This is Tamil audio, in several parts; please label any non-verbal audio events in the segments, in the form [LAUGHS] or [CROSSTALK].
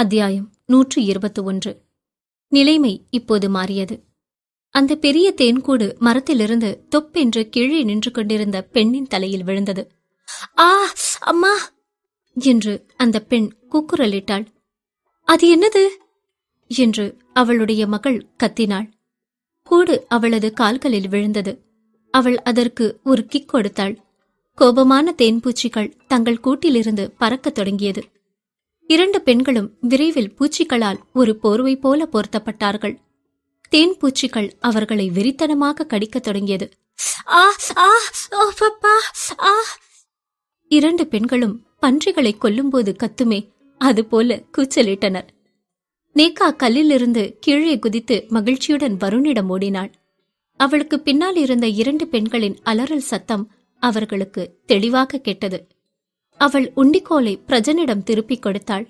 அத்தியாயம் நூற்று இருபத்தி ஒன்று நிலைமை இப்போது மாறியது அந்த பெரிய தேன்கூடு மரத்திலிருந்து தொப்பென்று கீழே நின்று கொண்டிருந்த பெண்ணின் தலையில் விழுந்தது ஆ அம்மா என்று அந்த பெண் கூக்குரலிட்டாள் அது என்னது என்று அவளுடைய மகள் கத்தினாள் கூடு அவளது கால்களில் விழுந்தது அவள் அதற்கு ஒரு கிக் கொடுத்தாள் கோபமான தேன்பூச்சிகள் தங்கள் கூட்டிலிருந்து பறக்கத் தொடங்கியது இரண்டு பெண்களும் விரைவில் பூச்சிகளால் ஒரு போர்வை போல போர்த்தப்பட்டார்கள் தேன் பூச்சிகள் அவர்களை வெறித்தனமாக கடிக்கத் தொடங்கியது இரண்டு பெண்களும் பன்றிகளை கொல்லும்போது கத்துமே அதுபோல கூச்சலிட்டனர் நேக்கா கல்லிலிருந்து கீழே குதித்து மகிழ்ச்சியுடன் வருணிடம் ஓடினாள் அவளுக்கு பின்னால் இருந்த இரண்டு பெண்களின் அலறல் சத்தம் அவர்களுக்கு தெளிவாக கேட்டது அவள் உண்டிக்கோலை பிரஜனிடம் திருப்பிக் கொடுத்தாள்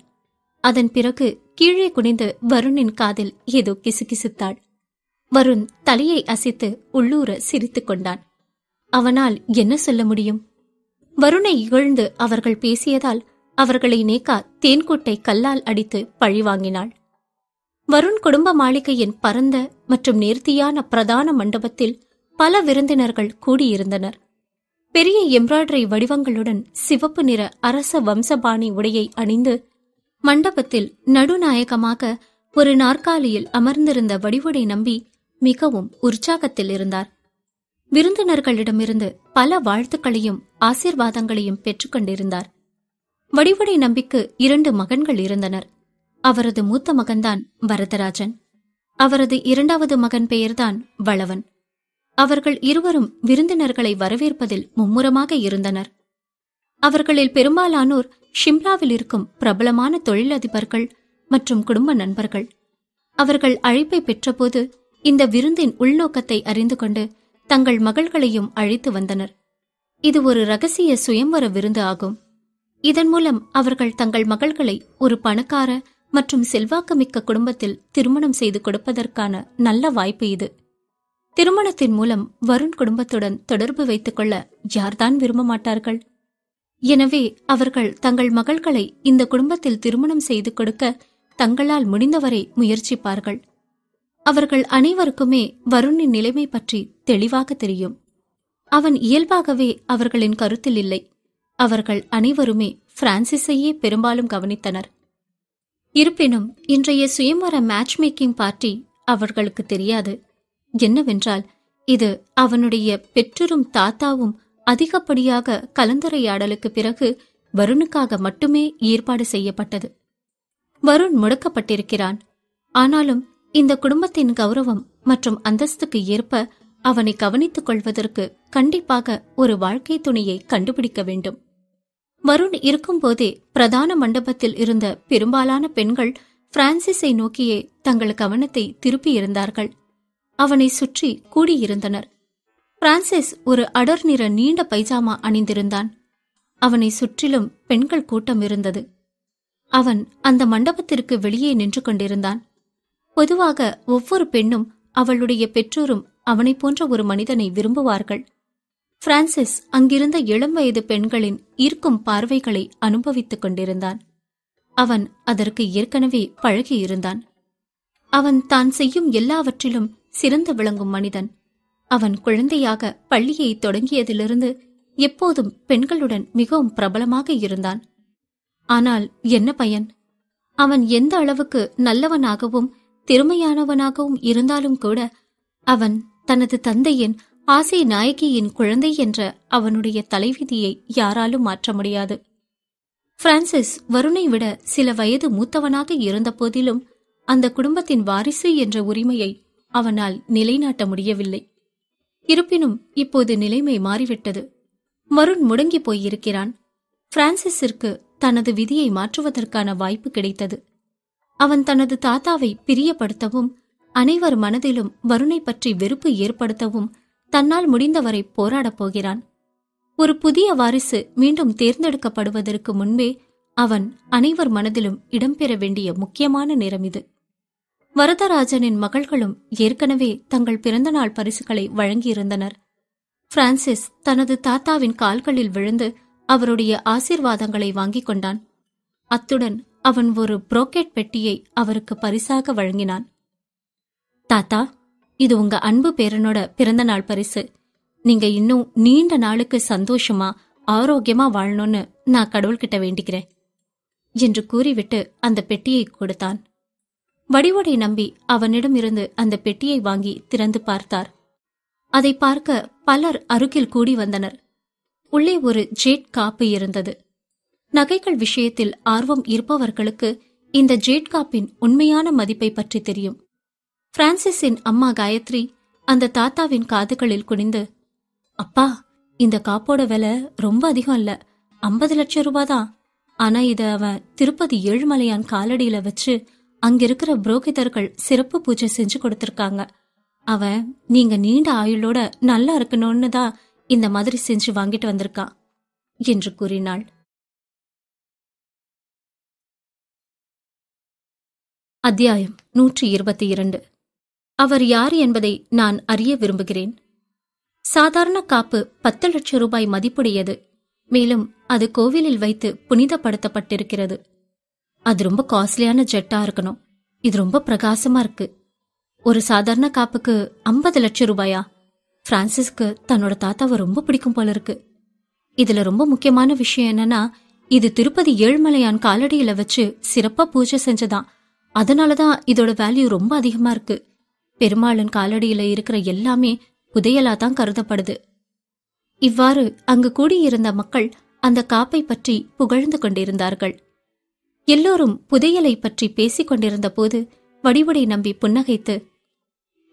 அதன் பிறகு கீழே குனிந்து வருணின் காதில் ஏதோ கிசுகிசுத்தாள் வருண் தலையை அசைத்து உள்ளூர சிரித்துக் கொண்டான் அவனால் என்ன சொல்ல முடியும் வருணை இகழ்ந்து அவர்கள் பேசியதால் அவர்களை நேக்கா தேன்கொட்டை கல்லால் அடித்து பழிவாங்கினாள் வருண் குடும்ப மாளிகையின் பரந்த மற்றும் நேர்த்தியான பிரதான மண்டபத்தில் பல விருந்தினர்கள் கூடியிருந்தனர் பெரிய எம்ப்ராய்டரி வடிவங்களுடன் சிவப்பு நிற அரச வம்சபாணி உடையை அணிந்து மண்டபத்தில் நடுநாயகமாக ஒரு நாற்காலியில் அமர்ந்திருந்த வடிவுடை நம்பி மிகவும் உற்சாகத்தில் இருந்தார் விருந்தினர்களிடமிருந்து பல வாழ்த்துக்களையும் ஆசீர்வாதங்களையும் பெற்றுக்கொண்டிருந்தார் வடிவுடை நம்பிக்கு இரண்டு மகன்கள் இருந்தனர் அவரது மூத்த மகன்தான் வரதராஜன் அவரது இரண்டாவது மகன் பெயர்தான் வளவன் அவர்கள் இருவரும் விருந்தினர்களை வரவேற்பதில் மும்முரமாக இருந்தனர் அவர்களில் பெரும்பாலானோர் ஷிம்லாவில் இருக்கும் பிரபலமான தொழிலதிபர்கள் மற்றும் குடும்ப நண்பர்கள் அவர்கள் அழைப்பை பெற்றபோது இந்த விருந்தின் உள்நோக்கத்தை அறிந்து கொண்டு தங்கள் மகள்களையும் அழைத்து வந்தனர் இது ஒரு ரகசிய சுயம்வர விருந்து ஆகும் இதன் மூலம் அவர்கள் தங்கள் மகள்களை ஒரு பணக்கார மற்றும் செல்வாக்குமிக்க குடும்பத்தில் திருமணம் செய்து கொடுப்பதற்கான நல்ல வாய்ப்பு இது திருமணத்தின் மூலம் வருண் குடும்பத்துடன் தொடர்பு வைத்துக் கொள்ள யார்தான் விரும்ப மாட்டார்கள் எனவே அவர்கள் தங்கள் மகள்களை இந்த குடும்பத்தில் திருமணம் செய்து கொடுக்க தங்களால் முடிந்தவரை முயற்சிப்பார்கள் அவர்கள் அனைவருக்குமே வருணின் நிலைமை பற்றி தெளிவாக தெரியும் அவன் இயல்பாகவே அவர்களின் கருத்தில் இல்லை அவர்கள் அனைவருமே பிரான்சிஸையே பெரும்பாலும் கவனித்தனர் இருப்பினும் இன்றைய சுயமர மேட்ச் மேக்கிங் பார்ட்டி அவர்களுக்கு தெரியாது என்னவென்றால் இது அவனுடைய பெற்றரும் தாத்தாவும் அதிகப்படியாக கலந்துரையாடலுக்கு பிறகு வருணுக்காக மட்டுமே ஏற்பாடு செய்யப்பட்டது வருண் முடக்கப்பட்டிருக்கிறான் ஆனாலும் இந்த குடும்பத்தின் கௌரவம் மற்றும் அந்தஸ்துக்கு ஏற்ப அவனை கவனித்துக் கொள்வதற்கு கண்டிப்பாக ஒரு வாழ்க்கை துணையை கண்டுபிடிக்க வேண்டும் வருண் இருக்கும்போதே பிரதான மண்டபத்தில் இருந்த பெரும்பாலான பெண்கள் பிரான்சிஸை நோக்கியே தங்கள் கவனத்தை திருப்பியிருந்தார்கள் அவனை சுற்றி கூடியிருந்தனர் பிரான்சிஸ் ஒரு அடர் நிற நீண்ட பைஜாமா அணிந்திருந்தான் அவனை சுற்றிலும் பெண்கள் கூட்டம் இருந்தது அவன் அந்த மண்டபத்திற்கு வெளியே நின்று கொண்டிருந்தான் பொதுவாக ஒவ்வொரு பெண்ணும் அவளுடைய பெற்றோரும் அவனைப் போன்ற ஒரு மனிதனை விரும்புவார்கள் பிரான்சிஸ் அங்கிருந்த இளம் வயது பெண்களின் ஈர்க்கும் பார்வைகளை அனுபவித்துக் கொண்டிருந்தான் அவன் அதற்கு ஏற்கனவே பழகியிருந்தான் அவன் தான் செய்யும் எல்லாவற்றிலும் சிறந்து விளங்கும் மனிதன் அவன் குழந்தையாக பள்ளியை தொடங்கியதிலிருந்து எப்போதும் பெண்களுடன் மிகவும் பிரபலமாக இருந்தான் ஆனால் என்ன பயன் அவன் எந்த அளவுக்கு நல்லவனாகவும் திறமையானவனாகவும் இருந்தாலும் கூட அவன் தனது தந்தையின் ஆசை நாயகியின் குழந்தை என்ற அவனுடைய தலைவிதியை யாராலும் மாற்ற முடியாது பிரான்சிஸ் வருணை விட சில வயது மூத்தவனாக இருந்த போதிலும் அந்த குடும்பத்தின் வாரிசு என்ற உரிமையை அவனால் நிலைநாட்ட முடியவில்லை இருப்பினும் இப்போது நிலைமை மாறிவிட்டது மருண் முடங்கி போயிருக்கிறான் பிரான்சிஸிற்கு தனது விதியை மாற்றுவதற்கான வாய்ப்பு கிடைத்தது அவன் தனது தாத்தாவை பிரியப்படுத்தவும் அனைவர் மனதிலும் வருணை பற்றி வெறுப்பு ஏற்படுத்தவும் தன்னால் முடிந்தவரை போராடப் போகிறான் ஒரு புதிய வாரிசு மீண்டும் தேர்ந்தெடுக்கப்படுவதற்கு முன்பே அவன் அனைவர் மனதிலும் இடம்பெற வேண்டிய முக்கியமான நேரம் இது வரதராஜனின் மகள்களும் ஏற்கனவே தங்கள் பிறந்தநாள் பரிசுகளை வழங்கியிருந்தனர் பிரான்சிஸ் தனது தாத்தாவின் கால்களில் விழுந்து அவருடைய ஆசீர்வாதங்களை வாங்கிக் கொண்டான் அத்துடன் அவன் ஒரு புரோக்கெட் பெட்டியை அவருக்கு பரிசாக வழங்கினான் தாத்தா இது உங்க அன்பு பேரனோட பிறந்தநாள் பரிசு நீங்க இன்னும் நீண்ட நாளுக்கு சந்தோஷமா ஆரோக்கியமா வாழணும்னு நான் கடவுள்கிட்ட வேண்டிக்கிறேன் என்று கூறிவிட்டு அந்த பெட்டியை கொடுத்தான் வடிவடை நம்பி அவனிடமிருந்து அந்த பெட்டியை வாங்கி திறந்து பார்த்தார் அதை பார்க்க பலர் அருகில் கூடி வந்தனர் உள்ளே ஒரு ஜேட் காப்பு இருந்தது நகைகள் விஷயத்தில் ஆர்வம் இருப்பவர்களுக்கு இந்த ஜேட் காப்பின் உண்மையான மதிப்பை பற்றி தெரியும் பிரான்சிஸின் அம்மா காயத்ரி அந்த தாத்தாவின் காதுகளில் குனிந்து அப்பா இந்த காப்போட விலை ரொம்ப அதிகம் இல்ல ஐம்பது லட்சம் ரூபாய் தான் ஆனா இத அவன் திருப்பதி ஏழுமலையான் காலடியில வச்சு அங்கிருக்கிற புரோகிதர்கள் சிறப்பு பூஜை செஞ்சு கொடுத்துருக்காங்க அவன் நீங்க நீண்ட ஆயுளோட நல்லா இருக்கணும்னு தான் இந்த மாதிரி செஞ்சு வாங்கிட்டு வந்திருக்கான் என்று கூறினாள் அத்தியாயம் நூற்றி இருபத்தி இரண்டு அவர் யார் என்பதை நான் அறிய விரும்புகிறேன் சாதாரண காப்பு பத்து லட்சம் ரூபாய் மதிப்புடையது மேலும் அது கோவிலில் வைத்து புனிதப்படுத்தப்பட்டிருக்கிறது அது ரொம்ப காஸ்ட்லியான ஜெட்டா இருக்கணும் இது ரொம்ப பிரகாசமா இருக்கு ஒரு சாதாரண காப்புக்கு ஐம்பது லட்சம் ரூபாயா பிரான்சிஸ்க்கு தன்னோட தாத்தாவை ரொம்ப பிடிக்கும் போல இருக்கு இதுல ரொம்ப முக்கியமான விஷயம் என்னன்னா இது திருப்பதி ஏழ்மலையான் காலடியில வச்சு சிறப்பா பூஜை செஞ்சதான் அதனாலதான் இதோட வேல்யூ ரொம்ப அதிகமா இருக்கு பெருமாளன் காலடியில இருக்கிற எல்லாமே புதையலா தான் கருதப்படுது இவ்வாறு அங்கு கூடியிருந்த மக்கள் அந்த காப்பை பற்றி புகழ்ந்து கொண்டிருந்தார்கள் எல்லோரும் புதையலை பற்றி பேசிக் கொண்டிருந்த போது வடிவடை நம்பி புன்னகைத்து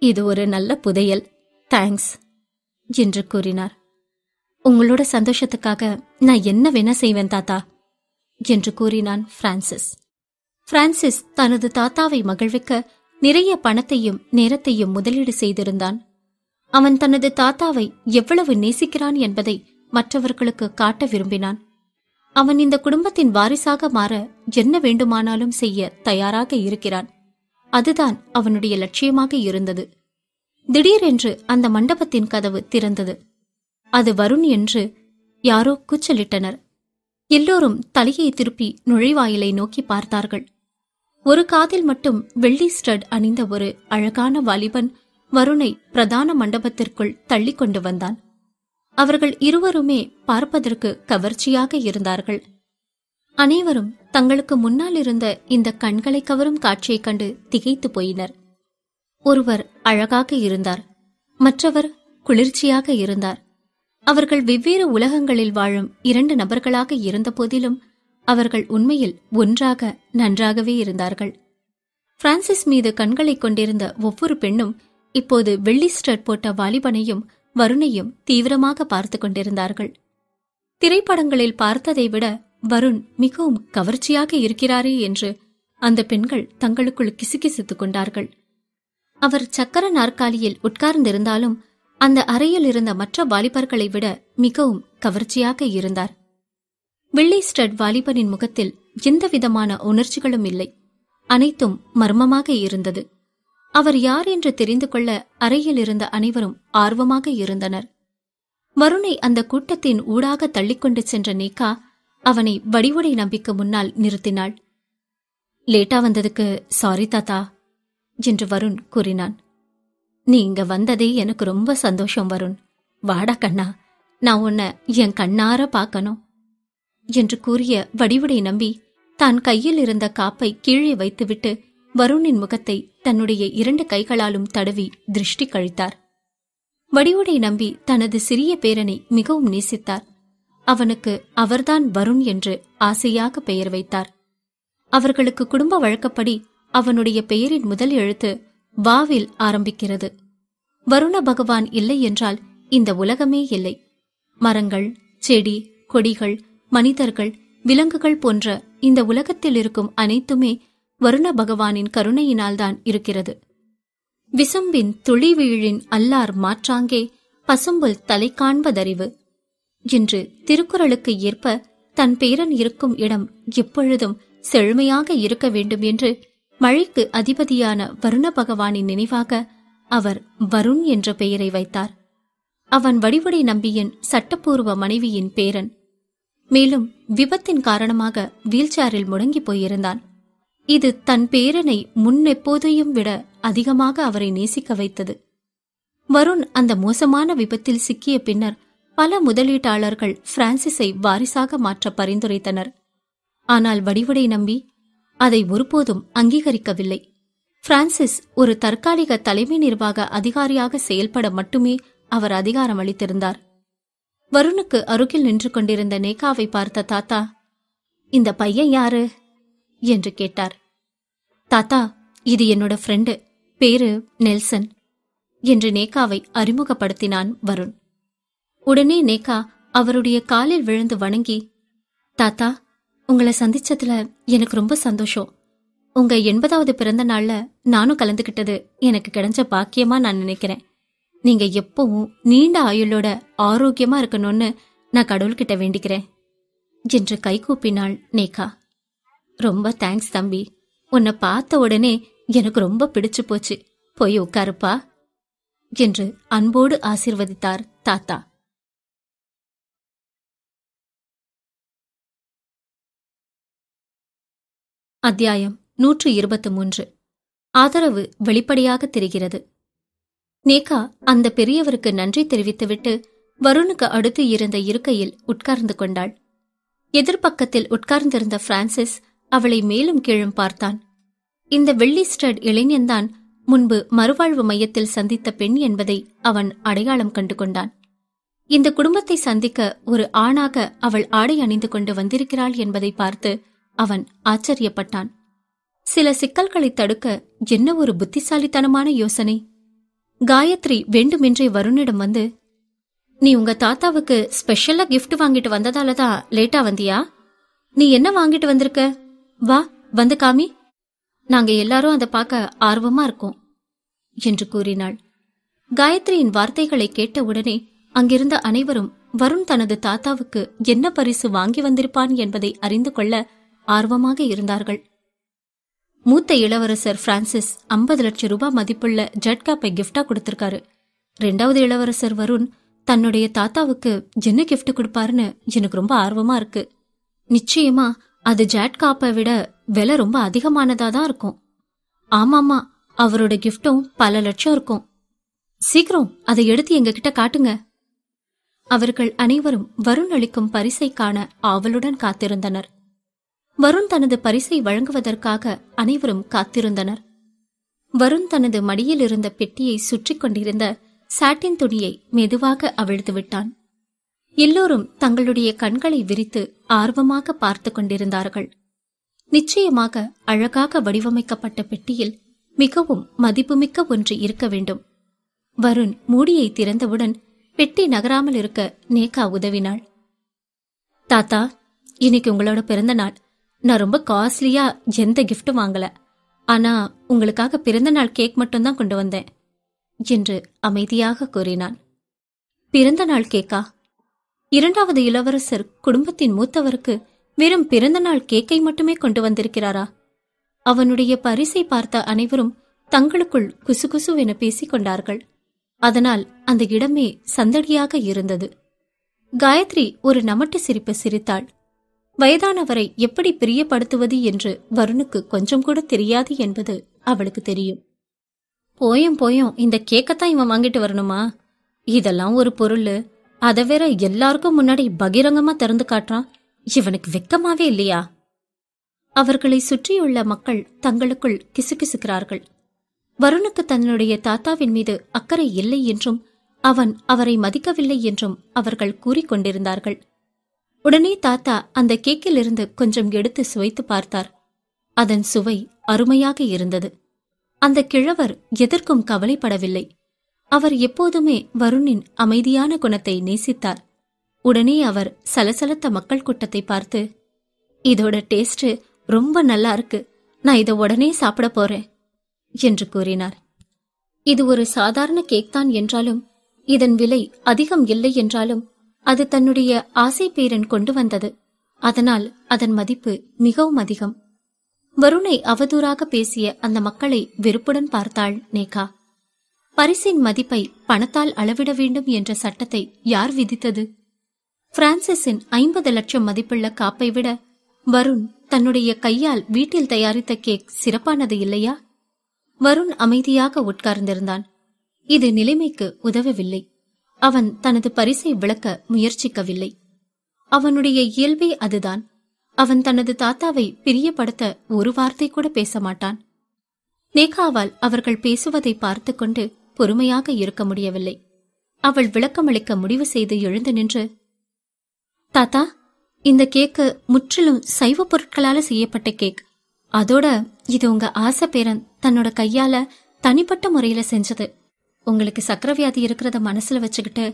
இது ஒரு நல்ல புதையல் தேங்க்ஸ் என்று கூறினார் உங்களோட சந்தோஷத்துக்காக நான் என்ன வேணா செய்வேன் தாத்தா என்று கூறினான் பிரான்சிஸ் பிரான்சிஸ் தனது தாத்தாவை மகிழ்விக்க நிறைய பணத்தையும் நேரத்தையும் முதலீடு செய்திருந்தான் அவன் தனது தாத்தாவை எவ்வளவு நேசிக்கிறான் என்பதை மற்றவர்களுக்கு காட்ட விரும்பினான் அவன் இந்த குடும்பத்தின் வாரிசாக மாற என்ன வேண்டுமானாலும் செய்ய தயாராக இருக்கிறான் அதுதான் அவனுடைய லட்சியமாக இருந்தது திடீரென்று அந்த மண்டபத்தின் கதவு திறந்தது அது வருண் என்று யாரோ கூச்சலிட்டனர் எல்லோரும் தலையை திருப்பி நுழைவாயிலை நோக்கி பார்த்தார்கள் ஒரு காதில் மட்டும் வெள்ளி ஸ்டட் அணிந்த ஒரு அழகான வாலிபன் வருணை பிரதான மண்டபத்திற்குள் தள்ளி கொண்டு வந்தான் அவர்கள் இருவருமே பார்ப்பதற்கு கவர்ச்சியாக இருந்தார்கள் அனைவரும் தங்களுக்கு முன்னால் இருந்த இந்த கண்களை கவரும் காட்சியைக் கண்டு திகைத்து போயினர் ஒருவர் அழகாக இருந்தார் மற்றவர் குளிர்ச்சியாக இருந்தார் அவர்கள் வெவ்வேறு உலகங்களில் வாழும் இரண்டு நபர்களாக இருந்த போதிலும் அவர்கள் உண்மையில் ஒன்றாக நன்றாகவே இருந்தார்கள் பிரான்சிஸ் மீது கண்களை கொண்டிருந்த ஒவ்வொரு பெண்ணும் இப்போது வெள்ளி ஸ்டர் போட்ட வாலிபனையும் வருணையும் தீவிரமாக பார்த்து கொண்டிருந்தார்கள் திரைப்படங்களில் பார்த்ததை விட வருண் மிகவும் கவர்ச்சியாக இருக்கிறாரே என்று அந்த பெண்கள் தங்களுக்குள் கிசுகிசுத்துக் கொண்டார்கள் அவர் சக்கர நாற்காலியில் உட்கார்ந்திருந்தாலும் அந்த அறையில் இருந்த மற்ற வாலிபர்களை விட மிகவும் கவர்ச்சியாக இருந்தார் வெள்ளை ஸ்டட் வாலிபனின் முகத்தில் எந்தவிதமான உணர்ச்சிகளும் இல்லை அனைத்தும் மர்மமாக இருந்தது அவர் யார் என்று தெரிந்து கொள்ள அறையில் இருந்த அனைவரும் ஆர்வமாக இருந்தனர் வருணை அந்த கூட்டத்தின் ஊடாக தள்ளிக்கொண்டு சென்ற நீக்கா அவனை வடிவுடை நம்பிக்கு முன்னால் நிறுத்தினாள் லேட்டா வந்ததுக்கு சாரி தாத்தா என்று வருண் கூறினான் நீ இங்க வந்ததே எனக்கு ரொம்ப சந்தோஷம் வருண் வாடா கண்ணா நான் உன்னை என் கண்ணார பார்க்கணும் என்று கூறிய வடிவுடை நம்பி தான் கையில் இருந்த காப்பை கீழே வைத்துவிட்டு வருணின் முகத்தை தன்னுடைய இரண்டு கைகளாலும் தடவி திருஷ்டி கழித்தார் வடிவுடை நம்பி தனது சிறிய பேரனை மிகவும் நேசித்தார் அவனுக்கு அவர்தான் வருண் என்று ஆசையாக பெயர் வைத்தார் அவர்களுக்கு குடும்ப வழக்கப்படி அவனுடைய பெயரின் முதல் எழுத்து வாவில் ஆரம்பிக்கிறது வருண பகவான் இல்லை என்றால் இந்த உலகமே இல்லை மரங்கள் செடி கொடிகள் மனிதர்கள் விலங்குகள் போன்ற இந்த உலகத்தில் இருக்கும் அனைத்துமே வருண பகவானின் கருணையினால்தான் இருக்கிறது விசம்பின் துளிவீழின் அல்லார் மாற்றாங்கே பசும்புல் தலை காண்பதறிவு இன்று திருக்குறளுக்கு ஏற்ப தன் பேரன் இருக்கும் இடம் எப்பொழுதும் செழுமையாக இருக்க வேண்டும் என்று மழைக்கு அதிபதியான வருண பகவானின் நினைவாக அவர் வருண் என்ற பெயரை வைத்தார் அவன் வடிவுடை நம்பியின் சட்டப்பூர்வ மனைவியின் பேரன் மேலும் விபத்தின் காரணமாக வீல்சேரில் முடங்கி போயிருந்தான் இது தன் பேரனை முன்னெப்போதையும் விட அதிகமாக அவரை நேசிக்க வைத்தது வருண் அந்த மோசமான விபத்தில் சிக்கிய பின்னர் பல முதலீட்டாளர்கள் பிரான்சிஸை வாரிசாக மாற்ற பரிந்துரைத்தனர் ஆனால் வடிவுடை நம்பி அதை ஒருபோதும் அங்கீகரிக்கவில்லை பிரான்சிஸ் ஒரு தற்காலிக தலைமை நிர்வாக அதிகாரியாக செயல்பட மட்டுமே அவர் அதிகாரம் அளித்திருந்தார் வருணுக்கு அருகில் நின்று கொண்டிருந்த நேகாவை பார்த்த தாத்தா இந்த பையன் யாரு என்று கேட்டார் தாத்தா இது என்னோட ஃப்ரெண்டு பேரு நெல்சன் என்று நேகாவை அறிமுகப்படுத்தினான் வருண் உடனே நேகா அவருடைய காலில் விழுந்து வணங்கி தாத்தா உங்களை சந்திச்சதுல எனக்கு ரொம்ப சந்தோஷம் உங்க எண்பதாவது பிறந்த நாள்ல நானும் கலந்துகிட்டது எனக்கு கிடைஞ்ச பாக்கியமா நான் நினைக்கிறேன் நீங்க எப்பவும் நீண்ட ஆயுளோட ஆரோக்கியமா இருக்கணும்னு நான் கடவுள்கிட்ட வேண்டிக்கிறேன் என்று கைகூப்பினாள் நேகா ரொம்ப தேங்க்ஸ் தம்பி உன்னை பார்த்த உடனே எனக்கு ரொம்ப பிடிச்சு போச்சு போய் உட்காருப்பா என்று அன்போடு ஆசிர்வதித்தார் தாத்தா அத்தியாயம் நூற்று இருபத்து மூன்று ஆதரவு வெளிப்படையாக தெரிகிறது நேகா அந்த பெரியவருக்கு நன்றி தெரிவித்துவிட்டு வருணுக்கு அடுத்து இருந்த இருக்கையில் உட்கார்ந்து கொண்டாள் எதிர்பக்கத்தில் உட்கார்ந்திருந்த பிரான்சிஸ் அவளை மேலும் கீழும் பார்த்தான் இந்த வெள்ளி ஸ்டட் இளைஞன்தான் முன்பு மறுவாழ்வு மையத்தில் சந்தித்த பெண் என்பதை அவன் அடையாளம் கண்டு கொண்டான் இந்த குடும்பத்தை சந்திக்க ஒரு ஆணாக அவள் ஆடை அணிந்து கொண்டு வந்திருக்கிறாள் என்பதை பார்த்து அவன் ஆச்சரியப்பட்டான் சில சிக்கல்களை தடுக்க என்ன ஒரு புத்திசாலித்தனமான யோசனை காயத்ரி வேண்டுமென்றே வருணிடம் வந்து நீ உங்க தாத்தாவுக்கு ஸ்பெஷலா கிஃப்ட் வாங்கிட்டு வந்ததால தான் லேட்டா வந்தியா நீ என்ன வாங்கிட்டு வந்திருக்க வா வந்து காமி நாங்க எல்லாரும் அதை பார்க்க ஆர்வமா இருக்கோம் என்று கூறினாள் காயத்ரியின் வார்த்தைகளை கேட்ட உடனே அங்கிருந்த அனைவரும் வருண் தனது தாத்தாவுக்கு என்ன பரிசு வாங்கி வந்திருப்பான் என்பதை அறிந்து கொள்ள ஆர்வமாக இருந்தார்கள் மூத்த இளவரசர் பிரான்சிஸ் ஐம்பது லட்சம் ரூபாய் மதிப்புள்ள ஜட் காப்பை கிஃப்டா கொடுத்திருக்காரு ரெண்டாவது இளவரசர் வருண் தன்னுடைய தாத்தாவுக்கு என்ன கிஃப்ட் கொடுப்பாருன்னு எனக்கு ரொம்ப ஆர்வமா இருக்கு நிச்சயமா அது ஜாட் விட விலை ரொம்ப அதிகமானதா தான் இருக்கும் ஆமாமா அவரோட கிஃப்டும் பல லட்சம் இருக்கும் சீக்கிரம் அதை எடுத்து எங்ககிட்ட காட்டுங்க அவர்கள் அனைவரும் வருண் அளிக்கும் பரிசை காண ஆவலுடன் காத்திருந்தனர் வருண் தனது பரிசை வழங்குவதற்காக அனைவரும் காத்திருந்தனர் வருண் தனது மடியில் இருந்த பெட்டியை சுற்றி கொண்டிருந்த சாட்டின் துணியை மெதுவாக அவிழ்த்து விட்டான் எல்லோரும் தங்களுடைய கண்களை விரித்து ஆர்வமாக பார்த்து கொண்டிருந்தார்கள் நிச்சயமாக அழகாக வடிவமைக்கப்பட்ட பெட்டியில் மிகவும் மதிப்புமிக்க ஒன்று இருக்க வேண்டும் வருண் மூடியை திறந்தவுடன் பெட்டி நகராமல் இருக்க நேகா உதவினாள் தாத்தா இன்னைக்கு உங்களோட பிறந்த நாள் நான் ரொம்ப காஸ்ட்லியா எந்த கிஃப்டும் வாங்கல ஆனா உங்களுக்காக பிறந்த நாள் கேக் மட்டும்தான் கொண்டு வந்தேன் என்று அமைதியாக கூறினான் பிறந்த நாள் கேக்கா இரண்டாவது இளவரசர் குடும்பத்தின் மூத்தவருக்கு வெறும் பிறந்தநாள் கேக்கை மட்டுமே கொண்டு வந்திருக்கிறாரா அவனுடைய பரிசை பார்த்த அனைவரும் தங்களுக்குள் குசுகுசுவென பேசிக் கொண்டார்கள் அதனால் அந்த இடமே சந்தடியாக இருந்தது காயத்ரி ஒரு நமட்டு சிரிப்பு சிரித்தாள் வயதானவரை எப்படி பிரியப்படுத்துவது என்று வருணுக்கு கொஞ்சம் கூட தெரியாது என்பது அவளுக்கு தெரியும் போயும் போயும் இந்த கேக்கத்தான் இவன் வாங்கிட்டு வரணுமா இதெல்லாம் ஒரு பொருள் அதை வேற எல்லாருக்கும் முன்னாடி பகிரங்கமா திறந்து காட்டுறான் இவனுக்கு வெக்கமாவே இல்லையா அவர்களை சுற்றியுள்ள மக்கள் தங்களுக்குள் கிசுகிசுக்கிறார்கள் வருணுக்கு தன்னுடைய தாத்தாவின் மீது அக்கறை இல்லை என்றும் அவன் அவரை மதிக்கவில்லை என்றும் அவர்கள் கூறிக்கொண்டிருந்தார்கள் உடனே தாத்தா அந்த கேக்கிலிருந்து கொஞ்சம் எடுத்து சுவைத்து பார்த்தார் அதன் சுவை அருமையாக இருந்தது அந்த கிழவர் எதற்கும் கவலைப்படவில்லை அவர் எப்போதுமே வருணின் அமைதியான குணத்தை நேசித்தார் உடனே அவர் சலசலத்த மக்கள் கூட்டத்தை பார்த்து இதோட டேஸ்ட் ரொம்ப நல்லா இருக்கு நான் இதை உடனே சாப்பிட போறேன் என்று கூறினார் இது ஒரு சாதாரண கேக் தான் என்றாலும் இதன் விலை அதிகம் இல்லை என்றாலும் அது தன்னுடைய ஆசை பேரன் கொண்டு வந்தது அதனால் அதன் மதிப்பு மிகவும் அதிகம் வருணை அவதூறாக பேசிய அந்த மக்களை வெறுப்புடன் பார்த்தாள் நேகா பரிசின் மதிப்பை பணத்தால் அளவிட வேண்டும் என்ற சட்டத்தை யார் விதித்தது பிரான்சிஸின் ஐம்பது லட்சம் மதிப்புள்ள காப்பை விட வருண் தன்னுடைய கையால் வீட்டில் தயாரித்த கேக் சிறப்பானது இல்லையா வருண் அமைதியாக உட்கார்ந்திருந்தான் இது நிலைமைக்கு உதவவில்லை அவன் தனது பரிசை விளக்க முயற்சிக்கவில்லை அவனுடைய இயல்பே அதுதான் அவன் தனது தாத்தாவை பிரியப்படுத்த ஒரு வார்த்தை கூட பேச மாட்டான் நேகாவால் அவர்கள் பேசுவதை பார்த்து கொண்டு பொறுமையாக இருக்க முடியவில்லை அவள் விளக்கமளிக்க முடிவு செய்து எழுந்து நின்று தாத்தா இந்த கேக்கு முற்றிலும் சைவ பொருட்களால செய்யப்பட்ட கேக் அதோட இது உங்க ஆசை பேரன் தன்னோட கையால தனிப்பட்ட முறையில செஞ்சது உங்களுக்கு சக்கரவியாதி இருக்கிறத மனசுல வச்சுக்கிட்டு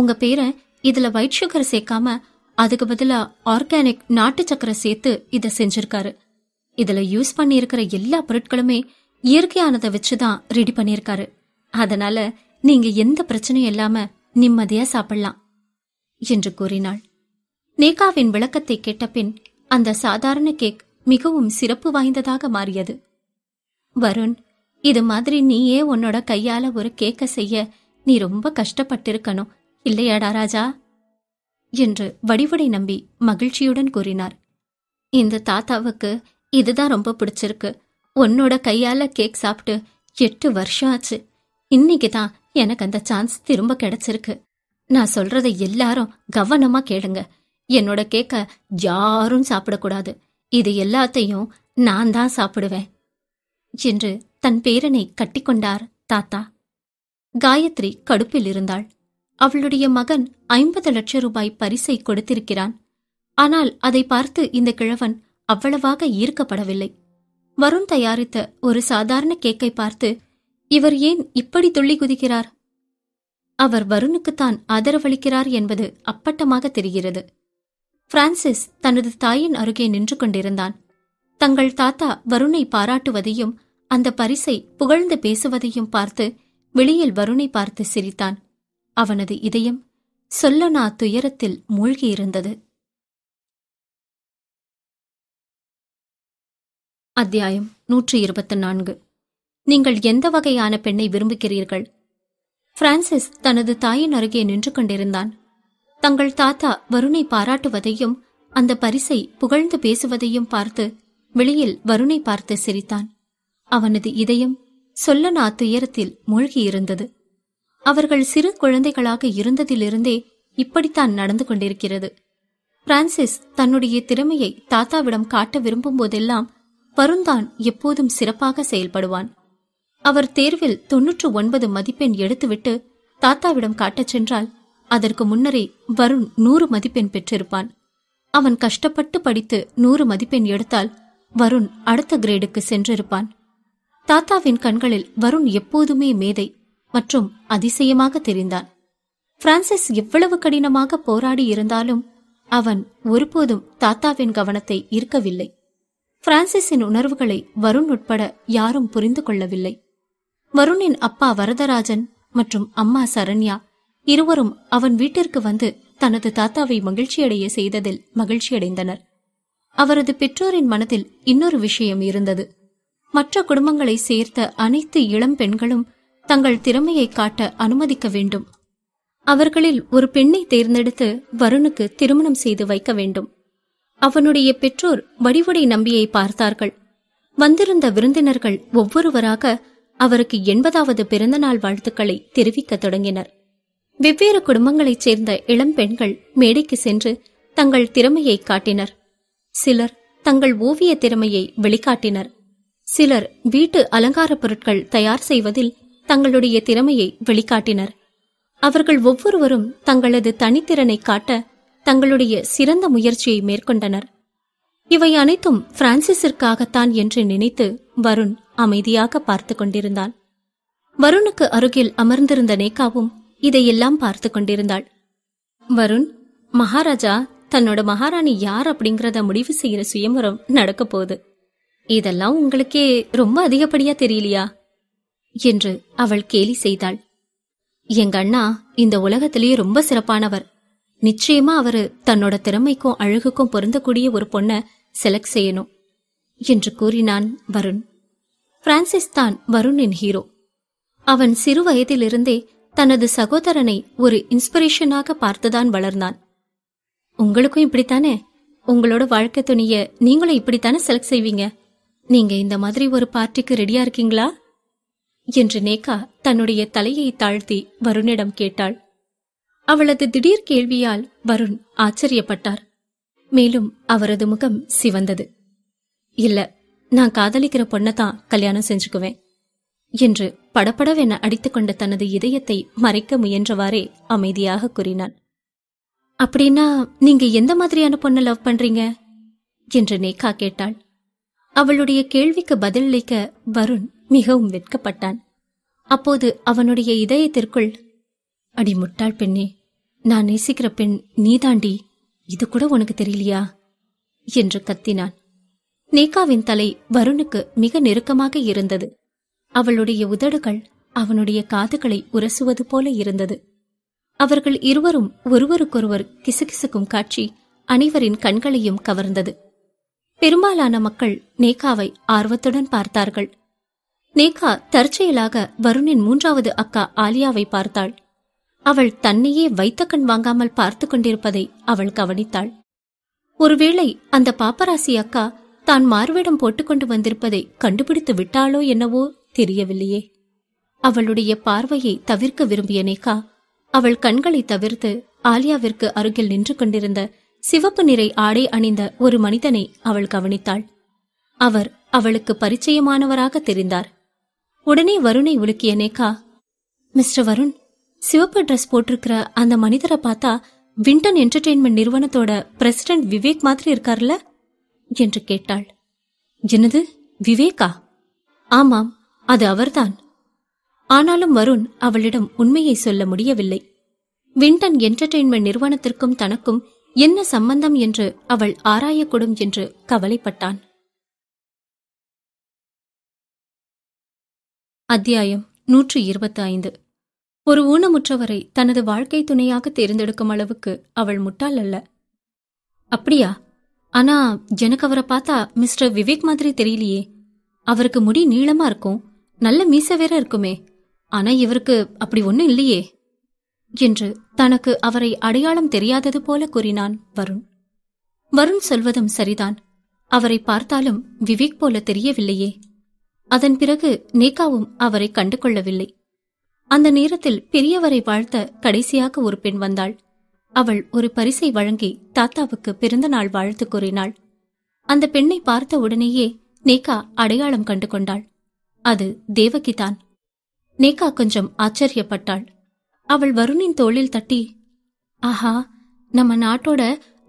உங்க பேரன் இதுல ஒயிட் சுகர் சேர்க்காம அதுக்கு பதிலா ஆர்கானிக் நாட்டு சக்கரை சேர்த்து இதை செஞ்சிருக்காரு இதுல யூஸ் பண்ணி இருக்கிற எல்லா பொருட்களுமே இயற்கையானதை வச்சுதான் ரெடி பண்ணியிருக்காரு அதனால நீங்க எந்த பிரச்சனையும் இல்லாம நிம்மதியா சாப்பிடலாம் என்று கூறினாள் நேகாவின் விளக்கத்தை கேட்டபின் அந்த சாதாரண கேக் மிகவும் சிறப்பு வாய்ந்ததாக மாறியது வருண் இது மாதிரி நீயே உன்னோட கையால ஒரு கேக்க செய்ய நீ ரொம்ப கஷ்டப்பட்டிருக்கணும் இல்லையாடா ராஜா என்று வடிவடை நம்பி மகிழ்ச்சியுடன் கூறினார் இந்த தாத்தாவுக்கு இதுதான் ரொம்ப பிடிச்சிருக்கு உன்னோட கையால கேக் சாப்பிட்டு எட்டு வருஷம் ஆச்சு இன்னைக்கு தான் எனக்கு அந்த சான்ஸ் திரும்ப கிடைச்சிருக்கு நான் சொல்றத எல்லாரும் கவனமா கேளுங்க என்னோட கேக்க யாரும் சாப்பிடக்கூடாது இது எல்லாத்தையும் நான் தான் சாப்பிடுவேன் என்று தன் பேரனை கட்டிக்கொண்டார் தாத்தா காயத்ரி கடுப்பில் இருந்தாள் அவளுடைய மகன் ஐம்பது லட்சம் ரூபாய் பரிசை கொடுத்திருக்கிறான் ஆனால் அதை பார்த்து இந்த கிழவன் அவ்வளவாக ஈர்க்கப்படவில்லை வருண் தயாரித்த ஒரு சாதாரண கேக்கை பார்த்து இவர் ஏன் இப்படி துள்ளி குதிக்கிறார் அவர் வருணுக்குத்தான் ஆதரவளிக்கிறார் என்பது அப்பட்டமாக தெரிகிறது பிரான்சிஸ் தனது தாயின் அருகே நின்று கொண்டிருந்தான் தங்கள் தாத்தா வருணை பாராட்டுவதையும் அந்த பரிசை புகழ்ந்து பேசுவதையும் பார்த்து வெளியில் வருணை பார்த்து சிரித்தான் அவனது இதயம் சொல்லனா துயரத்தில் மூழ்கியிருந்தது அத்தியாயம் நூற்றி இருபத்தி நான்கு நீங்கள் எந்த வகையான பெண்ணை விரும்புகிறீர்கள் பிரான்சிஸ் தனது தாயின் அருகே நின்று கொண்டிருந்தான் தங்கள் தாத்தா வருணை பாராட்டுவதையும் அந்த பரிசை புகழ்ந்து பேசுவதையும் பார்த்து வெளியில் வருணை பார்த்து சிரித்தான் அவனது இதயம் சொல்ல நா துயரத்தில் மூழ்கியிருந்தது அவர்கள் சிறு குழந்தைகளாக இருந்ததிலிருந்தே இப்படித்தான் நடந்து கொண்டிருக்கிறது பிரான்சிஸ் தன்னுடைய திறமையை தாத்தாவிடம் காட்ட விரும்பும் போதெல்லாம் வருண் எப்போதும் சிறப்பாக செயல்படுவான் அவர் தேர்வில் தொன்னூற்று ஒன்பது மதிப்பெண் எடுத்துவிட்டு தாத்தாவிடம் காட்டச் சென்றால் அதற்கு முன்னரே வருண் நூறு மதிப்பெண் பெற்றிருப்பான் அவன் கஷ்டப்பட்டு படித்து நூறு மதிப்பெண் எடுத்தால் வருண் அடுத்த கிரேடுக்கு சென்றிருப்பான் தாத்தாவின் கண்களில் வருண் எப்போதுமே மேதை மற்றும் அதிசயமாக தெரிந்தான் பிரான்சிஸ் எவ்வளவு கடினமாக போராடி இருந்தாலும் அவன் ஒருபோதும் தாத்தாவின் கவனத்தை ஈர்க்கவில்லை பிரான்சிஸின் உணர்வுகளை வருண் உட்பட யாரும் புரிந்து கொள்ளவில்லை வருணின் அப்பா வரதராஜன் மற்றும் அம்மா சரண்யா இருவரும் அவன் வீட்டிற்கு வந்து தனது தாத்தாவை மகிழ்ச்சியடைய செய்ததில் மகிழ்ச்சியடைந்தனர் அவரது பெற்றோரின் மனதில் இன்னொரு விஷயம் இருந்தது மற்ற குடும்பங்களை சேர்த்த அனைத்து இளம் பெண்களும் தங்கள் திறமையை காட்ட அனுமதிக்க வேண்டும் அவர்களில் ஒரு பெண்ணை தேர்ந்தெடுத்து வருணுக்கு திருமணம் செய்து வைக்க வேண்டும் அவனுடைய பெற்றோர் வடிவடை நம்பியை பார்த்தார்கள் வந்திருந்த விருந்தினர்கள் ஒவ்வொருவராக அவருக்கு எண்பதாவது பிறந்தநாள் வாழ்த்துக்களை தெரிவிக்க தொடங்கினர் வெவ்வேறு குடும்பங்களைச் சேர்ந்த இளம் பெண்கள் மேடைக்கு சென்று தங்கள் திறமையை காட்டினர் சிலர் தங்கள் ஓவிய திறமையை வெளிக்காட்டினர் சிலர் வீட்டு அலங்காரப் பொருட்கள் தயார் செய்வதில் தங்களுடைய திறமையை வெளிக்காட்டினர் அவர்கள் ஒவ்வொருவரும் தங்களது தனித்திறனை காட்ட தங்களுடைய சிறந்த முயற்சியை மேற்கொண்டனர் இவை அனைத்தும் பிரான்சிஸிற்காகத்தான் என்று நினைத்து வருண் அமைதியாக பார்த்து கொண்டிருந்தான் வருணுக்கு அருகில் அமர்ந்திருந்த நேகாவும் இதையெல்லாம் பார்த்து கொண்டிருந்தாள் வருண் மகாராஜா தன்னோட மகாராணி யார் அப்படிங்கறத முடிவு செய்யற சுயமரம் நடக்க போகுது இதெல்லாம் உங்களுக்கே ரொம்ப அதிகப்படியா தெரியலையா என்று அவள் கேலி செய்தாள் எங்க அண்ணா இந்த உலகத்திலேயே ரொம்ப சிறப்பானவர் நிச்சயமா அவரு தன்னோட திறமைக்கும் அழகுக்கும் பொருந்தக்கூடிய ஒரு பொண்ண செலக்ட் செய்யணும் என்று கூறினான் வருண் பிரான்சிஸ் தான் வருணின் ஹீரோ அவன் சிறு வயதிலிருந்தே தனது சகோதரனை ஒரு இன்ஸ்பிரேஷனாக பார்த்துதான் வளர்ந்தான் உங்களுக்கும் இப்படித்தானே உங்களோட வாழ்க்கை துணிய நீங்களும் இப்படித்தானே செலக்ட் செய்வீங்க நீங்க இந்த மாதிரி ஒரு பார்ட்டிக்கு ரெடியா இருக்கீங்களா என்று நேகா தன்னுடைய தலையை தாழ்த்தி வருணிடம் கேட்டாள் அவளது திடீர் கேள்வியால் வருண் ஆச்சரியப்பட்டார் மேலும் அவரது முகம் சிவந்தது இல்ல நான் காதலிக்கிற பொண்ணத்தான் கல்யாணம் செஞ்சுக்குவேன் என்று படப்படவென அடித்துக்கொண்ட தனது இதயத்தை மறைக்க முயன்றவாறே அமைதியாக கூறினான் அப்படின்னா நீங்க எந்த மாதிரியான பொண்ணை லவ் பண்றீங்க என்று நேகா கேட்டாள் அவளுடைய கேள்விக்கு பதிலளிக்க வருண் மிகவும் வெட்கப்பட்டான் அப்போது அவனுடைய இதயத்திற்குள் அடி முட்டாள் பெண்ணே நான் நேசிக்கிற பெண் நீதாண்டி இது கூட உனக்கு தெரியலையா என்று கத்தினான் நேகாவின் தலை வருணுக்கு மிக நெருக்கமாக இருந்தது அவளுடைய உதடுகள் அவனுடைய காதுகளை உரசுவது போல இருந்தது அவர்கள் இருவரும் ஒருவருக்கொருவர் கிசுகிசுக்கும் காட்சி அனைவரின் கண்களையும் கவர்ந்தது பெரும்பாலான மக்கள் நேகாவை ஆர்வத்துடன் பார்த்தார்கள் நேகா தற்செயலாக வருணின் மூன்றாவது அக்கா ஆலியாவை பார்த்தாள் அவள் தன்னையே வைத்த கண் வாங்காமல் பார்த்து கொண்டிருப்பதை அவள் கவனித்தாள் ஒருவேளை அந்த பாப்பராசி அக்கா தான் மார்வேடம் போட்டுக்கொண்டு வந்திருப்பதை கண்டுபிடித்து விட்டாளோ என்னவோ தெரியவில்லையே அவளுடைய பார்வையை தவிர்க்க விரும்பிய நேகா அவள் கண்களை தவிர்த்து ஆலியாவிற்கு அருகில் நின்று கொண்டிருந்த சிவப்பு நிறை ஆடை அணிந்த ஒரு மனிதனை அவள் கவனித்தாள் அவர் அவளுக்கு பரிச்சயமானவராக தெரிந்தார் உடனே வருணை உலுக்கிய நேகா மிஸ்டர் வருண் சிவப்பு ட்ரெஸ் போட்டிருக்கிற அந்த மனிதரை பார்த்தா விண்டன் என்டர்டெயின்மெண்ட் நிறுவனத்தோட பிரசிடென்ட் விவேக் மாதிரி இருக்கார்ல என்று கேட்டாள் என்னது விவேகா ஆமாம் அது அவர்தான் ஆனாலும் வருண் அவளிடம் உண்மையை சொல்ல முடியவில்லை விண்டன் என்டர்டெயின்மெண்ட் நிறுவனத்திற்கும் தனக்கும் என்ன சம்பந்தம் என்று அவள் ஆராயக்கூடும் என்று கவலைப்பட்டான் அத்தியாயம் நூற்று இருபத்தி ஐந்து ஒரு ஊனமுற்றவரை தனது வாழ்க்கை துணையாக தேர்ந்தெடுக்கும் அளவுக்கு அவள் முட்டாள் அல்ல அப்படியா ஆனா எனக்கு அவரை பார்த்தா மிஸ்டர் விவேக் மாதிரி தெரியலையே அவருக்கு முடி நீளமா இருக்கும் நல்ல மீச வேற இருக்குமே ஆனா இவருக்கு அப்படி ஒண்ணும் இல்லையே என்று தனக்கு அவரை அடையாளம் தெரியாதது போல கூறினான் வருண் வருண் சொல்வதும் சரிதான் அவரை பார்த்தாலும் விவேக் போல தெரியவில்லையே அதன் பிறகு நேகாவும் அவரை கண்டு கொள்ளவில்லை அந்த நேரத்தில் பெரியவரை வாழ்த்த கடைசியாக ஒரு பெண் வந்தாள் அவள் ஒரு பரிசை வழங்கி தாத்தாவுக்கு பிறந்த நாள் வாழ்த்து கூறினாள் அந்த பெண்ணை பார்த்த உடனேயே நேகா அடையாளம் கண்டு கொண்டாள் அது தேவகிதான் நேகா கொஞ்சம் ஆச்சரியப்பட்டாள் அவள் வருணின் தோளில் தட்டி ஆஹா நம்ம நாட்டோட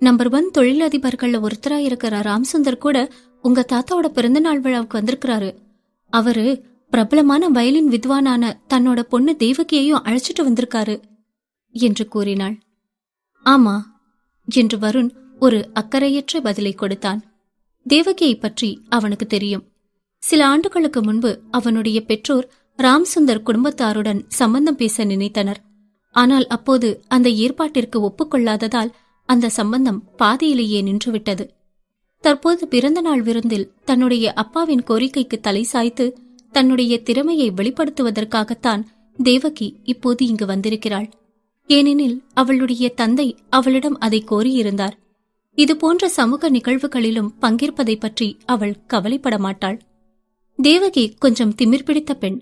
நம்பர் ஒன் தொழிலதிபர்கள்ல ஒருத்தராயிருக்கிற இருக்கிற ராம்சுந்தர் கூட உங்க தாத்தாவோட பிறந்தநாள் விழாவுக்கு வந்திருக்கிறாரு அவரு பிரபலமான வயலின் வித்வானான தன்னோட பொண்ணு தேவகியையும் அழைச்சிட்டு வந்திருக்காரு என்று கூறினாள் ஆமா என்று வருண் ஒரு அக்கறையற்ற பதிலை கொடுத்தான் தேவகியை பற்றி அவனுக்கு தெரியும் சில ஆண்டுகளுக்கு முன்பு அவனுடைய பெற்றோர் ராம்சுந்தர் குடும்பத்தாருடன் சம்பந்தம் பேச நினைத்தனர் ஆனால் அப்போது அந்த ஏற்பாட்டிற்கு ஒப்புக்கொள்ளாததால் அந்த சம்பந்தம் பாதியிலேயே நின்றுவிட்டது தற்போது பிறந்த நாள் விருந்தில் தன்னுடைய அப்பாவின் கோரிக்கைக்கு தலை சாய்த்து தன்னுடைய திறமையை வெளிப்படுத்துவதற்காகத்தான் தேவகி இப்போது இங்கு வந்திருக்கிறாள் ஏனெனில் அவளுடைய தந்தை அவளிடம் அதை கோரியிருந்தார் இதுபோன்ற சமூக நிகழ்வுகளிலும் பங்கேற்பதை பற்றி அவள் கவலைப்பட மாட்டாள் தேவகி கொஞ்சம் திமிர் பிடித்த பெண்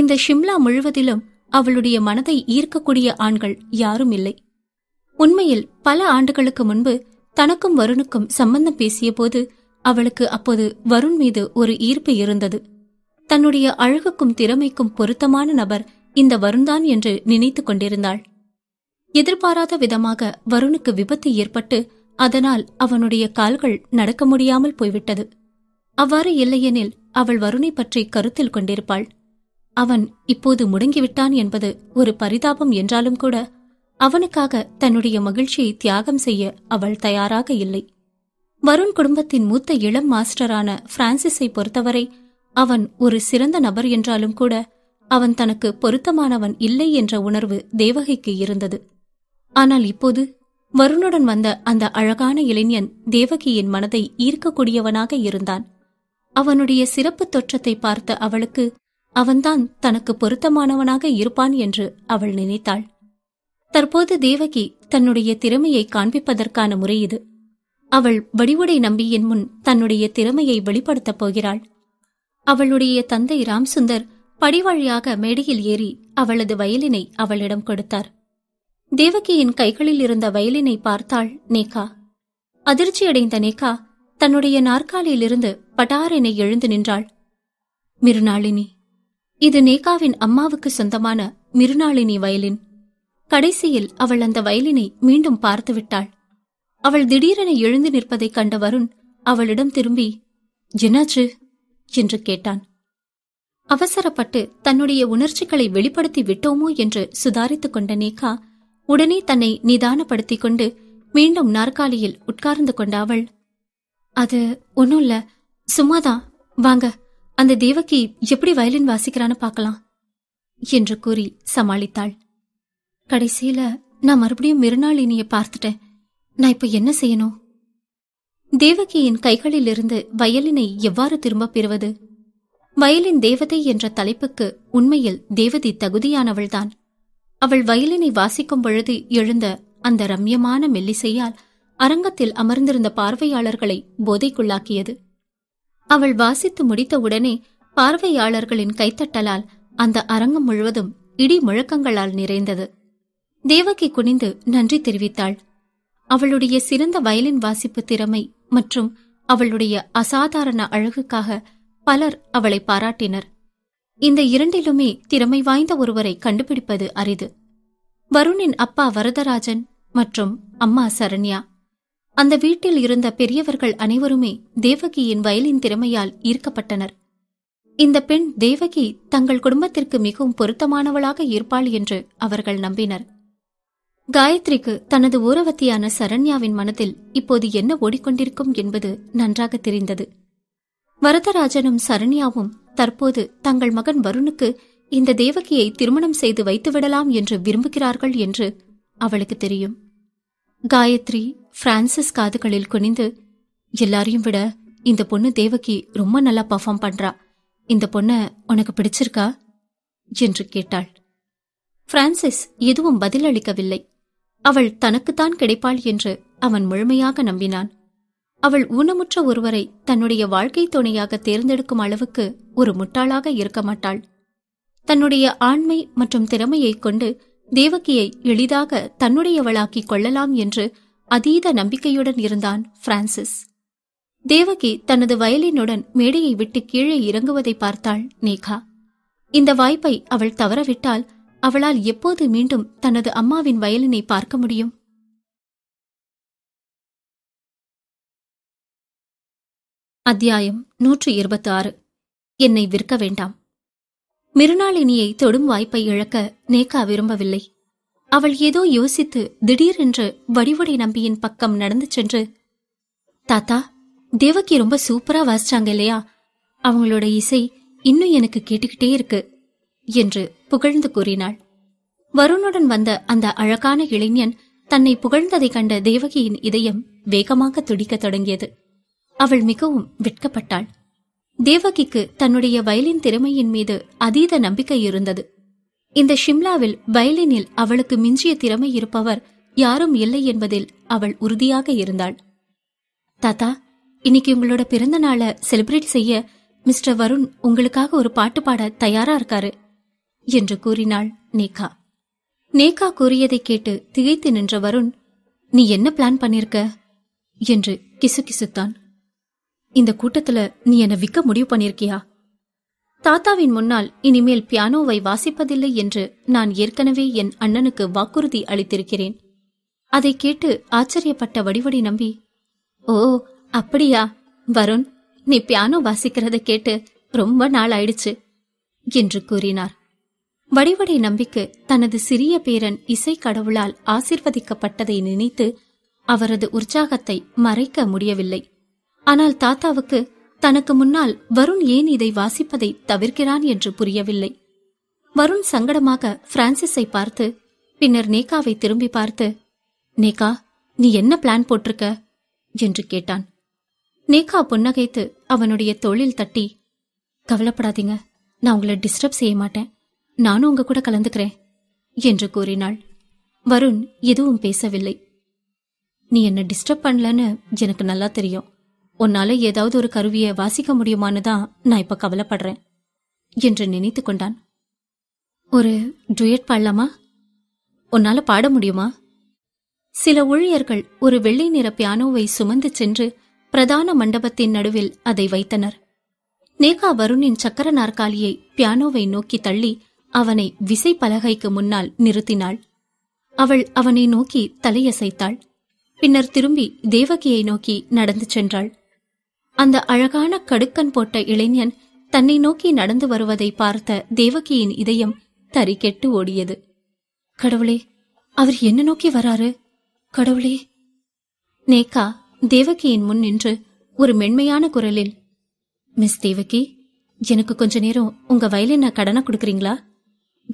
இந்த ஷிம்லா முழுவதிலும் அவளுடைய மனதை ஈர்க்கக்கூடிய ஆண்கள் யாரும் இல்லை உண்மையில் பல ஆண்டுகளுக்கு முன்பு தனக்கும் வருணுக்கும் சம்பந்தம் பேசிய அவளுக்கு அப்போது வருண் மீது ஒரு ஈர்ப்பு இருந்தது தன்னுடைய அழகுக்கும் திறமைக்கும் பொருத்தமான நபர் இந்த வருண்தான் என்று நினைத்துக் கொண்டிருந்தாள் எதிர்பாராத விதமாக வருணுக்கு விபத்து ஏற்பட்டு அதனால் அவனுடைய கால்கள் நடக்க முடியாமல் போய்விட்டது அவ்வாறு இல்லையெனில் அவள் வருணை பற்றி கருத்தில் கொண்டிருப்பாள் அவன் இப்போது முடங்கிவிட்டான் என்பது ஒரு பரிதாபம் என்றாலும் கூட அவனுக்காக தன்னுடைய மகிழ்ச்சியை தியாகம் செய்ய அவள் தயாராக இல்லை வருண் குடும்பத்தின் மூத்த இளம் மாஸ்டரான பிரான்சிஸை பொறுத்தவரை அவன் ஒரு சிறந்த நபர் என்றாலும் கூட அவன் தனக்கு பொருத்தமானவன் இல்லை என்ற உணர்வு தேவகிக்கு இருந்தது ஆனால் இப்போது வருணுடன் வந்த அந்த அழகான இளைஞன் தேவகியின் மனதை ஈர்க்கக்கூடியவனாக இருந்தான் அவனுடைய சிறப்பு தோற்றத்தை பார்த்த அவளுக்கு அவன்தான் தனக்கு பொருத்தமானவனாக இருப்பான் என்று அவள் நினைத்தாள் தற்போது தேவகி தன்னுடைய திறமையை காண்பிப்பதற்கான முறை இது அவள் வடிவுடை நம்பியின் முன் தன்னுடைய திறமையை வெளிப்படுத்தப் போகிறாள் அவளுடைய தந்தை ராம்சுந்தர் படிவழியாக மேடையில் ஏறி அவளது வயலினை அவளிடம் கொடுத்தார் தேவகியின் கைகளில் இருந்த வயலினை பார்த்தாள் நேகா அதிர்ச்சியடைந்த நேகா தன்னுடைய நாற்காலியிலிருந்து பட்டாரினை எழுந்து நின்றாள் மிருநாளினி இது நேகாவின் அம்மாவுக்கு சொந்தமான மிருநாளினி வயலின் கடைசியில் அவள் அந்த வயலினை மீண்டும் பார்த்து விட்டாள் அவள் திடீரென எழுந்து நிற்பதைக் கண்ட வருண் அவளிடம் திரும்பி ஜினாச்சு என்று கேட்டான் அவசரப்பட்டு தன்னுடைய உணர்ச்சிகளை வெளிப்படுத்தி விட்டோமோ என்று சுதாரித்துக் கொண்ட நேகா உடனே தன்னை நிதானப்படுத்திக் கொண்டு மீண்டும் நாற்காலியில் உட்கார்ந்து கொண்ட அவள் அது ஒன்னும் இல்ல சும்மாதான் வாங்க அந்த தேவகி எப்படி வயலின் வாசிக்கிறான்னு பார்க்கலாம் என்று கூறி சமாளித்தாள் கடைசியில நான் மறுபடியும் மிருநாளினிய பார்த்துட்டேன் நான் இப்ப என்ன செய்யணும் தேவகியின் கைகளிலிருந்து வயலினை எவ்வாறு திரும்பப் பெறுவது வயலின் தேவதை என்ற தலைப்புக்கு உண்மையில் தேவதி தகுதியானவள்தான் அவள் வயலினை வாசிக்கும் பொழுது எழுந்த அந்த ரம்யமான மெல்லிசையால் அரங்கத்தில் அமர்ந்திருந்த பார்வையாளர்களை போதைக்குள்ளாக்கியது அவள் வாசித்து முடித்தவுடனே பார்வையாளர்களின் கைத்தட்டலால் அந்த அரங்கம் முழுவதும் இடி முழக்கங்களால் நிறைந்தது தேவகி குனிந்து நன்றி தெரிவித்தாள் அவளுடைய சிறந்த வயலின் வாசிப்பு திறமை மற்றும் அவளுடைய அசாதாரண அழகுக்காக பலர் அவளை பாராட்டினர் இந்த இரண்டிலுமே திறமை வாய்ந்த ஒருவரை கண்டுபிடிப்பது அரிது வருணின் அப்பா வரதராஜன் மற்றும் அம்மா சரண்யா அந்த வீட்டில் இருந்த பெரியவர்கள் அனைவருமே தேவகியின் வயலின் திறமையால் ஈர்க்கப்பட்டனர் இந்த பெண் தேவகி தங்கள் குடும்பத்திற்கு மிகவும் பொருத்தமானவளாக இருப்பாள் என்று அவர்கள் நம்பினர் காயத்ரிக்கு தனது ஊரவத்தியான சரண்யாவின் மனதில் இப்போது என்ன ஓடிக்கொண்டிருக்கும் என்பது நன்றாக தெரிந்தது வரதராஜனும் சரண்யாவும் தற்போது தங்கள் மகன் வருணுக்கு இந்த தேவகியை திருமணம் செய்து வைத்துவிடலாம் என்று விரும்புகிறார்கள் என்று அவளுக்கு தெரியும் காயத்ரி பிரான்சிஸ் காதுகளில் குனிந்து எல்லாரையும் விட இந்த பொண்ணு தேவகி ரொம்ப நல்லா பர்ஃபார்ம் பண்றா இந்த பொண்ண உனக்கு பிடிச்சிருக்கா என்று கேட்டாள் பிரான்சிஸ் எதுவும் பதிலளிக்கவில்லை அவள் தனக்குத்தான் கிடைப்பாள் என்று அவன் முழுமையாக நம்பினான் அவள் ஊனமுற்ற ஒருவரை தன்னுடைய வாழ்க்கை துணையாக தேர்ந்தெடுக்கும் அளவுக்கு ஒரு முட்டாளாக இருக்க மாட்டாள் தன்னுடைய ஆண்மை மற்றும் திறமையைக் கொண்டு தேவகியை எளிதாக தன்னுடையவளாக்கிக் கொள்ளலாம் என்று அதீத நம்பிக்கையுடன் இருந்தான் பிரான்சிஸ் தேவகி தனது வயலினுடன் மேடையை விட்டு கீழே இறங்குவதை பார்த்தாள் நேகா இந்த வாய்ப்பை அவள் தவறவிட்டால் அவளால் எப்போது மீண்டும் தனது அம்மாவின் வயலினை பார்க்க முடியும் அத்தியாயம் நூற்று இருபத்தி ஆறு என்னை விற்க வேண்டாம் மிருணாளினியை தொடும் வாய்ப்பை இழக்க நேகா விரும்பவில்லை அவள் ஏதோ யோசித்து திடீரென்று வடிவுடை நம்பியின் பக்கம் நடந்து சென்று தாத்தா தேவகி ரொம்ப சூப்பரா வாசிச்சாங்க இல்லையா அவங்களோட இசை இன்னும் எனக்கு கேட்டுக்கிட்டே இருக்கு என்று புகழ்ந்து கூறினாள் வருணுடன் வந்த அந்த அழகான இளைஞன் தன்னை புகழ்ந்ததைக் கண்ட தேவகியின் இதயம் வேகமாக துடிக்கத் தொடங்கியது அவள் மிகவும் வெட்கப்பட்டாள் தேவகிக்கு தன்னுடைய வயலின் திறமையின் மீது அதீத நம்பிக்கை இருந்தது இந்த ஷிம்லாவில் வயலினில் அவளுக்கு மிஞ்சிய திறமை இருப்பவர் யாரும் இல்லை என்பதில் அவள் உறுதியாக இருந்தாள் தாத்தா இன்னைக்கு உங்களோட பிறந்த நாளை செலிப்ரேட் செய்ய மிஸ்டர் வருண் உங்களுக்காக ஒரு பாட்டு பாட தயாரா இருக்காரு என்று கூறினாள் நேகா நேகா கூறியதை கேட்டு திகைத்து நின்ற வருண் நீ என்ன பிளான் பண்ணிருக்க என்று கிசு கிசுத்தான் இந்த கூட்டத்துல நீ என்னை விக்க முடிவு பண்ணிருக்கியா தாத்தாவின் முன்னால் இனிமேல் பியானோவை வாசிப்பதில்லை என்று நான் ஏற்கனவே என் அண்ணனுக்கு வாக்குறுதி அளித்திருக்கிறேன் அதை கேட்டு ஆச்சரியப்பட்ட வடிவடி நம்பி ஓ அப்படியா வருண் நீ பியானோ வாசிக்கிறத கேட்டு ரொம்ப நாள் ஆயிடுச்சு என்று கூறினார் வடிவடை நம்பிக்கு தனது சிறிய பேரன் இசை கடவுளால் ஆசிர்வதிக்கப்பட்டதை நினைத்து அவரது உற்சாகத்தை மறைக்க முடியவில்லை ஆனால் தாத்தாவுக்கு தனக்கு முன்னால் வருண் ஏன் இதை வாசிப்பதை தவிர்க்கிறான் என்று புரியவில்லை வருண் சங்கடமாக பிரான்சிஸை பார்த்து பின்னர் நேகாவை திரும்பி பார்த்து நேகா நீ என்ன பிளான் போட்டிருக்க என்று கேட்டான் நேகா புன்னகைத்து அவனுடைய தொழில் தட்டி கவலைப்படாதீங்க நான் உங்களை டிஸ்டர்ப் செய்ய மாட்டேன் நானும் உங்க கூட கலந்துக்கிறேன் என்று கூறினாள் வருண் எதுவும் பேசவில்லை நீ என்ன டிஸ்டர்ப் பண்ணலன்னு எனக்கு நல்லா தெரியும் உன்னால ஏதாவது ஒரு கருவியை வாசிக்க முடியுமான்னு தான் நான் இப்ப கவலைப்படுறேன் என்று நினைத்து கொண்டான் ஒரு டுயட் பாடலாமா உன்னால பாட முடியுமா சில ஊழியர்கள் ஒரு வெள்ளை நிற பியானோவை சுமந்து சென்று பிரதான மண்டபத்தின் நடுவில் அதை வைத்தனர் நேகா வருணின் சக்கர நாற்காலியை பியானோவை நோக்கி தள்ளி அவனை விசைப்பலகைக்கு முன்னால் நிறுத்தினாள் அவள் அவனை நோக்கி தலையசைத்தாள் பின்னர் திரும்பி தேவகியை நோக்கி நடந்து சென்றாள் அந்த அழகான கடுக்கன் போட்ட இளைஞன் தன்னை நோக்கி நடந்து வருவதை பார்த்த தேவகியின் இதயம் தறிக்கெட்டு ஓடியது கடவுளே அவர் என்ன நோக்கி வராரு கடவுளே நேக்கா தேவகியின் முன் நின்று ஒரு மென்மையான குரலில் மிஸ் தேவகி எனக்கு கொஞ்ச நேரம் உங்க வயலின் கடனை கொடுக்குறீங்களா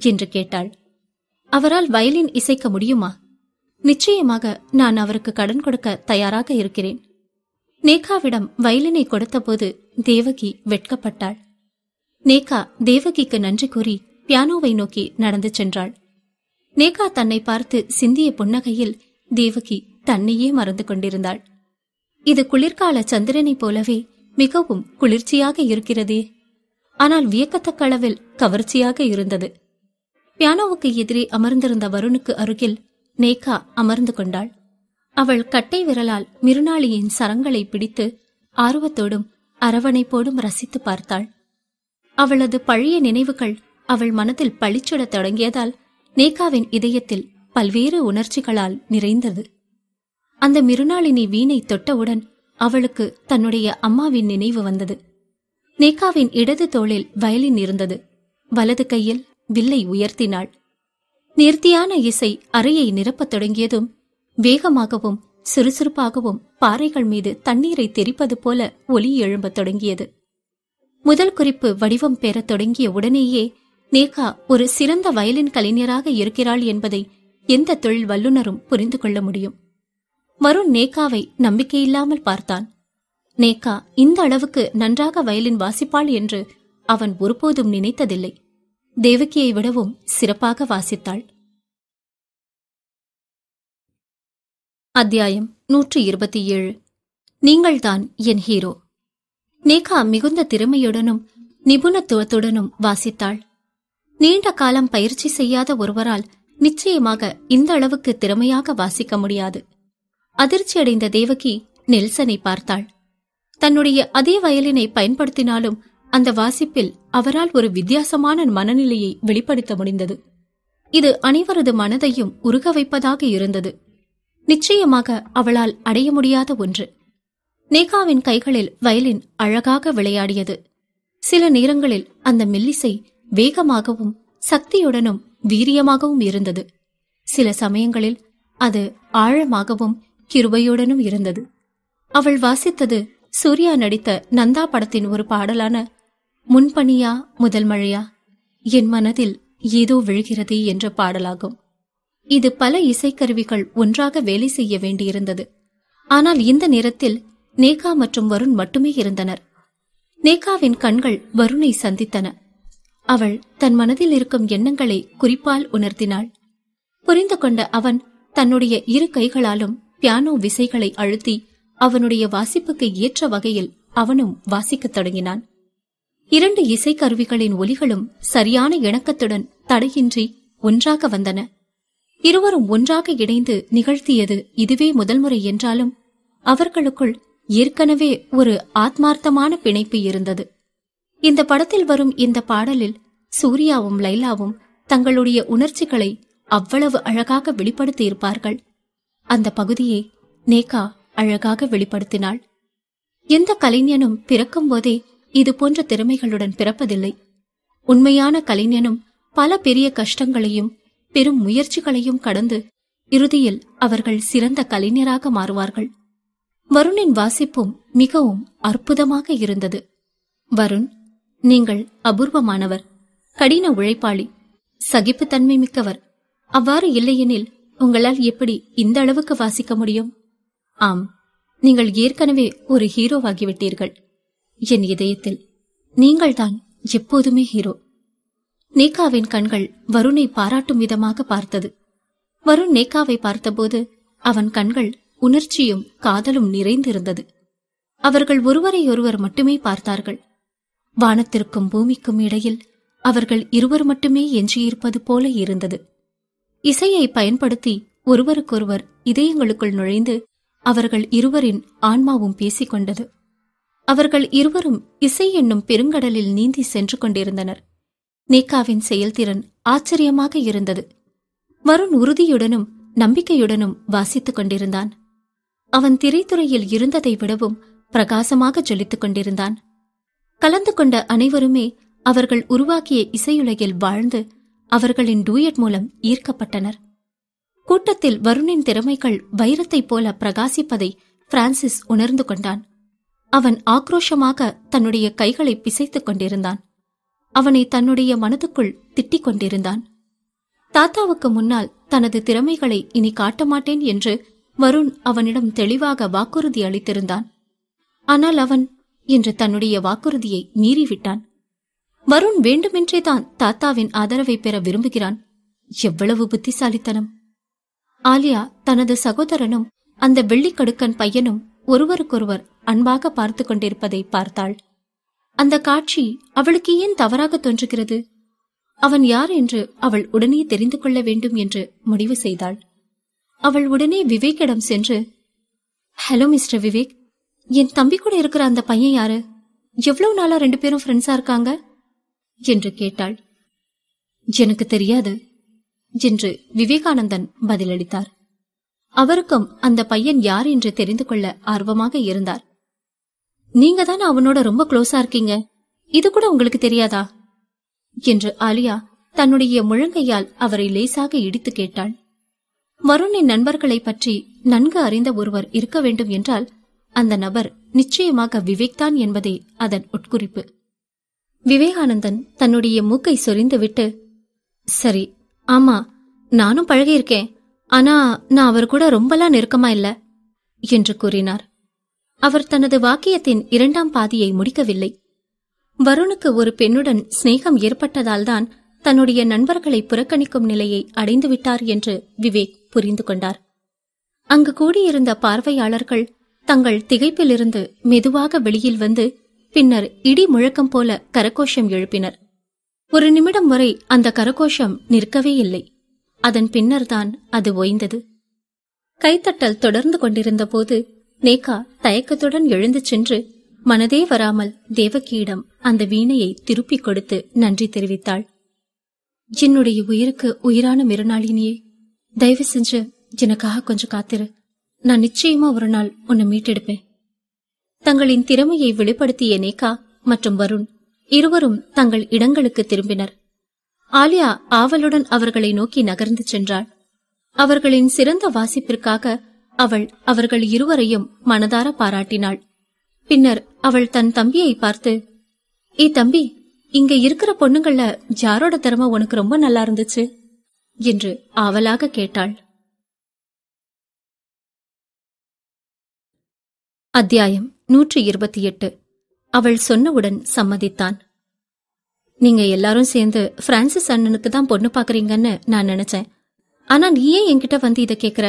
என்று கேட்டாள் அவரால் வயலின் இசைக்க முடியுமா நிச்சயமாக நான் அவருக்கு கடன் கொடுக்க தயாராக இருக்கிறேன் நேகாவிடம் வயலினை கொடுத்தபோது தேவகி வெட்கப்பட்டாள் நேகா தேவகிக்கு நன்றி கூறி பியானோவை நோக்கி நடந்து சென்றாள் நேகா தன்னை பார்த்து சிந்திய புன்னகையில் தேவகி தன்னையே மறந்து கொண்டிருந்தாள் இது குளிர்கால சந்திரனைப் போலவே மிகவும் குளிர்ச்சியாக இருக்கிறதே ஆனால் வியக்கத்தக்க அளவில் கவர்ச்சியாக இருந்தது பியானோவுக்கு எதிரே அமர்ந்திருந்த வருணுக்கு அருகில் நேகா அமர்ந்து கொண்டாள் அவள் கட்டை விரலால் மிருணாளியின் சரங்களை பிடித்து ஆர்வத்தோடும் அரவணைப்போடும் ரசித்து பார்த்தாள் அவளது பழைய நினைவுகள் அவள் மனதில் பளிச்சிடத் தொடங்கியதால் நேகாவின் இதயத்தில் பல்வேறு உணர்ச்சிகளால் நிறைந்தது அந்த மிருணாளினி வீணை தொட்டவுடன் அவளுக்கு தன்னுடைய அம்மாவின் நினைவு வந்தது நேகாவின் இடது தோளில் வயலின் இருந்தது வலது கையில் வில்லை உயர்த்தினாள் நேர்த்தியான இசை அறையை நிரப்பத் தொடங்கியதும் வேகமாகவும் சுறுசுறுப்பாகவும் பாறைகள் மீது தண்ணீரை தெரிப்பது போல ஒலி எழும்பத் தொடங்கியது முதல் குறிப்பு வடிவம் பெறத் தொடங்கிய உடனேயே நேகா ஒரு சிறந்த வயலின் கலைஞராக இருக்கிறாள் என்பதை எந்த தொழில் வல்லுநரும் புரிந்து கொள்ள முடியும் வருண் நேகாவை நம்பிக்கையில்லாமல் பார்த்தான் நேகா இந்த அளவுக்கு நன்றாக வயலின் வாசிப்பாள் என்று அவன் ஒருபோதும் நினைத்ததில்லை தேவகியை விடவும் சிறப்பாக வாசித்தாள் அத்தியாயம் நூற்றி இருபத்தி ஏழு நீங்கள்தான் என் ஹீரோ நேகா மிகுந்த திறமையுடனும் நிபுணத்துவத்துடனும் வாசித்தாள் நீண்ட காலம் பயிற்சி செய்யாத ஒருவரால் நிச்சயமாக இந்த அளவுக்கு திறமையாக வாசிக்க முடியாது அதிர்ச்சியடைந்த தேவகி நெல்சனை பார்த்தாள் தன்னுடைய அதே வயலினை பயன்படுத்தினாலும் அந்த வாசிப்பில் அவரால் ஒரு வித்தியாசமான மனநிலையை வெளிப்படுத்த முடிந்தது இது அனைவரது மனதையும் உருக வைப்பதாக இருந்தது நிச்சயமாக அவளால் அடைய முடியாத ஒன்று நேகாவின் கைகளில் வயலின் அழகாக விளையாடியது சில நேரங்களில் அந்த மெல்லிசை வேகமாகவும் சக்தியுடனும் வீரியமாகவும் இருந்தது சில சமயங்களில் அது ஆழமாகவும் கிருபையுடனும் இருந்தது அவள் வாசித்தது சூர்யா நடித்த நந்தா படத்தின் ஒரு பாடலான முன்பனியா முதல் மழையா என் மனதில் ஏதோ விழுகிறது என்ற பாடலாகும் இது பல இசைக்கருவிகள் ஒன்றாக வேலை செய்ய வேண்டியிருந்தது ஆனால் இந்த நேரத்தில் நேகா மற்றும் வருண் மட்டுமே இருந்தனர் நேகாவின் கண்கள் வருணை சந்தித்தன அவள் தன் மனதில் இருக்கும் எண்ணங்களை குறிப்பால் உணர்த்தினாள் புரிந்து கொண்ட அவன் தன்னுடைய இரு கைகளாலும் பியானோ விசைகளை அழுத்தி அவனுடைய வாசிப்புக்கு ஏற்ற வகையில் அவனும் வாசிக்கத் தொடங்கினான் இரண்டு இசைக்கருவிகளின் ஒலிகளும் சரியான இணக்கத்துடன் தடையின்றி ஒன்றாக வந்தன இருவரும் ஒன்றாக இணைந்து நிகழ்த்தியது இதுவே முதல் முறை என்றாலும் அவர்களுக்குள் ஏற்கனவே ஒரு ஆத்மார்த்தமான பிணைப்பு இருந்தது இந்த படத்தில் வரும் இந்த பாடலில் சூர்யாவும் லைலாவும் தங்களுடைய உணர்ச்சிகளை அவ்வளவு அழகாக வெளிப்படுத்தியிருப்பார்கள் அந்த பகுதியை நேகா அழகாக வெளிப்படுத்தினாள் எந்த கலைஞனும் பிறக்கும் போதே இது போன்ற திறமைகளுடன் பிறப்பதில்லை உண்மையான கலைஞனும் பல பெரிய கஷ்டங்களையும் பெரும் முயற்சிகளையும் கடந்து இறுதியில் அவர்கள் சிறந்த கலைஞராக மாறுவார்கள் வருணின் வாசிப்பும் மிகவும் அற்புதமாக இருந்தது வருண் நீங்கள் அபூர்வமானவர் கடின உழைப்பாளி சகிப்புத்தன்மை மிக்கவர் அவ்வாறு இல்லையெனில் உங்களால் எப்படி இந்த அளவுக்கு வாசிக்க முடியும் ஆம் நீங்கள் ஏற்கனவே ஒரு ஹீரோவாகிவிட்டீர்கள் என் இதயத்தில் நீங்கள்தான் எப்போதுமே ஹீரோ நேகாவின் கண்கள் வருணை பாராட்டும் விதமாக பார்த்தது வருண் நேகாவை பார்த்தபோது அவன் கண்கள் உணர்ச்சியும் காதலும் நிறைந்திருந்தது அவர்கள் ஒருவரையொருவர் மட்டுமே பார்த்தார்கள் வானத்திற்கும் பூமிக்கும் இடையில் அவர்கள் இருவர் மட்டுமே எஞ்சியிருப்பது போல இருந்தது இசையை பயன்படுத்தி ஒருவருக்கொருவர் இதயங்களுக்குள் நுழைந்து அவர்கள் இருவரின் ஆன்மாவும் பேசிக்கொண்டது அவர்கள் இருவரும் இசை என்னும் பெருங்கடலில் நீந்தி சென்று கொண்டிருந்தனர் நேக்காவின் செயல்திறன் ஆச்சரியமாக இருந்தது வருண் உறுதியுடனும் நம்பிக்கையுடனும் வாசித்துக் கொண்டிருந்தான் அவன் திரைத்துறையில் இருந்ததை விடவும் பிரகாசமாக ஜொலித்துக் கொண்டிருந்தான் கலந்து கொண்ட அனைவருமே அவர்கள் உருவாக்கிய இசையுலகில் வாழ்ந்து அவர்களின் டூயட் மூலம் ஈர்க்கப்பட்டனர் கூட்டத்தில் வருணின் திறமைகள் வைரத்தைப் போல பிரகாசிப்பதை பிரான்சிஸ் உணர்ந்து கொண்டான் அவன் ஆக்ரோஷமாக தன்னுடைய கைகளை பிசைத்துக் கொண்டிருந்தான் அவனை தன்னுடைய மனதுக்குள் திட்டிக் கொண்டிருந்தான் தாத்தாவுக்கு முன்னால் தனது திறமைகளை இனி காட்ட மாட்டேன் என்று வருண் அவனிடம் தெளிவாக வாக்குறுதி அளித்திருந்தான் ஆனால் அவன் என்று தன்னுடைய வாக்குறுதியை மீறிவிட்டான் வருண் வேண்டுமென்றே தான் தாத்தாவின் ஆதரவை பெற விரும்புகிறான் எவ்வளவு புத்திசாலித்தனம் ஆலியா தனது சகோதரனும் அந்த வெள்ளிக்கடுக்கன் பையனும் ஒருவருக்கொருவர் அன்பாக பார்த்து கொண்டிருப்பதை பார்த்தாள் அந்த காட்சி அவளுக்கு ஏன் தவறாக தோன்றுகிறது அவன் யார் என்று அவள் உடனே தெரிந்து கொள்ள வேண்டும் என்று முடிவு செய்தாள் அவள் உடனே விவேக்கிடம் சென்று ஹலோ மிஸ்டர் விவேக் என் தம்பி கூட இருக்கிற அந்த பையன் யாரு எவ்வளவு நாளா ரெண்டு பேரும் ஃப்ரெண்ட்ஸா இருக்காங்க என்று கேட்டாள் எனக்கு தெரியாது என்று விவேகானந்தன் பதிலளித்தார் அவருக்கும் அந்த பையன் யார் என்று தெரிந்து கொள்ள ஆர்வமாக இருந்தார் நீங்க தானே அவனோட ரொம்ப க்ளோஸா இருக்கீங்க இது கூட உங்களுக்கு தெரியாதா என்று ஆலியா தன்னுடைய முழங்கையால் அவரை லேசாக இடித்து கேட்டாள் வருணின் நண்பர்களை பற்றி நன்கு அறிந்த ஒருவர் இருக்க வேண்டும் என்றால் அந்த நபர் நிச்சயமாக விவேக் தான் என்பதே அதன் உட்குறிப்பு விவேகானந்தன் தன்னுடைய மூக்கை சொரிந்துவிட்டு சரி ஆமா நானும் பழகியிருக்கேன் ஆனா நான் அவர் கூட ரொம்பலாம் நெருக்கமா இல்ல என்று கூறினார் அவர் தனது வாக்கியத்தின் இரண்டாம் பாதியை முடிக்கவில்லை வருணுக்கு ஒரு பெண்ணுடன் சிநேகம் ஏற்பட்டதால்தான் தன்னுடைய நண்பர்களை புறக்கணிக்கும் நிலையை அடைந்துவிட்டார் என்று விவேக் புரிந்து கொண்டார் அங்கு கூடியிருந்த பார்வையாளர்கள் தங்கள் திகைப்பிலிருந்து மெதுவாக வெளியில் வந்து பின்னர் இடி முழக்கம் போல கரகோஷம் எழுப்பினர் ஒரு நிமிடம் வரை அந்த கரகோஷம் நிற்கவே இல்லை அதன் பின்னர்தான் அது ஓய்ந்தது கைத்தட்டல் தொடர்ந்து கொண்டிருந்தபோது நேகா தயக்கத்துடன் எழுந்து சென்று மனதே வராமல் தேவகியிடம் அந்த வீணையை திருப்பிக் கொடுத்து நன்றி தெரிவித்தாள் என்னுடைய உயிருக்கு உயிரான மிருநாளினியே தயவு செஞ்சு எனக்காக கொஞ்சம் காத்திரு நான் நிச்சயமா ஒரு நாள் உன்னை மீட்டெடுப்பேன் தங்களின் திறமையை வெளிப்படுத்திய நேகா மற்றும் வருண் இருவரும் தங்கள் இடங்களுக்கு திரும்பினர் ஆலியா ஆவலுடன் அவர்களை நோக்கி நகர்ந்து சென்றாள் அவர்களின் சிறந்த வாசிப்பிற்காக அவள் அவர்கள் இருவரையும் மனதார பாராட்டினாள் பின்னர் அவள் தன் தம்பியை பார்த்து ஏ தம்பி இங்க இருக்கிற பொண்ணுங்கள ஜாரோட திறமை உனக்கு ரொம்ப நல்லா இருந்துச்சு என்று ஆவலாக கேட்டாள் அத்தியாயம் நூற்றி இருபத்தி எட்டு அவள் சொன்னவுடன் சம்மதித்தான் நீங்க எல்லாரும் சேர்ந்து பிரான்சிஸ் அண்ணனுக்கு தான் பொண்ணு பாக்குறீங்கன்னு நான் நினைச்சேன் ஆனா நீ ஏன் என்கிட்ட வந்து இதை கேக்குற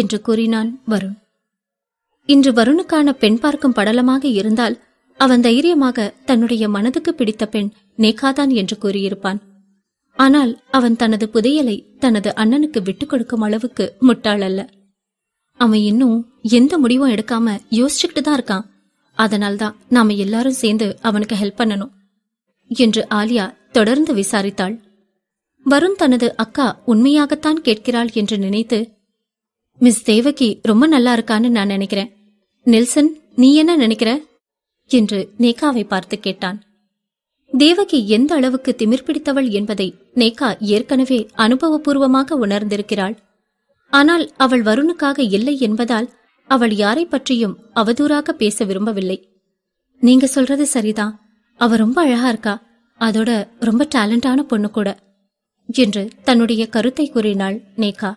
என்று கூறினான் வருண் இன்று வருணுக்கான பெண் பார்க்கும் படலமாக இருந்தால் அவன் தைரியமாக தன்னுடைய மனதுக்கு பிடித்த பெண் நேகாதான் என்று கூறியிருப்பான் ஆனால் அவன் தனது புதையலை தனது அண்ணனுக்கு விட்டுக் கொடுக்கும் அளவுக்கு முட்டாள் அல்ல அவன் இன்னும் எந்த முடிவும் எடுக்காம யோசிச்சுக்கிட்டு தான் இருக்கான் அதனால்தான் நாம எல்லாரும் சேர்ந்து அவனுக்கு ஹெல்ப் பண்ணணும் என்று ஆலியா தொடர்ந்து விசாரித்தாள் வருண் தனது அக்கா உண்மையாகத்தான் கேட்கிறாள் என்று நினைத்து மிஸ் தேவகி ரொம்ப நல்லா இருக்கான்னு நான் நினைக்கிறேன் நெல்சன் நீ என்ன நினைக்கிற என்று நேகாவை பார்த்து கேட்டான் தேவகி எந்த அளவுக்கு திமிர் பிடித்தவள் என்பதை நேகா ஏற்கனவே அனுபவபூர்வமாக உணர்ந்திருக்கிறாள் ஆனால் அவள் வருணுக்காக இல்லை என்பதால் அவள் யாரை பற்றியும் அவதூறாக பேச விரும்பவில்லை நீங்க சொல்றது சரிதான் அவ ரொம்ப அழகா இருக்கா அதோட ரொம்ப டேலண்டான பொண்ணு கூட என்று தன்னுடைய கருத்தை கூறினாள் நேகா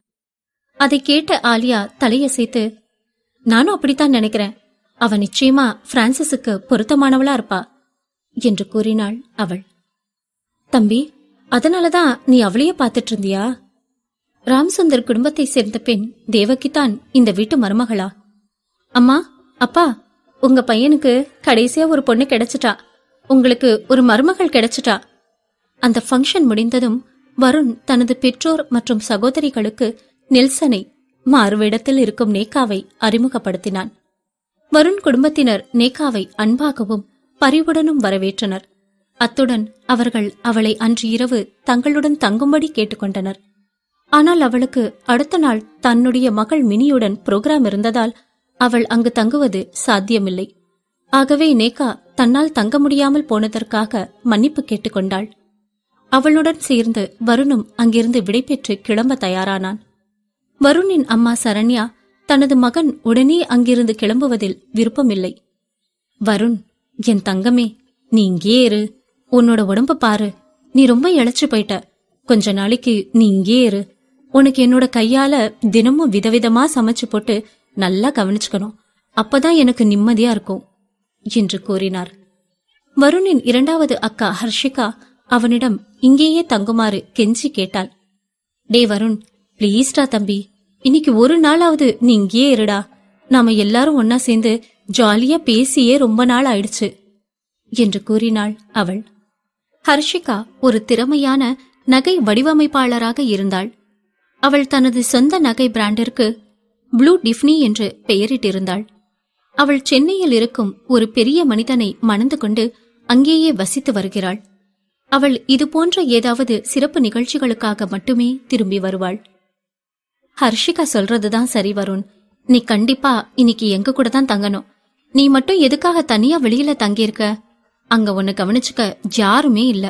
அதை கேட்ட ஆலியா தலையசைத்து நானும் அப்படித்தான் நினைக்கிறேன் அவ நிச்சயமா பிரான்சிஸுக்கு பொருத்தமானவளா இருப்பா என்று கூறினாள் அவள் தம்பி அதனாலதான் நீ அவளையே பார்த்துட்டு இருந்தியா ராம்சுந்தர் குடும்பத்தை சேர்ந்த பெண் தேவகிதான் இந்த வீட்டு மருமகளா அம்மா அப்பா உங்க பையனுக்கு கடைசியா ஒரு பொண்ணு கிடைச்சிட்டா உங்களுக்கு ஒரு மருமகள் கிடைச்சிட்டா அந்த ஃபங்க்ஷன் முடிந்ததும் வருண் தனது பெற்றோர் மற்றும் சகோதரிகளுக்கு நெல்சனை மாறுவேடத்தில் இருக்கும் நேகாவை அறிமுகப்படுத்தினான் வருண் குடும்பத்தினர் நேகாவை அன்பாகவும் பரிவுடனும் வரவேற்றனர் அத்துடன் அவர்கள் அவளை அன்று இரவு தங்களுடன் தங்கும்படி கேட்டுக்கொண்டனர் ஆனால் அவளுக்கு அடுத்த நாள் தன்னுடைய மகள் மினியுடன் புரோகிராம் இருந்ததால் அவள் அங்கு தங்குவது சாத்தியமில்லை ஆகவே நேகா தன்னால் தங்க முடியாமல் போனதற்காக மன்னிப்பு கேட்டுக்கொண்டாள் அவளுடன் சேர்ந்து வருணும் அங்கிருந்து விடைபெற்று கிளம்ப தயாரானான் வருணின் அம்மா சரண்யா தனது மகன் உடனே அங்கிருந்து கிளம்புவதில் விருப்பமில்லை வருண் என் தங்கமே நீ இங்கே இரு உன்னோட உடம்ப பாரு நீ ரொம்ப இழைச்சு போயிட்ட கொஞ்ச நாளைக்கு நீ இங்கே இரு உனக்கு என்னோட கையால தினமும் விதவிதமா சமைச்சு போட்டு நல்லா கவனிச்சுக்கணும் அப்பதான் எனக்கு நிம்மதியா இருக்கும் என்று கூறினார் வருணின் இரண்டாவது அக்கா ஹர்ஷிகா அவனிடம் இங்கேயே தங்குமாறு கெஞ்சி கேட்டாள் டே வருண் ப்ளீஸ்டா தம்பி இன்னைக்கு ஒரு நாளாவது நீ இங்கேயே இருடா நாம எல்லாரும் ஒன்னா சேர்ந்து ஜாலியா பேசியே ரொம்ப நாள் ஆயிடுச்சு என்று கூறினாள் அவள் ஹர்ஷிகா ஒரு திறமையான நகை வடிவமைப்பாளராக இருந்தாள் அவள் தனது சொந்த நகை பிராண்டிற்கு ப்ளூ டிஃப்னி என்று பெயரிட்டிருந்தாள் அவள் சென்னையில் இருக்கும் ஒரு பெரிய மனிதனை மணந்து கொண்டு அங்கேயே வசித்து வருகிறாள் அவள் இதுபோன்ற ஏதாவது சிறப்பு நிகழ்ச்சிகளுக்காக மட்டுமே திரும்பி வருவாள் ஹர்ஷிகா சொல்றதுதான் சரி வருண் நீ கண்டிப்பா இன்னைக்கு எங்க கூட தான் தங்கணும் நீ மட்டும் எதுக்காக தனியா வெளியில தங்கியிருக்க அங்க உன்னை கவனிச்சுக்க யாருமே இல்ல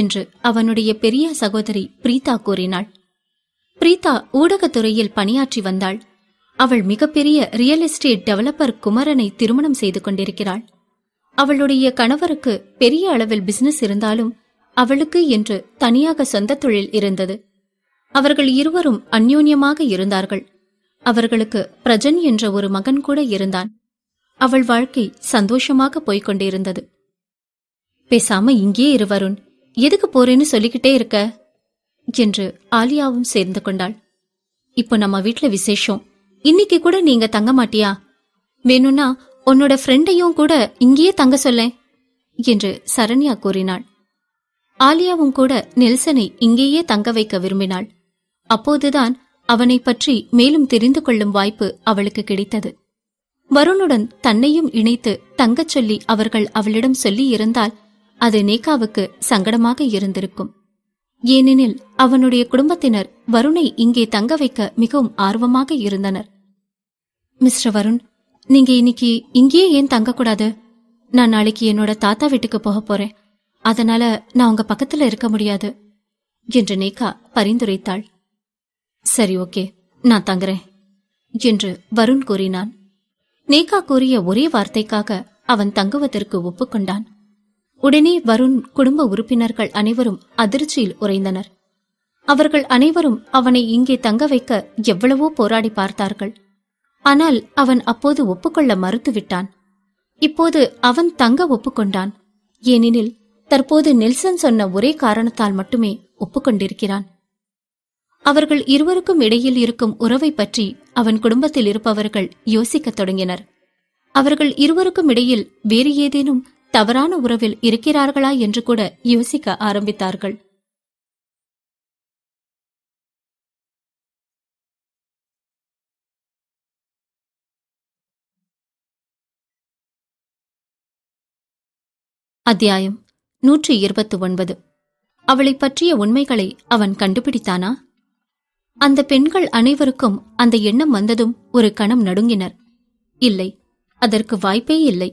என்று அவனுடைய பெரிய சகோதரி பிரீதா கூறினாள் பிரீதா ஊடகத்துறையில் பணியாற்றி வந்தாள் அவள் மிகப்பெரிய ரியல் எஸ்டேட் டெவலப்பர் குமரனை திருமணம் செய்து கொண்டிருக்கிறாள் அவளுடைய கணவருக்கு பெரிய அளவில் பிசினஸ் இருந்தாலும் அவளுக்கு என்று தனியாக சொந்த தொழில் இருந்தது அவர்கள் இருவரும் அந்யோன்யமாக இருந்தார்கள் அவர்களுக்கு பிரஜன் என்ற ஒரு மகன் கூட இருந்தான் அவள் வாழ்க்கை சந்தோஷமாக போய்க் கொண்டிருந்தது பேசாம இங்கே இரு வருண் எதுக்கு போறேன்னு சொல்லிக்கிட்டே இருக்க என்று ஆலியாவும் சேர்ந்து கொண்டாள் இப்போ நம்ம வீட்டுல விசேஷம் இன்னைக்கு கூட நீங்க தங்க மாட்டியா வேணும்னா உன்னோட ஃப்ரெண்டையும் கூட இங்கேயே தங்க சொல்ல என்று சரண்யா கூறினாள் ஆலியாவும் கூட நெல்சனை இங்கேயே தங்க வைக்க விரும்பினாள் அப்போதுதான் அவனை பற்றி மேலும் தெரிந்து கொள்ளும் வாய்ப்பு அவளுக்கு கிடைத்தது வருணுடன் தன்னையும் இணைத்து தங்கச் சொல்லி அவர்கள் அவளிடம் சொல்லியிருந்தால் அது நேகாவுக்கு சங்கடமாக இருந்திருக்கும் ஏனெனில் அவனுடைய குடும்பத்தினர் வருணை இங்கே தங்க வைக்க மிகவும் ஆர்வமாக இருந்தனர் மிஸ்டர் வருண் நீங்க இன்னைக்கு இங்கேயே ஏன் தங்கக்கூடாது நான் நாளைக்கு என்னோட தாத்தா வீட்டுக்கு போக போறேன் அதனால நான் உங்க பக்கத்துல இருக்க முடியாது என்று நேகா பரிந்துரைத்தாள் சரி ஓகே நான் தங்குறேன் என்று வருண் கூறினான் நேகா கூறிய ஒரே வார்த்தைக்காக அவன் தங்குவதற்கு ஒப்புக்கொண்டான் உடனே வருண் குடும்ப உறுப்பினர்கள் அனைவரும் அதிர்ச்சியில் உறைந்தனர் அவர்கள் அனைவரும் அவனை இங்கே தங்க வைக்க எவ்வளவோ போராடி பார்த்தார்கள் ஆனால் அவன் அப்போது ஒப்புக்கொள்ள மறுத்துவிட்டான் இப்போது அவன் தங்க ஒப்புக்கொண்டான் ஏனெனில் தற்போது நெல்சன் சொன்ன ஒரே காரணத்தால் மட்டுமே ஒப்புக்கொண்டிருக்கிறான் அவர்கள் இருவருக்கும் இடையில் இருக்கும் உறவை பற்றி அவன் குடும்பத்தில் இருப்பவர்கள் யோசிக்கத் தொடங்கினர் அவர்கள் இருவருக்கும் இடையில் வேறு ஏதேனும் தவறான உறவில் இருக்கிறார்களா என்று கூட யோசிக்க ஆரம்பித்தார்கள் அத்தியாயம் நூற்றி இருபத்தி ஒன்பது அவளை பற்றிய உண்மைகளை அவன் கண்டுபிடித்தானா அந்த பெண்கள் அனைவருக்கும் அந்த எண்ணம் வந்ததும் ஒரு கணம் நடுங்கினர் இல்லை அதற்கு வாய்ப்பே இல்லை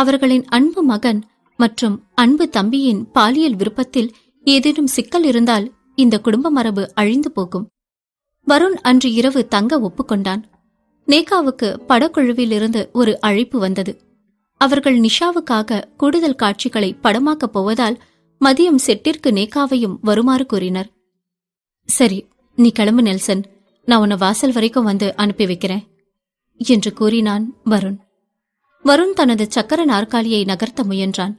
அவர்களின் அன்பு மகன் மற்றும் அன்பு தம்பியின் பாலியல் விருப்பத்தில் ஏதேனும் சிக்கல் இருந்தால் இந்த குடும்ப மரபு அழிந்து போகும் வருண் அன்று இரவு தங்க ஒப்புக்கொண்டான் நேகாவுக்கு படக்குழுவிலிருந்து ஒரு அழைப்பு வந்தது அவர்கள் நிஷாவுக்காக கூடுதல் காட்சிகளை படமாக்கப் போவதால் மதியம் செட்டிற்கு நேகாவையும் வருமாறு கூறினர் சரி நீ கிளம்பு நெல்சன் நான் உன்னை வாசல் வரைக்கும் வந்து அனுப்பி வைக்கிறேன் என்று கூறினான் வருண் வருண் தனது சக்கர நாற்காலியை நகர்த்த முயன்றான்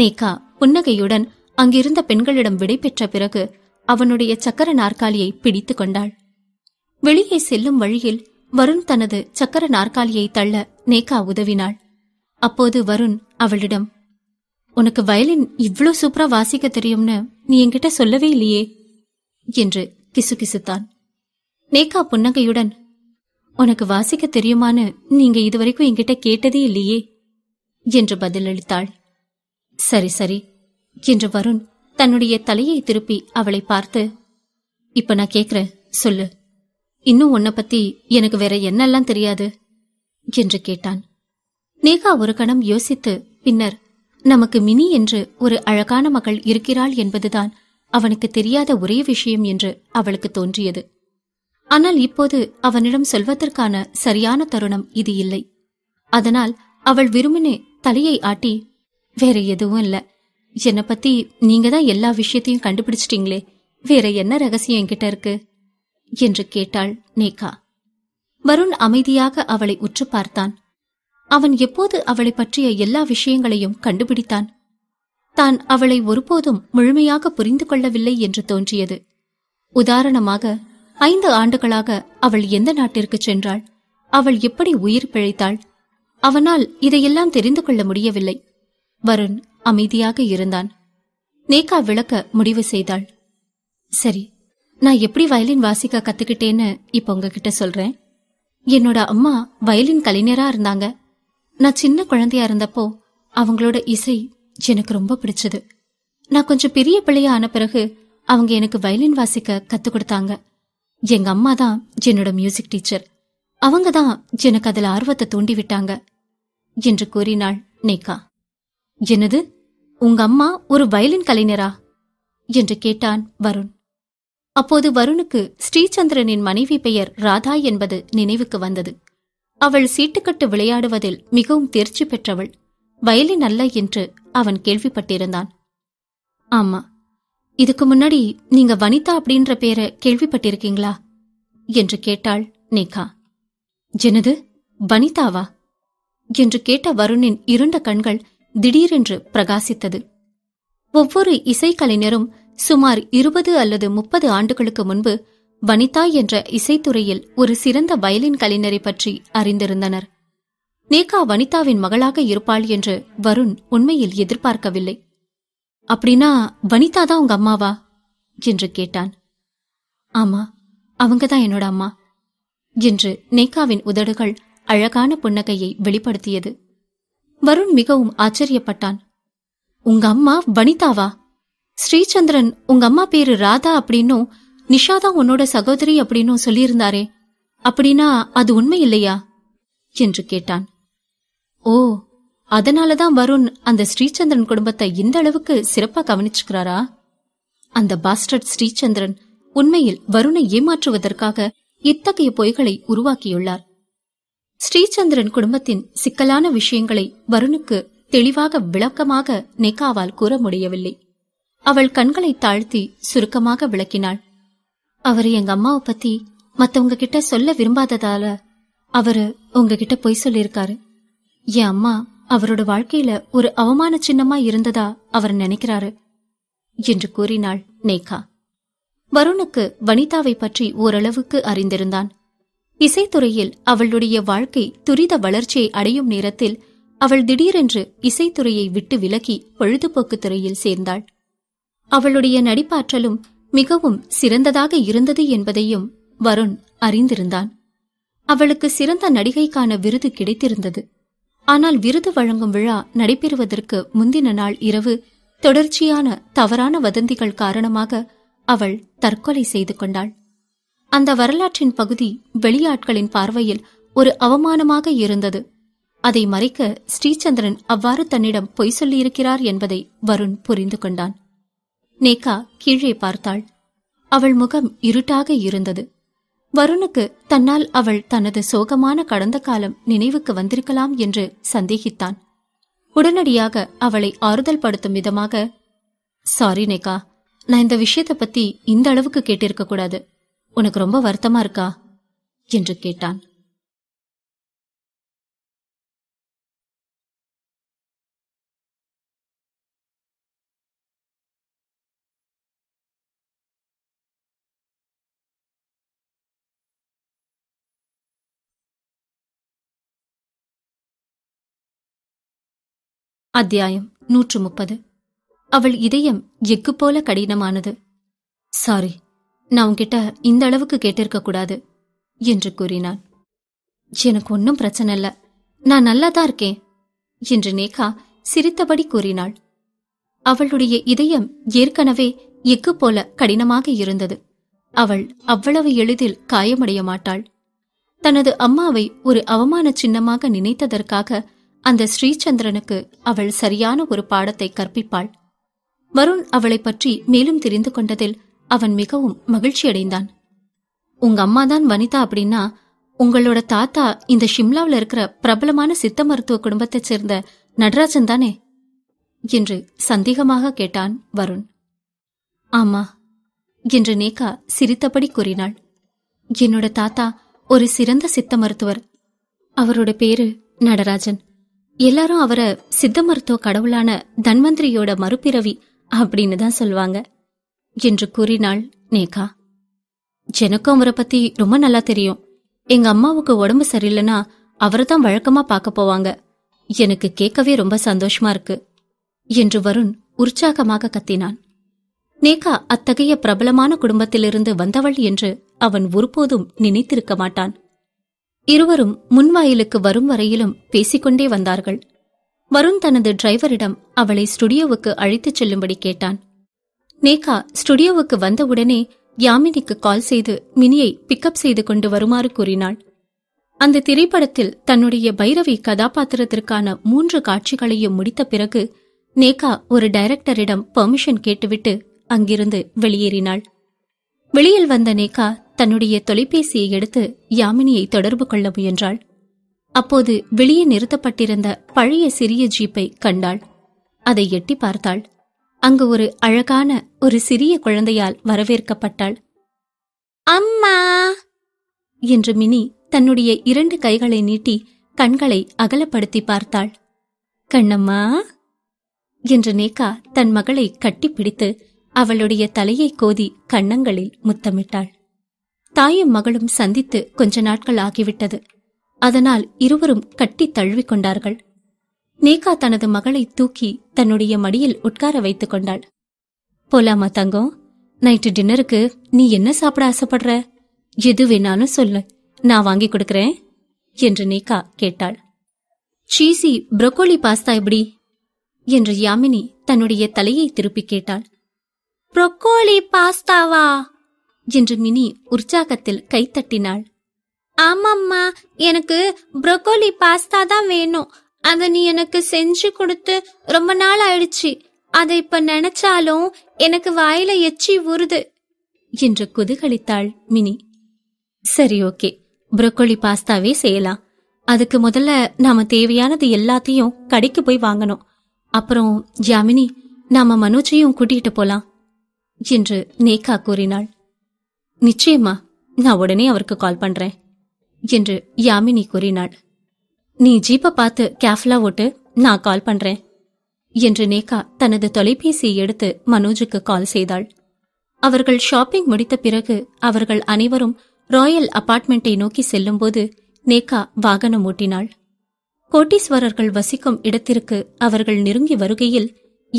நேகா புன்னகையுடன் அங்கிருந்த பெண்களிடம் விடை பெற்ற பிறகு அவனுடைய சக்கர நாற்காலியை பிடித்துக் கொண்டாள் வெளியே செல்லும் வழியில் வருண் தனது சக்கர நாற்காலியை தள்ள நேகா உதவினாள் அப்போது வருண் அவளிடம் உனக்கு வயலின் இவ்வளவு சூப்பரா வாசிக்க தெரியும்னு நீ என்கிட்ட சொல்லவே இல்லையே என்று கிசுகிசுத்தான் நேகா புன்னகையுடன் உனக்கு வாசிக்க தெரியுமான்னு நீங்க இதுவரைக்கும் என்கிட்ட கேட்டதே இல்லையே என்று பதிலளித்தாள் சரி சரி என்று வருண் தன்னுடைய தலையை திருப்பி அவளை பார்த்து இப்ப நான் கேக்குறேன் சொல்லு இன்னும் உன்னை பத்தி எனக்கு வேற என்னெல்லாம் தெரியாது என்று கேட்டான் நேகா ஒரு கணம் யோசித்து பின்னர் நமக்கு மினி என்று ஒரு அழகான மகள் இருக்கிறாள் என்பதுதான் அவனுக்கு தெரியாத ஒரே விஷயம் என்று அவளுக்கு தோன்றியது ஆனால் இப்போது அவனிடம் சொல்வதற்கான சரியான தருணம் இது இல்லை அதனால் அவள் விரும்பினே தலையை ஆட்டி வேற எதுவும் இல்ல என்னை பத்தி நீங்க தான் எல்லா விஷயத்தையும் கண்டுபிடிச்சிட்டீங்களே வேற என்ன ரகசியம் என்கிட்ட இருக்கு என்று கேட்டாள் நேகா வருண் அமைதியாக அவளை உற்று பார்த்தான் அவன் எப்போது அவளை பற்றிய எல்லா விஷயங்களையும் கண்டுபிடித்தான் தான் அவளை ஒருபோதும் முழுமையாக புரிந்து கொள்ளவில்லை என்று தோன்றியது உதாரணமாக ஐந்து ஆண்டுகளாக அவள் எந்த நாட்டிற்கு சென்றாள் அவள் எப்படி உயிர் பிழைத்தாள் அவனால் இதையெல்லாம் தெரிந்து கொள்ள முடியவில்லை வருண் அமைதியாக இருந்தான் நேகா விளக்க முடிவு செய்தாள் சரி நான் எப்படி வயலின் வாசிக்க கத்துக்கிட்டேன்னு இப்ப உங்ககிட்ட சொல்றேன் என்னோட அம்மா வயலின் கலைஞரா இருந்தாங்க நான் சின்ன குழந்தையா இருந்தப்போ அவங்களோட இசை எனக்கு ரொம்ப பிடிச்சது நான் கொஞ்சம் பெரிய பிள்ளையா ஆன பிறகு அவங்க எனக்கு வயலின் வாசிக்க கத்துக் கொடுத்தாங்க எங்க அம்மா தான் என்னோட மியூசிக் டீச்சர் அவங்க தான் எனக்கு அதில் ஆர்வத்தை தூண்டி விட்டாங்க என்று கூறினாள் நேகா என்னது உங்க அம்மா ஒரு வயலின் கலைஞரா என்று கேட்டான் வருண் அப்போது வருணுக்கு ஸ்ரீச்சந்திரனின் மனைவி பெயர் ராதா என்பது நினைவுக்கு வந்தது அவள் சீட்டுக்கட்டு விளையாடுவதில் மிகவும் தேர்ச்சி பெற்றவள் வயலின் அல்ல என்று அவன் கேள்விப்பட்டிருந்தான் ஆமா இதுக்கு முன்னாடி நீங்க வனிதா அப்படின்ற பேரை கேள்விப்பட்டிருக்கீங்களா என்று கேட்டாள் நேகா எனது வனிதாவா என்று கேட்ட வருணின் இருண்ட கண்கள் திடீரென்று பிரகாசித்தது ஒவ்வொரு இசைக்கலைஞரும் சுமார் இருபது அல்லது முப்பது ஆண்டுகளுக்கு முன்பு வனிதா என்ற இசைத்துறையில் ஒரு சிறந்த வயலின் கலைஞரை பற்றி அறிந்திருந்தனர் நேகா வனிதாவின் மகளாக இருப்பாள் என்று வருண் உண்மையில் எதிர்பார்க்கவில்லை அப்படின்னா வனிதா தான் உங்க அம்மாவா என்று கேட்டான் ஆமா அவங்க தான் என்னோட அம்மா என்று நேகாவின் உதடுகள் அழகான புன்னகையை வெளிப்படுத்தியது வருண் மிகவும் ஆச்சரியப்பட்டான் உங்க அம்மா வனிதாவா ஸ்ரீச்சந்திரன் உங்க அம்மா பேரு ராதா அப்படின்னும் நிஷாதா உன்னோட சகோதரி அப்படின்னும் சொல்லியிருந்தாரே அப்படின்னா அது உண்மை இல்லையா என்று கேட்டான் ஓ அதனாலதான் வருண் அந்த ஸ்ரீச்சந்திரன் குடும்பத்தை இந்த அளவுக்கு சிறப்பா கவனிச்சுக்கிறாரா அந்த பாஸ்டர்ட் ஸ்ரீச்சந்திரன் உண்மையில் வருணை ஏமாற்றுவதற்காக இத்தகைய பொய்களை உருவாக்கியுள்ளார் ஸ்ரீச்சந்திரன் குடும்பத்தின் சிக்கலான விஷயங்களை வருணுக்கு தெளிவாக விளக்கமாக நெகாவால் கூற முடியவில்லை அவள் கண்களை தாழ்த்தி சுருக்கமாக விளக்கினாள் அவர் எங்க அம்மாவை பத்தி மத்தவங்க கிட்ட சொல்ல விரும்பாததால அவரு உங்ககிட்ட பொய் சொல்லியிருக்காரு என் அம்மா அவரோட வாழ்க்கையில ஒரு அவமான சின்னமா இருந்ததா அவர் நினைக்கிறாரு என்று கூறினாள் நேகா வருணுக்கு வனிதாவை பற்றி ஓரளவுக்கு அறிந்திருந்தான் இசைத்துறையில் அவளுடைய வாழ்க்கை துரித வளர்ச்சியை அடையும் நேரத்தில் அவள் திடீரென்று இசைத்துறையை விட்டு விலகி பொழுதுபோக்கு துறையில் சேர்ந்தாள் அவளுடைய நடிப்பாற்றலும் மிகவும் சிறந்ததாக இருந்தது என்பதையும் வருண் அறிந்திருந்தான் அவளுக்கு சிறந்த நடிகைக்கான விருது கிடைத்திருந்தது ஆனால் விருது வழங்கும் விழா நடைபெறுவதற்கு முந்தின நாள் இரவு தொடர்ச்சியான தவறான வதந்திகள் காரணமாக அவள் தற்கொலை செய்து கொண்டாள் அந்த வரலாற்றின் பகுதி வெளியாட்களின் பார்வையில் ஒரு அவமானமாக இருந்தது அதை மறைக்க ஸ்ரீச்சந்திரன் அவ்வாறு தன்னிடம் பொய் சொல்லியிருக்கிறார் என்பதை வருண் புரிந்து கொண்டான் நேகா கீழே பார்த்தாள் அவள் முகம் இருட்டாக இருந்தது வருணுக்கு தன்னால் அவள் தனது சோகமான கடந்த காலம் நினைவுக்கு வந்திருக்கலாம் என்று சந்தேகித்தான் உடனடியாக அவளை ஆறுதல் படுத்தும் விதமாக சாரி நேகா நான் இந்த விஷயத்தை பத்தி இந்த அளவுக்கு கேட்டிருக்க கூடாது உனக்கு ரொம்ப வருத்தமா இருக்கா என்று கேட்டான் அத்தியாயம் நூற்று முப்பது அவள் இதயம் எக்கு போல கடினமானது சாரி நான் உன்கிட்ட இந்த அளவுக்கு கேட்டிருக்க கூடாது என்று கூறினான் எனக்கு ஒன்றும் பிரச்சனை இல்ல நான் நல்லாதான் இருக்கேன் என்று நேகா சிரித்தபடி கூறினாள் அவளுடைய இதயம் ஏற்கனவே எக்கு போல கடினமாக இருந்தது அவள் அவ்வளவு எளிதில் காயமடைய மாட்டாள் தனது அம்மாவை ஒரு அவமான சின்னமாக நினைத்ததற்காக அந்த ஸ்ரீச்சந்திரனுக்கு அவள் சரியான ஒரு பாடத்தை கற்பிப்பாள் வருண் அவளை பற்றி மேலும் தெரிந்து கொண்டதில் அவன் மிகவும் மகிழ்ச்சியடைந்தான் உங்க அம்மா தான் வனிதா அப்படின்னா உங்களோட தாத்தா இந்த ஷிம்லாவில் இருக்கிற பிரபலமான சித்த மருத்துவ குடும்பத்தைச் சேர்ந்த நடராஜன் தானே என்று சந்தேகமாக கேட்டான் வருண் ஆமா என்று நேகா சிரித்தபடி கூறினாள் என்னோட தாத்தா ஒரு சிறந்த சித்த மருத்துவர் அவரோட பேரு நடராஜன் எல்லாரும் அவரை சித்த மருத்துவ கடவுளான தன்வந்திரியோட மறுபிறவி அப்படின்னு தான் சொல்லுவாங்க என்று கூறினாள் நேகா எனக்கும் அவரை பத்தி ரொம்ப நல்லா தெரியும் எங்க அம்மாவுக்கு உடம்பு சரியில்லைன்னா அவரை தான் வழக்கமா பார்க்க போவாங்க எனக்கு கேட்கவே ரொம்ப சந்தோஷமா இருக்கு என்று வருண் உற்சாகமாக கத்தினான் நேகா அத்தகைய பிரபலமான குடும்பத்திலிருந்து வந்தவள் என்று அவன் ஒருபோதும் நினைத்திருக்க மாட்டான் இருவரும் முன்வாயிலுக்கு வரும் வரையிலும் பேசிக்கொண்டே வந்தார்கள் வருண் தனது டிரைவரிடம் அவளை ஸ்டுடியோவுக்கு அழைத்துச் செல்லும்படி கேட்டான் நேகா ஸ்டுடியோவுக்கு வந்தவுடனே யாமினிக்கு கால் செய்து மினியை பிக்கப் செய்து கொண்டு வருமாறு கூறினாள் அந்த திரைப்படத்தில் தன்னுடைய பைரவி கதாபாத்திரத்திற்கான மூன்று காட்சிகளையும் முடித்த பிறகு நேகா ஒரு டைரக்டரிடம் பெர்மிஷன் கேட்டுவிட்டு அங்கிருந்து வெளியேறினாள் வெளியில் வந்த நேகா தன்னுடைய தொலைபேசியை எடுத்து யாமினியை தொடர்பு கொள்ள முயன்றாள் அப்போது வெளியே நிறுத்தப்பட்டிருந்த பழைய சிறிய ஜீப்பை கண்டாள் அதை எட்டி பார்த்தாள் அங்கு ஒரு அழகான ஒரு சிறிய குழந்தையால் வரவேற்கப்பட்டாள் அம்மா என்று மினி தன்னுடைய இரண்டு கைகளை நீட்டி கண்களை அகலப்படுத்தி பார்த்தாள் கண்ணம்மா என்று நேகா தன் மகளை கட்டிப்பிடித்து அவளுடைய தலையை கோதி கண்ணங்களில் முத்தமிட்டாள் தாயும் மகளும் சந்தித்து கொஞ்ச நாட்கள் ஆகிவிட்டது அதனால் இருவரும் கட்டி தழுவிக் கொண்டார்கள் நேகா தனது மகளை தூக்கி தன்னுடைய மடியில் உட்கார வைத்துக் கொண்டாள் போலாமா தங்கம் நைட்டு டின்னருக்கு நீ என்ன சாப்பிட ஆசைப்படுற எது வேணாலும் சொல்லு நான் வாங்கி கொடுக்கறேன் என்று நேகா கேட்டாள் சீசி புரொக்கோலி பாஸ்தா எப்படி என்று யாமினி தன்னுடைய தலையை திருப்பி கேட்டாள் புரொக்கோலி பாஸ்தாவா என்று மினி உற்சாகத்தில் கைத்தட்டினாள் ஆமாம்மா எனக்கு புரோக்கோலி பாஸ்தா தான் வேணும் அதை நீ எனக்கு செஞ்சு கொடுத்து ரொம்ப நாள் ஆயிடுச்சு அதை இப்ப நினைச்சாலும் எனக்கு வாயில எச்சி ஊறுது என்று குதுகலித்தாள் மினி சரி ஓகே புரோக்கோலி பாஸ்தாவே செய்யலாம் அதுக்கு முதல்ல நாம தேவையானது எல்லாத்தையும் கடைக்கு போய் வாங்கணும் அப்புறம் யாமினி நாம மனோஜையும் கூட்டிகிட்டு போலாம் என்று நேகா கூறினாள் நிச்சயமா நான் உடனே அவருக்கு கால் பண்றேன் என்று யாமினி கூறினாள் நீ ஜீப்பை பார்த்து கேஃப்லா ஓட்டு நான் கால் பண்றேன் என்று நேகா தனது தொலைபேசியை எடுத்து மனோஜுக்கு கால் செய்தாள் அவர்கள் ஷாப்பிங் முடித்த பிறகு அவர்கள் அனைவரும் ராயல் அபார்ட்மெண்ட்டை நோக்கி செல்லும்போது நேகா வாகனம் ஓட்டினாள் கோட்டீஸ்வரர்கள் வசிக்கும் இடத்திற்கு அவர்கள் நெருங்கி வருகையில்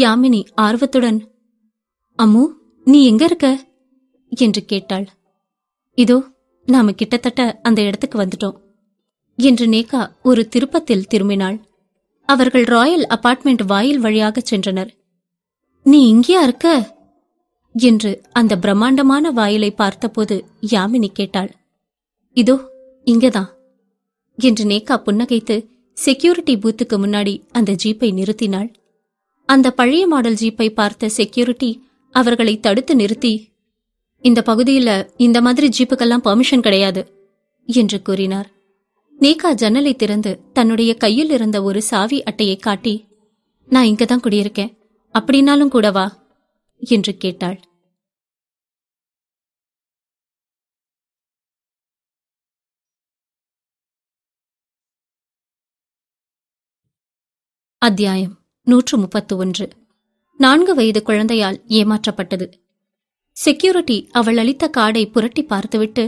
யாமினி ஆர்வத்துடன் அம்மு நீ எங்க இருக்க என்று கேட்டாள் இதோ நாம கிட்டத்தட்ட அந்த இடத்துக்கு வந்துட்டோம் என்று நேகா ஒரு திருப்பத்தில் திரும்பினாள் அவர்கள் ராயல் அபார்ட்மெண்ட் வாயில் வழியாக சென்றனர் நீ இங்கேயா இருக்க என்று அந்த பிரம்மாண்டமான வாயிலை பார்த்தபோது யாமினி கேட்டாள் இதோ இங்கதான் என்று நேகா புன்னகைத்து செக்யூரிட்டி பூத்துக்கு முன்னாடி அந்த ஜீப்பை நிறுத்தினாள் அந்த பழைய மாடல் ஜீப்பை பார்த்த செக்யூரிட்டி அவர்களை தடுத்து நிறுத்தி இந்த பகுதியில இந்த மாதிரி ஜீப்புக்கெல்லாம் பர்மிஷன் கிடையாது என்று கூறினார் நேகா ஜன்னலை திறந்து தன்னுடைய கையில் இருந்த ஒரு சாவி அட்டையை காட்டி நான் இங்க தான் குடியிருக்கேன் அப்படின்னாலும் கூட வா என்று கேட்டாள் அத்தியாயம் நூற்று முப்பத்து ஒன்று நான்கு வயது குழந்தையால் ஏமாற்றப்பட்டது செக்யூரிட்டி அவள் அளித்த கார்டை புரட்டி பார்த்துவிட்டு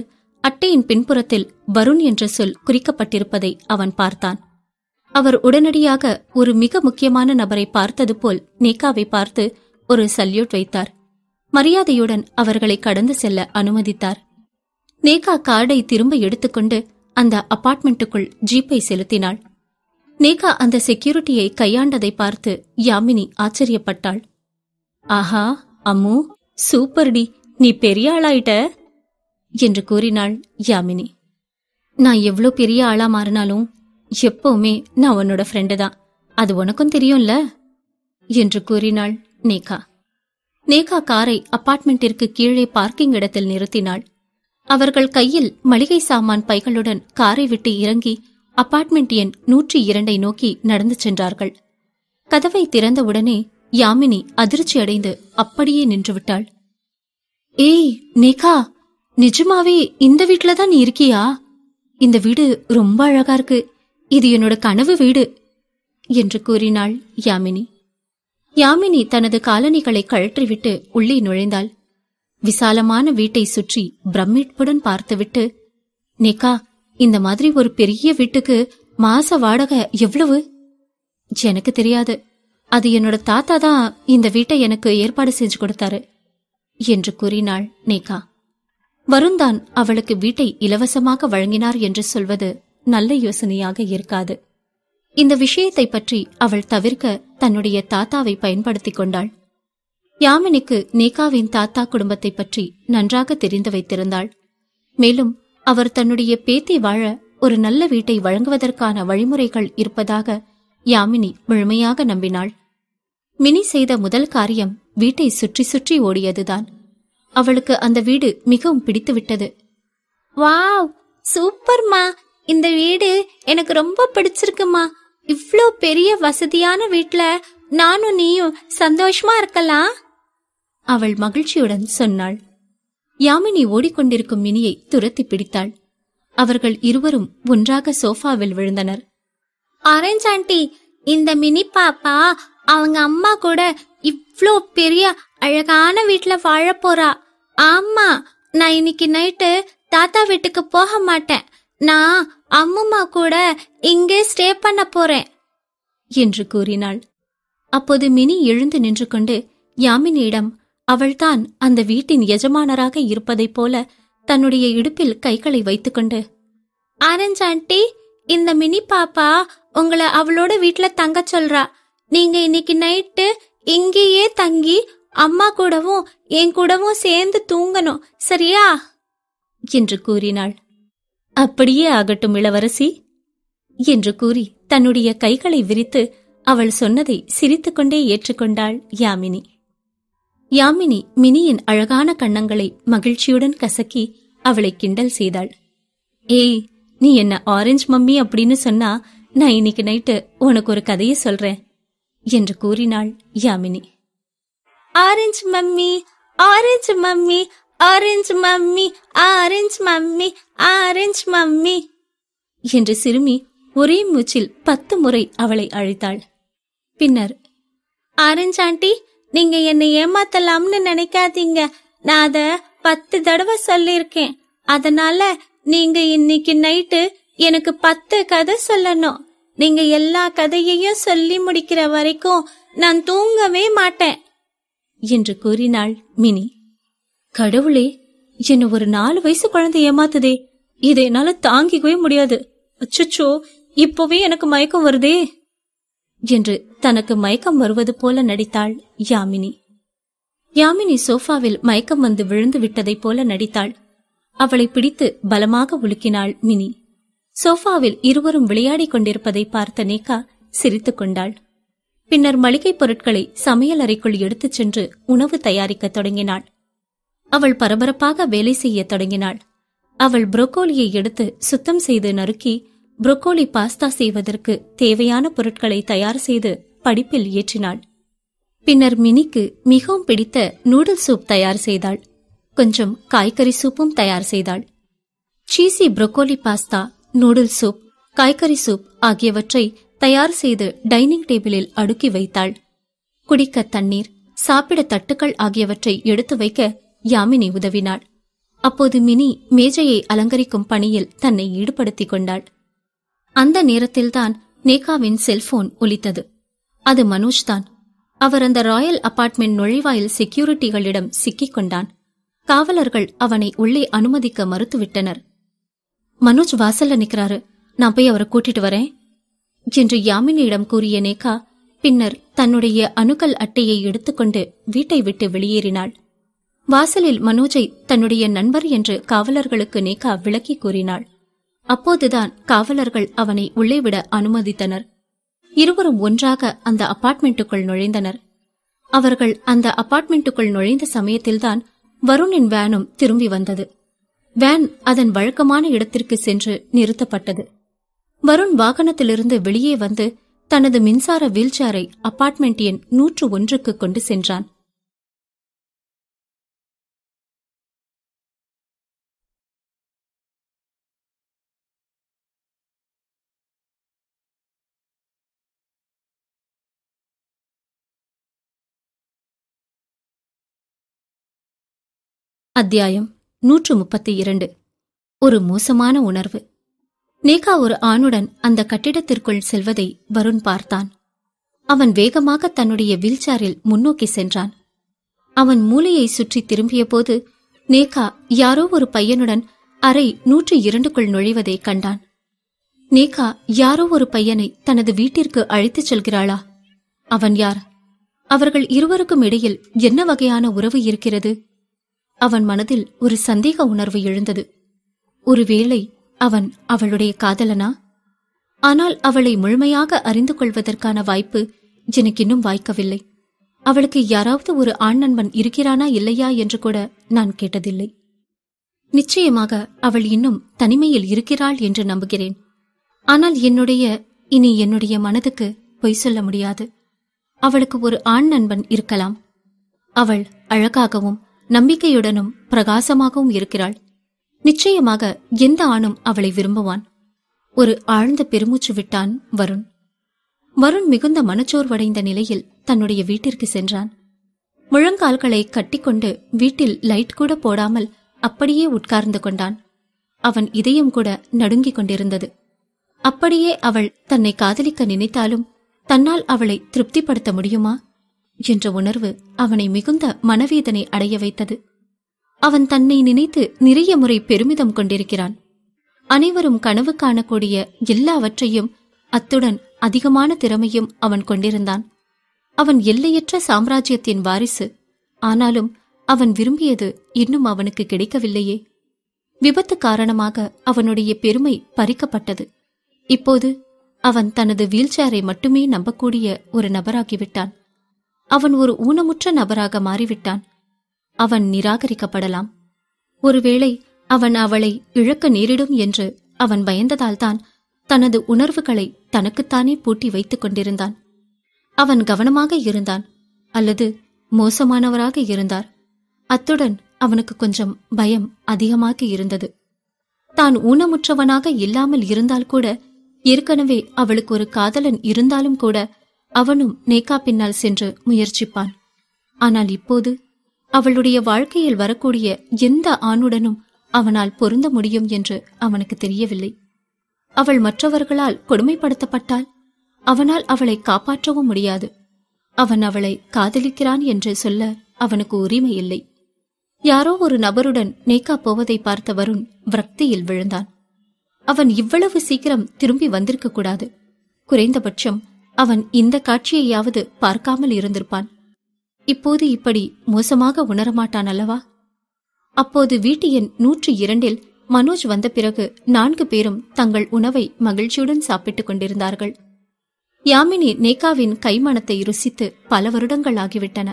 அட்டையின் பின்புறத்தில் வருண் என்ற சொல் குறிக்கப்பட்டிருப்பதை அவன் பார்த்தான் அவர் உடனடியாக ஒரு மிக முக்கியமான நபரை பார்த்தது போல் நேகாவை பார்த்து ஒரு சல்யூட் வைத்தார் மரியாதையுடன் அவர்களை கடந்து செல்ல அனுமதித்தார் நேகா கார்டை திரும்ப எடுத்துக்கொண்டு அந்த அபார்ட்மெண்ட்டுக்குள் ஜீப்பை செலுத்தினாள் நேகா அந்த செக்யூரிட்டியை கையாண்டதை பார்த்து யாமினி ஆச்சரியப்பட்டாள் ஆஹா அம்மு சூப்பர்டி நீ பெரிய ஆளாயிட்ட என்று கூறினாள் யாமினி நான் எவ்வளோ பெரிய ஆளா மாறினாலும் எப்பவுமே நான் உன்னோட ஃப்ரெண்டு தான் அது உனக்கும் தெரியும்ல என்று கூறினாள் நேகா நேகா காரை அப்பார்ட்மெண்ட்டிற்கு கீழே பார்க்கிங் இடத்தில் நிறுத்தினாள் அவர்கள் கையில் மளிகை சாமான் பைகளுடன் காரை விட்டு இறங்கி அப்பார்ட்மெண்ட் எண் நூற்றி இரண்டை நோக்கி நடந்து சென்றார்கள் கதவை திறந்தவுடனே யாமினி அதிர்ச்சி அடைந்து அப்படியே நின்றுவிட்டாள் ஏய் நேகா நிஜமாவே இந்த வீட்ல தான் நீ இருக்கியா இந்த வீடு ரொம்ப அழகா இருக்கு இது என்னோட கனவு வீடு என்று கூறினாள் யாமினி யாமினி தனது காலணிகளை கழற்றிவிட்டு உள்ளே நுழைந்தாள் விசாலமான வீட்டை சுற்றி பிரமிட்புடன் பார்த்துவிட்டு நேக்கா இந்த மாதிரி ஒரு பெரிய வீட்டுக்கு மாச வாடகை எவ்வளவு எனக்கு தெரியாது அது என்னோட தாத்தா தான் இந்த வீட்டை எனக்கு ஏற்பாடு செஞ்சு கொடுத்தாரு என்று கூறினாள் நேகா வருந்தான் அவளுக்கு வீட்டை இலவசமாக வழங்கினார் என்று சொல்வது நல்ல யோசனையாக இருக்காது இந்த விஷயத்தை பற்றி அவள் தவிர்க்க தன்னுடைய தாத்தாவை பயன்படுத்திக் கொண்டாள் யாமினிக்கு நேகாவின் தாத்தா குடும்பத்தை பற்றி நன்றாக தெரிந்து வைத்திருந்தாள் மேலும் அவர் தன்னுடைய பேத்தி வாழ ஒரு நல்ல வீட்டை வழங்குவதற்கான வழிமுறைகள் இருப்பதாக யாமினி முழுமையாக நம்பினாள் மினி செய்த முதல் காரியம் வீட்டை சுற்றி சுற்றி ஓடியதுதான் அவளுக்கு அந்த வீடு மிகவும் பிடித்துவிட்டது வாவ் சூப்பர்மா இந்த வீடு எனக்கு ரொம்ப பிடிச்சிருக்குமா இவ்ளோ பெரிய வசதியான வீட்ல நானும் நீயும் சந்தோஷமா இருக்கலாம் அவள் மகிழ்ச்சியுடன் சொன்னாள் யாமினி ஓடிக்கொண்டிருக்கும் மினியை துரத்தி பிடித்தாள் அவர்கள் இருவரும் ஒன்றாக சோஃபாவில் விழுந்தனர் ஆரஞ்ச் ஆண்டி இந்த மினி பாப்பா அவங்க அம்மா கூட இவ்ளோ பெரிய அழகான வீட்டுல வாழ போறா ஆமா நான் இன்னைக்கு நைட்டு தாத்தா வீட்டுக்கு போக மாட்டேன் நான் அம்முமா கூட இங்கே ஸ்டே பண்ண போறேன் என்று கூறினாள் அப்போது மினி எழுந்து நின்று கொண்டு யாமினியிடம் அவள்தான் அந்த வீட்டின் எஜமானராக இருப்பதைப் போல தன்னுடைய இடுப்பில் கைகளை வைத்துக்கொண்டு ஆரஞ்ச் ஆண்டி இந்த மினி பாப்பா உங்களை அவளோட வீட்ல தங்க சொல்றா நீங்க இன்னைக்கு நைட்டு இங்கேயே தங்கி அம்மா கூடவும் என் கூடவும் சேர்ந்து தூங்கணும் சரியா என்று கூறினாள் அப்படியே ஆகட்டும் இளவரசி என்று கூறி தன்னுடைய கைகளை விரித்து அவள் சொன்னதை சிரித்துக்கொண்டே ஏற்றுக்கொண்டாள் யாமினி யாமினி மினியின் அழகான கண்ணங்களை மகிழ்ச்சியுடன் கசக்கி அவளை கிண்டல் செய்தாள் ஏய் நீ என்ன ஆரஞ்ச் மம்மி அப்படின்னு சொன்னா நான் இன்னைக்கு நைட்டு உனக்கு ஒரு கதையை சொல்றேன் என்று கூறினாள் Yamini orange mummy orange mummy orange mummy orange mummy orange mummy என்று சிறுமி ஒரே மூச்சில் பத்து முறை அவளை அழைத்தாள் பின்னர் ஆரஞ்சு ஆண்டி நீங்க என்னை ஏமாத்தலாம்னு நினைக்காதீங்க நான் அத பத்து தடவை சொல்லியிருக்கேன் அதனால நீங்க இன்னைக்கு நைட்டு எனக்கு பத்து கதை சொல்லணும் நீங்க எல்லா கதையையும் சொல்லி முடிக்கிற வரைக்கும் நான் தூங்கவே மாட்டேன் என்று கூறினாள் மினி கடவுளே என்ன ஒரு நாலு வயசு குழந்தை ஏமாத்துதே இதை என்னால தாங்கிக்கவே முடியாது அச்சுச்சோ இப்பவே எனக்கு மயக்கம் வருதே என்று தனக்கு மயக்கம் வருவது போல நடித்தாள் யாமினி யாமினி சோஃபாவில் மயக்கம் வந்து விழுந்து விட்டதைப் போல நடித்தாள் அவளை பிடித்து பலமாக உலுக்கினாள் மினி சோஃபாவில் இருவரும் விளையாடிக் கொண்டிருப்பதை பார்த்த நேகா சிரித்துக் கொண்டாள் பின்னர் மளிகைப் பொருட்களை சமையல் அறைக்குள் எடுத்துச் சென்று உணவு தயாரிக்க தொடங்கினாள் அவள் பரபரப்பாக வேலை செய்ய தொடங்கினாள் அவள் புரோக்கோலியை எடுத்து சுத்தம் செய்து நறுக்கி புரோக்கோலி பாஸ்தா செய்வதற்கு தேவையான பொருட்களை தயார் செய்து படிப்பில் ஏற்றினாள் பின்னர் மினிக்கு மிகவும் பிடித்த நூடுல் சூப் தயார் செய்தாள் கொஞ்சம் காய்கறி சூப்பும் தயார் செய்தாள் சீசி புரொக்கோலி பாஸ்தா நூடுல் சூப் காய்கறி சூப் ஆகியவற்றை தயார் செய்து டைனிங் டேபிளில் அடுக்கி வைத்தாள் குடிக்க தண்ணீர் சாப்பிட தட்டுக்கள் ஆகியவற்றை எடுத்து வைக்க யாமினி உதவினாள் அப்போது மினி மேஜையை அலங்கரிக்கும் பணியில் தன்னை ஈடுபடுத்திக் கொண்டாள் அந்த நேரத்தில்தான் நேகாவின் செல்போன் ஒலித்தது அது மனோஜ் தான் அவர் அந்த ராயல் அபார்ட்மெண்ட் நுழைவாயில் செக்யூரிட்டிகளிடம் சிக்கிக் கொண்டான் காவலர்கள் அவனை உள்ளே அனுமதிக்க மறுத்துவிட்டனர் மனோஜ் வாசல்ல நிக்கிறாரு நான் போய் அவரை கூட்டிட்டு வரேன் என்று யாமினியிடம் கூறிய நேகா பின்னர் தன்னுடைய அணுகல் அட்டையை எடுத்துக்கொண்டு வீட்டை விட்டு வெளியேறினாள் வாசலில் மனோஜை தன்னுடைய நண்பர் என்று காவலர்களுக்கு நேகா விளக்கி கூறினாள் அப்போதுதான் காவலர்கள் அவனை உள்ளே விட அனுமதித்தனர் இருவரும் ஒன்றாக அந்த அபார்ட்மெண்ட்டுக்குள் நுழைந்தனர் அவர்கள் அந்த அபார்ட்மெண்ட்டுக்குள் நுழைந்த சமயத்தில்தான் வருணின் வேனும் திரும்பி வந்தது வேன் அதன் வழக்கமான இடத்திற்கு சென்று நிறுத்தப்பட்டது வருண் வாகனத்திலிருந்து வெளியே வந்து தனது மின்சார வீல்சேரை அபார்ட்மெண்ட் எண் நூற்று ஒன்றுக்கு கொண்டு சென்றான் அத்தியாயம் நூற்று முப்பத்தி இரண்டு ஒரு மோசமான உணர்வு நேகா ஒரு ஆணுடன் அந்த கட்டிடத்திற்குள் செல்வதை வருண் பார்த்தான் அவன் வேகமாக தன்னுடைய வீல்சேரில் முன்னோக்கி சென்றான் அவன் மூளையை சுற்றி திரும்பியபோது நேகா யாரோ ஒரு பையனுடன் அறை நூற்று இரண்டுக்குள் நுழைவதை கண்டான் நேகா யாரோ ஒரு பையனை தனது வீட்டிற்கு அழைத்துச் செல்கிறாளா அவன் யார் அவர்கள் இருவருக்கும் இடையில் என்ன வகையான உறவு இருக்கிறது அவன் மனதில் ஒரு சந்தேக உணர்வு எழுந்தது ஒருவேளை அவன் அவளுடைய காதலனா ஆனால் அவளை முழுமையாக அறிந்து கொள்வதற்கான வாய்ப்பு எனக்கு இன்னும் வாய்க்கவில்லை அவளுக்கு யாராவது ஒரு ஆண் நண்பன் இருக்கிறானா இல்லையா என்று கூட நான் கேட்டதில்லை நிச்சயமாக அவள் இன்னும் தனிமையில் இருக்கிறாள் என்று நம்புகிறேன் ஆனால் என்னுடைய இனி என்னுடைய மனதுக்கு பொய் சொல்ல முடியாது அவளுக்கு ஒரு ஆண் நண்பன் இருக்கலாம் அவள் அழகாகவும் நம்பிக்கையுடனும் பிரகாசமாகவும் இருக்கிறாள் நிச்சயமாக எந்த ஆணும் அவளை விரும்புவான் ஒரு ஆழ்ந்த பெருமூச்சு விட்டான் வருண் வருண் மிகுந்த மனச்சோர்வடைந்த நிலையில் தன்னுடைய வீட்டிற்கு சென்றான் முழங்கால்களை கட்டிக்கொண்டு வீட்டில் லைட் கூட போடாமல் அப்படியே உட்கார்ந்து கொண்டான் அவன் இதயம் கூட நடுங்கிக் கொண்டிருந்தது அப்படியே அவள் தன்னை காதலிக்க நினைத்தாலும் தன்னால் அவளை திருப்திப்படுத்த முடியுமா என்ற உணர்வு அவனை மிகுந்த மனவேதனை அடைய வைத்தது அவன் தன்னை நினைத்து நிறைய முறை பெருமிதம் கொண்டிருக்கிறான் அனைவரும் கனவு காணக்கூடிய எல்லாவற்றையும் அத்துடன் அதிகமான திறமையும் அவன் கொண்டிருந்தான் அவன் எல்லையற்ற சாம்ராஜ்யத்தின் வாரிசு ஆனாலும் அவன் விரும்பியது இன்னும் அவனுக்கு கிடைக்கவில்லையே விபத்து காரணமாக அவனுடைய பெருமை பறிக்கப்பட்டது இப்போது அவன் தனது வீல்சேரை மட்டுமே நம்பக்கூடிய ஒரு நபராகிவிட்டான் அவன் ஒரு ஊனமுற்ற நபராக மாறிவிட்டான் அவன் நிராகரிக்கப்படலாம் ஒருவேளை அவன் அவளை இழக்க நேரிடும் என்று அவன் பயந்ததால்தான் தனது உணர்வுகளை தனக்குத்தானே பூட்டி வைத்துக் கொண்டிருந்தான் அவன் கவனமாக இருந்தான் அல்லது மோசமானவராக இருந்தார் அத்துடன் அவனுக்கு கொஞ்சம் பயம் அதிகமாக இருந்தது தான் ஊனமுற்றவனாக இல்லாமல் இருந்தால் கூட ஏற்கனவே அவளுக்கு ஒரு காதலன் இருந்தாலும் கூட அவனும் நேக்கா பின்னால் சென்று முயற்சிப்பான் ஆனால் இப்போது அவளுடைய வாழ்க்கையில் வரக்கூடிய எந்த ஆணுடனும் அவனால் பொருந்த முடியும் என்று அவனுக்கு தெரியவில்லை அவள் மற்றவர்களால் கொடுமைப்படுத்தப்பட்டால் அவனால் அவளை காப்பாற்றவும் முடியாது அவன் அவளை காதலிக்கிறான் என்று சொல்ல அவனுக்கு உரிமை இல்லை யாரோ ஒரு நபருடன் நேக்கா போவதை பார்த்த வருண் விரக்தியில் விழுந்தான் அவன் இவ்வளவு சீக்கிரம் திரும்பி வந்திருக்க கூடாது குறைந்தபட்சம் அவன் இந்த காட்சியையாவது பார்க்காமல் இருந்திருப்பான் இப்போது இப்படி மோசமாக உணரமாட்டான் அல்லவா அப்போது வீட்டு எண் நூற்றி இரண்டில் மனோஜ் வந்த பிறகு நான்கு பேரும் தங்கள் உணவை மகிழ்ச்சியுடன் சாப்பிட்டுக் கொண்டிருந்தார்கள் யாமினி நேகாவின் கைமணத்தை ருசித்து பல வருடங்கள் ஆகிவிட்டன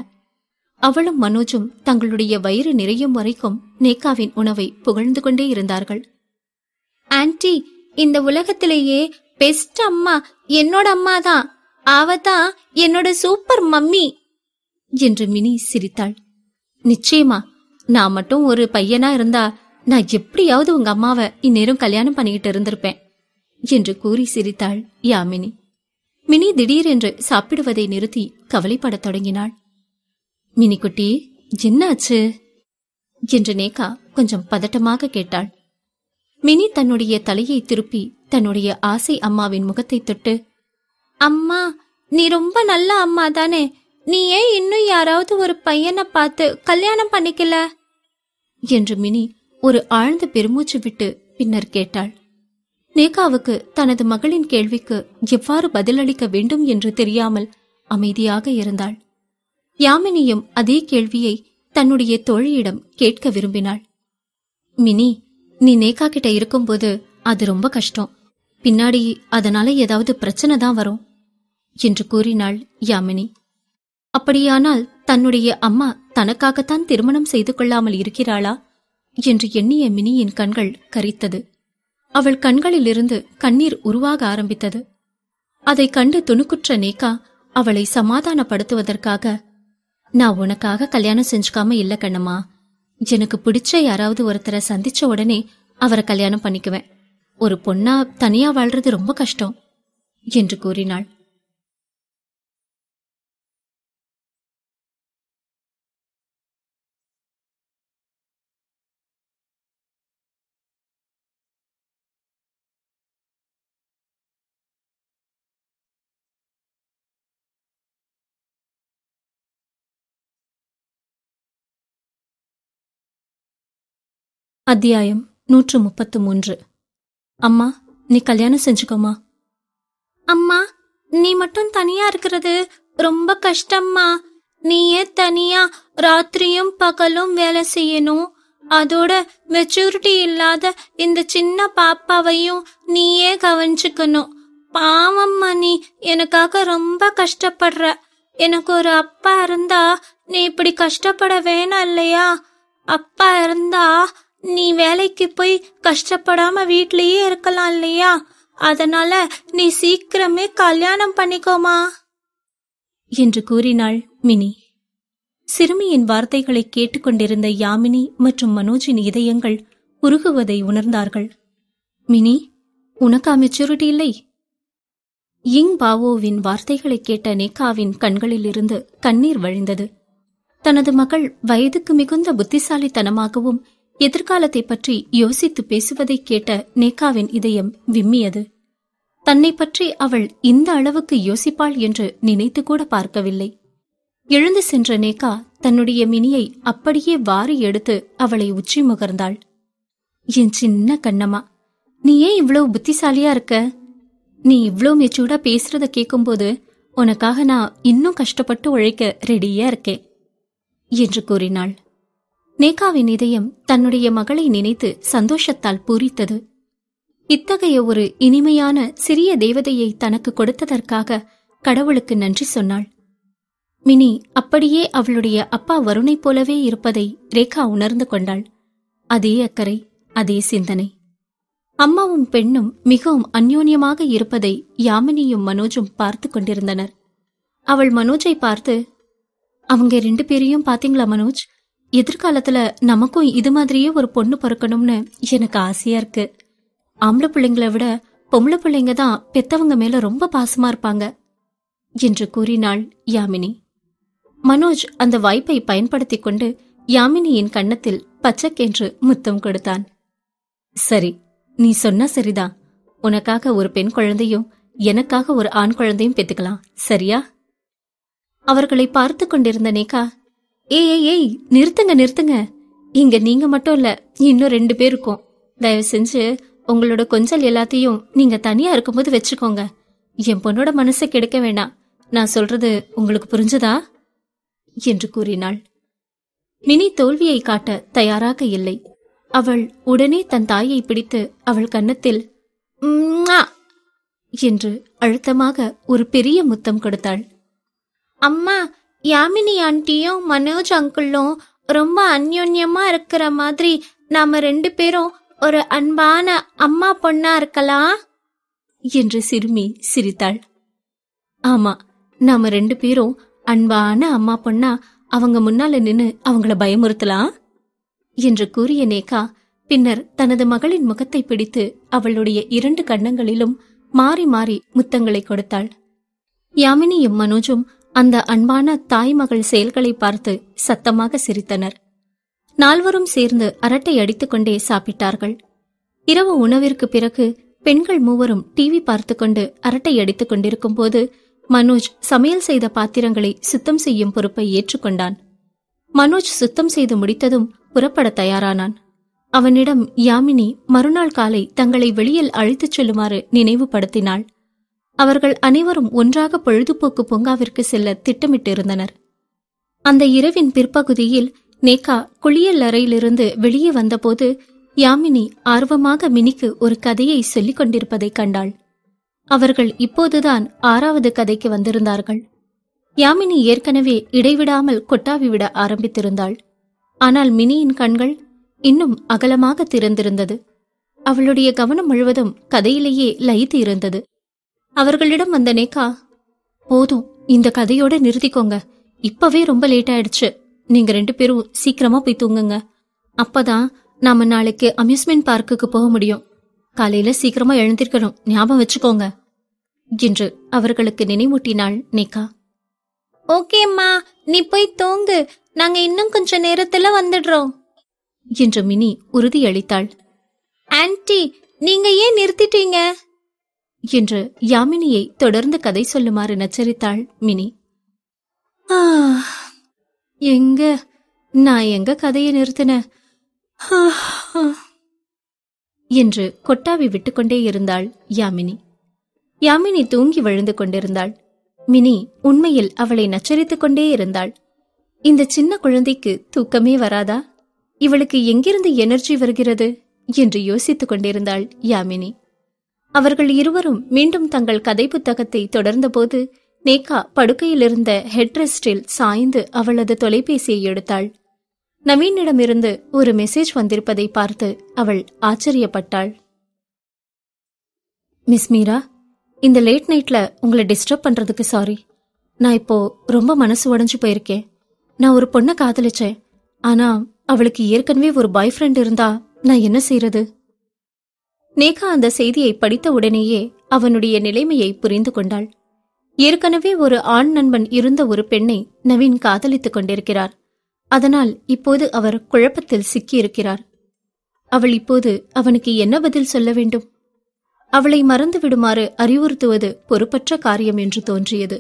அவளும் மனோஜும் தங்களுடைய வயிறு நிறையும் வரைக்கும் நேகாவின் உணவை புகழ்ந்து கொண்டே இருந்தார்கள் ஆன்டி இந்த உலகத்திலேயே பெஸ்ட் அம்மா என்னோட அம்மா தான் என்னோட சூப்பர் மம்மி என்று மினி சிரித்தாள் நிச்சயமா நான் மட்டும் ஒரு பையனா இருந்தா நான் எப்படியாவது உங்க அம்மாவை இந்நேரம் கல்யாணம் பண்ணிக்கிட்டு இருந்திருப்பேன் என்று கூறி சிரித்தாள் யாமினி மினி திடீரென்று சாப்பிடுவதை நிறுத்தி கவலைப்படத் தொடங்கினாள் மினிக்குட்டி என்னாச்சு என்று நேகா கொஞ்சம் பதட்டமாக கேட்டாள் மினி தன்னுடைய தலையை திருப்பி தன்னுடைய ஆசை அம்மாவின் முகத்தை தொட்டு அம்மா நீ ரொம்ப நல்ல அம்மா தானே நீ ஏன் இன்னும் யாராவது ஒரு பையனை பார்த்து கல்யாணம் பண்ணிக்கல என்று மினி ஒரு ஆழ்ந்த பெருமூச்சு விட்டு பின்னர் கேட்டாள் நேகாவுக்கு தனது மகளின் கேள்விக்கு எவ்வாறு பதிலளிக்க வேண்டும் என்று தெரியாமல் அமைதியாக இருந்தாள் யாமினியும் அதே கேள்வியை தன்னுடைய தோழியிடம் கேட்க விரும்பினாள் மினி நீ நேகா கிட்ட இருக்கும்போது அது ரொம்ப கஷ்டம் பின்னாடி அதனால ஏதாவது பிரச்சனை தான் வரும் என்று கூறினாள் யாமினி அப்படியானால் தன்னுடைய அம்மா தனக்காகத்தான் திருமணம் செய்து கொள்ளாமல் இருக்கிறாளா என்று எண்ணிய மினியின் கண்கள் கரித்தது அவள் கண்களிலிருந்து கண்ணீர் உருவாக ஆரம்பித்தது அதை கண்டு துணுக்குற்ற நேக்கா அவளை சமாதானப்படுத்துவதற்காக நான் உனக்காக கல்யாணம் செஞ்சுக்காம இல்ல கண்ணம்மா எனக்கு பிடிச்ச யாராவது ஒருத்தரை சந்திச்ச உடனே அவரை கல்யாணம் பண்ணிக்குவேன் ஒரு பொண்ணா தனியா வாழ்றது ரொம்ப கஷ்டம் என்று கூறினாள் அத்தியாயம் நூற்று முப்பத்து மூன்று அம்மா நீ கல்யாணம் செஞ்சுக்கோமா அம்மா நீ மட்டும் தனியா இருக்கிறது ரொம்ப கஷ்டம்மா நீயே தனியா ராத்திரியும் பகலும் வேலை செய்யணும் அதோட மெச்சூரிட்டி இல்லாத இந்த சின்ன பாப்பாவையும் நீயே கவனிச்சுக்கணும் பாவம்மா நீ எனக்காக ரொம்ப கஷ்டப்படுற எனக்கு ஒரு அப்பா இருந்தா நீ இப்படி கஷ்டப்பட வேணாம் இல்லையா அப்பா இருந்தா நீ வேலைக்கு போய் கஷ்டப்படாம வீட்லயே இருக்கலாம் இல்லையா அதனால நீ சீக்கிரமே கல்யாணம் பண்ணிக்கோமா என்று கூறினாள் மினி சிறுமியின் வார்த்தைகளை கேட்டுக்கொண்டிருந்த யாமினி மற்றும் மனோஜின் இதயங்கள் உருகுவதை உணர்ந்தார்கள் மினி உனக்கு மெச்சூரிட்டி இல்லை இங் பாவோவின் வார்த்தைகளை கேட்ட நேகாவின் கண்களிலிருந்து கண்ணீர் வழிந்தது தனது மகள் வயதுக்கு மிகுந்த புத்திசாலித்தனமாகவும் எதிர்காலத்தை பற்றி யோசித்து பேசுவதை கேட்ட நேகாவின் இதயம் விம்மியது தன்னை பற்றி அவள் இந்த அளவுக்கு யோசிப்பாள் என்று நினைத்து கூட பார்க்கவில்லை எழுந்து சென்ற நேகா தன்னுடைய மினியை அப்படியே வாரி எடுத்து அவளை உச்சி முகர்ந்தாள் என் சின்ன கண்ணம்மா நீ ஏன் இவ்வளவு புத்திசாலியா இருக்க நீ இவ்வளோ மெச்சூர்டா பேசுறத கேட்கும்போது உனக்காக நான் இன்னும் கஷ்டப்பட்டு உழைக்க ரெடியா இருக்கேன் என்று கூறினாள் நேகாவின் இதயம் தன்னுடைய மகளை நினைத்து சந்தோஷத்தால் பூரித்தது இத்தகைய ஒரு இனிமையான சிறிய தேவதையை தனக்கு கொடுத்ததற்காக கடவுளுக்கு நன்றி சொன்னாள் மினி அப்படியே அவளுடைய அப்பா வருணை போலவே இருப்பதை ரேகா உணர்ந்து கொண்டாள் அதே அக்கறை அதே சிந்தனை அம்மாவும் பெண்ணும் மிகவும் அந்யோன்யமாக இருப்பதை யாமினியும் மனோஜும் பார்த்து கொண்டிருந்தனர் அவள் மனோஜை பார்த்து அவங்க ரெண்டு பேரையும் பாத்தீங்களா மனோஜ் எதிர்காலத்துல நமக்கும் இது மாதிரியே ஒரு பொண்ணு பிறக்கணும்னு எனக்கு ஆசையா இருக்கு ஆம்பளை பிள்ளைங்களை விட பொம்பளை பிள்ளைங்க தான் பெத்தவங்க மேல ரொம்ப பாசமா இருப்பாங்க என்று கூறினாள் யாமினி மனோஜ் அந்த வாய்ப்பை பயன்படுத்தி கொண்டு யாமினியின் கன்னத்தில் பச்சக் என்று முத்தம் கொடுத்தான் சரி நீ சொன்னா சரிதான் உனக்காக ஒரு பெண் குழந்தையும் எனக்காக ஒரு ஆண் குழந்தையும் பெத்துக்கலாம் சரியா அவர்களை பார்த்து கொண்டிருந்த நேகா ஏய் ஏய் ஏய் நிறுத்துங்க நிறுத்துங்க இங்க நீங்க மட்டும் இல்ல இன்னும் ரெண்டு பேர் இருக்கும் தயவு செஞ்சு உங்களோட கொஞ்சல் எல்லாத்தையும் நீங்க தனியா இருக்கும்போது வச்சுக்கோங்க என் பொண்ணோட மனசை கெடுக்க வேணாம் நான் சொல்றது உங்களுக்கு புரிஞ்சதா என்று கூறினாள் மினி தோல்வியை காட்ட தயாராக இல்லை அவள் உடனே தன் தாயை பிடித்து அவள் கன்னத்தில் என்று அழுத்தமாக ஒரு பெரிய முத்தம் கொடுத்தாள் அம்மா யாமினி ஆண்டியும் மனோஜ் அங்கிளும் ரொம்ப அந்யோன்யமா இருக்கிற மாதிரி நாம ரெண்டு பேரும் ஒரு அன்பான அம்மா பொண்ணா இருக்கலாம் என்று சிறுமி சிரித்தாள் ஆமா நாம ரெண்டு பேரும் அன்பான அம்மா பொண்ணா அவங்க முன்னால நின்னு அவங்கள பயமுறுத்தலாம் என்று கூறிய நேகா பின்னர் தனது மகளின் முகத்தை பிடித்து அவளுடைய இரண்டு கண்ணங்களிலும் மாறி மாறி முத்தங்களை கொடுத்தாள் யாமினியும் மனோஜும் அந்த அன்பான தாய் மகள் செயல்களை பார்த்து சத்தமாக சிரித்தனர் நால்வரும் சேர்ந்து அரட்டை அடித்துக்கொண்டே சாப்பிட்டார்கள் இரவு உணவிற்கு பிறகு பெண்கள் மூவரும் டிவி பார்த்து கொண்டு அரட்டை அடித்துக் கொண்டிருக்கும் போது மனோஜ் சமையல் செய்த பாத்திரங்களை சுத்தம் செய்யும் பொறுப்பை ஏற்றுக்கொண்டான் மனோஜ் சுத்தம் செய்து முடித்ததும் புறப்பட தயாரானான் அவனிடம் யாமினி மறுநாள் காலை தங்களை வெளியில் அழைத்துச் செல்லுமாறு நினைவுபடுத்தினாள் அவர்கள் அனைவரும் ஒன்றாக பொழுதுபோக்கு பூங்காவிற்கு செல்ல திட்டமிட்டிருந்தனர் அந்த இரவின் பிற்பகுதியில் நேகா குளியல் அறையிலிருந்து வெளியே வந்தபோது யாமினி ஆர்வமாக மினிக்கு ஒரு கதையை சொல்லிக் கொண்டிருப்பதைக் கண்டாள் அவர்கள் இப்போதுதான் ஆறாவது கதைக்கு வந்திருந்தார்கள் யாமினி ஏற்கனவே இடைவிடாமல் கொட்டாவி விட ஆரம்பித்திருந்தாள் ஆனால் மினியின் கண்கள் இன்னும் அகலமாக திறந்திருந்தது அவளுடைய கவனம் முழுவதும் கதையிலேயே லயித்து இருந்தது அவர்களிடம் வந்த போதும் இந்த கதையோட நிறுத்திக்கோங்க இப்பவே ரொம்ப லேட் ஆயிடுச்சு நீங்க ரெண்டு பேரும் சீக்கிரமா போய் தூங்குங்க அப்பதான் நாம நாளைக்கு அம்யூஸ்மெண்ட் பார்க்குக்கு போக முடியும் காலையில சீக்கிரமா எழுந்திருக்கணும் ஞாபகம் வச்சுக்கோங்க என்று அவர்களுக்கு நினைவூட்டினாள் நேக்கா ஓகேம்மா நீ போய் தூங்கு நாங்க இன்னும் கொஞ்ச நேரத்துல வந்துடுறோம் என்று மினி உறுதியளித்தாள் ஆன்டி நீங்க ஏன் நிறுத்திட்டீங்க என்று யாமினியை தொடர்ந்து கதை சொல்லுமாறு நச்சரித்தாள் மினி எங்க நான் எங்க கதையை நிறுத்தின என்று கொட்டாவி விட்டுக்கொண்டே இருந்தாள் யாமினி யாமினி தூங்கி விழுந்து கொண்டிருந்தாள் மினி உண்மையில் அவளை நச்சரித்துக் கொண்டே இருந்தாள் இந்த சின்ன குழந்தைக்கு தூக்கமே வராதா இவளுக்கு எங்கிருந்து எனர்ஜி வருகிறது என்று யோசித்துக் கொண்டிருந்தாள் யாமினி அவர்கள் இருவரும் மீண்டும் தங்கள் கதை புத்தகத்தை தொடர்ந்தபோது நேகா படுக்கையிலிருந்த ஹெட்ரெஸ்டில் சாய்ந்து அவளது தொலைபேசியை எடுத்தாள் நவீனிடமிருந்து ஒரு மெசேஜ் வந்திருப்பதை பார்த்து அவள் ஆச்சரியப்பட்டாள் மிஸ் மீரா இந்த லேட் நைட்ல உங்களை டிஸ்டர்ப் பண்றதுக்கு சாரி நான் இப்போ ரொம்ப மனசு உடஞ்சு போயிருக்கேன் நான் ஒரு பொண்ணை காதலிச்சேன் ஆனா அவளுக்கு ஏற்கனவே ஒரு பாய் ஃப்ரெண்ட் இருந்தா நான் என்ன செய்யறது நேகா அந்த செய்தியை படித்த உடனேயே அவனுடைய நிலைமையை புரிந்து கொண்டாள் ஏற்கனவே ஒரு ஆண் நண்பன் இருந்த ஒரு பெண்ணை நவீன் காதலித்துக் கொண்டிருக்கிறார் அதனால் இப்போது அவர் குழப்பத்தில் சிக்கியிருக்கிறார் அவள் இப்போது அவனுக்கு என்ன பதில் சொல்ல வேண்டும் அவளை மறந்து விடுமாறு அறிவுறுத்துவது பொறுப்பற்ற காரியம் என்று தோன்றியது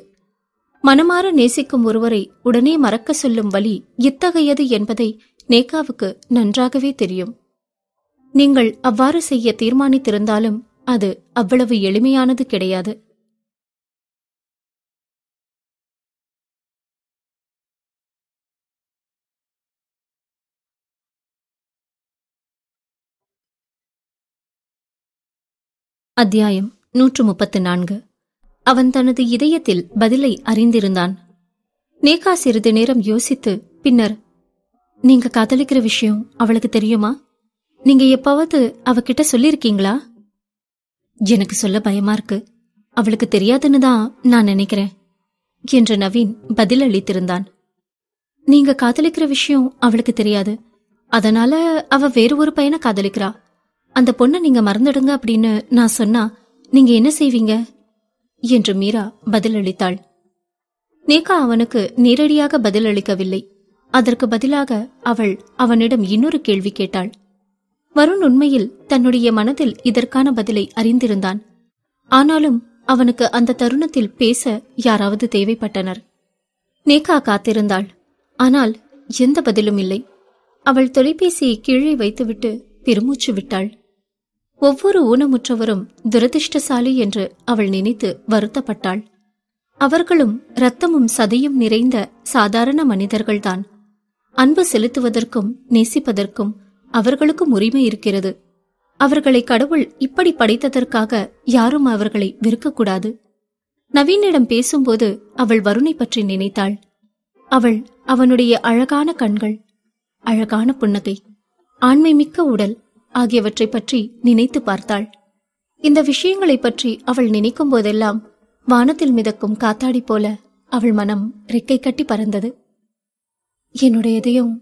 மனமாற நேசிக்கும் ஒருவரை உடனே மறக்க சொல்லும் வழி இத்தகையது என்பதை நேகாவுக்கு நன்றாகவே தெரியும் நீங்கள் அவ்வாறு செய்ய தீர்மானித்திருந்தாலும் அது அவ்வளவு எளிமையானது கிடையாது அத்தியாயம் நூற்று முப்பத்து நான்கு அவன் தனது இதயத்தில் பதிலை அறிந்திருந்தான் நேகா சிறிது நேரம் யோசித்து பின்னர் நீங்க காதலிக்கிற விஷயம் அவளுக்கு தெரியுமா நீங்க எப்பாவது அவகிட்ட சொல்லிருக்கீங்களா எனக்கு சொல்ல பயமா இருக்கு அவளுக்கு தெரியாதுன்னு தான் நான் நினைக்கிறேன் என்று நவீன் பதில் அளித்திருந்தான் நீங்க காதலிக்கிற விஷயம் அவளுக்கு தெரியாது அதனால அவ வேறு ஒரு பையனை காதலிக்கிறா அந்த பொண்ணை நீங்க மறந்துடுங்க அப்படின்னு நான் சொன்னா நீங்க என்ன செய்வீங்க என்று மீரா பதில் அளித்தாள் நேகா அவனுக்கு நேரடியாக பதில் அளிக்கவில்லை அதற்கு பதிலாக அவள் அவனிடம் இன்னொரு கேள்வி கேட்டாள் வருண் உண்மையில் தன்னுடைய மனதில் இதற்கான பதிலை அறிந்திருந்தான் ஆனாலும் அவனுக்கு அந்த தருணத்தில் பேச யாராவது தேவைப்பட்டனர் நேகா காத்திருந்தாள் ஆனால் எந்த பதிலும் இல்லை அவள் தொலைபேசியை கீழே வைத்துவிட்டு பெருமூச்சு விட்டாள் ஒவ்வொரு ஊனமுற்றவரும் துரதிருஷ்டசாலி என்று அவள் நினைத்து வருத்தப்பட்டாள் அவர்களும் இரத்தமும் சதையும் நிறைந்த சாதாரண மனிதர்கள்தான் அன்பு செலுத்துவதற்கும் நேசிப்பதற்கும் அவர்களுக்கும் உரிமை இருக்கிறது அவர்களை கடவுள் இப்படி படைத்ததற்காக யாரும் அவர்களை விற்கக்கூடாது நவீனிடம் பேசும்போது அவள் வருணை பற்றி நினைத்தாள் அவள் அவனுடைய அழகான கண்கள் அழகான புன்னகை ஆண்மை மிக்க உடல் ஆகியவற்றை பற்றி நினைத்து பார்த்தாள் இந்த விஷயங்களை பற்றி அவள் நினைக்கும் போதெல்லாம் வானத்தில் மிதக்கும் காத்தாடி போல அவள் மனம் ரெக்கை கட்டி பறந்தது என்னுடைய இதயம்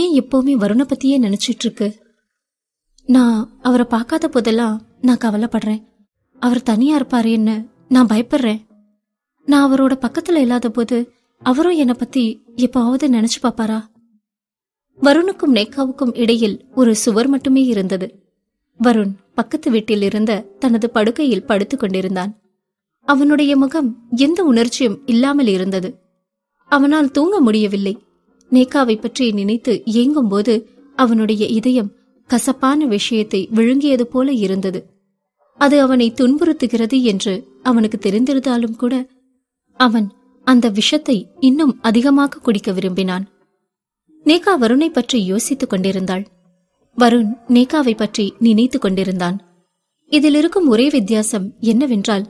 ஏன் எப்பவுமே வருணை பற்றியே நினைச்சிட்டு இருக்கு நான் அவரை பார்க்காத போதெல்லாம் நான் கவலைப்படுறேன் அவர் தனியாக இருப்பாரேன்னு நான் பயப்படுறேன் நான் அவரோட பக்கத்தில் இல்லாத போது அவரும் என்னை பற்றி எப்பாவது நினச்சி பார்ப்பாரா வருணுக்கும் நேக்காவுக்கும் இடையில் ஒரு சுவர் மட்டுமே இருந்தது வருண் பக்கத்து வீட்டில் இருந்த தனது படுக்கையில் படுத்துக் கொண்டிருந்தான் அவனுடைய முகம் எந்த உணர்ச்சியும் இல்லாமல் இருந்தது அவனால் தூங்க முடியவில்லை நேகாவை பற்றி நினைத்து ஏங்கும்போது அவனுடைய இதயம் கசப்பான விஷயத்தை விழுங்கியது போல இருந்தது அது அவனை துன்புறுத்துகிறது என்று அவனுக்கு தெரிந்திருந்தாலும் கூட அவன் அந்த விஷத்தை இன்னும் அதிகமாக குடிக்க விரும்பினான் நேகா வருணை பற்றி யோசித்துக் கொண்டிருந்தாள் வருண் நேகாவை பற்றி நினைத்துக் கொண்டிருந்தான் இதில் இருக்கும் ஒரே வித்தியாசம் என்னவென்றால்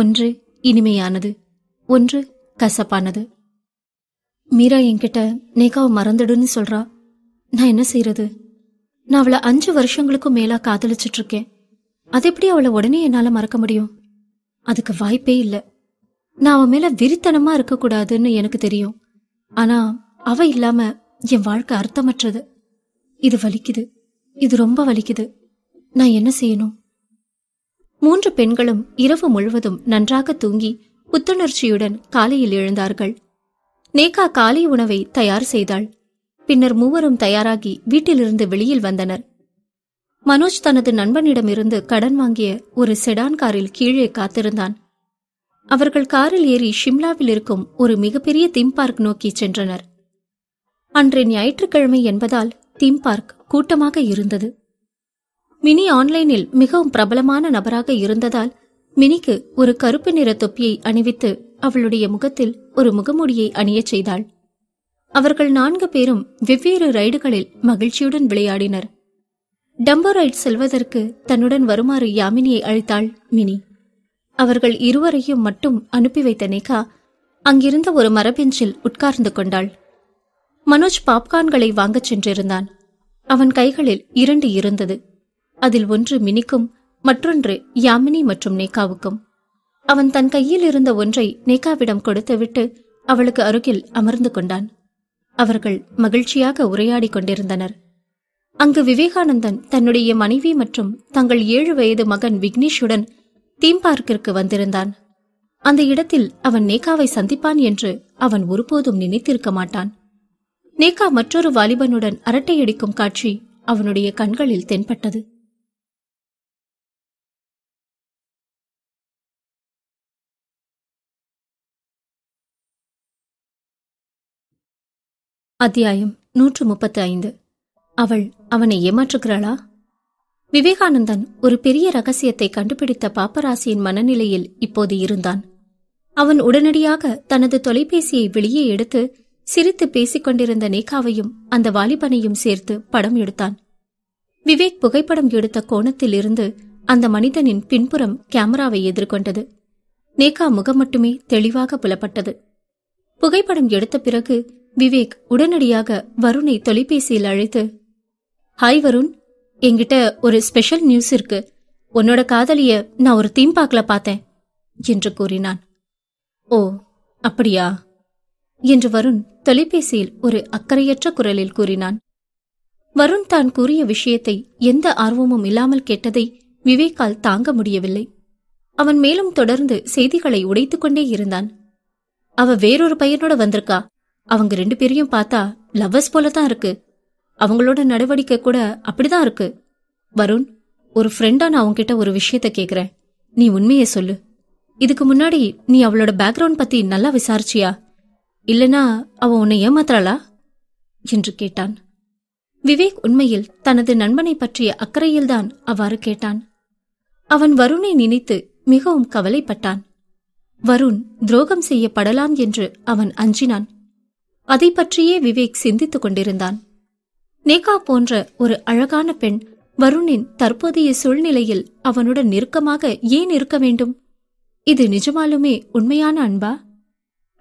ஒன்று இனிமையானது ஒன்று கசப்பானது மீரா என்கிட்ட நேகாவ மறந்துடுன்னு சொல்றா நான் என்ன செய்யறது நான் அவளை அஞ்சு வருஷங்களுக்கும் மேலா காதலிச்சுட்டு இருக்கேன் அது எப்படி அவளை உடனே என்னால மறக்க முடியும் அதுக்கு வாய்ப்பே இல்லை நான் அவன் மேல விரித்தனமா இருக்கக்கூடாதுன்னு எனக்கு தெரியும் ஆனா அவ இல்லாம என் வாழ்க்கை அர்த்தமற்றது இது வலிக்குது இது ரொம்ப வலிக்குது நான் என்ன செய்யணும் மூன்று பெண்களும் இரவு முழுவதும் நன்றாக தூங்கி புத்துணர்ச்சியுடன் காலையில் எழுந்தார்கள் நேகா காலை உணவை தயார் செய்தாள் பின்னர் மூவரும் தயாராகி வீட்டிலிருந்து வெளியில் வந்தனர் மனோஜ் தனது நண்பனிடமிருந்து கடன் வாங்கிய ஒரு செடான் காரில் கீழே காத்திருந்தான் அவர்கள் காரில் ஏறி ஷிம்லாவில் இருக்கும் ஒரு மிகப்பெரிய தீம் பார்க் நோக்கி சென்றனர் அன்று ஞாயிற்றுக்கிழமை என்பதால் தீம் பார்க் கூட்டமாக இருந்தது மினி ஆன்லைனில் மிகவும் பிரபலமான நபராக இருந்ததால் மினிக்கு ஒரு கருப்பு நிற தொப்பியை அணிவித்து அவளுடைய முகத்தில் ஒரு முகமூடியை அணியச் செய்தாள் அவர்கள் நான்கு பேரும் வெவ்வேறு ரைடுகளில் மகிழ்ச்சியுடன் விளையாடினர் டம்போ ரைட் செல்வதற்கு தன்னுடன் வருமாறு யாமினியை அழைத்தாள் மினி அவர்கள் இருவரையும் மட்டும் அனுப்பி வைத்த நேகா அங்கிருந்த ஒரு மரபெஞ்சில் உட்கார்ந்து கொண்டாள் மனோஜ் பாப்கார்ன்களை வாங்கச் சென்றிருந்தான் அவன் கைகளில் இரண்டு இருந்தது அதில் ஒன்று மினிக்கும் மற்றொன்று யாமினி மற்றும் நேகாவுக்கும் அவன் தன் கையில் இருந்த ஒன்றை நேகாவிடம் கொடுத்துவிட்டு அவளுக்கு அருகில் அமர்ந்து கொண்டான் அவர்கள் மகிழ்ச்சியாக உரையாடி கொண்டிருந்தனர் அங்கு விவேகானந்தன் தன்னுடைய மனைவி மற்றும் தங்கள் ஏழு வயது மகன் விக்னேஷுடன் தீம் பார்க்கிற்கு வந்திருந்தான் அந்த இடத்தில் அவன் நேகாவை சந்திப்பான் என்று அவன் ஒருபோதும் நினைத்திருக்க மாட்டான் நேகா மற்றொரு வாலிபனுடன் அரட்டையடிக்கும் காட்சி அவனுடைய கண்களில் தென்பட்டது அத்தியாயம் நூற்று முப்பத்து ஐந்து அவள் அவனை ஏமாற்றுகிறாளா விவேகானந்தன் ஒரு பெரிய ரகசியத்தை கண்டுபிடித்த பாப்பராசியின் மனநிலையில் இப்போது இருந்தான் அவன் உடனடியாக தனது தொலைபேசியை வெளியே எடுத்து சிரித்து பேசிக் கொண்டிருந்த நேகாவையும் அந்த வாலிபனையும் சேர்த்து படம் எடுத்தான் விவேக் புகைப்படம் எடுத்த கோணத்தில் இருந்து அந்த மனிதனின் பின்புறம் கேமராவை எதிர்கொண்டது நேகா முகம் மட்டுமே தெளிவாக புலப்பட்டது புகைப்படம் எடுத்த பிறகு விவேக் உடனடியாக வருணை தொலைபேசியில் அழைத்து ஹாய் வருண் என்கிட்ட ஒரு ஸ்பெஷல் நியூஸ் இருக்கு உன்னோட காதலிய நான் ஒரு தீம் பார்க்கல பார்த்தேன் என்று கூறினான் ஓ அப்படியா என்று வருண் தொலைபேசியில் ஒரு அக்கறையற்ற குரலில் கூறினான் வருண் தான் கூறிய விஷயத்தை எந்த ஆர்வமும் இல்லாமல் கேட்டதை விவேக்கால் தாங்க முடியவில்லை அவன் மேலும் தொடர்ந்து செய்திகளை உடைத்துக்கொண்டே இருந்தான் அவ வேறொரு பையனோட வந்திருக்கா அவங்க ரெண்டு பேரையும் பார்த்தா லவ்வர்ஸ் போல தான் இருக்கு அவங்களோட நடவடிக்கை கூட அப்படிதான் இருக்கு வருண் ஒரு ஃப்ரெண்டா நான் உன்கிட்ட ஒரு விஷயத்த கேக்குறேன் நீ உண்மையை சொல்லு இதுக்கு முன்னாடி நீ அவளோட பேக்ரவுண்ட் பத்தி நல்லா விசாரிச்சியா இல்லனா அவ உன்னை ஏமாத்துறாளா என்று கேட்டான் விவேக் உண்மையில் தனது நண்பனை பற்றிய அக்கறையில்தான் அவ்வாறு கேட்டான் அவன் வருணை நினைத்து மிகவும் கவலைப்பட்டான் வருண் துரோகம் செய்யப்படலாம் என்று அவன் அஞ்சினான் அதை பற்றியே விவேக் சிந்தித்துக் கொண்டிருந்தான் நேகா போன்ற ஒரு அழகான பெண் வருணின் தற்போதைய சூழ்நிலையில் அவனுடன் நெருக்கமாக ஏன் இருக்க வேண்டும் இது நிஜமாலுமே உண்மையான அன்பா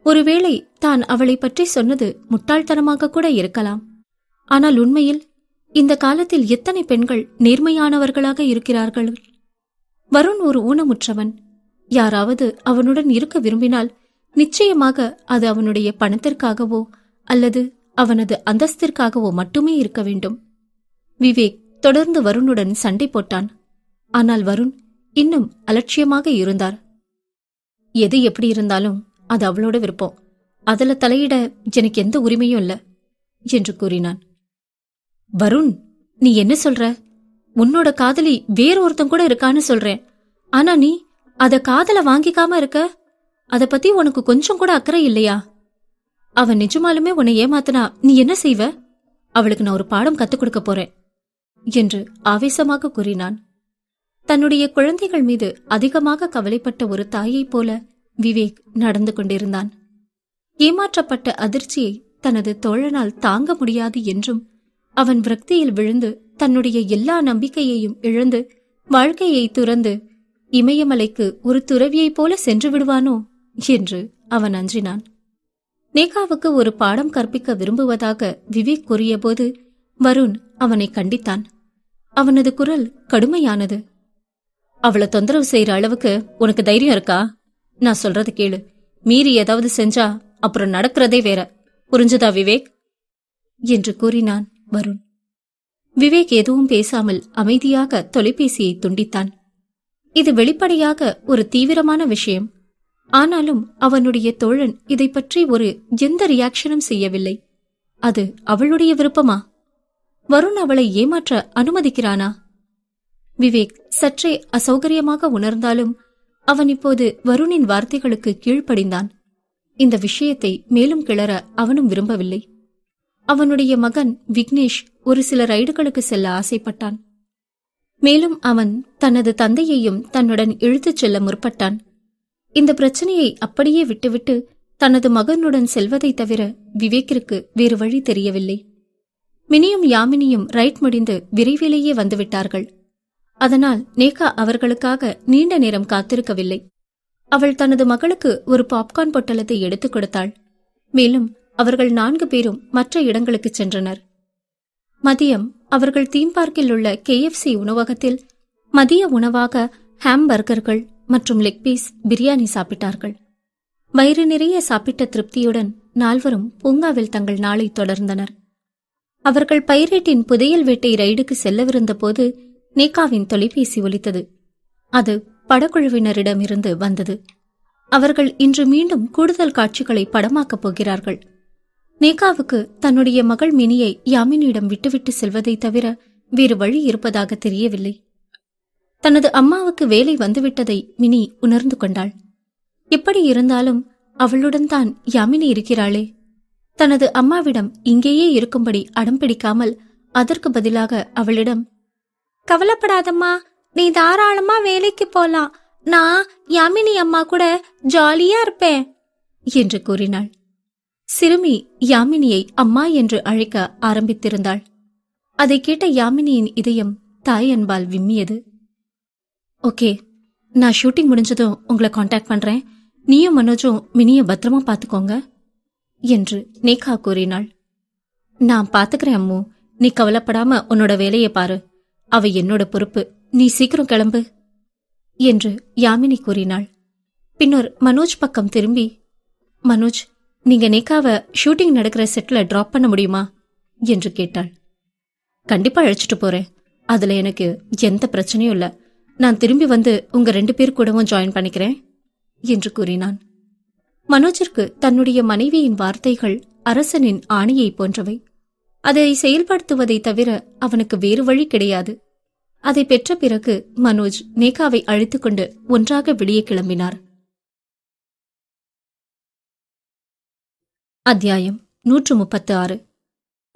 ஒருவேளை தான் அவளை பற்றி சொன்னது முட்டாள்தனமாக கூட இருக்கலாம் ஆனால் உண்மையில் இந்த காலத்தில் எத்தனை பெண்கள் நேர்மையானவர்களாக இருக்கிறார்கள் வருண் ஒரு ஊனமுற்றவன் யாராவது அவனுடன் இருக்க விரும்பினால் நிச்சயமாக அது அவனுடைய பணத்திற்காகவோ அல்லது அவனது அந்தஸ்திற்காகவோ மட்டுமே இருக்க வேண்டும் விவேக் தொடர்ந்து வருணுடன் சண்டை போட்டான் ஆனால் வருண் இன்னும் அலட்சியமாக இருந்தார் எது எப்படி இருந்தாலும் அது அவளோட விருப்பம் அதுல தலையிட எனக்கு எந்த உரிமையும் இல்லை என்று கூறினான் வருண் நீ என்ன சொல்ற உன்னோட காதலி வேற ஒருத்தன் கூட இருக்கான்னு சொல்றேன் ஆனா நீ அத காதல வாங்கிக்காம இருக்க அதை பத்தி உனக்கு கொஞ்சம் கூட அக்கறை இல்லையா அவன் நிஜமாலுமே உன்னை ஏமாத்தினா நீ என்ன செய்வ அவளுக்கு நான் ஒரு பாடம் கத்துக் கொடுக்க போறேன் என்று ஆவேசமாக கூறினான் தன்னுடைய குழந்தைகள் மீது அதிகமாக கவலைப்பட்ட ஒரு தாயைப் போல விவேக் நடந்து கொண்டிருந்தான் ஏமாற்றப்பட்ட அதிர்ச்சியை தனது தோழனால் தாங்க முடியாது என்றும் அவன் விரக்தியில் விழுந்து தன்னுடைய எல்லா நம்பிக்கையையும் இழந்து வாழ்க்கையை துறந்து இமயமலைக்கு ஒரு துறவியைப் போல சென்று விடுவானோ என்று அவன் அன்றினான் நேகாவுக்கு ஒரு பாடம் கற்பிக்க விரும்புவதாக விவேக் கூறியபோது வருண் அவனை கண்டித்தான் அவனது குரல் கடுமையானது அவளை தொந்தரவு செய்யற அளவுக்கு உனக்கு தைரியம் இருக்கா நான் சொல்றது கேளு மீறி ஏதாவது செஞ்சா அப்புறம் நடக்கிறதே வேற புரிஞ்சுதா விவேக் என்று கூறினான் வருண் விவேக் எதுவும் பேசாமல் அமைதியாக தொலைபேசியை துண்டித்தான் இது வெளிப்படையாக ஒரு தீவிரமான விஷயம் ஆனாலும் அவனுடைய தோழன் இதை பற்றி ஒரு எந்த ரியாக்ஷனும் செய்யவில்லை அது அவளுடைய விருப்பமா வருண் அவளை ஏமாற்ற அனுமதிக்கிறானா விவேக் சற்றே அசௌகரியமாக உணர்ந்தாலும் அவன் இப்போது வருணின் வார்த்தைகளுக்கு கீழ்ப்படிந்தான் இந்த விஷயத்தை மேலும் கிளற அவனும் விரும்பவில்லை அவனுடைய மகன் விக்னேஷ் ஒரு சில ரைடுகளுக்கு செல்ல ஆசைப்பட்டான் மேலும் அவன் தனது தந்தையையும் தன்னுடன் இழுத்துச் செல்ல முற்பட்டான் இந்த பிரச்சனையை அப்படியே விட்டுவிட்டு தனது மகனுடன் செல்வதை தவிர விவேக்கிற்கு வேறு வழி தெரியவில்லை மினியும் யாமினியும் ரைட் முடிந்து விரைவிலேயே வந்துவிட்டார்கள் அதனால் நேகா அவர்களுக்காக நீண்ட நேரம் காத்திருக்கவில்லை அவள் தனது மகளுக்கு ஒரு பாப்கார்ன் பொட்டலத்தை எடுத்துக் கொடுத்தாள் மேலும் அவர்கள் நான்கு பேரும் மற்ற இடங்களுக்கு சென்றனர் மதியம் அவர்கள் தீம் பார்க்கில் உள்ள சி உணவகத்தில் மதிய உணவாக ஹாம்பர்கர்கள் மற்றும் லெக் பீஸ் பிரியாணி சாப்பிட்டார்கள் வயிறு நிறைய சாப்பிட்ட திருப்தியுடன் நால்வரும் பூங்காவில் தங்கள் நாளை தொடர்ந்தனர் அவர்கள் பைரேட்டின் புதையல் வேட்டை ரைடுக்கு செல்லவிருந்த போது நேகாவின் தொலைபேசி ஒலித்தது அது படக்குழுவினரிடமிருந்து வந்தது அவர்கள் இன்று மீண்டும் கூடுதல் காட்சிகளை படமாக்கப் போகிறார்கள் நேகாவுக்கு தன்னுடைய மகள் மினியை யாமினியிடம் விட்டுவிட்டு செல்வதை தவிர வேறு வழி இருப்பதாக தெரியவில்லை தனது அம்மாவுக்கு வேலை வந்துவிட்டதை மினி உணர்ந்து கொண்டாள் எப்படி இருந்தாலும் அவளுடன் தான் யாமினி இருக்கிறாளே தனது அம்மாவிடம் இங்கேயே இருக்கும்படி அடம் பிடிக்காமல் அதற்கு பதிலாக அவளிடம் கவலைப்படாதம்மா நீ தாராளமா வேலைக்கு போலாம் நான் யாமினி அம்மா கூட ஜாலியா இருப்பேன் என்று கூறினாள் சிறுமி யாமினியை அம்மா என்று அழைக்க ஆரம்பித்திருந்தாள் அதை கேட்ட யாமினியின் இதயம் தாய் அன்பால் விம்மியது ஓகே நான் ஷூட்டிங் முடிஞ்சதும் உங்களை காண்டாக்ட் பண்றேன் நீயும் மனோஜும் மினிய பத்திரமா பார்த்துக்கோங்க என்று நேகா கூறினாள் நான் பாத்துக்கிறேன் அம்மு நீ கவலைப்படாம உன்னோட வேலையை பாரு அவ என்னோட பொறுப்பு நீ சீக்கிரம் கிளம்பு என்று யாமினி கூறினாள் பின்னர் மனோஜ் பக்கம் திரும்பி மனோஜ் நீங்க நேகாவை ஷூட்டிங் நடக்கிற செட்ல டிராப் பண்ண முடியுமா என்று கேட்டாள் கண்டிப்பா அழைச்சிட்டு போறேன் அதுல எனக்கு எந்த பிரச்சனையும் இல்லை நான் திரும்பி வந்து உங்க ரெண்டு பேர் கூடவும் ஜாயின் பண்ணிக்கிறேன் என்று கூறினான் மனோஜிற்கு தன்னுடைய மனைவியின் வார்த்தைகள் அரசனின் ஆணையை போன்றவை அதை செயல்படுத்துவதை தவிர அவனுக்கு வேறு வழி கிடையாது அதை பெற்ற பிறகு மனோஜ் நேகாவை அழைத்துக்கொண்டு ஒன்றாக வெளியே கிளம்பினார் அத்தியாயம் நூற்று முப்பத்து ஆறு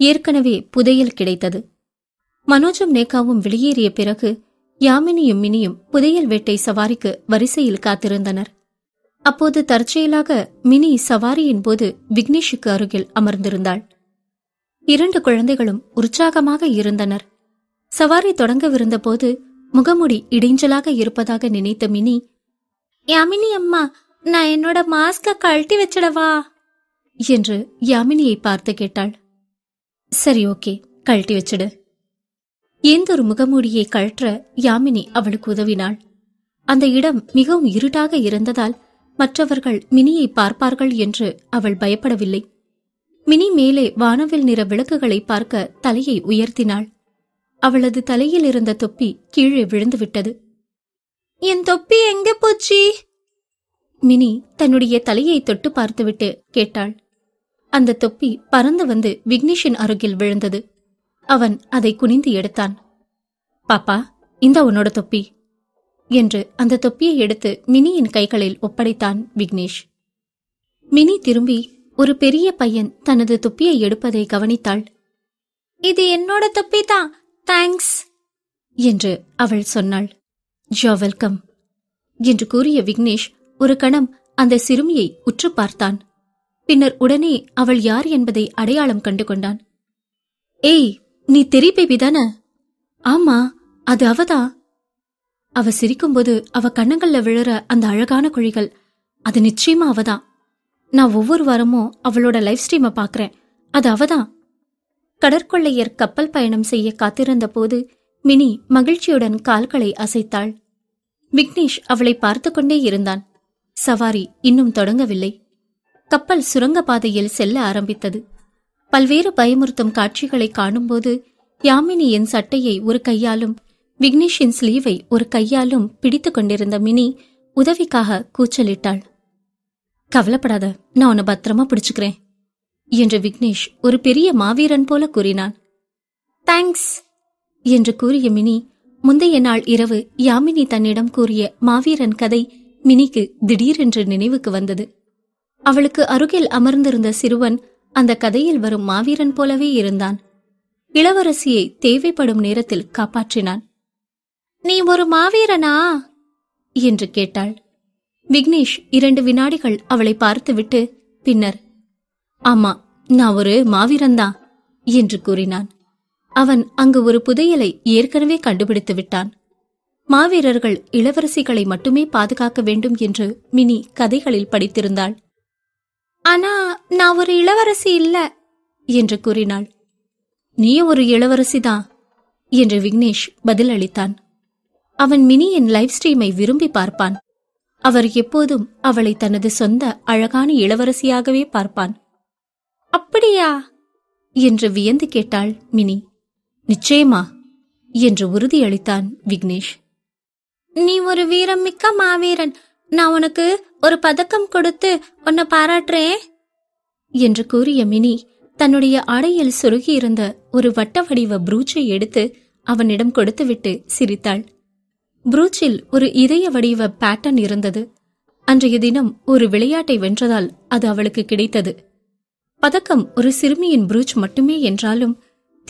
ஏற்கனவே புதையல் கிடைத்தது மனோஜும் நேகாவும் வெளியேறிய பிறகு யாமினியும் மினியும் புதையல் வேட்டை சவாரிக்கு வரிசையில் காத்திருந்தனர் அப்போது தற்செயலாக மினி சவாரியின் போது விக்னேஷுக்கு அருகில் அமர்ந்திருந்தாள் இரண்டு குழந்தைகளும் உற்சாகமாக இருந்தனர் சவாரி தொடங்கவிருந்த போது முகமுடி இடைஞ்சலாக இருப்பதாக நினைத்த மினி யாமினி அம்மா நான் என்னோட மாஸ்க கழட்டி வச்சிடவா என்று யாமினியை பார்த்து கேட்டாள் சரி ஓகே கழட்டி வச்சிடு ஏந்தொரு முகமூடியை கழற்ற யாமினி அவளுக்கு உதவினாள் அந்த இடம் மிகவும் இருட்டாக இருந்ததால் மற்றவர்கள் மினியை பார்ப்பார்கள் என்று அவள் பயப்படவில்லை மினி மேலே வானவில் நிற விளக்குகளை பார்க்க தலையை உயர்த்தினாள் அவளது தலையில் இருந்த தொப்பி கீழே விழுந்துவிட்டது என் தொப்பி எங்க போச்சு மினி தன்னுடைய தலையை தொட்டு பார்த்துவிட்டு கேட்டாள் அந்த தொப்பி பறந்து வந்து விக்னேஷின் அருகில் விழுந்தது அவன் அதை குனிந்து எடுத்தான் பாப்பா இந்த உன்னோட தொப்பி என்று அந்த தொப்பியை எடுத்து மினியின் கைகளில் ஒப்படைத்தான் விக்னேஷ் மினி திரும்பி ஒரு பெரிய பையன் தனது தொப்பியை எடுப்பதை கவனித்தாள் இது என்னோட தொப்பி தான் தேங்க்ஸ் என்று அவள் சொன்னாள் ஜோ வெல்கம் என்று கூறிய விக்னேஷ் ஒரு கணம் அந்த சிறுமியை உற்று பார்த்தான் பின்னர் உடனே அவள் யார் என்பதை அடையாளம் கண்டு கொண்டான் ஏய் நீ தெரி பேபி தானே ஆமா அது அவதா அவ சிரிக்கும்போது அவ கண்ணங்கள்ல விழுற அந்த அழகான குழிகள் அது நிச்சயமா அவதான் நான் ஒவ்வொரு வாரமும் அவளோட லைஃப் ஸ்ட்ரீமை பாக்குறேன் அது அவதான் கடற்கொள்ளையர் கப்பல் பயணம் செய்ய காத்திருந்த போது மினி மகிழ்ச்சியுடன் கால்களை அசைத்தாள் விக்னேஷ் அவளை பார்த்து கொண்டே இருந்தான் சவாரி இன்னும் தொடங்கவில்லை கப்பல் சுரங்கப்பாதையில் செல்ல ஆரம்பித்தது பல்வேறு பயமுறுத்தும் காட்சிகளை காணும்போது யாமினியின் சட்டையை ஒரு கையாலும் விக்னேஷின் ஸ்லீவை ஒரு கையாலும் பிடித்து கொண்டிருந்த மினி உதவிக்காக கூச்சலிட்டாள் கவலைப்படாத நான் உன்னை பத்திரமா பிடிச்சுக்கிறேன் என்று விக்னேஷ் ஒரு பெரிய மாவீரன் போல கூறினான் தேங்க்ஸ் என்று கூறிய மினி முந்தைய நாள் இரவு யாமினி தன்னிடம் கூறிய மாவீரன் கதை மினிக்கு திடீரென்று நினைவுக்கு வந்தது அவளுக்கு அருகில் அமர்ந்திருந்த சிறுவன் அந்த கதையில் வரும் மாவீரன் போலவே இருந்தான் இளவரசியை தேவைப்படும் நேரத்தில் காப்பாற்றினான் நீ ஒரு மாவீரனா என்று கேட்டாள் விக்னேஷ் இரண்டு வினாடிகள் அவளை பார்த்துவிட்டு பின்னர் ஆமா நான் ஒரு மாவீரன்தான் என்று கூறினான் அவன் அங்கு ஒரு புதையலை ஏற்கனவே கண்டுபிடித்து விட்டான் மாவீரர்கள் இளவரசிகளை மட்டுமே பாதுகாக்க வேண்டும் என்று மினி கதைகளில் படித்திருந்தாள் ஆனா நான் ஒரு இளவரசி இல்ல என்று கூறினாள் நீ ஒரு இளவரசிதான் என்று விக்னேஷ் பதில் அளித்தான் அவன் மினியின் லைவ் ஸ்ட்ரீமை விரும்பி பார்ப்பான் அவர் எப்போதும் அவளை தனது சொந்த அழகான இளவரசியாகவே பார்ப்பான் அப்படியா என்று வியந்து கேட்டாள் மினி நிச்சயமா என்று உறுதியளித்தான் விக்னேஷ் நீ ஒரு வீரம் மிக்க மாவீரன் நான் உனக்கு ஒரு பதக்கம் கொடுத்து உன்னை பாராட்டுறேன் என்று கூறிய மினி தன்னுடைய அடையில் சுருகியிருந்த ஒரு வட்ட வடிவ ப்ரூச்சை எடுத்து அவனிடம் கொடுத்துவிட்டு சிரித்தாள் ப்ரூச்சில் ஒரு இதய வடிவ பேட்டர்ன் இருந்தது அன்றைய தினம் ஒரு விளையாட்டை வென்றதால் அது அவளுக்கு கிடைத்தது பதக்கம் ஒரு சிறுமியின் ப்ரூச் மட்டுமே என்றாலும்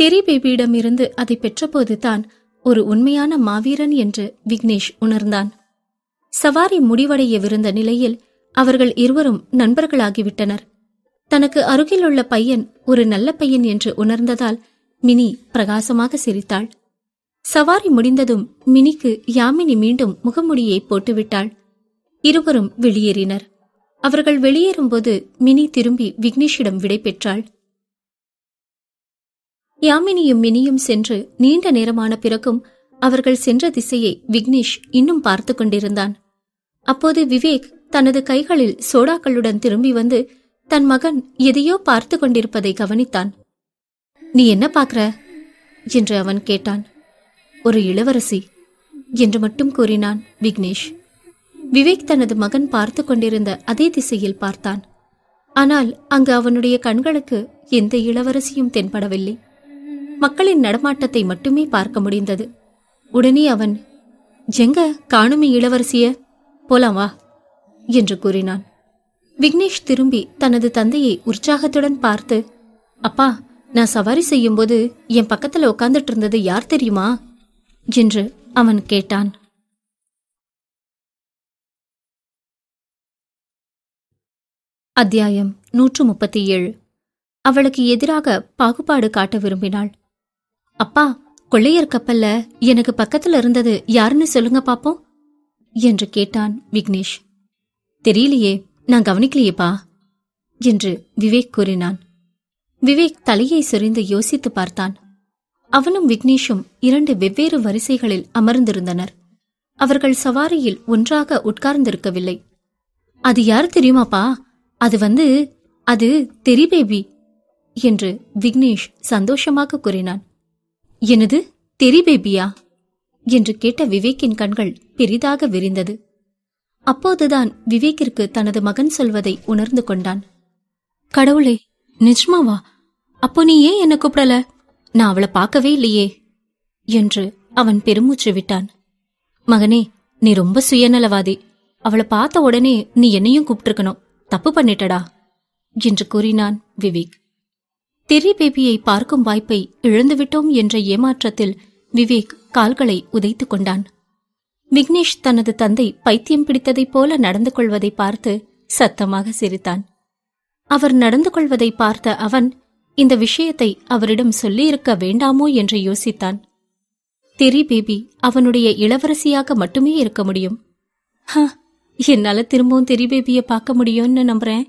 தெரி பேபியிடமிருந்து அதை பெற்றபோதுதான் ஒரு உண்மையான மாவீரன் என்று விக்னேஷ் உணர்ந்தான் சவாரி முடிவடையவிருந்த நிலையில் அவர்கள் இருவரும் நண்பர்களாகிவிட்டனர் தனக்கு அருகிலுள்ள பையன் ஒரு நல்ல பையன் என்று உணர்ந்ததால் மினி பிரகாசமாக சிரித்தாள் சவாரி முடிந்ததும் மினிக்கு யாமினி மீண்டும் முகமுடியை போட்டுவிட்டாள் இருவரும் வெளியேறினர் அவர்கள் வெளியேறும்போது மினி திரும்பி விக்னேஷிடம் விடை பெற்றாள் யாமினியும் மினியும் சென்று நீண்ட நேரமான பிறகும் அவர்கள் சென்ற திசையை விக்னேஷ் இன்னும் பார்த்து கொண்டிருந்தான் அப்போது விவேக் தனது கைகளில் சோடாக்களுடன் திரும்பி வந்து தன் மகன் எதையோ பார்த்து கொண்டிருப்பதை கவனித்தான் நீ என்ன பார்க்கற என்று அவன் கேட்டான் ஒரு இளவரசி என்று மட்டும் கூறினான் விக்னேஷ் விவேக் தனது மகன் பார்த்து கொண்டிருந்த அதே திசையில் பார்த்தான் ஆனால் அங்கு அவனுடைய கண்களுக்கு எந்த இளவரசியும் தென்படவில்லை மக்களின் நடமாட்டத்தை மட்டுமே பார்க்க முடிந்தது உடனே அவன் ஜெங்க காணுமே இளவரசிய போலாம் வா என்று கூறினான் விக்னேஷ் திரும்பி தனது தந்தையை உற்சாகத்துடன் பார்த்து அப்பா நான் சவாரி செய்யும்போது என் பக்கத்தில் உட்காந்துட்டு இருந்தது யார் தெரியுமா என்று அவன் கேட்டான் அத்தியாயம் நூற்று முப்பத்தி ஏழு அவளுக்கு எதிராக பாகுபாடு காட்ட விரும்பினாள் அப்பா கொள்ளையர் கப்பல்ல எனக்கு பக்கத்துல இருந்தது யாருன்னு சொல்லுங்க பாப்போம் என்று கேட்டான் விக்னேஷ் தெரியலையே நான் கவனிக்கலையேப்பா என்று விவேக் கூறினான் விவேக் தலையை சொறிந்து யோசித்து பார்த்தான் அவனும் விக்னேஷும் இரண்டு வெவ்வேறு வரிசைகளில் அமர்ந்திருந்தனர் அவர்கள் சவாரியில் ஒன்றாக உட்கார்ந்திருக்கவில்லை அது யார் தெரியுமாப்பா அது வந்து அது தெரி பேபி என்று விக்னேஷ் சந்தோஷமாக கூறினான் எனது தெரி பேபியா என்று கேட்ட விவேக்கின் கண்கள் பெரிதாக விரிந்தது அப்போதுதான் விவேக்கிற்கு தனது மகன் சொல்வதை உணர்ந்து கொண்டான் கடவுளே நிஜமாவா அப்போ நீ ஏன் என்ன கூப்பிடல நான் அவளை பார்க்கவே இல்லையே என்று அவன் பெருமூச்சு விட்டான் மகனே நீ ரொம்ப சுயநலவாதி அவளை பார்த்த உடனே நீ என்னையும் கூப்பிட்டுருக்கணும் தப்பு பண்ணிட்டடா என்று கூறினான் விவேக் திரி பேபியை பார்க்கும் வாய்ப்பை இழந்துவிட்டோம் என்ற ஏமாற்றத்தில் விவேக் கால்களை உதைத்துக் கொண்டான் விக்னேஷ் தனது தந்தை பைத்தியம் பிடித்ததைப் போல நடந்து கொள்வதை பார்த்து சத்தமாக சிரித்தான் அவர் நடந்து கொள்வதை பார்த்த அவன் இந்த விஷயத்தை அவரிடம் சொல்லியிருக்க வேண்டாமோ என்று யோசித்தான் தெரி பேபி அவனுடைய இளவரசியாக மட்டுமே இருக்க முடியும் என்னால திரும்பவும் தெரி பேபியை பார்க்க முடியும்னு நம்புறேன்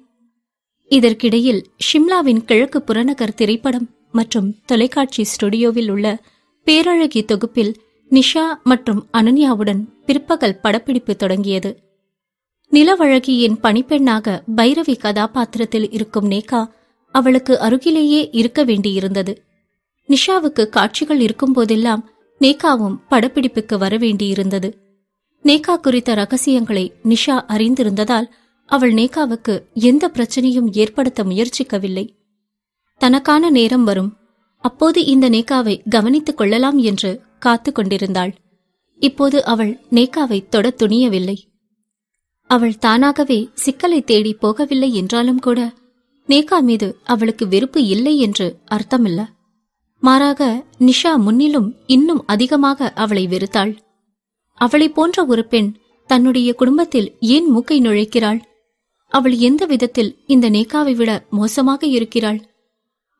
இதற்கிடையில் ஷிம்லாவின் கிழக்கு புறநகர் திரைப்படம் மற்றும் தொலைக்காட்சி ஸ்டுடியோவில் உள்ள பேரழகி தொகுப்பில் நிஷா மற்றும் அனன்யாவுடன் பிற்பகல் படப்பிடிப்பு தொடங்கியது நிலவழகியின் பணிப்பெண்ணாக பைரவி கதாபாத்திரத்தில் இருக்கும் நேகா அவளுக்கு அருகிலேயே இருக்க வேண்டியிருந்தது நிஷாவுக்கு காட்சிகள் இருக்கும்போதெல்லாம் நேகாவும் படப்பிடிப்புக்கு வரவேண்டியிருந்தது நேகா குறித்த ரகசியங்களை நிஷா அறிந்திருந்ததால் அவள் நேகாவுக்கு எந்த பிரச்சனையும் ஏற்படுத்த முயற்சிக்கவில்லை தனக்கான நேரம் வரும் அப்போது இந்த நேகாவை கவனித்துக் கொள்ளலாம் என்று காத்து கொண்டிருந்தாள் இப்போது அவள் நேகாவை தொட துணியவில்லை அவள் தானாகவே சிக்கலை தேடி போகவில்லை என்றாலும் கூட நேகா மீது அவளுக்கு வெறுப்பு இல்லை என்று அர்த்தமில்ல மாறாக நிஷா முன்னிலும் இன்னும் அதிகமாக அவளை வெறுத்தாள் அவளை போன்ற ஒரு பெண் தன்னுடைய குடும்பத்தில் ஏன் மூக்கை நுழைக்கிறாள் அவள் எந்த விதத்தில் இந்த நேகாவை விட மோசமாக இருக்கிறாள்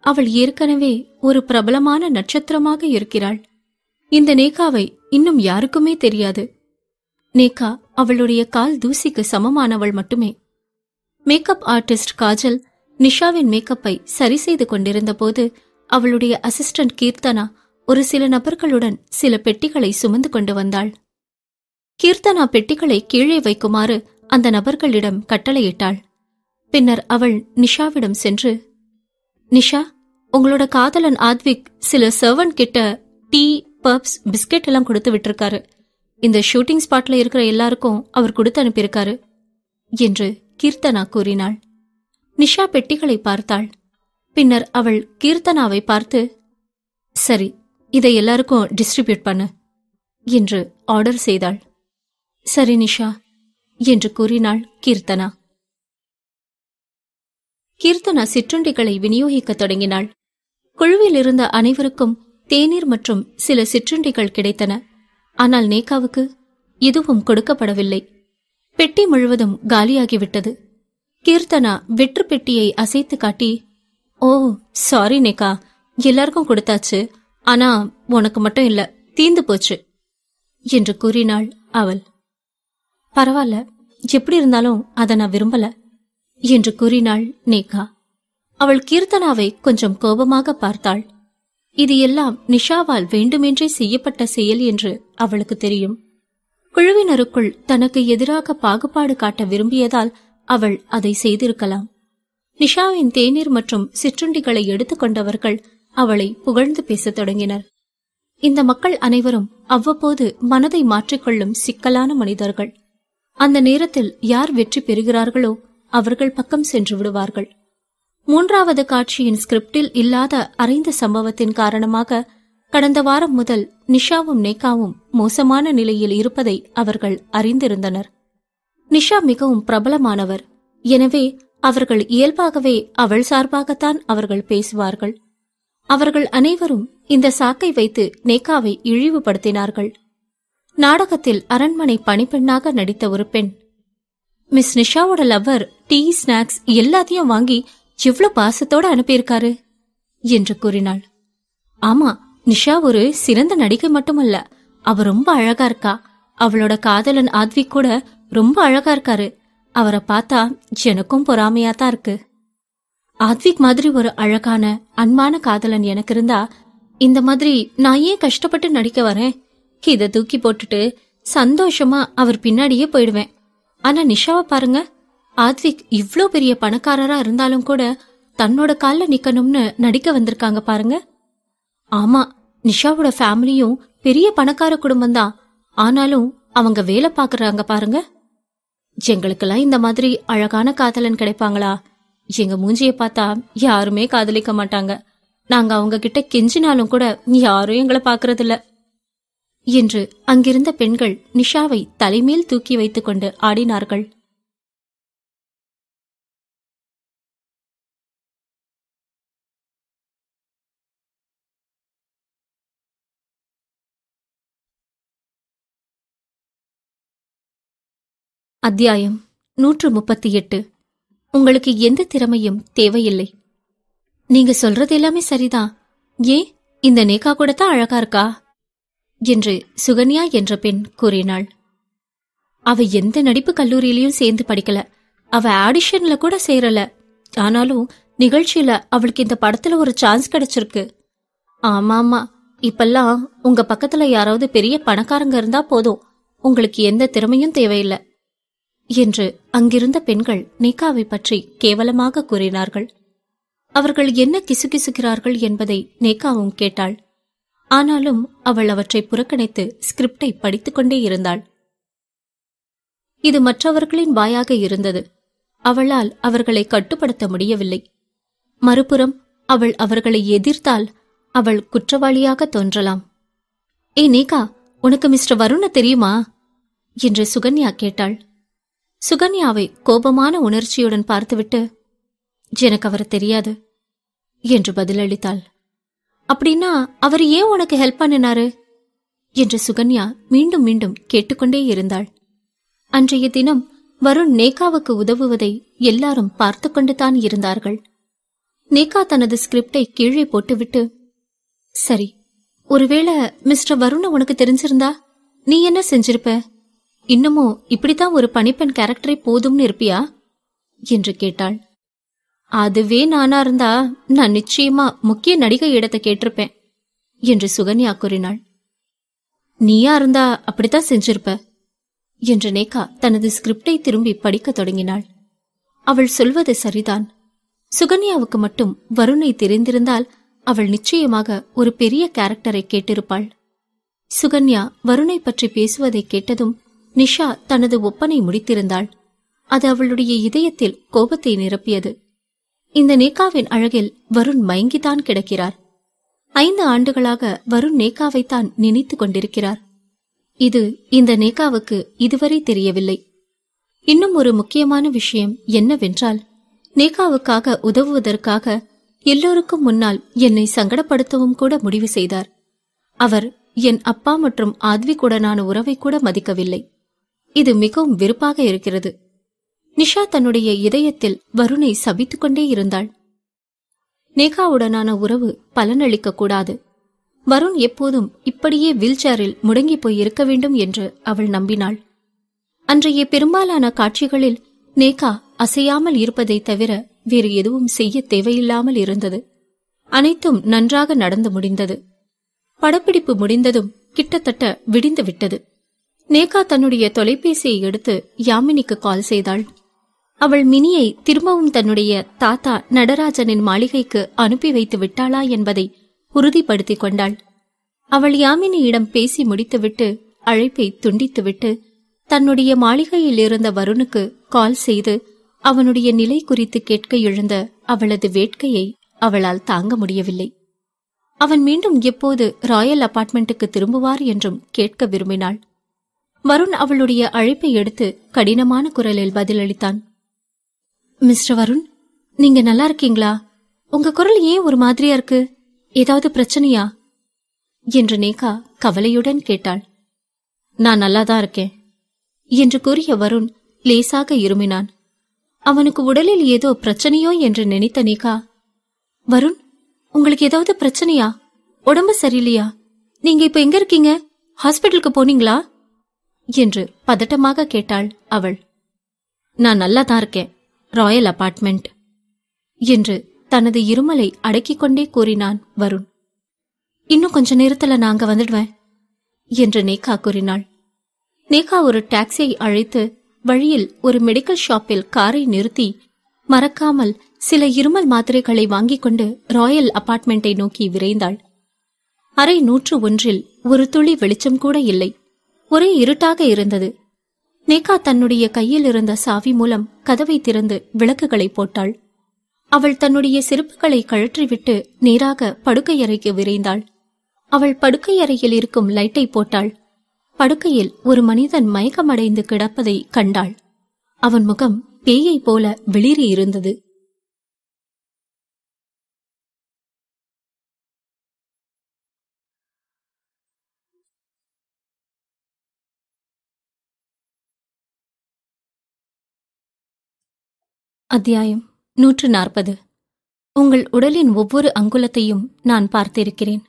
அவள் ஏற்கனவே ஒரு பிரபலமான நட்சத்திரமாக இருக்கிறாள் இந்த நேகாவை இன்னும் யாருக்குமே தெரியாது நேகா அவளுடைய கால் தூசிக்கு சமமானவள் மட்டுமே மேக்கப் ஆர்டிஸ்ட் காஜல் நிஷாவின் மேக்கப்பை சரி செய்து கொண்டிருந்த போது அவளுடைய அசிஸ்டன்ட் கீர்த்தனா ஒரு சில நபர்களுடன் சில பெட்டிகளை சுமந்து கொண்டு வந்தாள் கீர்த்தனா பெட்டிகளை கீழே வைக்குமாறு அந்த நபர்களிடம் கட்டளையிட்டாள் பின்னர் அவள் நிஷாவிடம் சென்று நிஷா உங்களோட காதலன் ஆத்விக் சில சர்வன் கிட்ட டீ பப்ஸ் பிஸ்கெட் எல்லாம் கொடுத்து விட்டிருக்காரு இந்த ஷூட்டிங் ஸ்பாட்ல இருக்கிற எல்லாருக்கும் அவர் கொடுத்து அனுப்பியிருக்காரு என்று கீர்த்தனா கூறினாள் நிஷா பெட்டிகளை பார்த்தாள் பின்னர் அவள் கீர்த்தனாவை பார்த்து சரி இதை எல்லாருக்கும் டிஸ்ட்ரிபியூட் பண்ணு என்று ஆர்டர் செய்தாள் சரி நிஷா என்று கூறினாள் கீர்த்தனா கீர்த்தனா சிற்றுண்டிகளை விநியோகிக்கத் தொடங்கினாள் குழுவில் இருந்த அனைவருக்கும் தேநீர் மற்றும் சில சிற்றுண்டிகள் கிடைத்தன ஆனால் நேகாவுக்கு இதுவும் கொடுக்கப்படவில்லை பெட்டி முழுவதும் காலியாகிவிட்டது கீர்த்தனா வெற்று பெட்டியை அசைத்து காட்டி ஓ சாரி நேகா எல்லாருக்கும் கொடுத்தாச்சு ஆனா உனக்கு மட்டும் இல்ல தீந்து போச்சு என்று கூறினாள் அவள் பரவாயில்ல எப்படி இருந்தாலும் அதை நான் விரும்பல என்று கூறினாள் நேகா அவள் கீர்த்தனாவை கொஞ்சம் கோபமாக பார்த்தாள் இது எல்லாம் நிஷாவால் வேண்டுமென்றே செய்யப்பட்ட செயல் என்று அவளுக்கு தெரியும் குழுவினருக்குள் தனக்கு எதிராக பாகுபாடு காட்ட விரும்பியதால் அவள் அதை செய்திருக்கலாம் நிஷாவின் தேநீர் மற்றும் சிற்றுண்டிகளை எடுத்துக்கொண்டவர்கள் அவளை புகழ்ந்து பேசத் தொடங்கினர் இந்த மக்கள் அனைவரும் அவ்வப்போது மனதை மாற்றிக்கொள்ளும் சிக்கலான மனிதர்கள் அந்த நேரத்தில் யார் வெற்றி பெறுகிறார்களோ அவர்கள் பக்கம் சென்று விடுவார்கள் மூன்றாவது காட்சியின் ஸ்கிரிப்டில் இல்லாத அறிந்த சம்பவத்தின் காரணமாக கடந்த வாரம் முதல் நிஷாவும் நேகாவும் மோசமான நிலையில் இருப்பதை அவர்கள் அறிந்திருந்தனர் நிஷா மிகவும் பிரபலமானவர் எனவே அவர்கள் இயல்பாகவே அவள் சார்பாகத்தான் அவர்கள் பேசுவார்கள் அவர்கள் அனைவரும் இந்த சாக்கை வைத்து நேகாவை இழிவுபடுத்தினார்கள் நாடகத்தில் அரண்மனை பணிப்பெண்ணாக நடித்த ஒரு பெண் மிஸ் நிஷாவோட லவ்வர் டீ ஸ்நாக்ஸ் எல்லாத்தையும் வாங்கி எவ்வளவு பாசத்தோட அனுப்பியிருக்காரு என்று கூறினாள் ஆமா நிஷா ஒரு சிறந்த நடிகை மட்டுமல்ல அவ ரொம்ப அழகா இருக்கா அவளோட காதலன் ஆத்விக் கூட ரொம்ப அழகா இருக்காரு அவரை பார்த்தா எனக்கும் பொறாமையா தான் இருக்கு ஆத்விக் மாதிரி ஒரு அழகான அன்பான காதலன் எனக்கு இருந்தா இந்த மாதிரி நான் ஏன் கஷ்டப்பட்டு நடிக்க வரேன் இதை தூக்கி போட்டுட்டு சந்தோஷமா அவர் பின்னாடியே போயிடுவேன் ஆனா நிஷாவை பாருங்க ஆத்விக் இவ்ளோ பெரிய பணக்காரரா இருந்தாலும் கூட தன்னோட காலில் நிக்கணும்னு நடிக்க வந்திருக்காங்க பாருங்க ஆமா நிஷாவோட ஃபேமிலியும் பெரிய பணக்கார குடும்பம் தான் ஆனாலும் அவங்க வேலை பாக்குறாங்க பாருங்க எங்களுக்கெல்லாம் இந்த மாதிரி அழகான காதலன் கிடைப்பாங்களா எங்க மூஞ்சிய பார்த்தா யாருமே காதலிக்க மாட்டாங்க நாங்க அவங்க கிட்ட கெஞ்சினாலும் கூட யாரும் எங்களை பாக்குறதில்ல என்று அங்கிருந்த பெண்கள் நிஷாவை தலைமேல் தூக்கி வைத்துக் கொண்டு ஆடினார்கள் அத்தியாயம் நூற்று முப்பத்தி எட்டு உங்களுக்கு எந்த திறமையும் தேவையில்லை நீங்க சொல்றது எல்லாமே சரிதான் ஏன் இந்த நேகா கூட தான் அழகா இருக்கா என்று சுகன்யா என்ற பெண் கூறினாள் அவ எந்த நடிப்பு கல்லூரியிலையும் சேர்ந்து படிக்கல அவ ஆடிஷன்ல கூட சேரல ஆனாலும் நிகழ்ச்சியில அவளுக்கு இந்த படத்துல ஒரு சான்ஸ் கிடைச்சிருக்கு ஆமாமா இப்பெல்லாம் உங்க பக்கத்துல யாராவது பெரிய பணக்காரங்க இருந்தா போதும் உங்களுக்கு எந்த திறமையும் தேவையில்லை என்று அங்கிருந்த பெண்கள் நிகாவை பற்றி கேவலமாக கூறினார்கள் அவர்கள் என்ன கிசுகிசுக்கிறார்கள் என்பதை நேகாவும் கேட்டாள் ஆனாலும் அவள் அவற்றை புறக்கணித்து ஸ்கிரிப்டை படித்துக் கொண்டே இருந்தாள் இது மற்றவர்களின் வாயாக இருந்தது அவளால் அவர்களை கட்டுப்படுத்த முடியவில்லை மறுபுறம் அவள் அவர்களை எதிர்த்தால் அவள் குற்றவாளியாக தோன்றலாம் ஏ நேகா உனக்கு மிஸ்டர் வருண தெரியுமா என்று சுகன்யா கேட்டாள் சுகன்யாவை கோபமான உணர்ச்சியுடன் பார்த்துவிட்டு எனக்கு அவர் தெரியாது என்று பதிலளித்தாள் அப்படின்னா அவர் ஏன் உனக்கு ஹெல்ப் பண்ணினாரு என்று சுகன்யா மீண்டும் மீண்டும் கேட்டுக்கொண்டே இருந்தாள் அன்றைய தினம் வருண் நேகாவுக்கு உதவுவதை எல்லாரும் பார்த்து கொண்டுதான் இருந்தார்கள் நேகா தனது ஸ்கிரிப்டை கீழே போட்டுவிட்டு சரி ஒருவேளை மிஸ்டர் வருண் உனக்கு தெரிஞ்சிருந்தா நீ என்ன செஞ்சிருப்ப இன்னமோ இப்படித்தான் ஒரு பணிப்பெண் கேரக்டரை போதும்னு இருப்பியா என்று கேட்டாள் அதுவே நானா இருந்தா நான் நிச்சயமா முக்கிய நடிகை இடத்தை கேட்டிருப்பேன் என்று சுகன்யா கூறினாள் நீயா இருந்தா அப்படித்தான் செஞ்சிருப்ப என்று நேகா தனது ஸ்கிரிப்டை திரும்பி படிக்க தொடங்கினாள் அவள் சொல்வது சரிதான் சுகன்யாவுக்கு மட்டும் வருணை தெரிந்திருந்தால் அவள் நிச்சயமாக ஒரு பெரிய கேரக்டரை கேட்டிருப்பாள் சுகன்யா வருணை பற்றி பேசுவதை கேட்டதும் நிஷா தனது ஒப்பனை முடித்திருந்தாள் அது அவளுடைய இதயத்தில் கோபத்தை நிரப்பியது இந்த நேகாவின் அழகில் வருண் மயங்கிதான் கிடக்கிறார் ஐந்து ஆண்டுகளாக வருண் நேகாவைத்தான் நினைத்துக் கொண்டிருக்கிறார் இது இந்த நேகாவுக்கு இதுவரை தெரியவில்லை இன்னும் ஒரு முக்கியமான விஷயம் என்னவென்றால் நேகாவுக்காக உதவுவதற்காக எல்லோருக்கும் முன்னால் என்னை சங்கடப்படுத்தவும் கூட முடிவு செய்தார் அவர் என் அப்பா மற்றும் ஆத்விக்குடனான உறவை கூட மதிக்கவில்லை இது மிகவும் வெறுப்பாக இருக்கிறது நிஷா தன்னுடைய இதயத்தில் வருணை கொண்டே இருந்தாள் நேகாவுடனான உறவு பலனளிக்க கூடாது வருண் எப்போதும் இப்படியே வீல்சேரில் முடங்கி போய் இருக்க வேண்டும் என்று அவள் நம்பினாள் அன்றைய பெரும்பாலான காட்சிகளில் நேகா அசையாமல் இருப்பதை தவிர வேறு எதுவும் செய்ய தேவையில்லாமல் இருந்தது அனைத்தும் நன்றாக நடந்து முடிந்தது படப்பிடிப்பு முடிந்ததும் கிட்டத்தட்ட விடிந்து விட்டது நேகா தன்னுடைய தொலைபேசியை எடுத்து யாமினிக்கு கால் செய்தாள் அவள் மினியை திரும்பவும் தன்னுடைய தாத்தா நடராஜனின் மாளிகைக்கு அனுப்பி வைத்து விட்டாளா என்பதை உறுதிப்படுத்திக் கொண்டாள் அவள் யாமினியிடம் பேசி முடித்துவிட்டு அழைப்பை துண்டித்துவிட்டு தன்னுடைய மாளிகையில் இருந்த வருணுக்கு கால் செய்து அவனுடைய நிலை குறித்து கேட்க எழுந்த அவளது வேட்கையை அவளால் தாங்க முடியவில்லை அவன் மீண்டும் எப்போது ராயல் அபார்ட்மெண்ட்டுக்கு திரும்புவார் என்றும் கேட்க விரும்பினாள் வருண் அவளுடைய அழைப்பை எடுத்து கடினமான குரலில் பதிலளித்தான் மிஸ்டர் வருண் நீங்க நல்லா இருக்கீங்களா உங்க குரல் ஏன் ஒரு மாதிரியா இருக்கு ஏதாவது பிரச்சனையா என்று நேகா கவலையுடன் கேட்டாள் நான் நல்லாதான் இருக்கேன் என்று கூறிய வருண் லேசாக இருமினான் அவனுக்கு உடலில் ஏதோ பிரச்சனையோ என்று நினைத்த நேகா வருண் உங்களுக்கு ஏதாவது பிரச்சனையா உடம்பு சரியில்லையா நீங்க இப்ப எங்க இருக்கீங்க ஹாஸ்பிட்டலுக்கு போனீங்களா என்று பதட்டமாக கேட்டாள் அவள் நான் நல்லா தான் இருக்கேன் ராயல் அபார்ட்மெண்ட் என்று தனது இருமலை அடக்கிக் கொண்டே கூறினான் வருண் இன்னும் கொஞ்ச நேரத்துல நாங்க வந்துடுவேன் என்று நேகா கூறினாள் நேகா ஒரு டாக்ஸியை அழைத்து வழியில் ஒரு மெடிக்கல் ஷாப்பில் காரை நிறுத்தி மறக்காமல் சில இருமல் மாத்திரைகளை வாங்கிக் கொண்டு ராயல் அபார்ட்மெண்டை நோக்கி விரைந்தாள் அரை நூற்று ஒன்றில் ஒரு துளி வெளிச்சம் கூட இல்லை ஒரே இருட்டாக இருந்தது நேகா தன்னுடைய கையில் இருந்த சாவி மூலம் கதவை திறந்து விளக்குகளை போட்டாள் அவள் தன்னுடைய செருப்புகளை கழற்றிவிட்டு நேராக படுக்கையறைக்கு விரைந்தாள் அவள் படுக்கையறையில் இருக்கும் லைட்டை போட்டாள் படுக்கையில் ஒரு மனிதன் மயக்கமடைந்து கிடப்பதை கண்டாள் அவன் முகம் பேயை போல வெளியே இருந்தது அத்தியாயம் நூற்று நாற்பது உங்கள் உடலின் ஒவ்வொரு அங்குலத்தையும் நான் பார்த்திருக்கிறேன்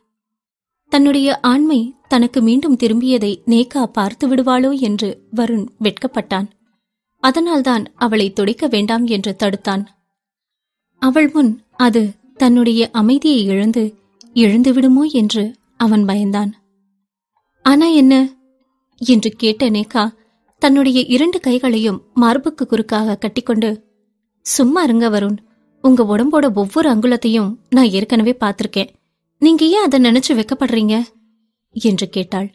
தன்னுடைய ஆண்மை தனக்கு மீண்டும் திரும்பியதை நேகா பார்த்து விடுவாளோ என்று வருண் வெட்கப்பட்டான் அதனால்தான் அவளை துடைக்க வேண்டாம் என்று தடுத்தான் அவள் முன் அது தன்னுடைய அமைதியை இழந்து எழுந்துவிடுமோ என்று அவன் பயந்தான் ஆனா என்ன என்று கேட்ட நேகா தன்னுடைய இரண்டு கைகளையும் மார்புக்கு குறுக்காக கட்டிக்கொண்டு சும்மா இருங்க வருண் உங்க உடம்போட ஒவ்வொரு அங்குலத்தையும் நான் ஏற்கனவே பார்த்திருக்கேன் நீங்க ஏன் அதை நினைச்சு வைக்கப்படுறீங்க என்று கேட்டாள்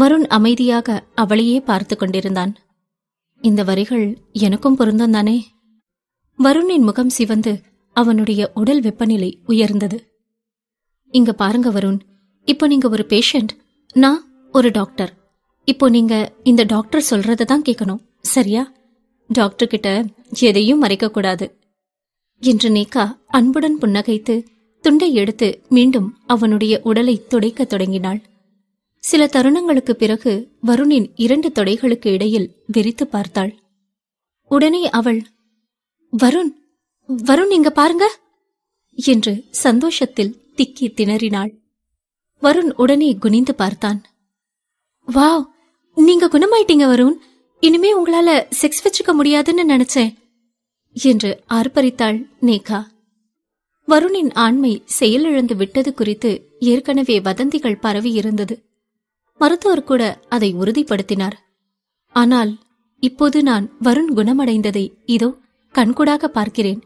வருண் அமைதியாக அவளையே பார்த்து கொண்டிருந்தான் இந்த வரிகள் எனக்கும் பொருந்தம் தானே வருணின் முகம் சிவந்து அவனுடைய உடல் வெப்பநிலை உயர்ந்தது இங்க பாருங்க வருண் இப்போ நீங்க ஒரு பேஷண்ட் நான் ஒரு டாக்டர் இப்போ நீங்க இந்த டாக்டர் சொல்றதை தான் கேட்கணும் சரியா டாக்டர் கிட்ட எதையும் மறைக்கக்கூடாது என்று நேக்கா அன்புடன் புன்னகைத்து துண்டை எடுத்து மீண்டும் அவனுடைய உடலை துடைக்க தொடங்கினாள் சில தருணங்களுக்கு பிறகு வருணின் இரண்டு தொடைகளுக்கு இடையில் விரித்து பார்த்தாள் உடனே அவள் வருண் வருண் இங்க பாருங்க என்று சந்தோஷத்தில் திக்கி திணறினாள் வருண் உடனே குனிந்து பார்த்தான் வாவ் நீங்க குணமாயிட்டீங்க வருண் இனிமே உங்களால செக்ஸ் வச்சுக்க முடியாதுன்னு நினைச்சேன் என்று ஆர்ப்பரித்தாள் நேகா வருணின் ஆண்மை செயலிழந்து விட்டது குறித்து ஏற்கனவே வதந்திகள் பரவி இருந்தது மருத்துவர் கூட அதை உறுதிப்படுத்தினார் ஆனால் இப்போது நான் வருண் குணமடைந்ததை இதோ கண்கூடாக பார்க்கிறேன்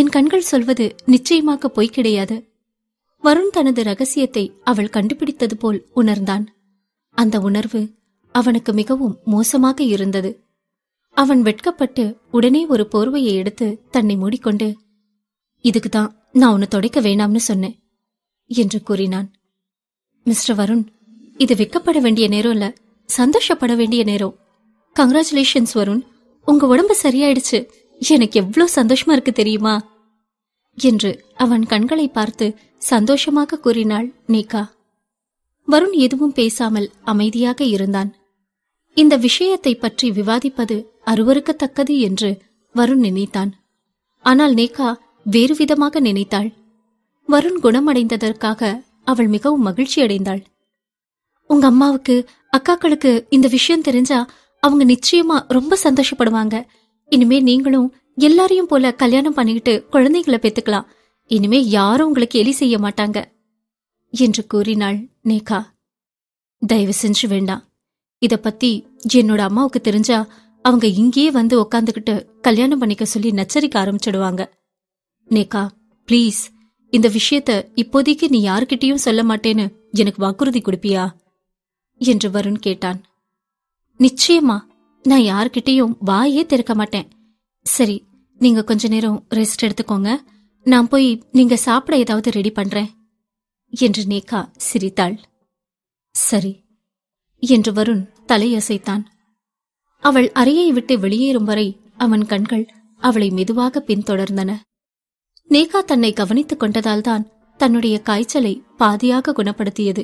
என் கண்கள் சொல்வது நிச்சயமாக பொய் கிடையாது வருண் தனது ரகசியத்தை அவள் கண்டுபிடித்தது போல் உணர்ந்தான் அந்த உணர்வு அவனுக்கு மிகவும் மோசமாக இருந்தது அவன் வெட்கப்பட்டு உடனே ஒரு போர்வையை எடுத்து தன்னை மூடிக்கொண்டு இதுக்கு தான் நான் உன்னை தொடைக்க வேணாம்னு சொன்னேன் என்று கூறினான் மிஸ்டர் வருண் இது வெட்கப்பட வேண்டிய நேரம் இல்ல சந்தோஷப்பட வேண்டிய நேரம் கங்க்ராச்சுலேஷன்ஸ் வருண் உங்க உடம்பு சரியாயிடுச்சு எனக்கு எவ்வளோ சந்தோஷமா இருக்கு தெரியுமா என்று அவன் கண்களை பார்த்து சந்தோஷமாக கூறினாள் நீகா வருண் எதுவும் பேசாமல் அமைதியாக இருந்தான் இந்த விஷயத்தை பற்றி விவாதிப்பது அருவருக்கத்தக்கது என்று வருண் நினைத்தான் ஆனால் நேகா வேறு விதமாக நினைத்தாள் வருண் குணமடைந்ததற்காக அவள் மிகவும் மகிழ்ச்சி அடைந்தாள் உங்க அம்மாவுக்கு அக்காக்களுக்கு இந்த விஷயம் தெரிஞ்சா அவங்க நிச்சயமா ரொம்ப சந்தோஷப்படுவாங்க இனிமே நீங்களும் எல்லாரையும் போல கல்யாணம் பண்ணிக்கிட்டு குழந்தைகளை பெத்துக்கலாம் இனிமே யாரும் உங்களுக்கு எலி செய்ய மாட்டாங்க என்று கூறினாள் நேகா தயவு செஞ்சு வேண்டாம் இத பத்தி என்னோட அம்மாவுக்கு தெரிஞ்சா அவங்க இங்கேயே வந்து உக்காந்துகிட்டு கல்யாணம் பண்ணிக்க சொல்லி நச்சரிக்க ஆரம்பிச்சிடுவாங்க நேக்கா ப்ளீஸ் இந்த விஷயத்த இப்போதைக்கு நீ யார்கிட்டயும் சொல்ல மாட்டேன்னு எனக்கு வாக்குறுதி கொடுப்பியா என்று வருண் கேட்டான் நிச்சயமா நான் யாருக்கிட்டையும் வாயே திறக்க மாட்டேன் சரி நீங்க கொஞ்ச நேரம் ரெஸ்ட் எடுத்துக்கோங்க நான் போய் நீங்க சாப்பிட ஏதாவது ரெடி பண்றேன் என்று நேக்கா சிரித்தாள் சரி என்று வருண் தலையசைத்தான் அவள் அறையை விட்டு வெளியேறும் வரை அவன் கண்கள் அவளை மெதுவாக பின்தொடர்ந்தன நேகா தன்னை கவனித்துக் கொண்டதால்தான் தன்னுடைய காய்ச்சலை பாதியாக குணப்படுத்தியது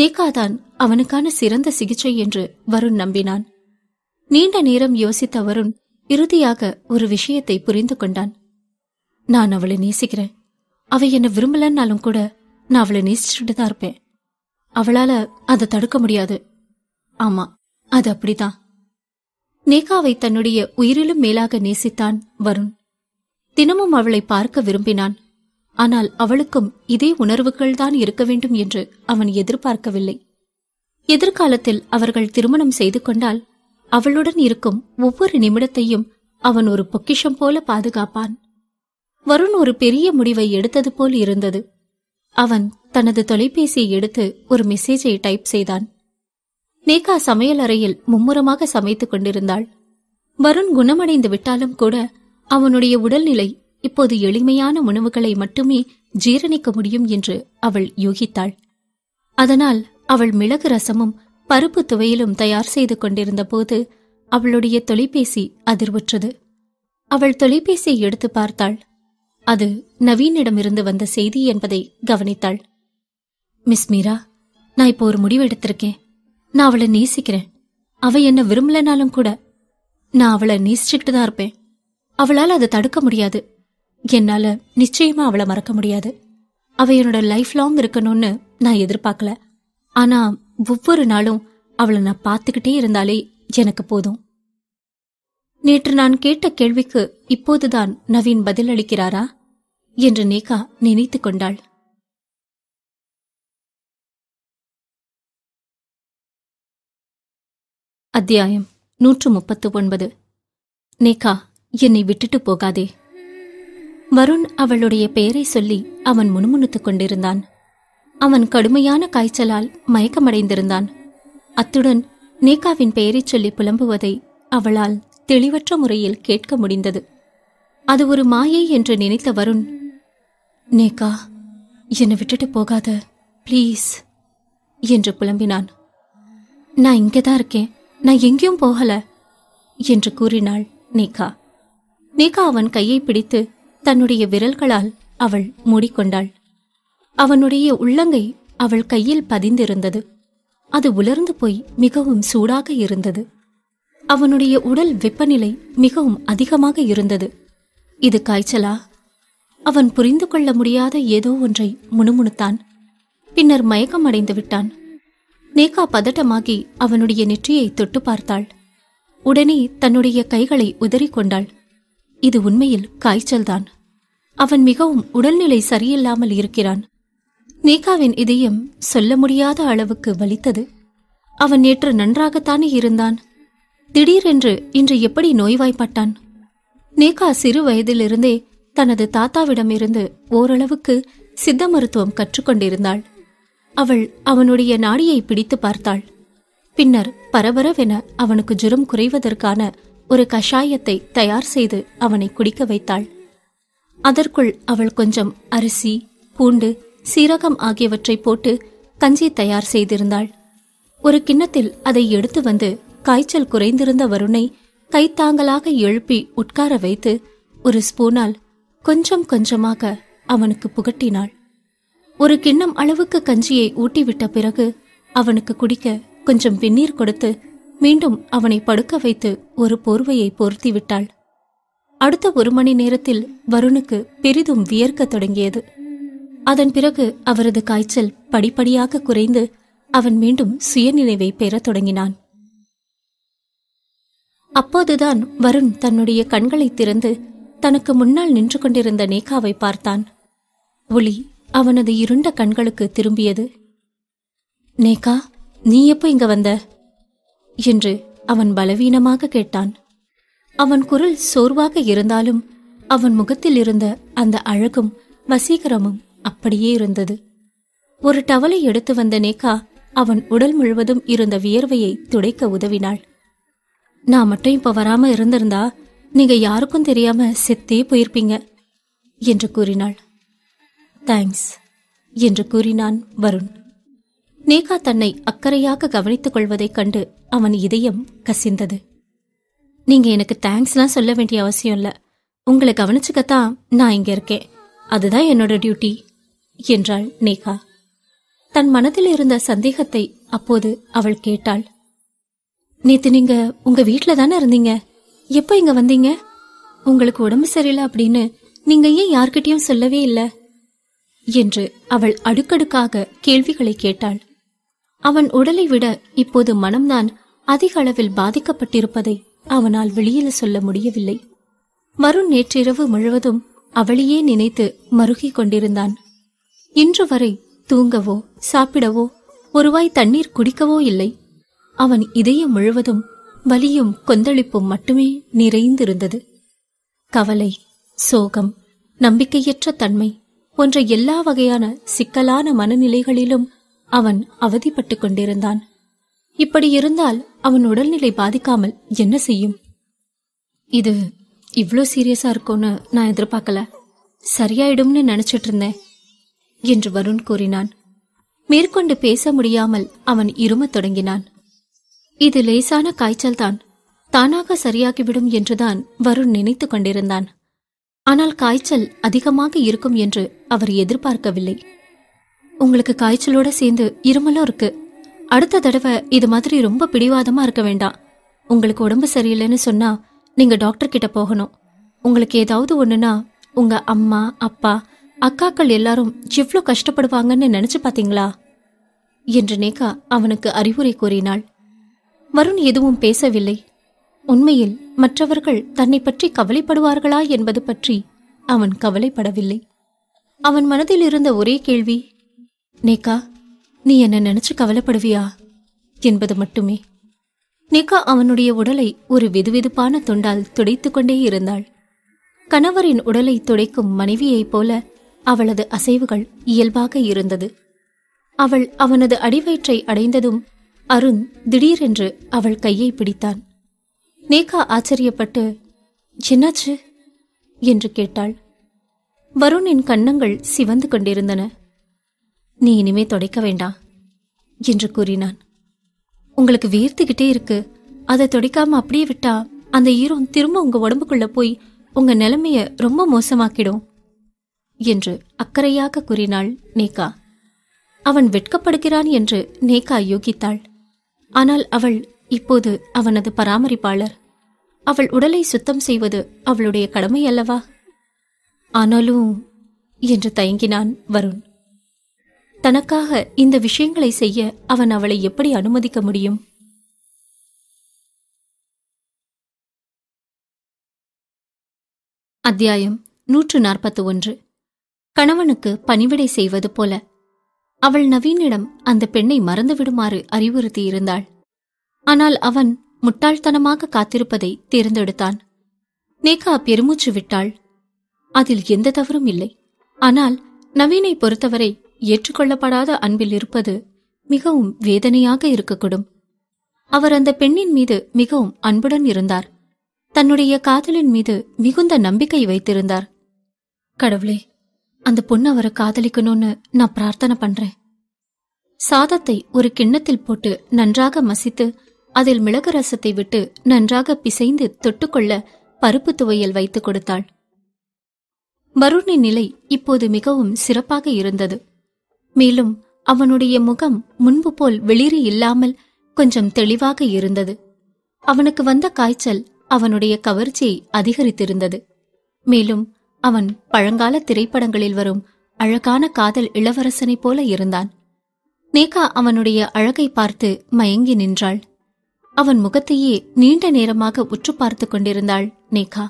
நேகாதான் அவனுக்கான சிறந்த சிகிச்சை என்று வருண் நம்பினான் நீண்ட நேரம் யோசித்த வருண் இறுதியாக ஒரு விஷயத்தை புரிந்து கொண்டான் நான் அவளை நேசிக்கிறேன் அவை என்ன விரும்பலன்னாலும் கூட நான் அவளை நேசிச்சுட்டு தான் இருப்பேன் அவளால அதை தடுக்க முடியாது ஆமா அது அப்படிதான் நேகாவை தன்னுடைய உயிரிலும் மேலாக நேசித்தான் வருண் தினமும் அவளை பார்க்க விரும்பினான் ஆனால் அவளுக்கும் இதே உணர்வுகள் தான் இருக்க வேண்டும் என்று அவன் எதிர்பார்க்கவில்லை எதிர்காலத்தில் அவர்கள் திருமணம் செய்து கொண்டால் அவளுடன் இருக்கும் ஒவ்வொரு நிமிடத்தையும் அவன் ஒரு பொக்கிஷம் போல பாதுகாப்பான் வருண் ஒரு பெரிய முடிவை எடுத்தது போல் இருந்தது அவன் தனது தொலைபேசியை எடுத்து ஒரு மெசேஜை டைப் செய்தான் நேகா சமையல் அறையில் மும்முரமாக சமைத்துக் கொண்டிருந்தாள் வருண் குணமடைந்து விட்டாலும் கூட அவனுடைய உடல்நிலை இப்போது எளிமையான உணவுகளை மட்டுமே ஜீரணிக்க முடியும் என்று அவள் யூகித்தாள் அதனால் அவள் மிளகு ரசமும் பருப்பு துவையிலும் தயார் செய்து கொண்டிருந்த போது அவளுடைய தொலைபேசி அதிர்வுற்றது அவள் தொலைபேசியை எடுத்து பார்த்தாள் அது நவீனிடமிருந்து வந்த செய்தி என்பதை கவனித்தாள் மிஸ் மீரா நான் இப்போ ஒரு முடிவு எடுத்திருக்கேன் நான் அவளை நேசிக்கிறேன் அவ என்ன விரும்பலனாலும் கூட நான் அவளை நேசிச்சுக்கிட்டு தான் இருப்பேன் அவளால் அதை தடுக்க முடியாது என்னால நிச்சயமா அவளை மறக்க முடியாது அவ என்னோட லைஃப் லாங் இருக்கணும்னு நான் எதிர்பார்க்கல ஆனா ஒவ்வொரு நாளும் அவளை நான் பார்த்துக்கிட்டே இருந்தாலே எனக்கு போதும் நேற்று நான் கேட்ட கேள்விக்கு இப்போதுதான் நவீன் பதிலளிக்கிறாரா என்று நேகா நினைத்து கொண்டாள் அத்தியாயம் நூற்று முப்பத்து ஒன்பது நேகா என்னை விட்டுட்டு போகாதே வருண் அவளுடைய பெயரை சொல்லி அவன் முணுமுணுத்துக் கொண்டிருந்தான் அவன் கடுமையான காய்ச்சலால் மயக்கமடைந்திருந்தான் அத்துடன் நேகாவின் பெயரை சொல்லி புலம்புவதை அவளால் தெளிவற்ற முறையில் கேட்க முடிந்தது அது ஒரு மாயை என்று நினைத்த வருண் நேகா என்னை விட்டுட்டு போகாத ப்ளீஸ் என்று புலம்பினான் நான் இங்கே தான் இருக்கேன் நான் எங்கேயும் போகல என்று கூறினாள் நீகா நீகா அவன் கையை பிடித்து தன்னுடைய விரல்களால் அவள் மூடிக்கொண்டாள் அவனுடைய உள்ளங்கை அவள் கையில் பதிந்திருந்தது அது உலர்ந்து போய் மிகவும் சூடாக இருந்தது அவனுடைய உடல் வெப்பநிலை மிகவும் அதிகமாக இருந்தது இது காய்ச்சலா அவன் புரிந்து கொள்ள முடியாத ஏதோ ஒன்றை முணுமுணுத்தான் பின்னர் மயக்கம் அடைந்து விட்டான் நேகா பதட்டமாகி அவனுடைய நெற்றியை தொட்டு பார்த்தாள் உடனே தன்னுடைய கைகளை உதறிக்கொண்டாள் இது உண்மையில் காய்ச்சல்தான் அவன் மிகவும் உடல்நிலை சரியில்லாமல் இருக்கிறான் நேகாவின் இதயம் சொல்ல முடியாத அளவுக்கு வலித்தது அவன் நேற்று நன்றாகத்தானே இருந்தான் திடீரென்று இன்று எப்படி நோய்வாய்ப்பட்டான் நேகா சிறு வயதிலிருந்தே தனது தாத்தாவிடமிருந்து ஓரளவுக்கு சித்த மருத்துவம் கற்றுக்கொண்டிருந்தாள் அவள் அவனுடைய நாடியை பிடித்து பார்த்தாள் பின்னர் பரபரவென அவனுக்கு ஜுரம் குறைவதற்கான ஒரு கஷாயத்தை தயார் செய்து அவனை குடிக்க வைத்தாள் அதற்குள் அவள் கொஞ்சம் அரிசி பூண்டு சீரகம் ஆகியவற்றை போட்டு கஞ்சி தயார் செய்திருந்தாள் ஒரு கிண்ணத்தில் அதை எடுத்து வந்து காய்ச்சல் குறைந்திருந்த வருணை கைத்தாங்கலாக எழுப்பி உட்கார வைத்து ஒரு ஸ்பூனால் கொஞ்சம் கொஞ்சமாக அவனுக்கு புகட்டினாள் ஒரு கிண்ணம் அளவுக்கு கஞ்சியை ஊட்டிவிட்ட பிறகு அவனுக்கு குடிக்க கொஞ்சம் வெந்நீர் கொடுத்து மீண்டும் அவனை படுக்க வைத்து ஒரு போர்வையை பொருத்தி விட்டாள் அடுத்த ஒரு மணி நேரத்தில் வருணுக்கு பெரிதும் வியர்க்க தொடங்கியது அதன் பிறகு அவரது காய்ச்சல் படிப்படியாக குறைந்து அவன் மீண்டும் சுயநினைவை பெறத் தொடங்கினான் அப்போதுதான் வருண் தன்னுடைய கண்களை திறந்து தனக்கு முன்னால் நின்று கொண்டிருந்த நேகாவை பார்த்தான் ஒளி அவனது இருண்ட கண்களுக்கு திரும்பியது நேக்கா நீ எப்போ இங்க வந்த என்று அவன் பலவீனமாக கேட்டான் அவன் குரல் சோர்வாக இருந்தாலும் அவன் முகத்தில் இருந்த அந்த அழகும் வசீகரமும் அப்படியே இருந்தது ஒரு டவலை எடுத்து வந்த நேகா அவன் உடல் முழுவதும் இருந்த வியர்வையை துடைக்க உதவினாள் நான் மட்டும் இப்ப வராம இருந்திருந்தா நீங்க யாருக்கும் தெரியாம செத்தே போயிருப்பீங்க என்று கூறினாள் தேங்க்ஸ் என்று கூறினான் வருண் நேகா தன்னை அக்கறையாக கவனித்துக் கொள்வதைக் கண்டு அவன் இதயம் கசிந்தது நீங்க எனக்கு தேங்க்ஸ்லாம் சொல்ல வேண்டிய அவசியம் இல்லை உங்களை கவனிச்சுக்கத்தான் நான் இங்க இருக்கேன் அதுதான் என்னோட டியூட்டி என்றாள் நேகா தன் மனதில் இருந்த சந்தேகத்தை அப்போது அவள் கேட்டாள் நேத்து நீங்க உங்க வீட்டில் தானே இருந்தீங்க எப்போ இங்க வந்தீங்க உங்களுக்கு உடம்பு சரியில்லை அப்படின்னு நீங்க ஏன் யார்கிட்டயும் சொல்லவே இல்லை என்று அவள் அடுக்கடுக்காக கேள்விகளை கேட்டாள் அவன் உடலை விட இப்போது மனம்தான் அதிக அளவில் பாதிக்கப்பட்டிருப்பதை அவனால் வெளியில் சொல்ல முடியவில்லை மறு நேற்றிரவு முழுவதும் அவளையே நினைத்து மருகிக் கொண்டிருந்தான் இன்று வரை தூங்கவோ சாப்பிடவோ ஒருவாய் தண்ணீர் குடிக்கவோ இல்லை அவன் இதயம் முழுவதும் வலியும் கொந்தளிப்பும் மட்டுமே நிறைந்திருந்தது கவலை சோகம் நம்பிக்கையற்ற தன்மை போன்ற எல்லா வகையான சிக்கலான மனநிலைகளிலும் அவன் அவதிப்பட்டுக் கொண்டிருந்தான் இப்படி இருந்தால் அவன் உடல்நிலை பாதிக்காமல் என்ன செய்யும் இது இவ்வளோ சீரியஸா இருக்கும்னு நான் எதிர்பார்க்கல சரியாயிடும்னு நினைச்சிட்டு இருந்தேன் என்று வருண் கூறினான் மேற்கொண்டு பேச முடியாமல் அவன் இருமத் தொடங்கினான் இது லேசான காய்ச்சல் தான் தானாக சரியாகிவிடும் என்றுதான் வருண் நினைத்து கொண்டிருந்தான் ஆனால் காய்ச்சல் அதிகமாக இருக்கும் என்று அவர் எதிர்பார்க்கவில்லை உங்களுக்கு காய்ச்சலோட சேர்ந்து இருமலும் இருக்கு அடுத்த தடவை இது மாதிரி ரொம்ப பிடிவாதமா இருக்க வேண்டாம் உங்களுக்கு உடம்பு சரியில்லைன்னு சொன்னா நீங்க டாக்டர் கிட்ட போகணும் உங்களுக்கு ஏதாவது ஒண்ணுன்னா உங்க அம்மா அப்பா அக்காக்கள் எல்லாரும் எவ்வளோ கஷ்டப்படுவாங்கன்னு நினைச்சு பாத்தீங்களா என்று நேகா அவனுக்கு அறிவுரை கூறினாள் வருண் எதுவும் பேசவில்லை உண்மையில் மற்றவர்கள் தன்னை பற்றி கவலைப்படுவார்களா என்பது பற்றி அவன் கவலைப்படவில்லை அவன் மனதில் இருந்த ஒரே கேள்வி நேக்கா நீ என்ன நினைச்சு கவலைப்படுவியா என்பது மட்டுமே நேக்கா அவனுடைய உடலை ஒரு வெதுப்பான தொண்டால் துடைத்து கொண்டே இருந்தாள் கணவரின் உடலை துடைக்கும் மனைவியைப் போல அவளது அசைவுகள் இயல்பாக இருந்தது அவள் அவனது அடிவயிற்றை அடைந்ததும் அருண் திடீரென்று அவள் கையை பிடித்தான் நேகா ஆச்சரியப்பட்டு என்னாச்சு என்று கேட்டாள் வருணின் கன்னங்கள் சிவந்து கொண்டிருந்தன நீ இனிமே தொடைக்க வேண்டாம் என்று கூறினான் உங்களுக்கு வேர்த்துக்கிட்டே இருக்கு அதை தொடைக்காம அப்படியே விட்டா அந்த ஈரம் திரும்ப உங்க உடம்புக்குள்ள போய் உங்க நிலைமைய ரொம்ப மோசமாக்கிடும் என்று அக்கறையாக கூறினாள் நேகா அவன் வெட்கப்படுகிறான் என்று நேகா யோகித்தாள் ஆனால் அவள் இப்போது அவனது பராமரிப்பாளர் அவள் உடலை சுத்தம் செய்வது அவளுடைய கடமை அல்லவா ஆனாலும் என்று தயங்கினான் வருண் தனக்காக இந்த விஷயங்களை செய்ய அவன் அவளை எப்படி அனுமதிக்க முடியும் அத்தியாயம் நூற்று நாற்பத்தி ஒன்று கணவனுக்கு பணிவிடை செய்வது போல அவள் நவீனிடம் அந்த பெண்ணை மறந்து விடுமாறு அறிவுறுத்தியிருந்தாள் ஆனால் அவன் முட்டாள்தனமாக காத்திருப்பதை தேர்ந்தெடுத்தான் நேகா பெருமூச்சு விட்டாள் அதில் எந்த தவறும் இல்லை ஆனால் நவீனை பொறுத்தவரை ஏற்றுக்கொள்ளப்படாத அன்பில் இருப்பது மிகவும் வேதனையாக இருக்கக்கூடும் அவர் அந்த பெண்ணின் மீது மிகவும் அன்புடன் இருந்தார் தன்னுடைய காதலின் மீது மிகுந்த நம்பிக்கை வைத்திருந்தார் கடவுளே அந்த பொண்ணு அவரை காதலிக்கணும்னு நான் பிரார்த்தனை பண்றேன் சாதத்தை ஒரு கிண்ணத்தில் போட்டு நன்றாக மசித்து அதில் மிளகு ரசத்தை விட்டு நன்றாக பிசைந்து தொட்டுக்கொள்ள பருப்பு துவையல் வைத்துக் கொடுத்தாள் வருணின் நிலை இப்போது மிகவும் சிறப்பாக இருந்தது மேலும் அவனுடைய முகம் முன்பு போல் வெளிரி இல்லாமல் கொஞ்சம் தெளிவாக இருந்தது அவனுக்கு வந்த காய்ச்சல் அவனுடைய கவர்ச்சியை அதிகரித்திருந்தது மேலும் அவன் பழங்கால திரைப்படங்களில் வரும் அழகான காதல் இளவரசனைப் போல இருந்தான் நேகா அவனுடைய அழகை பார்த்து மயங்கி நின்றாள் அவன் முகத்தையே நீண்ட நேரமாக உற்று பார்த்து கொண்டிருந்தாள் நேகா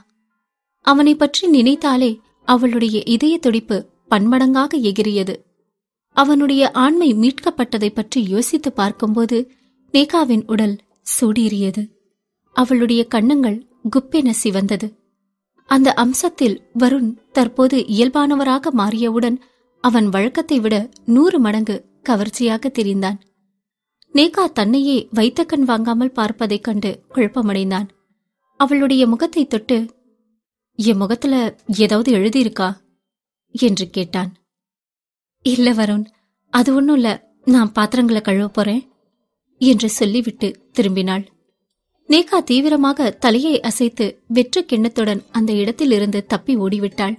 அவனை பற்றி நினைத்தாலே அவளுடைய இதய துடிப்பு பன்மடங்காக எகிரியது அவனுடைய ஆண்மை மீட்கப்பட்டதை பற்றி யோசித்து பார்க்கும்போது நேகாவின் உடல் சூடீறியது அவளுடைய கண்ணங்கள் குப்பென சிவந்தது அந்த அம்சத்தில் வருண் தற்போது இயல்பானவராக மாறியவுடன் அவன் வழக்கத்தை விட நூறு மடங்கு கவர்ச்சியாக தெரிந்தான் நேகா தன்னையே வைத்த கண் வாங்காமல் பார்ப்பதைக் கண்டு குழப்பமடைந்தான் அவளுடைய முகத்தை தொட்டு என் முகத்துல ஏதாவது எழுதியிருக்கா என்று கேட்டான் இல்ல வருண் அது ஒன்றும் இல்ல நான் பாத்திரங்களை கழுவ போறேன் என்று சொல்லிவிட்டு திரும்பினாள் நேகா தீவிரமாக தலையை அசைத்து வெற்று கிண்ணத்துடன் அந்த இடத்திலிருந்து தப்பி ஓடிவிட்டாள்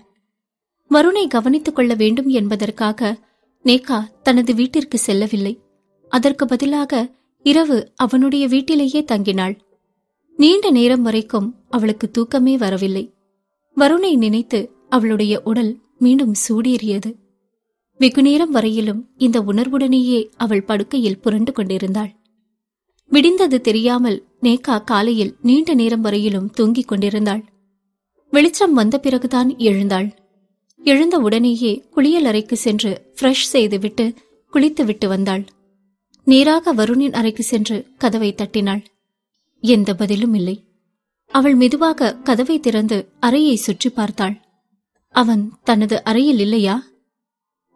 வருணை கவனித்துக் கொள்ள வேண்டும் என்பதற்காக நேகா தனது வீட்டிற்கு செல்லவில்லை அதற்கு பதிலாக இரவு அவனுடைய வீட்டிலேயே தங்கினாள் நீண்ட நேரம் வரைக்கும் அவளுக்கு தூக்கமே வரவில்லை வருணை நினைத்து அவளுடைய உடல் மீண்டும் சூடேறியது வெகு நேரம் வரையிலும் இந்த உணர்வுடனேயே அவள் படுக்கையில் புரண்டு கொண்டிருந்தாள் விடிந்தது தெரியாமல் நேக்கா காலையில் நீண்ட நேரம் வரையிலும் தூங்கிக் கொண்டிருந்தாள் வெளிச்சம் வந்த பிறகுதான் எழுந்தாள் எழுந்த உடனேயே குளியலறைக்கு சென்று ஃப்ரெஷ் செய்துவிட்டு குளித்துவிட்டு வந்தாள் நேராக வருணின் அறைக்கு சென்று கதவை தட்டினாள் எந்த பதிலும் இல்லை அவள் மெதுவாக கதவை திறந்து அறையை சுற்றி பார்த்தாள் அவன் தனது அறையில் இல்லையா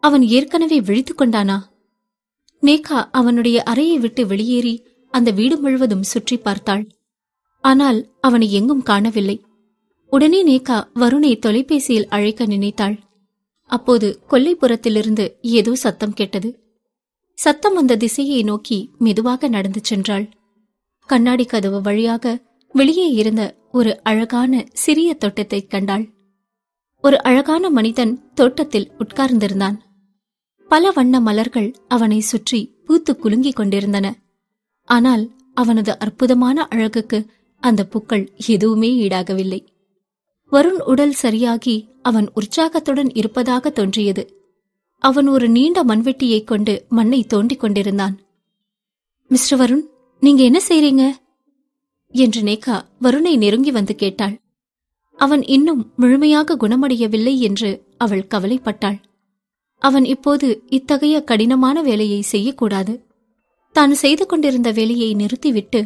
அவன் ஏற்கனவே விழித்துக் கொண்டானா நேகா அவனுடைய அறையை விட்டு வெளியேறி அந்த வீடு முழுவதும் சுற்றி பார்த்தாள் ஆனால் அவனை எங்கும் காணவில்லை உடனே நேகா வருணை தொலைபேசியில் அழைக்க நினைத்தாள் அப்போது கொல்லைப்புறத்திலிருந்து ஏதோ சத்தம் கேட்டது சத்தம் வந்த திசையை நோக்கி மெதுவாக நடந்து சென்றாள் கண்ணாடி கதவு வழியாக வெளியே இருந்த ஒரு அழகான சிறிய தோட்டத்தை கண்டாள் ஒரு அழகான மனிதன் தோட்டத்தில் உட்கார்ந்திருந்தான் பல வண்ண மலர்கள் அவனை சுற்றி பூத்து குலுங்கிக் கொண்டிருந்தன ஆனால் அவனது அற்புதமான அழகுக்கு அந்த பூக்கள் எதுவுமே ஈடாகவில்லை வருண் உடல் சரியாகி அவன் உற்சாகத்துடன் இருப்பதாக தோன்றியது அவன் ஒரு நீண்ட மண்வெட்டியைக் கொண்டு மண்ணை தோண்டிக் கொண்டிருந்தான் மிஸ்டர் வருண் நீங்க என்ன செய்றீங்க என்று நேகா வருணை நெருங்கி வந்து கேட்டாள் அவன் இன்னும் முழுமையாக குணமடையவில்லை என்று அவள் கவலைப்பட்டாள் அவன் இப்போது இத்தகைய கடினமான வேலையை செய்யக்கூடாது தான் செய்து கொண்டிருந்த வேலையை நிறுத்திவிட்டு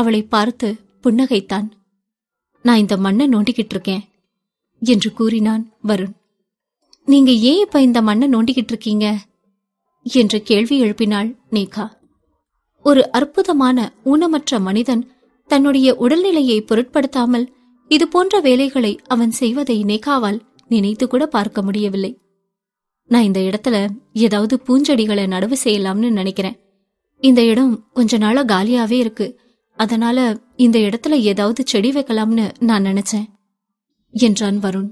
அவளை பார்த்து புன்னகைத்தான் நான் இந்த மண்ணை நோண்டிக்கிட்டு இருக்கேன் என்று கூறினான் வருண் நீங்க ஏன் இப்ப இந்த மண்ணை நோண்டிக்கிட்டு இருக்கீங்க என்று கேள்வி எழுப்பினாள் நேகா ஒரு அற்புதமான ஊனமற்ற மனிதன் தன்னுடைய உடல்நிலையை பொருட்படுத்தாமல் இது போன்ற வேலைகளை அவன் செய்வதை நேகாவால் நினைத்து கூட பார்க்க முடியவில்லை நான் இந்த இடத்துல ஏதாவது பூஞ்செடிகளை நடவு செய்யலாம்னு நினைக்கிறேன் இந்த இடம் கொஞ்ச நாளா காலியாவே இருக்கு அதனால இந்த இடத்துல ஏதாவது செடி வைக்கலாம்னு நான் நினைச்சேன் என்றான் வருண்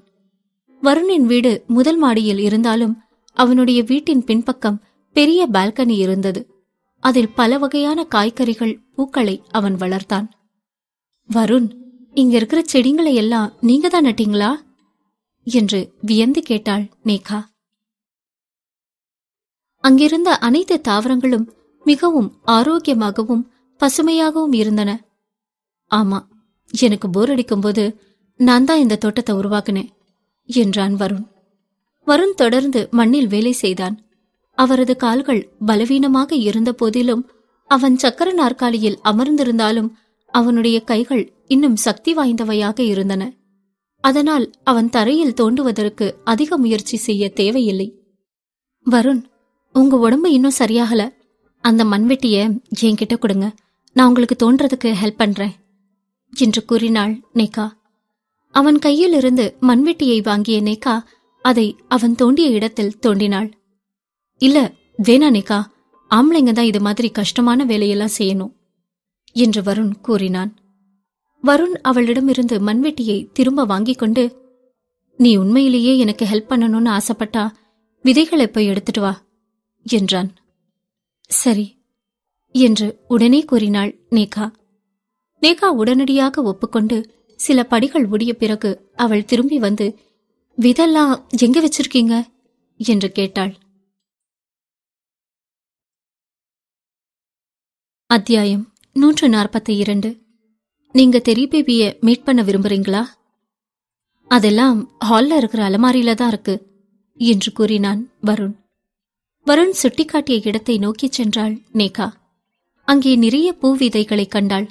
வருணின் வீடு முதல் மாடியில் இருந்தாலும் அவனுடைய வீட்டின் பின்பக்கம் பெரிய பால்கனி இருந்தது அதில் பல வகையான காய்கறிகள் பூக்களை அவன் வளர்த்தான் வருண் இங்க இருக்கிற செடிங்களை எல்லாம் நீங்க தான் நட்டீங்களா என்று வியந்து கேட்டாள் நேகா அங்கிருந்த அனைத்து தாவரங்களும் மிகவும் ஆரோக்கியமாகவும் பசுமையாகவும் இருந்தன ஆமா எனக்கு போர் அடிக்கும்போது நான் தான் இந்த தோட்டத்தை உருவாக்குனேன் என்றான் வருண் வருண் தொடர்ந்து மண்ணில் வேலை செய்தான் அவரது கால்கள் பலவீனமாக இருந்த போதிலும் அவன் சக்கர நாற்காலியில் அமர்ந்திருந்தாலும் அவனுடைய கைகள் இன்னும் சக்தி வாய்ந்தவையாக இருந்தன அதனால் அவன் தரையில் தோண்டுவதற்கு அதிக முயற்சி செய்ய தேவையில்லை வருண் உங்க உடம்பு இன்னும் சரியாகல அந்த மண்வெட்டிய என்கிட்ட கொடுங்க நான் உங்களுக்கு தோன்றதுக்கு ஹெல்ப் பண்றேன் என்று கூறினாள் நேகா அவன் கையிலிருந்து மண்வெட்டியை வாங்கிய நேக்கா அதை அவன் தோண்டிய இடத்தில் தோண்டினாள் இல்ல வேணா நேக்கா ஆம்பளைங்க தான் இது மாதிரி கஷ்டமான வேலையெல்லாம் செய்யணும் என்று வருண் கூறினான் வருண் அவளிடமிருந்து மண்வெட்டியை திரும்ப வாங்கிக் கொண்டு நீ உண்மையிலேயே எனக்கு ஹெல்ப் பண்ணணும்னு ஆசைப்பட்டா விதைகளை போய் எடுத்துட்டு வா என்றான் சரி என்று உடனே கூறினாள் நேகா நேகா உடனடியாக ஒப்புக்கொண்டு சில படிகள் ஓடிய பிறகு அவள் திரும்பி வந்து விதெல்லாம் எங்க வச்சிருக்கீங்க என்று கேட்டாள் அத்தியாயம் நூற்று நாற்பத்தி இரண்டு நீங்க தெரி பேபிய மீட் பண்ண விரும்புறீங்களா அதெல்லாம் ஹால்ல இருக்கிற அலமாரியில தான் இருக்கு என்று கூறினான் வருண் வருண் சுட்டிக்காட்டிய இடத்தை நோக்கிச் சென்றாள் நேகா அங்கே நிறைய பூ விதைகளை கண்டாள்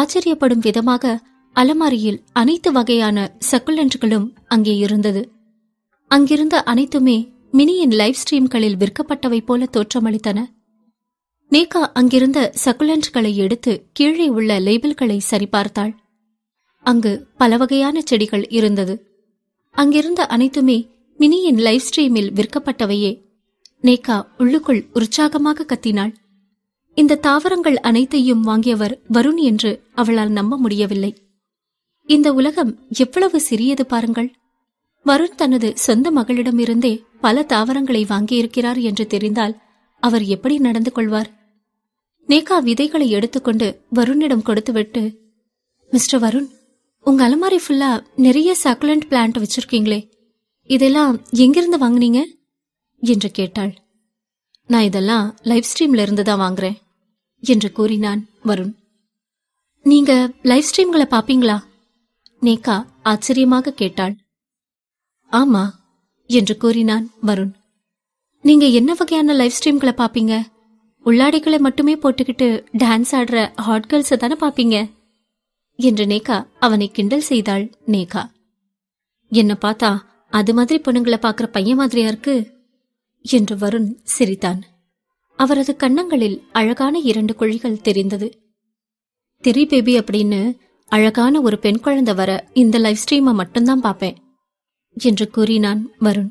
ஆச்சரியப்படும் விதமாக அலமாரியில் அனைத்து வகையான சக்குலன்ட்களும் அங்கே இருந்தது அங்கிருந்த அனைத்துமே மினியின் லைவ் ஸ்ட்ரீம்களில் விற்கப்பட்டவை போல தோற்றமளித்தன நேகா அங்கிருந்த சக்குலன்ட்களை எடுத்து கீழே உள்ள லேபிள்களை சரிபார்த்தாள் அங்கு பல வகையான செடிகள் இருந்தது அங்கிருந்த அனைத்துமே மினியின் லைவ் ஸ்ட்ரீமில் விற்கப்பட்டவையே நேகா உள்ளுக்குள் உற்சாகமாக கத்தினாள் இந்த தாவரங்கள் அனைத்தையும் வாங்கியவர் வருண் என்று அவளால் நம்ப முடியவில்லை இந்த உலகம் எவ்வளவு சிறியது பாருங்கள் வருண் தனது சொந்த மகளிடமிருந்தே பல தாவரங்களை வாங்கியிருக்கிறார் என்று தெரிந்தால் அவர் எப்படி நடந்து கொள்வார் நேகா விதைகளை எடுத்துக்கொண்டு வருணிடம் கொடுத்துவிட்டு மிஸ்டர் வருண் உங்க அலமாரி ஃபுல்லா நிறைய சக்குலண்ட் பிளான்ட் வச்சிருக்கீங்களே இதெல்லாம் எங்கிருந்து வாங்கினீங்க என்று கேட்டாள் நான் இதெல்லாம் லைவ் ஸ்ட்ரீம்ல இருந்து தான் வாங்குறேன் என்று கூறினான் வருண் நீங்க லைவ் ஸ்ட்ரீம்களை பாப்பீங்களா நேகா ஆச்சரியமாக கேட்டாள் ஆமா என்று கூறினான் வருண் நீங்க என்ன வகையான லைவ் ஸ்ட்ரீம்களை பாப்பீங்க உள்ளாடைகளை மட்டுமே போட்டுக்கிட்டு டான்ஸ் ஆடுற ஹாட் கேர்ள்ஸ் தானே பாப்பீங்க என்று நேகா அவனை கிண்டல் செய்தாள் நேகா என்ன பார்த்தா அது மாதிரி பொண்ணுங்களை பார்க்குற பையன் மாதிரியா இருக்கு என்று வருண் சிரித்தான் அவரது கன்னங்களில் அழகான இரண்டு குழிகள் தெரிந்தது திரி பேபி அப்படின்னு அழகான ஒரு பெண் குழந்தை வர இந்த லைவ் ஸ்ட்ரீமை மட்டும்தான் பார்ப்பேன் என்று கூறினான் வருண்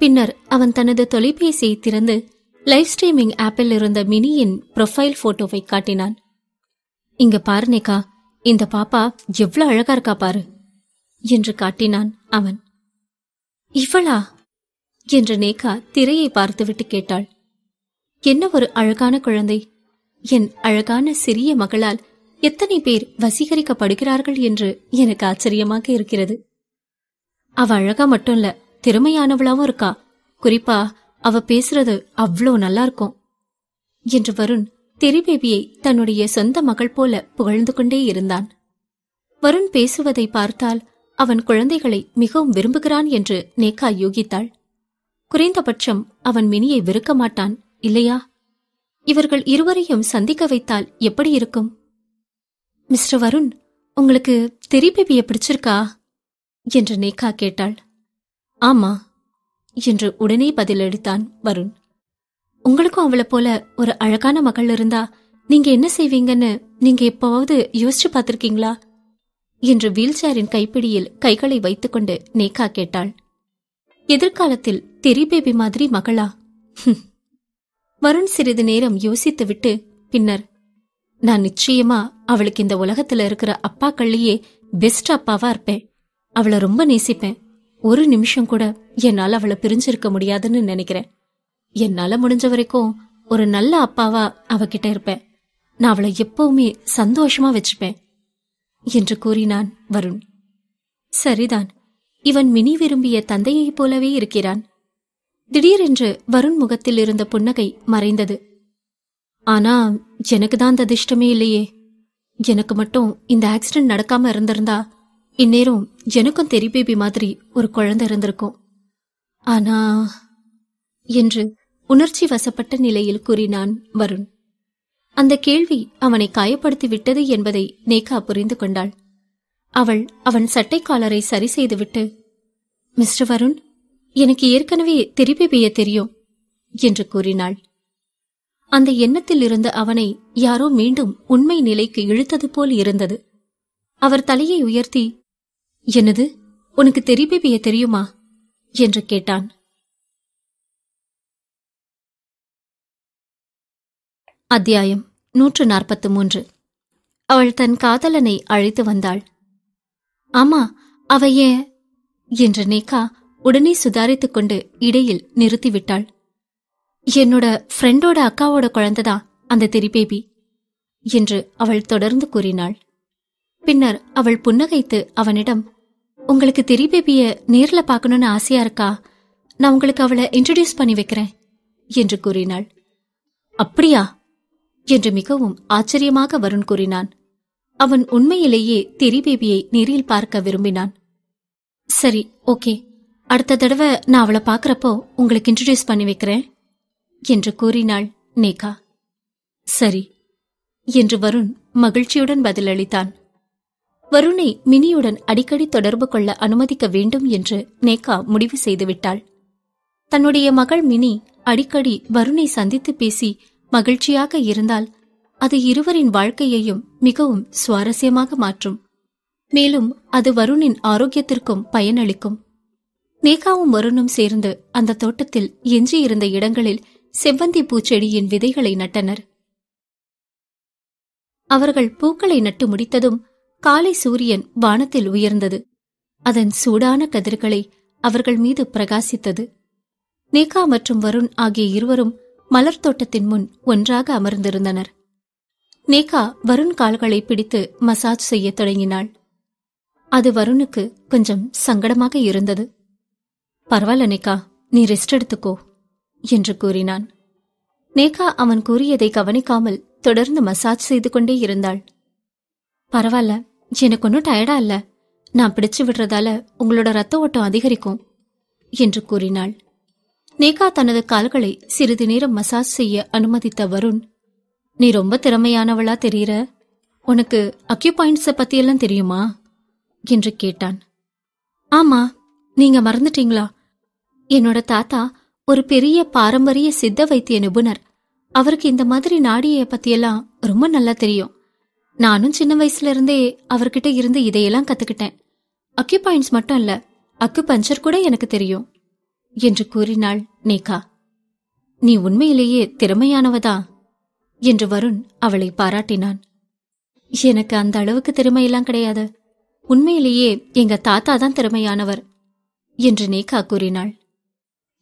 பின்னர் அவன் தனது தொலைபேசியை திறந்து லைவ் ஸ்ட்ரீமிங் ஆப்பில் இருந்த மினியின் ப்ரொஃபைல் போட்டோவை காட்டினான் இங்க பாரு நேகா இந்த பாப்பா எவ்வளவு அழகா இருக்கா பாரு என்று காட்டினான் அவன் இவளா என்று நேகா திரையை பார்த்துவிட்டு கேட்டாள் என்ன ஒரு அழகான குழந்தை என் அழகான சிறிய மகளால் எத்தனை பேர் வசீகரிக்கப்படுகிறார்கள் என்று எனக்கு ஆச்சரியமாக இருக்கிறது அவ அழகா மட்டும் இல்ல திறமையானவளாவும் இருக்கா குறிப்பா அவ பேசுறது அவ்வளோ நல்லா இருக்கும் என்று வருண் திரிபேபியை தன்னுடைய சொந்த மகள் போல புகழ்ந்து கொண்டே இருந்தான் வருண் பேசுவதை பார்த்தால் அவன் குழந்தைகளை மிகவும் விரும்புகிறான் என்று நேக்கா யூகித்தாள் குறைந்தபட்சம் அவன் மினியை விருக்க மாட்டான் இல்லையா இவர்கள் இருவரையும் சந்திக்க வைத்தால் எப்படி இருக்கும் மிஸ்டர் வருண் உங்களுக்கு தெரி பேபியை பிடிச்சிருக்கா என்று நேகா கேட்டாள் ஆமா என்று உடனே பதிலளித்தான் வருண் உங்களுக்கும் அவளை போல ஒரு அழகான மகள் இருந்தா நீங்க என்ன செய்வீங்கன்னு நீங்க எப்பவாவது யோசிச்சு பார்த்திருக்கீங்களா என்று வீல் சேரின் கைப்பிடியில் கைகளை வைத்துக்கொண்டு நேகா கேட்டாள் எதிர்காலத்தில் தெரி பேபி மாதிரி மகளா வருண் சிறிது நேரம் யோசித்துவிட்டு பின்னர் நான் நிச்சயமா அவளுக்கு இந்த உலகத்துல இருக்கிற அப்பாக்கள்லயே பெஸ்ட் அப்பாவா இருப்பேன் அவளை ரொம்ப நேசிப்பேன் ஒரு நிமிஷம் கூட என்னால் அவளை பிரிஞ்சிருக்க முடியாதுன்னு நினைக்கிறேன் என்னால முடிஞ்ச வரைக்கும் ஒரு நல்ல அப்பாவா அவகிட்ட இருப்பேன் நான் அவளை எப்பவுமே சந்தோஷமா வச்சுப்பேன் என்று கூறினான் வருண் சரிதான் இவன் மினி விரும்பிய தந்தையைப் போலவே இருக்கிறான் திடீரென்று வருண் முகத்தில் இருந்த புன்னகை மறைந்தது ஆனா எனக்கு தான் அந்த அதிர்ஷ்டமே இல்லையே எனக்கு மட்டும் இந்த ஆக்சிடென்ட் நடக்காம இருந்திருந்தா இந்நேரம் எனக்கும் தெரி பேபி மாதிரி ஒரு குழந்தை இருந்திருக்கும் ஆனா என்று உணர்ச்சி வசப்பட்ட நிலையில் கூறினான் வருண் அந்த கேள்வி அவனை காயப்படுத்தி விட்டது என்பதை நேகா புரிந்து கொண்டாள் அவள் அவன் சட்டைக்காலரை சரி செய்துவிட்டு மிஸ்டர் வருண் எனக்கு ஏற்கனவே தெரிபேபிய தெரியும் என்று கூறினாள் அந்த எண்ணத்தில் இருந்த அவனை யாரோ மீண்டும் உண்மை நிலைக்கு இழுத்தது போல் இருந்தது அவர் தலையை உயர்த்தி என்னது உனக்கு தெரிபிபிய தெரியுமா என்று கேட்டான் அத்தியாயம் நூற்று நாற்பத்து மூன்று அவள் தன் காதலனை அழைத்து வந்தாள் ஆமா அவையே என்ற என்று நேகா உடனே சுதாரித்துக் கொண்டு இடையில் நிறுத்திவிட்டாள் என்னோட ஃப்ரெண்டோட அக்காவோட குழந்தைதான் அந்த திரிபேபி என்று அவள் தொடர்ந்து கூறினாள் பின்னர் அவள் புன்னகைத்து அவனிடம் உங்களுக்கு திரிபேபிய நேர்ல பார்க்கணும்னு ஆசையா இருக்கா நான் உங்களுக்கு அவளை இன்ட்ரடியூஸ் பண்ணி வைக்கிறேன் என்று கூறினாள் அப்படியா என்று மிகவும் ஆச்சரியமாக வருண் கூறினான் அவன் உண்மையிலேயே திரிபேபியை நேரில் பார்க்க விரும்பினான் சரி ஓகே அடுத்த தடவை நான் அவளை பார்க்குறப்போ உங்களுக்கு இன்ட்ரடியூஸ் பண்ணி வைக்கிறேன் என்று கூறினாள் நேகா சரி என்று வருண் மகிழ்ச்சியுடன் பதிலளித்தான் வருணை மினியுடன் அடிக்கடி தொடர்பு கொள்ள அனுமதிக்க வேண்டும் என்று நேகா முடிவு செய்துவிட்டாள் தன்னுடைய மகள் மினி அடிக்கடி வருணை சந்தித்து பேசி மகிழ்ச்சியாக இருந்தால் அது இருவரின் வாழ்க்கையையும் மிகவும் சுவாரஸ்யமாக மாற்றும் மேலும் அது வருணின் ஆரோக்கியத்திற்கும் பயனளிக்கும் நேகாவும் வருணும் சேர்ந்து அந்த தோட்டத்தில் எஞ்சியிருந்த இடங்களில் செவ்வந்தி பூச்செடியின் விதைகளை நட்டனர் அவர்கள் பூக்களை நட்டு முடித்ததும் காலை சூரியன் வானத்தில் உயர்ந்தது அதன் சூடான கதிர்களை அவர்கள் மீது பிரகாசித்தது நேகா மற்றும் வருண் ஆகிய இருவரும் மலர் தோட்டத்தின் முன் ஒன்றாக அமர்ந்திருந்தனர் நேகா வருண் கால்களை பிடித்து மசாஜ் செய்ய தொடங்கினாள் அது வருணுக்கு கொஞ்சம் சங்கடமாக இருந்தது பரவாயில்ல நேகா நீ ரெஸ்ட் எடுத்துக்கோ என்று கூறினான் நேகா அவன் கூறியதை கவனிக்காமல் தொடர்ந்து மசாஜ் செய்து கொண்டே இருந்தாள் பரவாயில்ல எனக்கு ஒன்றும் டயர்டா இல்ல நான் பிடிச்சு விடுறதால உங்களோட ரத்த ஓட்டம் அதிகரிக்கும் என்று கூறினாள் நேகா தனது கால்களை சிறிது நேரம் மசாஜ் செய்ய அனுமதித்த வருண் நீ ரொம்ப திறமையானவளா தெரியற உனக்கு அக்யூபாயிண்ட்ஸை பத்தியெல்லாம் தெரியுமா என்று கேட்டான் ஆமா நீங்க மறந்துட்டீங்களா என்னோட தாத்தா ஒரு பெரிய பாரம்பரிய சித்த வைத்திய நிபுணர் அவருக்கு இந்த மாதிரி நாடியை பத்தியெல்லாம் ரொம்ப நல்லா தெரியும் நானும் சின்ன வயசுல இருந்தே அவர்கிட்ட இருந்து இதையெல்லாம் கத்துக்கிட்டேன் அக்யூ பாயிண்ட்ஸ் மட்டும் இல்ல அக்கு பஞ்சர் கூட எனக்கு தெரியும் என்று கூறினாள் நேகா நீ உண்மையிலேயே திறமையானவதா என்று வருண் அவளை பாராட்டினான் எனக்கு அந்த அளவுக்கு திறமையெல்லாம் கிடையாது உண்மையிலேயே எங்க தாத்தா தான் திறமையானவர் என்று நேகா கூறினாள்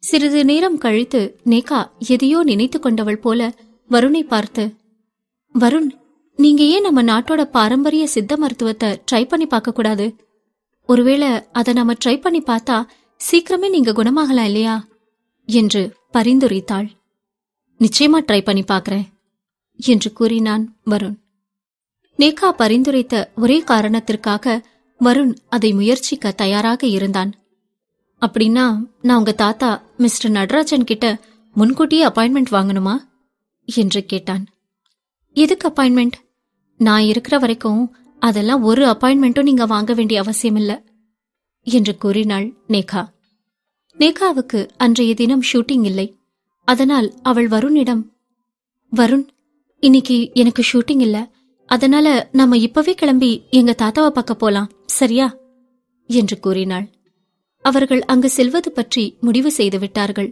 சிறிது நேரம் கழித்து நேகா எதையோ நினைத்து கொண்டவள் போல வருணை பார்த்து வருண் நீங்க ஏன் நம்ம நாட்டோட பாரம்பரிய சித்த மருத்துவத்தை ட்ரை பண்ணி பார்க்க கூடாது ஒருவேளை அதை நம்ம ட்ரை பண்ணி பார்த்தா சீக்கிரமே நீங்க குணமாகலாம் இல்லையா என்று பரிந்துரைத்தாள் நிச்சயமா ட்ரை பண்ணி பார்க்கறேன் என்று கூறினான் வருண் நேகா பரிந்துரைத்த ஒரே காரணத்திற்காக வருண் அதை முயற்சிக்க தயாராக இருந்தான் அப்படின்னா நான் உங்க தாத்தா மிஸ்டர் நடராஜன் கிட்ட முன்கூட்டியே அப்பாயின்மெண்ட் வாங்கணுமா என்று கேட்டான் எதுக்கு அப்பாயின்மெண்ட் நான் இருக்கிற வரைக்கும் அதெல்லாம் ஒரு அப்பாயின்மெண்ட்டும் நீங்க வாங்க வேண்டிய அவசியம் இல்ல என்று கூறினாள் நேகா நேகாவுக்கு அன்றைய தினம் ஷூட்டிங் இல்லை அதனால் அவள் வருணிடம் வருண் இன்னைக்கு எனக்கு ஷூட்டிங் இல்லை அதனால நாம இப்பவே கிளம்பி எங்க தாத்தாவை பார்க்க போலாம் சரியா என்று கூறினாள் அவர்கள் அங்கு செல்வது பற்றி முடிவு செய்துவிட்டார்கள்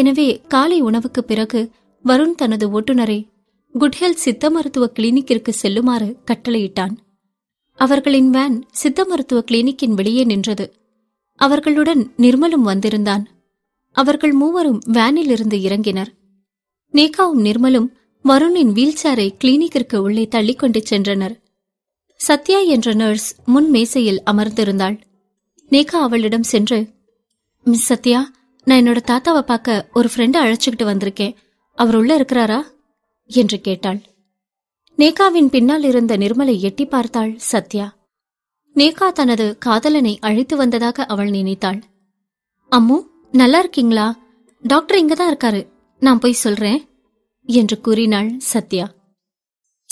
எனவே காலை உணவுக்கு பிறகு வருண் தனது ஓட்டுநரை குட்ஹெல்த் சித்த மருத்துவ கிளினிக்கிற்கு செல்லுமாறு கட்டளையிட்டான் அவர்களின் வேன் சித்த மருத்துவ கிளினிக்கின் வெளியே நின்றது அவர்களுடன் நிர்மலும் வந்திருந்தான் அவர்கள் மூவரும் வேனில் இருந்து இறங்கினர் நேகாவும் நிர்மலும் வருணின் வீல்சேரை கிளினிக்கிற்கு உள்ளே தள்ளிக்கொண்டு சென்றனர் சத்யா என்ற நர்ஸ் முன் மேசையில் அமர்ந்திருந்தாள் நேகா அவளிடம் சென்று மிஸ் சத்யா நான் என்னோட தாத்தாவை பார்க்க ஒரு ஃப்ரெண்டை அழைச்சிக்கிட்டு வந்திருக்கேன் அவர் உள்ள இருக்கிறாரா என்று கேட்டாள் நேகாவின் பின்னால் இருந்த நிர்மலை எட்டி பார்த்தாள் சத்யா நேகா தனது காதலனை அழைத்து வந்ததாக அவள் நினைத்தாள் அம்மு நல்லா இருக்கீங்களா டாக்டர் இங்க தான் இருக்காரு நான் போய் சொல்றேன் என்று கூறினாள் சத்யா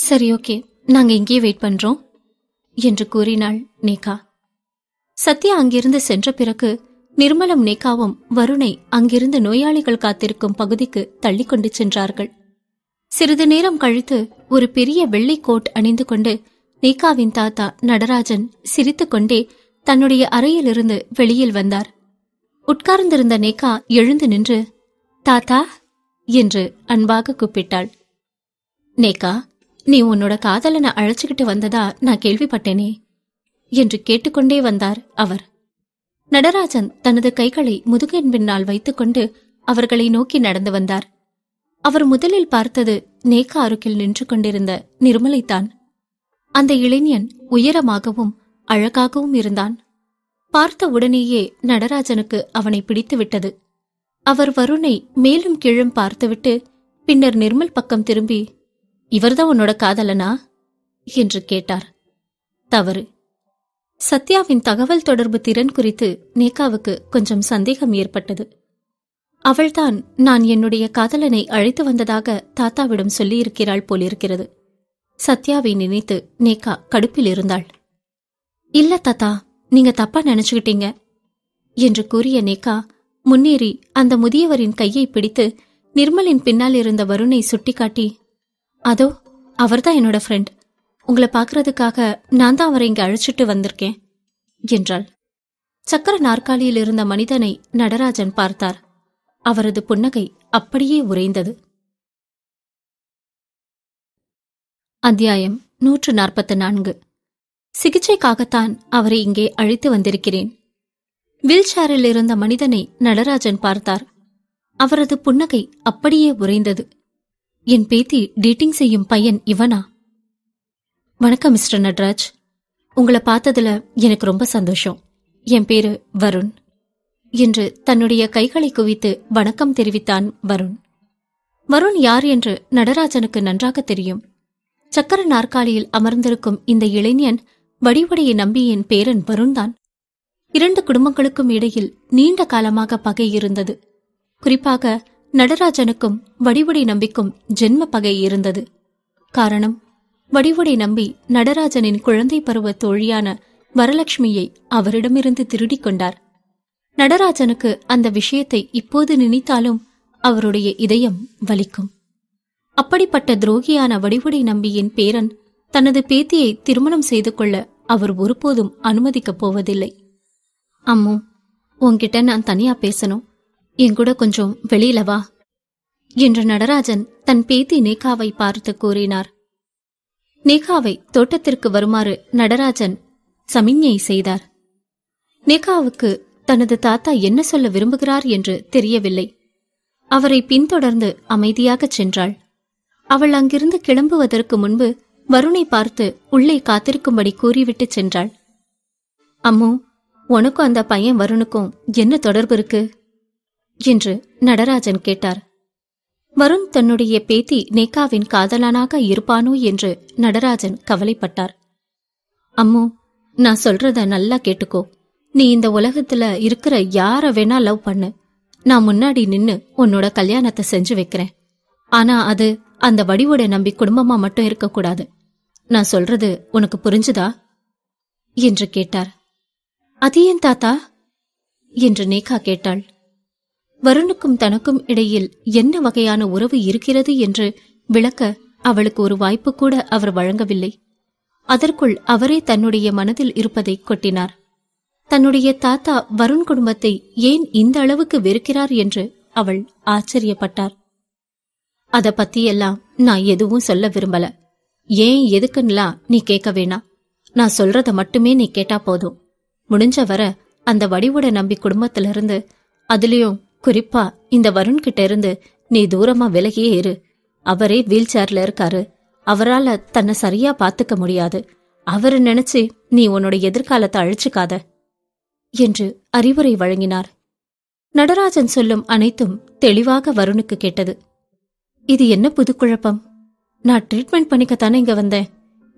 சரி ஓகே நாங்க இங்கேயே வெயிட் பண்றோம் என்று கூறினாள் நேகா சத்யா அங்கிருந்து சென்ற பிறகு நிர்மலம் நேகாவும் வருணை அங்கிருந்து நோயாளிகள் காத்திருக்கும் பகுதிக்கு தள்ளி கொண்டு சென்றார்கள் சிறிது நேரம் கழித்து ஒரு பெரிய வெள்ளை கோட் அணிந்து கொண்டு நேகாவின் தாத்தா நடராஜன் சிரித்துக்கொண்டே தன்னுடைய அறையிலிருந்து வெளியில் வந்தார் உட்கார்ந்திருந்த நேகா எழுந்து நின்று தாத்தா என்று அன்பாக கூப்பிட்டாள் நேகா நீ உன்னோட காதலனை அழைச்சுக்கிட்டு வந்ததா நான் கேள்விப்பட்டேனே என்று கேட்டுக்கொண்டே வந்தார் அவர் நடராஜன் தனது கைகளை முதுகின் பின்னால் வைத்துக்கொண்டு அவர்களை நோக்கி நடந்து வந்தார் அவர் முதலில் பார்த்தது நேக்கா அருகில் நின்று கொண்டிருந்த நிர்மலைத்தான் அந்த இளைஞன் உயரமாகவும் அழகாகவும் இருந்தான் பார்த்த உடனேயே நடராஜனுக்கு அவனை பிடித்து விட்டது அவர் வருணை மேலும் கீழும் பார்த்துவிட்டு பின்னர் நிர்மல் பக்கம் திரும்பி இவர்தான் உன்னோட காதலனா என்று கேட்டார் தவறு சத்யாவின் தகவல் தொடர்பு திறன் குறித்து நேகாவுக்கு கொஞ்சம் சந்தேகம் ஏற்பட்டது அவள்தான் நான் என்னுடைய காதலனை அழைத்து வந்ததாக தாத்தாவிடம் சொல்லியிருக்கிறாள் போலிருக்கிறது சத்யாவை நினைத்து நேகா கடுப்பில் இருந்தாள் இல்ல தாத்தா நீங்க தப்பா நினைச்சுக்கிட்டீங்க என்று கூறிய நேகா முன்னேறி அந்த முதியவரின் கையை பிடித்து நிர்மலின் பின்னால் இருந்த வருணை சுட்டிக்காட்டி அதோ அவர்தான் என்னோட ஃப்ரெண்ட் உங்களை பார்க்கறதுக்காக நான் தான் அவரை இங்கே அழைச்சிட்டு வந்திருக்கேன் என்றாள் சக்கர நாற்காலியில் இருந்த மனிதனை நடராஜன் பார்த்தார் அவரது புன்னகை அப்படியே உறைந்தது அத்தியாயம் நூற்று நாற்பத்தி நான்கு சிகிச்சைக்காகத்தான் அவரை இங்கே அழைத்து வந்திருக்கிறேன் சேரில் இருந்த மனிதனை நடராஜன் பார்த்தார் அவரது புன்னகை அப்படியே உறைந்தது என் பேத்தி டேட்டிங் செய்யும் பையன் இவனா வணக்கம் மிஸ்டர் நட்ராஜ் உங்களை பார்த்ததுல எனக்கு ரொம்ப சந்தோஷம் என் பேரு வருண் என்று தன்னுடைய கைகளை குவித்து வணக்கம் தெரிவித்தான் வருண் வருண் யார் என்று நடராஜனுக்கு நன்றாக தெரியும் சக்கர நாற்காலியில் அமர்ந்திருக்கும் இந்த இளைஞன் வடிவுடைய நம்பியின் பேரன் வருண் தான் இரண்டு குடும்பங்களுக்கும் இடையில் நீண்ட காலமாக பகை இருந்தது குறிப்பாக நடராஜனுக்கும் வடிவடை நம்பிக்கும் ஜென்ம பகை இருந்தது காரணம் வடிவுடை நம்பி நடராஜனின் குழந்தை பருவ தோழியான வரலட்சுமியை அவரிடமிருந்து திருடிக் கொண்டார் நடராஜனுக்கு அந்த விஷயத்தை இப்போது நினைத்தாலும் அவருடைய இதயம் வலிக்கும் அப்படிப்பட்ட துரோகியான வடிவுடை நம்பியின் பேரன் தனது பேத்தியை திருமணம் செய்து கொள்ள அவர் ஒருபோதும் அனுமதிக்கப் போவதில்லை அம்மு உன்கிட்ட நான் தனியா பேசணும் என் கூட கொஞ்சம் வெளியில வா என்று நடராஜன் தன் பேத்தி நேகாவை பார்த்து கூறினார் நேகாவை தோட்டத்திற்கு வருமாறு நடராஜன் சமிஞ்ஞை செய்தார் நேகாவுக்கு தனது தாத்தா என்ன சொல்ல விரும்புகிறார் என்று தெரியவில்லை அவரை பின்தொடர்ந்து அமைதியாக சென்றாள் அவள் அங்கிருந்து கிளம்புவதற்கு முன்பு வருணை பார்த்து உள்ளே காத்திருக்கும்படி கூறிவிட்டு சென்றாள் அம்மு உனக்கும் அந்த பையன் வருணுக்கும் என்ன தொடர்பு இருக்கு என்று நடராஜன் கேட்டார் வருண் தன்னுடைய பேத்தி நேகாவின் காதலனாக இருப்பானோ என்று நடராஜன் கவலைப்பட்டார் அம்மு நான் சொல்றத நல்லா கேட்டுக்கோ நீ இந்த உலகத்துல இருக்கிற யார வேணா லவ் பண்ணு நான் முன்னாடி நின்னு உன்னோட கல்யாணத்தை செஞ்சு வைக்கிறேன் ஆனா அது அந்த வடிவோட நம்பி குடும்பமா மட்டும் இருக்கக்கூடாது நான் சொல்றது உனக்கு புரிஞ்சுதா என்று கேட்டார் அது ஏன் தாத்தா என்று நேகா கேட்டாள் வருணுக்கும் தனக்கும் இடையில் என்ன வகையான உறவு இருக்கிறது என்று விளக்க அவளுக்கு ஒரு வாய்ப்பு கூட அவர் வழங்கவில்லை அதற்குள் அவரே தன்னுடைய மனதில் இருப்பதை கொட்டினார் தன்னுடைய தாத்தா வருண் குடும்பத்தை ஏன் இந்த அளவுக்கு வெறுக்கிறார் என்று அவள் ஆச்சரியப்பட்டார் அத பத்தியெல்லாம் நான் எதுவும் சொல்ல விரும்பல ஏன் எதுக்குன்னா நீ கேட்க வேணாம் நான் சொல்றத மட்டுமே நீ கேட்டா போதும் முடிஞ்ச வர அந்த வடிவோட நம்பி குடும்பத்திலிருந்து அதுலயும் குறிப்பா இந்த வருண் கிட்ட இருந்து நீ தூரமா விலகியே இரு அவரே வீல் சேர்ல இருக்காரு அவரால தன்னை சரியா பாத்துக்க முடியாது அவரு நினைச்சு நீ உன்னோட எதிர்காலத்தை அழிச்சுக்காத என்று அறிவுரை வழங்கினார் நடராஜன் சொல்லும் அனைத்தும் தெளிவாக வருணுக்கு கேட்டது இது என்ன புதுக்குழப்பம் நான் ட்ரீட்மெண்ட் பண்ணிக்கத்தானே இங்க வந்தேன்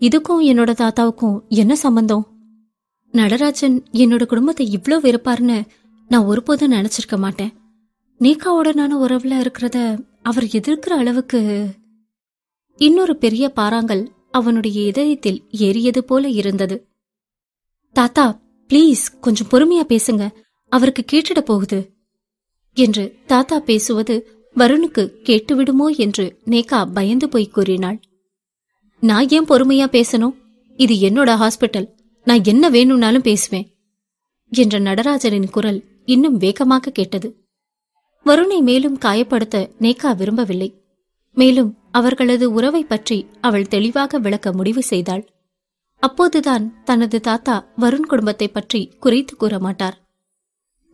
இதுக்கும் என்னோட தாத்தாவுக்கும் என்ன சம்பந்தம் நடராஜன் என்னோட குடும்பத்தை இவ்வளவு வெறுப்பாருன்னு நான் ஒருபோதும் நினைச்சிருக்க மாட்டேன் நேகாவுடனான உறவுல இருக்கிறத அவர் எதிர்க்கிற அளவுக்கு இன்னொரு பெரிய பாறாங்கல் அவனுடைய இதயத்தில் ஏறியது போல இருந்தது தாத்தா ப்ளீஸ் கொஞ்சம் பொறுமையா பேசுங்க அவருக்கு கேட்டுட போகுது என்று தாத்தா பேசுவது வருணுக்கு கேட்டுவிடுமோ என்று நேகா பயந்து போய் கூறினாள் நான் ஏன் பொறுமையா பேசணும் இது என்னோட ஹாஸ்பிட்டல் நான் என்ன வேணும்னாலும் பேசுவேன் என்ற நடராஜனின் குரல் இன்னும் வேகமாக கேட்டது வருணை மேலும் காயப்படுத்த நேகா விரும்பவில்லை மேலும் அவர்களது உறவை பற்றி அவள் தெளிவாக விளக்க முடிவு செய்தாள் அப்போதுதான் தனது தாத்தா வருண் குடும்பத்தை பற்றி குறைத்து கூற மாட்டார்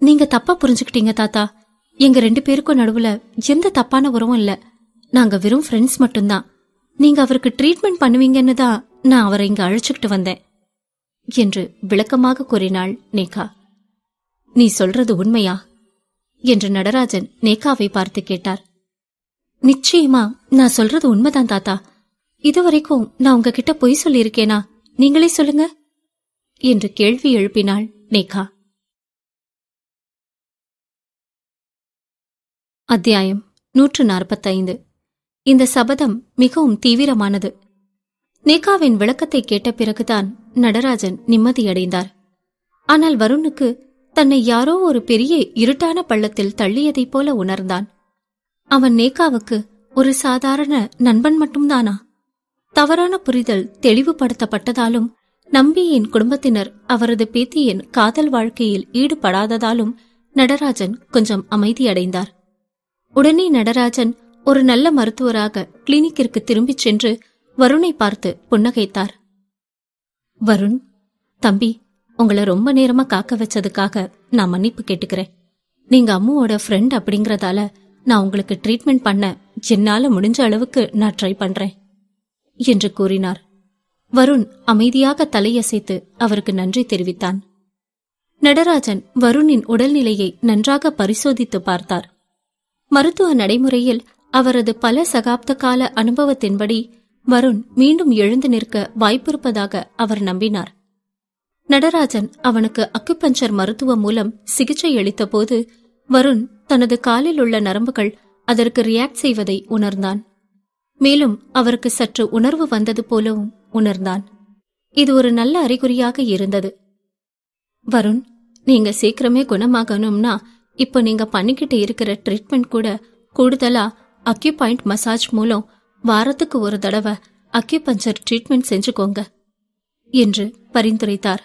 நீங்க தப்பா புரிஞ்சுக்கிட்டீங்க தாத்தா எங்க ரெண்டு பேருக்கும் நடுவுல எந்த தப்பான உறவும் இல்ல நாங்க வெறும் ஃப்ரெண்ட்ஸ் மட்டும்தான் நீங்க அவருக்கு ட்ரீட்மெண்ட் பண்ணுவீங்கன்னு தான் நான் அவரை இங்க அழைச்சுக்கிட்டு வந்தேன் என்று விளக்கமாக கூறினாள் நேகா நீ சொல்றது உண்மையா என்று நடராஜன் நேகாவை பார்த்து கேட்டார் நிச்சயமா நான் சொல்றது உண்மைதான் தாத்தா இதுவரைக்கும் நான் உங்ககிட்ட பொய் சொல்லியிருக்கேனா நீங்களே சொல்லுங்க என்று கேள்வி எழுப்பினாள் நேகா அத்தியாயம் நூற்று நாற்பத்தைந்து இந்த சபதம் மிகவும் தீவிரமானது நேகாவின் விளக்கத்தை கேட்ட பிறகுதான் நடராஜன் நிம்மதியடைந்தார் ஆனால் வருணுக்கு தன்னை யாரோ ஒரு பெரிய இருட்டான பள்ளத்தில் தள்ளியதைப் போல உணர்ந்தான் அவன் நேகாவுக்கு ஒரு சாதாரண நண்பன் மட்டும்தானா தவறான புரிதல் தெளிவுபடுத்தப்பட்டதாலும் நம்பியின் குடும்பத்தினர் அவரது பேத்தியின் காதல் வாழ்க்கையில் ஈடுபடாததாலும் நடராஜன் கொஞ்சம் அமைதியடைந்தார் உடனே நடராஜன் ஒரு நல்ல மருத்துவராக கிளினிக்கிற்கு திரும்பிச் சென்று வருணை பார்த்து புன்னகைத்தார் வருண் தம்பி உங்களை ரொம்ப நேரமா காக்க வச்சதுக்காக நான் மன்னிப்பு கேட்டுக்கிறேன் நீங்க அம்முவோட ஃப்ரெண்ட் அப்படிங்கறதால நான் உங்களுக்கு ட்ரீட்மெண்ட் பண்ண என்னால முடிஞ்ச அளவுக்கு நான் ட்ரை பண்றேன் என்று கூறினார் வருண் அமைதியாக தலையசைத்து அவருக்கு நன்றி தெரிவித்தான் நடராஜன் வருணின் உடல்நிலையை நன்றாக பரிசோதித்து பார்த்தார் மருத்துவ நடைமுறையில் அவரது பல சகாப்த கால அனுபவத்தின்படி வருண் மீண்டும் எழுந்து நிற்க வாய்ப்பிருப்பதாக அவர் நம்பினார் நடராஜன் அவனுக்கு அக்குபஞ்சர் மருத்துவம் மூலம் சிகிச்சை அளித்த போது வருண் தனது காலில் உள்ள நரம்புகள் அதற்கு ரியாக்ட் செய்வதை உணர்ந்தான் மேலும் அவருக்கு சற்று உணர்வு வந்தது போலவும் உணர்ந்தான் இது ஒரு நல்ல அறிகுறியாக இருந்தது வருண் நீங்க சீக்கிரமே குணமாகணும்னா இப்போ நீங்க பண்ணிக்கிட்டு இருக்கிற ட்ரீட்மெண்ட் கூட கூடுதலா அக்யூபாயிண்ட் மசாஜ் மூலம் வாரத்துக்கு ஒரு தடவை அக்யூபஞ்சர் ட்ரீட்மெண்ட் செஞ்சுக்கோங்க என்று பரிந்துரைத்தார்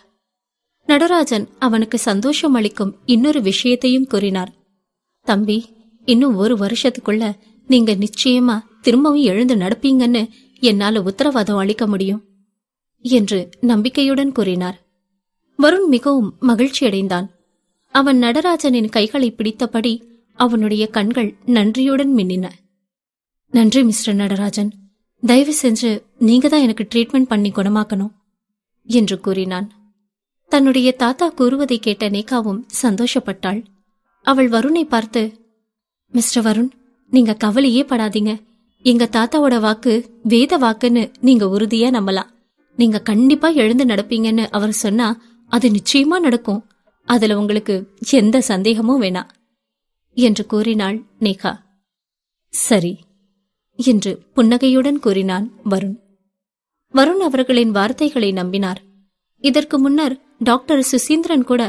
நடராஜன் அவனுக்கு சந்தோஷம் அளிக்கும் இன்னொரு விஷயத்தையும் கூறினார் தம்பி இன்னும் ஒரு வருஷத்துக்குள்ள நீங்க நிச்சயமா திரும்பவும் எழுந்து நடப்பீங்கன்னு என்னால உத்தரவாதம் அளிக்க முடியும் என்று நம்பிக்கையுடன் கூறினார் வருண் மிகவும் மகிழ்ச்சியடைந்தான் அவன் நடராஜனின் கைகளை பிடித்தபடி அவனுடைய கண்கள் நன்றியுடன் மின்னின நன்றி மிஸ்டர் நடராஜன் தயவு செஞ்சு நீங்க தான் எனக்கு ட்ரீட்மெண்ட் பண்ணி குணமாக்கணும் என்று கூறினான் தன்னுடைய தாத்தா கூறுவதை கேட்ட நேகாவும் சந்தோஷப்பட்டாள் அவள் வருணை பார்த்து மிஸ்டர் வருண் நீங்க கவலையே படாதீங்க எங்க தாத்தாவோட வாக்கு வேத வாக்குன்னு நீங்க உறுதியா நம்பலாம் நீங்க கண்டிப்பா எழுந்து நடப்பீங்கன்னு அவர் சொன்னா அது நிச்சயமா நடக்கும் அதுல உங்களுக்கு எந்த சந்தேகமும் வேணாம் என்று கூறினாள் நேகா சரி என்று புன்னகையுடன் கூறினான் வருண் வருண் அவர்களின் வார்த்தைகளை நம்பினார் இதற்கு முன்னர் டாக்டர் சுசீந்திரன் கூட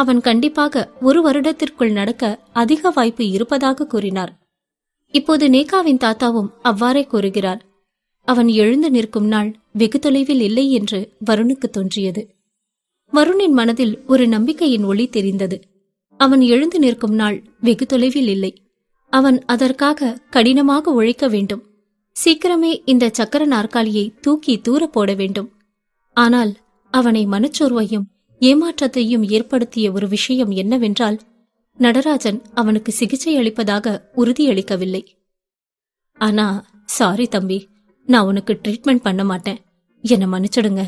அவன் கண்டிப்பாக ஒரு வருடத்திற்குள் நடக்க அதிக வாய்ப்பு இருப்பதாக கூறினார் இப்போது நேகாவின் தாத்தாவும் அவ்வாறே கூறுகிறார் அவன் எழுந்து நிற்கும் நாள் வெகு தொலைவில் இல்லை என்று வருணுக்கு தோன்றியது வருணின் மனதில் ஒரு நம்பிக்கையின் ஒளி தெரிந்தது அவன் எழுந்து நிற்கும் நாள் வெகு தொலைவில் இல்லை அவன் அதற்காக கடினமாக உழைக்க வேண்டும் சீக்கிரமே இந்த சக்கர நாற்காலியை தூக்கி தூர போட வேண்டும் ஆனால் அவனை மனச்சோர்வையும் ஏமாற்றத்தையும் ஏற்படுத்திய ஒரு விஷயம் என்னவென்றால் நடராஜன் அவனுக்கு சிகிச்சை அளிப்பதாக உறுதியளிக்கவில்லை ஆனா சாரி தம்பி நான் உனக்கு ட்ரீட்மெண்ட் பண்ண மாட்டேன் என்னை மன்னிச்சிடுங்க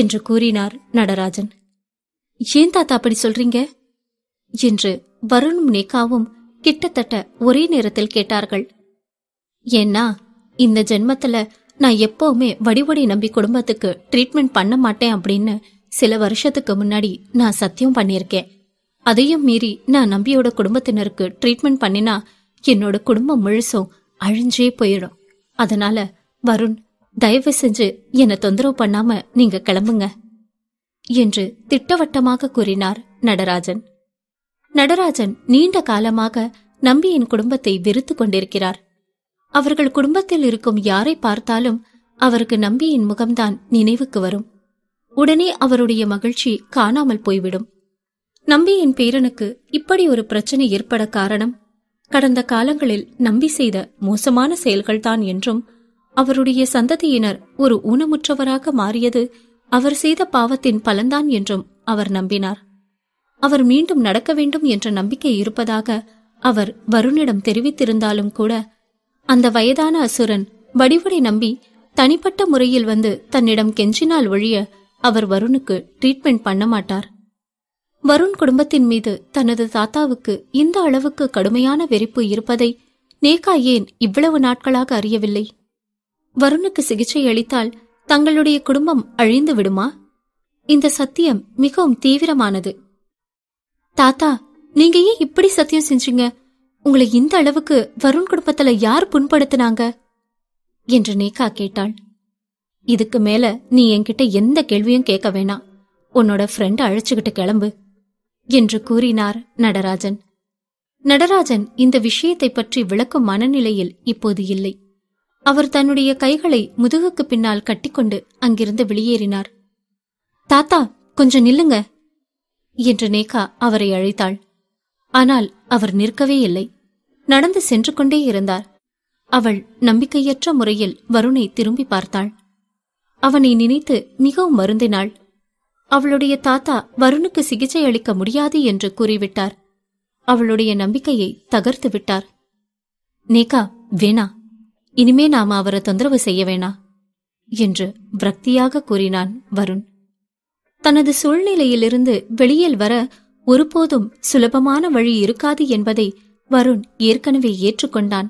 என்று கூறினார் நடராஜன் ஏன் தாத்தா அப்படி சொல்றீங்க என்று வருணும் நேகாவும் கிட்டத்தட்ட ஒரே நேரத்தில் கேட்டார்கள் ஏன்னா இந்த ஜென்மத்துல நான் எப்பவுமே வடிவடி நம்பி குடும்பத்துக்கு ட்ரீட்மெண்ட் பண்ண மாட்டேன் அப்படின்னு சில வருஷத்துக்கு முன்னாடி நான் சத்தியம் பண்ணியிருக்கேன் அதையும் மீறி நான் நம்பியோட குடும்பத்தினருக்கு ட்ரீட்மெண்ட் பண்ணினா என்னோட குடும்பம் முழுசும் அழிஞ்சே போயிடும் அதனால வருண் தயவு செஞ்சு என்னை தொந்தரவு பண்ணாம நீங்க கிளம்புங்க என்று திட்டவட்டமாக கூறினார் நடராஜன் நடராஜன் நீண்ட காலமாக நம்பியின் குடும்பத்தை வெறுத்து கொண்டிருக்கிறார் அவர்கள் குடும்பத்தில் இருக்கும் யாரை பார்த்தாலும் அவருக்கு நம்பியின் முகம்தான் நினைவுக்கு வரும் உடனே அவருடைய மகிழ்ச்சி காணாமல் போய்விடும் நம்பியின் பேரனுக்கு இப்படி ஒரு பிரச்சனை ஏற்பட காரணம் கடந்த காலங்களில் நம்பி செய்த மோசமான செயல்கள்தான் என்றும் அவருடைய சந்ததியினர் ஒரு ஊனமுற்றவராக மாறியது அவர் செய்த பாவத்தின் பலன்தான் என்றும் அவர் நம்பினார் அவர் மீண்டும் நடக்க வேண்டும் என்ற நம்பிக்கை இருப்பதாக அவர் வருணிடம் தெரிவித்திருந்தாலும் கூட அந்த வயதான அசுரன் வடிவடை நம்பி தனிப்பட்ட முறையில் வந்து தன்னிடம் கெஞ்சினால் ஒழிய அவர் வருணுக்கு ட்ரீட்மெண்ட் பண்ண மாட்டார் வருண் குடும்பத்தின் மீது தனது தாத்தாவுக்கு இந்த அளவுக்கு கடுமையான வெறிப்பு இருப்பதை நேகா ஏன் இவ்வளவு நாட்களாக அறியவில்லை வருணுக்கு சிகிச்சை அளித்தால் தங்களுடைய குடும்பம் அழிந்து விடுமா இந்த சத்தியம் மிகவும் தீவிரமானது தாத்தா நீங்க ஏன் இப்படி சத்தியம் செஞ்சீங்க உங்களை இந்த அளவுக்கு வருண் குடும்பத்துல யார் புண்படுத்தினாங்க என்று நேகா கேட்டாள் இதுக்கு மேல நீ என்கிட்ட எந்த கேள்வியும் கேட்க வேணாம் உன்னோட ஃப்ரெண்ட் அழைச்சுக்கிட்டு கிளம்பு என்று கூறினார் நடராஜன் நடராஜன் இந்த விஷயத்தை பற்றி விளக்கும் மனநிலையில் இப்போது இல்லை அவர் தன்னுடைய கைகளை முதுகுக்கு பின்னால் கட்டிக்கொண்டு அங்கிருந்து வெளியேறினார் தாத்தா கொஞ்சம் நில்லுங்க என்று நேகா அவரை அழைத்தாள் ஆனால் அவர் நிற்கவே இல்லை நடந்து சென்று கொண்டே இருந்தார் அவள் நம்பிக்கையற்ற முறையில் வருணை திரும்பி பார்த்தாள் அவனை நினைத்து மிகவும் வருந்தினாள் அவளுடைய தாத்தா வருணுக்கு சிகிச்சை அளிக்க முடியாது என்று கூறிவிட்டார் அவளுடைய நம்பிக்கையை தகர்த்து விட்டார் நேகா வேணா இனிமே நாம அவரை தொந்தரவு செய்ய வேணா என்று விரக்தியாக கூறினான் வருண் தனது சூழ்நிலையிலிருந்து வெளியில் வர ஒருபோதும் சுலபமான வழி இருக்காது என்பதை வருண் ஏற்கனவே ஏற்றுக்கொண்டான்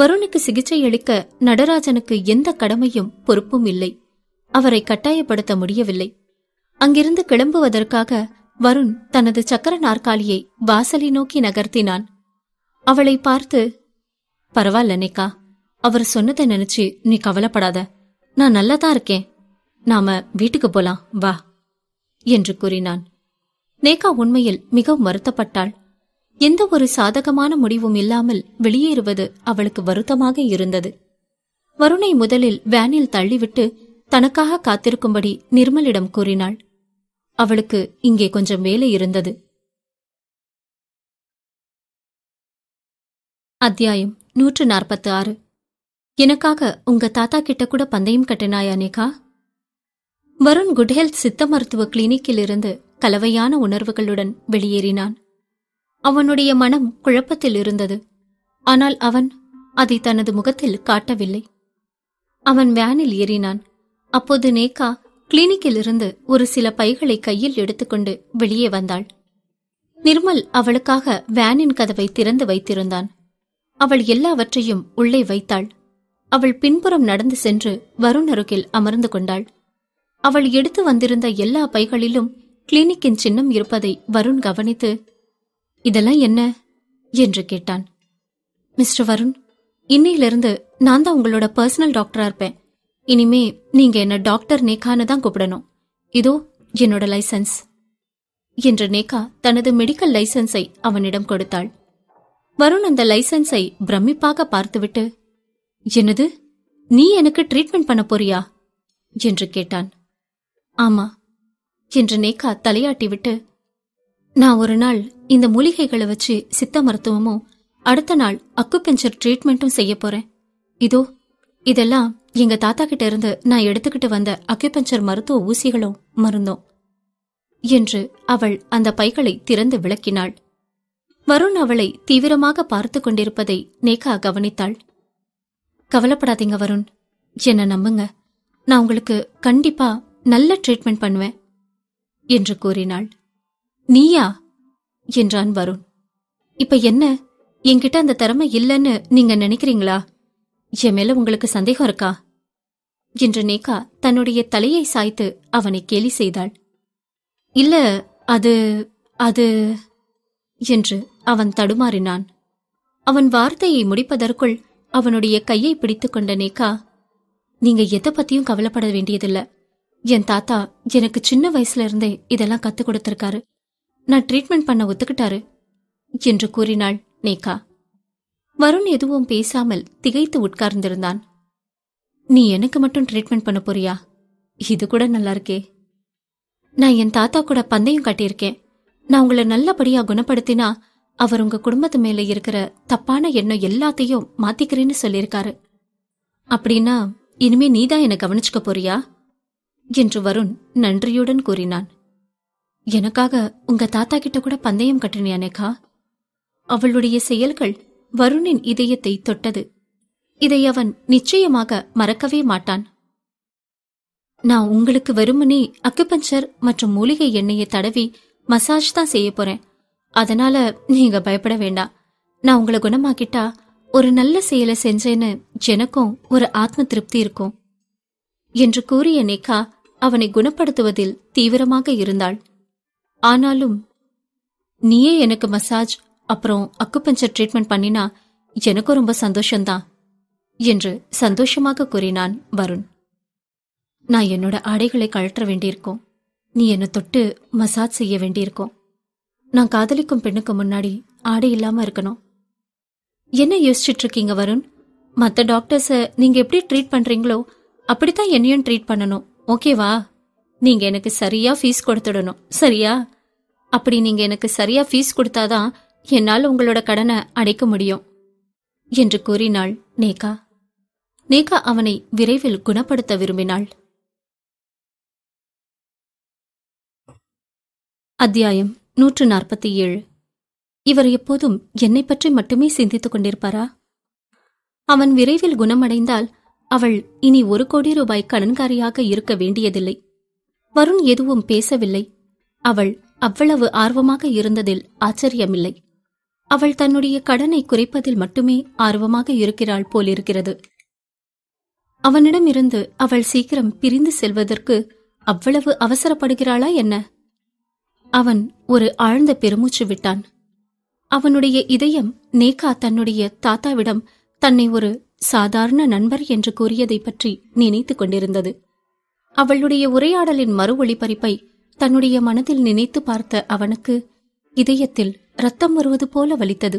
வருணுக்கு சிகிச்சை அளிக்க நடராஜனுக்கு எந்த கடமையும் பொறுப்பும் இல்லை அவரை கட்டாயப்படுத்த முடியவில்லை அங்கிருந்து கிளம்புவதற்காக வருண் தனது சக்கர நாற்காலியை வாசலை நோக்கி நகர்த்தினான் அவளை பார்த்து பரவாயில்ல நிக்கா அவர் சொன்னதை நினைச்சு நீ கவலைப்படாத நான் நல்லாதான் இருக்கேன் நாம வீட்டுக்கு போலாம் வா என்று கூறினான் நேகா உண்மையில் மிகவும் வருத்தப்பட்டாள் எந்த ஒரு சாதகமான முடிவும் இல்லாமல் வெளியேறுவது அவளுக்கு வருத்தமாக இருந்தது வருணை முதலில் வேனில் தள்ளிவிட்டு தனக்காக காத்திருக்கும்படி நிர்மலிடம் கூறினாள் அவளுக்கு இங்கே கொஞ்சம் வேலை இருந்தது அத்தியாயம் நூற்று நாற்பத்து ஆறு எனக்காக உங்க தாத்தா கிட்ட கூட பந்தயம் கட்டினாயா நேகா வருண் ஹெல்த் சித்த மருத்துவ கிளினிக்கில் இருந்து கலவையான உணர்வுகளுடன் வெளியேறினான் அவனுடைய மனம் குழப்பத்தில் இருந்தது ஆனால் அவன் அதை தனது முகத்தில் காட்டவில்லை அவன் வேனில் ஏறினான் அப்போது நேகா கிளினிக்கிலிருந்து ஒரு சில பைகளை கையில் எடுத்துக்கொண்டு வெளியே வந்தாள் நிர்மல் அவளுக்காக வேனின் கதவை திறந்து வைத்திருந்தான் அவள் எல்லாவற்றையும் உள்ளே வைத்தாள் அவள் பின்புறம் நடந்து சென்று வருண் அருகில் அமர்ந்து கொண்டாள் அவள் எடுத்து வந்திருந்த எல்லா பைகளிலும் கிளினிக்கின் சின்னம் இருப்பதை வருண் கவனித்து இதெல்லாம் என்ன என்று கேட்டான் மிஸ்டர் வருண் இன்னையிலிருந்து நான் தான் உங்களோட பர்சனல் டாக்டரா இருப்பேன் இனிமே நீங்க என்ன டாக்டர் நேகான்னு தான் கூப்பிடணும் இதோ என்னோட லைசன்ஸ் என்று நேகா தனது மெடிக்கல் லைசன்ஸை அவனிடம் கொடுத்தாள் வருண் அந்த லைசன்ஸை பிரமிப்பாக பார்த்துவிட்டு என்னது நீ எனக்கு ட்ரீட்மெண்ட் பண்ண போறியா என்று கேட்டான் ஆமா என்று நேக்கா தலையாட்டிவிட்டு நான் ஒரு நாள் இந்த மூலிகைகளை வச்சு சித்த மருத்துவமும் அடுத்த நாள் அக்குபெஞ்சர் ட்ரீட்மெண்ட்டும் செய்ய போறேன் இதோ இதெல்லாம் எங்க தாத்தா கிட்ட இருந்து நான் எடுத்துக்கிட்டு வந்த அக்குபெஞ்சர் மருத்துவ ஊசிகளும் மருந்தும் என்று அவள் அந்த பைகளை திறந்து விளக்கினாள் வருண் அவளை தீவிரமாக பார்த்து கொண்டிருப்பதை நேகா கவனித்தாள் கவலைப்படாதீங்க வருண் என்ன நம்புங்க நான் உங்களுக்கு கண்டிப்பா நல்ல ட்ரீட்மெண்ட் பண்ணுவேன் என்று கூறினாள் நீயா என்றான் வருண் இப்ப என்ன என்கிட்ட அந்த திறமை இல்லைன்னு நீங்க நினைக்கிறீங்களா என் மேல உங்களுக்கு சந்தேகம் இருக்கா என்று நேகா தன்னுடைய தலையை சாய்த்து அவனை கேலி செய்தாள் இல்ல அது அது என்று அவன் தடுமாறினான் அவன் வார்த்தையை முடிப்பதற்குள் அவனுடைய கையை பிடித்துக்கொண்ட கொண்ட நேகா நீங்க எதை பத்தியும் கவலைப்பட வேண்டியதில்லை என் தாத்தா எனக்கு சின்ன வயசுல இருந்தே இதெல்லாம் கத்துக் கொடுத்திருக்காரு நான் ட்ரீட்மெண்ட் பண்ண ஒத்துக்கிட்டாரு என்று கூறினாள் நேகா வருண் எதுவும் பேசாமல் திகைத்து உட்கார்ந்திருந்தான் நீ எனக்கு மட்டும் ட்ரீட்மெண்ட் பண்ண போறியா இது கூட நல்லா இருக்கே நான் என் தாத்தா கூட பந்தயம் கட்டியிருக்கேன் நான் உங்களை நல்லபடியா குணப்படுத்தினா அவர் உங்க குடும்பத்து மேல இருக்கிற தப்பான எண்ணம் எல்லாத்தையும் மாத்திக்கிறேன்னு சொல்லியிருக்காரு அப்படின்னா இனிமே நீதான் என்னை கவனிச்சுக்க போறியா என்று வருண் நன்றியுடன் கூறினான் எனக்காக உங்க தாத்தா கிட்ட கூட பந்தயம் கட்டினியானேக்கா அவளுடைய செயல்கள் வருணின் இதயத்தை தொட்டது இதை அவன் நிச்சயமாக மறக்கவே மாட்டான் நான் உங்களுக்கு வெறுமனே அக்குபஞ்சர் மற்றும் மூலிகை எண்ணெயை தடவி மசாஜ் தான் செய்ய போறேன் அதனால நீங்க பயப்பட வேண்டாம் நான் உங்களை குணமாக்கிட்டா ஒரு நல்ல செயலை செஞ்சேன்னு எனக்கும் ஒரு ஆத்ம திருப்தி இருக்கும் என்று கூறிய நேக்கா அவனை குணப்படுத்துவதில் தீவிரமாக இருந்தாள் ஆனாலும் நீயே எனக்கு மசாஜ் அப்புறம் பஞ்சர் ட்ரீட்மெண்ட் பண்ணினா எனக்கும் ரொம்ப சந்தோஷம்தான் என்று சந்தோஷமாக கூறினான் வருண் நான் என்னோட ஆடைகளை கழற்ற வேண்டியிருக்கோம் நீ என்னை தொட்டு மசாஜ் செய்ய வேண்டியிருக்கோம் நான் காதலிக்கும் பெண்ணுக்கு முன்னாடி ஆடை இல்லாம இருக்கணும் என்ன யோசிச்சுட்டு இருக்கீங்க வருண் மற்ற டாக்டர்ஸை நீங்க எப்படி ட்ரீட் பண்றீங்களோ அப்படித்தான் என்னையும் ட்ரீட் பண்ணணும் ஓகேவா நீங்க எனக்கு சரியா ஃபீஸ் கொடுத்துடணும் சரியா அப்படி நீங்க எனக்கு சரியா ஃபீஸ் கொடுத்தாதான் என்னால் உங்களோட கடனை அடைக்க முடியும் என்று கூறினாள் நேகா நேகா அவனை விரைவில் குணப்படுத்த விரும்பினாள் அத்தியாயம் நூற்று நாற்பத்தி ஏழு இவர் எப்போதும் என்னை பற்றி மட்டுமே சிந்தித்துக் கொண்டிருப்பாரா அவன் விரைவில் குணமடைந்தால் அவள் இனி ஒரு கோடி ரூபாய் கடன்காரியாக இருக்க வேண்டியதில்லை வருண் எதுவும் பேசவில்லை அவள் அவ்வளவு ஆர்வமாக இருந்ததில் ஆச்சரியமில்லை அவள் தன்னுடைய கடனை குறைப்பதில் மட்டுமே ஆர்வமாக இருக்கிறாள் போலிருக்கிறது அவனிடமிருந்து அவள் சீக்கிரம் பிரிந்து செல்வதற்கு அவ்வளவு அவசரப்படுகிறாளா என்ன அவன் ஒரு ஆழ்ந்த பெருமூச்சு விட்டான் அவனுடைய இதயம் நேகா தன்னுடைய தாத்தாவிடம் தன்னை ஒரு சாதாரண நண்பர் என்று கூறியதை பற்றி நினைத்துக் கொண்டிருந்தது அவளுடைய உரையாடலின் மறு ஒளிபரிப்பை தன்னுடைய மனதில் நினைத்து பார்த்த அவனுக்கு இதயத்தில் ரத்தம் வருவது போல வலித்தது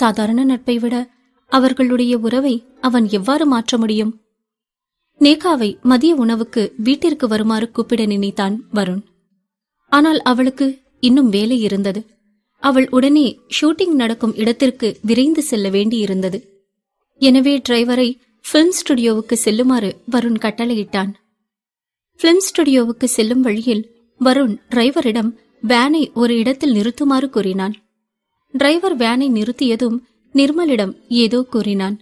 சாதாரண நட்பை விட அவர்களுடைய உறவை அவன் எவ்வாறு மாற்ற முடியும் நேகாவை மதிய உணவுக்கு வீட்டிற்கு வருமாறு கூப்பிட நினைத்தான் வருண் ஆனால் அவளுக்கு இன்னும் வேலை இருந்தது அவள் உடனே ஷூட்டிங் நடக்கும் இடத்திற்கு விரைந்து செல்ல வேண்டியிருந்தது எனவே டிரைவரை பிலிம் ஸ்டுடியோவுக்கு செல்லுமாறு வருண் கட்டளையிட்டான் பிலிம் ஸ்டுடியோவுக்கு செல்லும் வழியில் வருண் டிரைவரிடம் வேனை ஒரு இடத்தில் நிறுத்துமாறு கூறினான் டிரைவர் வேனை நிறுத்தியதும் நிர்மலிடம் ஏதோ கூறினான்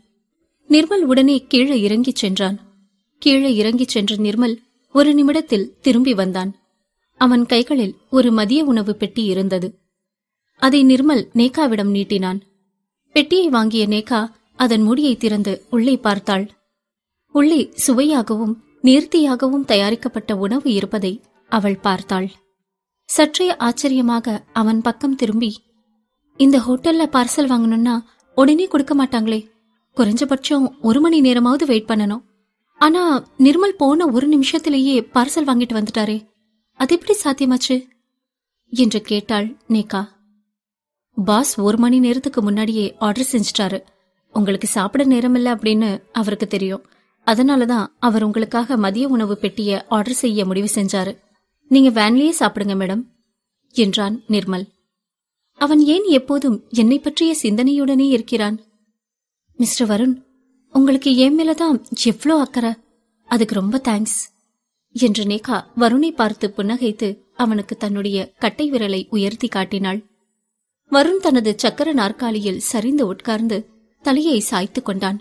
நிர்மல் உடனே கீழே இறங்கிச் சென்றான் கீழே இறங்கிச் சென்ற நிர்மல் ஒரு நிமிடத்தில் திரும்பி வந்தான் அவன் கைகளில் ஒரு மதிய உணவு பெட்டி இருந்தது அதை நிர்மல் நேகாவிடம் நீட்டினான் பெட்டியை வாங்கிய நேகா அதன் முடியை திறந்து உள்ளே பார்த்தாள் உள்ளே சுவையாகவும் நேர்த்தியாகவும் தயாரிக்கப்பட்ட உணவு இருப்பதை அவள் பார்த்தாள் சற்றே ஆச்சரியமாக அவன் பக்கம் திரும்பி இந்த ஹோட்டல்ல பார்சல் வாங்கணும்னா உடனே கொடுக்க மாட்டாங்களே குறைஞ்சபட்சம் ஒரு மணி நேரமாவது வெயிட் பண்ணணும் ஆனா நிர்மல் போன ஒரு நிமிஷத்திலேயே பார்சல் வாங்கிட்டு வந்துட்டாரே அது எப்படி சாத்தியமாச்சு என்று கேட்டாள் நேகா பாஸ் ஒரு மணி நேரத்துக்கு முன்னாடியே ஆர்டர் செஞ்சிட்டாரு உங்களுக்கு சாப்பிட நேரமில்லை அப்படின்னு அவருக்கு தெரியும் அதனாலதான் அவர் உங்களுக்காக மதிய உணவு பெட்டிய ஆர்டர் செய்ய முடிவு செஞ்சாரு நீங்க வேன்லயே சாப்பிடுங்க மேடம் என்றான் நிர்மல் அவன் ஏன் எப்போதும் என்னை பற்றிய சிந்தனையுடனே இருக்கிறான் மிஸ்டர் வருண் உங்களுக்கு ஏன் மேலதான் எவ்வளோ அக்கறை அதுக்கு ரொம்ப தேங்க்ஸ் என்று நேகா வருணை பார்த்து புன்னகைத்து அவனுக்கு தன்னுடைய கட்டை விரலை உயர்த்தி காட்டினாள் வருண் தனது சக்கர நாற்காலியில் சரிந்து உட்கார்ந்து தலையை சாய்த்து கொண்டான்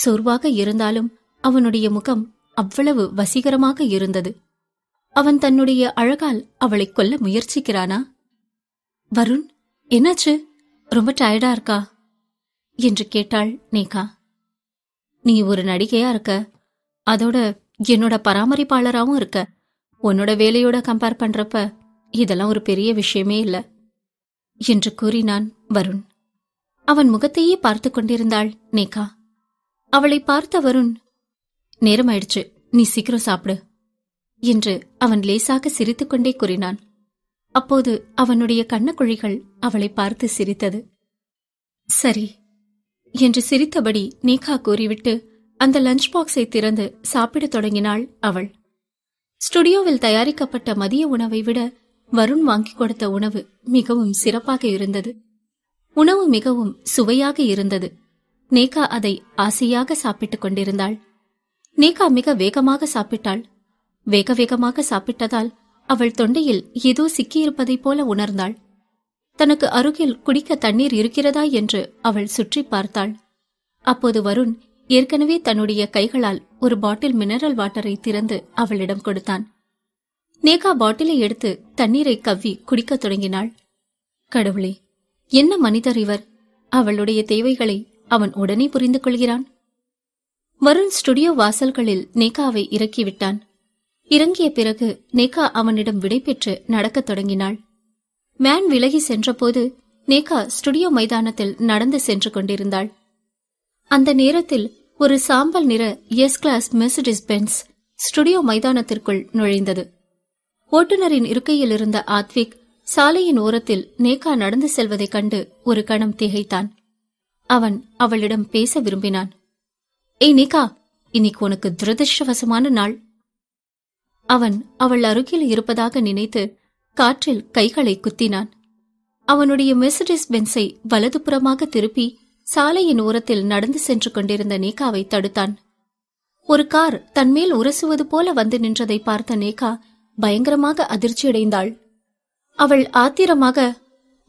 சோர்வாக இருந்தாலும் அவனுடைய முகம் அவ்வளவு வசீகரமாக இருந்தது அவன் தன்னுடைய அழகால் அவளை கொல்ல முயற்சிக்கிறானா வருண் என்னாச்சு ரொம்ப டயர்டா இருக்கா என்று கேட்டாள் நேகா நீ ஒரு நடிகையா இருக்க அதோட என்னோட பராமரிப்பாளராகவும் இருக்க உன்னோட வேலையோட கம்பேர் பண்றப்ப இதெல்லாம் ஒரு பெரிய விஷயமே இல்லை என்று கூறினான் வருண் அவன் முகத்தையே பார்த்து கொண்டிருந்தாள் நேகா அவளை பார்த்த வருண் நேரமாயிடுச்சு நீ சீக்கிரம் சாப்பிடு என்று அவன் லேசாக சிரித்துக்கொண்டே கூறினான் அப்போது அவனுடைய கண்ணக்குழிகள் அவளை பார்த்து சிரித்தது சரி என்று சிரித்தபடி நேகா கூறிவிட்டு அந்த லஞ்ச் பாக்ஸை திறந்து சாப்பிடத் தொடங்கினாள் அவள் ஸ்டுடியோவில் தயாரிக்கப்பட்ட மதிய உணவை விட வருண் வாங்கிக் கொடுத்த உணவு மிகவும் சிறப்பாக இருந்தது உணவு மிகவும் சுவையாக இருந்தது நேகா அதை ஆசையாக சாப்பிட்டுக் கொண்டிருந்தாள் நேகா மிக வேகமாக சாப்பிட்டாள் வேக வேகமாக சாப்பிட்டதால் அவள் தொண்டையில் ஏதோ சிக்கியிருப்பதைப் போல உணர்ந்தாள் தனக்கு அருகில் குடிக்க தண்ணீர் இருக்கிறதா என்று அவள் சுற்றி பார்த்தாள் அப்போது வருண் ஏற்கனவே தன்னுடைய கைகளால் ஒரு பாட்டில் மினரல் வாட்டரை திறந்து அவளிடம் கொடுத்தான் நேகா பாட்டிலை எடுத்து தண்ணீரை கவ்வி குடிக்கத் தொடங்கினாள் கடவுளே என்ன மனிதர் இவர் அவளுடைய தேவைகளை அவன் உடனே புரிந்து கொள்கிறான் வருண் ஸ்டுடியோ வாசல்களில் நேகாவை இறக்கிவிட்டான் இறங்கிய பிறகு நேகா அவனிடம் விடைபெற்று நடக்கத் தொடங்கினாள் மேன் விலகி சென்றபோது நேகா ஸ்டுடியோ மைதானத்தில் நடந்து சென்று கொண்டிருந்தாள் அந்த நேரத்தில் ஒரு சாம்பல் நிற S class Mercedes Benz studio மைதானத்திற்குள் நுழைந்தது ஓட்டுநரின் இருக்கையில் இருந்த ஆத்விக் சாலையின் ஓரத்தில் நேகா நடந்து செல்வதைக் கண்டு ஒரு கணம் திகைத்தான் அவன் அவளிடம் பேச விரும்பினான் ஏய் நேகா இன்னைக்கு உனக்கு துரதிருஷ்டவசமான நாள் அவன் அவள் அருகில் இருப்பதாக நினைத்து காற்றில் கைகளை குத்தினான் அவனுடைய மெசடிஸ் பென்ஸை வலதுபுறமாக திருப்பி சாலையின் ஓரத்தில் நடந்து சென்று கொண்டிருந்த நேகாவை தடுத்தான் ஒரு கார் தன்மேல் உரசுவது போல வந்து நின்றதை பார்த்த நேகா பயங்கரமாக அதிர்ச்சியடைந்தாள் அவள் ஆத்திரமாக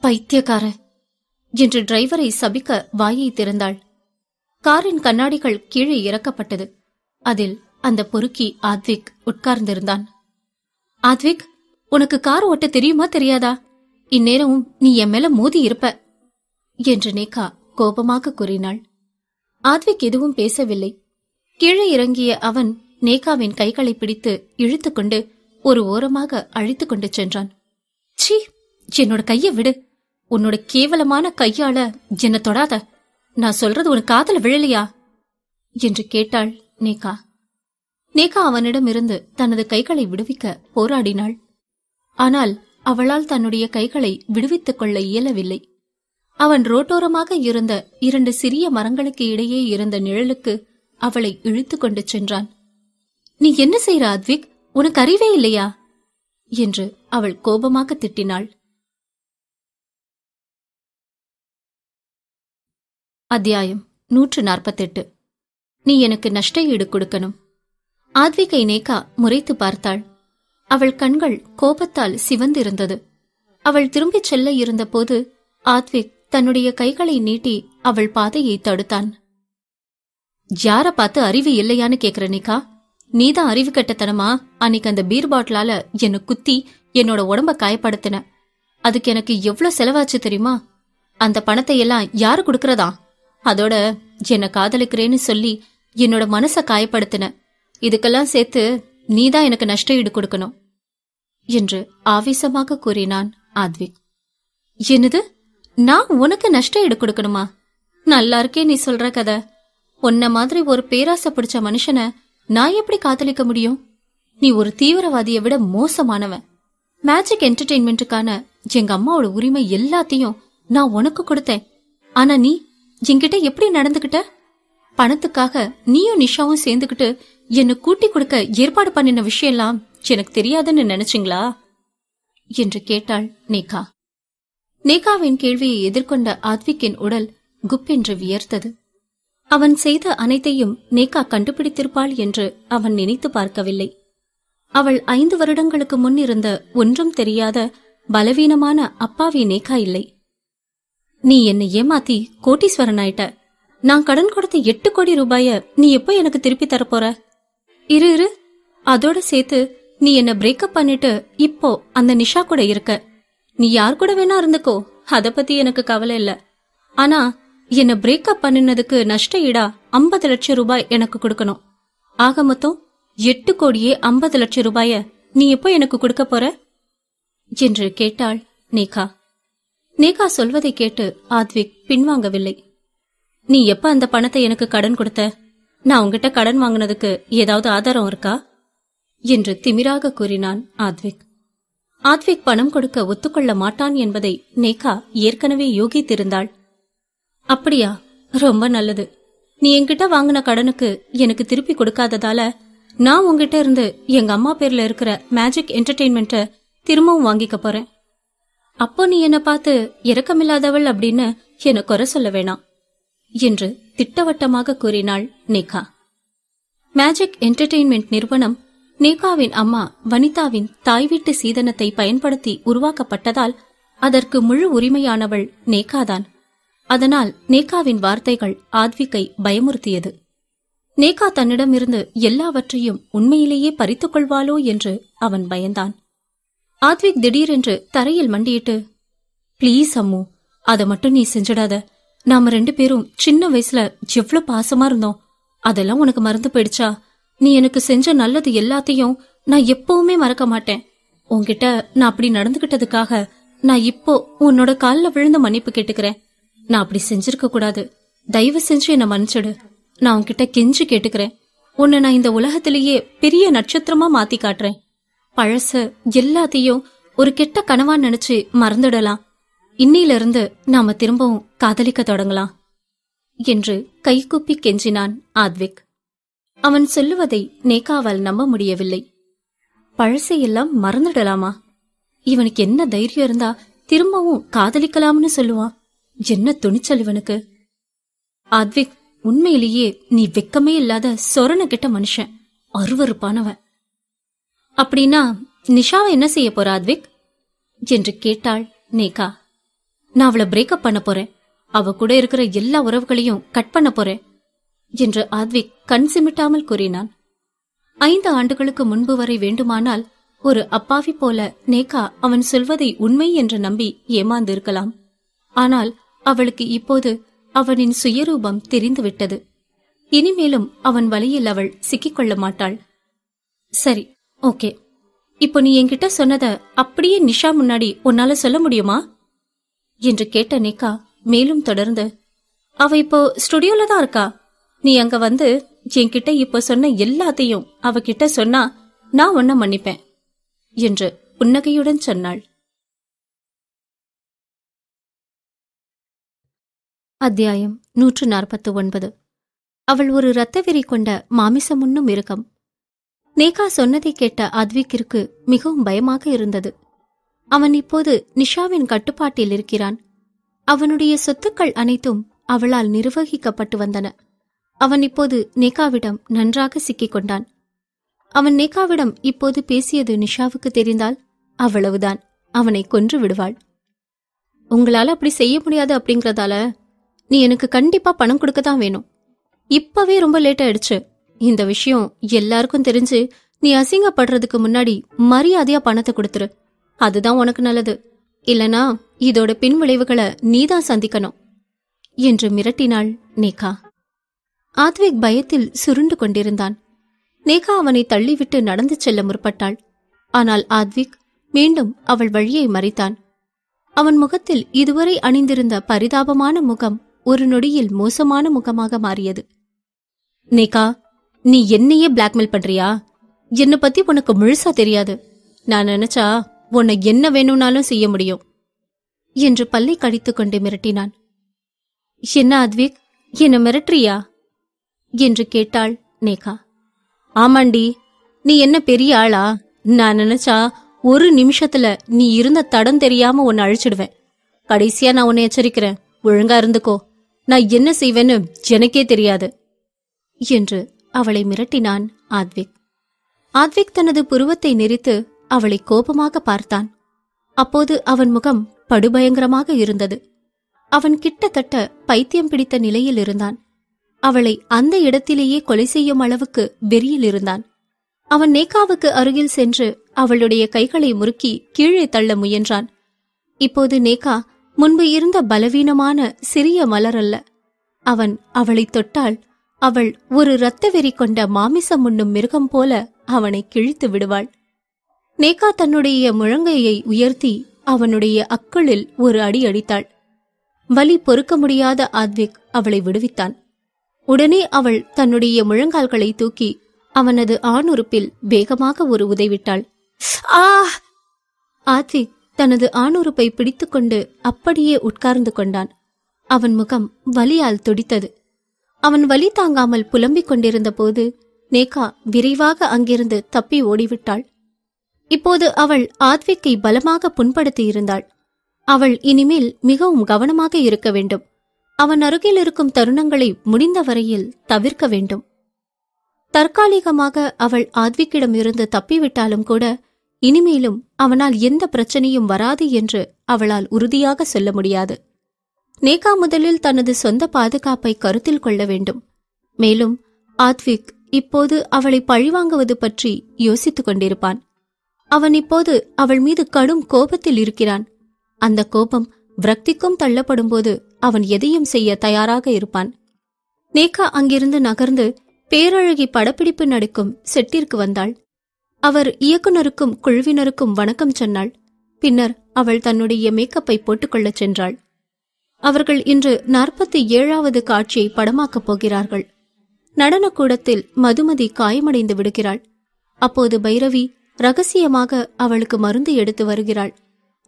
பைத்தியக்கார என்று டிரைவரை சபிக்க வாயை திறந்தாள் காரின் கண்ணாடிகள் கீழே இறக்கப்பட்டது அதில் அந்த பொறுக்கி ஆத்விக் உட்கார்ந்திருந்தான் ஆத்விக் உனக்கு கார் ஓட்ட தெரியுமா தெரியாதா இந்நேரமும் நீ என் மேல மோதி இருப்ப என்று நேகா கோபமாக கூறினாள் ஆத்விக் எதுவும் பேசவில்லை கீழே இறங்கிய அவன் நேகாவின் கைகளை பிடித்து இழுத்துக்கொண்டு ஒரு ஓரமாக கொண்டு சென்றான் சி என்னோட கைய விடு உன்னோட கேவலமான கையால என்ன தொடாத நான் சொல்றது உன் காதல விழலையா என்று கேட்டாள் நேகா நேகா அவனிடமிருந்து தனது கைகளை விடுவிக்க போராடினாள் ஆனால் அவளால் தன்னுடைய கைகளை விடுவித்துக் கொள்ள இயலவில்லை அவன் ரோட்டோரமாக இருந்த இரண்டு சிறிய மரங்களுக்கு இடையே இருந்த நிழலுக்கு அவளை இழுத்துக் கொண்டு சென்றான் நீ என்ன செய்யற அத்விக் உனக்கு அறிவே இல்லையா என்று அவள் கோபமாக திட்டினாள் அத்தியாயம் நூற்று நாற்பத்தெட்டு நீ எனக்கு நஷ்ட ஈடு கொடுக்கணும் ஆத்விகை நேகா முறைத்து பார்த்தாள் அவள் கண்கள் கோபத்தால் சிவந்திருந்தது அவள் திரும்பிச் செல்ல இருந்தபோது ஆத்விக் தன்னுடைய கைகளை நீட்டி அவள் பாதையை தடுத்தான் யார பார்த்து அறிவு இல்லையான்னு கேக்குற நேகா நீதான் அறிவு கட்டத்தனமா அன்னைக்கு அந்த பீர் பாட்டிலால என்னை குத்தி என்னோட உடம்ப காயப்படுத்தின அதுக்கு எனக்கு எவ்வளவு செலவாச்சு தெரியுமா அந்த பணத்தை எல்லாம் யாரு கொடுக்கறதா அதோட என்னை காதலிக்கிறேன்னு சொல்லி என்னோட மனச காயப்படுத்தின இதுக்கெல்லாம் சேர்த்து நீதான் எனக்கு நஷ்ட ஈடு கொடுக்கணும் என்று ஆவேசமாக கூறினான் ஆத்விக் என்னது நான் உனக்கு நஷ்ட ஈடு கொடுக்கணுமா நல்லா இருக்கே நீ சொல்ற கதை உன்ன மாதிரி ஒரு பேராசை பிடிச்ச மனுஷனை நான் எப்படி காதலிக்க முடியும் நீ ஒரு தீவிரவாதியை விட மோசமானவன் மேஜிக் என்டர்டெயின்மெண்ட்டுக்கான எங்க அம்மாவோட உரிமை எல்லாத்தையும் நான் உனக்கு கொடுத்தேன் ஆனா நீ என்கிட்ட எப்படி நடந்துகிட்ட பணத்துக்காக நீயும் நிஷாவும் சேர்ந்துகிட்டு என்ன கூட்டி கொடுக்க ஏற்பாடு பண்ணின விஷயம்லாம் எனக்கு தெரியாதுன்னு நினைச்சிங்களா என்று கேட்டாள் நேகா நேகாவின் கேள்வியை எதிர்கொண்ட ஆத்விக்கின் உடல் குப்பென்று வியர்த்தது அவன் செய்த அனைத்தையும் நேகா கண்டுபிடித்திருப்பாள் என்று அவன் நினைத்து பார்க்கவில்லை அவள் ஐந்து வருடங்களுக்கு முன் இருந்த ஒன்றும் தெரியாத பலவீனமான அப்பாவி நேகா இல்லை நீ என்னை ஏமாத்தி கோட்டீஸ்வரன் ஆயிட்ட நான் கடன் கொடுத்த எட்டு கோடி ரூபாய நீ எப்போ எனக்கு திருப்பி தரப்போற இரு இரு அதோட சேர்த்து நீ என்ன பிரேக்கப் பண்ணிட்டு இப்போ அந்த நிஷா கூட இருக்க நீ யார் கூட வேணா இருந்துக்கோ அத பத்தி எனக்கு கவலை இல்ல ஆனா என்ன பிரேக்கப் பண்ணினதுக்கு நஷ்ட ஈடா ஐம்பது லட்சம் ரூபாய் எனக்கு கொடுக்கணும் ஆக மொத்தம் எட்டு கோடியே ஐம்பது லட்சம் ரூபாய நீ எப்போ எனக்கு கொடுக்க போற என்று கேட்டாள் நேகா நேகா சொல்வதை கேட்டு ஆத்விக் பின்வாங்கவில்லை நீ எப்ப அந்த பணத்தை எனக்கு கடன் கொடுத்த நான் உங்ககிட்ட கடன் வாங்கினதுக்கு ஏதாவது ஆதாரம் இருக்கா என்று திமிராக கூறினான் ஆத்விக் ஆத்விக் பணம் கொடுக்க ஒத்துக்கொள்ள மாட்டான் என்பதை நேகா ஏற்கனவே யோகித்திருந்தாள் அப்படியா ரொம்ப நல்லது நீ என்கிட்ட வாங்கின கடனுக்கு எனக்கு திருப்பி கொடுக்காததால நான் உங்ககிட்ட இருந்து எங்க அம்மா பேர்ல இருக்கிற மேஜிக் என்டர்டெயின்மெண்ட்டை திரும்பவும் வாங்கிக்க போறேன் அப்போ நீ என்னை பார்த்து இரக்கமில்லாதவள் அப்படின்னு என குறை சொல்ல வேணாம் என்று திட்டவட்டமாக கூறினாள் நேகா மேஜிக் என்டர்டெயின்மெண்ட் நிறுவனம் நேகாவின் அம்மா வனிதாவின் தாய் வீட்டு சீதனத்தை பயன்படுத்தி உருவாக்கப்பட்டதால் அதற்கு முழு உரிமையானவள் நேகாதான் அதனால் நேகாவின் வார்த்தைகள் ஆத்விக்கை பயமுறுத்தியது நேகா தன்னிடமிருந்து எல்லாவற்றையும் உண்மையிலேயே பறித்துக் கொள்வாளோ என்று அவன் பயந்தான் ஆத்விக் திடீரென்று தரையில் மண்டியிட்டு ப்ளீஸ் அம்மு அதை மட்டும் நீ செஞ்சிடாத நாம ரெண்டு பேரும் சின்ன வயசுல எவ்வளவு பாசமா இருந்தோம் அதெல்லாம் உனக்கு மறந்து போயிடுச்சா நீ எனக்கு செஞ்ச நல்லது எல்லாத்தையும் நான் எப்பவுமே மறக்க மாட்டேன் உன்கிட்ட நான் அப்படி நடந்துகிட்டதுக்காக நான் இப்போ உன்னோட காலில் விழுந்து மன்னிப்பு கேட்டுக்கிறேன் நான் அப்படி செஞ்சிருக்க கூடாது தயவு செஞ்சு என்னை மன்னிச்சிடு நான் உன்கிட்ட கெஞ்சு கேட்டுக்கிறேன் உன்னை நான் இந்த உலகத்திலேயே பெரிய நட்சத்திரமா மாத்தி காட்டுறேன் பழச எல்லாத்தையும் ஒரு கெட்ட கனவா நினைச்சு மறந்துடலாம் இன்னையில இருந்து நாம திரும்பவும் காதலிக்க தொடங்கலாம் என்று கைகூப்பி கெஞ்சினான் ஆத்விக் அவன் சொல்லுவதை நேகாவால் நம்ப முடியவில்லை பழசையெல்லாம் மறந்துடலாமா இவனுக்கு என்ன தைரியம் இருந்தா திரும்பவும் காதலிக்கலாம்னு சொல்லுவான் என்ன துணிச்சல் இவனுக்கு அத்விக் உண்மையிலேயே நீ வெக்கமே இல்லாத சொரண கிட்ட மனுஷன் அருவறுப்பானவன் அப்படின்னா நிஷாவை என்ன செய்ய போற அத்விக் என்று கேட்டாள் நேகா நான் அவளை பிரேக்கப் பண்ண போறேன் அவ கூட இருக்கிற எல்லா உறவுகளையும் கட் பண்ண போறேன் என்று அத்விக் கண் சிமிட்டாமல் கூறினான் ஐந்து ஆண்டுகளுக்கு முன்பு வரை வேண்டுமானால் ஒரு அப்பாவி போல நேகா அவன் சொல்வதை உண்மை என்று நம்பி ஏமாந்திருக்கலாம் ஆனால் அவளுக்கு இப்போது அவனின் சுயரூபம் தெரிந்துவிட்டது இனிமேலும் அவன் வழியில் அவள் சிக்கிக்கொள்ள மாட்டாள் சரி ஓகே இப்போ நீ என்கிட்ட சொன்னத அப்படியே நிஷா முன்னாடி உன்னால சொல்ல முடியுமா என்று கேட்ட நேக்கா மேலும் தொடர்ந்து அவ இப்போ ஸ்டுடியோல தான் இருக்கா நீ அங்க வந்து என்கிட்ட இப்ப சொன்ன எல்லாத்தையும் அவகிட்ட சொன்னா நான் உன்ன மன்னிப்பேன் என்று புன்னகையுடன் சொன்னாள் அத்தியாயம் நூற்று நாற்பத்து ஒன்பது அவள் ஒரு இரத்தவெறி கொண்ட மாமிசமுன்னும் இருக்கம் நேகா சொன்னதை கேட்ட அத்விக்கிற்கு மிகவும் பயமாக இருந்தது அவன் இப்போது நிஷாவின் கட்டுப்பாட்டில் இருக்கிறான் அவனுடைய சொத்துக்கள் அனைத்தும் அவளால் நிர்வகிக்கப்பட்டு வந்தன அவன் இப்போது நேகாவிடம் நன்றாக சிக்கிக் கொண்டான் அவன் நேகாவிடம் இப்போது பேசியது நிஷாவுக்கு தெரிந்தால் அவ்வளவுதான் அவனை கொன்று விடுவாள் உங்களால் அப்படி செய்ய முடியாது அப்படிங்கிறதால நீ எனக்கு கண்டிப்பா பணம் கொடுக்க தான் வேணும் இப்பவே ரொம்ப லேட் ஆயிடுச்சு இந்த விஷயம் எல்லாருக்கும் தெரிஞ்சு நீ அசிங்கப்படுறதுக்கு முன்னாடி மரியாதையா பணத்தை கொடுத்துரு அதுதான் உனக்கு நல்லது இல்லனா இதோட பின்விளைவுகளை நீதான் சந்திக்கணும் என்று மிரட்டினாள் நேகா ஆத்விக் பயத்தில் சுருண்டு கொண்டிருந்தான் நேகா அவனை தள்ளிவிட்டு நடந்து செல்ல முற்பட்டாள் ஆனால் ஆத்விக் மீண்டும் அவள் வழியை மறைத்தான் அவன் முகத்தில் இதுவரை அணிந்திருந்த பரிதாபமான முகம் ஒரு நொடியில் மோசமான முகமாக மாறியது நேகா நீ என்னையே பிளாக்மெயில் பண்றியா என்னை பத்தி உனக்கு முழுசா தெரியாது நான் நினைச்சா உன்னை என்ன வேணும்னாலும் செய்ய முடியும் என்று பல்லை கடித்து கொண்டு மிரட்டினான் என்ன அத்விக் என்ன மிரட்டுறியா என்று கேட்டாள் நேகா ஆமாண்டி நீ என்ன பெரிய ஆளா நான் நினைச்சா ஒரு நிமிஷத்துல நீ இருந்த தடம் தெரியாம உன்னை அழிச்சிடுவேன் கடைசியா நான் உன்னை எச்சரிக்கிறேன் ஒழுங்கா இருந்துக்கோ நான் என்ன செய்வேன்னு எனக்கே தெரியாது என்று அவளை மிரட்டினான் ஆத்விக் ஆத்விக் தனது புருவத்தை நெறித்து அவளை கோபமாக பார்த்தான் அப்போது அவன் முகம் படுபயங்கரமாக இருந்தது அவன் கிட்டத்தட்ட பைத்தியம் பிடித்த நிலையில் இருந்தான் அவளை அந்த இடத்திலேயே கொலை செய்யும் அளவுக்கு வெறியில் இருந்தான் அவன் நேகாவுக்கு அருகில் சென்று அவளுடைய கைகளை முறுக்கி கீழே தள்ள முயன்றான் இப்போது நேகா முன்பு இருந்த பலவீனமான சிறிய மலரல்ல அவன் அவளை தொட்டால் அவள் ஒரு இரத்த வெறி கொண்ட மாமிசம் உண்ணும் மிருகம் போல அவனை கிழித்து விடுவாள் நேகா தன்னுடைய முழங்கையை உயர்த்தி அவனுடைய அக்களில் ஒரு அடி அடித்தாள் வலி பொறுக்க முடியாத ஆத்விக் அவளை விடுவித்தான் உடனே அவள் தன்னுடைய முழங்கால்களை தூக்கி அவனது ஆணுறுப்பில் வேகமாக ஒரு உதைவிட்டாள் ஆத்விக் தனது ஆணுறுப்பை பிடித்துக்கொண்டு அப்படியே உட்கார்ந்து கொண்டான் அவன் முகம் வலியால் துடித்தது அவன் வலி தாங்காமல் புலம்பிக் கொண்டிருந்த போது நேகா விரைவாக அங்கிருந்து தப்பி ஓடிவிட்டாள் இப்போது அவள் ஆத்விக்கை பலமாக புண்படுத்தி இருந்தாள் அவள் இனிமேல் மிகவும் கவனமாக இருக்க வேண்டும் அவன் அருகில் இருக்கும் தருணங்களை முடிந்த வரையில் தவிர்க்க வேண்டும் தற்காலிகமாக அவள் ஆத்விக்கிடம் இருந்து தப்பிவிட்டாலும் கூட இனிமேலும் அவனால் எந்த பிரச்சனையும் வராது என்று அவளால் உறுதியாக சொல்ல முடியாது நேகா முதலில் தனது சொந்த பாதுகாப்பை கருத்தில் கொள்ள வேண்டும் மேலும் ஆத்விக் இப்போது அவளை பழிவாங்குவது பற்றி யோசித்துக் கொண்டிருப்பான் அவன் இப்போது அவள் மீது கடும் கோபத்தில் இருக்கிறான் அந்த கோபம் விரக்திக்கும் தள்ளப்படும்போது அவன் எதையும் செய்ய தயாராக இருப்பான் நேகா அங்கிருந்து நகர்ந்து பேரழகி படப்பிடிப்பு நடக்கும் செட்டிற்கு வந்தாள் அவர் இயக்குனருக்கும் குழுவினருக்கும் வணக்கம் சொன்னாள் பின்னர் அவள் தன்னுடைய மேக்கப்பை போட்டுக்கொள்ளச் சென்றாள் அவர்கள் இன்று நாற்பத்தி ஏழாவது காட்சியை படமாக்கப் போகிறார்கள் நடனக்கூடத்தில் மதுமதி காயமடைந்து விடுகிறாள் அப்போது பைரவி ரகசியமாக அவளுக்கு மருந்து எடுத்து வருகிறாள்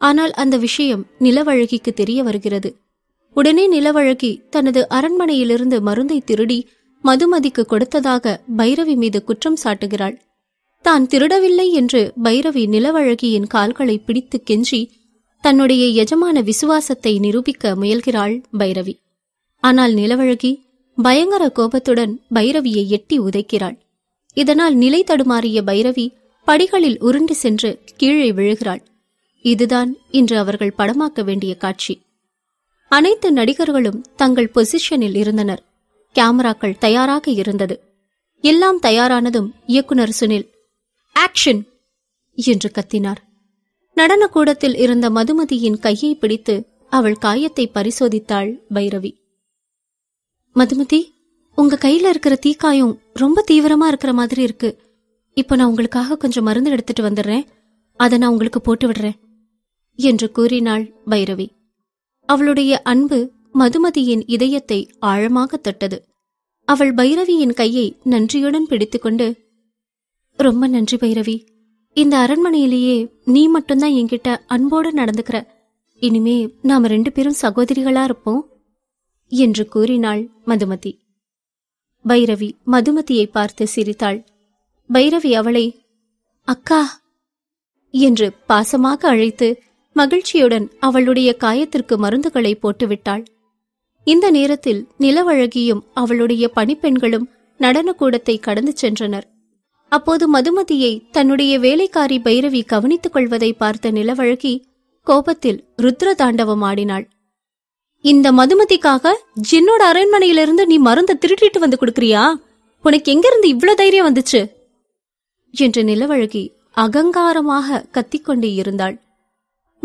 ஆனால் அந்த விஷயம் நிலவழகிக்கு தெரிய வருகிறது உடனே நிலவழகி தனது அரண்மனையிலிருந்து மருந்தை திருடி மதுமதிக்கு கொடுத்ததாக பைரவி மீது குற்றம் சாட்டுகிறாள் தான் திருடவில்லை என்று பைரவி நிலவழகியின் கால்களை பிடித்து கெஞ்சி தன்னுடைய எஜமான விசுவாசத்தை நிரூபிக்க முயல்கிறாள் பைரவி ஆனால் நிலவழகி பயங்கர கோபத்துடன் பைரவியை எட்டி உதைக்கிறாள் இதனால் நிலை தடுமாறிய பைரவி படிகளில் உருண்டு சென்று கீழே விழுகிறாள் இதுதான் இன்று அவர்கள் படமாக்க வேண்டிய காட்சி அனைத்து நடிகர்களும் தங்கள் பொசிஷனில் இருந்தனர் கேமராக்கள் தயாராக இருந்தது எல்லாம் தயாரானதும் இயக்குனர் சுனில் ஆக்ஷன் என்று கத்தினார் நடனக்கூடத்தில் இருந்த மதுமதியின் கையை பிடித்து அவள் காயத்தை பரிசோதித்தாள் பைரவி மதுமதி உங்க கையில இருக்கிற தீக்காயம் ரொம்ப தீவிரமா இருக்கிற மாதிரி இருக்கு இப்போ நான் உங்களுக்காக கொஞ்சம் மருந்து எடுத்துட்டு வந்துடுறேன் அதை நான் உங்களுக்கு போட்டு விடுறேன் என்று கூறினாள் பைரவி அவளுடைய அன்பு மதுமதியின் இதயத்தை ஆழமாக தொட்டது அவள் பைரவியின் கையை நன்றியுடன் பிடித்துக்கொண்டு ரொம்ப நன்றி பைரவி இந்த அரண்மனையிலேயே நீ மட்டும்தான் என்கிட்ட அன்போடு நடந்துக்கிற இனிமே நாம ரெண்டு பேரும் சகோதரிகளா இருப்போம் என்று கூறினாள் மதுமதி பைரவி மதுமதியை பார்த்து சிரித்தாள் பைரவி அவளை அக்கா என்று பாசமாக அழைத்து மகிழ்ச்சியுடன் அவளுடைய காயத்திற்கு மருந்துகளை போட்டுவிட்டாள் இந்த நேரத்தில் நிலவழகியும் அவளுடைய பணிப்பெண்களும் நடனக்கூடத்தை கடந்து சென்றனர் அப்போது மதுமதியை தன்னுடைய வேலைக்காரி பைரவி கவனித்துக் கொள்வதை பார்த்த நிலவழகி கோபத்தில் ருத்ர தாண்டவம் ஆடினாள் இந்த மதுமதிக்காக ஜின்னோட அரண்மனையிலிருந்து நீ மருந்த திருட்டிட்டு வந்து கொடுக்கிறியா உனக்கு எங்கிருந்து இவ்வளவு தைரியம் வந்துச்சு என்று நிலவழகி அகங்காரமாக கத்திக்கொண்டு இருந்தாள்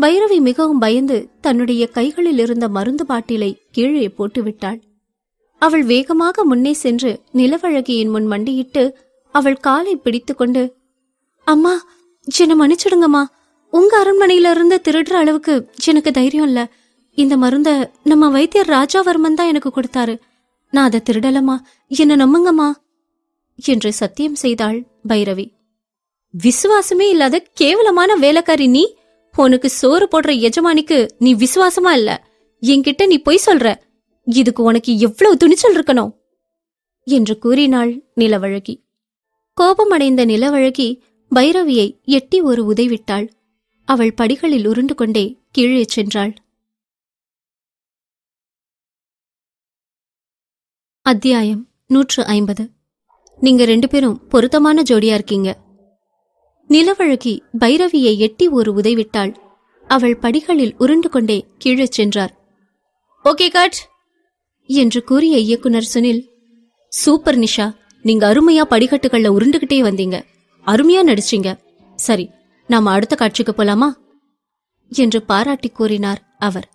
பைரவி மிகவும் பயந்து தன்னுடைய கைகளில் இருந்த மருந்து பாட்டிலை கீழே போட்டுவிட்டாள் அவள் வேகமாக முன்னே சென்று நிலவழகியின் முன் மண்டியிட்டு அவள் காலை பிடித்துக்கொண்டு அம்மா என்னை மன்னிச்சிடுங்கம்மா உங்க அரண்மனையில இருந்து திருடுற அளவுக்கு எனக்கு தைரியம் இல்ல இந்த மருந்த நம்ம வைத்தியர் ராஜாவர்மன் தான் எனக்கு கொடுத்தாரு நான் அதை திருடலமா என்ன நம்புங்கம்மா என்று சத்தியம் செய்தாள் பைரவி விசுவாசமே இல்லாத கேவலமான வேலைக்காரி நீ உனக்கு சோறு போடுற எஜமானிக்கு நீ விசுவாசமா இல்ல என்கிட்ட நீ பொய் சொல்ற இதுக்கு உனக்கு எவ்வளவு துணிச்சல் இருக்கணும் என்று கூறினாள் நிலவழகி கோபமடைந்த நிலவழகி பைரவியை எட்டி ஒரு உதைவிட்டாள் அவள் படிகளில் உருண்டு கொண்டே கீழே சென்றாள் அத்தியாயம் நூற்று ஐம்பது நீங்க ரெண்டு பேரும் பொருத்தமான ஜோடியா இருக்கீங்க நிலவழகி பைரவியை எட்டி ஒரு உதைவிட்டாள் அவள் படிகளில் உருண்டு கொண்டே கீழே சென்றார் ஓகே கட் என்று கூறிய இயக்குனர் சுனில் சூப்பர் நிஷா நீங்க அருமையா படிக்கட்டுகள்ல உருண்டுகிட்டே வந்தீங்க அருமையா நடிச்சீங்க சரி நாம அடுத்த காட்சிக்கு போலாமா என்று பாராட்டி கூறினார் அவர்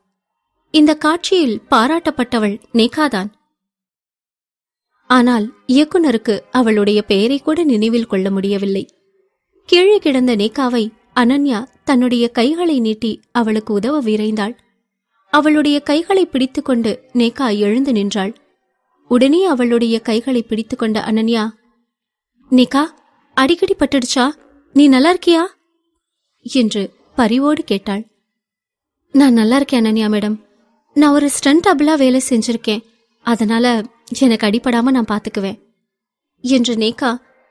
இந்த காட்சியில் பாராட்டப்பட்டவள் நேகாதான் ஆனால் இயக்குனருக்கு அவளுடைய பெயரை கூட நினைவில் கொள்ள முடியவில்லை கீழே கிடந்த நேகாவை அனன்யா தன்னுடைய கைகளை நீட்டி அவளுக்கு உதவ விரைந்தாள் அவளுடைய கைகளை பிடித்துக்கொண்டு நேகா எழுந்து நின்றாள் உடனே அவளுடைய கைகளை பிடித்து கொண்ட அனன்யா நிகா அடிக்கடி பட்டுடுச்சா நீ நல்லா இருக்கியா என்று பரிவோடு கேட்டாள் நான் நல்லா இருக்கேன் அனன்யா மேடம் நான் ஒரு ஸ்டண்ட் அபிளா வேலை செஞ்சிருக்கேன் அதனால எனக்கு அடிப்படாம நான் பாத்துக்குவேன் என்று நேகா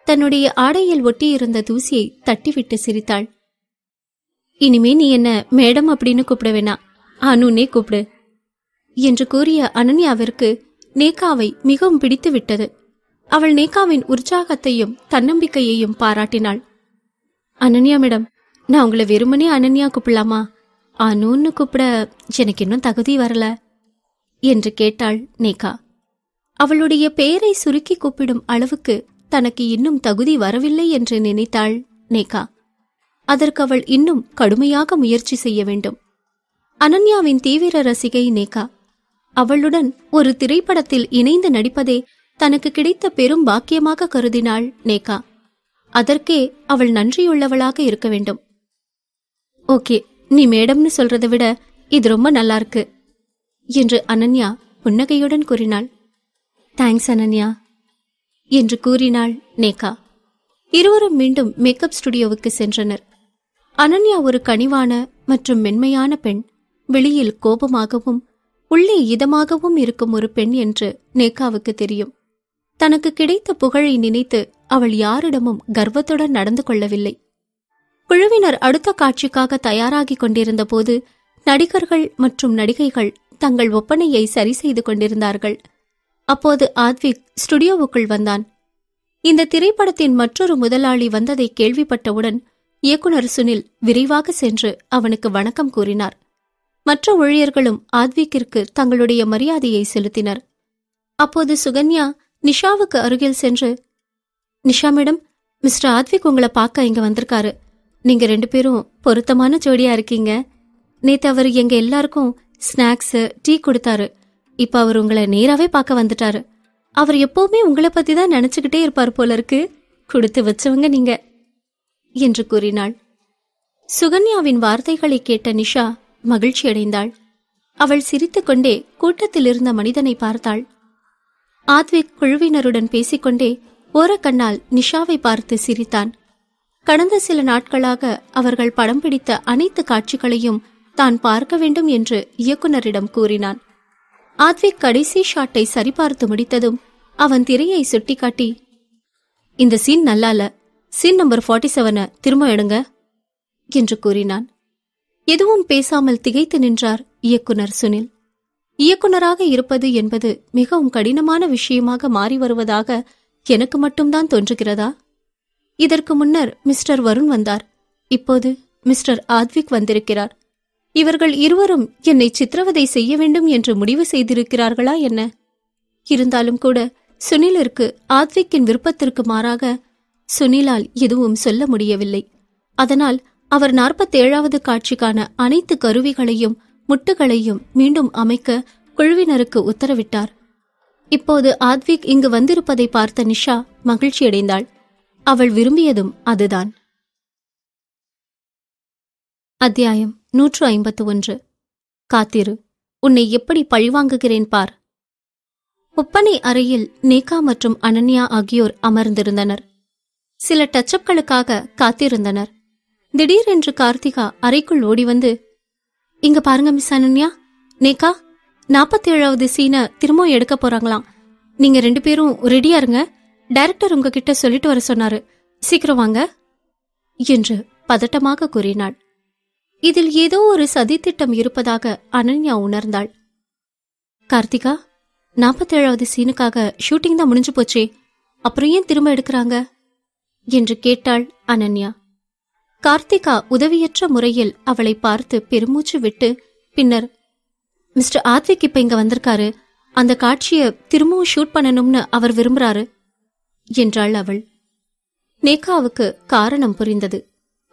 தன்னுடைய ஆடையில் ஒட்டியிருந்த தூசியை தட்டிவிட்டு சிரித்தாள் இனிமே நீ என்ன மேடம் அப்படின்னு கூப்பிட வேணா அனுன்னே கூப்பிடு என்று கூறிய அனன்யாவிற்கு நேகாவை மிகவும் பிடித்துவிட்டது அவள் நேகாவின் உற்சாகத்தையும் தன்னம்பிக்கையையும் பாராட்டினாள் அனன்யா மேடம் நான் உங்களை வெறுமனே அனன்யா கூப்பிடலாமா அனூன்னு கூப்பிட எனக்கு இன்னும் தகுதி வரல என்று கேட்டாள் நேகா அவளுடைய பெயரை சுருக்கி கூப்பிடும் அளவுக்கு தனக்கு இன்னும் தகுதி வரவில்லை என்று நினைத்தாள் நேகா அதற்கு அவள் இன்னும் கடுமையாக முயற்சி செய்ய வேண்டும் அனன்யாவின் தீவிர ரசிகை நேகா அவளுடன் ஒரு திரைப்படத்தில் இணைந்து நடிப்பதே தனக்கு கிடைத்த பெரும் பாக்கியமாக கருதினாள் நேகா அதற்கே அவள் நன்றியுள்ளவளாக இருக்க வேண்டும் ஓகே நீ மேடம்னு சொல்றதை விட இது ரொம்ப நல்லா இருக்கு என்று அனன்யா புன்னகையுடன் கூறினாள் தேங்க்ஸ் அனன்யா என்று கூறினாள் நேகா இருவரும் மீண்டும் மேக்கப் ஸ்டுடியோவுக்கு சென்றனர் அனன்யா ஒரு கனிவான மற்றும் மென்மையான பெண் வெளியில் கோபமாகவும் உள்ளே இதமாகவும் இருக்கும் ஒரு பெண் என்று நேகாவுக்கு தெரியும் தனக்கு கிடைத்த புகழை நினைத்து அவள் யாரிடமும் கர்வத்துடன் நடந்து கொள்ளவில்லை குழுவினர் அடுத்த காட்சிக்காக தயாராகிக் கொண்டிருந்த போது நடிகர்கள் மற்றும் நடிகைகள் தங்கள் ஒப்பனையை சரி செய்து கொண்டிருந்தார்கள் அப்போது ஆத்விக் ஸ்டுடியோவுக்குள் வந்தான் இந்த திரைப்படத்தின் மற்றொரு முதலாளி வந்ததை கேள்விப்பட்டவுடன் இயக்குனர் சுனில் விரைவாக சென்று அவனுக்கு வணக்கம் கூறினார் மற்ற ஊழியர்களும் ஆத்விக்கிற்கு தங்களுடைய மரியாதையை செலுத்தினர் அப்போது சுகன்யா நிஷாவுக்கு அருகில் சென்று நிஷா மேடம் மிஸ்டர் ஆத்விக் உங்களை பார்க்க இங்க வந்திருக்காரு நீங்க ரெண்டு பேரும் பொருத்தமான ஜோடியா இருக்கீங்க நேத்து அவர் எங்க எல்லாருக்கும் ஸ்நாக்ஸ் டீ கொடுத்தாரு இப்ப அவர் உங்களை நேராவே பார்க்க வந்துட்டாரு அவர் எப்பவுமே உங்களை பத்தி தான் நினைச்சுக்கிட்டே இருப்பார் போல இருக்கு கொடுத்து வச்சவங்க நீங்க என்று கூறினாள் சுகன்யாவின் வார்த்தைகளை கேட்ட நிஷா மகிழ்ச்சியடைந்தாள் அவள் சிரித்துக்கொண்டே கூட்டத்தில் இருந்த மனிதனை பார்த்தாள் ஆத்விக் குழுவினருடன் பேசிக்கொண்டே ஓரக்கண்ணால் நிஷாவை பார்த்து சிரித்தான் கடந்த சில நாட்களாக அவர்கள் படம் பிடித்த அனைத்து காட்சிகளையும் தான் பார்க்க வேண்டும் என்று இயக்குநரிடம் கூறினான் ஆத்விக் கடைசி ஷாட்டை சரிபார்த்து முடித்ததும் அவன் திரையை சுட்டிக்காட்டி இந்த சீன் நல்லால சீன் நம்பர் ஃபார்ட்டி செவனை திரும்ப எடுங்க என்று கூறினான் எதுவும் பேசாமல் திகைத்து நின்றார் இயக்குனர் சுனில் இயக்குனராக இருப்பது என்பது மிகவும் கடினமான விஷயமாக மாறி வருவதாக எனக்கு மட்டும்தான் தோன்றுகிறதா இதற்கு முன்னர் மிஸ்டர் வருண் வந்தார் இப்போது மிஸ்டர் ஆத்விக் வந்திருக்கிறார் இவர்கள் இருவரும் என்னை சித்திரவதை செய்ய வேண்டும் என்று முடிவு செய்திருக்கிறார்களா என்ன இருந்தாலும் கூட சுனிலிற்கு ஆத்விக்கின் விருப்பத்திற்கு மாறாக சுனிலால் எதுவும் சொல்ல முடியவில்லை அதனால் அவர் நாற்பத்தேழாவது காட்சிக்கான அனைத்து கருவிகளையும் முட்டுகளையும் மீண்டும் அமைக்க குழுவினருக்கு உத்தரவிட்டார் இப்போது ஆத்விக் இங்கு வந்திருப்பதை பார்த்த நிஷா மகிழ்ச்சியடைந்தாள் அவள் விரும்பியதும் அதுதான் அத்தியாயம் நூற்று ஐம்பத்து ஒன்று காத்திரு உன்னை எப்படி பழிவாங்குகிறேன் பார் ஒப்பனை அறையில் நேகா மற்றும் அனன்யா ஆகியோர் அமர்ந்திருந்தனர் சில டச்சப்களுக்காக காத்திருந்தனர் திடீரென்று கார்த்திகா அறைக்குள் ஓடி வந்து இங்க பாருங்க மிஸ் அனன்யா நேக்கா நாற்பத்தேழாவது சீனை திரும்பவும் எடுக்க போறாங்களாம் நீங்க ரெண்டு பேரும் ரெடியா இருங்க டைரக்டர் உங்ககிட்ட சொல்லிட்டு வர சொன்னாரு சீக்கிரம் வாங்க என்று பதட்டமாக கூறினாள் இதில் ஏதோ ஒரு சதித்திட்டம் இருப்பதாக அனன்யா உணர்ந்தாள் கார்த்திகா நாற்பத்தேழாவது சீனுக்காக ஷூட்டிங் தான் முடிஞ்சு போச்சே அப்புறம் ஏன் திரும்ப எடுக்கிறாங்க என்று கேட்டாள் அனன்யா கார்த்திகா உதவியற்ற முறையில் அவளை பார்த்து பெருமூச்சு விட்டு பின்னர் மிஸ்டர் ஆத்விக் இப்ப இங்க வந்திருக்காரு அந்த காட்சியை திரும்பவும் ஷூட் பண்ணணும்னு அவர் விரும்புறாரு என்றாள் அவள் நேகாவுக்கு காரணம் புரிந்தது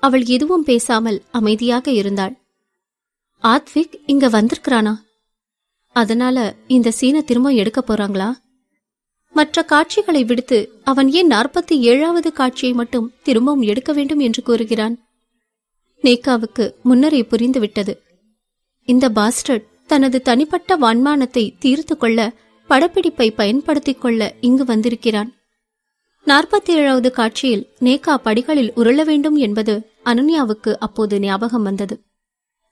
அவள் எதுவும் பேசாமல் அமைதியாக இருந்தாள் ஆத்விக் இங்க வந்திருக்கிறானா அதனால இந்த சீனை திரும்ப எடுக்க போறாங்களா மற்ற காட்சிகளை விடுத்து அவன் ஏன் நாற்பத்தி ஏழாவது காட்சியை மட்டும் திரும்பவும் எடுக்க வேண்டும் என்று கூறுகிறான் நேகாவுக்கு முன்னரே புரிந்துவிட்டது இந்த பாஸ்டர்ட் தனது தனிப்பட்ட வன்மானத்தை தீர்த்து கொள்ள படப்பிடிப்பை பயன்படுத்திக் கொள்ள இங்கு வந்திருக்கிறான் நாற்பத்தி ஏழாவது காட்சியில் நேகா படிகளில் உருள வேண்டும் என்பது அனன்யாவுக்கு அப்போது ஞாபகம் வந்தது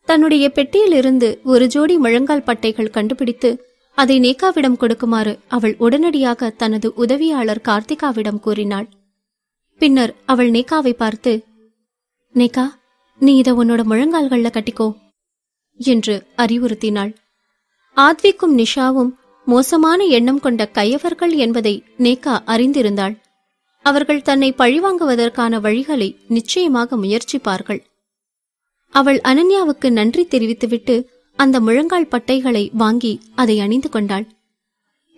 தன்னுடைய பெட்டியிலிருந்து ஒரு ஜோடி முழங்கால் பட்டைகள் கண்டுபிடித்து அதை நேகாவிடம் கொடுக்குமாறு அவள் உடனடியாக தனது உதவியாளர் கார்த்திகாவிடம் கூறினாள் பின்னர் அவள் நேகாவை பார்த்து நேகா நீ இதை உன்னோட முழங்கால்கள்ல கட்டிக்கோ என்று அறிவுறுத்தினாள் ஆத்விக்கும் நிஷாவும் மோசமான எண்ணம் கொண்ட கையவர்கள் என்பதை நேகா அறிந்திருந்தாள் அவர்கள் தன்னை பழிவாங்குவதற்கான வழிகளை நிச்சயமாக முயற்சிப்பார்கள் அவள் அனன்யாவுக்கு நன்றி தெரிவித்துவிட்டு அந்த முழங்கால் பட்டைகளை வாங்கி அதை அணிந்து கொண்டாள்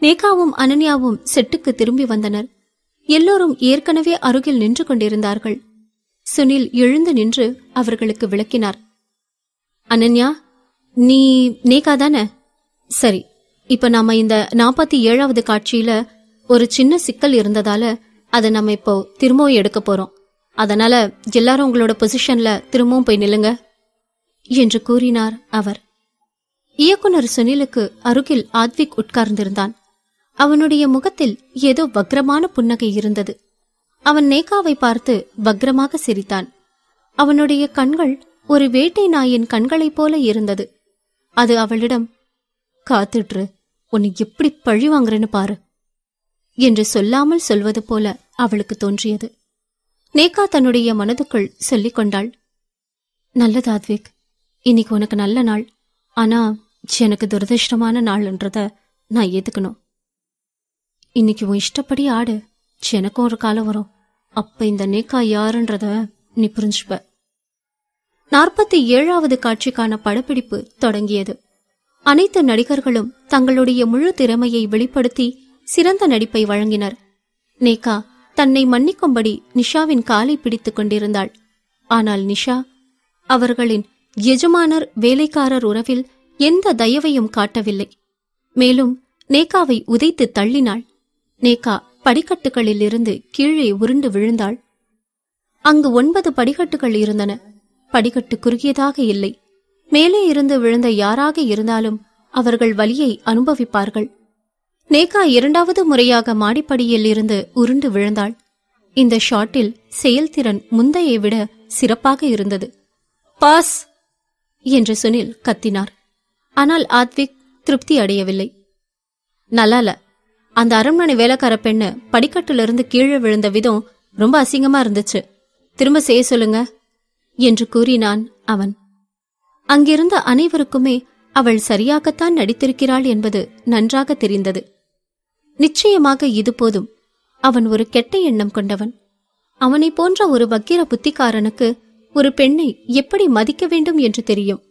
நேகாவும் அனன்யாவும் செட்டுக்கு திரும்பி வந்தனர் எல்லோரும் ஏற்கனவே அருகில் நின்று கொண்டிருந்தார்கள் சுனில் எழுந்து நின்று அவர்களுக்கு விளக்கினார் அனன்யா நீ நேகா தானே சரி இப்ப நாம இந்த நாற்பத்தி ஏழாவது காட்சியில ஒரு சின்ன சிக்கல் இருந்ததால அதை நம்ம இப்போ திரும்பவும் எடுக்க போறோம் அதனால எல்லாரும் உங்களோட பொசிஷன்ல திரும்பவும் போய் நில்லுங்க என்று கூறினார் அவர் இயக்குனர் சுனிலுக்கு அருகில் ஆத்விக் உட்கார்ந்திருந்தான் அவனுடைய முகத்தில் ஏதோ வக்ரமான புன்னகை இருந்தது அவன் நேகாவை பார்த்து வக்ரமாக சிரித்தான் அவனுடைய கண்கள் ஒரு வேட்டை நாயின் கண்களைப் போல இருந்தது அது அவளிடம் காத்துட்ரு உன்னை எப்படி பழி வாங்குறேன்னு பாரு என்று சொல்லாமல் சொல்வது போல அவளுக்கு தோன்றியது நேகா தன்னுடைய மனதுக்குள் சொல்லிக் கொண்டாள் நல்லது ஆத்விக் இன்னைக்கு உனக்கு நல்ல நாள் ஆனா எனக்கு துரதிருஷ்டமான நாள்ன்றத நான் ஏத்துக்கணும் இன்னைக்கு உன் இஷ்டப்படி ஆடு எனக்கும் ஒரு காலம் வரும் அப்ப இந்த நேக்கா யாருன்றத நீ புரிஞ்சுப்ப நாற்பத்தி ஏழாவது காட்சிக்கான படப்பிடிப்பு தொடங்கியது அனைத்து நடிகர்களும் தங்களுடைய முழு திறமையை வெளிப்படுத்தி சிறந்த நடிப்பை வழங்கினர் நேகா தன்னை மன்னிக்கும்படி நிஷாவின் காலை பிடித்துக் கொண்டிருந்தாள் ஆனால் நிஷா அவர்களின் எஜமானர் வேலைக்காரர் உறவில் எந்த தயவையும் காட்டவில்லை மேலும் நேகாவை உதைத்து தள்ளினாள் நேகா படிக்கட்டுகளிலிருந்து கீழே உருண்டு விழுந்தாள் அங்கு ஒன்பது படிக்கட்டுகள் இருந்தன படிக்கட்டு குறுகியதாக இல்லை மேலே இருந்து விழுந்த யாராக இருந்தாலும் அவர்கள் வலியை அனுபவிப்பார்கள் நேகா இரண்டாவது முறையாக மாடிப்படியில் இருந்து உருண்டு விழுந்தாள் இந்த ஷாட்டில் செயல்திறன் முந்தையை விட சிறப்பாக இருந்தது பாஸ் என்று சுனில் கத்தினார் ஆனால் ஆத்விக் திருப்தி அடையவில்லை நல்லால அந்த அரண்மனை வேலைக்கார பெண்ணு படிக்கட்டிலிருந்து கீழே விழுந்த விதம் ரொம்ப அசிங்கமா இருந்துச்சு திரும்ப செய்ய சொல்லுங்க என்று கூறினான் அவன் அங்கிருந்த அனைவருக்குமே அவள் சரியாகத்தான் நடித்திருக்கிறாள் என்பது நன்றாக தெரிந்தது நிச்சயமாக இது போதும் அவன் ஒரு கெட்ட எண்ணம் கொண்டவன் அவனை போன்ற ஒரு வக்கீர புத்திக்காரனுக்கு ஒரு பெண்ணை எப்படி மதிக்க வேண்டும் என்று தெரியும்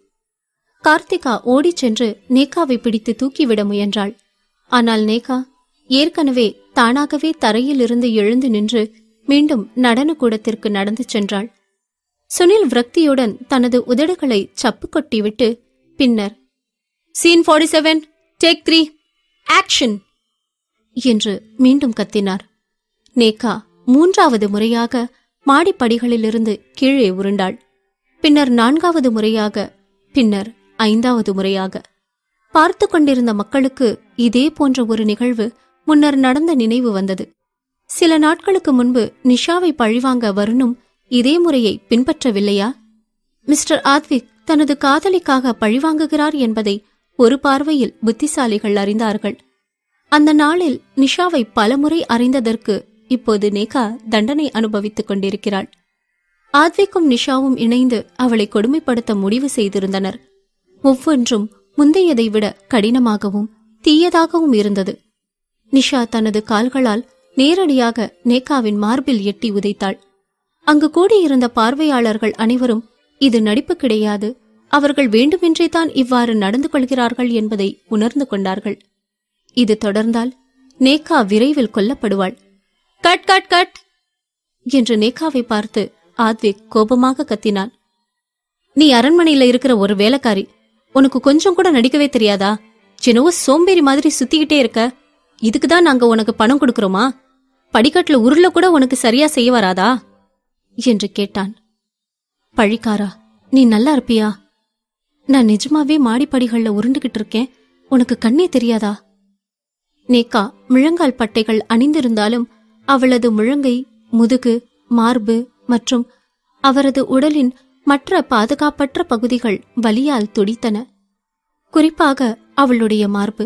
கார்த்திகா ஓடிச் சென்று நேகாவை பிடித்து தூக்கிவிட முயன்றாள் ஆனால் நேகா ஏற்கனவே தானாகவே தரையிலிருந்து எழுந்து நின்று மீண்டும் நடன கூடத்திற்கு நடந்து சென்றாள் சுனில் விரக்தியுடன் தனது உதடுகளை சப்பு கொட்டிவிட்டு பின்னர் scene forty seven take three action என்று மீண்டும் கத்தினார் நேகா மூன்றாவது முறையாக மாடிப்படிகளிலிருந்து கீழே உருண்டாள் பின்னர் நான்காவது முறையாக பின்னர் ஐந்தாவது முறையாக பார்த்து கொண்டிருந்த மக்களுக்கு இதே போன்ற ஒரு நிகழ்வு முன்னர் நடந்த நினைவு வந்தது சில நாட்களுக்கு முன்பு நிஷாவை பழிவாங்க வருணும் இதே முறையை பின்பற்றவில்லையா மிஸ்டர் ஆத்விக் தனது காதலிக்காக பழிவாங்குகிறார் என்பதை ஒரு பார்வையில் புத்திசாலிகள் அறிந்தார்கள் அந்த நாளில் நிஷாவை பலமுறை அறிந்ததற்கு இப்போது நேகா தண்டனை அனுபவித்துக் கொண்டிருக்கிறாள் ஆத்விக்கும் நிஷாவும் இணைந்து அவளை கொடுமைப்படுத்த முடிவு செய்திருந்தனர் ஒவ்வொன்றும் முந்தையதை விட கடினமாகவும் தீயதாகவும் இருந்தது நிஷா தனது கால்களால் நேரடியாக நேகாவின் மார்பில் எட்டி உதைத்தாள் அங்கு கூடியிருந்த பார்வையாளர்கள் அனைவரும் இது நடிப்பு கிடையாது அவர்கள் வேண்டுமென்றே தான் இவ்வாறு நடந்து கொள்கிறார்கள் என்பதை உணர்ந்து கொண்டார்கள் இது தொடர்ந்தால் நேகா விரைவில் கொல்லப்படுவாள் கட் கட் கட் என்று நேகாவை பார்த்து ஆத்விக் கோபமாக கத்தினான் நீ அரண்மனையில இருக்கிற ஒரு வேலைக்காரி உனக்கு கொஞ்சம் கூட நடிக்கவே தெரியாதா என்னவோ சோம்பேறி மாதிரி சுத்திக்கிட்டே இருக்க இதுக்கு தான் நாங்க உனக்கு பணம் கொடுக்கறோமா படிக்கட்டுல உருள கூட உனக்கு சரியா செய்ய வராதா என்று கேட்டான் பழிக்காரா நீ நல்லா இருப்பியா நான் நிஜமாவே மாடிப்படிகள்ல உருண்டுகிட்டு இருக்கேன் உனக்கு கண்ணே தெரியாதா நேக்கா முழங்கால் பட்டைகள் அணிந்திருந்தாலும் அவளது முழங்கை முதுகு மார்பு மற்றும் அவரது உடலின் மற்ற பாதுகாப்பற்ற பகுதிகள் வலியால் துடித்தன குறிப்பாக அவளுடைய மார்பு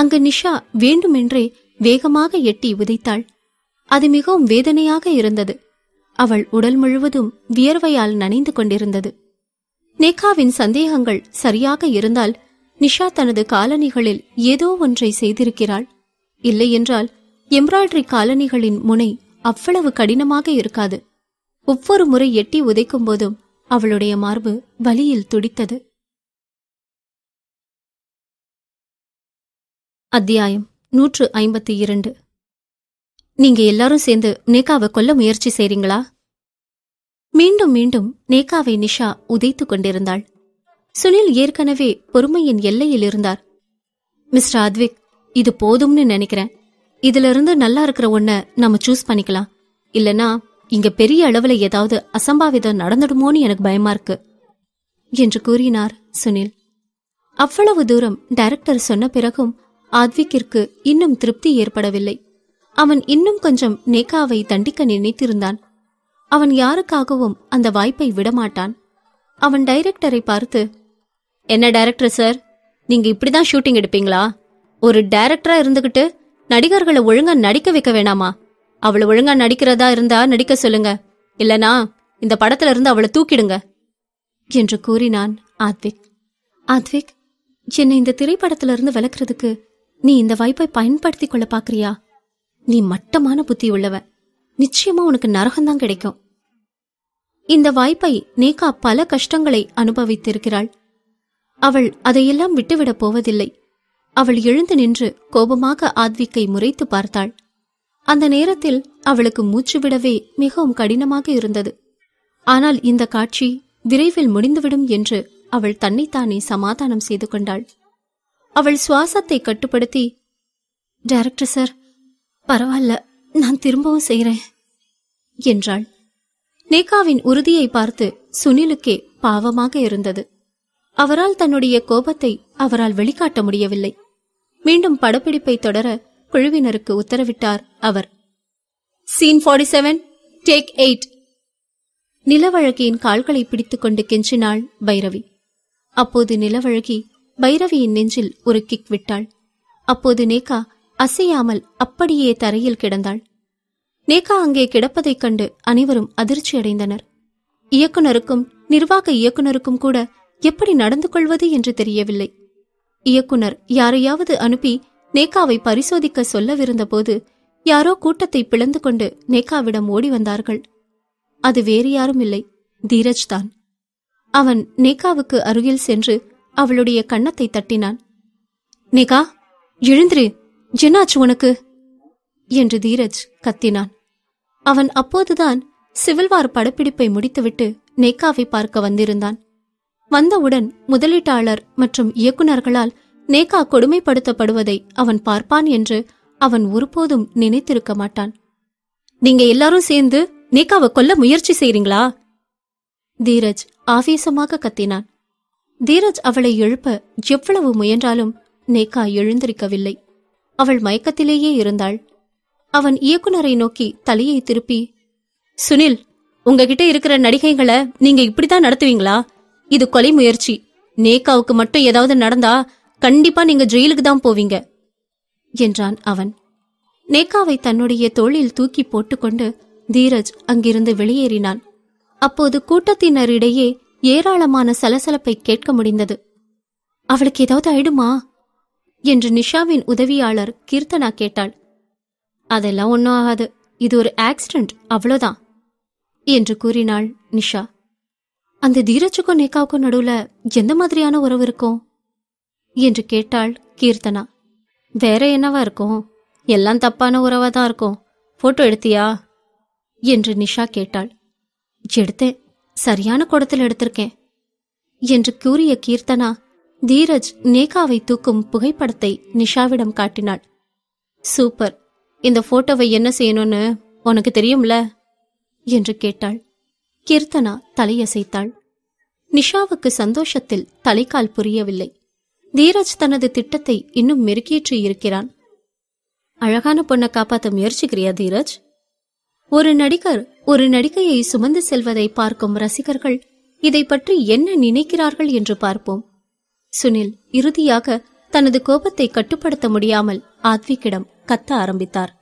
அங்கு நிஷா வேண்டுமென்றே வேகமாக எட்டி உதைத்தாள் அது மிகவும் வேதனையாக இருந்தது அவள் உடல் முழுவதும் வியர்வையால் நனைந்து கொண்டிருந்தது நேகாவின் சந்தேகங்கள் சரியாக இருந்தால் நிஷா தனது காலணிகளில் ஏதோ ஒன்றை செய்திருக்கிறாள் இல்லையென்றால் எம்ப்ராய்டரி காலணிகளின் முனை அவ்வளவு கடினமாக இருக்காது ஒவ்வொரு முறை எட்டி உதைக்கும் போதும் அவளுடைய மார்பு வலியில் துடித்தது அத்தியாயம் நூற்று ஐம்பத்தி இரண்டு நீங்க எல்லாரும் சேர்ந்து நேகாவை கொல்ல முயற்சி செய்றீங்களா மீண்டும் மீண்டும் நேகாவை நிஷா உதைத்துக் கொண்டிருந்தாள் சுனில் ஏற்கனவே பொறுமையின் எல்லையில் இருந்தார் மிஸ்டர் அத்விக் இது போதும்னு நினைக்கிறேன் இதுல இருந்து நல்லா இருக்கிற ஒன்ன நம்ம சூஸ் பண்ணிக்கலாம் இல்லனா இங்க பெரிய அளவுல ஏதாவது அசம்பாவிதம் நடந்துடுமோன்னு எனக்கு பயமா இருக்கு என்று கூறினார் சுனில் அவ்வளவு தூரம் டைரக்டர் சொன்ன பிறகும் ஆத்விக்கிற்கு இன்னும் திருப்தி ஏற்படவில்லை அவன் இன்னும் கொஞ்சம் நேகாவை தண்டிக்க நினைத்திருந்தான் அவன் யாருக்காகவும் அந்த வாய்ப்பை விடமாட்டான் அவன் டைரக்டரை பார்த்து என்ன டைரக்டர் சார் நீங்க இப்படிதான் ஷூட்டிங் எடுப்பீங்களா ஒரு டைரக்டரா இருந்துகிட்டு நடிகர்களை ஒழுங்கா நடிக்க வைக்க வேணாமா அவளை ஒழுங்கா நடிக்கிறதா இருந்தா நடிக்க சொல்லுங்க இல்லனா இந்த படத்துல இருந்து அவளை தூக்கிடுங்க என்று கூறினான் ஆத்விக் ஆத்விக் என்னை இந்த திரைப்படத்துல இருந்து விளக்குறதுக்கு நீ இந்த வாய்ப்பை பயன்படுத்தி கொள்ள பாக்குறியா நீ மட்டமான புத்தி உள்ளவ நிச்சயமா உனக்கு நரகம்தான் கிடைக்கும் இந்த வாய்ப்பை நேகா பல கஷ்டங்களை அனுபவித்திருக்கிறாள் அவள் அதையெல்லாம் விட்டுவிடப் போவதில்லை அவள் எழுந்து நின்று கோபமாக ஆத்விக்கை முறைத்து பார்த்தாள் அந்த நேரத்தில் அவளுக்கு மூச்சு விடவே மிகவும் கடினமாக இருந்தது ஆனால் இந்த காட்சி விரைவில் முடிந்துவிடும் என்று அவள் தன்னைத்தானே சமாதானம் செய்து கொண்டாள் அவள் சுவாசத்தை கட்டுப்படுத்தி டைரக்டர் சார் பரவாயில்ல நான் திரும்பவும் செய்கிறேன் என்றாள் நேகாவின் உறுதியை பார்த்து சுனிலுக்கே பாவமாக இருந்தது அவரால் தன்னுடைய கோபத்தை அவரால் வெளிக்காட்ட முடியவில்லை மீண்டும் படப்பிடிப்பை தொடர குழுவினருக்கு உத்தரவிட்டார் அவர் scene forty seven take eight நிலவழகியின் கால்களை பிடித்துக் கொண்டு கெஞ்சினாள் பைரவி அப்போது நிலவழகி பைரவியின் நெஞ்சில் ஒரு கிக் விட்டாள் அப்போது நேகா அசையாமல் அப்படியே தரையில் கிடந்தாள் நேகா அங்கே கிடப்பதைக் கண்டு அனைவரும் அதிர்ச்சியடைந்தனர் இயக்குனருக்கும் நிர்வாக இயக்குனருக்கும் கூட எப்படி நடந்து கொள்வது என்று தெரியவில்லை இயக்குனர் யாரையாவது அனுப்பி நேகாவை பரிசோதிக்க சொல்லவிருந்தபோது யாரோ கூட்டத்தை பிளந்து கொண்டு நேகாவிடம் ஓடி வந்தார்கள் அது வேறு யாரும் இல்லை தீரஜ் தான் அவன் நேகாவுக்கு அருகில் சென்று அவளுடைய கன்னத்தை தட்டினான் நேகா எழுந்திரு ஜென்னாச்சு உனக்கு என்று தீரஜ் கத்தினான் அவன் அப்போதுதான் சிவில்வார் படப்பிடிப்பை முடித்துவிட்டு நேகாவை பார்க்க வந்திருந்தான் வந்தவுடன் முதலீட்டாளர் மற்றும் இயக்குநர்களால் நேகா கொடுமைப்படுத்தப்படுவதை அவன் பார்ப்பான் என்று அவன் ஒருபோதும் நினைத்திருக்க மாட்டான் நீங்க எல்லாரும் சேர்ந்து நேகாவை கொல்ல முயற்சி செய்றீங்களா தீரஜ் ஆவேசமாக கத்தினான் தீரஜ் அவளை எழுப்ப எவ்வளவு முயன்றாலும் நேகா எழுந்திருக்கவில்லை அவள் மயக்கத்திலேயே இருந்தாள் அவன் இயக்குனரை நோக்கி தலையை திருப்பி சுனில் உங்ககிட்ட இருக்கிற நடிகைகளை நீங்க இப்படித்தான் நடத்துவீங்களா இது கொலை முயற்சி நேகாவுக்கு மட்டும் ஏதாவது நடந்தா கண்டிப்பா நீங்க ஜெயிலுக்கு தான் போவீங்க என்றான் அவன் நேகாவை தன்னுடைய தோளில் தூக்கி போட்டுக்கொண்டு தீரஜ் அங்கிருந்து வெளியேறினான் அப்போது கூட்டத்தினரிடையே ஏராளமான சலசலப்பை கேட்க முடிந்தது அவளுக்கு ஏதாவது ஆயிடுமா என்று நிஷாவின் உதவியாளர் கீர்த்தனா கேட்டாள் அதெல்லாம் ஒன்றும் ஆகாது இது ஒரு ஆக்சிடென்ட் அவ்வளோதான் என்று கூறினாள் நிஷா அந்த தீரஜுக்கும் நேக்காவுக்கும் நடுவுல எந்த மாதிரியான உறவு இருக்கும் என்று கேட்டாள் கீர்த்தனா வேற என்னவா இருக்கும் எல்லாம் தப்பான உறவா தான் இருக்கும் போட்டோ எடுத்தியா என்று நிஷா கேட்டாள் எடுத்தேன் சரியான குடத்தில் எடுத்திருக்கேன் என்று கூறிய கீர்த்தனா தீரஜ் நேகாவை தூக்கும் புகைப்படத்தை நிஷாவிடம் காட்டினாள் சூப்பர் இந்த போட்டோவை என்ன செய்யணும்னு உனக்கு தெரியும்ல என்று கேட்டாள் கீர்த்தனா தலையசைத்தாள் நிஷாவுக்கு சந்தோஷத்தில் தலைக்கால் புரியவில்லை தீரஜ் தனது திட்டத்தை இன்னும் மெருக்கேற்றி இருக்கிறான் அழகான பொண்ணை காப்பாற்ற முயற்சிக்கிறியா தீரஜ் ஒரு நடிகர் ஒரு நடிகையை சுமந்து செல்வதை பார்க்கும் ரசிகர்கள் இதை பற்றி என்ன நினைக்கிறார்கள் என்று பார்ப்போம் சுனில் இறுதியாக தனது கோபத்தை கட்டுப்படுத்த முடியாமல் ஆத்விக்கிடம் கத்த ஆரம்பித்தார்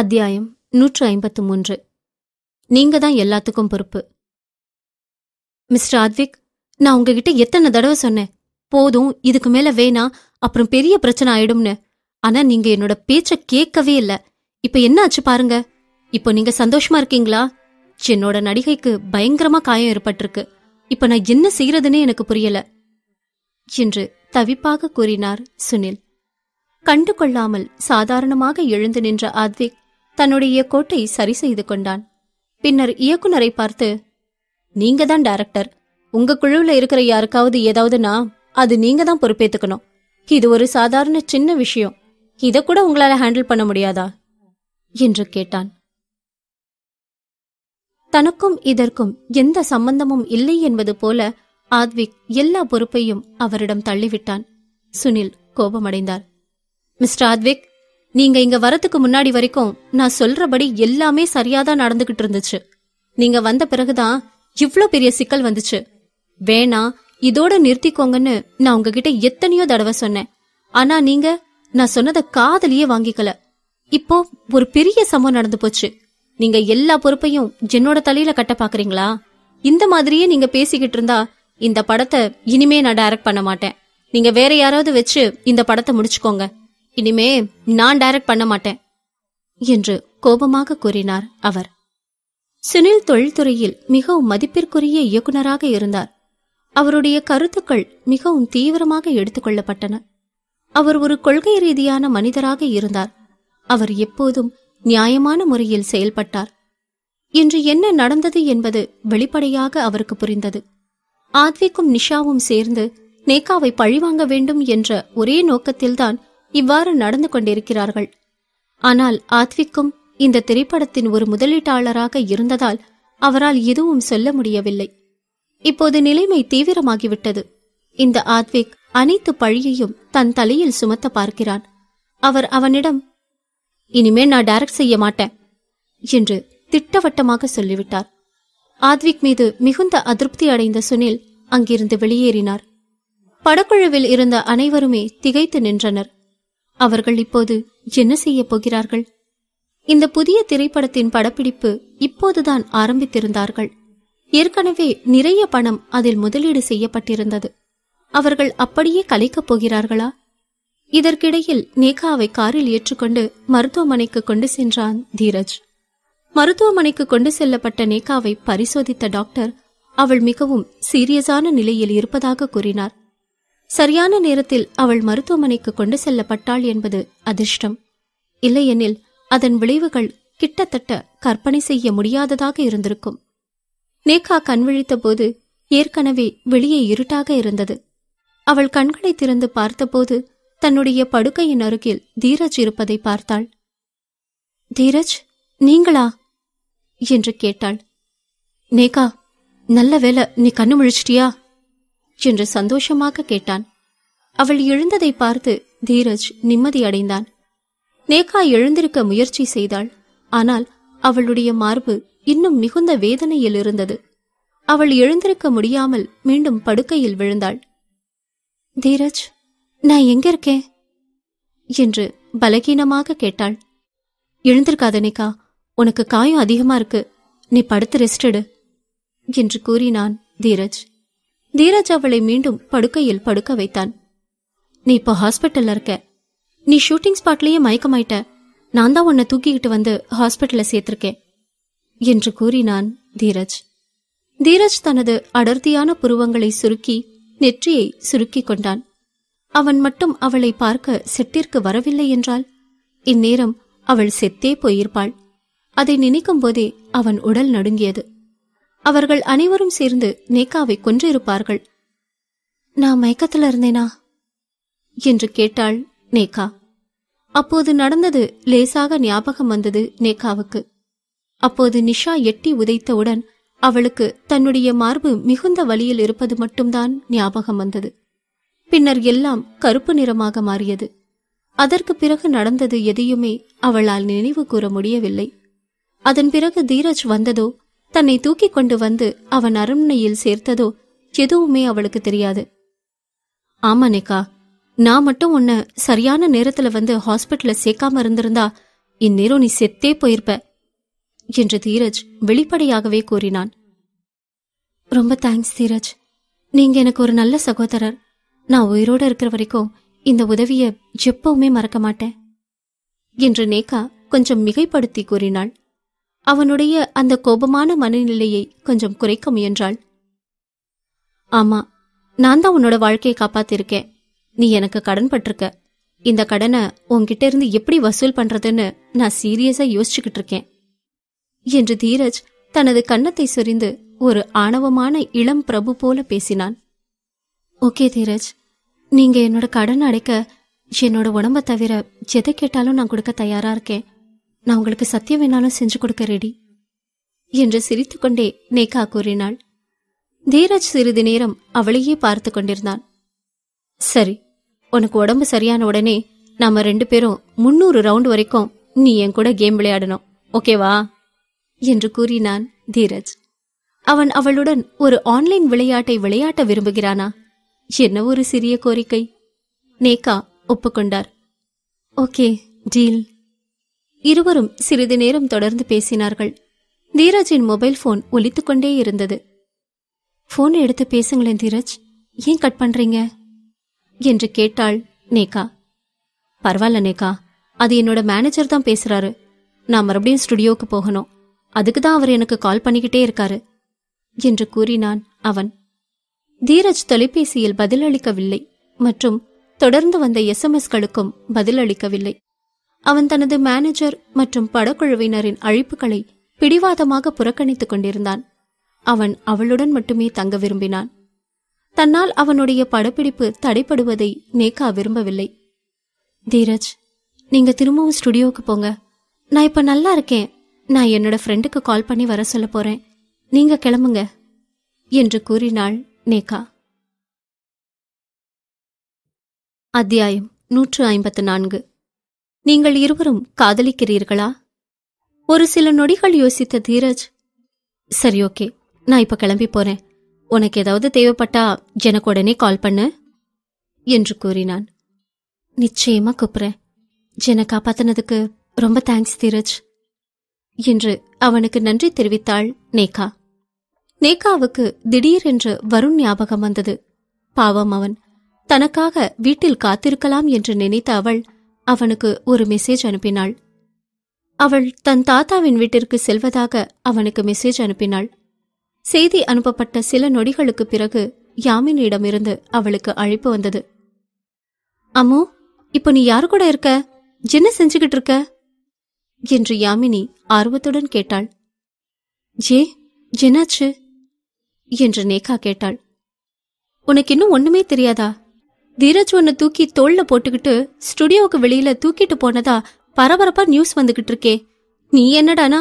அத்தியாயம் நூற்று ஐம்பத்து மூன்று நீங்க தான் எல்லாத்துக்கும் பொறுப்பு மிஸ்டர் ஆத்விக் நான் உங்ககிட்ட எத்தனை தடவை சொன்னேன் போதும் இதுக்கு மேல வேணா அப்புறம் பெரிய பிரச்சனை ஆயிடும்னு ஆனா நீங்க என்னோட பேச்ச கேட்கவே இல்ல இப்ப என்ன ஆச்சு பாருங்க இப்போ நீங்க சந்தோஷமா இருக்கீங்களா என்னோட நடிகைக்கு பயங்கரமா காயம் ஏற்பட்டிருக்கு இப்ப நான் என்ன செய்யறதுன்னு எனக்கு புரியல என்று தவிப்பாக கூறினார் சுனில் கண்டு கொள்ளாமல் சாதாரணமாக எழுந்து நின்ற ஆத்விக் தன்னுடைய கோட்டை சரி செய்து கொண்டான் பின்னர் இயக்குநரை பார்த்து நீங்க தான் டைரக்டர் உங்க குழுவில் இருக்கிற யாருக்காவது ஏதாவதுனா அது நீங்க தான் பொறுப்பேத்துக்கணும் இது ஒரு சாதாரண சின்ன விஷயம் இதை கூட உங்களால ஹேண்டில் பண்ண முடியாதா என்று கேட்டான் தனக்கும் இதற்கும் எந்த சம்பந்தமும் இல்லை என்பது போல ஆத்விக் எல்லா பொறுப்பையும் அவரிடம் தள்ளிவிட்டான் சுனில் கோபமடைந்தார் மிஸ்டர் ஆத்விக் நீங்க இங்க வரத்துக்கு முன்னாடி வரைக்கும் நான் சொல்றபடி எல்லாமே சரியாதான் நடந்துகிட்டு இருந்துச்சு நீங்க வந்த பிறகுதான் இவ்ளோ பெரிய சிக்கல் வந்துச்சு வேணா இதோட நிறுத்திக்கோங்கன்னு நான் உங்ககிட்ட எத்தனையோ தடவை சொன்னேன் ஆனா நீங்க நான் சொன்னதை காதலியே வாங்கிக்கல இப்போ ஒரு பெரிய சம்பவம் நடந்து போச்சு நீங்க எல்லா பொறுப்பையும் என்னோட தலையில கட்ட பாக்குறீங்களா இந்த மாதிரியே நீங்க பேசிக்கிட்டு இருந்தா இந்த படத்தை இனிமே நான் டைரக்ட் பண்ண மாட்டேன் நீங்க வேற யாராவது வச்சு இந்த படத்தை முடிச்சுக்கோங்க இனிமே நான் டைரக்ட் பண்ண மாட்டேன் என்று கோபமாக கூறினார் அவர் சுனில் தொழில்துறையில் மிகவும் மதிப்பிற்குரிய இயக்குநராக இருந்தார் அவருடைய கருத்துக்கள் மிகவும் தீவிரமாக எடுத்துக்கொள்ளப்பட்டன அவர் ஒரு கொள்கை ரீதியான மனிதராக இருந்தார் அவர் எப்போதும் நியாயமான முறையில் செயல்பட்டார் இன்று என்ன நடந்தது என்பது வெளிப்படையாக அவருக்கு புரிந்தது ஆத்விக்கும் நிஷாவும் சேர்ந்து நேகாவை பழிவாங்க வேண்டும் என்ற ஒரே நோக்கத்தில்தான் இவ்வாறு நடந்து கொண்டிருக்கிறார்கள் ஆனால் ஆத்விக்கும் இந்த திரைப்படத்தின் ஒரு முதலீட்டாளராக இருந்ததால் அவரால் எதுவும் சொல்ல முடியவில்லை இப்போது நிலைமை தீவிரமாகிவிட்டது இந்த ஆத்விக் அனைத்து பழியையும் தன் தலையில் சுமத்த பார்க்கிறான் அவர் அவனிடம் இனிமே நான் டைரக்ட் செய்ய மாட்டேன் என்று திட்டவட்டமாக சொல்லிவிட்டார் ஆத்விக் மீது மிகுந்த அதிருப்தி அடைந்த சுனில் அங்கிருந்து வெளியேறினார் படக்குழுவில் இருந்த அனைவருமே திகைத்து நின்றனர் அவர்கள் இப்போது என்ன செய்யப் போகிறார்கள் இந்த புதிய திரைப்படத்தின் படப்பிடிப்பு இப்போதுதான் ஆரம்பித்திருந்தார்கள் ஏற்கனவே நிறைய பணம் அதில் முதலீடு செய்யப்பட்டிருந்தது அவர்கள் அப்படியே கலைக்கப் போகிறார்களா இதற்கிடையில் நேகாவை காரில் ஏற்றுக்கொண்டு மருத்துவமனைக்கு கொண்டு சென்றான் தீரஜ் மருத்துவமனைக்கு கொண்டு செல்லப்பட்ட நேகாவை பரிசோதித்த டாக்டர் அவள் மிகவும் சீரியஸான நிலையில் இருப்பதாக கூறினார் சரியான நேரத்தில் அவள் மருத்துவமனைக்கு கொண்டு செல்லப்பட்டாள் என்பது அதிர்ஷ்டம் இல்லையெனில் அதன் விளைவுகள் கிட்டத்தட்ட கற்பனை செய்ய முடியாததாக இருந்திருக்கும் நேகா கண்விழித்த போது ஏற்கனவே வெளியே இருட்டாக இருந்தது அவள் கண்களை திறந்து பார்த்தபோது தன்னுடைய படுக்கையின் அருகில் தீரஜ் இருப்பதை பார்த்தாள் தீரஜ் நீங்களா என்று கேட்டாள் நேகா நல்ல வேலை நீ கண்ணு முழிச்சிட்டியா என்று சந்தோஷமாக கேட்டான் அவள் எழுந்ததை பார்த்து தீரஜ் நிம்மதியடைந்தான் நேகா எழுந்திருக்க முயற்சி செய்தாள் ஆனால் அவளுடைய மார்பு இன்னும் மிகுந்த வேதனையில் இருந்தது அவள் எழுந்திருக்க முடியாமல் மீண்டும் படுக்கையில் விழுந்தாள் தீரஜ் நான் எங்க இருக்கேன் என்று பலகீனமாக கேட்டாள் எழுந்திருக்காத நேகா உனக்கு காயம் அதிகமா இருக்கு நீ படுத்து ரெஸ்டடு என்று கூறினான் தீரஜ் தீரஜ் அவளை மீண்டும் படுக்கையில் படுக்க வைத்தான் நீ இப்போ ஹாஸ்பிட்டல்ல இருக்க நீ ஷூட்டிங் ஸ்பாட்லயே மயக்கமாயிட்ட நான் தான் உன்னை தூக்கிக்கிட்டு வந்து ஹாஸ்பிட்டல்ல சேர்த்திருக்கேன் என்று கூறினான் தீரஜ் தீரஜ் தனது அடர்த்தியான புருவங்களை சுருக்கி நெற்றியை சுருக்கிக் கொண்டான் அவன் மட்டும் அவளை பார்க்க செட்டிற்கு வரவில்லை என்றால் இந்நேரம் அவள் செத்தே போயிருப்பாள் அதை நினைக்கும் போதே அவன் உடல் நடுங்கியது அவர்கள் அனைவரும் சேர்ந்து நேகாவை கொன்றிருப்பார்கள் நான் மயக்கத்தில் இருந்தேனா என்று கேட்டாள் நேகா அப்போது நடந்தது லேசாக ஞாபகம் வந்தது நேகாவுக்கு அப்போது நிஷா எட்டி உதைத்தவுடன் அவளுக்கு தன்னுடைய மார்பு மிகுந்த வழியில் இருப்பது மட்டும்தான் ஞாபகம் வந்தது பின்னர் எல்லாம் கருப்பு நிறமாக மாறியது அதற்கு பிறகு நடந்தது எதையுமே அவளால் நினைவு கூற முடியவில்லை அதன் பிறகு தீரஜ் வந்ததோ தன்னை தூக்கிக் கொண்டு வந்து அவன் அரண்மனையில் சேர்த்ததோ எதுவுமே அவளுக்கு தெரியாது ஆமா நேகா நான் மட்டும் உன்ன சரியான நேரத்துல வந்து ஹாஸ்பிட்டல்ல சேர்க்காம இருந்திருந்தா இந்நேரம் நீ செத்தே போயிருப்ப என்று தீரஜ் வெளிப்படையாகவே கூறினான் ரொம்ப தேங்க்ஸ் தீரஜ் நீங்க எனக்கு ஒரு நல்ல சகோதரர் நான் உயிரோட இருக்கிற வரைக்கும் இந்த உதவிய எப்பவுமே மறக்க மாட்டேன் என்று நேகா கொஞ்சம் மிகைப்படுத்தி கூறினாள் அவனுடைய அந்த கோபமான மனநிலையை கொஞ்சம் குறைக்க முயன்றாள் ஆமா நான் தான் உன்னோட வாழ்க்கையை காப்பாத்திருக்கேன் நீ எனக்கு கடன் பட்டிருக்க இந்த கடனை உன்கிட்ட இருந்து எப்படி வசூல் பண்றதுன்னு நான் சீரியஸா யோசிச்சுக்கிட்டு இருக்கேன் என்று தீரஜ் தனது கன்னத்தை சொரிந்து ஒரு ஆணவமான இளம் பிரபு போல பேசினான் ஓகே தீரஜ் நீங்க என்னோட கடன் அடைக்க என்னோட உடம்ப தவிர எதை கேட்டாலும் நான் கொடுக்க தயாரா இருக்கேன் நான் உங்களுக்கு சத்தியம் வேணாலும் செஞ்சு கொடுக்க ரெடி என்று சிரித்துக்கொண்டே நேகா கூறினாள் தீரஜ் சிறிது நேரம் அவளையே பார்த்து கொண்டிருந்தான் சரி உனக்கு உடம்பு சரியான உடனே நாம ரெண்டு பேரும் முன்னூறு ரவுண்ட் வரைக்கும் நீ என் கூட கேம் விளையாடணும் ஓகேவா என்று கூறினான் தீரஜ் அவன் அவளுடன் ஒரு ஆன்லைன் விளையாட்டை விளையாட்ட விரும்புகிறானா என்ன ஒரு சிறிய கோரிக்கை நேகா ஒப்புக்கொண்டார் ஓகே டீல் இருவரும் சிறிது நேரம் தொடர்ந்து பேசினார்கள் தீரஜின் மொபைல் போன் ஒலித்துக்கொண்டே இருந்தது போன் எடுத்து பேசுங்களேன் தீரஜ் ஏன் கட் பண்றீங்க என்று கேட்டாள் நேகா பரவாயில்ல நேகா அது என்னோட மேனேஜர் தான் பேசுறாரு நான் மறுபடியும் ஸ்டுடியோவுக்கு போகணும் அதுக்கு தான் அவர் எனக்கு கால் பண்ணிக்கிட்டே இருக்காரு என்று கூறினான் அவன் தீரஜ் தொலைபேசியில் பதிலளிக்கவில்லை மற்றும் தொடர்ந்து வந்த எஸ்எம்எஸ்களுக்கும் பதிலளிக்கவில்லை அவன் தனது மேனேஜர் மற்றும் படக்குழுவினரின் அழைப்புகளை பிடிவாதமாக புறக்கணித்துக் கொண்டிருந்தான் அவன் அவளுடன் மட்டுமே தங்க விரும்பினான் தன்னால் அவனுடைய படப்பிடிப்பு தடைப்படுவதை நேக்கா விரும்பவில்லை தீரஜ் நீங்க திரும்பவும் ஸ்டுடியோவுக்கு போங்க நான் இப்ப நல்லா இருக்கேன் நான் என்னோட ஃப்ரெண்டுக்கு கால் பண்ணி வர சொல்ல போறேன் நீங்க கிளம்புங்க என்று கூறினாள் நேகா அத்தியாயம் நூற்று ஐம்பத்து நான்கு நீங்கள் இருவரும் காதலிக்கிறீர்களா ஒரு சில நொடிகள் யோசித்த தீரஜ் சரி ஓகே நான் இப்ப கிளம்பி போறேன் உனக்கு ஏதாவது தேவைப்பட்டா எனக்கு உடனே கால் பண்ணு என்று கூறினான் நிச்சயமா கூப்பிடுறேன் ஜென காப்பாத்தினதுக்கு ரொம்ப தேங்க்ஸ் தீரஜ் என்று அவனுக்கு நன்றி தெரிவித்தாள் நேகா நேகாவுக்கு திடீர் என்று வருண் ஞாபகம் வந்தது பாவம் அவன் தனக்காக வீட்டில் காத்திருக்கலாம் என்று நினைத்த அவள் அவனுக்கு ஒரு மெசேஜ் அனுப்பினாள் அவள் தன் தாத்தாவின் வீட்டிற்கு செல்வதாக அவனுக்கு மெசேஜ் அனுப்பினாள் செய்தி அனுப்பப்பட்ட சில நொடிகளுக்கு பிறகு யாமினியிடமிருந்து அவளுக்கு அழைப்பு வந்தது அம்மோ இப்போ நீ யாரு கூட இருக்க என்ன செஞ்சுகிட்டு இருக்க என்று யாமினி ஆர்வத்துடன் கேட்டாள் ஜே ஜென்னாச்சு என்று நேகா கேட்டாள் உனக்கு இன்னும் ஒண்ணுமே தெரியாதா தீரஜ் ஒன்னு தூக்கி தோல்ல போட்டுக்கிட்டு ஸ்டுடியோவுக்கு வெளியில தூக்கிட்டு போனதா பரபரப்பா நியூஸ் வந்துகிட்டு இருக்கே நீ என்னடானா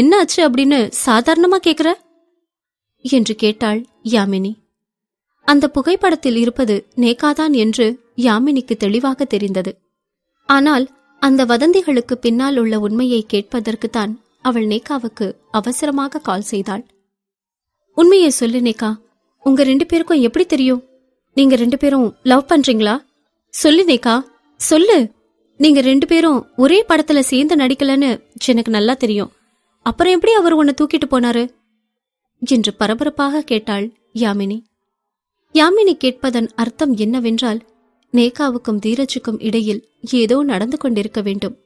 என்னாச்சு அப்படின்னு சாதாரணமா கேக்குற என்று கேட்டாள் யாமினி அந்த புகைப்படத்தில் இருப்பது நேகாதான் என்று யாமினிக்கு தெளிவாக தெரிந்தது ஆனால் அந்த வதந்திகளுக்கு பின்னால் உள்ள உண்மையை கேட்பதற்குத்தான் அவள் நேகாவுக்கு அவசரமாக கால் செய்தாள் உண்மையை சொல்லு நேகா உங்க ரெண்டு பேருக்கும் எப்படி தெரியும் நீங்க ரெண்டு பேரும் லவ் பண்றீங்களா சொல்லு நேகா சொல்லு நீங்க ரெண்டு பேரும் ஒரே படத்துல சேர்ந்து நடிக்கலன்னு எனக்கு நல்லா தெரியும் அப்புறம் எப்படி அவர் உன்னை தூக்கிட்டு போனாரு என்று பரபரப்பாக கேட்டாள் யாமினி யாமினி கேட்பதன் அர்த்தம் என்னவென்றால் நேகாவுக்கும் தீரஜுக்கும் இடையில் ஏதோ நடந்து கொண்டிருக்க வேண்டும்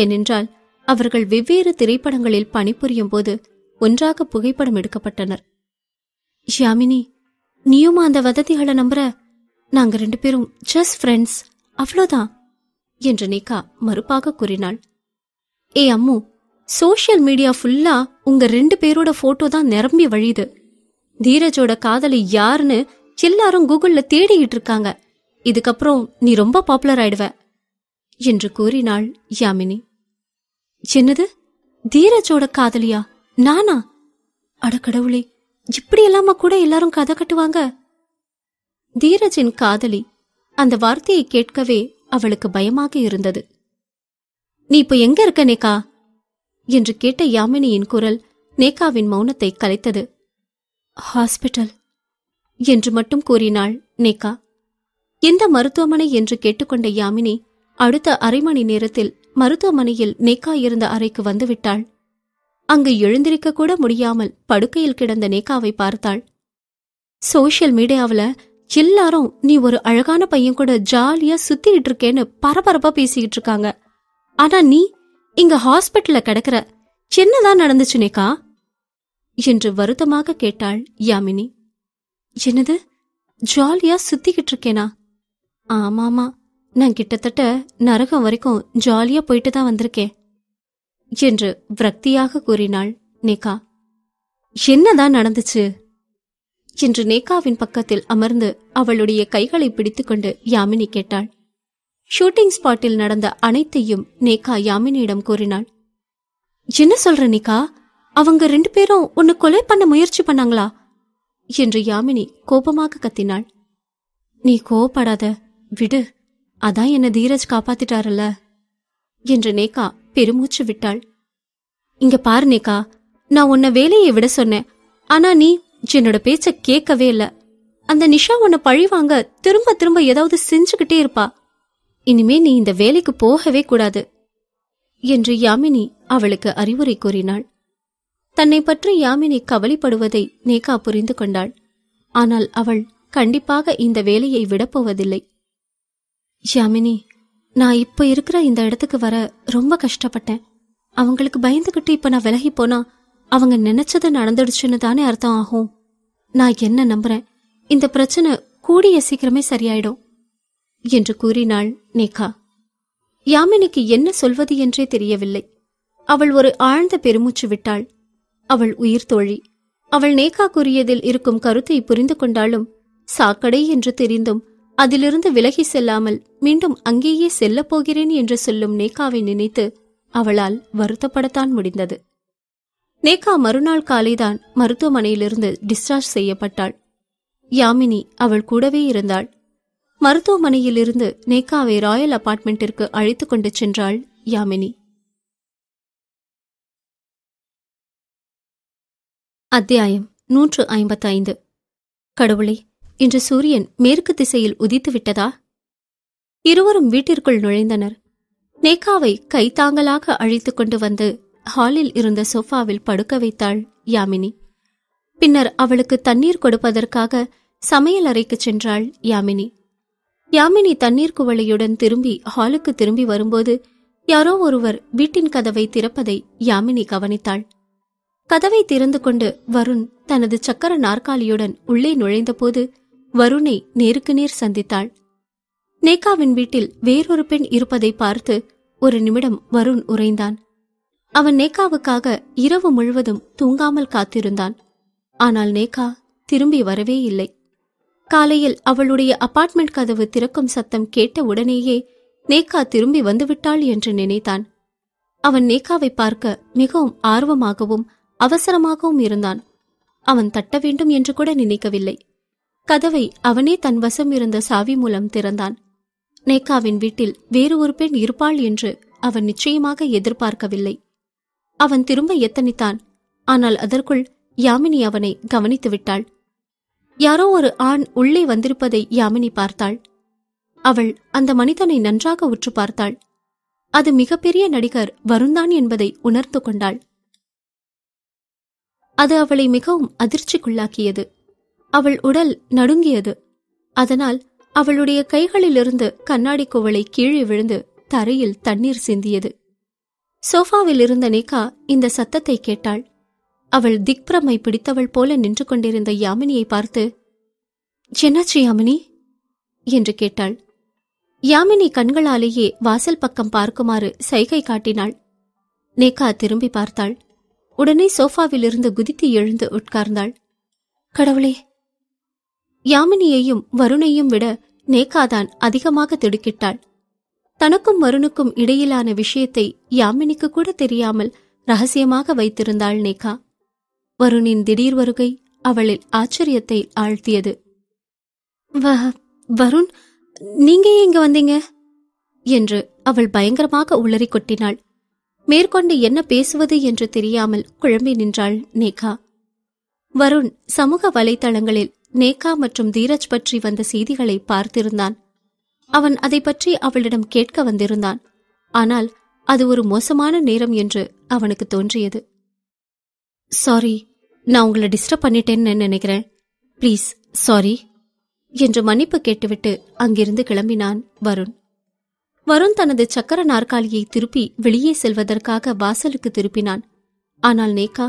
ஏனென்றால் அவர்கள் வெவ்வேறு திரைப்படங்களில் பணிபுரியும் போது ஒன்றாக புகைப்படம் எடுக்கப்பட்டனர் யாமினி நீயுமா அந்த வததிகளை நம்புற நாங்க ரெண்டு பேரும் ஜஸ்ட் ஃப்ரெண்ட்ஸ் அவ்வளோதான் என்று நேகா மறுப்பாக கூறினாள் ஏ அம்மு சோஷியல் மீடியா ஃபுல்லா உங்க ரெண்டு பேரோட போட்டோ தான் நிரம்பி வழியுது தீரஜோட காதலி யாருன்னு எல்லாரும் கூகுள்ல தேடிக்கிட்டு இருக்காங்க இதுக்கப்புறம் நீ ரொம்ப பாப்புலர் ஆயிடுவ என்று கூறினாள் யாமினி என்னது தீரஜோட காதலியா நானா அடக்கடவுளே இப்படி கூட எல்லாரும் கதை கட்டுவாங்க தீரஜின் காதலி அந்த வார்த்தையை கேட்கவே அவளுக்கு பயமாக இருந்தது நீ இப்ப எங்க இருக்கனேக்கா என்று கேட்ட யாமினியின் குரல் நேகாவின் மௌனத்தை கலைத்தது ஹாஸ்பிட்டல் என்று மட்டும் கூறினாள் நேகா எந்த மருத்துவமனை என்று கேட்டுக்கொண்ட யாமினி அடுத்த அரை மணி நேரத்தில் மருத்துவமனையில் நேகா இருந்த அறைக்கு வந்துவிட்டாள் அங்கு எழுந்திருக்க கூட முடியாமல் படுக்கையில் கிடந்த நேகாவை பார்த்தாள் சோசியல் மீடியாவில் எல்லாரும் நீ ஒரு அழகான பையன் கூட ஜாலியா சுத்திட்டு இருக்கேன்னு பரபரப்பா பேசிக்கிட்டு இருக்காங்க ஆனா நீ இங்க ஹாஸ்பிட்டல்ல கிடக்கிற சின்னதா நடந்துச்சு நேக்கா என்று வருத்தமாக கேட்டாள் யாமினி என்னது ஜாலியா சுத்திக்கிட்டு இருக்கேனா ஆமாமா நான் கிட்டத்தட்ட நரகம் வரைக்கும் ஜாலியா போயிட்டு தான் வந்திருக்கேன் என்று விரக்தியாக கூறினாள் நேகா என்னதான் நடந்துச்சு என்று நேகாவின் பக்கத்தில் அமர்ந்து அவளுடைய கைகளை பிடித்துக்கொண்டு யாமினி கேட்டாள் ஷூட்டிங் ஸ்பாட்டில் நடந்த அனைத்தையும் நேகா யாமினியிடம் கூறினாள் என்ன சொல்ற நிகா அவங்க ரெண்டு பேரும் உன்னை கொலை பண்ண முயற்சி பண்ணாங்களா என்று யாமினி கோபமாக கத்தினாள் நீ கோபப்படாத விடு அதான் என்ன தீரஜ் காப்பாத்திட்டாருல்ல என்று நேகா பெருமூச்சு விட்டாள் இங்க பாரு நேகா நான் உன்னை வேலையை விட சொன்னேன் ஆனா நீ என்னோட பேச்ச கேட்கவே இல்ல அந்த நிஷா உன்னை பழி வாங்க திரும்ப திரும்ப ஏதாவது செஞ்சுக்கிட்டே இருப்பா இனிமே நீ இந்த வேலைக்கு போகவே கூடாது என்று யாமினி அவளுக்கு அறிவுரை கூறினாள் தன்னை பற்றி யாமினி கவலைப்படுவதை நேகா புரிந்து கொண்டாள் ஆனால் அவள் கண்டிப்பாக இந்த வேலையை விடப்போவதில்லை யாமினி நான் இப்ப இருக்கிற இந்த இடத்துக்கு வர ரொம்ப கஷ்டப்பட்டேன் அவங்களுக்கு பயந்துகிட்டு இப்ப நான் விலகி போனா அவங்க நினைச்சது நடந்துடுச்சுன்னு தானே அர்த்தம் ஆகும் நான் என்ன நம்புறேன் இந்த பிரச்சனை கூடிய சீக்கிரமே சரியாயிடும் என்று கூறினாள் நேகா யாமினிக்கு என்ன சொல்வது என்றே தெரியவில்லை அவள் ஒரு ஆழ்ந்த பெருமூச்சு விட்டாள் அவள் உயிர் தோழி அவள் நேகா கூறியதில் இருக்கும் கருத்தை புரிந்து கொண்டாலும் சாக்கடை என்று தெரிந்தும் அதிலிருந்து விலகி செல்லாமல் மீண்டும் அங்கேயே செல்லப் போகிறேன் என்று சொல்லும் நேகாவை நினைத்து அவளால் வருத்தப்படத்தான் முடிந்தது நேகா மறுநாள் காலைதான் மருத்துவமனையிலிருந்து டிஸ்சார்ஜ் செய்யப்பட்டாள் யாமினி அவள் கூடவே இருந்தாள் மருத்துவமனையிலிருந்து நேக்காவை ராயல் அபார்ட்மெண்ட்டிற்கு அழைத்துக் கொண்டு சென்றாள் யாமினி அத்தியாயம் நூற்று ஐம்பத்தைந்து கடவுளே இன்று சூரியன் மேற்கு திசையில் உதித்து விட்டதா இருவரும் வீட்டிற்குள் நுழைந்தனர் நேக்காவை கைத்தாங்களாக அழைத்துக் கொண்டு வந்து ஹாலில் இருந்த சோஃபாவில் படுக்க வைத்தாள் யாமினி பின்னர் அவளுக்கு தண்ணீர் கொடுப்பதற்காக சமையல் அறைக்கு சென்றாள் யாமினி யாமினி தண்ணீர் குவளையுடன் திரும்பி ஹாலுக்கு திரும்பி வரும்போது யாரோ ஒருவர் வீட்டின் கதவை திறப்பதை யாமினி கவனித்தாள் கதவை திறந்து கொண்டு வருண் தனது சக்கர நாற்காலியுடன் உள்ளே நுழைந்தபோது வருணை நேருக்கு நேர் சந்தித்தாள் நேகாவின் வீட்டில் வேறொரு பெண் இருப்பதை பார்த்து ஒரு நிமிடம் வருண் உறைந்தான் அவன் நேகாவுக்காக இரவு முழுவதும் தூங்காமல் காத்திருந்தான் ஆனால் நேகா திரும்பி வரவே இல்லை காலையில் அவளுடைய அபார்ட்மெண்ட் கதவு திறக்கும் சத்தம் கேட்ட உடனேயே நேக்கா திரும்பி வந்துவிட்டாள் என்று நினைத்தான் அவன் நேகாவை பார்க்க மிகவும் ஆர்வமாகவும் அவசரமாகவும் இருந்தான் அவன் தட்ட வேண்டும் என்று கூட நினைக்கவில்லை கதவை அவனே தன் வசம் இருந்த சாவி மூலம் திறந்தான் நேக்காவின் வீட்டில் வேறு ஒரு பெண் இருப்பாள் என்று அவன் நிச்சயமாக எதிர்பார்க்கவில்லை அவன் திரும்ப எத்தனித்தான் ஆனால் அதற்குள் யாமினி அவனை கவனித்துவிட்டாள் யாரோ ஒரு ஆண் உள்ளே வந்திருப்பதை யாமினி பார்த்தாள் அவள் அந்த மனிதனை நன்றாக உற்று பார்த்தாள் அது மிகப்பெரிய நடிகர் வருந்தான் என்பதை உணர்ந்து கொண்டாள் அது அவளை மிகவும் அதிர்ச்சிக்குள்ளாக்கியது அவள் உடல் நடுங்கியது அதனால் அவளுடைய கைகளிலிருந்து கண்ணாடி குவளை கீழே விழுந்து தரையில் தண்ணீர் சிந்தியது சோஃபாவில் இருந்த நேகா இந்த சத்தத்தை கேட்டாள் அவள் திக்ரமை பிடித்தவள் போல நின்று கொண்டிருந்த யாமினியை பார்த்து என்னாச்சு யாமினி என்று கேட்டாள் யாமினி கண்களாலேயே வாசல் பக்கம் பார்க்குமாறு சைகை காட்டினாள் நேகா திரும்பி பார்த்தாள் உடனே சோஃபாவிலிருந்து குதித்து எழுந்து உட்கார்ந்தாள் கடவுளே யாமினியையும் வருணையும் விட நேகாதான் அதிகமாக திடுக்கிட்டாள் தனக்கும் வருணுக்கும் இடையிலான விஷயத்தை யாமினிக்கு கூட தெரியாமல் ரகசியமாக வைத்திருந்தாள் நேகா வருணின் திடீர் வருகை அவளில் ஆச்சரியத்தை ஆழ்த்தியது வருண் நீங்க எங்க வந்தீங்க என்று அவள் பயங்கரமாக உளறி கொட்டினாள் மேற்கொண்டு என்ன பேசுவது என்று தெரியாமல் குழம்பி நின்றாள் நேகா வருண் சமூக வலைதளங்களில் நேகா மற்றும் தீரஜ் பற்றி வந்த செய்திகளை பார்த்திருந்தான் அவன் அதை பற்றி அவளிடம் கேட்க வந்திருந்தான் ஆனால் அது ஒரு மோசமான நேரம் என்று அவனுக்கு தோன்றியது சாரி நான் உங்களை டிஸ்டர்ப் பண்ணிட்டேன்னு நினைக்கிறேன் ப்ளீஸ் சாரி என்று மன்னிப்பு கேட்டுவிட்டு அங்கிருந்து கிளம்பினான் வருண் வருண் தனது சக்கர நாற்காலியை திருப்பி வெளியே செல்வதற்காக வாசலுக்கு திருப்பினான் ஆனால் நேகா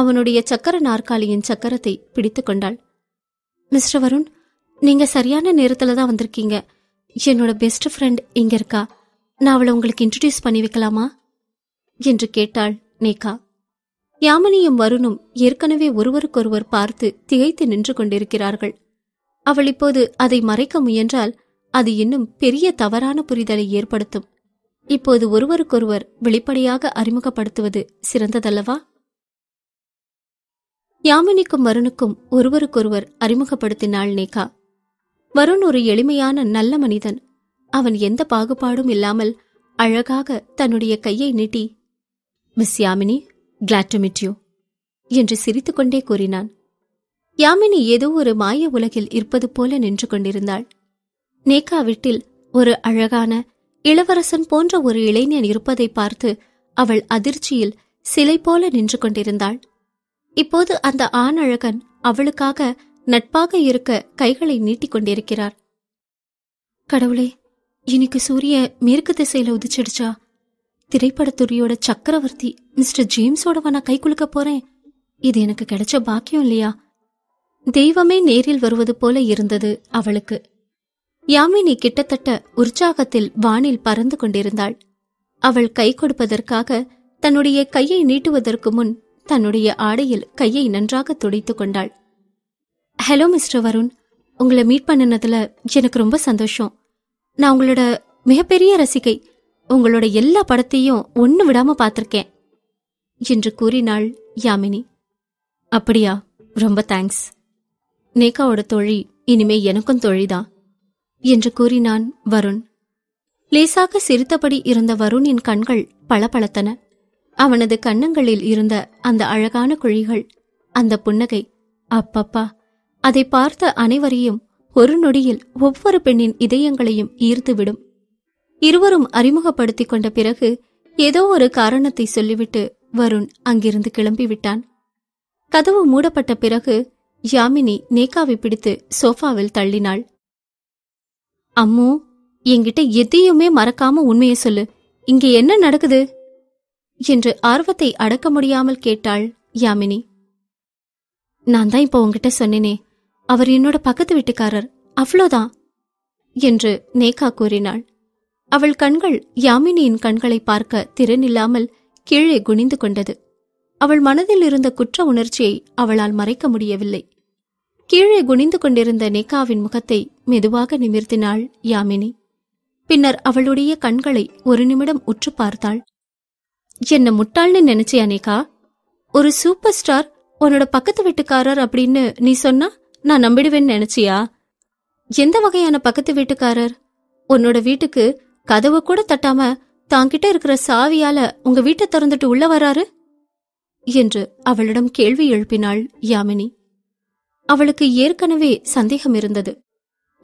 அவனுடைய சக்கர நாற்காலியின் சக்கரத்தை பிடித்துக் கொண்டாள் மிஸ்டர் வருண் நீங்க சரியான நேரத்துல தான் வந்திருக்கீங்க என்னோட பெஸ்ட் ஃப்ரெண்ட் இங்க இருக்கா நான் அவளை உங்களுக்கு இன்ட்ரடியூஸ் பண்ணி வைக்கலாமா என்று கேட்டாள் நேகா யாமினியும் வருணும் ஏற்கனவே ஒருவருக்கொருவர் பார்த்து திகைத்து நின்று கொண்டிருக்கிறார்கள் அவள் இப்போது அதை மறைக்க முயன்றால் அது இன்னும் பெரிய தவறான புரிதலை ஏற்படுத்தும் இப்போது ஒருவருக்கொருவர் வெளிப்படையாக அறிமுகப்படுத்துவது சிறந்ததல்லவா யாமினிக்கும் வருணுக்கும் ஒருவருக்கொருவர் அறிமுகப்படுத்தினாள் நேகா வருண் ஒரு எளிமையான நல்ல மனிதன் அவன் எந்த பாகுபாடும் இல்லாமல் அழகாக தன்னுடைய கையை நீட்டி miss Yamini glad to meet you என்று சிரித்துக்கொண்டே கூறினான் யாமினி ஏதோ ஒரு மாய உலகில் இருப்பது போல நின்று கொண்டிருந்தாள் நேகா வீட்டில் ஒரு அழகான இளவரசன் போன்ற ஒரு இளைஞன் இருப்பதை பார்த்து அவள் அதிர்ச்சியில் சிலை போல நின்று கொண்டிருந்தாள் இப்போது அந்த ஆண் அழகன் அவளுக்காக நட்பாக இருக்க கைகளை நீட்டிக் கொண்டிருக்கிறார் கடவுளே இன்னைக்கு சூரிய மேற்கு திசையில உதிச்சிடுச்சா திரைப்படத்துறையோட சக்கரவர்த்தி மிஸ்டர் ஜேம்ஸோட நான் கை குலுக்க போறேன் இது எனக்கு கிடைச்ச பாக்கியம் இல்லையா தெய்வமே நேரில் வருவது போல இருந்தது அவளுக்கு யாமினி கிட்டத்தட்ட உற்சாகத்தில் வானில் பறந்து கொண்டிருந்தாள் அவள் கை கொடுப்பதற்காக தன்னுடைய கையை நீட்டுவதற்கு முன் தன்னுடைய ஆடையில் கையை நன்றாக துடைத்துக் கொண்டாள் ஹலோ மிஸ்டர் வருண் உங்களை மீட் பண்ணினதுல எனக்கு ரொம்ப சந்தோஷம் நான் உங்களோட மிகப்பெரிய ரசிகை உங்களோட எல்லா படத்தையும் ஒன்னு விடாம பார்த்திருக்கேன் என்று கூறினாள் யாமினி அப்படியா ரொம்ப தேங்க்ஸ் நேகாவோட தொழி இனிமே எனக்கும் தொழிதான் என்று கூறினான் வருண் லேசாக சிரித்தபடி இருந்த வருணின் கண்கள் பளபளத்தன அவனது கன்னங்களில் இருந்த அந்த அழகான குழிகள் அந்த புன்னகை அப்பப்பா அதை பார்த்த அனைவரையும் ஒரு நொடியில் ஒவ்வொரு பெண்ணின் இதயங்களையும் ஈர்த்துவிடும் இருவரும் அறிமுகப்படுத்திக் கொண்ட பிறகு ஏதோ ஒரு காரணத்தை சொல்லிவிட்டு வருண் அங்கிருந்து கிளம்பிவிட்டான் கதவு மூடப்பட்ட பிறகு யாமினி நேகாவை பிடித்து சோஃபாவில் தள்ளினாள் அம்மு என்கிட்ட எதையுமே மறக்காம உண்மையை சொல்லு இங்க என்ன நடக்குது என்று ஆர்வத்தை அடக்க முடியாமல் கேட்டாள் யாமினி நான் தான் இப்போ உங்ககிட்ட சொன்னேனே அவர் என்னோட பக்கத்து வீட்டுக்காரர் அவ்வளோதான் என்று நேகா கூறினாள் அவள் கண்கள் யாமினியின் கண்களை பார்க்க திறனில்லாமல் கீழே குனிந்து கொண்டது அவள் மனதில் இருந்த குற்ற உணர்ச்சியை அவளால் மறைக்க முடியவில்லை கீழே குனிந்து கொண்டிருந்த நேகாவின் முகத்தை மெதுவாக நிமிர்த்தினாள் யாமினி பின்னர் அவளுடைய கண்களை ஒரு நிமிடம் உற்று பார்த்தாள் என்ன முட்டாள்னு நினைச்சியா நேகா ஒரு சூப்பர் ஸ்டார் உன்னோட பக்கத்து வீட்டுக்காரர் அப்படின்னு நீ சொன்னா நான் நம்பிடுவேன்னு நினைச்சியா எந்த வகையான பக்கத்து வீட்டுக்காரர் உன்னோட வீட்டுக்கு கதவு கூட தட்டாம தாங்கிட்ட இருக்கிற சாவியால உங்க வீட்டை திறந்துட்டு உள்ள வராரு என்று அவளிடம் கேள்வி எழுப்பினாள் யாமினி அவளுக்கு ஏற்கனவே சந்தேகம் இருந்தது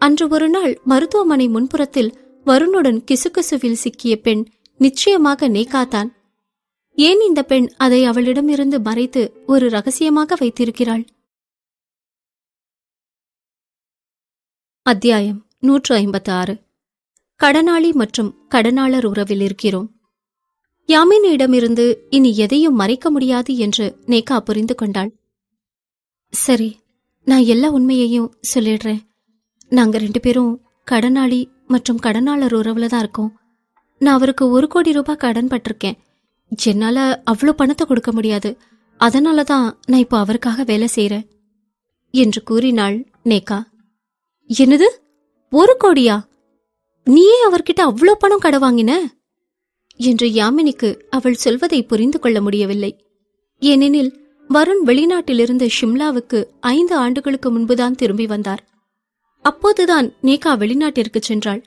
அன்று ஒரு நாள் மருத்துவமனை முன்புறத்தில் வருணுடன் கிசுகிசுவில் சிக்கிய பெண் நிச்சயமாக நேகாதான் ஏன் இந்த பெண் அதை அவளிடமிருந்து மறைத்து ஒரு ரகசியமாக வைத்திருக்கிறாள் அத்தியாயம் நூற்று ஐம்பத்தி ஆறு கடனாளி மற்றும் கடனாளர் உறவில் இருக்கிறோம் யாமினியிடமிருந்து இனி எதையும் மறைக்க முடியாது என்று நேகா புரிந்து கொண்டாள் சரி நான் எல்லா உண்மையையும் சொல்லிடுறேன் நாங்க ரெண்டு பேரும் கடனாளி மற்றும் கடனாளர் உறவுல தான் இருக்கோம் நான் அவருக்கு ஒரு கோடி ரூபாய் கடன் பட்டிருக்கேன் என்னால அவ்வளோ பணத்தை கொடுக்க முடியாது அதனால தான் நான் இப்போ அவருக்காக வேலை செய்யறேன் என்று கூறினாள் நேகா என்னது ஒரு கோடியா நீயே அவர்கிட்ட அவ்வளோ பணம் கடை வாங்கின என்று யாமினிக்கு அவள் சொல்வதை புரிந்து கொள்ள முடியவில்லை ஏனெனில் வருண் வெளிநாட்டிலிருந்து ஷிம்லாவுக்கு ஐந்து ஆண்டுகளுக்கு முன்புதான் திரும்பி வந்தார் அப்போதுதான் நேகா வெளிநாட்டிற்கு சென்றாள்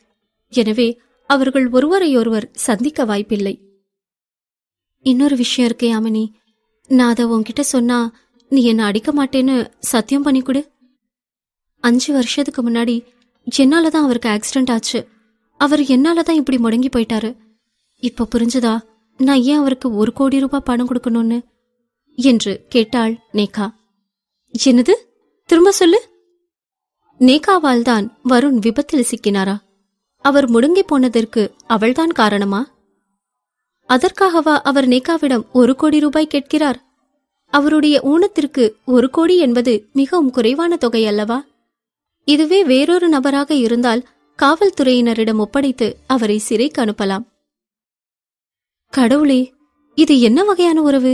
எனவே அவர்கள் ஒருவரையொருவர் சந்திக்க வாய்ப்பில்லை இன்னொரு விஷயம் இருக்கு யாமினி நான் அதை உன்கிட்ட சொன்னா நீ என்ன அடிக்க மாட்டேன்னு சத்தியம் பண்ணி கொடு அஞ்சு வருஷத்துக்கு முன்னாடி என்னால தான் அவருக்கு ஆக்சிடென்ட் ஆச்சு அவர் என்னால தான் இப்படி முடங்கி போயிட்டாரு இப்போ புரிஞ்சுதா நான் ஏன் அவருக்கு ஒரு கோடி ரூபாய் பணம் கொடுக்கணும்னு என்று கேட்டாள் நேகா என்னது திரும்ப சொல்லு நேகாவால் தான் வருண் விபத்தில் சிக்கினாரா அவர் முடங்கி போனதற்கு அவள்தான் காரணமா அதற்காகவா அவர் நேகாவிடம் ஒரு கோடி ரூபாய் கேட்கிறார் அவருடைய ஊனத்திற்கு ஒரு கோடி என்பது மிகவும் குறைவான தொகை அல்லவா இதுவே வேறொரு நபராக இருந்தால் காவல்துறையினரிடம் ஒப்படைத்து அவரை சிறைக்கு அனுப்பலாம் கடவுளே இது என்ன வகையான உறவு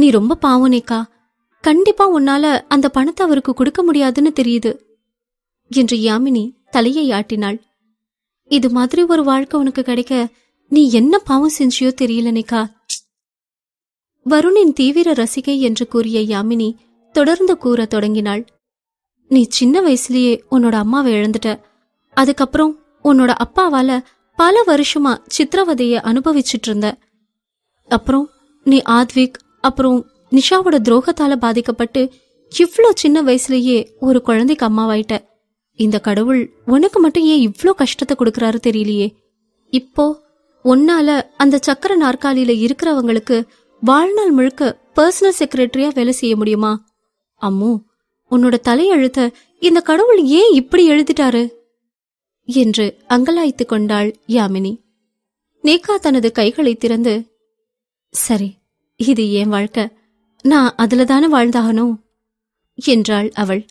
நீ ரொம்ப பாவனேக்கா கண்டிப்பா உன்னால அந்த பணத்தை அவருக்கு கொடுக்க முடியாதுன்னு தெரியுது என்று யாமினி தலையை ஆட்டினாள் இது மாதிரி ஒரு வாழ்க்கை உனக்கு கிடைக்க நீ என்ன பாவம் செஞ்சியோ தெரியலனேக்கா வருணின் தீவிர ரசிகை என்று கூறிய யாமினி தொடர்ந்து கூற தொடங்கினாள் நீ சின்ன வயசுலயே உன்னோட அம்மாவை இழந்துட்ட அதுக்கப்புறம் உன்னோட அப்பாவால பல வருஷமா சித்திரவதைய அனுபவிச்சுட்டு இருந்த அப்புறம் நீ ஆத்விக் அப்புறம் நிஷாவோட துரோகத்தால பாதிக்கப்பட்டு இவ்வளோ சின்ன வயசுலயே ஒரு குழந்தைக்கு அம்மாவாயிட்ட இந்த கடவுள் உனக்கு மட்டும் ஏன் இவ்வளோ கஷ்டத்தை கொடுக்கறாரு தெரியலையே இப்போ உன்னால அந்த சக்கர நாற்காலியில இருக்கிறவங்களுக்கு வாழ்நாள் முழுக்க பர்சனல் செக்ரட்டரியா வேலை செய்ய முடியுமா அம்மு உன்னோட தலையெழுத்த இந்த கடவுள் ஏன் இப்படி எழுதிட்டாரு என்று அங்கலாய்த்து கொண்டாள் யாமினி நேகா தனது கைகளை திறந்து சரி இது என் வாழ்க்கை நான் அதுல தானே வாழ்ந்தாகணும் என்றாள் அவள்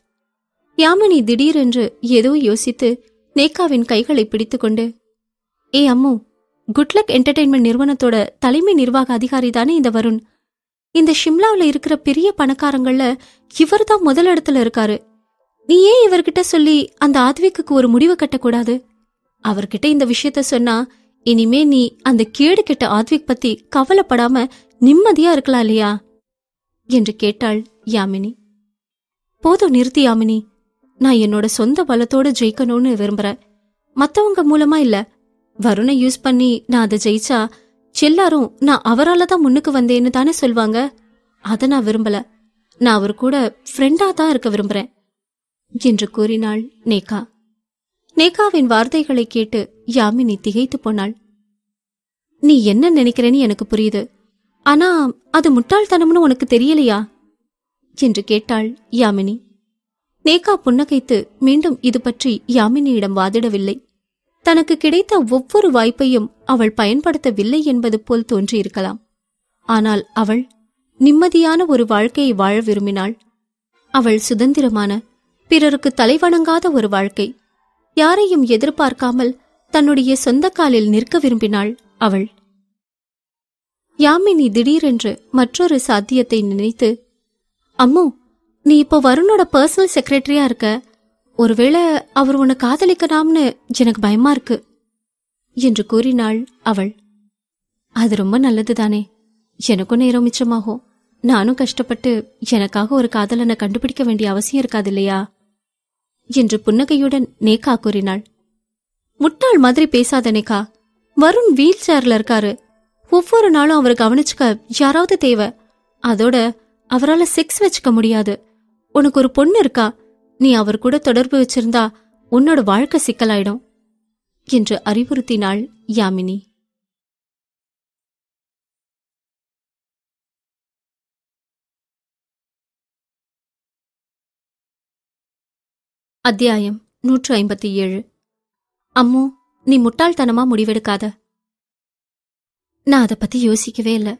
யாமினி திடீரென்று ஏதோ யோசித்து நேகாவின் கைகளை பிடித்துக்கொண்டு ஏ அம்மு குட்லக் என்டர்டெயின்மெண்ட் நிறுவனத்தோட தலைமை நிர்வாக அதிகாரி தானே இந்த வருண் இந்த ஷிம்லாவில் இருக்கிற பெரிய பணக்காரங்கள்ல இவர் தான் முதலிடத்துல இருக்காரு நீ ஏன் இவர்கிட்ட சொல்லி அந்த ஆத்விக்கு ஒரு முடிவு கட்டக்கூடாது அவர்கிட்ட இந்த விஷயத்த சொன்னா இனிமே நீ அந்த கேடு கெட்ட ஆத்விக் பத்தி கவலைப்படாம நிம்மதியா இருக்கலாம் இல்லையா என்று கேட்டாள் யாமினி போதும் நிறுத்தி யாமினி நான் என்னோட சொந்த பலத்தோடு ஜெயிக்கணும்னு விரும்புறேன் மத்தவங்க மூலமா இல்ல வருணை யூஸ் பண்ணி நான் அதை ஜெயிச்சா செல்லாரும் நான் அவரால் தான் முன்னுக்கு வந்தேன்னு தானே சொல்வாங்க அதை நான் விரும்பல நான் அவர் கூட ஃப்ரெண்டா தான் இருக்க விரும்புறேன் என்று கூறினாள் நேகா நேகாவின் வார்த்தைகளை கேட்டு யாமினி திகைத்து போனாள் நீ என்ன நினைக்கிறேன்னு எனக்கு புரியுது ஆனா அது முட்டாள்தனம்னு உனக்கு தெரியலையா என்று கேட்டாள் யாமினி நேகா புன்னகைத்து மீண்டும் இது பற்றி யாமினியிடம் வாதிடவில்லை தனக்கு கிடைத்த ஒவ்வொரு வாய்ப்பையும் அவள் பயன்படுத்தவில்லை என்பது போல் தோன்றியிருக்கலாம் ஆனால் அவள் நிம்மதியான ஒரு வாழ்க்கையை வாழ விரும்பினாள் அவள் சுதந்திரமான பிறருக்கு தலைவணங்காத ஒரு வாழ்க்கை யாரையும் எதிர்பார்க்காமல் தன்னுடைய சொந்த காலில் நிற்க விரும்பினாள் அவள் யாமினி திடீரென்று மற்றொரு சாத்தியத்தை நினைத்து அம்மு நீ இப்போ வருணோட பர்சனல் செக்ரட்டரியா இருக்க ஒருவேளை அவர் உன்னை காதலிக்கலாம்னு எனக்கு பயமா இருக்கு என்று கூறினாள் அவள் அது ரொம்ப நல்லதுதானே எனக்கும் நேரம் மிச்சமாகும் நானும் கஷ்டப்பட்டு எனக்காக ஒரு காதலனை கண்டுபிடிக்க வேண்டிய அவசியம் இருக்காது இல்லையா என்று புன்னகையுடன் நேகா கூறினாள் முட்டாள் மாதிரி பேசாத நேகா வருண் வீல் சேர்ல இருக்காரு ஒவ்வொரு நாளும் அவர் கவனிச்சுக்க யாராவது தேவை அதோட அவரால் செக்ஸ் வச்சுக்க முடியாது உனக்கு ஒரு பொண்ணு இருக்கா நீ அவர் கூட தொடர்பு வச்சிருந்தா உன்னோட வாழ்க்கை சிக்கலாயிடும் என்று அறிவுறுத்தினாள் யாமினி அத்தியாயம் நூற்று ஐம்பத்தி ஏழு அம்மு நீ முட்டாள்தனமா முடிவெடுக்காத நான் அதை பத்தி யோசிக்கவே இல்லை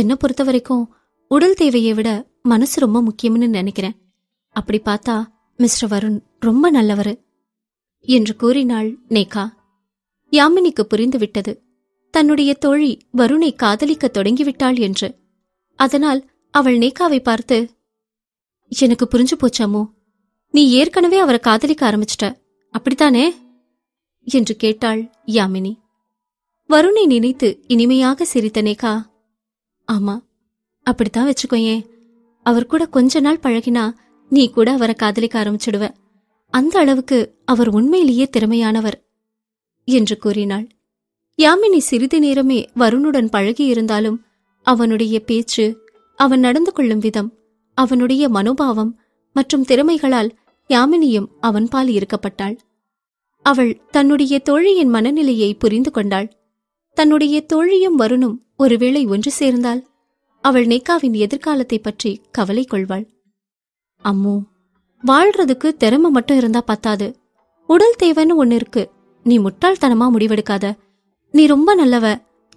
என்னை பொறுத்த வரைக்கும் உடல் தேவையை விட மனசு ரொம்ப முக்கியம்னு நினைக்கிறேன் அப்படி பார்த்தா மிஸ்டர் வருண் ரொம்ப நல்லவர் என்று கூறினாள் நேகா யாமினிக்கு புரிந்து விட்டது தன்னுடைய தோழி வருணை காதலிக்க தொடங்கிவிட்டாள் என்று அதனால் அவள் நேகாவை பார்த்து எனக்கு புரிஞ்சு போச்சாமோ நீ ஏற்கனவே அவரை காதலிக்க ஆரம்பிச்சிட்ட அப்படித்தானே என்று கேட்டாள் யாமினி வருணை நினைத்து இனிமையாக சிரித்த நேகா ஆமா அப்படித்தான் வச்சுக்கோயே அவர் கூட கொஞ்ச நாள் பழகினா நீ கூட அவரை காதலிக்க ஆரம்பிச்சிடுவ அந்த அளவுக்கு அவர் உண்மையிலேயே திறமையானவர் என்று கூறினாள் யாமினி சிறிது நேரமே வருணுடன் பழகியிருந்தாலும் அவனுடைய பேச்சு அவன் நடந்து கொள்ளும் விதம் அவனுடைய மனோபாவம் மற்றும் திறமைகளால் யாமினியும் அவன் பால் இருக்கப்பட்டாள் அவள் தன்னுடைய தோழியின் மனநிலையை புரிந்து கொண்டாள் தன்னுடைய தோழியும் வருணும் ஒருவேளை ஒன்று சேர்ந்தால் அவள் நேக்காவின் எதிர்காலத்தை பற்றி கவலை கொள்வாள் அம்மோ வாழ்றதுக்கு திறமை மட்டும் இருந்தா பத்தாது உடல் தேவைன்னு ஒன்னு இருக்கு நீ முட்டாள்தனமா முடிவெடுக்காத நீ ரொம்ப நல்லவ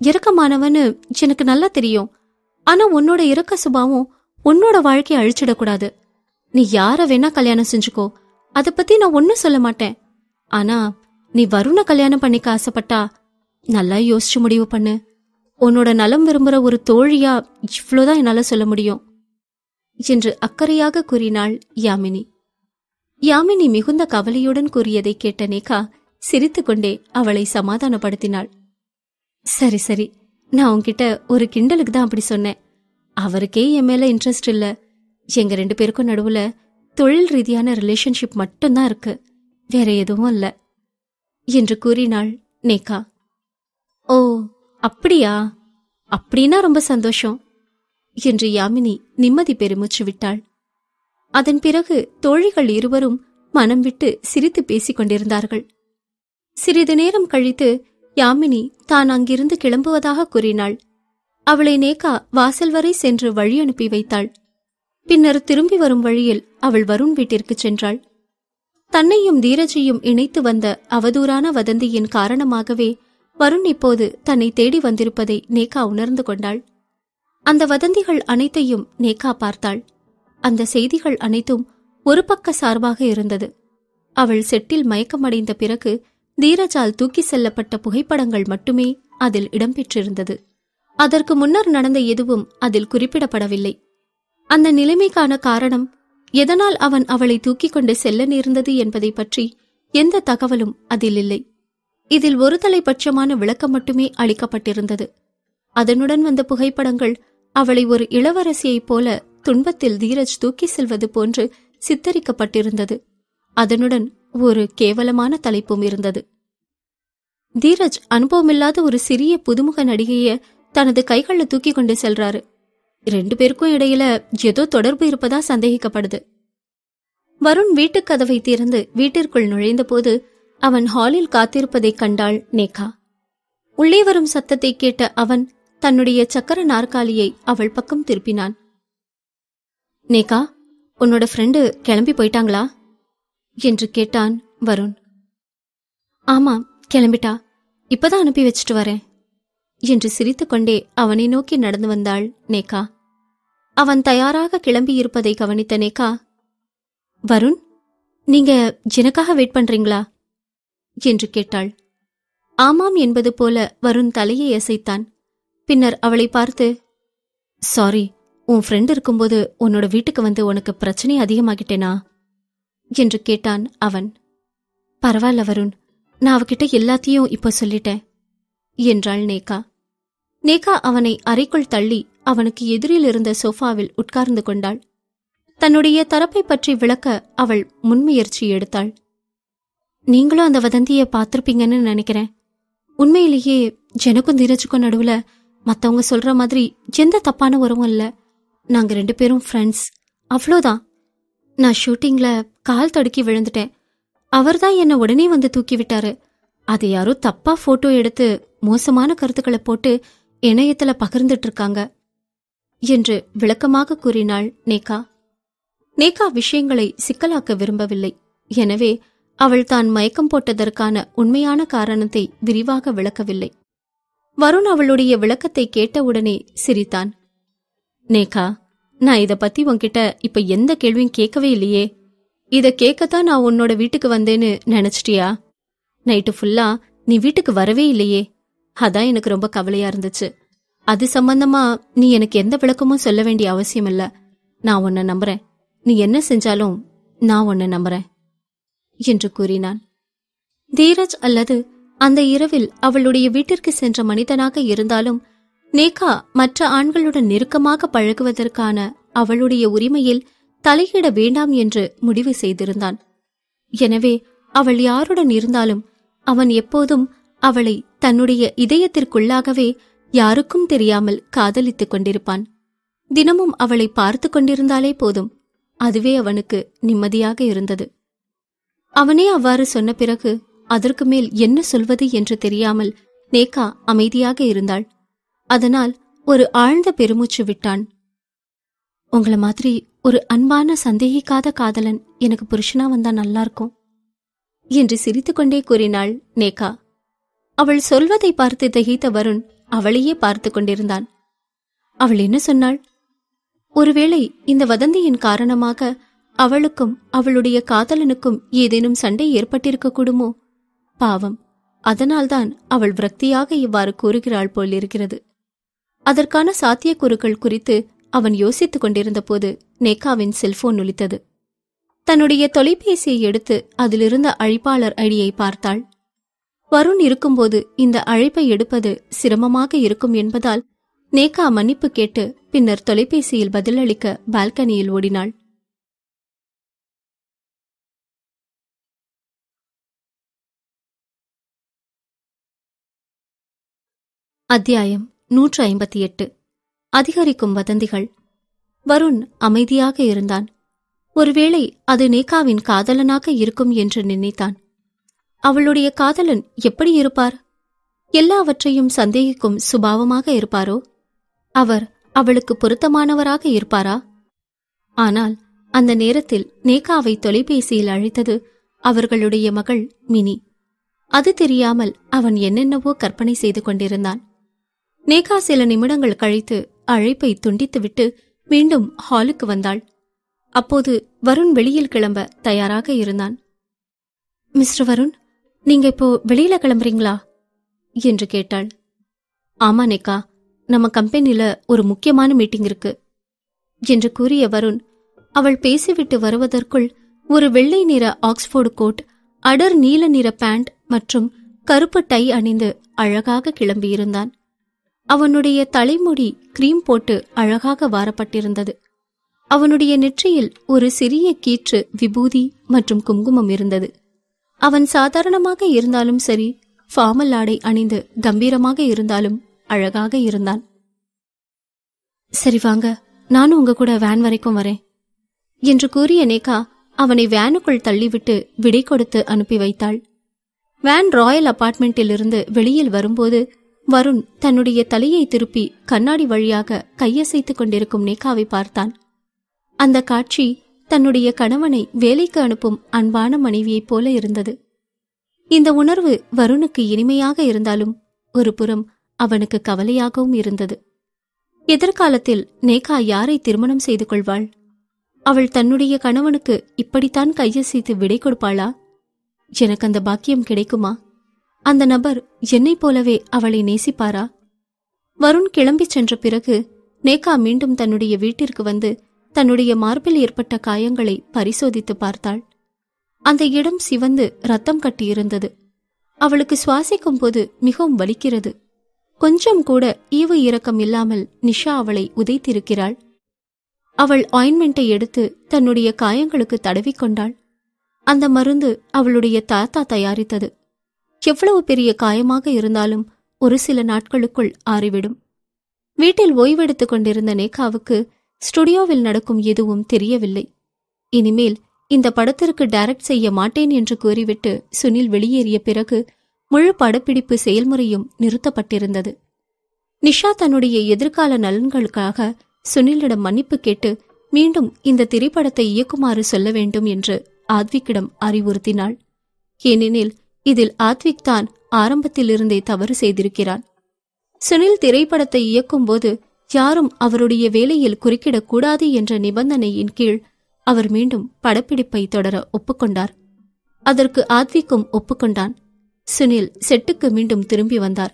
இறக்கமானவன்னு எனக்கு நல்லா தெரியும் ஆனா உன்னோட இறக்க சுபாவம் உன்னோட வாழ்க்கையை அழிச்சிடக்கூடாது நீ யார வேணா கல்யாணம் செஞ்சுக்கோ அதை பத்தி நான் ஒன்னும் சொல்ல மாட்டேன் ஆனா நீ வருண கல்யாணம் பண்ணிக்க ஆசைப்பட்டா நல்லா யோசிச்சு முடிவு பண்ணு உன்னோட நலம் விரும்புற ஒரு தோழியா இவ்வளோதான் என்னால சொல்ல முடியும் என்று அக்கறையாக கூறினாள் யாமினி யாமினி மிகுந்த கவலையுடன் கூறியதை கேட்ட நேகா சிரித்துக்கொண்டே அவளை சமாதானப்படுத்தினாள் சரி சரி நான் உன்கிட்ட ஒரு கிண்டலுக்கு தான் அப்படி சொன்னேன் அவருக்கே என் மேல இன்ட்ரெஸ்ட் இல்லை எங்க ரெண்டு பேருக்கும் நடுவுல தொழில் ரீதியான ரிலேஷன்ஷிப் மட்டும்தான் இருக்கு வேற எதுவும் அல்ல என்று கூறினாள் நேகா ஓ அப்படியா அப்படின்னா ரொம்ப சந்தோஷம் என்று யாமினி நிம்மதி பெருமூச்சு விட்டாள் அதன் பிறகு தோழிகள் இருவரும் மனம் விட்டு சிரித்து பேசிக் கொண்டிருந்தார்கள் சிறிது நேரம் கழித்து யாமினி தான் அங்கிருந்து கிளம்புவதாக கூறினாள் அவளை நேகா வாசல் வரை சென்று வழி அனுப்பி வைத்தாள் பின்னர் திரும்பி வரும் வழியில் அவள் வருண் வீட்டிற்கு சென்றாள் தன்னையும் தீரஜையும் இணைத்து வந்த அவதூறான வதந்தியின் காரணமாகவே வருண் இப்போது தன்னை தேடி வந்திருப்பதை நேகா உணர்ந்து கொண்டாள் அந்த வதந்திகள் அனைத்தையும் நேகா பார்த்தாள் அந்த செய்திகள் அனைத்தும் ஒரு பக்க சார்பாக இருந்தது அவள் செட்டில் மயக்கமடைந்த பிறகு தீரஜால் தூக்கி செல்லப்பட்ட புகைப்படங்கள் மட்டுமே அதில் இடம்பெற்றிருந்தது அதற்கு முன்னர் நடந்த எதுவும் அதில் குறிப்பிடப்படவில்லை அந்த நிலைமைக்கான காரணம் எதனால் அவன் அவளை தூக்கிக் கொண்டு செல்ல நேர்ந்தது என்பதை பற்றி எந்த தகவலும் அதில் இல்லை இதில் ஒரு தலைபட்சமான விளக்கம் மட்டுமே அளிக்கப்பட்டிருந்தது அதனுடன் வந்த புகைப்படங்கள் அவளை ஒரு இளவரசியைப் போல துன்பத்தில் தீரஜ் தூக்கி செல்வது போன்று சித்தரிக்கப்பட்டிருந்தது அதனுடன் ஒரு கேவலமான தலைப்பும் இருந்தது தீரஜ் அனுபவமில்லாத ஒரு சிறிய புதுமுக நடிகைய தனது கைகளில் தூக்கி கொண்டு செல்றாரு ரெண்டு பேருக்கும் இடையில ஏதோ தொடர்பு இருப்பதா சந்தேகிக்கப்படுது வருண் வீட்டுக் கதவை திறந்து வீட்டிற்குள் நுழைந்த போது அவன் ஹாலில் காத்திருப்பதைக் கண்டாள் நேகா உள்ளே வரும் சத்தத்தை கேட்ட அவன் தன்னுடைய சக்கர நாற்காலியை அவள் பக்கம் திருப்பினான் நேகா உன்னோட ஃப்ரெண்டு கிளம்பி போயிட்டாங்களா என்று கேட்டான் வருண் ஆமா கிளம்பிட்டா இப்பதான் அனுப்பி வச்சுட்டு வரேன் என்று சிரித்துக்கொண்டே அவனை நோக்கி நடந்து வந்தாள் நேகா அவன் தயாராக கிளம்பியிருப்பதை கவனித்த நேகா வருண் நீங்க ஜினக்காக வெயிட் பண்றீங்களா என்று கேட்டாள் ஆமாம் என்பது போல வருண் தலையை அசைத்தான் பின்னர் அவளை பார்த்து சாரி உன் ஃப்ரெண்ட் இருக்கும்போது உன்னோட வீட்டுக்கு வந்து உனக்கு பிரச்சனை அதிகமாகிட்டேனா என்று கேட்டான் அவன் பரவாயில்ல வருண் நான் அவகிட்ட எல்லாத்தையும் இப்போ சொல்லிட்டேன் என்றாள் நேகா நேகா அவனை அறைக்குள் தள்ளி அவனுக்கு எதிரில் இருந்த சோஃபாவில் உட்கார்ந்து கொண்டாள் தன்னுடைய தரப்பை பற்றி விளக்க அவள் முன்முயற்சி எடுத்தாள் நீங்களும் அந்த வதந்தியை பார்த்துருப்பீங்கன்னு நினைக்கிறேன் உண்மையிலேயே ஜனக்கும் தீரஜுக்கும் நடுவுல மற்றவங்க சொல்ற மாதிரி எந்த தப்பான உறவும் இல்லை நாங்க ரெண்டு பேரும் ஃப்ரெண்ட்ஸ் அவ்வளோதான் நான் ஷூட்டிங்ல கால் தடுக்கி விழுந்துட்டேன் அவர்தான் என்னை உடனே வந்து தூக்கி விட்டாரு அது யாரோ தப்பா போட்டோ எடுத்து மோசமான கருத்துக்களை போட்டு இணையத்துல பகிர்ந்துட்டு இருக்காங்க என்று விளக்கமாக கூறினாள் நேகா நேகா விஷயங்களை சிக்கலாக்க விரும்பவில்லை எனவே அவள் தான் மயக்கம் போட்டதற்கான உண்மையான காரணத்தை விரிவாக விளக்கவில்லை வருண் அவளுடைய விளக்கத்தை கேட்டவுடனே சிரித்தான் நேகா நான் இதை பத்தி உன்கிட்ட இப்ப எந்த கேள்வியும் கேட்கவே இல்லையே இதை கேட்கத்தான் நான் உன்னோட வீட்டுக்கு வந்தேன்னு நினைச்சிட்டியா நைட்டு ஃபுல்லா நீ வீட்டுக்கு வரவே இல்லையே அதான் எனக்கு ரொம்ப கவலையா இருந்துச்சு அது சம்பந்தமா நீ எனக்கு எந்த விளக்கமும் சொல்ல வேண்டிய அவசியம் இல்ல நான் உன்னை நம்புறேன் நீ என்ன செஞ்சாலும் நான் உன்னை நம்புறேன் என்று கூறினான் தீரஜ் அல்லது அந்த இரவில் அவளுடைய வீட்டிற்கு சென்ற மனிதனாக இருந்தாலும் நேகா மற்ற ஆண்களுடன் நெருக்கமாக பழகுவதற்கான அவளுடைய உரிமையில் தலையிட வேண்டாம் என்று முடிவு செய்திருந்தான் எனவே அவள் யாருடன் இருந்தாலும் அவன் எப்போதும் அவளை தன்னுடைய இதயத்திற்குள்ளாகவே யாருக்கும் தெரியாமல் காதலித்துக் கொண்டிருப்பான் தினமும் அவளை பார்த்து கொண்டிருந்தாலே போதும் அதுவே அவனுக்கு நிம்மதியாக இருந்தது அவனே அவ்வாறு சொன்ன பிறகு அதற்கு மேல் என்ன சொல்வது என்று தெரியாமல் நேகா அமைதியாக இருந்தாள் அதனால் ஒரு ஆழ்ந்த பெருமூச்சு விட்டான் உங்களை மாதிரி ஒரு அன்பான சந்தேகிக்காத காதலன் எனக்கு புருஷனா வந்தா நல்லா இருக்கும் என்று சிரித்துக்கொண்டே கூறினாள் நேகா அவள் சொல்வதை பார்த்து திகைத்த வருண் அவளையே பார்த்து கொண்டிருந்தான் அவள் என்ன சொன்னாள் ஒருவேளை இந்த வதந்தியின் காரணமாக அவளுக்கும் அவளுடைய காதலனுக்கும் ஏதேனும் சண்டை ஏற்பட்டிருக்க கூடுமோ பாவம் அதனால்தான் அவள் விரக்தியாக இவ்வாறு கூறுகிறாள் போலிருக்கிறது அதற்கான சாத்தியக்கூறுகள் குறித்து அவன் யோசித்துக் கொண்டிருந்தபோது நேகாவின் செல்போன் ஒலித்தது தன்னுடைய தொலைபேசியை எடுத்து அதிலிருந்த அழிப்பாளர் ஐடியை பார்த்தாள் வருண் இருக்கும்போது இந்த அழைப்பை எடுப்பது சிரமமாக இருக்கும் என்பதால் நேகா மன்னிப்பு கேட்டு பின்னர் தொலைபேசியில் பதிலளிக்க பால்கனியில் ஓடினாள் அத்தியாயம் நூற்று ஐம்பத்தி எட்டு அதிகரிக்கும் வதந்திகள் வருண் அமைதியாக இருந்தான் ஒருவேளை அது நேகாவின் காதலனாக இருக்கும் என்று நினைத்தான் அவளுடைய காதலன் எப்படி இருப்பார் எல்லாவற்றையும் சந்தேகிக்கும் சுபாவமாக இருப்பாரோ அவர் அவளுக்கு பொருத்தமானவராக இருப்பாரா ஆனால் அந்த நேரத்தில் நேகாவை தொலைபேசியில் அழைத்தது அவர்களுடைய மகள் மினி அது தெரியாமல் அவன் என்னென்னவோ கற்பனை செய்து கொண்டிருந்தான் நேகா சில நிமிடங்கள் கழித்து அழைப்பை துண்டித்துவிட்டு மீண்டும் ஹாலுக்கு வந்தாள் அப்போது வருண் வெளியில் கிளம்ப தயாராக இருந்தான் மிஸ்டர் வருண் நீங்க இப்போ வெளியில கிளம்புறீங்களா என்று கேட்டாள் ஆமா நேக்கா நம்ம கம்பெனியில ஒரு முக்கியமான மீட்டிங் இருக்கு என்று கூறிய வருண் அவள் பேசிவிட்டு வருவதற்குள் ஒரு வெள்ளை நிற ஆக்ஸ்போர்டு கோட் அடர் நீல நிற பேண்ட் மற்றும் கருப்பு டை அணிந்து அழகாக கிளம்பியிருந்தான் அவனுடைய தலைமுடி கிரீம் போட்டு அழகாக வாரப்பட்டிருந்தது அவனுடைய நெற்றியில் ஒரு சிறிய கீற்று விபூதி மற்றும் குங்குமம் இருந்தது அவன் சாதாரணமாக இருந்தாலும் சரி ஃபார்மல் ஆடை அணிந்து கம்பீரமாக இருந்தாலும் அழகாக இருந்தான் சரி வாங்க நானும் உங்க கூட வேன் வரைக்கும் வரேன் என்று கூறிய நேகா அவனை வேனுக்குள் தள்ளிவிட்டு விடை கொடுத்து அனுப்பி வைத்தாள் வேன் ராயல் இருந்து வெளியில் வரும்போது வருண் தன்னுடைய தலையை திருப்பி கண்ணாடி வழியாக கையசைத்துக் கொண்டிருக்கும் நேகாவை பார்த்தான் அந்த காட்சி தன்னுடைய கணவனை வேலைக்கு அனுப்பும் அன்பான மனைவியைப் போல இருந்தது இந்த உணர்வு வருணுக்கு இனிமையாக இருந்தாலும் ஒரு புறம் அவனுக்கு கவலையாகவும் இருந்தது எதிர்காலத்தில் நேகா யாரை திருமணம் செய்து கொள்வாள் அவள் தன்னுடைய கணவனுக்கு இப்படித்தான் கையசித்து விடை கொடுப்பாளா எனக்கு அந்த பாக்கியம் கிடைக்குமா அந்த நபர் என்னைப் போலவே அவளை நேசிப்பாரா வருண் கிளம்பி சென்ற பிறகு நேகா மீண்டும் தன்னுடைய வீட்டிற்கு வந்து தன்னுடைய மார்பில் ஏற்பட்ட காயங்களை பரிசோதித்து பார்த்தாள் அந்த இடம் சிவந்து ரத்தம் கட்டியிருந்தது அவளுக்கு சுவாசிக்கும் போது மிகவும் வலிக்கிறது கொஞ்சம் கூட ஈவு இரக்கம் இல்லாமல் நிஷா அவளை உதைத்திருக்கிறாள் அவள் ஆயின்மெண்ட்டை எடுத்து தன்னுடைய காயங்களுக்கு தடவிக்கொண்டாள் அந்த மருந்து அவளுடைய தாத்தா தயாரித்தது எவ்வளவு பெரிய காயமாக இருந்தாலும் ஒரு சில நாட்களுக்குள் ஆறிவிடும் வீட்டில் ஓய்வெடுத்துக் கொண்டிருந்த நேகாவுக்கு ஸ்டுடியோவில் நடக்கும் எதுவும் தெரியவில்லை இனிமேல் இந்த படத்திற்கு டைரக்ட் செய்ய மாட்டேன் என்று கூறிவிட்டு சுனில் வெளியேறிய பிறகு முழு படப்பிடிப்பு செயல்முறையும் நிறுத்தப்பட்டிருந்தது நிஷா தன்னுடைய எதிர்கால நலன்களுக்காக சுனிலிடம் மன்னிப்பு கேட்டு மீண்டும் இந்த திரைப்படத்தை இயக்குமாறு சொல்ல வேண்டும் என்று ஆத்விக்கிடம் அறிவுறுத்தினாள் ஏனெனில் இதில் ஆத்விக் தான் ஆரம்பத்திலிருந்தே தவறு செய்திருக்கிறான் சுனில் திரைப்படத்தை இயக்கும்போது யாரும் அவருடைய வேலையில் குறுக்கிடக்கூடாது என்ற நிபந்தனையின் கீழ் அவர் மீண்டும் படப்பிடிப்பை தொடர ஒப்புக்கொண்டார் அதற்கு ஆத்விக்கும் ஒப்புக்கொண்டான் சுனில் செட்டுக்கு மீண்டும் திரும்பி வந்தார்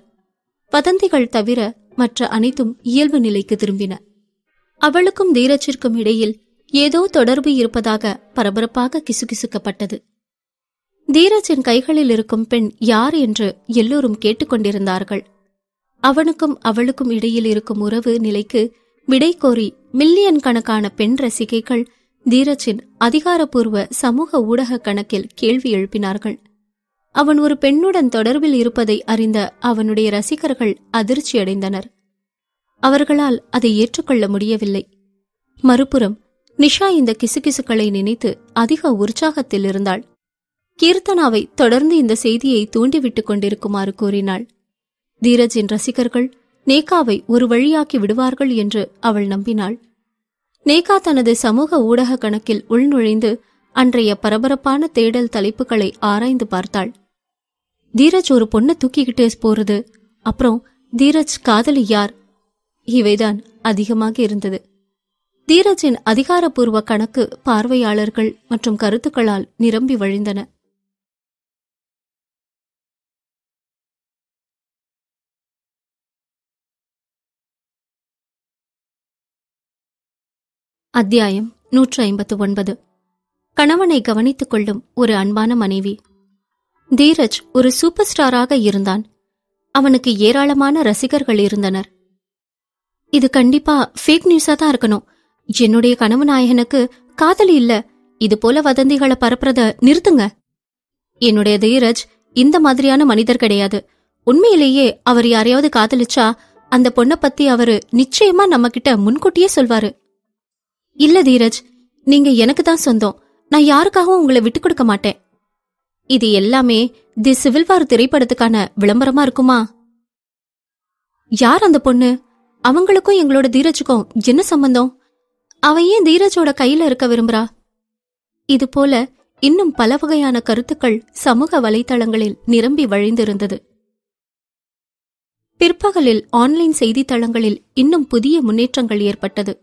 வதந்திகள் தவிர மற்ற அனைத்தும் இயல்பு நிலைக்கு திரும்பின அவளுக்கும் தீரச்சிற்கும் இடையில் ஏதோ தொடர்பு இருப்பதாக பரபரப்பாக கிசுகிசுக்கப்பட்டது தீரஜின் கைகளில் இருக்கும் பெண் யார் என்று எல்லோரும் கேட்டுக்கொண்டிருந்தார்கள் அவனுக்கும் அவளுக்கும் இடையில் இருக்கும் உறவு நிலைக்கு விடை கோரி மில்லியன் கணக்கான பெண் ரசிகைகள் தீரஜின் அதிகாரப்பூர்வ சமூக ஊடக கணக்கில் கேள்வி எழுப்பினார்கள் அவன் ஒரு பெண்ணுடன் தொடர்பில் இருப்பதை அறிந்த அவனுடைய ரசிகர்கள் அதிர்ச்சியடைந்தனர் அவர்களால் அதை ஏற்றுக்கொள்ள முடியவில்லை மறுபுறம் நிஷா இந்த கிசுகிசுக்களை நினைத்து அதிக உற்சாகத்தில் இருந்தாள் கீர்த்தனாவை தொடர்ந்து இந்த செய்தியை தூண்டிவிட்டுக் கொண்டிருக்குமாறு கூறினாள் தீரஜின் ரசிகர்கள் நேகாவை ஒரு வழியாக்கி விடுவார்கள் என்று அவள் நம்பினாள் நேகா தனது சமூக ஊடக கணக்கில் உள்நுழைந்து அன்றைய பரபரப்பான தேடல் தலைப்புகளை ஆராய்ந்து பார்த்தாள் தீரஜ் ஒரு பொண்ணை தூக்கிக்கிட்டே போறது அப்புறம் தீரஜ் காதலி யார் இவைதான் அதிகமாக இருந்தது தீரஜின் அதிகாரப்பூர்வ கணக்கு பார்வையாளர்கள் மற்றும் கருத்துக்களால் நிரம்பி வழிந்தன அத்தியாயம் நூற்று ஐம்பத்து ஒன்பது கணவனை கவனித்துக் கொள்ளும் ஒரு அன்பான மனைவி தீரஜ் ஒரு சூப்பர் ஸ்டாராக இருந்தான் அவனுக்கு ஏராளமான ரசிகர்கள் இருந்தனர் இது கண்டிப்பா ஃபேக் நியூஸா தான் இருக்கணும் என்னுடைய கனவு நாயகனுக்கு காதல் இல்ல இது போல வதந்திகளை பரப்புறத நிறுத்துங்க என்னுடைய தீரஜ் இந்த மாதிரியான மனிதர் கிடையாது உண்மையிலேயே அவர் யாரையாவது காதலிச்சா அந்த பொண்ணை பத்தி அவரு நிச்சயமா நம்ம கிட்ட முன்கூட்டியே சொல்வாரு இல்ல தீரஜ் நீங்க எனக்கு தான் சொந்தம் நான் யாருக்காகவும் உங்களை விட்டு கொடுக்க மாட்டேன் இது எல்லாமே தி சிவில் வார் திரைப்படத்துக்கான விளம்பரமா இருக்குமா யார் அந்த பொண்ணு அவங்களுக்கும் எங்களோட தீரஜுக்கும் என்ன சம்பந்தம் அவன் ஏன் தீரஜோட கையில இருக்க விரும்புறா இது போல இன்னும் பல வகையான கருத்துக்கள் சமூக வலைதளங்களில் நிரம்பி வழிந்திருந்தது பிற்பகலில் ஆன்லைன் செய்தித்தளங்களில் இன்னும் புதிய முன்னேற்றங்கள் ஏற்பட்டது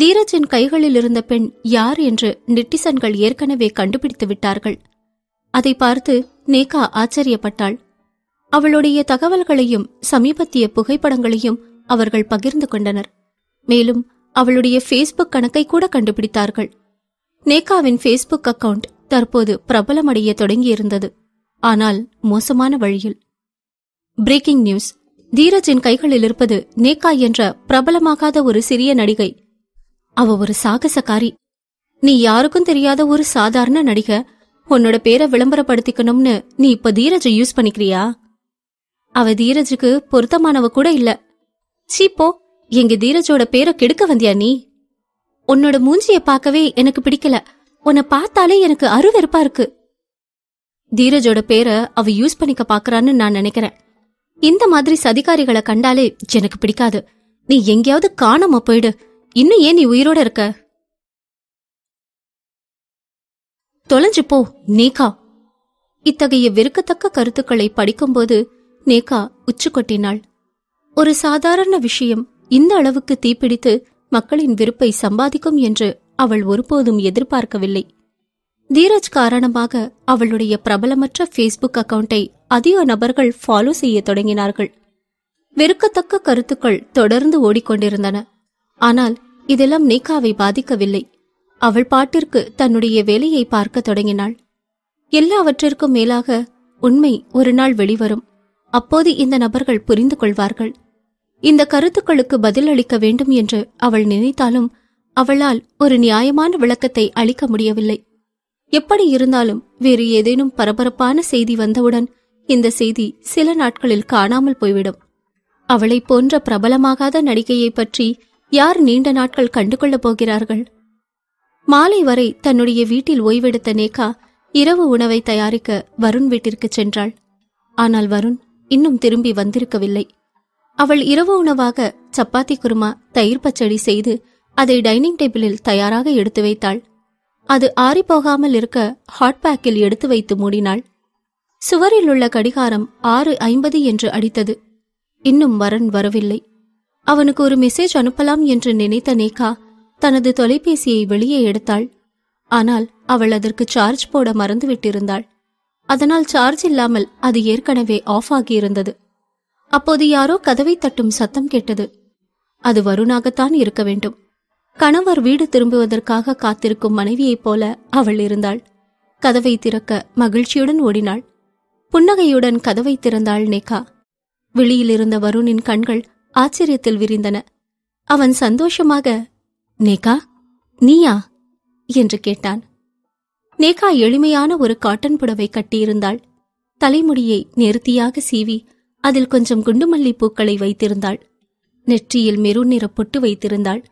தீரஜின் கைகளில் இருந்த பெண் யார் என்று நெட்டிசன்கள் ஏற்கனவே கண்டுபிடித்து விட்டார்கள் அதை பார்த்து நேகா ஆச்சரியப்பட்டாள் அவளுடைய தகவல்களையும் சமீபத்திய புகைப்படங்களையும் அவர்கள் பகிர்ந்து கொண்டனர் மேலும் அவளுடைய ஃபேஸ்புக் கணக்கை கூட கண்டுபிடித்தார்கள் நேகாவின் ஃபேஸ்புக் அக்கவுண்ட் தற்போது பிரபலமடைய தொடங்கியிருந்தது ஆனால் மோசமான வழியில் பிரேக்கிங் நியூஸ் தீரஜின் கைகளில் இருப்பது நேகா என்ற பிரபலமாகாத ஒரு சிறிய நடிகை அவ ஒரு சாகசக்காரி நீ யாருக்கும் தெரியாத ஒரு சாதாரண நடிக உன்னோட பேரை விளம்பரப்படுத்திக்கணும்னு நீ இப்ப தீரஜ யூஸ் பண்ணிக்கிறியா அவ தீரஜுக்கு பொருத்தமானவ கூட இல்ல சீப்போ எங்க தீரஜோட பேரை கெடுக்க வந்தியா நீ உன்னோட மூஞ்சிய பார்க்கவே எனக்கு பிடிக்கல உன்னை பார்த்தாலே எனக்கு அருவெருப்பா இருக்கு தீரஜோட பேரை அவ யூஸ் பண்ணிக்க பாக்குறான்னு நான் நினைக்கிறேன் இந்த மாதிரி சதிகாரிகளை கண்டாலே எனக்கு பிடிக்காது நீ எங்கேயாவது காணாம போயிடு இன்னும் ஏன் நீ உயிரோட இருக்க தொலைஞ்சு போ நேகா இத்தகைய வெறுக்கத்தக்க கருத்துக்களை படிக்கும்போது நேகா உச்சு கொட்டினாள் ஒரு சாதாரண விஷயம் இந்த அளவுக்கு தீப்பிடித்து மக்களின் விருப்பை சம்பாதிக்கும் என்று அவள் ஒருபோதும் எதிர்பார்க்கவில்லை தீரஜ் காரணமாக அவளுடைய பிரபலமற்ற ஃபேஸ்புக் அக்கவுண்டை அதிக நபர்கள் ஃபாலோ செய்ய தொடங்கினார்கள் வெறுக்கத்தக்க கருத்துக்கள் தொடர்ந்து ஓடிக்கொண்டிருந்தன ஆனால் இதெல்லாம் நீக்காவை பாதிக்கவில்லை அவள் பாட்டிற்கு தன்னுடைய வேலையை பார்க்க தொடங்கினாள் எல்லாவற்றிற்கும் மேலாக உண்மை ஒரு நாள் வெளிவரும் அப்போது இந்த நபர்கள் புரிந்து கொள்வார்கள் இந்த கருத்துக்களுக்கு பதில் அளிக்க வேண்டும் என்று அவள் நினைத்தாலும் அவளால் ஒரு நியாயமான விளக்கத்தை அளிக்க முடியவில்லை எப்படி இருந்தாலும் வேறு ஏதேனும் பரபரப்பான செய்தி வந்தவுடன் இந்த செய்தி சில நாட்களில் காணாமல் போய்விடும் அவளை போன்ற பிரபலமாகாத நடிகையை பற்றி யார் நீண்ட நாட்கள் கண்டுகொள்ளப் போகிறார்கள் மாலை வரை தன்னுடைய வீட்டில் ஓய்வெடுத்த நேகா இரவு உணவை தயாரிக்க வருண் வீட்டிற்கு சென்றாள் ஆனால் வருண் இன்னும் திரும்பி வந்திருக்கவில்லை அவள் இரவு உணவாக சப்பாத்தி குருமா தயிர் பச்சடி செய்து அதை டைனிங் டேபிளில் தயாராக எடுத்து வைத்தாள் அது ஆறிப்போகாமல் இருக்க ஹாட் பேக்கில் எடுத்து வைத்து மூடினாள் சுவரில் உள்ள கடிகாரம் ஆறு ஐம்பது என்று அடித்தது இன்னும் வரன் வரவில்லை அவனுக்கு ஒரு மெசேஜ் அனுப்பலாம் என்று நினைத்த நேகா தனது தொலைபேசியை வெளியே எடுத்தாள் ஆனால் அவள் அதற்கு சார்ஜ் போட மறந்துவிட்டிருந்தாள் அதனால் சார்ஜ் இல்லாமல் அது ஏற்கனவே ஆஃப் ஆகியிருந்தது அப்போது யாரோ கதவை தட்டும் சத்தம் கேட்டது அது வருணாகத்தான் இருக்க வேண்டும் கணவர் வீடு திரும்புவதற்காக காத்திருக்கும் மனைவியைப் போல அவள் இருந்தாள் கதவை திறக்க மகிழ்ச்சியுடன் ஓடினாள் புன்னகையுடன் கதவை திறந்தாள் நேகா வெளியிலிருந்த வருணின் கண்கள் ஆச்சரியத்தில் விரிந்தன அவன் சந்தோஷமாக நேகா நீயா என்று கேட்டான் நேகா எளிமையான ஒரு காட்டன் புடவை கட்டியிருந்தாள் தலைமுடியை நேர்த்தியாக சீவி அதில் கொஞ்சம் குண்டுமல்லி பூக்களை வைத்திருந்தாள் நெற்றியில் மெருநிற நிற பொட்டு வைத்திருந்தாள்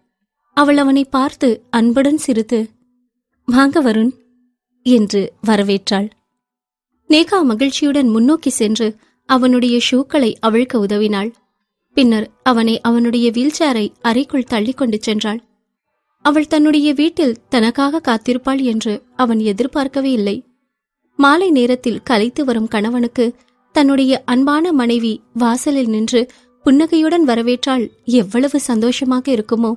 அவள் அவனை பார்த்து அன்புடன் சிரித்து வாங்க வருண் என்று வரவேற்றாள் நேகா மகிழ்ச்சியுடன் முன்னோக்கி சென்று அவனுடைய ஷூக்களை அவிழ்க்க உதவினாள் பின்னர் அவனை அவனுடைய வீல்சேரை அறைக்குள் தள்ளிக்கொண்டு சென்றாள் அவள் தன்னுடைய வீட்டில் தனக்காக காத்திருப்பாள் என்று அவன் எதிர்பார்க்கவே இல்லை மாலை நேரத்தில் கலைத்து வரும் கணவனுக்கு தன்னுடைய அன்பான மனைவி வாசலில் நின்று புன்னகையுடன் வரவேற்றால் எவ்வளவு சந்தோஷமாக இருக்குமோ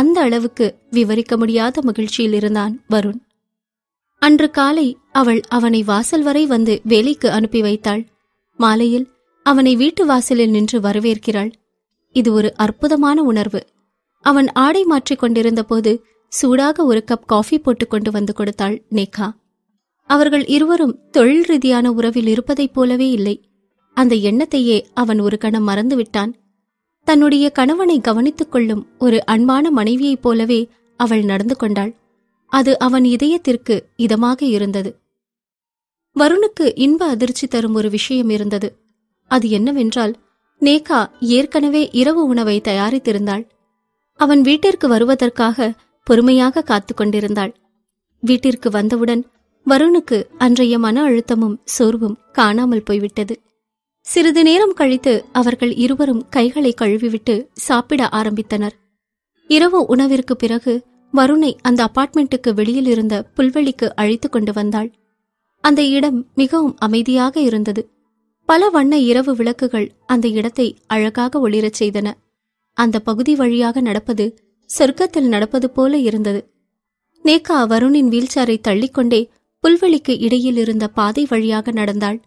அந்த அளவுக்கு விவரிக்க முடியாத மகிழ்ச்சியில் இருந்தான் வருண் அன்று காலை அவள் அவனை வாசல் வரை வந்து வேலைக்கு அனுப்பி வைத்தாள் மாலையில் அவனை வீட்டு வாசலில் நின்று வரவேற்கிறாள் இது ஒரு அற்புதமான உணர்வு அவன் ஆடை மாற்றிக் கொண்டிருந்த போது சூடாக ஒரு கப் காஃபி போட்டுக்கொண்டு கொண்டு வந்து கொடுத்தாள் நேகா அவர்கள் இருவரும் தொழில் ரீதியான உறவில் இருப்பதைப் போலவே இல்லை அந்த எண்ணத்தையே அவன் ஒரு கணம் மறந்துவிட்டான் தன்னுடைய கணவனை கவனித்துக் கொள்ளும் ஒரு அன்பான மனைவியைப் போலவே அவள் நடந்து கொண்டாள் அது அவன் இதயத்திற்கு இதமாக இருந்தது வருணுக்கு இன்ப அதிர்ச்சி தரும் ஒரு விஷயம் இருந்தது அது என்னவென்றால் நேகா ஏற்கனவே இரவு உணவை தயாரித்திருந்தாள் அவன் வீட்டிற்கு வருவதற்காக பொறுமையாக காத்து கொண்டிருந்தாள் வீட்டிற்கு வந்தவுடன் வருணுக்கு அன்றைய மன அழுத்தமும் சோர்வும் காணாமல் போய்விட்டது சிறிது நேரம் கழித்து அவர்கள் இருவரும் கைகளை கழுவிவிட்டு சாப்பிட ஆரம்பித்தனர் இரவு உணவிற்கு பிறகு வருணை அந்த அபார்ட்மெண்ட்டுக்கு வெளியில் இருந்த புல்வெளிக்கு அழைத்து கொண்டு வந்தாள் அந்த இடம் மிகவும் அமைதியாக இருந்தது பல வண்ண இரவு விளக்குகள் அந்த இடத்தை அழகாக ஒளிரச் செய்தன அந்த பகுதி வழியாக நடப்பது சொர்க்கத்தில் நடப்பது போல இருந்தது நேக்கா வருணின் வீல்சாரை தள்ளிக்கொண்டே புல்வெளிக்கு இடையில் இருந்த பாதை வழியாக நடந்தாள்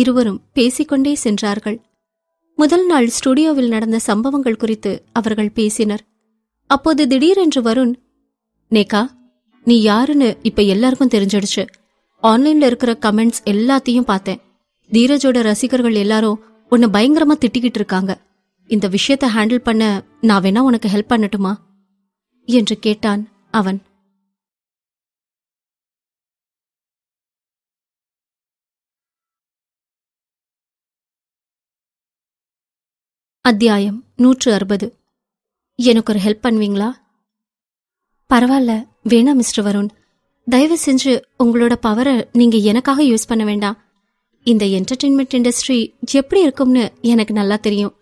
இருவரும் பேசிக்கொண்டே சென்றார்கள் முதல் நாள் ஸ்டுடியோவில் நடந்த சம்பவங்கள் குறித்து அவர்கள் பேசினர் அப்போது திடீரென்று வருண் நேக்கா நீ யாருன்னு இப்ப எல்லாருக்கும் தெரிஞ்சிடுச்சு ஆன்லைன்ல இருக்கிற கமெண்ட்ஸ் எல்லாத்தையும் பார்த்தேன் தீரஜோட ரசிகர்கள் எல்லாரும் உன்னை பயங்கரமா திட்டிக்கிட்டு இருக்காங்க இந்த விஷயத்த ஹேண்டில் பண்ண நான் வேணா உனக்கு ஹெல்ப் பண்ணட்டுமா என்று கேட்டான் அவன் அத்தியாயம் நூற்று அறுபது எனக்கு ஒரு ஹெல்ப் பண்ணுவீங்களா பரவாயில்ல வேணா மிஸ்டர் வருண் தயவு செஞ்சு உங்களோட பவரை நீங்க எனக்காக யூஸ் பண்ண வேண்டாம் இந்த என்டர்டெயின்மெண்ட் இண்டஸ்ட்ரி எப்படி இருக்கும்னு எனக்கு நல்லா தெரியும்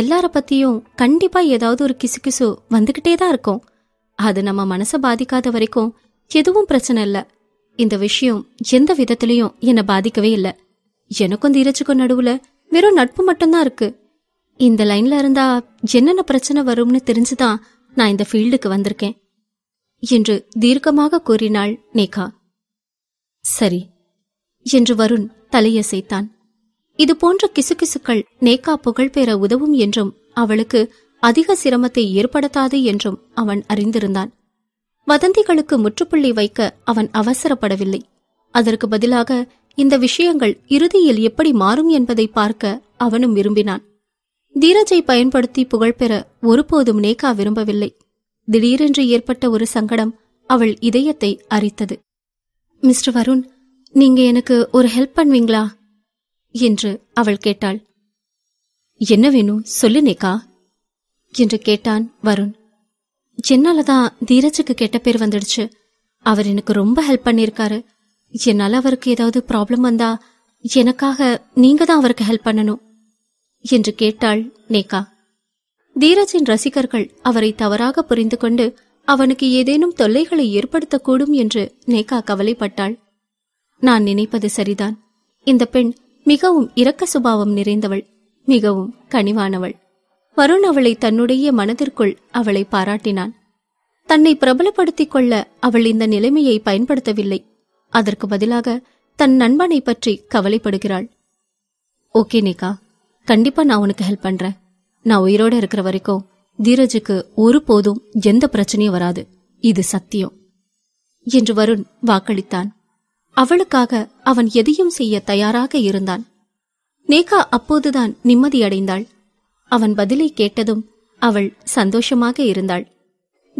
எல்லார பத்தியும் கண்டிப்பா ஏதாவது ஒரு கிசுகிசு வந்துகிட்டே தான் இருக்கும் அது நம்ம மனசை பாதிக்காத வரைக்கும் எதுவும் பிரச்சனை இல்லை இந்த விஷயம் எந்த விதத்திலையும் என்னை பாதிக்கவே இல்லை எனக்கும் தீரச்சுக்கும் நடுவுல வெறும் நட்பு மட்டும்தான் இருக்கு இந்த லைன்ல இருந்தா என்னென்ன பிரச்சனை வரும்னு தெரிஞ்சுதான் நான் இந்த ஃபீல்டுக்கு வந்திருக்கேன் என்று தீர்க்கமாக கூறினாள் நேகா சரி என்று வருண் தலையசைத்தான் இது போன்ற கிசுகிசுக்கள் நேக்கா புகழ்பெற உதவும் என்றும் அவளுக்கு அதிக சிரமத்தை ஏற்படுத்தாது என்றும் அவன் அறிந்திருந்தான் வதந்திகளுக்கு முற்றுப்புள்ளி வைக்க அவன் அவசரப்படவில்லை அதற்கு பதிலாக இந்த விஷயங்கள் இறுதியில் எப்படி மாறும் என்பதை பார்க்க அவனும் விரும்பினான் தீரஜை பயன்படுத்தி புகழ்பெற ஒருபோதும் நேகா விரும்பவில்லை திடீரென்று ஏற்பட்ட ஒரு சங்கடம் அவள் இதயத்தை அரித்தது மிஸ்டர் வருண் நீங்க எனக்கு ஒரு ஹெல்ப் பண்ணுவீங்களா என்று அவள் கேட்டாள் என்ன வேணும் சொல்லு நேக்கா என்று கேட்டான் வருண் என்னால தான் தீரஜுக்கு கெட்ட பேர் வந்துடுச்சு அவர் எனக்கு ரொம்ப ஹெல்ப் பண்ணியிருக்காரு என்னால் அவருக்கு ஏதாவது ப்ராப்ளம் வந்தா எனக்காக நீங்க தான் அவருக்கு ஹெல்ப் பண்ணணும் என்று கேட்டாள் நேகா தீரஜின் ரசிகர்கள் அவரை தவறாக புரிந்து கொண்டு அவனுக்கு ஏதேனும் தொல்லைகளை ஏற்படுத்தக்கூடும் என்று நேகா கவலைப்பட்டாள் நான் நினைப்பது சரிதான் இந்த பெண் மிகவும் இரக்க சுபாவம் நிறைந்தவள் மிகவும் கனிவானவள் வருண் அவளை தன்னுடைய மனதிற்குள் அவளை பாராட்டினான் தன்னை பிரபலப்படுத்திக் கொள்ள அவள் இந்த நிலைமையை பயன்படுத்தவில்லை அதற்கு பதிலாக தன் நண்பனை பற்றி கவலைப்படுகிறாள் ஓகே நிகா கண்டிப்பா நான் உனக்கு ஹெல்ப் பண்றேன் நான் உயிரோட இருக்கிற வரைக்கும் தீரஜுக்கு ஒருபோதும் எந்த பிரச்சனையும் வராது இது சத்தியம் என்று வருண் வாக்களித்தான் அவளுக்காக அவன் எதையும் செய்ய தயாராக இருந்தான் நேகா அப்போதுதான் நிம்மதியடைந்தாள் அவன் பதிலை கேட்டதும் அவள் சந்தோஷமாக இருந்தாள்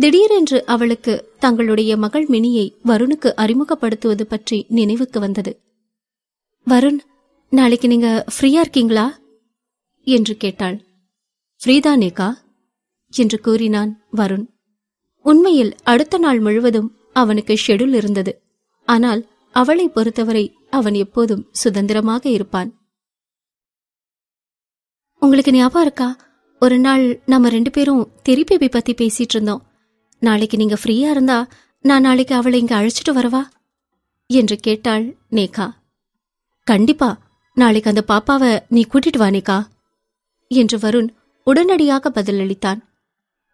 திடீரென்று அவளுக்கு தங்களுடைய மகள் மினியை வருணுக்கு அறிமுகப்படுத்துவது பற்றி நினைவுக்கு வந்தது வருண் நாளைக்கு நீங்க ஃப்ரீயா இருக்கீங்களா என்று கேட்டாள் ஃப்ரீதா நேகா என்று கூறினான் வருண் உண்மையில் அடுத்த நாள் முழுவதும் அவனுக்கு ஷெடியூல் இருந்தது ஆனால் அவளை பொறுத்தவரை அவன் எப்போதும் சுதந்திரமாக இருப்பான் உங்களுக்கு ஞாபகம் இருக்கா ஒரு நாள் நம்ம ரெண்டு பேரும் திருப்பி பத்தி பேசிட்டு இருந்தோம் நாளைக்கு நீங்க ஃப்ரீயா இருந்தா நான் நாளைக்கு அவளை இங்க அழைச்சிட்டு வரவா என்று கேட்டாள் நேகா கண்டிப்பா நாளைக்கு அந்த பாப்பாவை நீ கூட்டிட்டு வா நேகா என்று வருண் உடனடியாக பதிலளித்தான்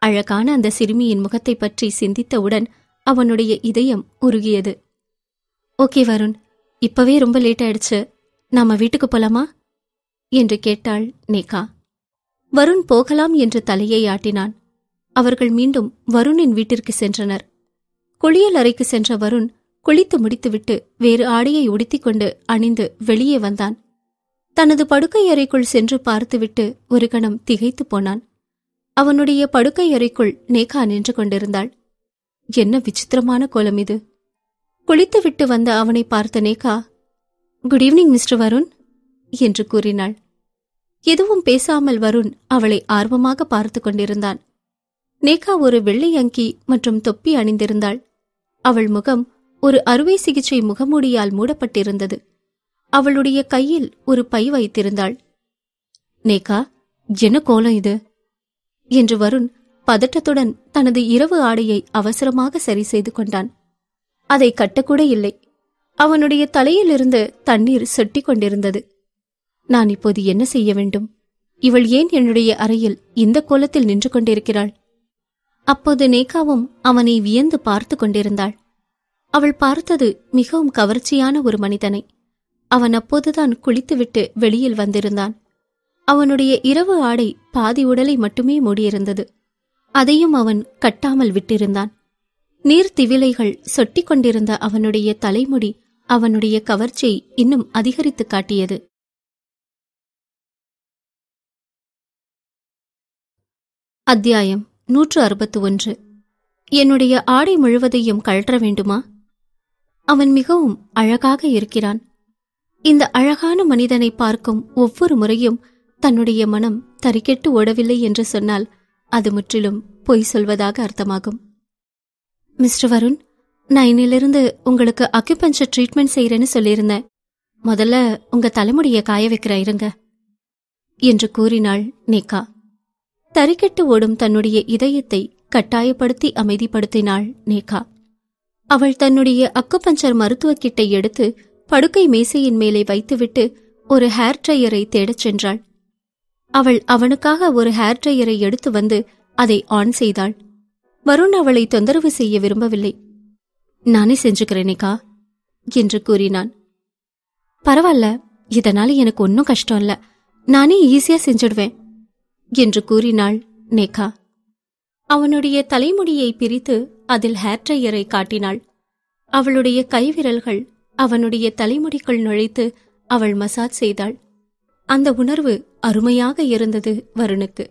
அழகான அந்த சிறுமியின் முகத்தை பற்றி சிந்தித்தவுடன் அவனுடைய இதயம் உருகியது ஓகே வருண் இப்பவே ரொம்ப லேட் ஆயிடுச்சு நாம வீட்டுக்கு போலாமா என்று கேட்டாள் நேகா வருண் போகலாம் என்று தலையை ஆட்டினான் அவர்கள் மீண்டும் வருணின் வீட்டிற்கு சென்றனர் குளியல் அறைக்கு சென்ற வருண் குளித்து முடித்துவிட்டு வேறு ஆடையை உடுத்திக்கொண்டு அணிந்து வெளியே வந்தான் தனது படுக்கை அறைக்குள் சென்று பார்த்துவிட்டு ஒரு கணம் திகைத்து போனான் அவனுடைய படுக்கை அறைக்குள் நேகா நின்று கொண்டிருந்தாள் என்ன விசித்திரமான கோலம் இது குளித்துவிட்டு வந்த அவனை பார்த்த Neha good evening mister Varun என்று கூறினாள் எதுவும் பேசாமல் வருண் அவளை ஆர்வமாக பார்த்து கொண்டிருந்தான் நேகா ஒரு வெள்ளை அங்கி மற்றும் தொப்பி அணிந்திருந்தாள் அவள் முகம் ஒரு அறுவை சிகிச்சை முகமூடியால் மூடப்பட்டிருந்தது அவளுடைய கையில் ஒரு பை வைத்திருந்தாள் நேகா என்ன கோலம் இது என்று வருண் பதட்டத்துடன் தனது இரவு ஆடையை அவசரமாக சரி செய்து கொண்டான் அதை கட்டக்கூட இல்லை அவனுடைய தலையிலிருந்து தண்ணீர் சொட்டி கொண்டிருந்தது நான் இப்போது என்ன செய்ய வேண்டும் இவள் ஏன் என்னுடைய அறையில் இந்த கோலத்தில் நின்று கொண்டிருக்கிறாள் அப்போது நேகாவும் அவனை வியந்து பார்த்து கொண்டிருந்தாள் அவள் பார்த்தது மிகவும் கவர்ச்சியான ஒரு மனிதனை அவன் அப்போதுதான் குளித்துவிட்டு வெளியில் வந்திருந்தான் அவனுடைய இரவு ஆடை பாதி உடலை மட்டுமே மூடியிருந்தது அதையும் அவன் கட்டாமல் விட்டிருந்தான் நீர்த்திவிலைகள் சொட்டிக் கொண்டிருந்த அவனுடைய தலைமுடி அவனுடைய கவர்ச்சியை இன்னும் அதிகரித்து காட்டியது அத்தியாயம் நூற்று அறுபத்து ஒன்று என்னுடைய ஆடை முழுவதையும் கழற்ற வேண்டுமா அவன் மிகவும் அழகாக இருக்கிறான் இந்த அழகான மனிதனை பார்க்கும் ஒவ்வொரு முறையும் தன்னுடைய மனம் தறிக்கெட்டு ஓடவில்லை என்று சொன்னால் அது முற்றிலும் பொய் சொல்வதாக அர்த்தமாகும் மிஸ்டர் வருண் நான் இன்னிலிருந்து உங்களுக்கு அக்யூபஞ்சர் ட்ரீட்மெண்ட் செய்யறேன்னு சொல்லியிருந்தேன் முதல்ல உங்க தலைமுடியை காய வைக்கிற இருங்க என்று கூறினாள் நேகா தறிக்கெட்டு ஓடும் தன்னுடைய இதயத்தை கட்டாயப்படுத்தி அமைதிப்படுத்தினாள் நேகா அவள் தன்னுடைய அக்குபஞ்சர் மருத்துவ கிட்டை எடுத்து படுக்கை மேசையின் மேலே வைத்துவிட்டு ஒரு ஹேர் ட்ரையரை தேடச் சென்றாள் அவள் அவனுக்காக ஒரு ஹேர் ட்ரையரை எடுத்து வந்து அதை ஆன் செய்தாள் வருண் அவளை தொந்தரவு செய்ய விரும்பவில்லை நானே செஞ்சுக்கிறேனேக்கா என்று கூறினான் பரவாயில்ல இதனால எனக்கு ஒன்றும் கஷ்டம் இல்லை நானே ஈஸியா செஞ்சிடுவேன் என்று கூறினாள் நேகா அவனுடைய தலைமுடியை பிரித்து அதில் ஹேர் ட்ரையரை காட்டினாள் அவளுடைய கைவிரல்கள் அவனுடைய தலைமுடிக்குள் நுழைத்து அவள் மசாஜ் செய்தாள் அந்த உணர்வு அருமையாக இருந்தது வருணுக்கு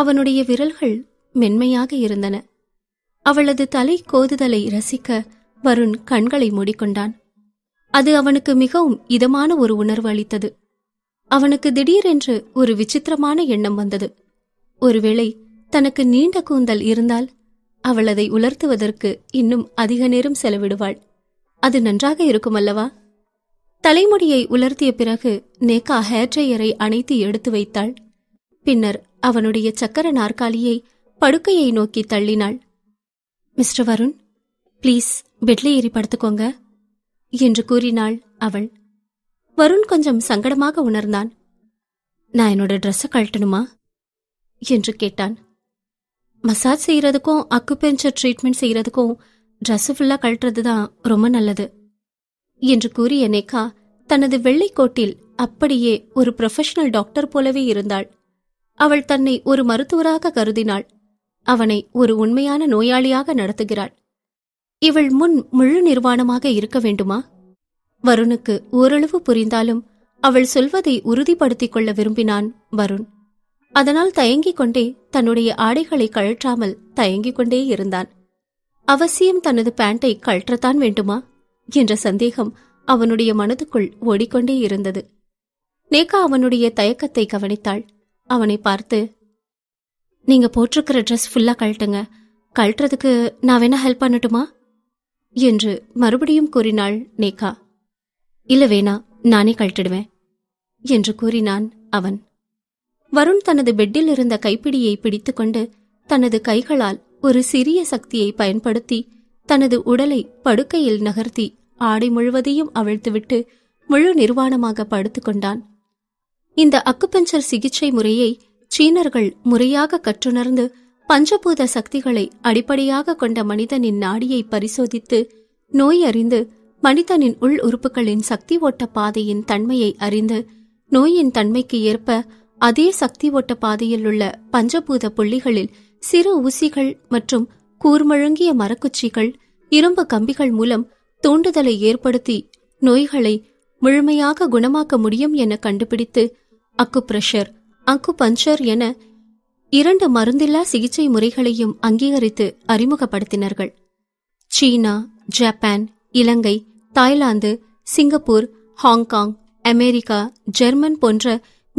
அவனுடைய விரல்கள் மென்மையாக இருந்தன அவளது தலை கோதுதலை ரசிக்க வருண் கண்களை மூடிக்கொண்டான் அது அவனுக்கு மிகவும் இதமான ஒரு உணர்வு அளித்தது அவனுக்கு திடீரென்று ஒரு விசித்திரமான எண்ணம் வந்தது ஒருவேளை தனக்கு நீண்ட கூந்தல் இருந்தால் அவள் அதை உலர்த்துவதற்கு இன்னும் அதிக நேரம் செலவிடுவாள் அது நன்றாக இருக்கும் அல்லவா தலைமுடியை உலர்த்திய பிறகு நேக்கா ஹேர் ட்ரையரை அணைத்து எடுத்து வைத்தாள் பின்னர் அவனுடைய சக்கர நாற்காலியை படுக்கையை நோக்கி தள்ளினாள் மிஸ்டர் வருண் ப்ளீஸ் பெட்ல ஏறி படுத்துக்கோங்க என்று கூறினாள் அவள் வருண் கொஞ்சம் சங்கடமாக உணர்ந்தான் நான் என்னோட ட்ரெஸ்ஸை கழட்டணுமா என்று கேட்டான் மசாஜ் செய்யறதுக்கும் அக்குபெஞ்சர் ட்ரீட்மெண்ட் செய்யறதுக்கும் ட்ரெஸ் ஃபுல்லாக கழட்டுறது தான் ரொம்ப நல்லது என்று கூறிய நேகா தனது கோட்டில் அப்படியே ஒரு ப்ரொஃபஷனல் டாக்டர் போலவே இருந்தாள் அவள் தன்னை ஒரு மருத்துவராக கருதினாள் அவனை ஒரு உண்மையான நோயாளியாக நடத்துகிறாள் இவள் முன் முழு நிர்வாணமாக இருக்க வேண்டுமா வருணுக்கு ஓரளவு புரிந்தாலும் அவள் சொல்வதை உறுதிப்படுத்திக் கொள்ள விரும்பினான் வருண் அதனால் தயங்கிக் கொண்டே தன்னுடைய ஆடைகளை கழற்றாமல் தயங்கிக் கொண்டே இருந்தான் அவசியம் தனது பேண்டை கழற்றத்தான் வேண்டுமா என்ற சந்தேகம் அவனுடைய மனதுக்குள் ஓடிக்கொண்டே இருந்தது நேகா அவனுடைய தயக்கத்தை கவனித்தாள் அவனை பார்த்து நீங்கள் போட்டிருக்கிற ட்ரெஸ் ஃபுல்லாக கழட்டுங்க கழட்டுறதுக்கு நான் வேணா ஹெல்ப் பண்ணட்டுமா என்று மறுபடியும் கூறினாள் நேகா இல்ல வேணா நானே கழட்டிடுவேன் என்று கூறினான் அவன் வருண் தனது பெட்டில் இருந்த கைப்பிடியை பிடித்துக்கொண்டு தனது கைகளால் ஒரு சிறிய சக்தியை பயன்படுத்தி தனது உடலை படுக்கையில் நகர்த்தி ஆடை முழுவதையும் அவிழ்த்துவிட்டு முழு நிர்வாணமாக படுத்துக்கொண்டான் இந்த அக்குபஞ்சர் சிகிச்சை முறையை சீனர்கள் முறையாக கற்றுணர்ந்து பஞ்சபூத சக்திகளை அடிப்படையாக கொண்ட மனிதனின் நாடியை பரிசோதித்து நோய் அறிந்து மனிதனின் உள் உறுப்புகளின் சக்தி ஓட்ட பாதையின் தன்மையை அறிந்து நோயின் தன்மைக்கு ஏற்ப அதே சக்தி ஓட்ட பாதையில் உள்ள பஞ்சபூத புள்ளிகளில் சிறு ஊசிகள் மற்றும் கூர்மழுங்கிய மரக்குச்சிகள் இரும்பு கம்பிகள் மூலம் தூண்டுதலை ஏற்படுத்தி நோய்களை முழுமையாக குணமாக்க முடியும் என கண்டுபிடித்து அக்குப்ரெஷர் அங்கு பஞ்சர் என இரண்டு மருந்தில்லா சிகிச்சை முறைகளையும் அங்கீகரித்து அறிமுகப்படுத்தினார்கள் சீனா Japan Ilangai Thailand Singapore Hong Kong America German போன்ற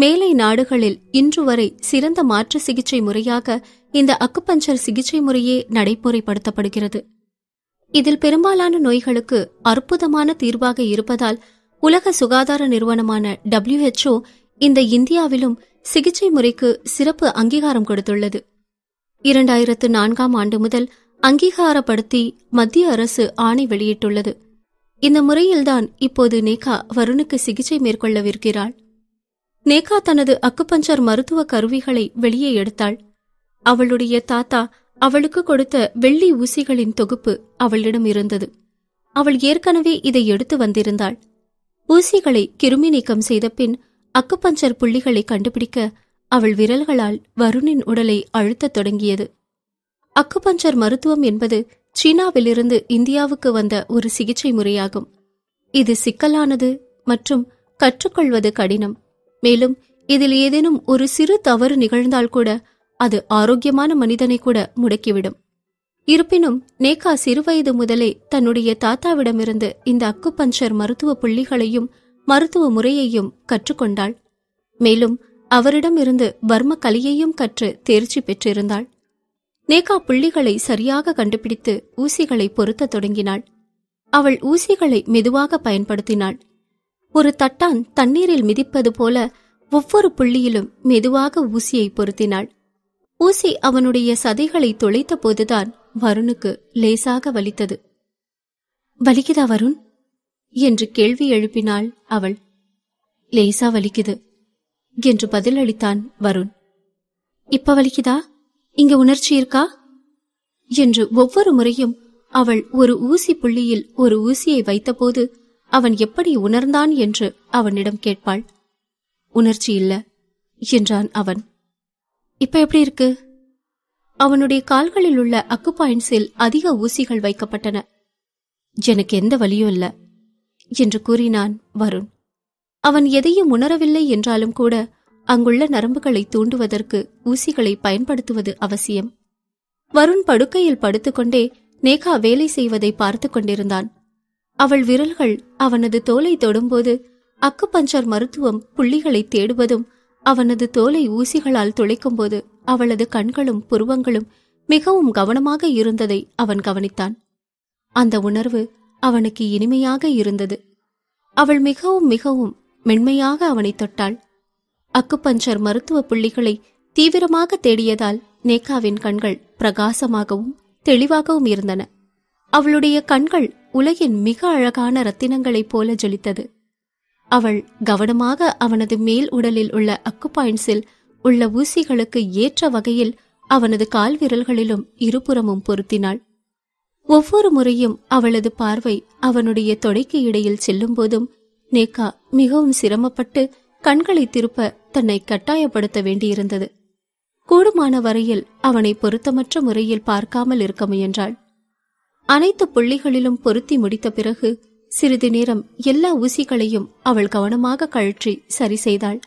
மேலை நாடுகளில் இன்று வரை சிறந்த மாற்று சிகிச்சை முறையாக இந்த அக்குப்பஞ்சர் சிகிச்சை முறையே நடைமுறைப்படுத்தப்படுகிறது இதில் பெரும்பாலான நோய்களுக்கு அற்புதமான தீர்வாக இருப்பதால் உலக சுகாதார நிறுவனமான டபிள்யூஹெச்ஓ இந்த இந்தியாவிலும் சிகிச்சை முறைக்கு சிறப்பு அங்கீகாரம் கொடுத்துள்ளது இரண்டாயிரத்து நான்காம் ஆண்டு முதல் அங்கீகாரப்படுத்தி மத்திய அரசு ஆணை வெளியிட்டுள்ளது இந்த முறையில்தான் இப்போது நேகா வருணுக்கு சிகிச்சை மேற்கொள்ளவிருக்கிறாள் நேகா தனது அக்குப்பஞ்சர் மருத்துவ கருவிகளை வெளியே எடுத்தாள் அவளுடைய தாத்தா அவளுக்கு கொடுத்த வெள்ளி ஊசிகளின் தொகுப்பு அவளிடம் இருந்தது அவள் ஏற்கனவே இதை எடுத்து வந்திருந்தாள் ஊசிகளை கிருமி நீக்கம் செய்த பின் அக்குப்பஞ்சர் புள்ளிகளை கண்டுபிடிக்க அவள் விரல்களால் வருணின் உடலை அழுத்தத் தொடங்கியது அக்குபஞ்சர் மருத்துவம் என்பது சீனாவிலிருந்து இந்தியாவுக்கு வந்த ஒரு சிகிச்சை முறையாகும் இது சிக்கலானது மற்றும் கற்றுக்கொள்வது கடினம் மேலும் இதில் ஏதேனும் ஒரு சிறு தவறு நிகழ்ந்தால் கூட அது ஆரோக்கியமான மனிதனை கூட முடக்கிவிடும் இருப்பினும் நேகா சிறுவயது முதலே தன்னுடைய தாத்தாவிடமிருந்து இந்த அக்குபஞ்சர் மருத்துவ புள்ளிகளையும் மருத்துவ முறையையும் கற்றுக்கொண்டாள் மேலும் அவரிடமிருந்து வர்ம கலியையும் கற்று தேர்ச்சி பெற்றிருந்தாள் நேகா புள்ளிகளை சரியாக கண்டுபிடித்து ஊசிகளை பொருத்த தொடங்கினாள் அவள் ஊசிகளை மெதுவாக பயன்படுத்தினாள் ஒரு தட்டான் தண்ணீரில் மிதிப்பது போல ஒவ்வொரு புள்ளியிலும் மெதுவாக ஊசியை பொருத்தினாள் ஊசி அவனுடைய சதைகளை தொலைத்த போதுதான் வருணுக்கு லேசாக வலித்தது வலிக்குதா வருண் என்று கேள்வி எழுப்பினாள் அவள் லேசா வலிக்குது என்று பதில் அளித்தான் வருண் இப்ப வலிக்குதா இங்க உணர்ச்சி இருக்கா என்று ஒவ்வொரு முறையும் அவள் ஒரு ஊசி புள்ளியில் ஒரு ஊசியை வைத்தபோது அவன் எப்படி உணர்ந்தான் என்று அவனிடம் கேட்பாள் உணர்ச்சி இல்ல என்றான் அவன் இப்ப எப்படி இருக்கு அவனுடைய கால்களில் உள்ள அக்கு பாயிண்ட்ஸில் அதிக ஊசிகள் வைக்கப்பட்டன எனக்கு எந்த வலியும் இல்லை என்று கூறினான் வருண் அவன் எதையும் உணரவில்லை என்றாலும் கூட அங்குள்ள நரம்புகளை தூண்டுவதற்கு ஊசிகளை பயன்படுத்துவது அவசியம் வருண் படுக்கையில் படுத்துக்கொண்டே நேகா வேலை செய்வதை பார்த்து கொண்டிருந்தான் அவள் விரல்கள் அவனது தோலை தொடும்போது அக்குபஞ்சர் மருத்துவம் புள்ளிகளை தேடுவதும் அவனது தோலை ஊசிகளால் துளைக்கும்போது அவளது கண்களும் புருவங்களும் மிகவும் கவனமாக இருந்ததை அவன் கவனித்தான் அந்த உணர்வு அவனுக்கு இனிமையாக இருந்தது அவள் மிகவும் மிகவும் மென்மையாக அவனை தொட்டாள் அக்குப்பஞ்சர் மருத்துவ புள்ளிகளை தீவிரமாக தேடியதால் நேகாவின் கண்கள் பிரகாசமாகவும் தெளிவாகவும் இருந்தன அவளுடைய கண்கள் உலகின் மிக அழகான ரத்தினங்களைப் போல ஜொலித்தது அவள் கவனமாக அவனது மேல் உடலில் உள்ள அக்கு பாயிண்ட்ஸில் உள்ள ஊசிகளுக்கு ஏற்ற வகையில் அவனது கால்விரல்களிலும் இருபுறமும் பொருத்தினாள் ஒவ்வொரு முறையும் அவளது பார்வை அவனுடைய தொடைக்கு இடையில் செல்லும் போதும் நேக்கா மிகவும் சிரமப்பட்டு கண்களை திருப்ப தன்னை கட்டாயப்படுத்த வேண்டியிருந்தது கூடுமான வரையில் அவனை பொருத்தமற்ற முறையில் பார்க்காமல் இருக்க முயன்றாள் அனைத்து புள்ளிகளிலும் பொருத்தி முடித்த பிறகு சிறிது நேரம் எல்லா ஊசிகளையும் அவள் கவனமாக கழற்றி சரி செய்தாள்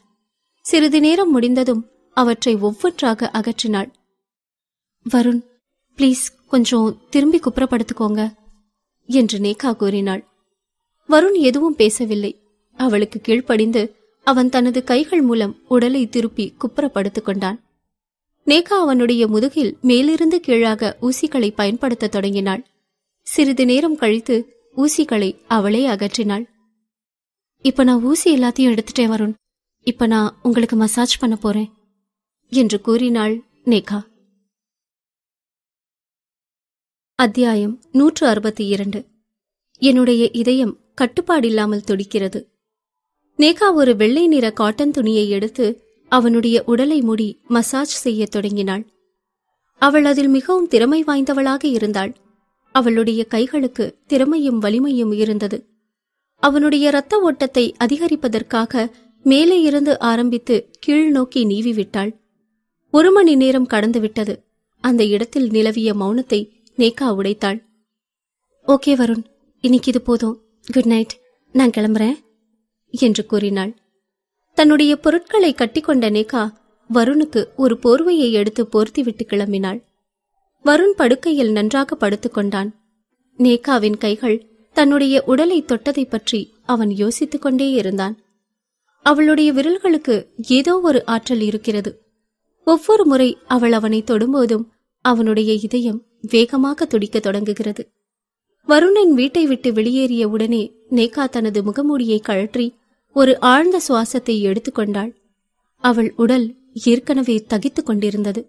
சிறிது நேரம் முடிந்ததும் அவற்றை ஒவ்வொன்றாக அகற்றினாள் வருண் ப்ளீஸ் கொஞ்சம் திரும்பி குப்புறப்படுத்துக்கோங்க என்று நேகா கூறினாள் வருண் எதுவும் பேசவில்லை அவளுக்கு கீழ்ப்படிந்து அவன் தனது கைகள் மூலம் உடலை திருப்பி குப்புறப்படுத்துக் கொண்டான் நேகா அவனுடைய முதுகில் மேலிருந்து கீழாக ஊசிகளை பயன்படுத்த தொடங்கினாள் சிறிது நேரம் கழித்து ஊசிகளை அவளே அகற்றினாள் இப்ப நான் ஊசி எல்லாத்தையும் எடுத்துட்டேன் வருண் இப்ப நான் உங்களுக்கு மசாஜ் பண்ண போறேன் என்று கூறினாள் நேகா அத்தியாயம் நூற்று அறுபத்தி இரண்டு என்னுடைய இதயம் கட்டுப்பாடில்லாமல் துடிக்கிறது நேகா ஒரு வெள்ளை நிற காட்டன் துணியை எடுத்து அவனுடைய உடலை மூடி மசாஜ் செய்ய தொடங்கினாள் அவள் அதில் மிகவும் திறமை வாய்ந்தவளாக இருந்தாள் அவளுடைய கைகளுக்கு திறமையும் வலிமையும் இருந்தது அவனுடைய இரத்த ஓட்டத்தை அதிகரிப்பதற்காக மேலே இருந்து ஆரம்பித்து கீழ் நோக்கி நீவிவிட்டாள் ஒரு மணி நேரம் கடந்துவிட்டது அந்த இடத்தில் நிலவிய மௌனத்தை நேகா உடைத்தாள் ஓகே வருண் இன்னைக்கு இது போதும் குட் நைட் நான் கிளம்புறேன் என்று கூறினாள் தன்னுடைய பொருட்களை கட்டிக்கொண்ட நேகா வருணுக்கு ஒரு போர்வையை எடுத்து போர்த்திவிட்டு கிளம்பினாள் வருண் படுக்கையில் நன்றாக படுத்துக்கொண்டான் நேகாவின் கைகள் தன்னுடைய உடலை தொட்டதை பற்றி அவன் யோசித்துக் கொண்டே இருந்தான் அவளுடைய விரல்களுக்கு ஏதோ ஒரு ஆற்றல் இருக்கிறது ஒவ்வொரு முறை அவள் அவனை தொடும்போதும் அவனுடைய இதயம் வேகமாக துடிக்க தொடங்குகிறது வருணன் வீட்டை விட்டு வெளியேறிய உடனே நேகா தனது முகமூடியை கழற்றி ஒரு ஆழ்ந்த சுவாசத்தை எடுத்துக்கொண்டாள் அவள் உடல் ஏற்கனவே தகித்துக் கொண்டிருந்தது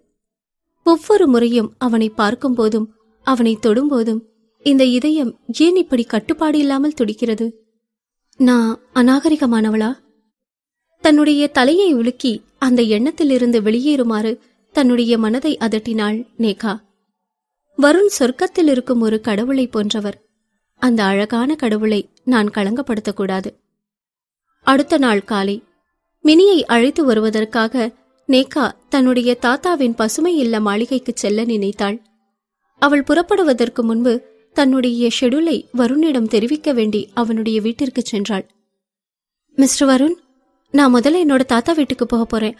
ஒவ்வொரு முறையும் அவனை பார்க்கும்போதும் அவனை தொடும்போதும் இந்த இதயம் ஏன் இப்படி கட்டுப்பாடு இல்லாமல் துடிக்கிறது நான் அநாகரிகமானவளா தன்னுடைய தலையை உலுக்கி அந்த எண்ணத்திலிருந்து வெளியேறுமாறு தன்னுடைய மனதை அதட்டினாள் நேகா வருண் சொர்க்கத்தில் இருக்கும் ஒரு கடவுளை போன்றவர் அந்த அழகான கடவுளை நான் களங்கப்படுத்தக்கூடாது அடுத்த நாள் காலை மினியை அழைத்து வருவதற்காக நேகா தன்னுடைய தாத்தாவின் பசுமை இல்ல மாளிகைக்கு செல்ல நினைத்தாள் அவள் புறப்படுவதற்கு முன்பு தன்னுடைய ஷெடியூலை வருணிடம் தெரிவிக்க வேண்டி அவனுடைய வீட்டிற்கு சென்றாள் மிஸ்டர் வருண் நான் முதல்ல என்னோட தாத்தா வீட்டுக்கு போக போறேன்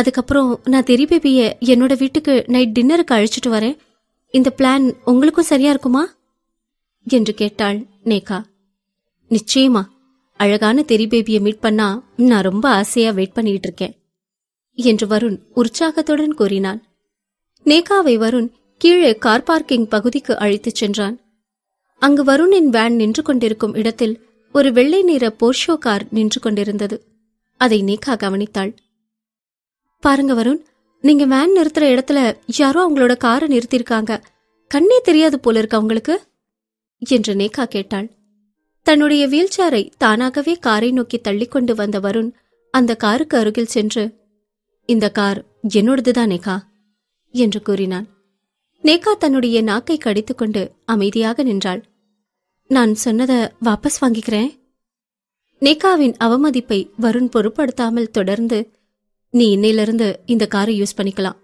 அதுக்கப்புறம் நான் திருப்பி என்னோட வீட்டுக்கு நைட் டின்னருக்கு அழைச்சிட்டு வரேன் இந்த பிளான் உங்களுக்கும் சரியா இருக்குமா என்று கேட்டாள் நேகா நிச்சயமா அழகான தெரி பேபியை மீட் பண்ணா நான் ரொம்ப ஆசையா வெயிட் பண்ணிட்டு இருக்கேன் என்று வருண் உற்சாகத்துடன் கூறினான் நேகாவை வருண் கீழே கார் பார்க்கிங் பகுதிக்கு அழைத்துச் சென்றான் அங்கு வருணின் வேன் நின்று கொண்டிருக்கும் இடத்தில் ஒரு வெள்ளை நிற போர்ஷோ கார் நின்று கொண்டிருந்தது அதை நேகா கவனித்தாள் பாருங்க வருண் நீங்க வேன் நிறுத்துற இடத்துல யாரோ அவங்களோட காரை நிறுத்திருக்காங்க கண்ணே தெரியாது போல இருக்கு அவங்களுக்கு என்று நேகா கேட்டாள் தன்னுடைய வீல்சேரை தானாகவே காரை நோக்கி தள்ளிக்கொண்டு வந்த வருண் அந்த காருக்கு அருகில் சென்று இந்த கார் என்னோடதுதான் நேகா என்று கூறினான் நேகா தன்னுடைய நாக்கை கடித்துக்கொண்டு அமைதியாக நின்றாள் நான் சொன்னதை வாபஸ் வாங்கிக்கிறேன் நேகாவின் அவமதிப்பை வருண் பொருட்படுத்தாமல் தொடர்ந்து நீ இன்னையிலிருந்து இந்த காரை யூஸ் பண்ணிக்கலாம்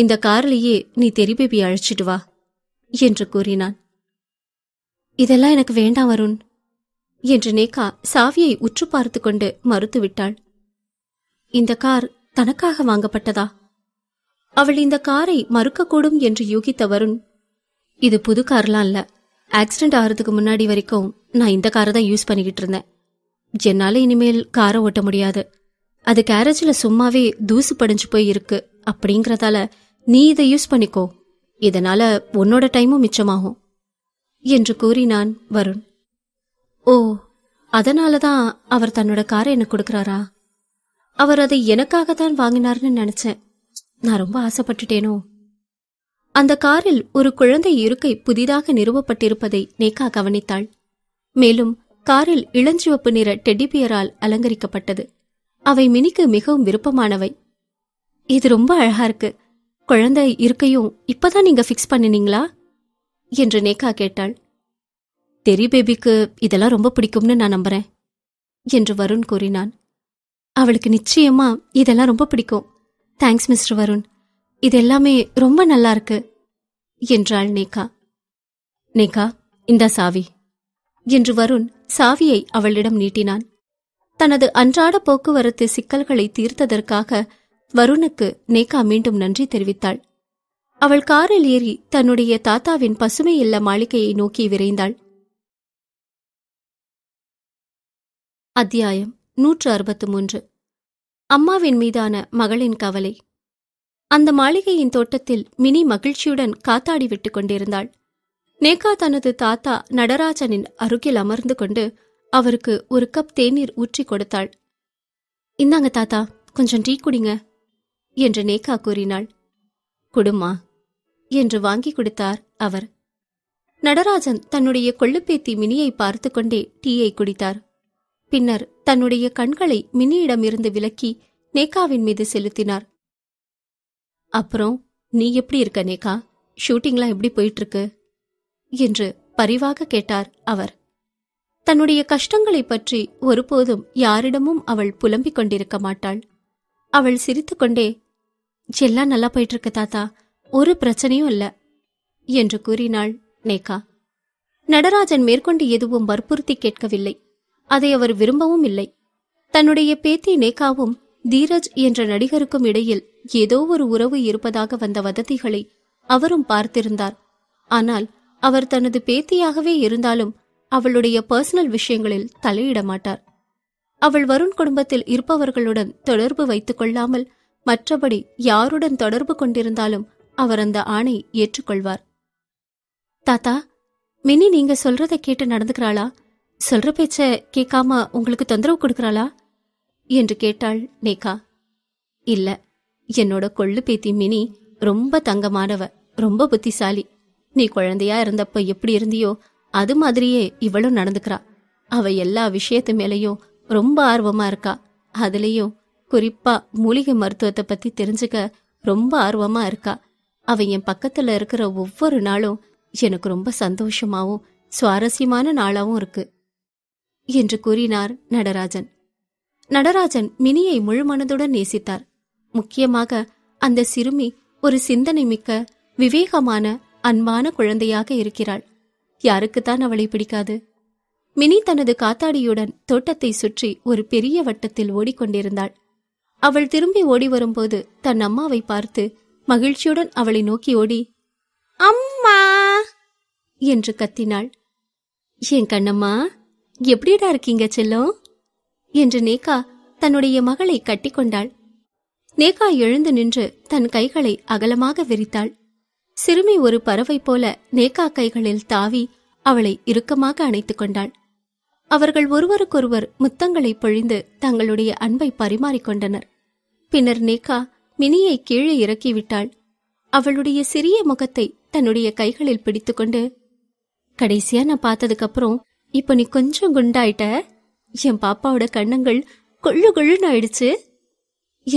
இந்த கார்லேயே நீ தெரிபேபி அழைச்சிட்டு வா என்று கூறினான் இதெல்லாம் எனக்கு வேண்டாம் வருண் என்று நேகா சாவியை உற்று பார்த்து கொண்டு மறுத்துவிட்டாள் இந்த கார் தனக்காக வாங்கப்பட்டதா அவள் இந்த காரை மறுக்கக்கூடும் என்று யூகித்த வருண் இது புது கார்லாம் இல்ல ஆக்சிடென்ட் ஆகிறதுக்கு முன்னாடி வரைக்கும் நான் இந்த காரை தான் யூஸ் பண்ணிக்கிட்டு இருந்தேன் என்னால் இனிமேல் காரை ஓட்ட முடியாது அது கேரேஜில் சும்மாவே தூசு படிஞ்சு போய் இருக்கு அப்படிங்கிறதால நீ இதை யூஸ் பண்ணிக்கோ இதனால உன்னோட டைமும் மிச்சமாகும் என்று கூறினான் வருண் ஓ அதனால தான் அவர் தன்னோட காரை எனக்கு கொடுக்குறாரா அவர் அதை எனக்காக தான் வாங்கினார்னு நினைச்சேன் நான் ரொம்ப ஆசைப்பட்டுட்டேனோ அந்த காரில் ஒரு குழந்தை இருக்கை புதிதாக நிறுவப்பட்டிருப்பதை நேக்கா கவனித்தாள் மேலும் காரில் இளஞ்சிவப்பு நிற டெடிபியரால் அலங்கரிக்கப்பட்டது அவை மினிக்கு மிகவும் விருப்பமானவை இது ரொம்ப அழகா இருக்கு குழந்தை இருக்கையும் இப்பதான் நீங்க ஃபிக்ஸ் பண்ணினீங்களா என்று நேகா கேட்டாள் தெரி பேபிக்கு இதெல்லாம் ரொம்ப பிடிக்கும்னு நான் நம்புறேன் என்று வருண் கூறினான் அவளுக்கு நிச்சயமா இதெல்லாம் ரொம்ப பிடிக்கும் தேங்க்ஸ் மிஸ்டர் வருண் இது எல்லாமே ரொம்ப நல்லா இருக்கு என்றாள் நேகா நேகா இந்த சாவி என்று வருண் சாவியை அவளிடம் நீட்டினான் தனது அன்றாட போக்குவரத்து சிக்கல்களை தீர்த்ததற்காக வருணுக்கு நேகா மீண்டும் நன்றி தெரிவித்தாள் அவள் காரில் ஏறி தன்னுடைய தாத்தாவின் பசுமை இல்ல மாளிகையை நோக்கி விரைந்தாள் அத்தியாயம் நூற்று அறுபத்து மூன்று அம்மாவின் மீதான மகளின் கவலை அந்த மாளிகையின் தோட்டத்தில் மினி மகிழ்ச்சியுடன் காத்தாடி விட்டுக் கொண்டிருந்தாள் நேகா தனது தாத்தா நடராஜனின் அருகில் அமர்ந்து கொண்டு அவருக்கு ஒரு கப் தேநீர் ஊற்றி கொடுத்தாள் இந்தாங்க தாத்தா கொஞ்சம் டீ குடிங்க என்று நேகா கூறினாள் குடுமா என்று வாங்கி கொடுத்தார் அவர் நடராஜன் தன்னுடைய கொள்ளுப்பேத்தி மினியை பார்த்துக்கொண்டே டீயை குடித்தார் பின்னர் தன்னுடைய கண்களை மினியிடமிருந்து விலக்கி நேகாவின் மீது செலுத்தினார் அப்புறம் நீ எப்படி இருக்க நேகா ஷூட்டிங்லாம் எப்படி போயிட்டு இருக்கு என்று பரிவாக கேட்டார் அவர் தன்னுடைய கஷ்டங்களைப் பற்றி ஒருபோதும் யாரிடமும் அவள் புலம்பிக் கொண்டிருக்க மாட்டாள் அவள் சிரித்துக்கொண்டே எல்லாம் நல்லா போயிட்டு இருக்க தாத்தா ஒரு பிரச்சனையும் இல்ல என்று கூறினாள் நேகா நடராஜன் மேற்கொண்டு எதுவும் வற்புறுத்தி கேட்கவில்லை அதை அவர் விரும்பவும் இல்லை தன்னுடைய பேத்தி நேகாவும் தீரஜ் என்ற நடிகருக்கும் இடையில் ஏதோ ஒரு உறவு இருப்பதாக வந்த வதந்திகளை அவரும் பார்த்திருந்தார் ஆனால் அவர் தனது பேத்தியாகவே இருந்தாலும் அவளுடைய பர்சனல் விஷயங்களில் தலையிட மாட்டார் அவள் வருண் குடும்பத்தில் இருப்பவர்களுடன் தொடர்பு வைத்துக் கொள்ளாமல் மற்றபடி யாருடன் தொடர்பு கொண்டிருந்தாலும் அவர் அந்த ஆணை ஏற்றுக்கொள்வார் தாத்தா மினி நீங்க சொல்றத கேட்டு நடந்துக்கிறாளா சொல்ற பேச்ச கேட்காம உங்களுக்கு தொந்தரவு கொடுக்கறாளா என்று கேட்டாள் நேகா இல்ல என்னோட கொள்ளு பேத்தி மினி ரொம்ப தங்கமானவ ரொம்ப புத்திசாலி நீ குழந்தையா இருந்தப்ப எப்படி இருந்தியோ அது மாதிரியே இவளும் நடந்துக்கிறா அவ எல்லா விஷயத்து மேலேயும் ரொம்ப ஆர்வமா இருக்கா அதுலேயும் குறிப்பா மூலிகை மருத்துவத்தை பத்தி தெரிஞ்சுக்க ரொம்ப ஆர்வமா இருக்கா அவ என் பக்கத்துல இருக்கிற ஒவ்வொரு நாளும் எனக்கு ரொம்ப சந்தோஷமாவும் சுவாரஸ்யமான நாளாவும் இருக்கு என்று கூறினார் நடராஜன் நடராஜன் மினியை முழுமனதுடன் நேசித்தார் முக்கியமாக அந்த சிறுமி ஒரு சிந்தனை மிக்க விவேகமான அன்பான குழந்தையாக இருக்கிறாள் யாருக்குத்தான் அவளை பிடிக்காது மினி தனது காத்தாடியுடன் தோட்டத்தை சுற்றி ஒரு பெரிய வட்டத்தில் ஓடிக்கொண்டிருந்தாள் அவள் திரும்பி ஓடி வரும்போது தன் அம்மாவை பார்த்து மகிழ்ச்சியுடன் அவளை நோக்கி ஓடி அம்மா என்று கத்தினாள் என் கண்ணம்மா எப்படிடா இருக்கீங்க செல்லம் என்று நேகா தன்னுடைய மகளை கட்டிக்கொண்டாள் நேகா எழுந்து நின்று தன் கைகளை அகலமாக விரித்தாள் சிறுமி ஒரு பறவை போல நேக்கா கைகளில் தாவி அவளை இறுக்கமாக அணைத்துக் கொண்டாள் அவர்கள் ஒருவருக்கொருவர் முத்தங்களை பொழிந்து தங்களுடைய அன்பை பரிமாறிக்கொண்டனர் பின்னர் நேகா மினியை கீழே இறக்கிவிட்டாள் அவளுடைய சிறிய முகத்தை தன்னுடைய கைகளில் பிடித்துக்கொண்டு கடைசியா நான் பார்த்ததுக்கப்புறம் இப்ப நீ கொஞ்சம் குண்டாயிட்ட என் பாப்பாவோட கண்ணங்கள் கொள்ளு கொள்ளுன்னு ஆயிடுச்சு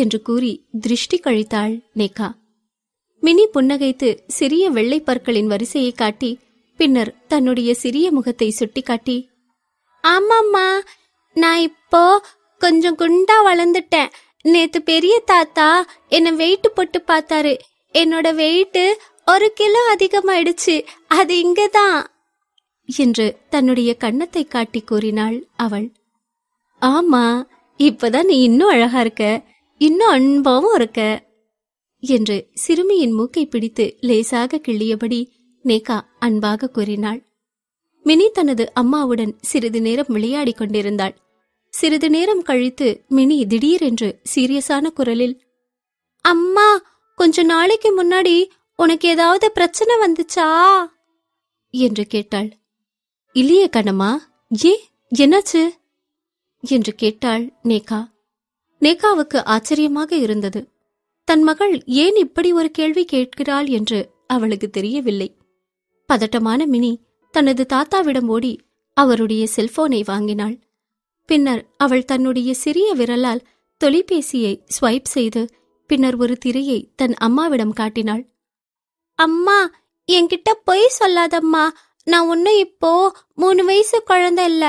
என்று கூறி திருஷ்டி கழித்தாள் நேகா மினி புன்னகைத்து சிறிய வெள்ளை பற்களின் வரிசையை காட்டி பின்னர் தன்னுடைய சிறிய முகத்தை சுட்டி காட்டி ஆமாம்மா நான் இப்போ கொஞ்சம் குண்டா வளர்ந்துட்டேன் நேத்து பெரிய தாத்தா என்னை வெயிட் போட்டு பார்த்தாரு என்னோட வெயிட்டு ஒரு கிலோ அதிகமாயிடுச்சு அது இங்கதான் என்று தன்னுடைய கன்னத்தை காட்டி கூறினாள் அவள் ஆமா இப்பதான் நீ இன்னும் அழகா இருக்க இன்னும் அன்பாவும் இருக்க என்று சிறுமியின் மூக்கை பிடித்து லேசாக கிள்ளியபடி நேகா அன்பாக கூறினாள் மினி தனது அம்மாவுடன் சிறிது நேரம் விளையாடிக் கொண்டிருந்தாள் சிறிது நேரம் கழித்து மினி திடீரென்று சீரியஸான குரலில் அம்மா கொஞ்ச நாளைக்கு முன்னாடி உனக்கு ஏதாவது பிரச்சனை வந்துச்சா என்று கேட்டாள் இல்லையே கணமா ஏ என்னாச்சு என்று கேட்டாள் நேகா நேகாவுக்கு ஆச்சரியமாக இருந்தது தன் மகள் ஏன் இப்படி ஒரு கேள்வி கேட்கிறாள் என்று அவளுக்கு தெரியவில்லை பதட்டமான மினி தனது தாத்தாவிடம் ஓடி அவருடைய செல்போனை வாங்கினாள் பின்னர் அவள் தன்னுடைய சிறிய விரலால் தொலைபேசியை ஸ்வைப் செய்து பின்னர் ஒரு திரையை தன் அம்மாவிடம் காட்டினாள் அம்மா என்கிட்ட பொய் சொல்லாதம்மா நான் ஒன்னும் இப்போ மூணு வயசு குழந்தை இல்ல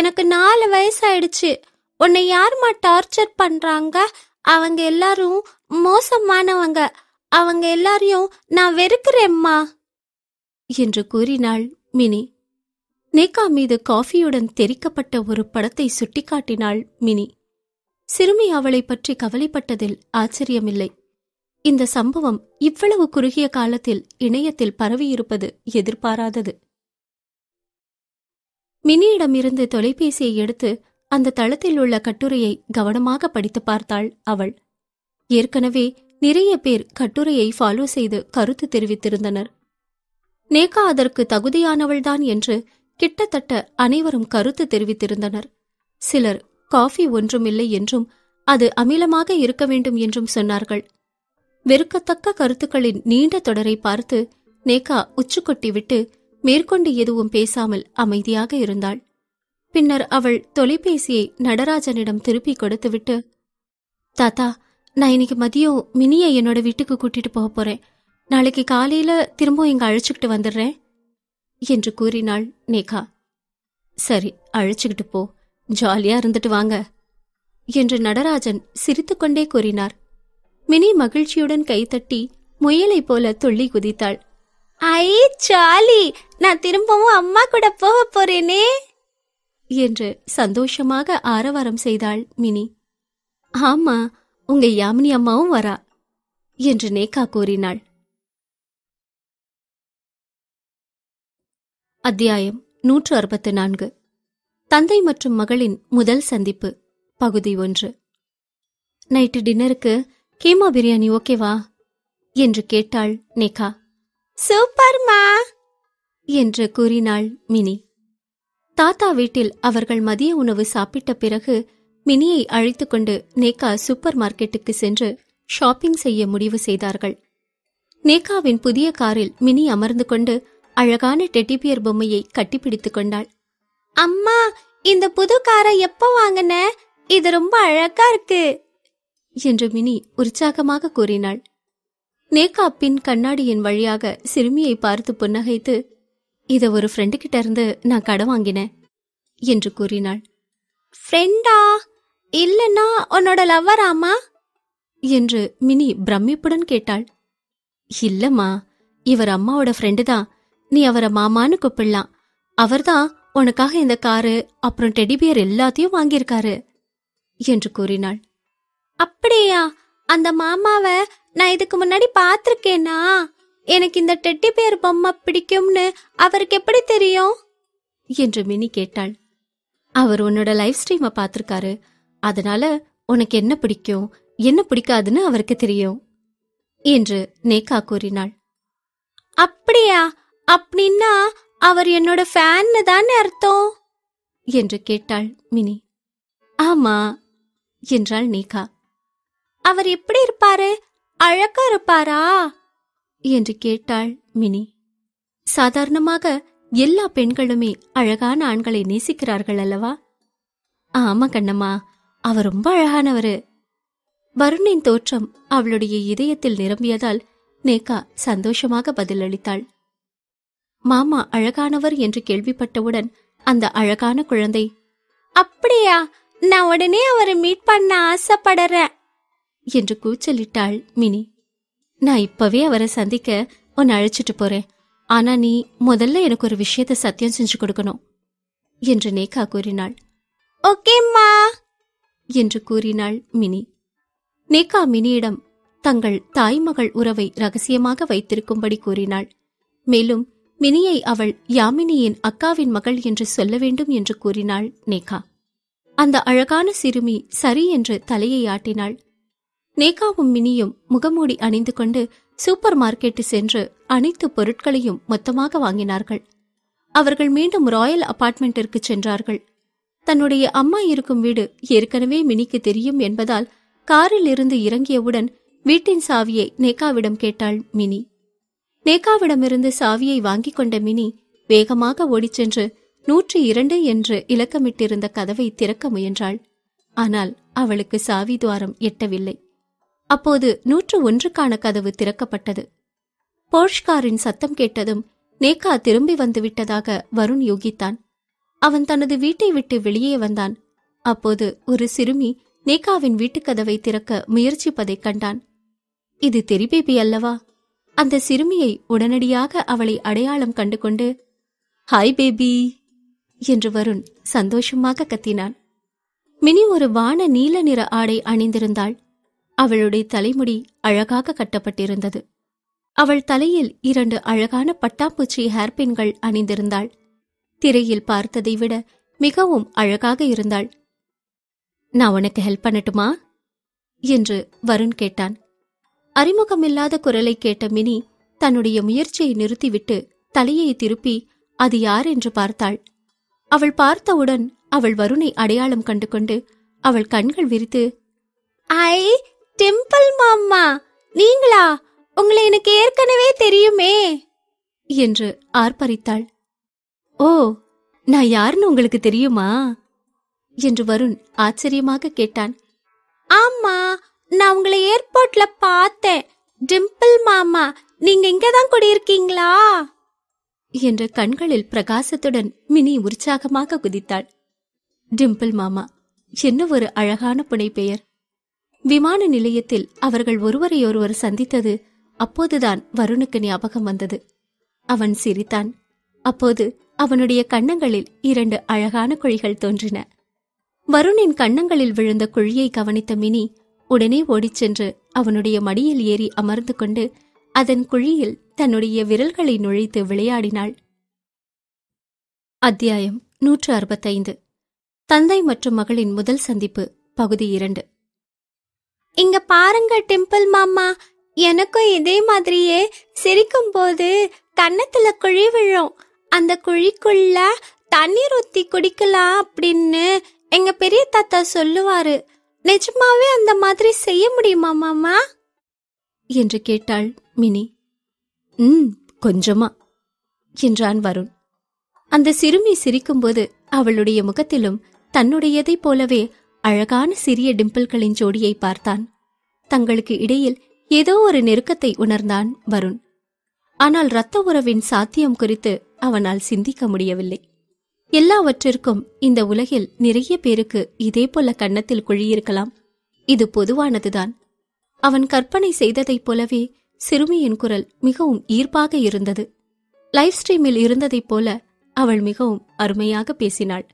எனக்கு நாலு வயசு ஆயிடுச்சு உன்னை யார்மா டார்ச்சர் பண்றாங்க அவங்க எல்லாரும் மோசமானவங்க அவங்க எல்லாரையும் நான் வெறுக்கிறேம்மா என்று கூறினாள் மினி நேகா மீது காஃபியுடன் தெரிக்கப்பட்ட ஒரு படத்தை சுட்டிக்காட்டினாள் மினி சிறுமி அவளை பற்றி கவலைப்பட்டதில் ஆச்சரியமில்லை இந்த சம்பவம் இவ்வளவு குறுகிய காலத்தில் இணையத்தில் பரவியிருப்பது எதிர்பாராதது மினியிடமிருந்து தொலைபேசியை எடுத்து அந்த தளத்தில் உள்ள கட்டுரையை கவனமாக படித்து பார்த்தாள் அவள் ஏற்கனவே நிறைய பேர் கட்டுரையை ஃபாலோ செய்து கருத்து தெரிவித்திருந்தனர் நேகா அதற்கு தகுதியானவள்தான் என்று கிட்டத்தட்ட அனைவரும் கருத்து தெரிவித்திருந்தனர் சிலர் காஃபி ஒன்றுமில்லை என்றும் அது அமிலமாக இருக்க வேண்டும் என்றும் சொன்னார்கள் வெறுக்கத்தக்க கருத்துக்களின் நீண்ட தொடரை பார்த்து நேகா உச்சுக்கொட்டிவிட்டு மேற்கொண்டு எதுவும் பேசாமல் அமைதியாக இருந்தாள் பின்னர் அவள் தொலைபேசியை நடராஜனிடம் திருப்பிக் கொடுத்துவிட்டு தாத்தா நான் இன்னைக்கு மதியம் மினியை என்னோட வீட்டுக்கு கூட்டிட்டு போக போறேன் நாளைக்கு காலையில திரும்பவும் இங்க அழைச்சுக்கிட்டு வந்துடுறேன் என்று கூறினாள் நேகா சரி அழைச்சுக்கிட்டு போ ஜாலியா இருந்துட்டு வாங்க என்று நடராஜன் சிரித்துக்கொண்டே கூறினார் மினி மகிழ்ச்சியுடன் கைத்தட்டி முயலை போல துள்ளி குதித்தாள் ஐ சாலி நான் திரும்பவும் அம்மா கூட போக போறேனே என்று சந்தோஷமாக ஆரவாரம் செய்தாள் மினி ஆமா உங்க யாமினி அம்மாவும் வரா என்று நேகா கூறினாள் அத்தியாயம் நூற்று அறுபத்து நான்கு தந்தை மற்றும் மகளின் முதல் சந்திப்பு பகுதி ஒன்று நைட்டு டின்னருக்கு கேமா பிரியாணி ஓகேவா என்று கேட்டாள் நேகா சூப்பர்மா என்று கூறினாள் மினி தாத்தா வீட்டில் அவர்கள் மதிய உணவு சாப்பிட்ட பிறகு மினியை அழைத்துக்கொண்டு நேகா சூப்பர் மார்க்கெட்டுக்கு சென்று ஷாப்பிங் செய்ய முடிவு செய்தார்கள் நேகாவின் புதிய காரில் மினி அமர்ந்து கொண்டு அழகான டெட்டிபியர் பொம்மையை கட்டிப்பிடித்துக் கொண்டாள் அம்மா இந்த புது காரை எப்போ வாங்கின இது ரொம்ப அழகா இருக்கு என்று மினி உற்சாகமாக கூறினாள் நேகா பின் கண்ணாடியின் வழியாக சிறுமியை பார்த்து புன்னகைத்து இத ஒரு ஃப்ரெண்டு கிட்ட இருந்து நான் கடை வாங்கினேன் என்று கூறினாள் ஃப்ரெண்டா இல்லைன்னா உன்னோட லவ்வராமா என்று மினி பிரமிப்புடன் கேட்டாள் இல்லம்மா இவர் அம்மாவோட ஃப்ரெண்டு தான் நீ அவரை மாமான்னு கூப்பிடலாம் அவர்தான் உனக்காக இந்த காரு அப்புறம் டெடிபியர் எல்லாத்தையும் வாங்கியிருக்காரு என்று கூறினாள் அப்படியா அந்த மாமாவை நான் இதுக்கு முன்னாடி பாத்திருக்கேனா எனக்கு இந்த டெட்டிபேர் பொம்மை பிடிக்கும்னு அவருக்கு எப்படி தெரியும் என்று மினி கேட்டாள் அவர் உன்னோட லைஃப் ஸ்ட்ரீமை பார்த்திருக்காரு அதனால உனக்கு என்ன பிடிக்கும் என்ன பிடிக்காதுன்னு அவருக்கு தெரியும் என்று நேகா கூறினாள் அப்படியா அப்படின்னா அவர் என்னோட ஃபேன்னு தானே அர்த்தம் என்று கேட்டாள் மினி ஆமா என்றாள் நேகா அவர் எப்படி இருப்பாரு அழகா இருப்பாரா என்று கேட்டாள் மினி சாதாரணமாக எல்லா பெண்களுமே அழகான ஆண்களை நேசிக்கிறார்கள் அல்லவா ஆமா கண்ணம்மா அவர் ரொம்ப அழகானவரு வருணின் தோற்றம் அவளுடைய இதயத்தில் நிரம்பியதால் நேகா சந்தோஷமாக பதிலளித்தாள் மாமா அழகானவர் என்று கேள்விப்பட்டவுடன் அந்த அழகான குழந்தை அப்படியா நான் உடனே அவரை மீட் பண்ண ஆசைப்படுறேன் என்று கூச்சலிட்டாள் மினி நான் இப்பவே அவரை சந்திக்க உன்னை அழைச்சிட்டு போறேன் ஆனா நீ முதல்ல எனக்கு ஒரு விஷயத்த சத்தியம் செஞ்சு கொடுக்கணும் என்று நேகா கூறினாள் ஓகேம்மா என்று கூறினாள் மினி நேகா மினியிடம் தங்கள் தாய்மகள் உறவை ரகசியமாக வைத்திருக்கும்படி கூறினாள் மேலும் மினியை அவள் யாமினியின் அக்காவின் மகள் என்று சொல்ல வேண்டும் என்று கூறினாள் நேகா அந்த அழகான சிறுமி சரி என்று தலையை ஆட்டினாள் நேகாவும் மினியும் முகமூடி அணிந்து கொண்டு சூப்பர் மார்க்கெட்டு சென்று அனைத்து பொருட்களையும் மொத்தமாக வாங்கினார்கள் அவர்கள் மீண்டும் ராயல் அபார்ட்மெண்ட்டிற்கு சென்றார்கள் தன்னுடைய அம்மா இருக்கும் வீடு ஏற்கனவே மினிக்கு தெரியும் என்பதால் காரில் இருந்து இறங்கியவுடன் வீட்டின் சாவியை நேகாவிடம் கேட்டாள் மினி நேகாவிடமிருந்து சாவியை வாங்கிக் கொண்ட மினி வேகமாக ஓடிச் சென்று நூற்றி இரண்டு என்று இலக்கமிட்டிருந்த கதவை திறக்க முயன்றாள் ஆனால் அவளுக்கு சாவி துவாரம் எட்டவில்லை அப்போது நூற்று ஒன்றுக்கான கதவு திறக்கப்பட்டது போர்ஷ்காரின் சத்தம் கேட்டதும் நேகா திரும்பி வந்துவிட்டதாக வருண் யூகித்தான் அவன் தனது வீட்டை விட்டு வெளியே வந்தான் அப்போது ஒரு சிறுமி நேகாவின் வீட்டுக்கதவை திறக்க முயற்சிப்பதைக் கண்டான் இது தெரிபேபி அல்லவா அந்த சிறுமியை உடனடியாக அவளை அடையாளம் கண்டுகொண்டு ஹாய் பேபி என்று வருண் சந்தோஷமாக கத்தினான் மினி ஒரு வான நீல நிற ஆடை அணிந்திருந்தாள் அவளுடைய தலைமுடி அழகாக கட்டப்பட்டிருந்தது அவள் தலையில் இரண்டு அழகான பட்டாம்பூச்சி ஹேர்பின்கள் அணிந்திருந்தாள் திரையில் பார்த்ததை விட மிகவும் அழகாக இருந்தாள் நான் உனக்கு ஹெல்ப் பண்ணட்டுமா என்று வருண் கேட்டான் அறிமுகமில்லாத குரலை கேட்ட மினி தன்னுடைய முயற்சியை நிறுத்திவிட்டு தலையை திருப்பி அது யார் என்று பார்த்தாள் அவள் பார்த்தவுடன் அவள் வருணை அடையாளம் கண்டு கொண்டு அவள் கண்கள் விரித்து ஐ டெம்பிள் மாமா நீங்களா உங்களை எனக்கு ஏற்கனவே தெரியுமே என்று ஆர்ப்பரித்தாள் ஓ நான் யாருன்னு உங்களுக்கு தெரியுமா என்று வருண் ஆச்சரியமாக கேட்டான் ஆமா நான் உங்களை ஏர்போர்ட்ல பார்த்தேன் டிம்பிள் மாமா நீங்க இங்கதான் குடியிருக்கீங்களா என்ற கண்களில் பிரகாசத்துடன் மினி உற்சாகமாக குதித்தாள் டிம்பிள் மாமா என்ன ஒரு அழகான புனைப்பெயர் விமான நிலையத்தில் அவர்கள் ஒருவரையொருவர் சந்தித்தது அப்போதுதான் வருணுக்கு ஞாபகம் வந்தது அவன் சிரித்தான் அப்போது அவனுடைய கன்னங்களில் இரண்டு அழகான குழிகள் தோன்றின வருணின் கன்னங்களில் விழுந்த குழியை கவனித்த மினி உடனே ஓடிச் சென்று அவனுடைய மடியில் ஏறி அமர்ந்து கொண்டு அதன் குழியில் தன்னுடைய விரல்களை நுழைத்து விளையாடினாள் அத்தியாயம் நூற்று அறுபத்தைந்து தந்தை மற்றும் மகளின் முதல் சந்திப்பு பகுதி இரண்டு இங்க பாருங்க டிம்பிள் மாமா எனக்கும் இதே மாதிரியே சிரிக்கும் போது கன்னத்துல குழி விழும் அந்த குழிக்குள்ள தண்ணீர் ஊத்தி குடிக்கலாம் அப்படின்னு எங்க பெரிய தாத்தா சொல்லுவாரு நிஜமாவே அந்த மாதிரி செய்ய முடியுமா மாமா என்று கேட்டாள் மினி ம் கொஞ்சமா என்றான் வருண் அந்த சிறுமி சிரிக்கும்போது அவளுடைய முகத்திலும் தன்னுடையதைப் போலவே அழகான சிறிய டிம்பிள்களின் ஜோடியை பார்த்தான் தங்களுக்கு இடையில் ஏதோ ஒரு நெருக்கத்தை உணர்ந்தான் வருண் ஆனால் இரத்த உறவின் சாத்தியம் குறித்து அவனால் சிந்திக்க முடியவில்லை எல்லாவற்றிற்கும் இந்த உலகில் நிறைய பேருக்கு இதே போல கன்னத்தில் குழியிருக்கலாம் இது பொதுவானதுதான் அவன் கற்பனை செய்ததைப் போலவே சிறுமியின் குரல் மிகவும் ஈர்ப்பாக இருந்தது லைவ் ஸ்ட்ரீமில் இருந்ததைப் போல அவள் மிகவும் அருமையாக பேசினாள்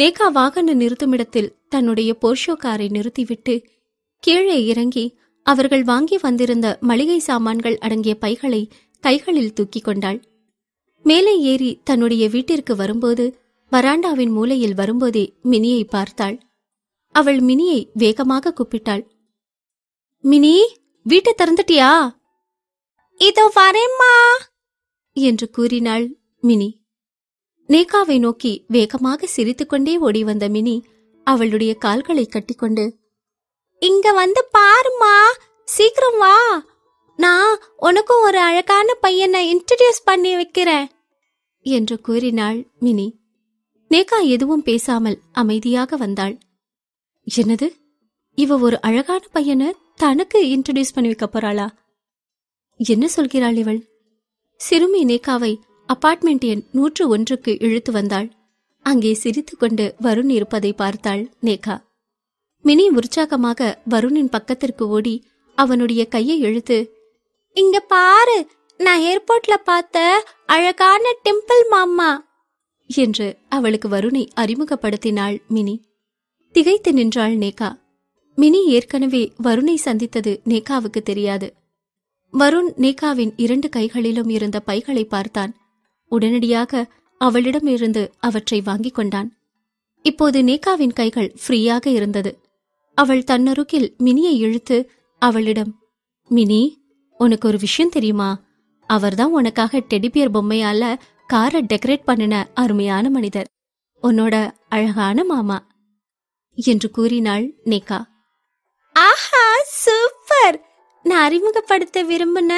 நேகா வாகன நிறுத்துமிடத்தில் தன்னுடைய போர்ஷோ காரை நிறுத்திவிட்டு கீழே இறங்கி அவர்கள் வாங்கி வந்திருந்த மளிகை சாமான்கள் அடங்கிய பைகளை கைகளில் தூக்கிக் கொண்டாள் மேலே ஏறி தன்னுடைய வீட்டிற்கு வரும்போது வராண்டாவின் மூலையில் வரும்போதே மினியை பார்த்தாள் அவள் மினியை வேகமாக கூப்பிட்டாள் மினி வீட்டை திறந்துட்டியா இதோ வரேம்மா என்று கூறினாள் மினி நேகாவை நோக்கி வேகமாக சிரித்துக்கொண்டே ஓடி வந்த மினி அவளுடைய கால்களை கட்டிக்கொண்டு இங்க வந்து பாருமா சீக்கிரம் வா நான் உனக்கும் ஒரு அழகான பையனை இன்ட்ரடியூஸ் பண்ணி வைக்கிறேன் என்று கூறினாள் மினி நேகா எதுவும் பேசாமல் அமைதியாக வந்தாள் என்னது இவ ஒரு அழகான பையனை தனக்கு இன்ட்ரடியூஸ் பண்ணி வைக்க போறாளா என்ன சொல்கிறாள் இவள் சிறுமி நேகாவை அபார்ட்மெண்ட் எண் நூற்று ஒன்றுக்கு இழுத்து வந்தாள் அங்கே சிரித்துக்கொண்டு கொண்டு வருண் இருப்பதை பார்த்தாள் நேகா மினி உற்சாகமாக வருணின் பக்கத்திற்கு ஓடி அவனுடைய கையை இழுத்து இங்க பாரு நான் ஏர்போர்ட்ல பார்த்த அழகான டெம்பிள் மாமா என்று அவளுக்கு வருணை அறிமுகப்படுத்தினாள் மினி திகைத்து நின்றாள் நேகா மினி ஏற்கனவே வருணை சந்தித்தது நேகாவுக்கு தெரியாது வருண் நேகாவின் இரண்டு கைகளிலும் இருந்த பைகளை பார்த்தான் உடனடியாக அவளிடமிருந்து அவற்றை வாங்கிக் கொண்டான் இப்போது நேகாவின் கைகள் ஃப்ரீயாக இருந்தது அவள் தன்னருகில் மினியை இழுத்து அவளிடம் மினி உனக்கு ஒரு விஷயம் தெரியுமா அவர்தான் உனக்காக டெடிபியர் பொம்மையால காரை டெக்கரேட் பண்ணின அருமையான மனிதர் உன்னோட அழகான மாமா என்று கூறினாள் நேகா ஆஹா சூப்பர் நான் அறிமுகப்படுத்த விரும்பின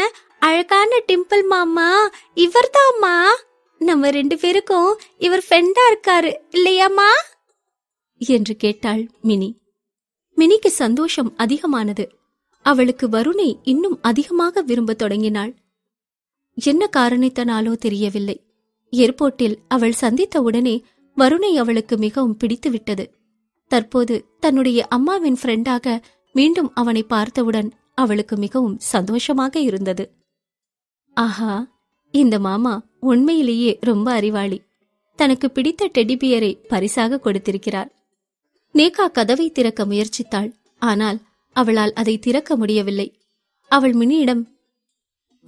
அழகான டிம்பிள் மாமா இவர்தாம்மா நம்ம ரெண்டு பேருக்கும் இவர் ஃப்ரெண்டா இருக்காரு இல்லையாமா என்று கேட்டாள் மினி மினிக்கு சந்தோஷம் அதிகமானது அவளுக்கு வருணை இன்னும் அதிகமாக விரும்பத் தொடங்கினாள் என்ன காரணித்தனாலோ தெரியவில்லை ஏர்போர்ட்டில் அவள் சந்தித்த உடனே வருணை அவளுக்கு மிகவும் பிடித்து விட்டது தற்போது தன்னுடைய அம்மாவின் ஃப்ரெண்டாக மீண்டும் அவனை பார்த்தவுடன் அவளுக்கு மிகவும் சந்தோஷமாக இருந்தது ஆஹா இந்த மாமா உண்மையிலேயே ரொம்ப அறிவாளி தனக்கு பிடித்த டெடிபியரை பரிசாக கொடுத்திருக்கிறார் நேகா கதவை திறக்க முயற்சித்தாள் ஆனால் அவளால் அதை திறக்க முடியவில்லை அவள் மினியிடம்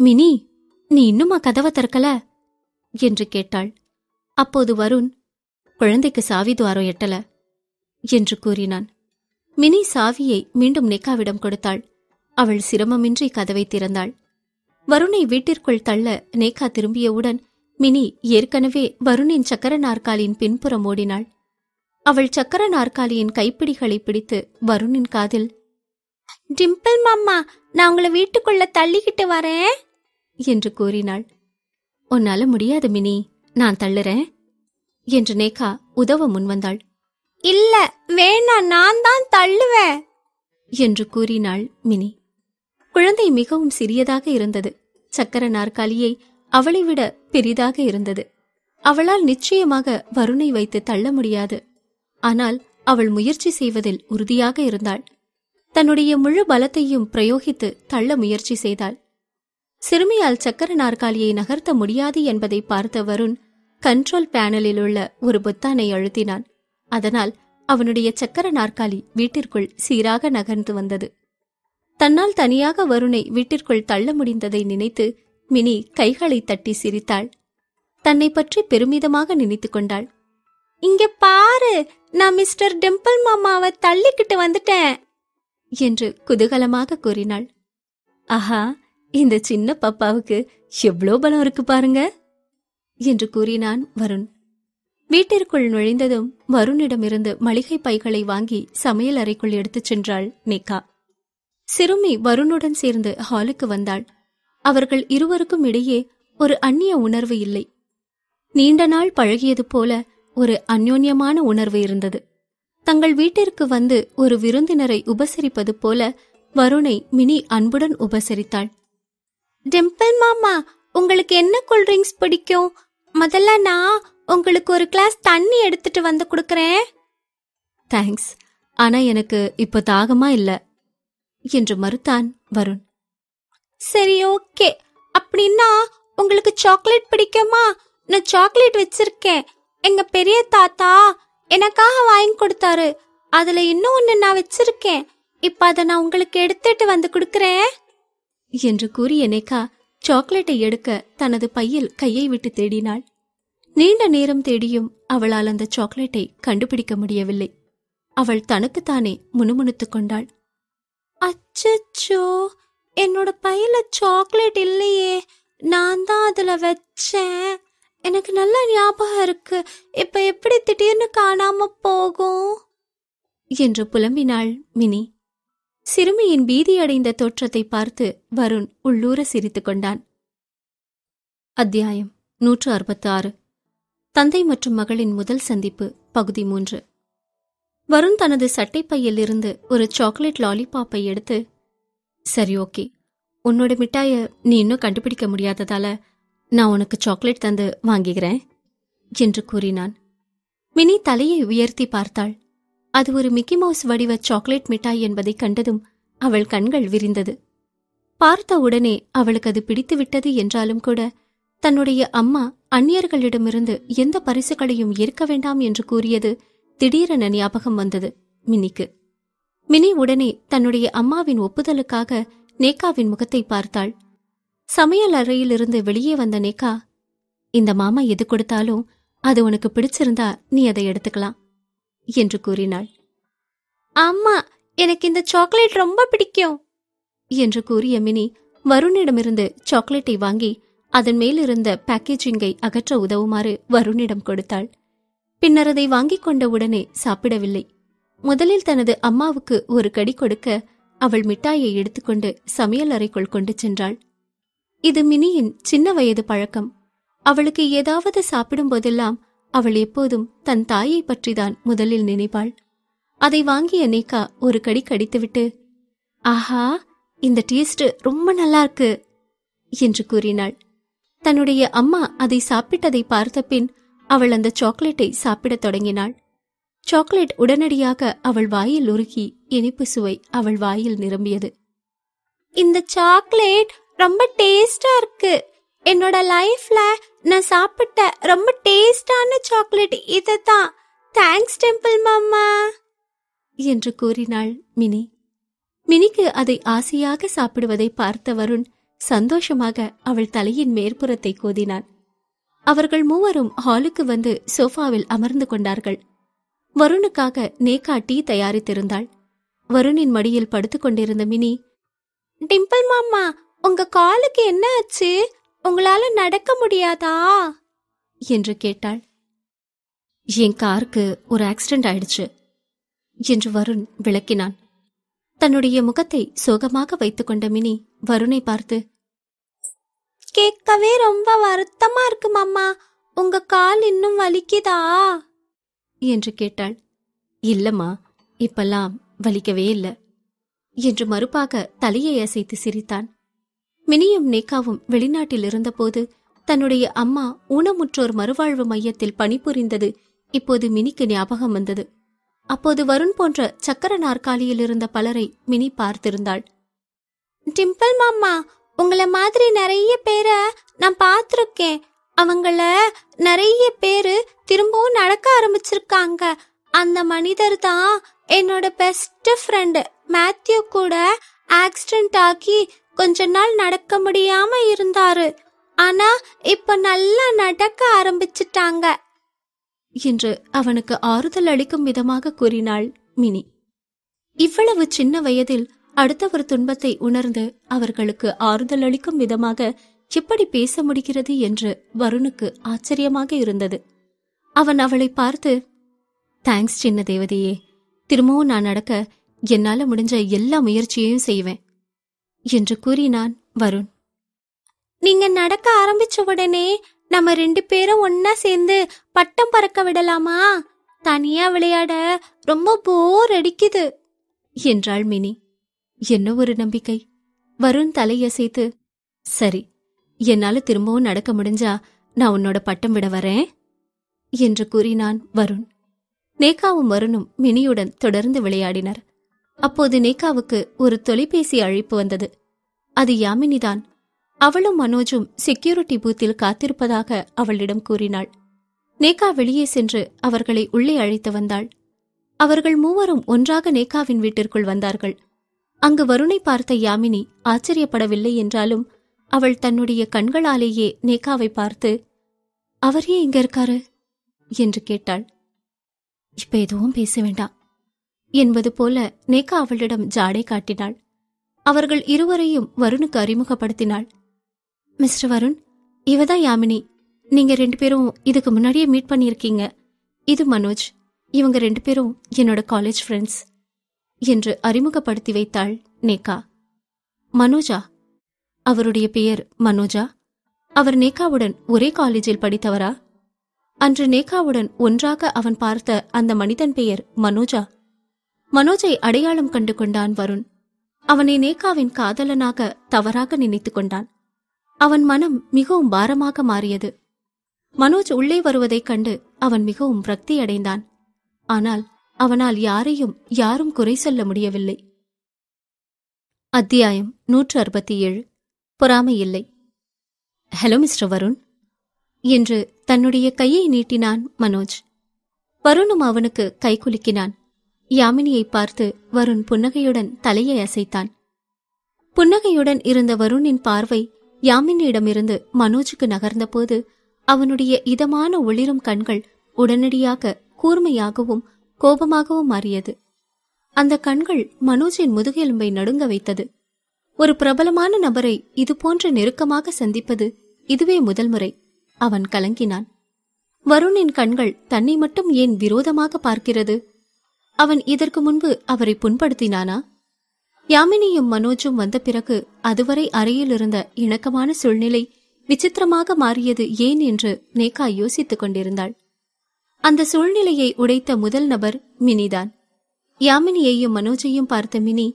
மினி நீ இன்னுமா கதவை திறக்கல என்று கேட்டாள் அப்போது வருண் குழந்தைக்கு சாவி துவாரம் எட்டல என்று கூறினான் மினி சாவியை மீண்டும் நேகாவிடம் கொடுத்தாள் அவள் சிரமமின்றி கதவை திறந்தாள் வருணை வீட்டிற்குள் தள்ள நேகா திரும்பியவுடன் மினி ஏற்கனவே வருணின் சக்கர நாற்காலியின் பின்புறம் ஓடினாள் அவள் சக்கர நாற்காலியின் கைப்பிடிகளை பிடித்து வருணின் காதில் டிம்பிள் மாமா நான் உங்களை வீட்டுக்குள்ள தள்ளிக்கிட்டு வரேன் என்று கூறினாள் உன்னால முடியாது மினி நான் தள்ளுறேன் என்று நேகா உதவ முன்வந்தாள் இல்ல வேணா நான் தான் தள்ளுவேன் என்று கூறினாள் மினி குழந்தை மிகவும் சிறியதாக இருந்தது சக்கர நாற்காலியை அவளை விட பெரிதாக இருந்தது அவளால் நிச்சயமாக வருணை வைத்து தள்ள முடியாது ஆனால் அவள் முயற்சி செய்வதில் உறுதியாக இருந்தாள் தன்னுடைய முழு பலத்தையும் பிரயோகித்து தள்ள முயற்சி செய்தாள் சிறுமியால் சக்கர நாற்காலியை நகர்த்த முடியாது என்பதை பார்த்த வருண் கண்ட்ரோல் பேனலில் உள்ள ஒரு பொத்தானை அழுத்தினான் அதனால் அவனுடைய சக்கர நாற்காலி வீட்டிற்குள் சீராக நகர்ந்து வந்தது தன்னால் தனியாக வருணை வீட்டிற்குள் தள்ள முடிந்ததை நினைத்து மினி கைகளை தட்டி சிரித்தாள் தன்னை பற்றி பெருமிதமாக நினைத்துக் கொண்டாள் இங்க பாரு நான் மிஸ்டர் டெம்பிள் மாமாவை தள்ளிக்கிட்டு வந்துட்டேன் என்று குதூகலமாக கூறினாள் ஆஹா இந்த சின்ன பாப்பாவுக்கு எவ்வளோ பலம் இருக்கு பாருங்க என்று கூறினான் வருண் வீட்டிற்குள் நுழைந்ததும் வருணிடமிருந்து மளிகை பைகளை வாங்கி சமையல் அறைக்குள் எடுத்துச் சென்றாள் நிக்கா சிறுமி வருணுடன் சேர்ந்து ஹாலுக்கு வந்தாள் அவர்கள் இருவருக்கும் இடையே ஒரு அந்நிய உணர்வு இல்லை நீண்ட நாள் பழகியது போல ஒரு அந்யோன்யமான உணர்வு இருந்தது தங்கள் வீட்டிற்கு வந்து ஒரு விருந்தினரை உபசரிப்பது போல வருணை மினி அன்புடன் உபசரித்தாள் டிம்பிள் மாமா உங்களுக்கு என்ன கூல் ட்ரிங்க்ஸ் பிடிக்கும் முதல்ல நான் உங்களுக்கு ஒரு கிளாஸ் தண்ணி எடுத்துட்டு வந்து கொடுக்கறேன் தேங்க்ஸ் ஆனா எனக்கு இப்ப தாகமா இல்ல என்று மறுத்தான் வருண் சரி ஓகே அப்படின்னா உங்களுக்கு சாக்லேட் பிடிக்குமா நான் சாக்லேட் வச்சிருக்கேன் எங்க பெரிய தாத்தா எனக்காக வாங்கி கொடுத்தாரு அதுல இன்னும் ஒண்ணு நான் வச்சிருக்கேன் இப்ப அதை நான் உங்களுக்கு எடுத்துட்டு வந்து கொடுக்கறேன் என்று கூறிய நெக்கா சாக்லேட்டை எடுக்க தனது பையில் கையை விட்டு தேடினாள் நீண்ட நேரம் தேடியும் அவளால் அந்த சாக்லேட்டை கண்டுபிடிக்க முடியவில்லை அவள் தனக்குத்தானே முணுமுணுத்துக் கொண்டாள் அச்சச்சோ என்னோட பையில சாக்லேட் இல்லையே நான் தான் அதுல வச்சேன் எனக்கு நல்ல ஞாபகம் இருக்கு இப்ப எப்படி திடீர்னு காணாம போகும் என்று புலம்பினாள் மினி சிறுமியின் பீதியடைந்த தோற்றத்தை பார்த்து வருண் உள்ளூர சிரித்துக் கொண்டான் அத்தியாயம் நூற்று அறுபத்தி ஆறு தந்தை மற்றும் மகளின் முதல் சந்திப்பு பகுதி மூன்று வருண் தனது சட்டைப்பையில் இருந்து ஒரு சாக்லேட் லாலிபாப்பை எடுத்து சரி ஓகே உன்னோட மிட்டாய நீ இன்னும் கண்டுபிடிக்க முடியாததால நான் உனக்கு சாக்லேட் தந்து வாங்கிக்கிறேன் என்று கூறினான் மினி தலையை உயர்த்தி பார்த்தாள் அது ஒரு மிக்கி மவுஸ் வடிவ சாக்லேட் மிட்டாய் என்பதை கண்டதும் அவள் கண்கள் விரிந்தது பார்த்த உடனே அவளுக்கு அது பிடித்துவிட்டது என்றாலும் கூட தன்னுடைய அம்மா அந்நியர்களிடமிருந்து எந்த பரிசுகளையும் ஏற்க வேண்டாம் என்று கூறியது திடீரென ஞாபகம் வந்தது மினிக்கு மினி உடனே தன்னுடைய அம்மாவின் ஒப்புதலுக்காக நேகாவின் முகத்தை பார்த்தாள் சமையல் அறையிலிருந்து வெளியே வந்த நேகா இந்த மாமா எது கொடுத்தாலும் அது உனக்கு பிடிச்சிருந்தா நீ அதை எடுத்துக்கலாம் என்று கூறினாள் அம்மா எனக்கு இந்த சாக்லேட் ரொம்ப பிடிக்கும் என்று கூறிய மினி வருணிடமிருந்து சாக்லேட்டை வாங்கி அதன் மேலிருந்த பேக்கேஜிங்கை அகற்ற உதவுமாறு வருணிடம் கொடுத்தாள் பின்னர் அதை வாங்கிக் கொண்ட உடனே சாப்பிடவில்லை முதலில் தனது அம்மாவுக்கு ஒரு கடி கொடுக்க அவள் மிட்டாயை எடுத்துக்கொண்டு சமையல் அறைக்குள் கொண்டு சென்றாள் இது மினியின் சின்ன வயது பழக்கம் அவளுக்கு ஏதாவது சாப்பிடும் போதெல்லாம் அவள் எப்போதும் தன் தாயை பற்றிதான் முதலில் நினைப்பாள் அதை வாங்கிய நேக்கா ஒரு கடி கடித்துவிட்டு ஆஹா இந்த டேஸ்ட் ரொம்ப நல்லா இருக்கு என்று கூறினாள் தன்னுடைய அம்மா அதை சாப்பிட்டதை பார்த்த பின் அவள் அந்த சாக்லேட்டை சாப்பிடத் தொடங்கினாள் சாக்லேட் உடனடியாக அவள் வாயில் உருகி இனிப்பு சுவை அவள் வாயில் நிரம்பியது இந்த சாக்லேட் ரொம்ப டேஸ்டா இருக்கு என்னோட லைஃப்ல நான் சாப்பிட்ட ரொம்ப டேஸ்டான சாக்லேட் இதை தான் தேங்க்ஸ் டெம்பிள் மாமா என்று கூறினாள் மினி மினிக்கு அதை ஆசையாக சாப்பிடுவதை பார்த்த வருண் சந்தோஷமாக அவள் தலையின் மேற்புறத்தை கோதினான் அவர்கள் மூவரும் ஹாலுக்கு வந்து சோஃபாவில் அமர்ந்து கொண்டார்கள் வருணுக்காக நேகா டீ தயாரித்திருந்தாள் வருணின் மடியில் படுத்துக்கொண்டிருந்த மினி டிம்பிள் மாமா உங்க காலுக்கு என்ன ஆச்சு உங்களால நடக்க முடியாதா என்று கேட்டாள் என் காருக்கு ஒரு ஆக்சிடென்ட் ஆயிடுச்சு என்று வருண் விளக்கினான் தன்னுடைய முகத்தை சோகமாக வைத்துக்கொண்ட மினி வருணை பார்த்து கேட்கவே ரொம்ப வருத்தமா இருக்கு மாமா உங்க கால் இன்னும் வலிக்குதா என்று கேட்டாள் இல்லம்மா இப்பெல்லாம் வலிக்கவே இல்லை என்று மறுப்பாக தலையை அசைத்து சிரித்தான் மினியும் நேக்காவும் வெளிநாட்டில் இருந்தபோது தன்னுடைய அம்மா ஊனமுற்றோர் மறுவாழ்வு மையத்தில் பணிபுரிந்தது இப்போது மினிக்கு ஞாபகம் வந்தது அப்போது வருண் போன்ற சக்கர நாற்காலியில் இருந்த பலரை மினி பார்த்திருந்தாள் டிம்பிள் மாமா உங்கள மாதிரி நிறைய பேரை நான் பார்த்துருக்கேன் அவங்கள நிறைய பேரு திரும்பவும் நடக்க ஆரம்பிச்சிருக்காங்க அந்த மனிதர் தான் என்னோட பெஸ்ட் ஃப்ரெண்டு மேத்யூ கூட ஆக்சிடென்ட் ஆகி கொஞ்ச நாள் நடக்க முடியாம இருந்தாரு ஆனா இப்ப நல்லா நடக்க ஆரம்பிச்சிட்டாங்க என்று அவனுக்கு ஆறுதல் அளிக்கும் விதமாக கூறினாள் மினி இவ்வளவு சின்ன வயதில் அடுத்த ஒரு துன்பத்தை உணர்ந்து அவர்களுக்கு ஆறுதல் அளிக்கும் விதமாக எப்படி பேச முடிகிறது என்று வருணுக்கு ஆச்சரியமாக இருந்தது அவன் அவளை பார்த்து தேங்க்ஸ் சின்ன தேவதையே திரும்பவும் நான் நடக்க என்னால முடிஞ்ச எல்லா முயற்சியையும் செய்வேன் என்று கூறினான் வருண் நீங்க நடக்க ஆரம்பிச்ச உடனே நம்ம ரெண்டு பேரும் ஒன்னா சேர்ந்து பட்டம் பறக்க விடலாமா தனியா விளையாட ரொம்ப போர் அடிக்குது என்றாள் மினி என்ன ஒரு நம்பிக்கை வருண் தலையசைத்து சரி என்னால திரும்பவும் நடக்க முடிஞ்சா நான் உன்னோட பட்டம் விட வரேன் என்று கூறினான் வருண் நேகாவும் வருணும் மினியுடன் தொடர்ந்து விளையாடினர் அப்போது நேகாவுக்கு ஒரு தொலைபேசி அழைப்பு வந்தது அது யாமினிதான் அவளும் மனோஜும் செக்யூரிட்டி பூத்தில் காத்திருப்பதாக அவளிடம் கூறினாள் நேகா வெளியே சென்று அவர்களை உள்ளே அழைத்து வந்தாள் அவர்கள் மூவரும் ஒன்றாக நேகாவின் வீட்டிற்குள் வந்தார்கள் அங்கு வருணை பார்த்த யாமினி ஆச்சரியப்படவில்லை என்றாலும் அவள் தன்னுடைய கண்களாலேயே நேகாவை பார்த்து அவரே இங்க இருக்காரு என்று கேட்டாள் இப்ப எதுவும் பேச வேண்டாம் என்பது போல நேகா அவளிடம் ஜாடை காட்டினாள் அவர்கள் இருவரையும் வருணுக்கு அறிமுகப்படுத்தினாள் மிஸ்டர் வருண் இவதான் யாமினி நீங்க ரெண்டு பேரும் இதுக்கு முன்னாடியே மீட் பண்ணியிருக்கீங்க இது மனோஜ் இவங்க ரெண்டு பேரும் என்னோட காலேஜ் ஃப்ரெண்ட்ஸ் என்று அறிமுகப்படுத்தி வைத்தாள் நேகா மனோஜா அவருடைய பெயர் மனோஜா அவர் நேகாவுடன் ஒரே காலேஜில் படித்தவரா அன்று நேகாவுடன் ஒன்றாக அவன் பார்த்த அந்த மனிதன் பெயர் மனோஜா மனோஜை அடையாளம் கண்டு கொண்டான் வருண் அவனை நேகாவின் காதலனாக தவறாக நினைத்துக் கொண்டான் அவன் மனம் மிகவும் பாரமாக மாறியது மனோஜ் உள்ளே வருவதைக் கண்டு அவன் மிகவும் பிரக்தி அடைந்தான் ஆனால் அவனால் யாரையும் யாரும் குறை சொல்ல முடியவில்லை அத்தியாயம் நூற்று அறுபத்தி ஏழு பொறாமை இல்லை ஹலோ மிஸ்டர் வருண் என்று தன்னுடைய கையை நீட்டினான் மனோஜ் வருணும் அவனுக்கு கை குலுக்கினான் யாமினியை பார்த்து வருண் புன்னகையுடன் தலையை அசைத்தான் புன்னகையுடன் இருந்த வருணின் பார்வை யாமினியிடமிருந்து மனோஜுக்கு நகர்ந்தபோது அவனுடைய இதமான ஒளிரும் கண்கள் உடனடியாக கூர்மையாகவும் கோபமாகவும் மாறியது அந்த கண்கள் மனோஜின் முதுகெலும்பை நடுங்க வைத்தது ஒரு பிரபலமான நபரை இதுபோன்று நெருக்கமாக சந்திப்பது இதுவே முதல் முறை அவன் கலங்கினான் வருணின் கண்கள் தன்னை மட்டும் ஏன் விரோதமாக பார்க்கிறது அவன் இதற்கு முன்பு அவரை புண்படுத்தினானா யாமினியும் மனோஜும் வந்த பிறகு அதுவரை அறையில் இருந்த இணக்கமான சூழ்நிலை விசித்திரமாக மாறியது ஏன் என்று நேகா யோசித்துக் கொண்டிருந்தாள் அந்த சூழ்நிலையை உடைத்த முதல் நபர் மினிதான் யாமினியையும் மனோஜையும் பார்த்த மினி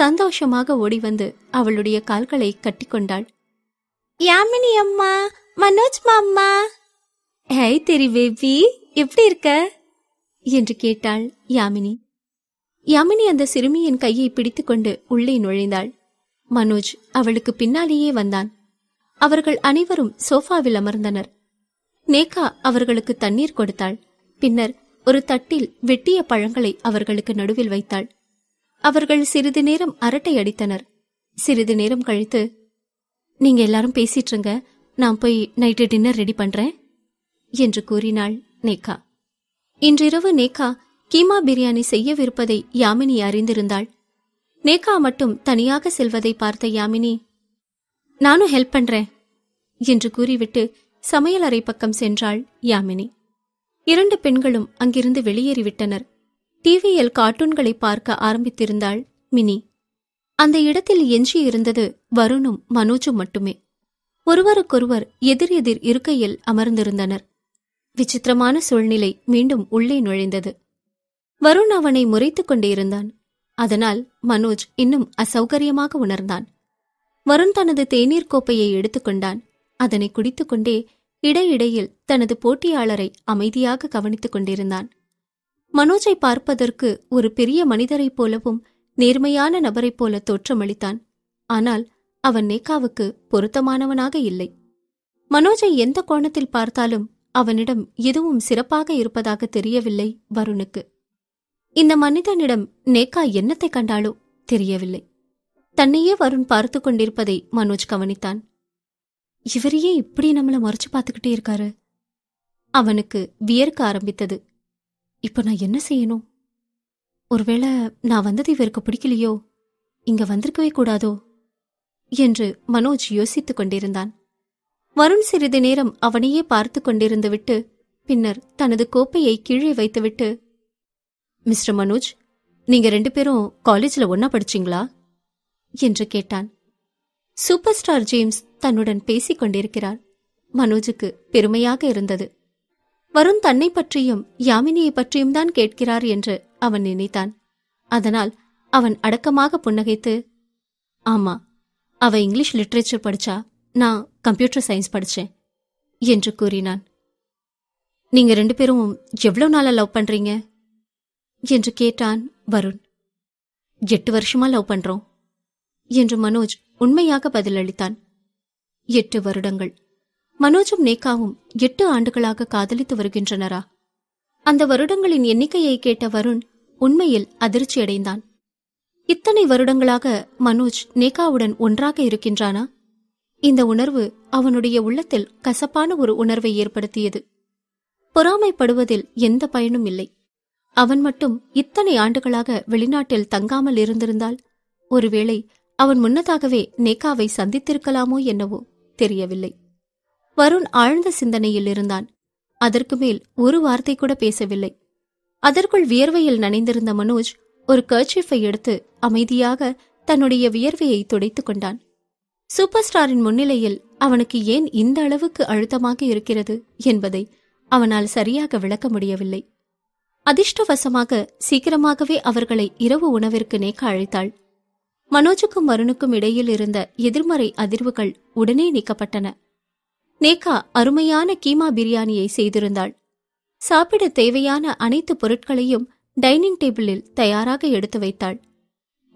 சந்தோஷமாக ஓடி வந்து அவளுடைய கால்களை கட்டிக்கொண்டாள் யாமினி அம்மா மனோஜ் மாமா ஹே தெரி பேபி எப்படி இருக்க என்று கேட்டாள் யாமினி யாமினி அந்த சிறுமியின் கையை பிடித்துக்கொண்டு உள்ளே நுழைந்தாள் மனோஜ் அவளுக்கு பின்னாலேயே வந்தான் அவர்கள் அனைவரும் சோஃபாவில் அமர்ந்தனர் நேகா அவர்களுக்கு தண்ணீர் கொடுத்தாள் பின்னர் ஒரு தட்டில் வெட்டிய பழங்களை அவர்களுக்கு நடுவில் வைத்தாள் அவர்கள் சிறிது நேரம் அரட்டை அடித்தனர் சிறிது நேரம் கழித்து நீங்க எல்லாரும் பேசிட்டுருங்க நான் போய் நைட்டு டின்னர் ரெடி பண்றேன் என்று கூறினாள் நேகா இன்றிரவு நேகா கீமா பிரியாணி செய்யவிருப்பதை யாமினி அறிந்திருந்தாள் நேகா மட்டும் தனியாக செல்வதை பார்த்த யாமினி நானும் ஹெல்ப் பண்றேன் என்று கூறிவிட்டு சமையலறை பக்கம் சென்றாள் யாமினி இரண்டு பெண்களும் அங்கிருந்து வெளியேறிவிட்டனர் டிவியில் கார்ட்டூன்களை பார்க்க ஆரம்பித்திருந்தாள் மினி அந்த இடத்தில் எஞ்சியிருந்தது வருணும் மனோஜும் மட்டுமே ஒருவருக்கொருவர் எதிர் எதிர் இருக்கையில் அமர்ந்திருந்தனர் விசித்திரமான சூழ்நிலை மீண்டும் உள்ளே நுழைந்தது வருண் அவனை முறைத்துக் கொண்டிருந்தான் அதனால் மனோஜ் இன்னும் அசௌகரியமாக உணர்ந்தான் வருண் தனது தேநீர் கோப்பையை எடுத்துக்கொண்டான் அதனை குடித்துக்கொண்டே இடையிடையில் தனது போட்டியாளரை அமைதியாக கவனித்துக் கொண்டிருந்தான் மனோஜை பார்ப்பதற்கு ஒரு பெரிய மனிதரைப் போலவும் நேர்மையான நபரைப் போல தோற்றமளித்தான் ஆனால் அவன் நேகாவுக்கு பொருத்தமானவனாக இல்லை மனோஜை எந்த கோணத்தில் பார்த்தாலும் அவனிடம் எதுவும் சிறப்பாக இருப்பதாக தெரியவில்லை வருணுக்கு இந்த மனிதனிடம் நேக்கா என்னத்தை கண்டாலோ தெரியவில்லை தன்னையே வருண் பார்த்து கொண்டிருப்பதை மனோஜ் கவனித்தான் இவரையே இப்படி நம்மளை மறைச்சு பார்த்துக்கிட்டே இருக்காரு அவனுக்கு வியர்க்க ஆரம்பித்தது இப்ப நான் என்ன செய்யணும் ஒருவேளை நான் வந்தது இவருக்கு பிடிக்கலையோ இங்க வந்திருக்கவே கூடாதோ என்று மனோஜ் யோசித்துக் கொண்டிருந்தான் வருண் சிறிது நேரம் அவனையே பார்த்து கொண்டிருந்து விட்டு பின்னர் தனது கோப்பையை கீழே வைத்துவிட்டு மிஸ்டர் மனோஜ் நீங்க ரெண்டு பேரும் காலேஜில் ஒன்னா படிச்சிங்களா என்று கேட்டான் சூப்பர் ஸ்டார் ஜேம்ஸ் தன்னுடன் பேசிக் கொண்டிருக்கிறார் மனோஜுக்கு பெருமையாக இருந்தது வருண் தன்னை பற்றியும் யாமினியை பற்றியும் தான் கேட்கிறார் என்று அவன் நினைத்தான் அதனால் அவன் அடக்கமாக புன்னகைத்து ஆமா அவ இங்கிலீஷ் லிட்ரேச்சர் படிச்சா நான் கம்ப்யூட்டர் சயின்ஸ் படிச்சேன் என்று கூறினான் நீங்க ரெண்டு பேரும் எவ்வளவு நாளா லவ் பண்றீங்க என்று கேட்டான் வருண் எட்டு வருஷமா லவ் பண்றோம் என்று மனோஜ் உண்மையாக பதிலளித்தான் எட்டு வருடங்கள் மனோஜும் நேகாவும் எட்டு ஆண்டுகளாக காதலித்து வருகின்றனரா அந்த வருடங்களின் எண்ணிக்கையை கேட்ட வருண் உண்மையில் அதிர்ச்சியடைந்தான் இத்தனை வருடங்களாக மனோஜ் நேகாவுடன் ஒன்றாக இருக்கின்றானா இந்த உணர்வு அவனுடைய உள்ளத்தில் கசப்பான ஒரு உணர்வை ஏற்படுத்தியது பொறாமைப்படுவதில் எந்த பயனும் இல்லை அவன் மட்டும் இத்தனை ஆண்டுகளாக வெளிநாட்டில் தங்காமல் இருந்திருந்தால் ஒருவேளை அவன் முன்னதாகவே நேகாவை சந்தித்திருக்கலாமோ என்னவோ தெரியவில்லை வருண் ஆழ்ந்த சிந்தனையில் இருந்தான் அதற்கு மேல் ஒரு வார்த்தை கூட பேசவில்லை அதற்குள் வியர்வையில் நனைந்திருந்த மனோஜ் ஒரு கர்ச்சீஃபை எடுத்து அமைதியாக தன்னுடைய வியர்வையை துடைத்துக் கொண்டான் சூப்பர் ஸ்டாரின் முன்னிலையில் அவனுக்கு ஏன் இந்த அளவுக்கு அழுத்தமாக இருக்கிறது என்பதை அவனால் சரியாக விளக்க முடியவில்லை அதிர்ஷ்டவசமாக சீக்கிரமாகவே அவர்களை இரவு உணவிற்கு நேக்க அழைத்தாள் மனோஜுக்கும் வருணுக்கும் இடையில் இருந்த எதிர்மறை அதிர்வுகள் உடனே நீக்கப்பட்டன நேகா அருமையான கீமா பிரியாணியை செய்திருந்தாள் சாப்பிட தேவையான அனைத்து பொருட்களையும் டைனிங் டேபிளில் தயாராக எடுத்து வைத்தாள்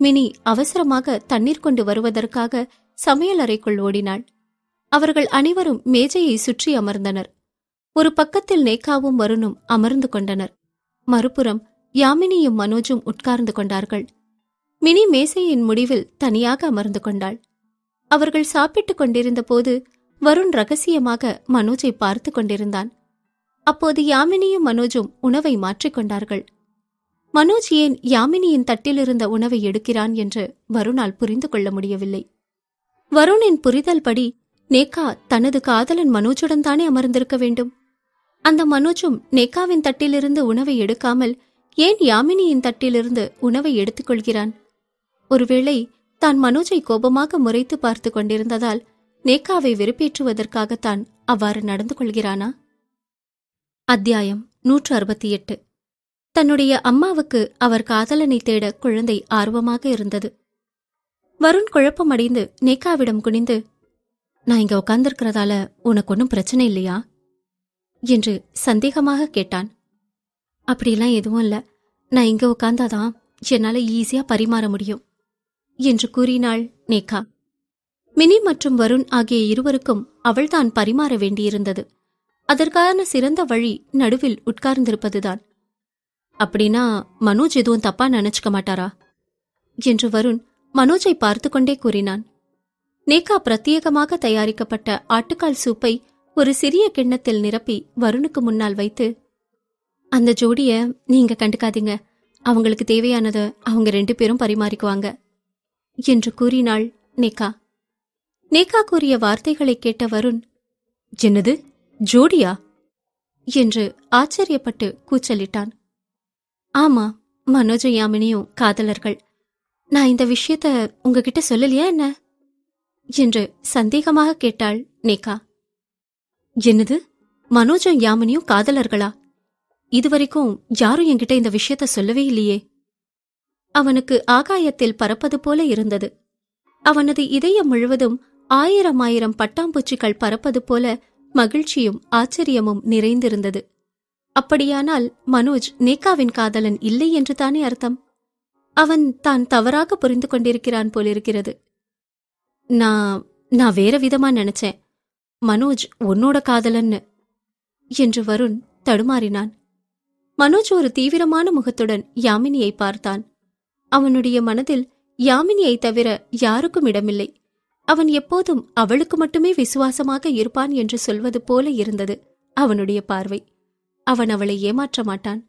மினி அவசரமாக தண்ணீர் கொண்டு வருவதற்காக சமையல் அறைக்குள் ஓடினாள் அவர்கள் அனைவரும் மேஜையை சுற்றி அமர்ந்தனர் ஒரு பக்கத்தில் நேக்காவும் வருணும் அமர்ந்து கொண்டனர் மறுபுறம் யாமினியும் மனோஜும் உட்கார்ந்து கொண்டார்கள் மினி மேசையின் முடிவில் தனியாக அமர்ந்து கொண்டாள் அவர்கள் சாப்பிட்டுக் கொண்டிருந்த போது வருண் ரகசியமாக மனோஜை பார்த்து கொண்டிருந்தான் அப்போது யாமினியும் மனோஜும் உணவை மாற்றிக்கொண்டார்கள் மனோஜ் ஏன் யாமினியின் தட்டிலிருந்த உணவை எடுக்கிறான் என்று வருணால் புரிந்து கொள்ள முடியவில்லை வருணின் புரிதல் படி நேகா தனது காதலன் மனோஜுடன் தானே அமர்ந்திருக்க வேண்டும் அந்த மனோஜும் நேகாவின் தட்டிலிருந்து உணவை எடுக்காமல் ஏன் யாமினியின் தட்டிலிருந்து உணவை எடுத்துக்கொள்கிறான் ஒருவேளை தான் மனோஜை கோபமாக முறைத்து பார்த்து கொண்டிருந்ததால் நேகாவை வெறுப்பேற்றுவதற்காகத்தான் அவ்வாறு நடந்து கொள்கிறானா அத்தியாயம் நூற்று அறுபத்தி எட்டு தன்னுடைய அம்மாவுக்கு அவர் காதலனை தேட குழந்தை ஆர்வமாக இருந்தது வருண் குழப்பமடைந்து நேகாவிடம் குனிந்து நான் இங்க உட்கார்ந்திருக்கிறதால உனக்கு ஒன்றும் பிரச்சனை இல்லையா என்று சந்தேகமாக கேட்டான் அப்படிலாம் எதுவும் இல்லை நான் இங்கே உட்காந்தாதான் என்னால் ஈஸியாக பரிமாற முடியும் என்று கூறினாள் நேகா மினி மற்றும் வருண் ஆகிய இருவருக்கும் அவள்தான் பரிமாற வேண்டியிருந்தது அதற்கான சிறந்த வழி நடுவில் உட்கார்ந்திருப்பதுதான் அப்படின்னா மனோஜ் எதுவும் தப்பா நினைச்சுக்க மாட்டாரா என்று வருண் மனோஜை பார்த்து கொண்டே கூறினான் நேகா பிரத்யேகமாக தயாரிக்கப்பட்ட ஆட்டுக்கால் சூப்பை ஒரு சிறிய கிண்ணத்தில் நிரப்பி வருணுக்கு முன்னால் வைத்து அந்த ஜோடிய நீங்க கண்டுக்காதீங்க அவங்களுக்கு தேவையானதை அவங்க ரெண்டு பேரும் பரிமாறிக்குவாங்க என்று கூறினாள் நேகா நேகா கூறிய வார்த்தைகளை கேட்ட வருண் என்னது ஜோடியா என்று ஆச்சரியப்பட்டு கூச்சலிட்டான் ஆமா மனோஜ யாமினியும் காதலர்கள் நான் இந்த விஷயத்த உங்ககிட்ட சொல்லலையா என்ன என்று சந்தேகமாக கேட்டாள் நேகா என்னது மனோஜும் யாமினியும் காதலர்களா இதுவரைக்கும் யாரும் என்கிட்ட இந்த விஷயத்த சொல்லவே இல்லையே அவனுக்கு ஆகாயத்தில் பறப்பது போல இருந்தது அவனது இதயம் முழுவதும் ஆயிரம் ஆயிரம் பட்டாம்பூச்சிகள் பறப்பது போல மகிழ்ச்சியும் ஆச்சரியமும் நிறைந்திருந்தது அப்படியானால் மனோஜ் நேகாவின் காதலன் இல்லை என்று தானே அர்த்தம் அவன் தான் தவறாக புரிந்து கொண்டிருக்கிறான் போலிருக்கிறது நான் நான் வேற விதமா நினைச்சேன் மனோஜ் உன்னோட காதலன்னு என்று வருண் தடுமாறினான் மனோஜ் ஒரு தீவிரமான முகத்துடன் யாமினியை பார்த்தான் அவனுடைய மனதில் யாமினியை தவிர யாருக்கும் இடமில்லை அவன் எப்போதும் அவளுக்கு மட்டுமே விசுவாசமாக இருப்பான் என்று சொல்வது போல இருந்தது அவனுடைய பார்வை அவன் அவளை ஏமாற்ற மாட்டான்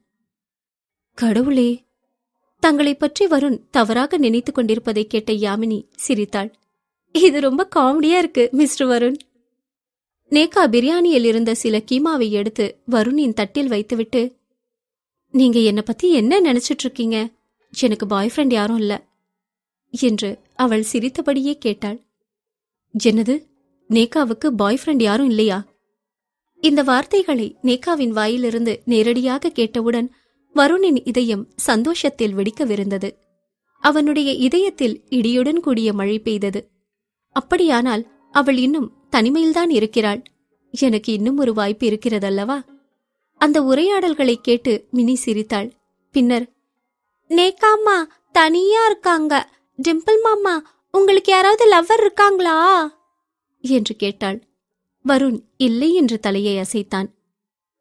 கடவுளே தங்களை பற்றி வருண் தவறாக நினைத்துக் கொண்டிருப்பதை கேட்ட யாமினி சிரித்தாள் இது ரொம்ப காமெடியா இருக்கு மிஸ்டர் வருண் நேகா பிரியாணியில் இருந்த சில கீமாவை எடுத்து வருணின் தட்டில் வைத்துவிட்டு நீங்க என்னை பத்தி என்ன நினைச்சிட்டு இருக்கீங்க எனக்கு பாய் ஃப்ரெண்ட் யாரும் இல்ல என்று அவள் சிரித்தபடியே கேட்டாள் என்னது நேகாவுக்கு பாய் ஃப்ரெண்ட் யாரும் இல்லையா இந்த வார்த்தைகளை நேகாவின் வாயிலிருந்து நேரடியாக கேட்டவுடன் வருணின் இதயம் சந்தோஷத்தில் வெடிக்கவிருந்தது அவனுடைய இதயத்தில் இடியுடன் கூடிய மழை பெய்தது அப்படியானால் அவள் இன்னும் தனிமையில்தான் இருக்கிறாள் எனக்கு இன்னும் ஒரு வாய்ப்பு இருக்கிறதல்லவா அந்த உரையாடல்களை கேட்டு மினி சிரித்தாள் பின்னர் நேக்காம்மா தனியா இருக்காங்க டிம்பிள் மாமா உங்களுக்கு யாராவது லவ்வர் இருக்காங்களா என்று கேட்டாள் வருண் இல்லை என்று தலையை அசைத்தான்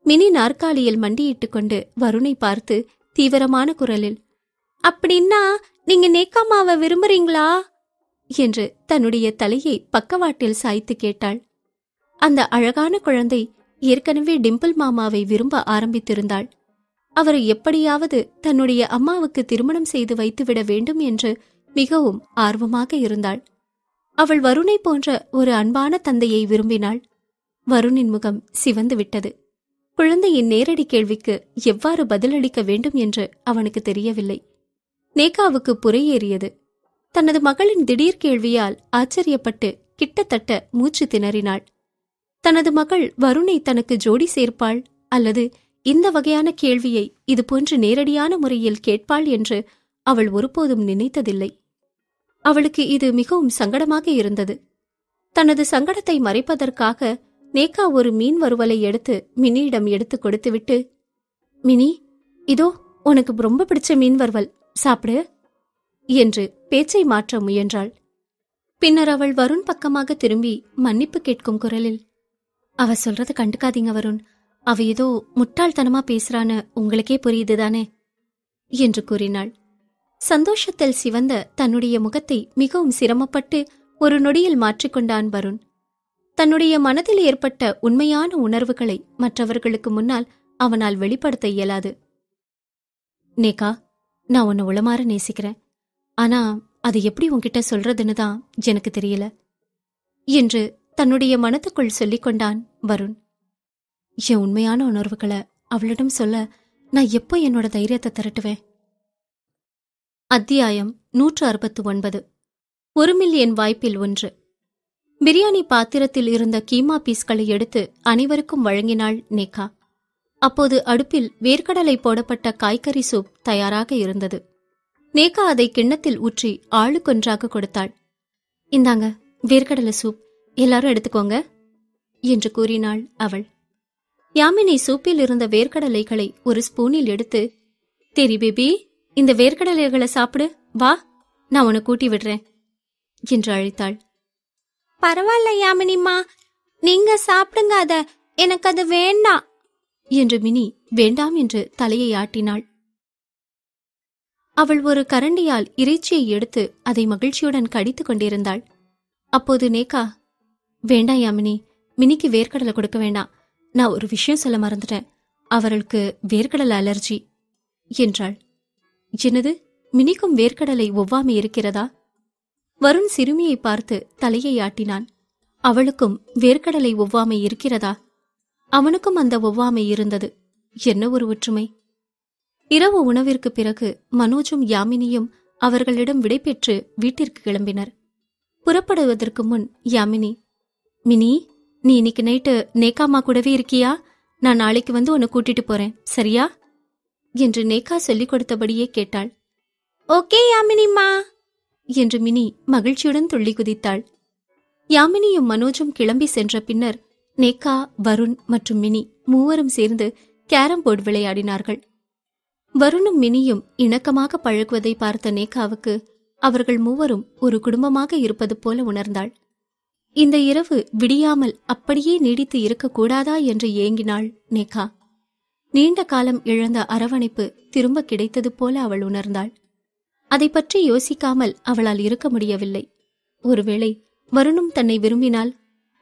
மினி நாற்காலியில் மண்டியிட்டு கொண்டு வருணை பார்த்து தீவிரமான குரலில் அப்படின்னா நீங்க நேக்காமாவை விரும்புறீங்களா என்று தன்னுடைய தலையை பக்கவாட்டில் சாய்த்து கேட்டாள் அந்த அழகான குழந்தை ஏற்கனவே டிம்பிள் மாமாவை விரும்ப ஆரம்பித்திருந்தாள் அவரை எப்படியாவது தன்னுடைய அம்மாவுக்கு திருமணம் செய்து வைத்துவிட வேண்டும் என்று மிகவும் ஆர்வமாக இருந்தாள் அவள் வருணை போன்ற ஒரு அன்பான தந்தையை விரும்பினாள் வருணின் முகம் சிவந்து விட்டது குழந்தையின் நேரடி கேள்விக்கு எவ்வாறு பதிலளிக்க வேண்டும் என்று அவனுக்கு தெரியவில்லை நேகாவுக்கு புறையேறியது தனது மகளின் திடீர் கேள்வியால் ஆச்சரியப்பட்டு கிட்டத்தட்ட மூச்சு திணறினாள் தனது மகள் வருணை தனக்கு ஜோடி சேர்ப்பாள் அல்லது இந்த வகையான கேள்வியை இதுபோன்று நேரடியான முறையில் கேட்பாள் என்று அவள் ஒருபோதும் நினைத்ததில்லை அவளுக்கு இது மிகவும் சங்கடமாக இருந்தது தனது சங்கடத்தை மறைப்பதற்காக நேக்கா ஒரு மீன் வருவலை எடுத்து மினியிடம் எடுத்து கொடுத்துவிட்டு மினி இதோ உனக்கு ரொம்ப பிடிச்ச மீன் வருவல் சாப்பிடு என்று பேச்சை மாற்ற முயன்றாள் பின்னர் அவள் வருண் பக்கமாக திரும்பி மன்னிப்பு கேட்கும் குரலில் அவ சொல்றத கண்டுக்காதீங்க வருண் அவ ஏதோ முட்டாள்தனமா பேசுறான்னு உங்களுக்கே புரியுதுதானே என்று கூறினாள் சந்தோஷத்தில் சிவந்த தன்னுடைய முகத்தை மிகவும் சிரமப்பட்டு ஒரு நொடியில் மாற்றிக்கொண்டான் வருண் தன்னுடைய மனதில் ஏற்பட்ட உண்மையான உணர்வுகளை மற்றவர்களுக்கு முன்னால் அவனால் வெளிப்படுத்த இயலாது நேகா நான் உன்னை உளமாற நேசிக்கிறேன் ஆனா அது எப்படி உன்கிட்ட சொல்றதுன்னு தான் எனக்கு தெரியல என்று தன்னுடைய மனத்துக்குள் சொல்லிக் கொண்டான் வருண் என் உண்மையான உணர்வுகளை அவளிடம் சொல்ல நான் எப்போ என்னோட தைரியத்தை திரட்டுவேன் அத்தியாயம் நூற்று அறுபத்து ஒன்பது ஒரு மில்லியன் வாய்ப்பில் ஒன்று பிரியாணி பாத்திரத்தில் இருந்த கீமா பீஸ்களை எடுத்து அனைவருக்கும் வழங்கினாள் நேகா அப்போது அடுப்பில் வேர்க்கடலை போடப்பட்ட காய்கறி சூப் தயாராக இருந்தது நேகா அதை கிண்ணத்தில் ஊற்றி ஆளுக்கொன்றாக கொடுத்தாள் இந்தாங்க வேர்க்கடலை சூப் எல்லாரும் எடுத்துக்கோங்க என்று கூறினாள் அவள் யாமினி சூப்பில் இருந்த வேர்க்கடலைகளை ஒரு ஸ்பூனில் எடுத்து தெரி பேபி இந்த வேர்க்கடலைகளை சாப்பிடு வா நான் உன்னை கூட்டி விடுறேன் என்று அழைத்தாள் பரவாயில்ல யாமினிம்மா நீங்க சாப்பிடுங்க அத எனக்கு அது வேண்டாம் என்று மினி வேண்டாம் என்று தலையை ஆட்டினாள் அவள் ஒரு கரண்டியால் இறைச்சியை எடுத்து அதை மகிழ்ச்சியுடன் கடித்துக் கொண்டிருந்தாள் அப்போது நேகா வேண்டாம் யாமினி மினிக்கு வேர்க்கடலை கொடுக்க வேண்டாம் நான் ஒரு விஷயம் சொல்ல மறந்துட்டேன் அவர்களுக்கு வேர்க்கடலை அலர்ஜி என்றாள் என்னது மினிக்கும் வேர்க்கடலை ஒவ்வாமை இருக்கிறதா வருண் சிறுமியை பார்த்து தலையை ஆட்டினான் அவளுக்கும் வேர்க்கடலை ஒவ்வாமை இருக்கிறதா அவனுக்கும் அந்த ஒவ்வாமை இருந்தது என்ன ஒரு ஒற்றுமை இரவு உணவிற்கு பிறகு மனோஜும் யாமினியும் அவர்களிடம் விடைபெற்று வீட்டிற்கு கிளம்பினர் புறப்படுவதற்கு முன் யாமினி மினி நீ இன்னைக்கு நைட்டு நேக்காமா கூடவே இருக்கியா நான் நாளைக்கு வந்து உன்னை கூட்டிட்டு போறேன் சரியா என்று நேகா சொல்லிக் கொடுத்தபடியே கேட்டாள் ஓகே யாமினிம்மா என்று மினி மகிழ்ச்சியுடன் துள்ளி குதித்தாள் யாமினியும் மனோஜும் கிளம்பி சென்ற பின்னர் நேகா வருண் மற்றும் மினி மூவரும் சேர்ந்து கேரம் போர்டு விளையாடினார்கள் வருணும் மினியும் இணக்கமாக பழகுவதை பார்த்த நேகாவுக்கு அவர்கள் மூவரும் ஒரு குடும்பமாக இருப்பது போல உணர்ந்தாள் இந்த இரவு விடியாமல் அப்படியே நீடித்து இருக்கக்கூடாதா என்று ஏங்கினாள் நேகா நீண்ட காலம் இழந்த அரவணைப்பு திரும்ப கிடைத்தது போல அவள் உணர்ந்தாள் அதை பற்றி யோசிக்காமல் அவளால் இருக்க முடியவில்லை ஒருவேளை வருணும் தன்னை விரும்பினால்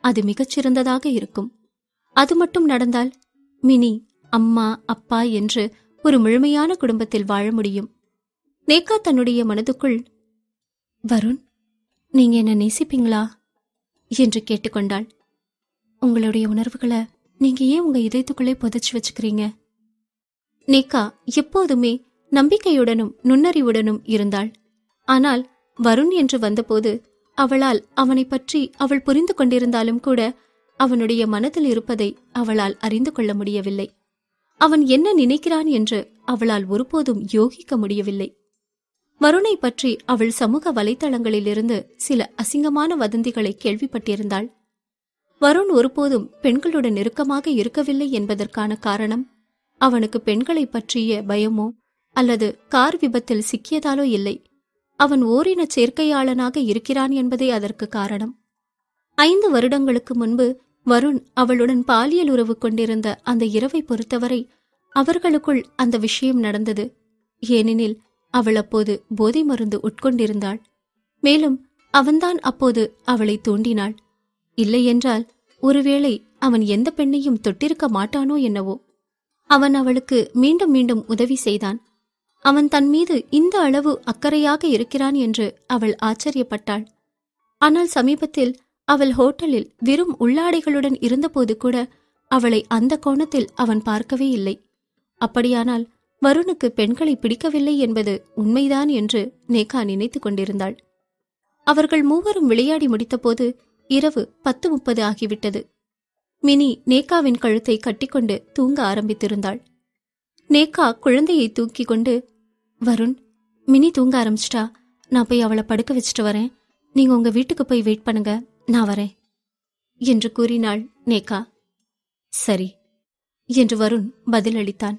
அது மிகச்சிறந்ததாக இருக்கும் அது மட்டும் நடந்தால் மினி அம்மா அப்பா என்று ஒரு முழுமையான குடும்பத்தில் வாழ முடியும் நேக்கா தன்னுடைய மனதுக்குள் வருண் நீங்க என்ன நேசிப்பீங்களா என்று கேட்டுக்கொண்டாள் உங்களுடைய உணர்வுகளை நீங்க ஏன் உங்க இதயத்துக்குள்ளே புதைச்சு வச்சுக்கிறீங்க நேக்கா எப்போதுமே நம்பிக்கையுடனும் நுண்ணறிவுடனும் இருந்தாள் ஆனால் வருண் என்று வந்தபோது அவளால் அவனை பற்றி அவள் புரிந்து கொண்டிருந்தாலும் கூட அவனுடைய மனதில் இருப்பதை அவளால் அறிந்து கொள்ள முடியவில்லை அவன் என்ன நினைக்கிறான் என்று அவளால் ஒருபோதும் யோகிக்க முடியவில்லை வருணை பற்றி அவள் சமூக வலைதளங்களிலிருந்து சில அசிங்கமான வதந்திகளை கேள்விப்பட்டிருந்தாள் வருண் ஒருபோதும் பெண்களுடன் நெருக்கமாக இருக்கவில்லை என்பதற்கான காரணம் அவனுக்கு பெண்களை பற்றிய பயமோ அல்லது கார் விபத்தில் சிக்கியதாலோ இல்லை அவன் ஓரின சேர்க்கையாளனாக இருக்கிறான் என்பதே அதற்கு காரணம் ஐந்து வருடங்களுக்கு முன்பு வருண் அவளுடன் பாலியல் உறவு கொண்டிருந்த அந்த இரவை பொறுத்தவரை அவர்களுக்குள் அந்த விஷயம் நடந்தது ஏனெனில் அவள் அப்போது போதை மருந்து உட்கொண்டிருந்தாள் மேலும் அவன்தான் அப்போது அவளை தூண்டினாள் இல்லையென்றால் ஒருவேளை அவன் எந்த பெண்ணையும் தொட்டிருக்க மாட்டானோ என்னவோ அவன் அவளுக்கு மீண்டும் மீண்டும் உதவி செய்தான் அவன் தன் மீது இந்த அளவு அக்கறையாக இருக்கிறான் என்று அவள் ஆச்சரியப்பட்டாள் ஆனால் சமீபத்தில் அவள் ஹோட்டலில் வெறும் உள்ளாடைகளுடன் இருந்தபோது கூட அவளை அந்த கோணத்தில் அவன் பார்க்கவே இல்லை அப்படியானால் வருணுக்கு பெண்களை பிடிக்கவில்லை என்பது உண்மைதான் என்று நேகா நினைத்துக் கொண்டிருந்தாள் அவர்கள் மூவரும் விளையாடி முடித்தபோது இரவு பத்து முப்பது ஆகிவிட்டது மினி நேகாவின் கழுத்தை கட்டிக்கொண்டு தூங்க ஆரம்பித்திருந்தாள் நேகா குழந்தையை தூக்கி கொண்டு வருண் மினி தூங்க ஆரம்பிச்சிட்டா நான் போய் அவளை படுக்க வச்சுட்டு வரேன் நீங்க உங்க வீட்டுக்கு போய் வெயிட் பண்ணுங்க நான் வரேன் என்று கூறினாள் நேகா சரி என்று வருண் பதிலளித்தான்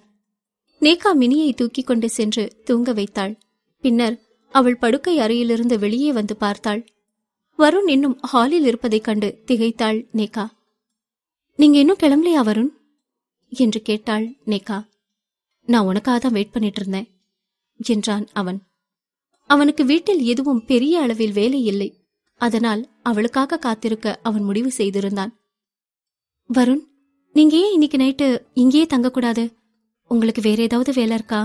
நேகா மினியை தூக்கி கொண்டு சென்று தூங்க வைத்தாள் பின்னர் அவள் படுக்கை அறையிலிருந்து வெளியே வந்து பார்த்தாள் வருண் இன்னும் ஹாலில் இருப்பதைக் கண்டு திகைத்தாள் நேகா நீங்க இன்னும் கிளம்பலையா வருண் என்று கேட்டாள் நேகா நான் உனக்காக தான் வெயிட் பண்ணிட்டு இருந்தேன் என்றான் அவன் அவனுக்கு வீட்டில் எதுவும் பெரிய அளவில் வேலை இல்லை அதனால் அவளுக்காக காத்திருக்க அவன் முடிவு செய்திருந்தான் வருண் நீங்க ஏன் இன்னைக்கு நைட்டு இங்கேயே தங்கக்கூடாது உங்களுக்கு வேற ஏதாவது வேலை இருக்கா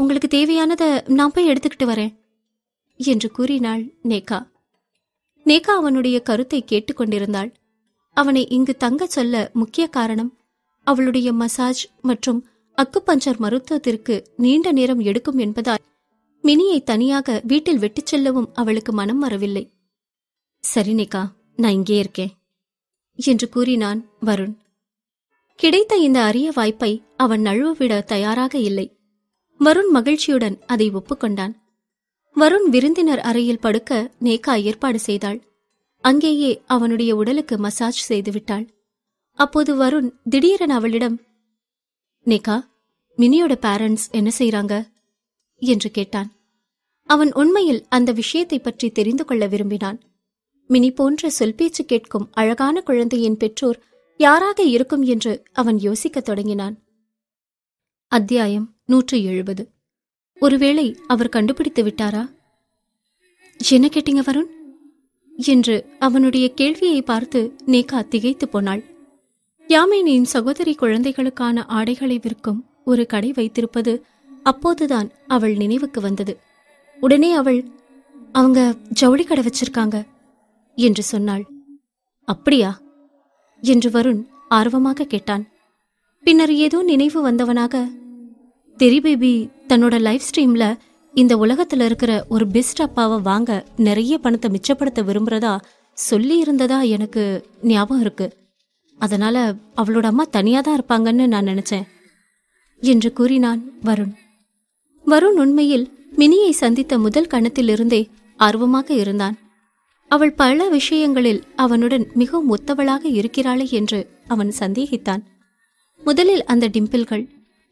உங்களுக்கு தேவையானதை நான் போய் எடுத்துக்கிட்டு வரேன் என்று கூறினாள் நேகா நேகா அவனுடைய கருத்தை கேட்டுக்கொண்டிருந்தாள் அவனை இங்கு தங்கச் சொல்ல முக்கிய காரணம் அவளுடைய மசாஜ் மற்றும் அக்குபஞ்சர் மருத்துவத்திற்கு நீண்ட நேரம் எடுக்கும் என்பதால் மினியை தனியாக வீட்டில் வெட்டிச் செல்லவும் அவளுக்கு மனம் வரவில்லை சரி நிக்கா நான் இங்கே இருக்கேன் என்று கூறினான் வருண் கிடைத்த இந்த அரிய வாய்ப்பை அவன் நழுவவிட தயாராக இல்லை வருண் மகிழ்ச்சியுடன் அதை ஒப்புக்கொண்டான் வருண் விருந்தினர் அறையில் படுக்க நேகா ஏற்பாடு செய்தாள் அங்கேயே அவனுடைய உடலுக்கு மசாஜ் செய்துவிட்டாள் அப்போது வருண் திடீரென அவளிடம் நேகா மினியோட பேரண்ட்ஸ் என்ன செய்றாங்க என்று கேட்டான் அவன் உண்மையில் அந்த விஷயத்தை பற்றி தெரிந்து கொள்ள விரும்பினான் மினி போன்ற சொல்பேச்சு கேட்கும் அழகான குழந்தையின் பெற்றோர் யாராக இருக்கும் என்று அவன் யோசிக்கத் தொடங்கினான் அத்தியாயம் நூற்றி எழுபது ஒருவேளை அவர் கண்டுபிடித்து விட்டாரா என்ன கேட்டீங்க வருண் என்று அவனுடைய கேள்வியை பார்த்து நேகா திகைத்து போனாள் யாமினியின் சகோதரி குழந்தைகளுக்கான ஆடைகளை விற்கும் ஒரு கடை வைத்திருப்பது அப்போதுதான் அவள் நினைவுக்கு வந்தது உடனே அவள் அவங்க ஜவுளி கடை வச்சிருக்காங்க என்று சொன்னாள் அப்படியா என்று வருண் ஆர்வமாக கேட்டான் பின்னர் ஏதோ நினைவு வந்தவனாக தெரி பேபி தன்னோட லைஃப் ஸ்ட்ரீம்ல இந்த உலகத்துல இருக்கிற ஒரு பெஸ்ட் அப்பாவை வாங்க நிறைய பணத்தை மிச்சப்படுத்த விரும்புறதா சொல்லி இருந்ததா எனக்கு ஞாபகம் இருக்கு அதனால அவளோட அம்மா தனியா தான் இருப்பாங்கன்னு நான் நினைச்சேன் என்று கூறினான் வருண் வருண் உண்மையில் மினியை சந்தித்த முதல் கணத்திலிருந்தே ஆர்வமாக இருந்தான் அவள் பல விஷயங்களில் அவனுடன் மிகவும் ஒத்தவளாக இருக்கிறாளே என்று அவன் சந்தேகித்தான் முதலில் அந்த டிம்பிள்கள்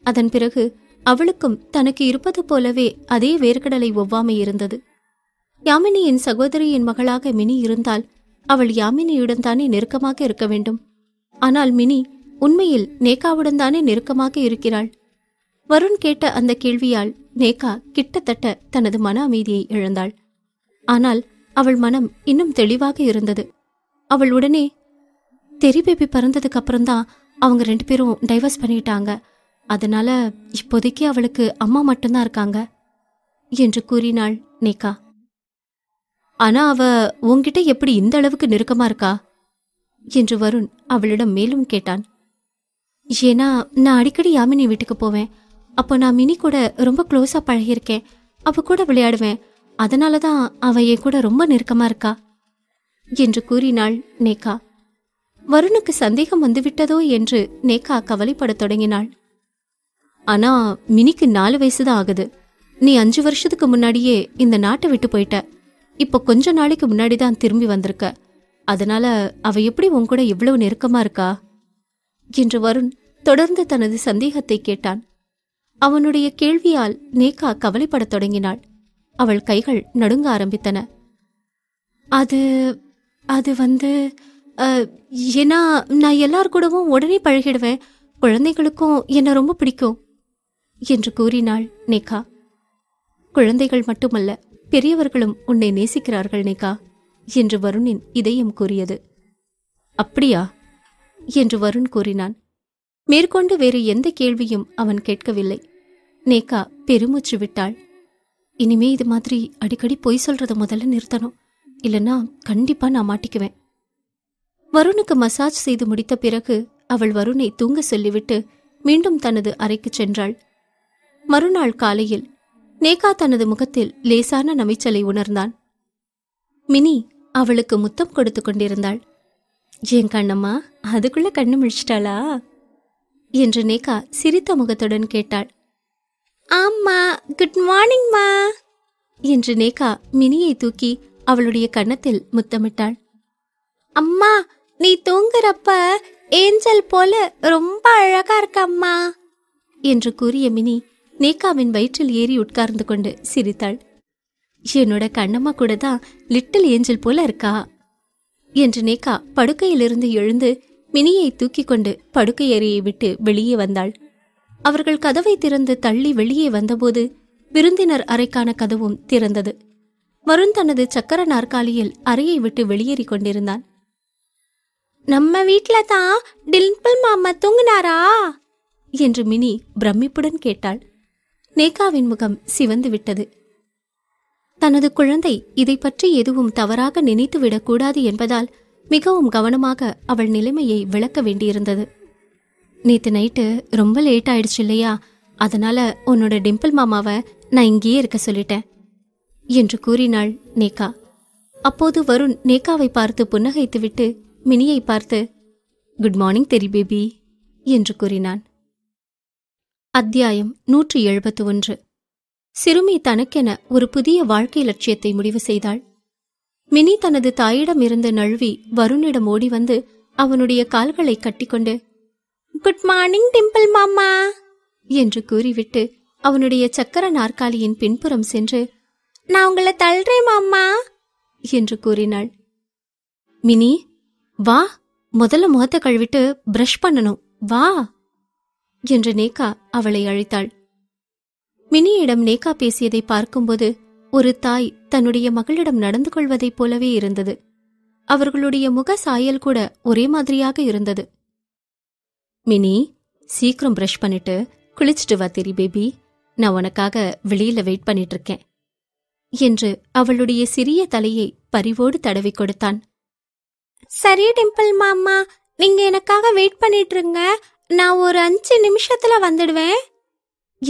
அதன் பிறகு அவளுக்கும் தனக்கு இருப்பது போலவே அதே வேர்க்கடலை ஒவ்வாமை இருந்தது யாமினியின் சகோதரியின் மகளாக மினி இருந்தால் அவள் யாமினியுடன் தானே நெருக்கமாக இருக்க வேண்டும் ஆனால் மினி உண்மையில் நேகாவுடன் தானே நெருக்கமாக இருக்கிறாள் வருண் கேட்ட அந்த கேள்வியால் நேகா கிட்டத்தட்ட தனது மன அமைதியை இழந்தாள் ஆனால் அவள் மனம் இன்னும் தெளிவாக இருந்தது அவள் உடனே தெரி பேபி பிறந்ததுக்கு அப்புறம்தான் அவங்க ரெண்டு பேரும் டைவர்ஸ் பண்ணிட்டாங்க அதனால இப்போதைக்கு அவளுக்கு அம்மா மட்டும்தான் இருக்காங்க என்று கூறினாள் நேகா ஆனா அவ உன்கிட்ட எப்படி இந்த அளவுக்கு நெருக்கமா இருக்கா என்று வருண் அவளிடம் மேலும் கேட்டான் ஏன்னா நான் அடிக்கடி யாமினி வீட்டுக்கு போவேன் அப்போ நான் மினி கூட ரொம்ப க்ளோஸாக பழகியிருக்கேன் அப்ப கூட விளையாடுவேன் அதனால தான் அவ என் கூட ரொம்ப நெருக்கமா இருக்கா என்று கூறினாள் நேகா வருணுக்கு சந்தேகம் வந்துவிட்டதோ என்று நேகா கவலைப்படத் தொடங்கினாள் ஆனா மினிக்கு நாலு வயசுதான் ஆகுது நீ அஞ்சு வருஷத்துக்கு முன்னாடியே இந்த நாட்டை விட்டு போயிட்ட இப்போ கொஞ்ச நாளைக்கு முன்னாடி தான் திரும்பி வந்திருக்க அதனால அவ எப்படி உன் கூட இவ்வளவு நெருக்கமா இருக்கா என்று வருண் தொடர்ந்து தனது சந்தேகத்தை கேட்டான் அவனுடைய கேள்வியால் நேகா கவலைப்படத் தொடங்கினாள் அவள் கைகள் நடுங்க ஆரம்பித்தன அது அது வந்து ஏன்னா நான் எல்லார் கூடவும் உடனே பழகிடுவேன் குழந்தைகளுக்கும் என்னை ரொம்ப பிடிக்கும் என்று கூறினாள் நேகா குழந்தைகள் மட்டுமல்ல பெரியவர்களும் உன்னை நேசிக்கிறார்கள் நேகா என்று வருணின் இதயம் கூறியது அப்படியா என்று வருண் கூறினான் மேற்கொண்டு வேறு எந்த கேள்வியும் அவன் கேட்கவில்லை நேகா பெருமூச்சு விட்டாள் இனிமே இது மாதிரி அடிக்கடி பொய் சொல்கிறத முதல்ல நிறுத்தணும் இல்லைன்னா கண்டிப்பாக நான் மாட்டிக்குவேன் வருணுக்கு மசாஜ் செய்து முடித்த பிறகு அவள் வருணை தூங்க சொல்லிவிட்டு மீண்டும் தனது அறைக்கு சென்றாள் மறுநாள் காலையில் நேகா தனது முகத்தில் லேசான நமைச்சலை உணர்ந்தான் மினி அவளுக்கு முத்தம் கொடுத்து கொண்டிருந்தாள் ஏன் கண்ணம்மா அதுக்குள்ள கண்ணு முழிச்சிட்டாளா என்று நேகா சிரித்த முகத்துடன் கேட்டாள் ஆமா குட் மார்னிங்மா என்று நேகா மினியை தூக்கி அவளுடைய கன்னத்தில் முத்தமிட்டாள் அம்மா நீ தூங்குறப்ப ஏஞ்சல் போல ரொம்ப அழகா இருக்கம்மா என்று கூறிய மினி நேகாவின் வயிற்றில் ஏறி உட்கார்ந்து கொண்டு சிரித்தாள் என்னோட கண்ணம்மா கூட தான் லிட்டில் ஏஞ்சல் போல இருக்கா என்று நேகா படுக்கையிலிருந்து எழுந்து மினியை தூக்கி கொண்டு படுக்கையறையை விட்டு வெளியே வந்தாள் அவர்கள் கதவை திறந்து தள்ளி வெளியே வந்தபோது விருந்தினர் அறைக்கான கதவும் திறந்தது வருண் தனது சக்கர நாற்காலியில் அறையை விட்டு வெளியேறி கொண்டிருந்தான் நம்ம வீட்டில தான் டிம்பிள் மாமா தூங்கினாரா என்று மினி பிரமிப்புடன் கேட்டாள் நேகாவின் முகம் சிவந்து விட்டது தனது குழந்தை இதை பற்றி எதுவும் தவறாக நினைத்துவிடக் கூடாது என்பதால் மிகவும் கவனமாக அவள் நிலைமையை விளக்க வேண்டியிருந்தது நேத்து நைட்டு ரொம்ப லேட் ஆயிடுச்சு இல்லையா அதனால உன்னோட டிம்பிள் மாமாவை நான் இங்கேயே இருக்க சொல்லிட்டேன் என்று கூறினாள் நேகா அப்போது வருண் நேகாவை பார்த்து புன்னகைத்துவிட்டு மினியை பார்த்து குட் மார்னிங் தெரி பேபி என்று கூறினான் அத்தியாயம் நூற்றி எழுபத்து ஒன்று சிறுமி தனக்கென ஒரு புதிய வாழ்க்கை லட்சியத்தை முடிவு செய்தாள் மினி தனது தாயிடம் இருந்து நழுவி வருணிடம் ஓடி வந்து அவனுடைய கால்களை கட்டிக்கொண்டு குட் மார்னிங் டிம்பிள் மாமா என்று கூறிவிட்டு அவனுடைய சக்கர நாற்காலியின் பின்புறம் சென்று நான் உங்களை தள்ளுறேன் மாமா என்று கூறினாள் மினி வா முதல்ல முகத்தை கழுவிட்டு பிரஷ் பண்ணணும் வா என்று நேகா அவளை அழைத்தாள் மினியிடம் நேகா பேசியதை பார்க்கும்போது ஒரு தாய் தன்னுடைய மகளிடம் நடந்து கொள்வதைப் போலவே இருந்தது அவர்களுடைய முக சாயல் கூட ஒரே மாதிரியாக இருந்தது மினி சீக்கிரம் ப்ரஷ் பண்ணிட்டு குளிச்சுட்டு வா தெரி பேபி நான் உனக்காக வெளியில வெயிட் பண்ணிட்டு இருக்கேன் என்று அவளுடைய சிறிய தலையை பரிவோடு தடவி கொடுத்தான் சரி டிம்பிள் மாமா நீங்க எனக்காக வெயிட் பண்ணிட்டு இருங்க நான் ஒரு அஞ்சு நிமிஷத்துல வந்துடுவேன்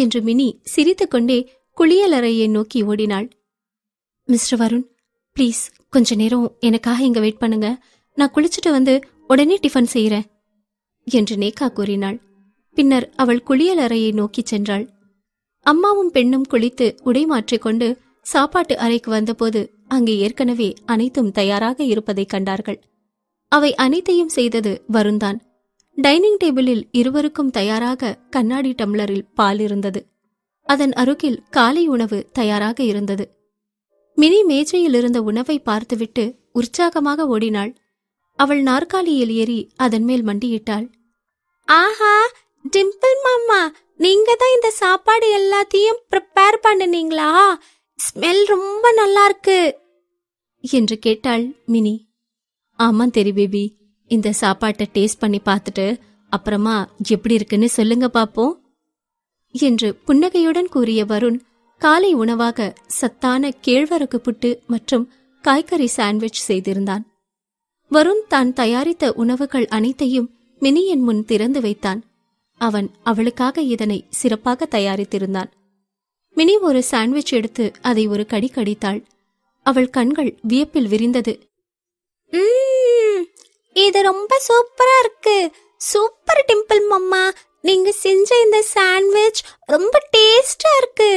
என்று மினி சிரித்து கொண்டே குளியலறையை நோக்கி ஓடினாள் மிஸ்டர் வருண் ப்ளீஸ் கொஞ்ச நேரம் எனக்காக இங்க வெயிட் பண்ணுங்க நான் குளிச்சுட்டு வந்து உடனே டிஃபன் செய்யறேன் என்று நேகா கூறினாள் பின்னர் அவள் குளியல் அறையை நோக்கிச் சென்றாள் அம்மாவும் பெண்ணும் குளித்து உடை மாற்றிக்கொண்டு சாப்பாட்டு அறைக்கு வந்தபோது அங்கே ஏற்கனவே அனைத்தும் தயாராக இருப்பதை கண்டார்கள் அவை அனைத்தையும் செய்தது வருந்தான் டைனிங் டேபிளில் இருவருக்கும் தயாராக கண்ணாடி டம்ளரில் பால் இருந்தது அதன் அருகில் காலை உணவு தயாராக இருந்தது மினி மேஜையில் இருந்த உணவை பார்த்துவிட்டு உற்சாகமாக ஓடினாள் அவள் நாற்காலியில் ஏறி அதன் மேல் மண்டியிட்டாள் ஆஹா டிம்பிள் மாமா நீங்க தான் இந்த சாப்பாடு எல்லாத்தையும் ப்ரிப்பேர் பண்ணுனீங்களா ஸ்மெல் ரொம்ப நல்லா இருக்கு என்று கேட்டாள் மினி ஆமாம் தெரி பேபி இந்த சாப்பாட்டை டேஸ்ட் பண்ணி பார்த்துட்டு அப்புறமா எப்படி இருக்குன்னு சொல்லுங்க பாப்போம் என்று புன்னகையுடன் கூறிய வருண் காலை உணவாக சத்தான கேழ்வரகு புட்டு மற்றும் காய்கறி சாண்ட்விச் செய்திருந்தான் வருண் தான் தயாரித்த உணவுகள் அனைத்தையும் மினியின் முன் திறந்து வைத்தான் அவன் அவளுக்காக இதனை சிறப்பாக தயாரித்திருந்தான் மினி ஒரு சாண்ட்விச் எடுத்து அதை ஒரு கடி கடித்தாள் அவள் கண்கள் வியப்பில் விரிந்தது இது ரொம்ப சூப்பரா இருக்கு சூப்பர் டிம்பிள் மம்மா நீங்க செஞ்ச இந்த சாண்ட்விச் ரொம்ப டேஸ்டா இருக்கு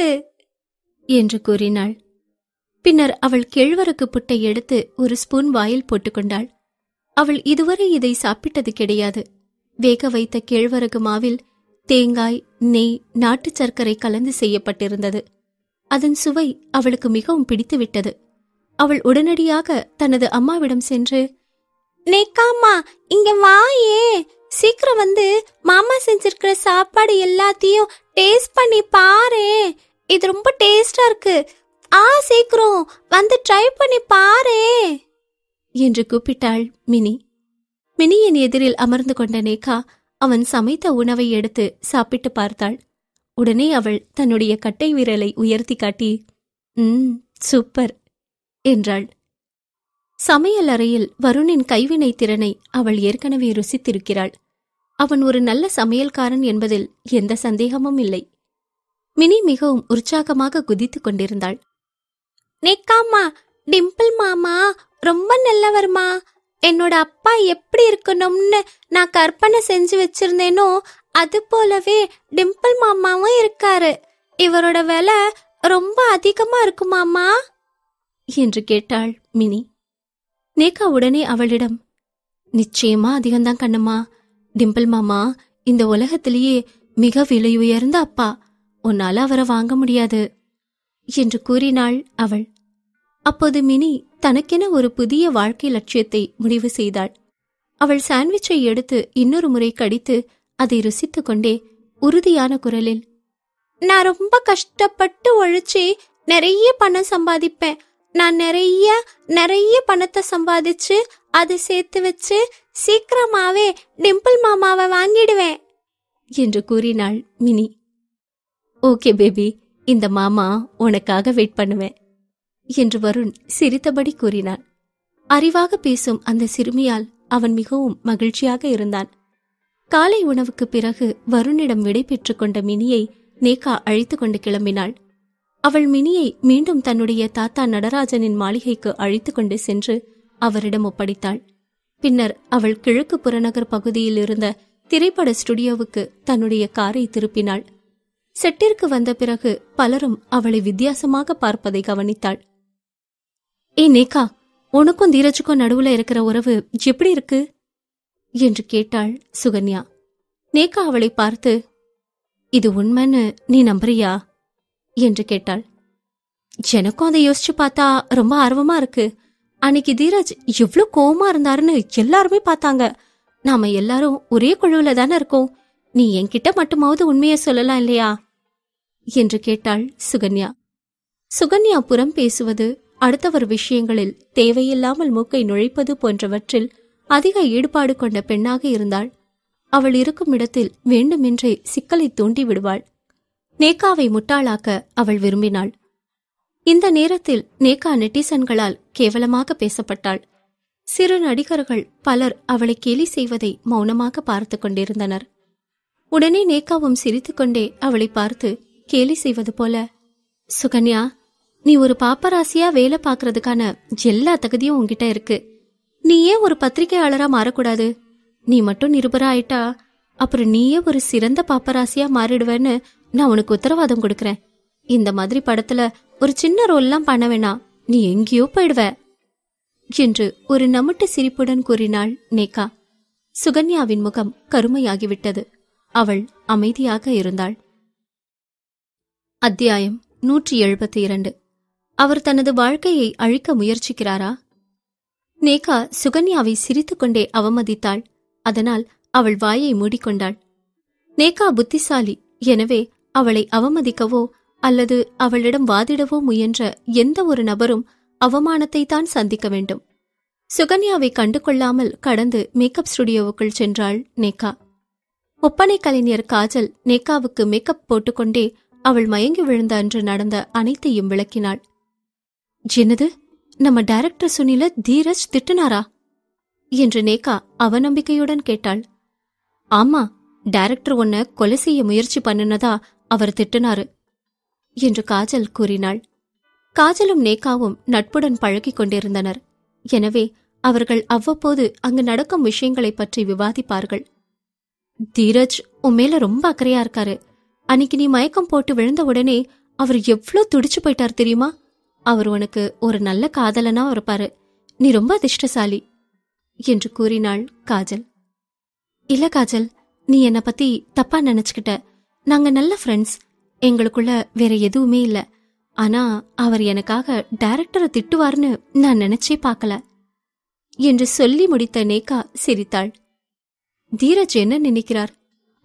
என்று கூறினாள் பின்னர் அவள் கேழ்வரகு புட்டை எடுத்து ஒரு ஸ்பூன் வாயில் போட்டுக்கொண்டாள் அவள் இதுவரை இதை சாப்பிட்டது கிடையாது வேக வைத்த கேழ்வரகு மாவில் தேங்காய் நெய் நாட்டு சர்க்கரை கலந்து செய்யப்பட்டிருந்தது அதன் சுவை அவளுக்கு மிகவும் பிடித்துவிட்டது அவள் உடனடியாக தனது அம்மாவிடம் சென்று நெக்காமா இங்க வாயே சீக்கிரம் வந்து மாமா செஞ்சிருக்கிற சாப்பாடு எல்லாத்தையும் டேஸ்ட் பண்ணி பாரு இது ரொம்ப டேஸ்டா இருக்கு ஆ சீக்கிரம் வந்து ட்ரை பண்ணி பாரு என்று கூப்பிட்டாள் மினி மினியின் எதிரில் அமர்ந்து கொண்ட நேகா அவன் சமைத்த உணவை எடுத்து சாப்பிட்டு பார்த்தாள் உடனே அவள் தன்னுடைய கட்டை விரலை உயர்த்தி காட்டி ம் சூப்பர் என்றாள் சமையல் அறையில் வருணின் கைவினை திறனை அவள் ஏற்கனவே ருசித்திருக்கிறாள் அவன் ஒரு நல்ல சமையல்காரன் என்பதில் எந்த சந்தேகமும் இல்லை மினி மிகவும் உற்சாகமாக குதித்துக் கொண்டிருந்தாள் நெக்காமா டிம்பிள் மாமா ரொம்ப நல்லவர்மா என்னோட அப்பா எப்படி இருக்கணும்னு நான் கற்பனை செஞ்சு வச்சிருந்தேனோ அது போலவே டிம்பிள் மாமாவும் இருக்காரு இவரோட விலை ரொம்ப அதிகமா மாமா என்று கேட்டாள் மினி நேகா உடனே அவளிடம் நிச்சயமா அதிகம்தான் கண்ணம்மா டிம்பிள் மாமா இந்த உலகத்திலேயே மிக விலை உயர்ந்த அப்பா உன்னால அவரை வாங்க முடியாது என்று கூறினாள் அவள் அப்போது மினி தனக்கென ஒரு புதிய வாழ்க்கை லட்சியத்தை முடிவு செய்தாள் அவள் சாண்ட்விச்சை எடுத்து இன்னொரு முறை கடித்து அதை ருசித்து கொண்டே உறுதியான குரலில் நான் ரொம்ப கஷ்டப்பட்டு ஒழிச்சு நிறைய பணம் சம்பாதிப்பேன் நான் நிறைய நிறைய பணத்தை சம்பாதிச்சு அதை சேர்த்து வச்சு சீக்கிரமாவே டிம்பிள் மாமாவை வாங்கிடுவேன் என்று கூறினாள் மினி ஓகே பேபி இந்த மாமா உனக்காக வெயிட் பண்ணுவேன் என்று வருண் சிரித்தபடி கூறினான் அறிவாக பேசும் அந்த சிறுமியால் அவன் மிகவும் மகிழ்ச்சியாக இருந்தான் காலை உணவுக்கு பிறகு வருணிடம் விடை கொண்ட மினியை நேகா அழைத்து கொண்டு கிளம்பினாள் அவள் மினியை மீண்டும் தன்னுடைய தாத்தா நடராஜனின் மாளிகைக்கு அழைத்து கொண்டு சென்று அவரிடம் ஒப்படைத்தாள் பின்னர் அவள் கிழக்கு புறநகர் பகுதியில் இருந்த திரைப்பட ஸ்டுடியோவுக்கு தன்னுடைய காரை திருப்பினாள் செட்டிற்கு வந்த பிறகு பலரும் அவளை வித்தியாசமாக பார்ப்பதை கவனித்தாள் ஏ நேகா உனக்கும் தீரஜுக்கும் நடுவுல இருக்கிற உறவு எப்படி இருக்கு என்று கேட்டாள் சுகன்யா நேகா அவளை பார்த்து இது உண்மைன்னு நீ நம்புறியா என்று கேட்டாள் எனக்கும் அதை யோசிச்சு பார்த்தா ரொம்ப ஆர்வமா இருக்கு அன்னைக்கு தீரஜ் எவ்வளவு கோவமா இருந்தாருன்னு எல்லாருமே பார்த்தாங்க நாம எல்லாரும் ஒரே குழுவுல தானே இருக்கோம் நீ என்கிட்ட மட்டுமாவது உண்மையை சொல்லலாம் இல்லையா என்று கேட்டாள் சுகன்யா சுகன்யா புறம் பேசுவது அடுத்தவர் விஷயங்களில் தேவையில்லாமல் மூக்கை நுழைப்பது போன்றவற்றில் அதிக ஈடுபாடு கொண்ட பெண்ணாக இருந்தாள் அவள் இருக்கும் இடத்தில் வேண்டுமென்றே சிக்கலை தூண்டி விடுவாள் முட்டாளாக்க அவள் விரும்பினாள் இந்த நேரத்தில் நேகா நெட்டிசன்களால் கேவலமாக பேசப்பட்டாள் சிறு நடிகர்கள் பலர் அவளை கேலி செய்வதை மௌனமாக பார்த்து கொண்டிருந்தனர் உடனே நேகாவும் சிரித்துக்கொண்டே அவளை பார்த்து கேலி செய்வது போல சுகன்யா நீ ஒரு பாப்பராசியா வேலை பாக்குறதுக்கான எல்லா தகுதியும் உங்ககிட்ட இருக்கு நீ ஏன் ஒரு பத்திரிகையாளரா மாறக்கூடாது நீ மட்டும் நிருபரா ஆயிட்டா அப்புறம் நீயே ஒரு சிறந்த பாப்பராசியா மாறிடுவேன்னு நான் உனக்கு உத்தரவாதம் கொடுக்கறேன் இந்த மாதிரி படத்துல ஒரு சின்ன ரோல்லாம் பண்ண வேணாம் நீ எங்கேயோ போயிடுவ என்று ஒரு நமுட்டு சிரிப்புடன் கூறினாள் நேகா சுகன்யாவின் முகம் கருமையாகிவிட்டது அவள் அமைதியாக இருந்தாள் அத்தியாயம் நூற்றி எழுபத்தி இரண்டு அவர் தனது வாழ்க்கையை அழிக்க முயற்சிக்கிறாரா நேகா சுகன்யாவை சிரித்துக்கொண்டே அவமதித்தாள் அதனால் அவள் வாயை மூடிக்கொண்டாள் நேகா புத்திசாலி எனவே அவளை அவமதிக்கவோ அல்லது அவளிடம் வாதிடவோ முயன்ற எந்த ஒரு நபரும் அவமானத்தை தான் சந்திக்க வேண்டும் சுகன்யாவை கண்டுகொள்ளாமல் கடந்து மேக்கப் ஸ்டுடியோவுக்குள் சென்றாள் நேகா ஒப்பனை கலைஞர் காஜல் நேகாவுக்கு மேக்கப் போட்டுக்கொண்டே அவள் மயங்கி விழுந்த அன்று நடந்த அனைத்தையும் விளக்கினாள் என்னது நம்ம டைரக்டர் சுனில தீரஜ் திட்டுனாரா என்று நேகா அவநம்பிக்கையுடன் கேட்டாள் ஆமா டைரக்டர் உன்ன கொலை செய்ய முயற்சி பண்ணுனதா அவர் திட்டுனாரு என்று காஜல் கூறினாள் காஜலும் நேகாவும் நட்புடன் பழகிக் கொண்டிருந்தனர் எனவே அவர்கள் அவ்வப்போது அங்கு நடக்கும் விஷயங்களை பற்றி விவாதிப்பார்கள் தீரஜ் உன் மேல ரொம்ப அக்கறையா இருக்காரு அன்னைக்கு நீ மயக்கம் போட்டு விழுந்த உடனே அவர் எவ்ளோ துடிச்சு போயிட்டார் தெரியுமா அவர் உனக்கு ஒரு நல்ல காதலனா இருப்பாரு நீ ரொம்ப அதிர்ஷ்டசாலி என்று கூறினாள் காஜல் இல்ல காஜல் நீ என்னை பத்தி தப்பா நினைச்சுக்கிட்ட நாங்க நல்ல ஃப்ரெண்ட்ஸ் எங்களுக்குள்ள வேற எதுவுமே இல்ல ஆனா அவர் எனக்காக டைரக்டரை திட்டுவார்னு நான் நினைச்சே பார்க்கல என்று சொல்லி முடித்த நேகா சிரித்தாள் தீரஜ் என்ன நினைக்கிறார்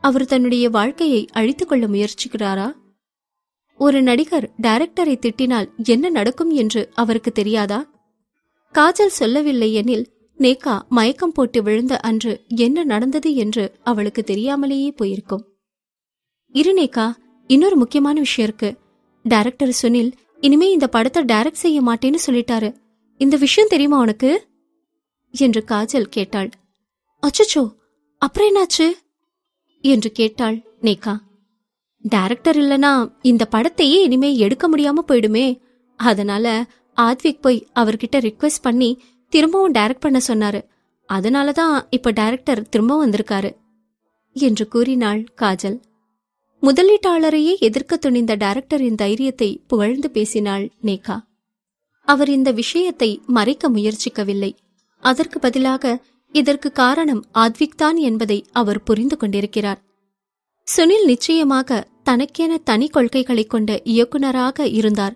அவர் தன்னுடைய வாழ்க்கையை அழித்துக்கொள்ள முயற்சிக்கிறாரா ஒரு நடிகர் டைரக்டரை திட்டினால் என்ன நடக்கும் என்று அவருக்கு தெரியாதா காஜல் சொல்லவில்லை எனில் நேகா மயக்கம் போட்டு விழுந்த அன்று என்ன நடந்தது என்று அவளுக்கு தெரியாமலேயே போயிருக்கும் இரு நேகா இன்னொரு முக்கியமான விஷயம் இருக்கு டைரக்டர் சுனில் இனிமே இந்த படத்தை டைரக்ட் செய்ய மாட்டேன்னு சொல்லிட்டாரு இந்த விஷயம் தெரியுமா உனக்கு என்று காஜல் கேட்டாள் அச்சச்சோ அப்புறம் என்னாச்சு என்று கேட்டாள் நேகா டைரக்டர் இல்லனா இந்த படத்தையே இனிமே எடுக்க முடியாம போயிடுமே அதனால ஆத்விக் போய் அவர்கிட்ட ரிக்வெஸ்ட் பண்ணி திரும்பவும் டைரக்ட் பண்ண சொன்னாரு அதனால தான் இப்ப டைரக்டர் திரும்பவும் வந்திருக்காரு என்று கூறினாள் காஜல் முதலீட்டாளரையே எதிர்க்க துணிந்த டைரக்டரின் தைரியத்தை புகழ்ந்து பேசினாள் நேகா அவர் இந்த விஷயத்தை மறைக்க முயற்சிக்கவில்லை அதற்கு பதிலாக இதற்கு காரணம் ஆத்விக் தான் என்பதை அவர் புரிந்து கொண்டிருக்கிறார் சுனில் நிச்சயமாக தனக்கென தனி கொள்கைகளை கொண்ட இயக்குனராக இருந்தார்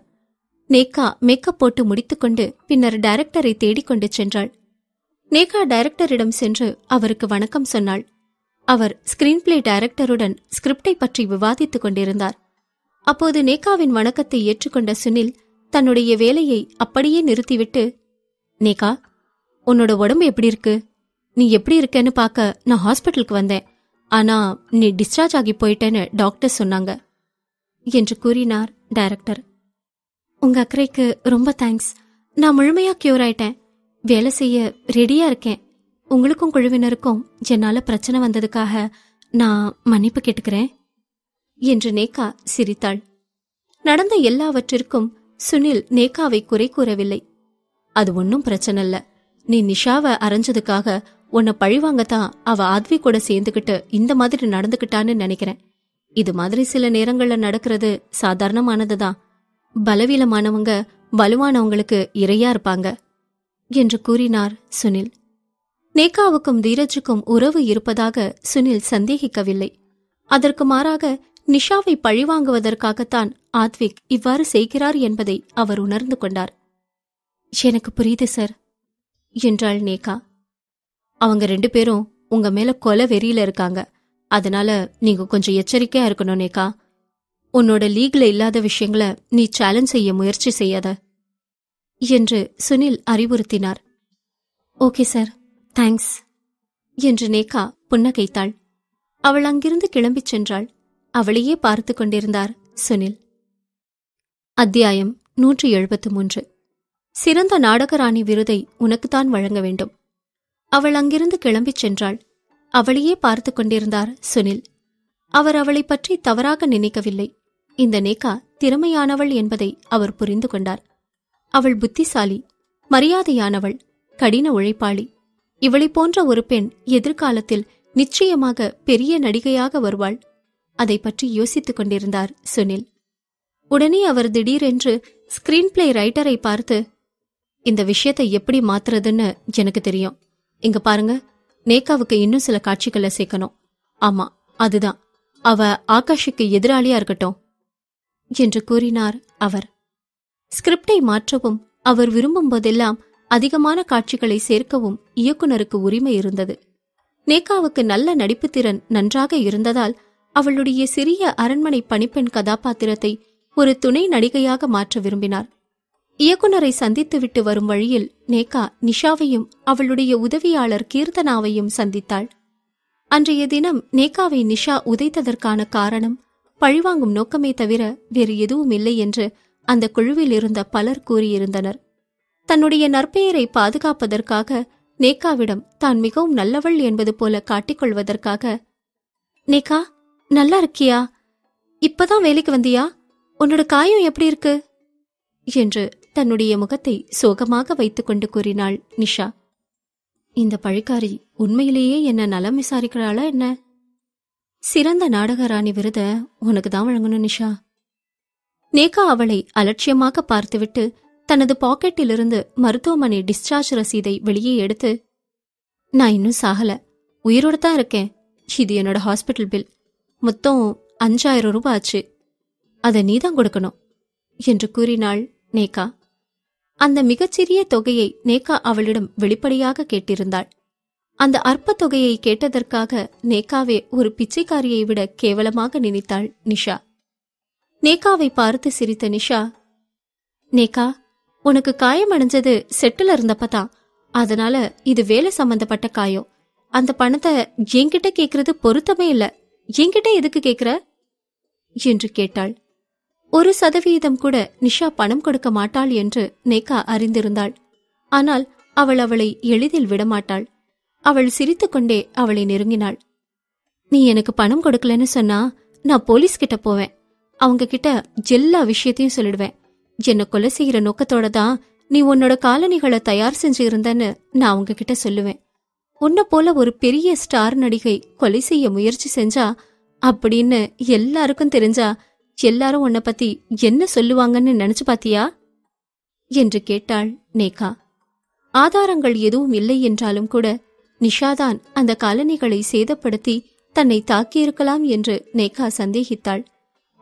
நேகா மேக்கப் போட்டு முடித்துக்கொண்டு பின்னர் டைரக்டரை தேடிக்கொண்டு சென்றாள் நேகா டைரக்டரிடம் சென்று அவருக்கு வணக்கம் சொன்னாள் அவர் ஸ்கிரீன் பிளே டைரக்டருடன் ஸ்கிரிப்டை பற்றி விவாதித்துக் கொண்டிருந்தார் அப்போது நேகாவின் வணக்கத்தை ஏற்றுக்கொண்ட சுனில் தன்னுடைய வேலையை அப்படியே நிறுத்திவிட்டு நேகா உன்னோட உடம்பு எப்படி இருக்கு நீ எப்படி இருக்கேன்னு பார்க்க நான் ஹாஸ்பிட்டலுக்கு வந்தேன் ஆனா நீ டிஸ்சார்ஜ் ஆகி போயிட்டேன்னு டாக்டர் சொன்னாங்க என்று கூறினார் டைரக்டர் உங்க அக்கறைக்கு ரொம்ப தேங்க்ஸ் நான் முழுமையா கியூர் ஆயிட்டேன் வேலை செய்ய ரெடியா இருக்கேன் உங்களுக்கும் குழுவினருக்கும் என்னால பிரச்சனை வந்ததுக்காக நான் மன்னிப்பு கேட்டுக்கிறேன் என்று நேகா சிரித்தாள் நடந்த எல்லாவற்றிற்கும் சுனில் நேகாவை குறை கூறவில்லை அது ஒன்னும் பிரச்சனை இல்ல நீ நிஷாவை அரைஞ்சதுக்காக உன்னை பழிவாங்கத்தான் அவ அத்வி கூட சேர்ந்துகிட்டு இந்த மாதிரி நடந்துகிட்டான்னு நினைக்கிறேன் இது மாதிரி சில நேரங்கள்ல நடக்கிறது சாதாரணமானதுதான் பலவீனமானவங்க வலுவானவங்களுக்கு இரையா இருப்பாங்க என்று கூறினார் சுனில் நேகாவுக்கும் தீரஜுக்கும் உறவு இருப்பதாக சுனில் சந்தேகிக்கவில்லை அதற்கு மாறாக நிஷாவை பழிவாங்குவதற்காகத்தான் ஆத்விக் இவ்வாறு செய்கிறார் என்பதை அவர் உணர்ந்து கொண்டார் எனக்கு புரியுது சார் என்றாள் நேகா அவங்க ரெண்டு பேரும் உங்க மேல கொலை வெறியில இருக்காங்க அதனால நீங்க கொஞ்சம் எச்சரிக்கையா இருக்கணும் நேக்கா உன்னோட லீக்ல இல்லாத விஷயங்களை நீ சேலஞ்ச் செய்ய முயற்சி செய்யாத என்று சுனில் அறிவுறுத்தினார் ஓகே சார் தேங்க்ஸ் என்று நேகா புன்னகைத்தாள் அவள் அங்கிருந்து கிளம்பிச் சென்றாள் அவளையே பார்த்து கொண்டிருந்தார் சுனில் அத்தியாயம் நூற்றி எழுபத்து மூன்று சிறந்த நாடகராணி விருதை உனக்குத்தான் வழங்க வேண்டும் அவள் அங்கிருந்து கிளம்பிச் சென்றாள் அவளையே பார்த்து கொண்டிருந்தார் சுனில் அவர் அவளை பற்றி தவறாக நினைக்கவில்லை இந்த நேகா திறமையானவள் என்பதை அவர் புரிந்து கொண்டார் அவள் புத்திசாலி மரியாதையானவள் கடின உழைப்பாளி இவளை போன்ற ஒரு பெண் எதிர்காலத்தில் நிச்சயமாக பெரிய நடிகையாக வருவாள் அதை பற்றி யோசித்துக் கொண்டிருந்தார் சுனில் உடனே அவர் திடீரென்று ஸ்கிரீன் பிளே ரைட்டரை பார்த்து இந்த விஷயத்தை எப்படி மாத்துறதுன்னு எனக்கு தெரியும் இங்க பாருங்க நேகாவுக்கு இன்னும் சில காட்சிகளை சேர்க்கணும் ஆமா அதுதான் அவ ஆகாஷுக்கு எதிராளியா இருக்கட்டும் என்று கூறினார் அவர் ஸ்கிரிப்டை மாற்றவும் அவர் விரும்பும் போதெல்லாம் அதிகமான காட்சிகளை சேர்க்கவும் இயக்குனருக்கு உரிமை இருந்தது நேகாவுக்கு நல்ல நடிப்பு திறன் நன்றாக இருந்ததால் அவளுடைய சிறிய அரண்மனை பணிப்பெண் கதாபாத்திரத்தை ஒரு துணை நடிகையாக மாற்ற விரும்பினார் இயக்குனரை சந்தித்துவிட்டு வரும் வழியில் நேகா நிஷாவையும் அவளுடைய உதவியாளர் கீர்த்தனாவையும் சந்தித்தாள் அன்றைய தினம் நேகாவை நிஷா உதைத்ததற்கான காரணம் பழிவாங்கும் நோக்கமே தவிர வேறு எதுவும் இல்லை என்று அந்த குழுவில் இருந்த பலர் கூறியிருந்தனர் தன்னுடைய நற்பெயரை பாதுகாப்பதற்காக நேகாவிடம் தான் மிகவும் நல்லவள் என்பது போல காட்டிக்கொள்வதற்காக நேகா நல்லா இருக்கியா இப்பதான் வேலைக்கு வந்தியா உன்னோட காயம் எப்படி இருக்கு என்று தன்னுடைய முகத்தை சோகமாக வைத்துக்கொண்டு கூறினாள் நிஷா இந்த பழிக்காரி உண்மையிலேயே என்ன நலம் விசாரிக்கிறாளா என்ன சிறந்த நாடக ராணி விருத உனக்கு தான் வழங்கணும் நிஷா நேகா அவளை அலட்சியமாக பார்த்துவிட்டு தனது பாக்கெட்டிலிருந்து மருத்துவமனை டிஸ்சார்ஜ் ரசீதை வெளியே எடுத்து நான் இன்னும் சாகல உயிரோடு தான் இருக்கேன் இது என்னோட ஹாஸ்பிட்டல் பில் மொத்தம் அஞ்சாயிரம் ரூபாய் ஆச்சு அதை நீதான் கொடுக்கணும் என்று கூறினாள் நேகா அந்த மிகச்சிறிய தொகையை நேக்கா அவளிடம் வெளிப்படையாக கேட்டிருந்தாள் அந்த அற்ப தொகையை கேட்டதற்காக நேக்காவே ஒரு பிச்சைக்காரியை விட கேவலமாக நினைத்தாள் நிஷா நேக்காவை பார்த்து சிரித்த நிஷா நேக்கா உனக்கு காயம் அடைஞ்சது செட்டில் இருந்தப்பதான் அதனால இது வேலை சம்பந்தப்பட்ட காயம் அந்த பணத்தை என்கிட்ட கேக்குறது பொருத்தமே இல்ல என்கிட்ட எதுக்கு கேக்குற என்று கேட்டாள் ஒரு சதவீதம் கூட நிஷா பணம் கொடுக்க மாட்டாள் என்று நேகா அறிந்திருந்தாள் ஆனால் அவள் அவளை எளிதில் விடமாட்டாள் அவள் சிரித்துக்கொண்டே அவளை நெருங்கினாள் நீ எனக்கு பணம் கொடுக்கலன்னு சொன்னா நான் போலீஸ் கிட்ட போவேன் அவங்க கிட்ட எல்லா விஷயத்தையும் சொல்லிடுவேன் என்ன கொலை செய்யற நோக்கத்தோட தான் நீ உன்னோட காலணிகளை தயார் செஞ்சு இருந்தன்னு நான் அவங்க கிட்ட சொல்லுவேன் உன்னை போல ஒரு பெரிய ஸ்டார் நடிகை கொலை செய்ய முயற்சி செஞ்சா அப்படின்னு எல்லாருக்கும் தெரிஞ்சா எல்லாரும் உன்னை பத்தி என்ன சொல்லுவாங்கன்னு நினைச்சு பாத்தியா என்று கேட்டாள் நேகா ஆதாரங்கள் எதுவும் இல்லை என்றாலும் கூட நிஷாதான் அந்த காலனிகளை சேதப்படுத்தி தன்னை தாக்கியிருக்கலாம் என்று நேகா சந்தேகித்தாள்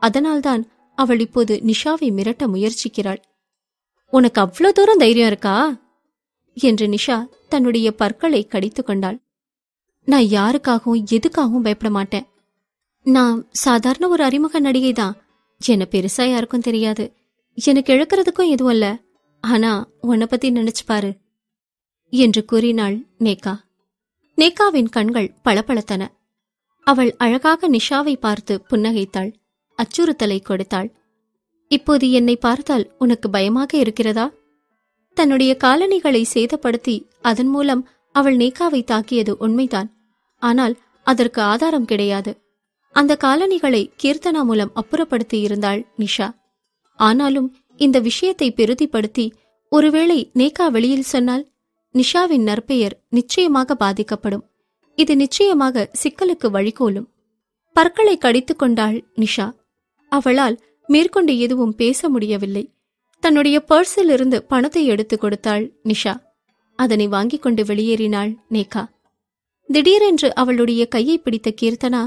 அதனால்தான் அவள் இப்போது நிஷாவை மிரட்ட முயற்சிக்கிறாள் உனக்கு அவ்வளோ தூரம் தைரியம் இருக்கா என்று நிஷா தன்னுடைய பற்களை கடித்துக்கொண்டாள் கொண்டாள் நான் யாருக்காகவும் எதுக்காகவும் பயப்பட மாட்டேன் நான் சாதாரண ஒரு அறிமுக நடிகை தான் என்ன பெருசா யாருக்கும் தெரியாது எனக்கு இழக்கிறதுக்கும் எதுவும் இல்ல ஆனா உன்னை பத்தி நினைச்சு பாரு என்று கூறினாள் நேகா நேகாவின் கண்கள் பளபளத்தன அவள் அழகாக நிஷாவை பார்த்து புன்னகைத்தாள் அச்சுறுத்தலை கொடுத்தாள் இப்போது என்னை பார்த்தால் உனக்கு பயமாக இருக்கிறதா தன்னுடைய காலணிகளை சேதப்படுத்தி அதன் மூலம் அவள் நேகாவை தாக்கியது உண்மைதான் ஆனால் அதற்கு ஆதாரம் கிடையாது அந்த காலணிகளை கீர்த்தனா மூலம் அப்புறப்படுத்தி இருந்தாள் நிஷா ஆனாலும் இந்த விஷயத்தை பெருதிப்படுத்தி ஒருவேளை நேகா வெளியில் சொன்னால் நிஷாவின் நற்பெயர் நிச்சயமாக பாதிக்கப்படும் இது நிச்சயமாக சிக்கலுக்கு வழிகோலும் பற்களை கடித்து கொண்டாள் நிஷா அவளால் மேற்கொண்டு எதுவும் பேச முடியவில்லை தன்னுடைய பர்ஸில் இருந்து பணத்தை எடுத்துக் கொடுத்தாள் நிஷா அதனை வாங்கிக் கொண்டு வெளியேறினாள் நேகா திடீரென்று அவளுடைய கையை பிடித்த கீர்த்தனா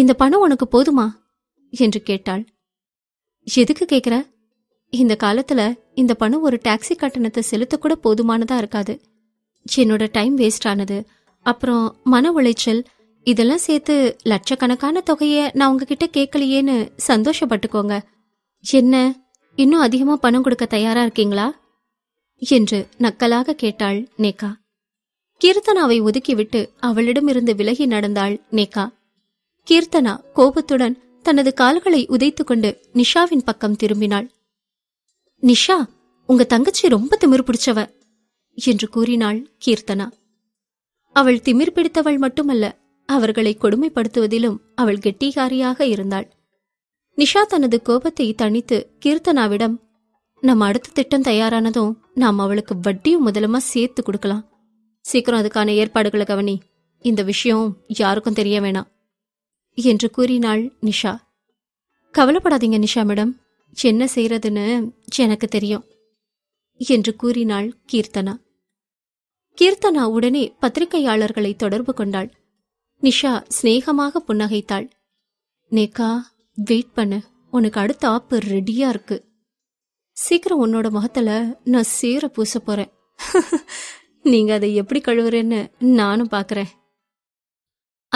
இந்த பணம் உனக்கு போதுமா என்று கேட்டாள் எதுக்கு கேட்குற இந்த காலத்துல இந்த பணம் ஒரு டாக்ஸி கட்டணத்தை செலுத்தக்கூட போதுமானதா இருக்காது என்னோட டைம் வேஸ்ட் ஆனது அப்புறம் மன உளைச்சல் இதெல்லாம் சேர்த்து லட்சக்கணக்கான தொகையை நான் உங்ககிட்ட கேட்கலையேன்னு சந்தோஷப்பட்டுக்கோங்க என்ன இன்னும் அதிகமா பணம் கொடுக்க தயாரா இருக்கீங்களா என்று நக்கலாக கேட்டாள் நேகா கீர்த்தனாவை ஒதுக்கிவிட்டு அவளிடமிருந்து விலகி நடந்தாள் நேகா கீர்த்தனா கோபத்துடன் தனது கால்களை உதைத்துக்கொண்டு நிஷாவின் பக்கம் திரும்பினாள் நிஷா உங்க தங்கச்சி ரொம்ப திமிர் பிடிச்சவ என்று கூறினாள் கீர்த்தனா அவள் திமிர் பிடித்தவள் மட்டுமல்ல அவர்களை கொடுமைப்படுத்துவதிலும் அவள் கெட்டிகாரியாக இருந்தாள் நிஷா தனது கோபத்தை தணித்து கீர்த்தனாவிடம் நம்ம அடுத்த திட்டம் தயாரானதும் நாம் அவளுக்கு வட்டியும் முதலமா சேர்த்து கொடுக்கலாம் சீக்கிரம் அதுக்கான ஏற்பாடுகளை கவனி இந்த விஷயம் யாருக்கும் தெரிய வேணாம் என்று கூறினாள் நிஷா கவலைப்படாதீங்க நிஷா மேடம் என்ன செய்யறதுன்னு எனக்கு தெரியும் என்று கூறினாள் கீர்த்தனா கீர்த்தனா உடனே பத்திரிகையாளர்களை தொடர்பு கொண்டாள் நிஷா சிநேகமாக புன்னகைத்தாள் நேக்கா வெயிட் பண்ணு உனக்கு அடுத்த ஆப்பு ரெடியா இருக்கு சீக்கிரம் உன்னோட முகத்துல நான் சீர பூச போறேன் [LAUGHS] நீங்க அதை எப்படி கழுவுறேன்னு நானும் பாக்குறேன்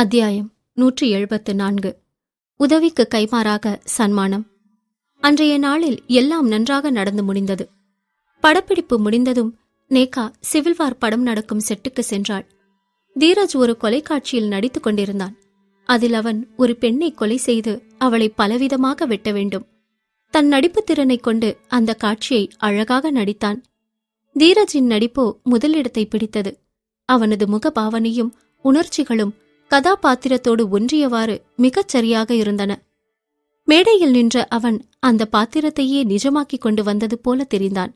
அத்தியாயம் நூற்றி எழுபத்து நான்கு உதவிக்கு கைமாறாக சன்மானம் அன்றைய நாளில் எல்லாம் நன்றாக நடந்து முடிந்தது படப்பிடிப்பு முடிந்ததும் நேகா சிவில்வார் படம் நடக்கும் செட்டுக்கு சென்றாள் தீரஜ் ஒரு கொலைக்காட்சியில் நடித்துக் கொண்டிருந்தான் அதில் அவன் ஒரு பெண்ணை கொலை செய்து அவளை பலவிதமாக வெட்ட வேண்டும் தன் நடிப்பு திறனை கொண்டு அந்த காட்சியை அழகாக நடித்தான் தீரஜின் நடிப்போ முதலிடத்தை பிடித்தது அவனது முக பாவனையும் உணர்ச்சிகளும் கதாபாத்திரத்தோடு ஒன்றியவாறு மிகச் சரியாக இருந்தன மேடையில் நின்ற அவன் அந்த பாத்திரத்தையே நிஜமாக்கிக் கொண்டு வந்தது போல தெரிந்தான்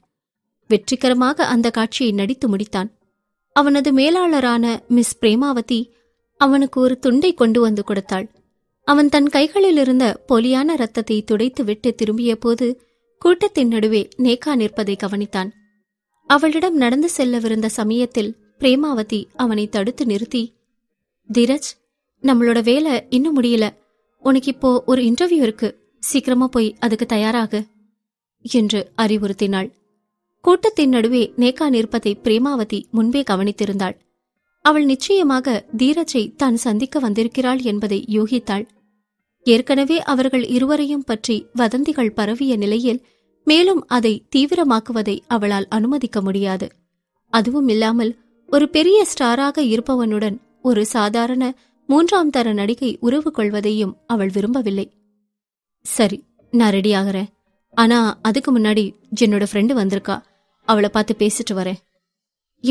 வெற்றிகரமாக அந்த காட்சியை நடித்து முடித்தான் அவனது மேலாளரான மிஸ் பிரேமாவதி அவனுக்கு ஒரு துண்டை கொண்டு வந்து கொடுத்தாள் அவன் தன் கைகளில் இருந்த பொலியான ரத்தத்தை துடைத்து விட்டு திரும்பிய போது கூட்டத்தின் நடுவே நேக்கா நிற்பதை கவனித்தான் அவளிடம் நடந்து செல்லவிருந்த சமயத்தில் பிரேமாவதி அவனை தடுத்து நிறுத்தி தீரஜ் நம்மளோட வேலை இன்னும் முடியல உனக்கு இப்போ ஒரு இன்டர்வியூ இருக்கு சீக்கிரமா போய் அதுக்கு தயாராகு என்று அறிவுறுத்தினாள் கூட்டத்தின் நடுவே நேக்கா நிற்பதை பிரேமாவதி முன்பே கவனித்திருந்தாள் அவள் நிச்சயமாக தீரஜை தான் சந்திக்க வந்திருக்கிறாள் என்பதை யூகித்தாள் ஏற்கனவே அவர்கள் இருவரையும் பற்றி வதந்திகள் பரவிய நிலையில் மேலும் அதை தீவிரமாக்குவதை அவளால் அனுமதிக்க முடியாது அதுவும் இல்லாமல் ஒரு பெரிய ஸ்டாராக இருப்பவனுடன் ஒரு சாதாரண மூன்றாம் தர நடிகை உறவு கொள்வதையும் அவள் விரும்பவில்லை சரி நான் ரெடி ஆகிறேன் ஆனா அதுக்கு முன்னாடி என்னோட ஃப்ரெண்டு வந்திருக்கா அவளை பார்த்து பேசிட்டு வரேன்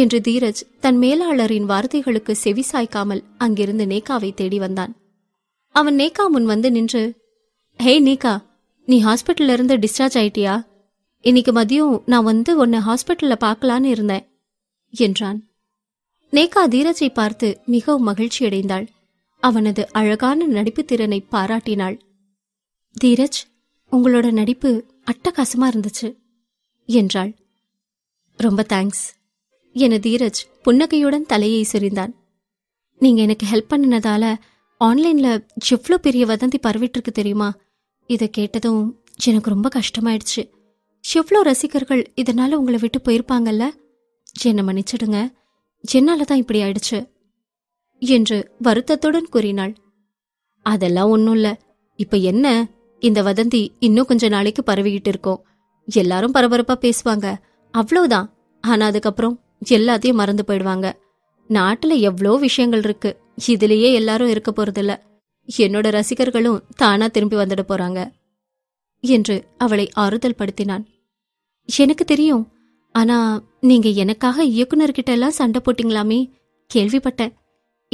என்று தீரஜ் தன் மேலாளரின் வார்த்தைகளுக்கு செவி சாய்க்காமல் அங்கிருந்து நேகாவை தேடி வந்தான் அவன் நேகா முன் வந்து நின்று ஹே நீகா நீ ஹாஸ்பிட்டல்ல இருந்து டிஸ்சார்ஜ் ஆயிட்டியா இன்னைக்கு மதியம் நான் வந்து உன்னை ஹாஸ்பிட்டல்ல பார்க்கலான்னு இருந்தேன் என்றான் நேகா தீரஜை பார்த்து மிகவும் மகிழ்ச்சியடைந்தாள் அவனது அழகான நடிப்பு திறனை பாராட்டினாள் தீரஜ் உங்களோட நடிப்பு அட்டகாசமா இருந்துச்சு என்றாள் ரொம்ப தேங்க்ஸ் என தீரஜ் புன்னகையுடன் தலையை சுரிந்தான் நீங்க எனக்கு ஹெல்ப் பண்ணினதால ஆன்லைன்ல எவ்வளோ பெரிய வதந்தி பரவிட்டு தெரியுமா இதை கேட்டதும் எனக்கு ரொம்ப கஷ்டமாயிடுச்சு எவ்வளோ ரசிகர்கள் இதனால உங்களை விட்டு போயிருப்பாங்கல்ல என்னை மன்னிச்சிடுங்க என்னால தான் இப்படி ஆயிடுச்சு என்று வருத்தத்துடன் கூறினாள் அதெல்லாம் ஒன்னும் இல்ல இப்ப என்ன இந்த வதந்தி இன்னும் கொஞ்ச நாளைக்கு பரவிக்கிட்டு இருக்கோம் எல்லாரும் பரபரப்பா பேசுவாங்க அவ்வளவுதான் ஆனா அதுக்கப்புறம் எல்லாத்தையும் மறந்து போயிடுவாங்க நாட்டுல எவ்வளோ விஷயங்கள் இருக்கு இதுலயே எல்லாரும் இருக்க போறதில்ல என்னோட ரசிகர்களும் தானா திரும்பி வந்துட போறாங்க என்று அவளை ஆறுதல் படுத்தினான் எனக்கு தெரியும் ஆனா நீங்க எனக்காக இயக்குனர்கிட்ட எல்லாம் சண்டை போட்டீங்களாமே கேள்விப்பட்டேன்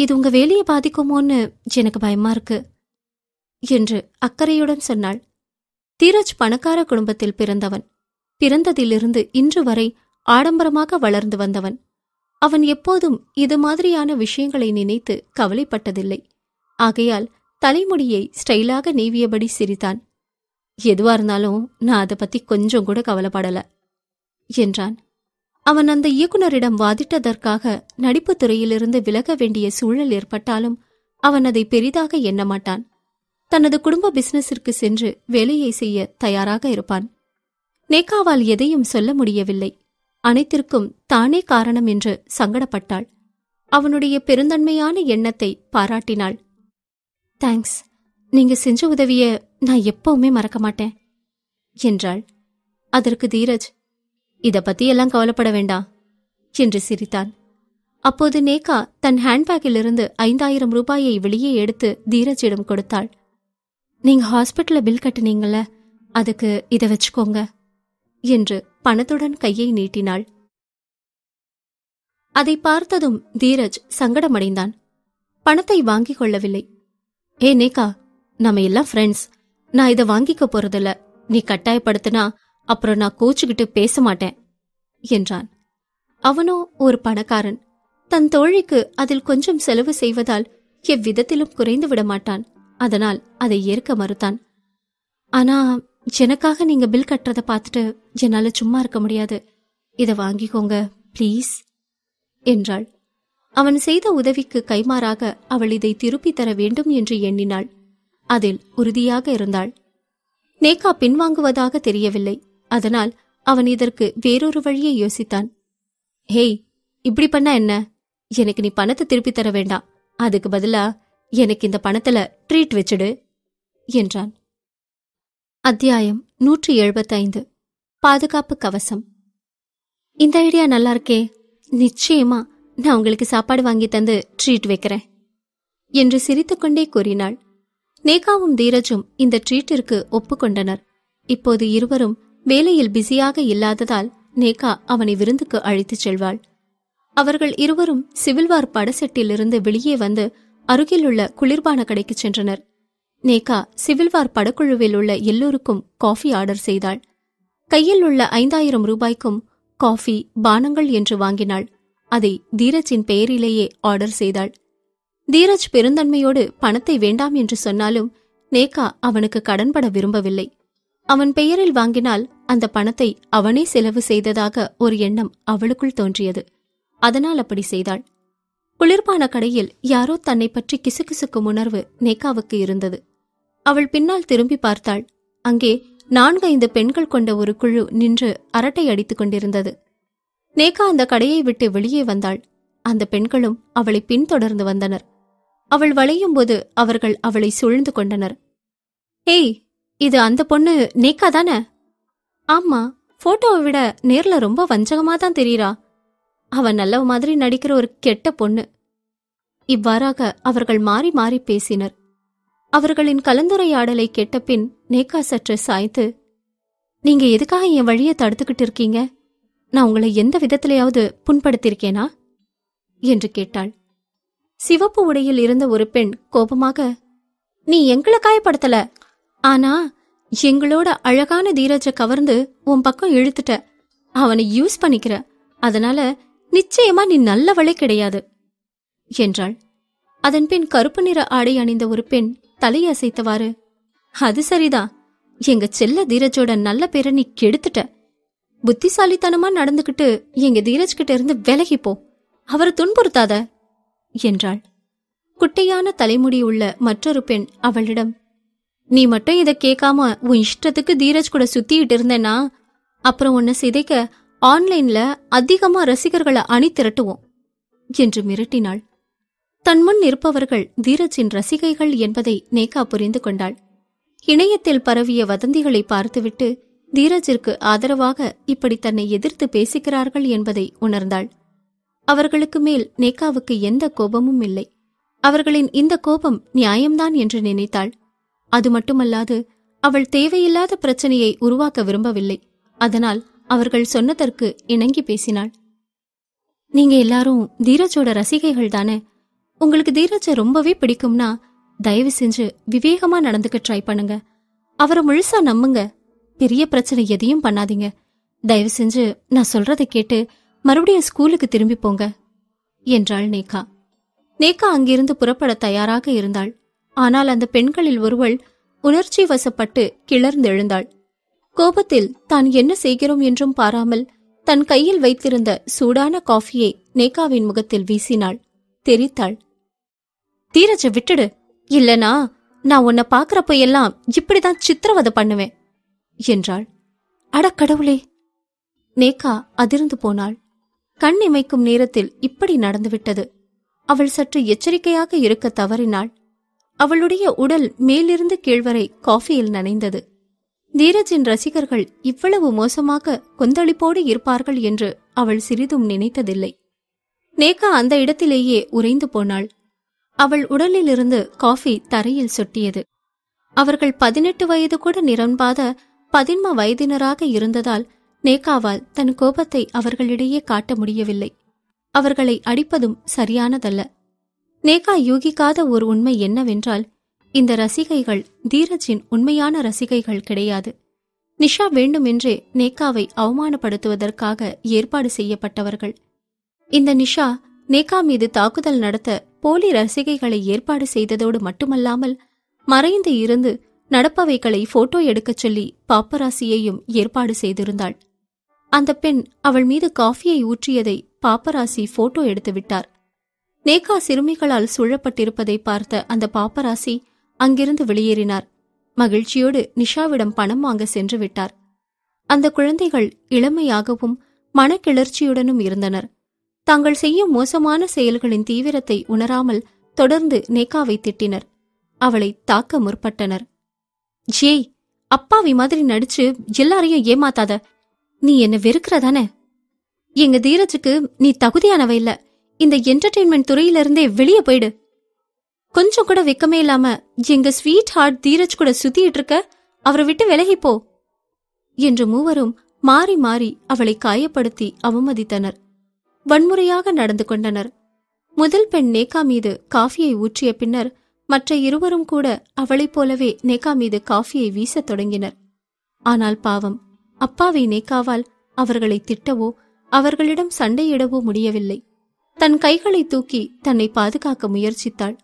இது உங்க வேலையை பாதிக்குமோன்னு எனக்கு பயமா இருக்கு என்று அக்கறையுடன் சொன்னாள் தீரஜ் பணக்கார குடும்பத்தில் பிறந்தவன் பிறந்ததிலிருந்து இன்று வரை ஆடம்பரமாக வளர்ந்து வந்தவன் அவன் எப்போதும் இது மாதிரியான விஷயங்களை நினைத்து கவலைப்பட்டதில்லை ஆகையால் தலைமுடியை ஸ்டைலாக நீவியபடி சிரித்தான் எதுவா இருந்தாலும் நான் அதை பத்தி கொஞ்சம் கூட கவலைப்படலை என்றான் அவன் அந்த இயக்குனரிடம் வாதிட்டதற்காக நடிப்பு துறையிலிருந்து விலக வேண்டிய சூழல் ஏற்பட்டாலும் அவன் அதை பெரிதாக எண்ணமாட்டான் தனது குடும்ப பிசினஸிற்கு சென்று வேலையை செய்ய தயாராக இருப்பான் நேகாவால் எதையும் சொல்ல முடியவில்லை அனைத்திற்கும் தானே காரணம் என்று சங்கடப்பட்டாள் அவனுடைய பெருந்தன்மையான எண்ணத்தை பாராட்டினாள் தேங்க்ஸ் நீங்க செஞ்ச உதவிய நான் எப்பவுமே மறக்க மாட்டேன் என்றாள் அதற்கு தீரஜ் இதை பத்தியெல்லாம் கவலைப்பட வேண்டாம் என்று சிரித்தான் அப்போது நேகா தன் ஹேண்ட்பேக்கிலிருந்து ஐந்தாயிரம் ரூபாயை வெளியே எடுத்து தீரஜிடம் கொடுத்தாள் நீங்க ஹாஸ்பிட்டல பில் கட்டினீங்கள அதுக்கு இதை வச்சுக்கோங்க என்று பணத்துடன் கையை நீட்டினாள் அதை பார்த்ததும் தீரஜ் சங்கடமடைந்தான் பணத்தை வாங்கிக் கொள்ளவில்லை ஏ நேகா நம்ம எல்லாம் ஃப்ரெண்ட்ஸ் நான் இதை வாங்கிக்க போறதில்ல நீ கட்டாயப்படுத்தினா அப்புறம் நான் கோச்சுக்கிட்டு பேச மாட்டேன் என்றான் அவனோ ஒரு பணக்காரன் தன் தோழிக்கு அதில் கொஞ்சம் செலவு செய்வதால் எவ்விதத்திலும் குறைந்து விட மாட்டான் அதனால் அதை ஏற்க மறுத்தான் ஆனா எனக்காக நீங்க பில் கட்டுறத பார்த்துட்டு என்னால சும்மா இருக்க முடியாது இதை வாங்கிக்கோங்க ப்ளீஸ் என்றாள் அவன் செய்த உதவிக்கு கைமாறாக அவள் இதை திருப்பி தர வேண்டும் என்று எண்ணினாள் அதில் உறுதியாக இருந்தாள் நேகா பின்வாங்குவதாக தெரியவில்லை அதனால் அவன் இதற்கு வேறொரு வழியை யோசித்தான் ஹேய் இப்படி பண்ணா என்ன எனக்கு நீ பணத்தை திருப்பி தர வேண்டாம் அதுக்கு பதிலா எனக்கு இந்த பணத்துல ட்ரீட் வச்சுடு என்றான் அத்தியாயம் நூற்றி எழுபத்தைந்து பாதுகாப்பு கவசம் இந்த ஐடியா நல்லா இருக்கே நிச்சயமா நான் உங்களுக்கு சாப்பாடு வாங்கி தந்து ட்ரீட் வைக்கிறேன் என்று சிரித்துக்கொண்டே கூறினாள் நேகாவும் தீரஜும் இந்த ட்ரீட்டிற்கு ஒப்புக்கொண்டனர் இப்போது இருவரும் வேலையில் பிஸியாக இல்லாததால் நேகா அவனை விருந்துக்கு அழைத்துச் செல்வாள் அவர்கள் இருவரும் சிவில்வார் படசெட்டிலிருந்து வெளியே வந்து அருகிலுள்ள குளிர்பான கடைக்கு சென்றனர் நேகா சிவில்வார் படக்குழுவில் உள்ள எல்லோருக்கும் காஃபி ஆர்டர் செய்தாள் கையில் உள்ள ஐந்தாயிரம் ரூபாய்க்கும் காஃபி பானங்கள் என்று வாங்கினாள் அதை தீரஜின் பெயரிலேயே ஆர்டர் செய்தாள் தீரஜ் பெருந்தன்மையோடு பணத்தை வேண்டாம் என்று சொன்னாலும் நேகா அவனுக்கு கடன்பட விரும்பவில்லை அவன் பெயரில் வாங்கினால் அந்த பணத்தை அவனே செலவு செய்ததாக ஒரு எண்ணம் அவளுக்குள் தோன்றியது அதனால் அப்படி செய்தாள் குளிர்பான கடையில் யாரோ தன்னை பற்றி கிசுகிசுக்கும் உணர்வு நேகாவுக்கு இருந்தது அவள் பின்னால் திரும்பி பார்த்தாள் அங்கே நான்கு ஐந்து பெண்கள் கொண்ட ஒரு குழு நின்று அரட்டை அடித்துக் கொண்டிருந்தது நேகா அந்த கடையை விட்டு வெளியே வந்தாள் அந்த பெண்களும் அவளை பின்தொடர்ந்து வந்தனர் அவள் வளையும் போது அவர்கள் அவளை சூழ்ந்து கொண்டனர் ஏய் இது அந்த பொண்ணு நேக்கா தானே ஆமா போட்டோவை விட நேர்ல ரொம்ப வஞ்சகமா தான் தெரியறா அவன் நல்ல மாதிரி நடிக்கிற ஒரு கெட்ட பொண்ணு இவ்வாறாக அவர்கள் மாறி மாறி பேசினர் அவர்களின் கலந்துரையாடலை கேட்ட பின் நேகா சற்று சாய்த்து நீங்க எதுக்காக என் வழியை தடுத்துக்கிட்டு இருக்கீங்க நான் உங்களை எந்த விதத்திலேயாவது புண்படுத்தியிருக்கேனா என்று கேட்டாள் சிவப்பு உடையில் இருந்த ஒரு பெண் கோபமாக நீ எங்களை காயப்படுத்தல ஆனா எங்களோட அழகான தீரஜ கவர்ந்து உன் பக்கம் இழுத்துட்ட அவனை யூஸ் பண்ணிக்கிற அதனால நிச்சயமா நீ நல்லவளே கிடையாது என்றாள் அதன் பின் கருப்பு நிற ஆடை அணிந்த ஒரு பெண் தலையை அசைத்தவாறு அது சரிதான் எங்க செல்ல தீரஜோட நல்ல பேரை நீ கெடுத்துட்ட புத்திசாலித்தனமா நடந்துகிட்டு எங்க தீரஜ் கிட்ட இருந்து விலகிப்போ போ அவரை துன்புறுத்தாத என்றாள் குட்டையான தலைமுடி உள்ள மற்றொரு பெண் அவளிடம் நீ மட்டும் இதை கேட்காம உன் இஷ்டத்துக்கு தீரஜ் கூட சுத்திட்டு இருந்தேனா அப்புறம் உன்னை சிதைக்க ஆன்லைன்ல அதிகமா ரசிகர்களை அணி திரட்டுவோம் என்று மிரட்டினாள் தன் முன் இருப்பவர்கள் தீரஜின் ரசிகைகள் என்பதை நேகா புரிந்து கொண்டாள் இணையத்தில் பரவிய வதந்திகளை பார்த்துவிட்டு தீரஜிற்கு ஆதரவாக இப்படி தன்னை எதிர்த்து பேசுகிறார்கள் என்பதை உணர்ந்தாள் அவர்களுக்கு மேல் நேகாவுக்கு எந்த கோபமும் இல்லை அவர்களின் இந்த கோபம் நியாயம்தான் என்று நினைத்தாள் அது மட்டுமல்லாது அவள் தேவையில்லாத பிரச்சனையை உருவாக்க விரும்பவில்லை அதனால் அவர்கள் சொன்னதற்கு இணங்கி பேசினாள் நீங்க எல்லாரும் தீரஜோட ரசிகைகள் தானே உங்களுக்கு தீரஜை ரொம்பவே பிடிக்கும்னா தயவு செஞ்சு விவேகமா நடந்துக்க ட்ரை பண்ணுங்க அவரை முழுசா நம்புங்க பெரிய பிரச்சனை எதையும் பண்ணாதீங்க தயவு செஞ்சு நான் சொல்றதை கேட்டு மறுபடியும் ஸ்கூலுக்கு திரும்பி போங்க என்றாள் நேகா நேகா அங்கிருந்து புறப்பட தயாராக இருந்தாள் ஆனால் அந்த பெண்களில் ஒருவள் உணர்ச்சி வசப்பட்டு கிளர்ந்தெழுந்தாள் கோபத்தில் தான் என்ன செய்கிறோம் என்றும் பாராமல் தன் கையில் வைத்திருந்த சூடான காஃபியை நேகாவின் முகத்தில் வீசினாள் தெரித்தாள் தீரஜ விட்டுடு இல்லனா நான் உன்னை பாக்குறப்ப எல்லாம் இப்படிதான் சித்திரவதை பண்ணுவேன் என்றாள் அட கடவுளே நேகா அதிர்ந்து போனாள் கண் இமைக்கும் நேரத்தில் இப்படி நடந்துவிட்டது அவள் சற்று எச்சரிக்கையாக இருக்க தவறினாள் அவளுடைய உடல் மேலிருந்து கீழ்வரை காஃபியில் நனைந்தது தீரஜின் ரசிகர்கள் இவ்வளவு மோசமாக கொந்தளிப்போடு இருப்பார்கள் என்று அவள் சிறிதும் நினைத்ததில்லை நேகா அந்த இடத்திலேயே உறைந்து போனாள் அவள் உடலிலிருந்து காஃபி தரையில் சொட்டியது அவர்கள் பதினெட்டு வயது கூட நிரம்பாத பதின்ம வயதினராக இருந்ததால் நேகாவால் தன் கோபத்தை அவர்களிடையே காட்ட முடியவில்லை அவர்களை அடிப்பதும் சரியானதல்ல நேகா யூகிக்காத ஒரு உண்மை என்னவென்றால் இந்த ரசிகைகள் தீரஜின் உண்மையான ரசிகைகள் கிடையாது நிஷா வேண்டுமென்றே நேகாவை அவமானப்படுத்துவதற்காக ஏற்பாடு செய்யப்பட்டவர்கள் இந்த நிஷா நேகா மீது தாக்குதல் நடத்த போலி ரசிகைகளை ஏற்பாடு செய்ததோடு மட்டுமல்லாமல் மறைந்து இருந்து நடப்பவைகளை போட்டோ எடுக்கச் சொல்லி பாப்பராசியையும் ஏற்பாடு செய்திருந்தாள் அந்த பெண் அவள் மீது காஃபியை ஊற்றியதை பாப்பராசி போட்டோ எடுத்துவிட்டார் நேகா சிறுமிகளால் சூழப்பட்டிருப்பதை பார்த்த அந்த பாப்பராசி அங்கிருந்து வெளியேறினார் மகிழ்ச்சியோடு நிஷாவிடம் பணம் வாங்க சென்று விட்டார் அந்த குழந்தைகள் இளமையாகவும் மனக்கிளர்ச்சியுடனும் இருந்தனர் தாங்கள் செய்யும் மோசமான செயல்களின் தீவிரத்தை உணராமல் தொடர்ந்து நேகாவை திட்டினர் அவளை தாக்க முற்பட்டனர் ஜே அப்பாவி மாதிரி நடிச்சு எல்லாரையும் ஏமாத்தாத நீ என்ன வெறுக்கிறதானே எங்க தீரஜுக்கு நீ தகுதியானவ இல்லை இந்த என்டர்டெயின்மெண்ட் துறையிலிருந்தே வெளியே போயிடு கொஞ்சம் கூட வெக்கமே இல்லாம எங்க ஸ்வீட் ஹார்ட் தீரஜ் கூட சுத்திட்டு இருக்க அவரை விட்டு விலகி போ என்று மூவரும் மாறி மாறி அவளை காயப்படுத்தி அவமதித்தனர் வன்முறையாக நடந்து கொண்டனர் முதல் பெண் நேகா மீது காஃபியை ஊற்றிய பின்னர் மற்ற இருவரும் கூட அவளைப் போலவே நேகா மீது காஃபியை வீசத் தொடங்கினர் ஆனால் பாவம் அப்பாவை நேகாவால் அவர்களை திட்டவோ அவர்களிடம் சண்டையிடவோ முடியவில்லை தன் கைகளை தூக்கி தன்னை பாதுகாக்க முயற்சித்தாள்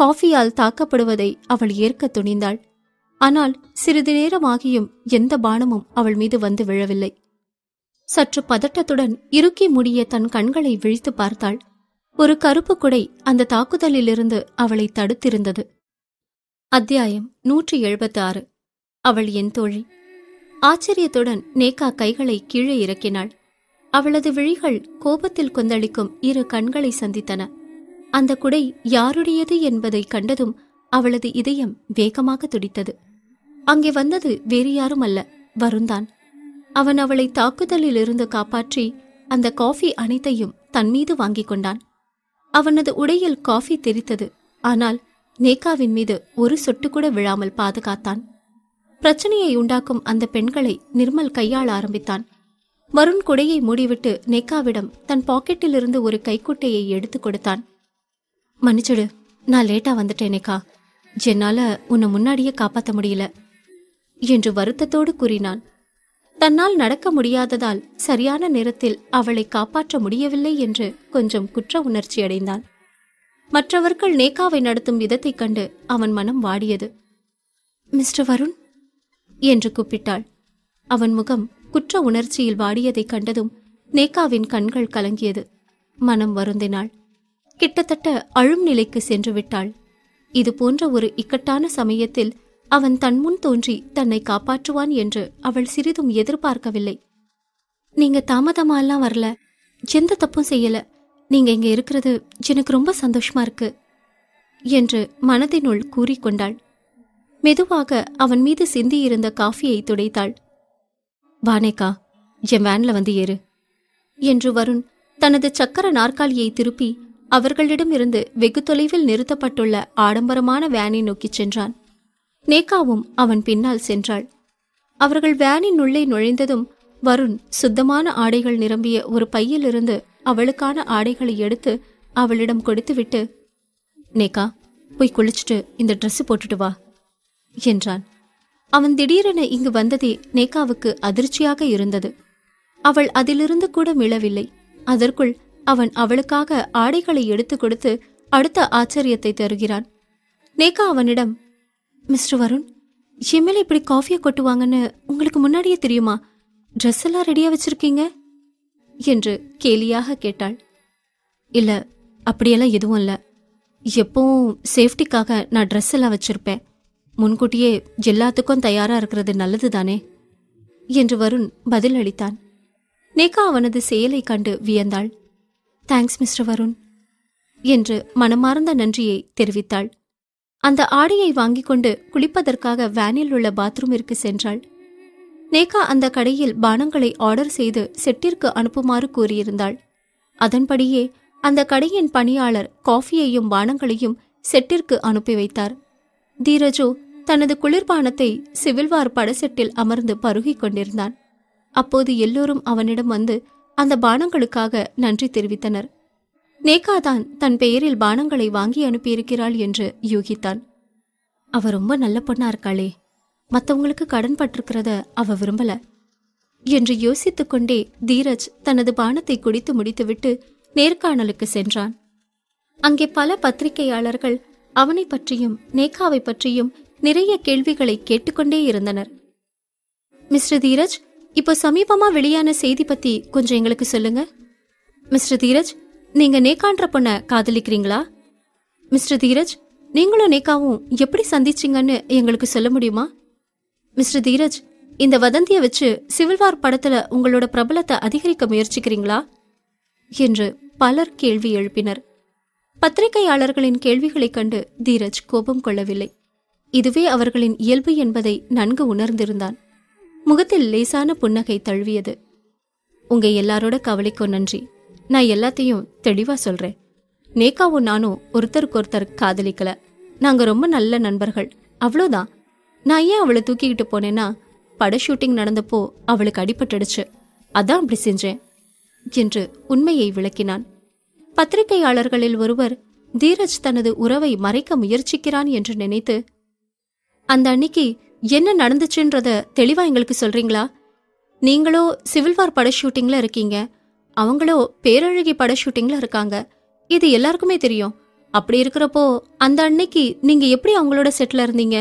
காஃபியால் தாக்கப்படுவதை அவள் ஏற்க துணிந்தாள் ஆனால் சிறிது நேரமாகியும் எந்த பானமும் அவள் மீது வந்து விழவில்லை சற்று பதட்டத்துடன் இறுக்கி முடிய தன் கண்களை விழித்து பார்த்தாள் ஒரு கருப்பு குடை அந்த தாக்குதலிலிருந்து அவளை தடுத்திருந்தது அத்தியாயம் நூற்றி எழுபத்தி ஆறு அவள் என் தோழி ஆச்சரியத்துடன் நேகா கைகளை கீழே இறக்கினாள் அவளது விழிகள் கோபத்தில் கொந்தளிக்கும் இரு கண்களை சந்தித்தன அந்த குடை யாருடையது என்பதை கண்டதும் அவளது இதயம் வேகமாக துடித்தது அங்கே வந்தது வேறு யாரும் அல்ல வருந்தான் அவன் அவளை தாக்குதலில் இருந்து காப்பாற்றி அந்த காஃபி அனைத்தையும் தன்மீது வாங்கிக் கொண்டான் அவனது உடையில் காஃபி தெரித்தது ஆனால் நேகாவின் மீது ஒரு சொட்டு கூட விழாமல் பாதுகாத்தான் பிரச்சனையை உண்டாக்கும் அந்த பெண்களை நிர்மல் கையாள ஆரம்பித்தான் வருண் குடையை மூடிவிட்டு நெக்காவிடம் தன் பாக்கெட்டிலிருந்து ஒரு கைக்குட்டையை எடுத்து கொடுத்தான் மன்னிச்சுடு நான் லேட்டா வந்துட்டேன் நெக்கா என்னால உன்னை முன்னாடியே காப்பாத்த முடியல என்று வருத்தத்தோடு கூறினான் தன்னால் நடக்க முடியாததால் சரியான நேரத்தில் அவளை காப்பாற்ற முடியவில்லை என்று கொஞ்சம் குற்ற உணர்ச்சி அடைந்தான் மற்றவர்கள் நேகாவை நடத்தும் விதத்தைக் கண்டு அவன் மனம் வாடியது மிஸ்டர் வருண் என்று கூப்பிட்டாள் அவன் முகம் குற்ற உணர்ச்சியில் வாடியதைக் கண்டதும் நேகாவின் கண்கள் கலங்கியது மனம் வருந்தினாள் கிட்டத்தட்ட அழும் நிலைக்கு சென்று விட்டாள் இது போன்ற ஒரு இக்கட்டான சமயத்தில் அவன் தன்முன் தோன்றி தன்னை காப்பாற்றுவான் என்று அவள் சிறிதும் எதிர்பார்க்கவில்லை நீங்க தாமதமாலாம் வரல எந்த தப்பும் செய்யல நீங்க இங்க இருக்கிறது எனக்கு ரொம்ப சந்தோஷமா இருக்கு என்று மனதினுள் கூறிக்கொண்டாள் மெதுவாக அவன் மீது சிந்தியிருந்த காஃபியை துடைத்தாள் வானேக்கா என் வேன்ல வந்து ஏறு என்று வருண் தனது சக்கர நாற்காலியை திருப்பி அவர்களிடமிருந்து வெகு தொலைவில் நிறுத்தப்பட்டுள்ள ஆடம்பரமான வேனை நோக்கிச் சென்றான் நேகாவும் அவன் பின்னால் சென்றாள் அவர்கள் வேனின் உள்ளே நுழைந்ததும் வருண் சுத்தமான ஆடைகள் நிரம்பிய ஒரு பையிலிருந்து அவளுக்கான ஆடைகளை எடுத்து அவளிடம் கொடுத்துவிட்டு நேகா போய் குளிச்சுட்டு இந்த ட்ரெஸ் போட்டுட்டு வா என்றான் அவன் திடீரென இங்கு வந்ததே நேகாவுக்கு அதிர்ச்சியாக இருந்தது அவள் அதிலிருந்து கூட மிளவில்லை அதற்குள் அவன் அவளுக்காக ஆடைகளை எடுத்து கொடுத்து அடுத்த ஆச்சரியத்தை தருகிறான் நேகா அவனிடம் மிஸ்டர் வருண் எம்எல்ஏ இப்படி காஃபியை கொட்டுவாங்கன்னு உங்களுக்கு முன்னாடியே தெரியுமா ட்ரெஸ் எல்லாம் ரெடியா வச்சிருக்கீங்க என்று கேலியாக கேட்டாள் இல்ல அப்படியெல்லாம் எதுவும் இல்லை எப்பவும் சேஃப்டிக்காக நான் ட்ரெஸ் எல்லாம் வச்சிருப்பேன் முன்கூட்டியே எல்லாத்துக்கும் தயாரா இருக்கிறது நல்லது தானே என்று வருண் பதில் அளித்தான் நேகா அவனது செயலை கண்டு வியந்தாள் தேங்க்ஸ் மிஸ்டர் வருண் என்று மனமார்ந்த நன்றியை தெரிவித்தாள் அந்த ஆடையை வாங்கிக் கொண்டு குளிப்பதற்காக வேனில் உள்ள பாத்ரூமிற்கு சென்றாள் நேகா அந்த கடையில் பானங்களை ஆர்டர் செய்து செட்டிற்கு அனுப்புமாறு கூறியிருந்தாள் அதன்படியே அந்த கடையின் பணியாளர் காஃபியையும் பானங்களையும் செட்டிற்கு அனுப்பி வைத்தார் தீரஜோ தனது குளிர்பானத்தை சிவில்வார் படசெட்டில் அமர்ந்து பருகிக் கொண்டிருந்தான் அப்போது எல்லோரும் அவனிடம் வந்து அந்த பானங்களுக்காக நன்றி தெரிவித்தனர் நேகாதான் தன் பெயரில் பானங்களை வாங்கி அனுப்பியிருக்கிறாள் என்று யூகித்தான் அவ ரொம்ப நல்ல பொண்ணா இருக்காளே மற்றவங்களுக்கு கடன் பட்டிருக்கிறத அவ விரும்பல என்று யோசித்துக்கொண்டே தீரஜ் தனது பானத்தை குடித்து முடித்துவிட்டு நேர்காணலுக்கு சென்றான் அங்கே பல பத்திரிகையாளர்கள் அவனை பற்றியும் நேகாவை பற்றியும் நிறைய கேள்விகளை கேட்டுக்கொண்டே இருந்தனர் மிஸ்டர் தீரஜ் இப்போ சமீபமா வெளியான செய்தி பத்தி கொஞ்சம் எங்களுக்கு சொல்லுங்க மிஸ்டர் தீரஜ் நீங்க நேக்கான்ற பொண்ண காதலிக்கிறீங்களா மிஸ்டர் தீரஜ் நீங்களும் நேக்காவும் எப்படி சந்திச்சிங்கன்னு எங்களுக்கு சொல்ல முடியுமா மிஸ்டர் தீரஜ் இந்த வதந்தியை வச்சு சிவில்வார் படத்துல உங்களோட பிரபலத்தை அதிகரிக்க முயற்சிக்கிறீங்களா என்று பலர் கேள்வி எழுப்பினர் பத்திரிகையாளர்களின் கேள்விகளைக் கண்டு தீரஜ் கோபம் கொள்ளவில்லை இதுவே அவர்களின் இயல்பு என்பதை நன்கு உணர்ந்திருந்தான் முகத்தில் லேசான புன்னகை தழுவியது உங்க எல்லாரோட கவலைக்கும் நன்றி நான் எல்லாத்தையும் தெளிவா சொல்றேன் நேக்காவும் நானும் ஒருத்தருக்கு ஒருத்தர் காதலிக்கல நாங்க ரொம்ப நல்ல நண்பர்கள் அவ்வளோதான் நான் ஏன் அவளை தூக்கிக்கிட்டு போனேன்னா பட ஷூட்டிங் நடந்தப்போ அவளுக்கு அடிபட்டுடுச்சு அதான் அப்படி செஞ்சேன் என்று உண்மையை விளக்கினான் பத்திரிகையாளர்களில் ஒருவர் தீரஜ் தனது உறவை மறைக்க முயற்சிக்கிறான் என்று நினைத்து அந்த அன்னைக்கு என்ன நடந்துச்சுன்றத தெளிவா எங்களுக்கு சொல்றீங்களா நீங்களோ சிவில் வார் பட ஷூட்டிங்ல இருக்கீங்க அவங்களோ பேரழகி பட ஷூட்டிங்ல இருக்காங்க இது எல்லாருக்குமே தெரியும் அப்படி இருக்கிறப்போ அந்த அன்னைக்கு நீங்க எப்படி அவங்களோட செட்டில் இருந்தீங்க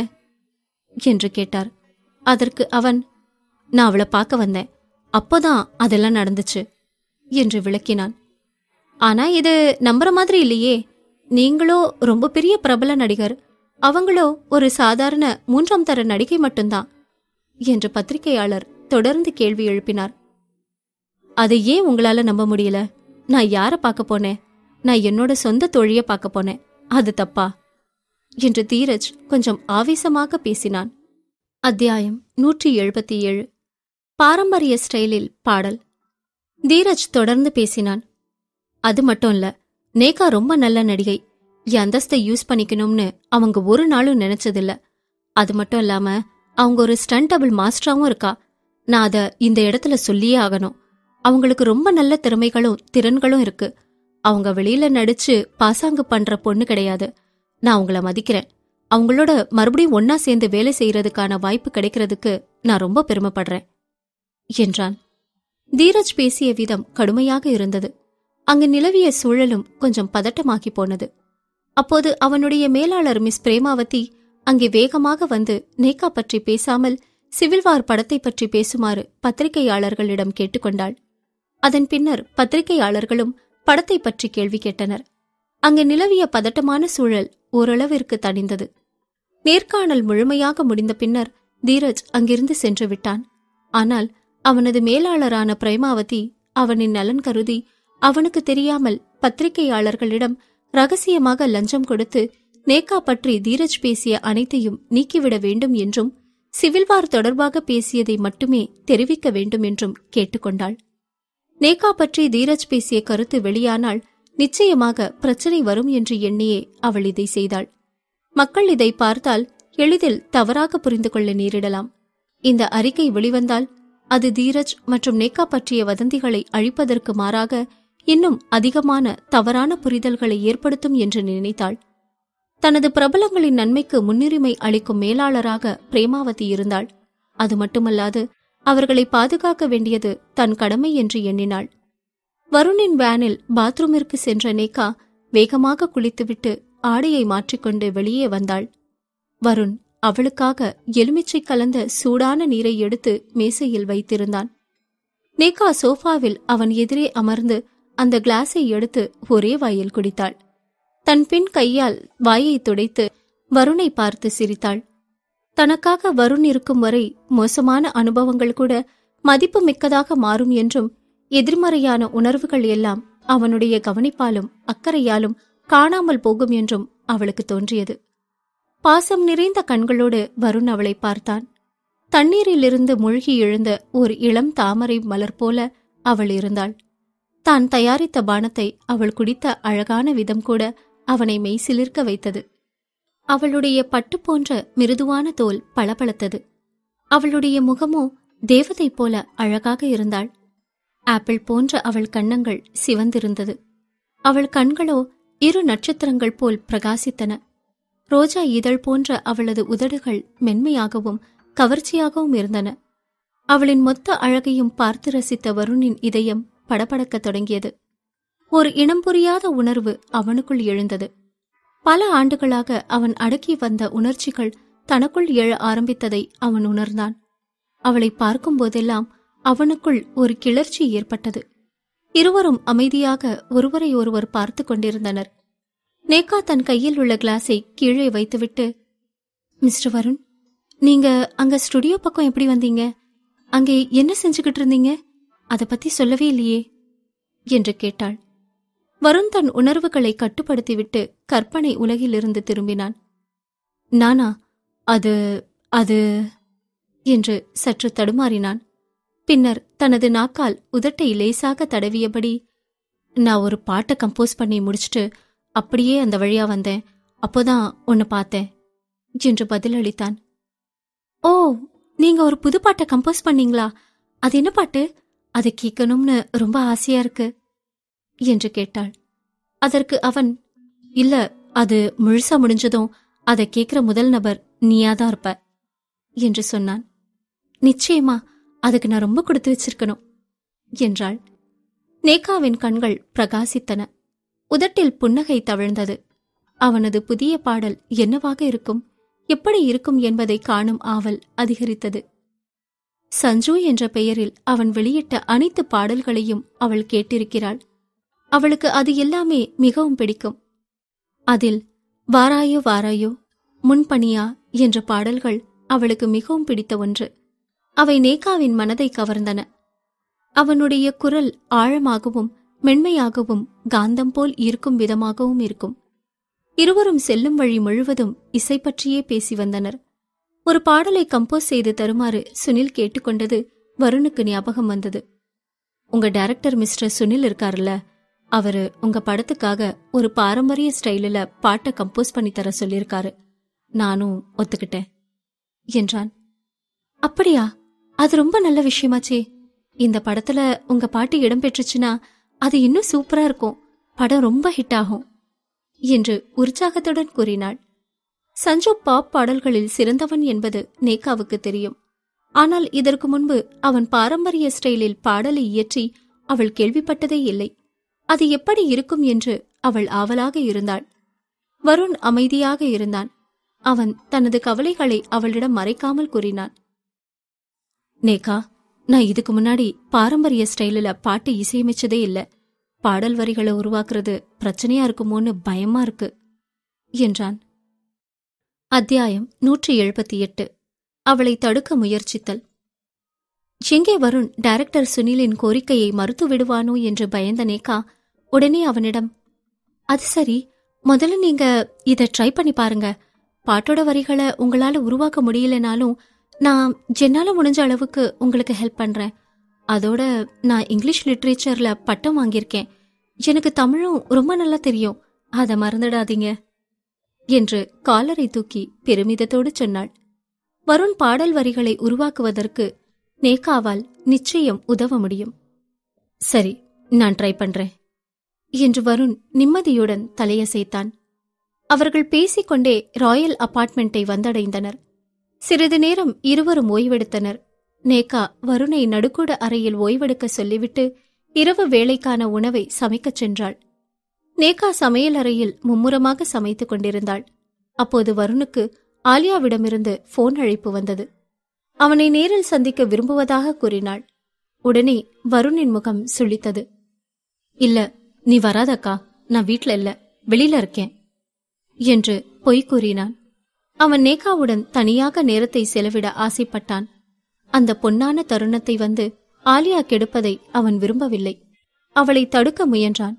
என்று கேட்டார் அதற்கு அவன் நான் அவளை பார்க்க வந்தேன் அப்போதான் அதெல்லாம் நடந்துச்சு என்று விளக்கினான் ஆனா இது நம்புற மாதிரி இல்லையே நீங்களோ ரொம்ப பெரிய பிரபல நடிகர் அவங்களோ ஒரு சாதாரண மூன்றாம் தர நடிகை மட்டும்தான் என்று பத்திரிகையாளர் தொடர்ந்து கேள்வி எழுப்பினார் அதை ஏன் உங்களால நம்ப முடியல நான் யார பார்க்க போனேன் நான் என்னோட சொந்த தோழிய பார்க்க போனேன் அது தப்பா என்று தீரஜ் கொஞ்சம் ஆவேசமாக பேசினான் அத்தியாயம் நூற்றி எழுபத்தி ஏழு பாரம்பரிய ஸ்டைலில் பாடல் தீரஜ் தொடர்ந்து பேசினான் அது மட்டும் இல்ல நேகா ரொம்ப நல்ல நடிகை என் அந்தஸ்தை யூஸ் பண்ணிக்கணும்னு அவங்க ஒரு நாளும் நினைச்சதில்ல அது மட்டும் இல்லாம அவங்க ஒரு ஸ்டண்டபிள் மாஸ்டராகவும் இருக்கா நான் அதை இந்த இடத்துல சொல்லியே ஆகணும் அவங்களுக்கு ரொம்ப நல்ல திறமைகளும் திறன்களும் இருக்கு அவங்க வெளியில நடிச்சு பாசாங்கு பண்ற பொண்ணு கிடையாது நான் அவங்கள மதிக்கிறேன் அவங்களோட மறுபடியும் ஒன்னா சேர்ந்து வேலை செய்யறதுக்கான வாய்ப்பு கிடைக்கிறதுக்கு நான் ரொம்ப பெருமைப்படுறேன் என்றான் தீரஜ் பேசிய விதம் கடுமையாக இருந்தது அங்கு நிலவிய சூழலும் கொஞ்சம் பதட்டமாகி போனது அப்போது அவனுடைய மேலாளர் மிஸ் பிரேமாவதி அங்கே வேகமாக வந்து நேக்கா பற்றி பேசாமல் சிவில்வார் படத்தை பற்றி பேசுமாறு பத்திரிகையாளர்களிடம் கேட்டுக்கொண்டாள் அதன் பின்னர் பத்திரிகையாளர்களும் படத்தை பற்றி கேள்வி கேட்டனர் அங்கு நிலவிய பதட்டமான சூழல் ஓரளவிற்கு தணிந்தது நேர்காணல் முழுமையாக முடிந்த பின்னர் தீரஜ் அங்கிருந்து சென்று விட்டான் ஆனால் அவனது மேலாளரான பிரேமாவதி அவனின் நலன் கருதி அவனுக்கு தெரியாமல் பத்திரிகையாளர்களிடம் ரகசியமாக லஞ்சம் கொடுத்து நேக்கா பற்றி தீரஜ் பேசிய அனைத்தையும் நீக்கிவிட வேண்டும் என்றும் சிவில்வார் தொடர்பாக பேசியதை மட்டுமே தெரிவிக்க வேண்டும் என்றும் கேட்டுக்கொண்டாள் நேகா பற்றி தீரஜ் பேசிய கருத்து வெளியானால் நிச்சயமாக பிரச்சனை வரும் என்று எண்ணியே அவள் இதை செய்தாள் மக்கள் இதை பார்த்தால் எளிதில் தவறாக புரிந்து கொள்ள நேரிடலாம் இந்த அறிக்கை வெளிவந்தால் அது தீரஜ் மற்றும் நேகா பற்றிய வதந்திகளை அழிப்பதற்கு மாறாக இன்னும் அதிகமான தவறான புரிதல்களை ஏற்படுத்தும் என்று நினைத்தாள் தனது பிரபலங்களின் நன்மைக்கு முன்னுரிமை அளிக்கும் மேலாளராக பிரேமாவதி இருந்தாள் அது மட்டுமல்லாது அவர்களை பாதுகாக்க வேண்டியது தன் கடமை என்று எண்ணினாள் வருணின் வேனில் பாத்ரூமிற்கு சென்ற நேகா வேகமாக குளித்துவிட்டு ஆடையை மாற்றிக்கொண்டு வெளியே வந்தாள் வருண் அவளுக்காக எலுமிச்சை கலந்த சூடான நீரை எடுத்து மேசையில் வைத்திருந்தான் நேகா சோஃபாவில் அவன் எதிரே அமர்ந்து அந்த கிளாஸை எடுத்து ஒரே வாயில் குடித்தாள் தன் பின் கையால் வாயை துடைத்து வருணை பார்த்து சிரித்தாள் தனக்காக வருண் இருக்கும் வரை மோசமான அனுபவங்கள் கூட மதிப்பு மிக்கதாக மாறும் என்றும் எதிர்மறையான உணர்வுகள் எல்லாம் அவனுடைய கவனிப்பாலும் அக்கறையாலும் காணாமல் போகும் என்றும் அவளுக்கு தோன்றியது பாசம் நிறைந்த கண்களோடு வருண் அவளை பார்த்தான் தண்ணீரிலிருந்து மூழ்கி எழுந்த ஒரு இளம் தாமரை மலர் போல அவள் இருந்தாள் தான் தயாரித்த பானத்தை அவள் குடித்த அழகான விதம் கூட அவனை மெய் சிலிர்க்க வைத்தது அவளுடைய பட்டு போன்ற மிருதுவான தோல் பளபளத்தது அவளுடைய முகமோ தேவதை போல அழகாக இருந்தாள் ஆப்பிள் போன்ற அவள் கன்னங்கள் சிவந்திருந்தது அவள் கண்களோ இரு நட்சத்திரங்கள் போல் பிரகாசித்தன ரோஜா இதழ் போன்ற அவளது உதடுகள் மென்மையாகவும் கவர்ச்சியாகவும் இருந்தன அவளின் மொத்த அழகையும் பார்த்து ரசித்த வருணின் இதயம் படபடக்க தொடங்கியது ஒரு இனம் புரியாத உணர்வு அவனுக்குள் எழுந்தது பல ஆண்டுகளாக அவன் அடக்கி வந்த உணர்ச்சிகள் தனக்குள் எழ ஆரம்பித்ததை அவன் உணர்ந்தான் அவளை பார்க்கும் போதெல்லாம் அவனுக்குள் ஒரு கிளர்ச்சி ஏற்பட்டது இருவரும் அமைதியாக ஒருவரை ஒருவர் பார்த்து கொண்டிருந்தனர் நேகா தன் கையில் உள்ள கிளாஸை கீழே வைத்துவிட்டு மிஸ்டர் வருண் நீங்க அங்க ஸ்டுடியோ பக்கம் எப்படி வந்தீங்க அங்கே என்ன செஞ்சுக்கிட்டு இருந்தீங்க அதை பத்தி சொல்லவே இல்லையே என்று கேட்டாள் வருண் தன் உணர்வுகளை கட்டுப்படுத்திவிட்டு கற்பனை உலகிலிருந்து திரும்பினான் நானா அது அது என்று சற்று தடுமாறினான் பின்னர் தனது நாக்கால் உதட்டை லேசாக தடவியபடி நான் ஒரு பாட்டை கம்போஸ் பண்ணி முடிச்சுட்டு அப்படியே அந்த வழியா வந்தேன் அப்போதான் உன்னை பார்த்தேன் என்று பதிலளித்தான் ஓ நீங்க ஒரு புது பாட்டை கம்போஸ் பண்ணீங்களா அது என்ன பாட்டு அதை கேட்கணும்னு ரொம்ப ஆசையா இருக்கு என்று கேட்டாள் அதற்கு அவன் இல்ல அது முழுசா முடிஞ்சதும் அதை கேட்கிற முதல் நபர் நீயாதான் இருப்ப என்று சொன்னான் நிச்சயமா அதுக்கு நான் ரொம்ப கொடுத்து வச்சிருக்கணும் என்றாள் நேகாவின் கண்கள் பிரகாசித்தன உதட்டில் புன்னகை தவிழ்ந்தது அவனது புதிய பாடல் என்னவாக இருக்கும் எப்படி இருக்கும் என்பதை காணும் ஆவல் அதிகரித்தது சஞ்சு என்ற பெயரில் அவன் வெளியிட்ட அனைத்து பாடல்களையும் அவள் கேட்டிருக்கிறாள் அவளுக்கு அது எல்லாமே மிகவும் பிடிக்கும் அதில் வாராயோ வாராயோ முன்பணியா என்ற பாடல்கள் அவளுக்கு மிகவும் பிடித்த ஒன்று அவை நேகாவின் மனதை கவர்ந்தன அவனுடைய குரல் ஆழமாகவும் மென்மையாகவும் காந்தம் போல் இருக்கும் விதமாகவும் இருக்கும் இருவரும் செல்லும் வழி முழுவதும் இசை பற்றியே பேசி வந்தனர் ஒரு பாடலை கம்போஸ் செய்து தருமாறு சுனில் கேட்டுக்கொண்டது வருணுக்கு ஞாபகம் வந்தது உங்க டைரக்டர் மிஸ்டர் சுனில் இருக்காருல்ல அவரு உங்க படத்துக்காக ஒரு பாரம்பரிய ஸ்டைலில் பாட்டை கம்போஸ் பண்ணி தர சொல்லியிருக்காரு நானும் ஒத்துக்கிட்டேன் என்றான் அப்படியா அது ரொம்ப நல்ல விஷயமாச்சே இந்த படத்துல உங்க பாட்டு இடம் பெற்றுச்சுன்னா அது இன்னும் சூப்பரா இருக்கும் படம் ரொம்ப ஹிட் ஆகும் என்று உற்சாகத்துடன் கூறினாள் சஞ்சு பாப் பாடல்களில் சிறந்தவன் என்பது நேகாவுக்கு தெரியும் ஆனால் இதற்கு முன்பு அவன் பாரம்பரிய ஸ்டைலில் பாடலை இயற்றி அவள் கேள்விப்பட்டதே இல்லை அது எப்படி இருக்கும் என்று அவள் ஆவலாக இருந்தாள் வருண் அமைதியாக இருந்தான் அவன் தனது கவலைகளை அவளிடம் மறைக்காமல் கூறினான் நேகா நான் இதுக்கு முன்னாடி பாரம்பரிய ஸ்டைலில் பாட்டு இசையமைச்சதே இல்லை பாடல் வரிகளை உருவாக்குறது பிரச்சனையா இருக்குமோன்னு பயமா இருக்கு என்றான் அத்தியாயம் நூற்றி எழுபத்தி எட்டு அவளை தடுக்க முயற்சித்தல் எங்கே வருண் டைரக்டர் சுனிலின் கோரிக்கையை மறுத்து விடுவானோ என்று பயந்த நேகா உடனே அவனிடம் அது சரி முதல்ல நீங்க இதை ட்ரை பண்ணி பாருங்க பாட்டோட வரிகளை உங்களால உருவாக்க முடியலனாலும் நான் என்னால முடிஞ்ச அளவுக்கு உங்களுக்கு ஹெல்ப் பண்றேன் அதோட நான் இங்கிலீஷ் லிட்ரேச்சர்ல பட்டம் வாங்கியிருக்கேன் எனக்கு தமிழும் ரொம்ப நல்லா தெரியும் அதை மறந்துடாதீங்க என்று காலரை தூக்கி பெருமிதத்தோடு சொன்னாள் வருண் பாடல் வரிகளை உருவாக்குவதற்கு நேகாவால் நிச்சயம் உதவ முடியும் சரி நான் ட்ரை பண்றேன் என்று வருண் நிம்மதியுடன் தலையசைத்தான் அவர்கள் பேசிக்கொண்டே ராயல் அபார்ட்மெண்ட்டை வந்தடைந்தனர் சிறிது நேரம் இருவரும் ஓய்வெடுத்தனர் நேகா வருணை நடுக்கூட அறையில் ஓய்வெடுக்க சொல்லிவிட்டு இரவு வேளைக்கான உணவை சமைக்கச் சென்றாள் நேகா சமையல் அறையில் மும்முரமாக சமைத்துக் கொண்டிருந்தாள் அப்போது வருணுக்கு ஆலியாவிடமிருந்து போன் அழைப்பு வந்தது அவனை நேரில் சந்திக்க விரும்புவதாக கூறினாள் உடனே வருணின் முகம் சுழித்தது இல்ல நீ வராதக்கா நான் வீட்ல இல்ல வெளியில இருக்கேன் என்று பொய் கூறினான் அவன் நேகாவுடன் தனியாக நேரத்தை செலவிட ஆசைப்பட்டான் அந்த பொன்னான தருணத்தை வந்து ஆலியா கெடுப்பதை அவன் விரும்பவில்லை அவளை தடுக்க முயன்றான்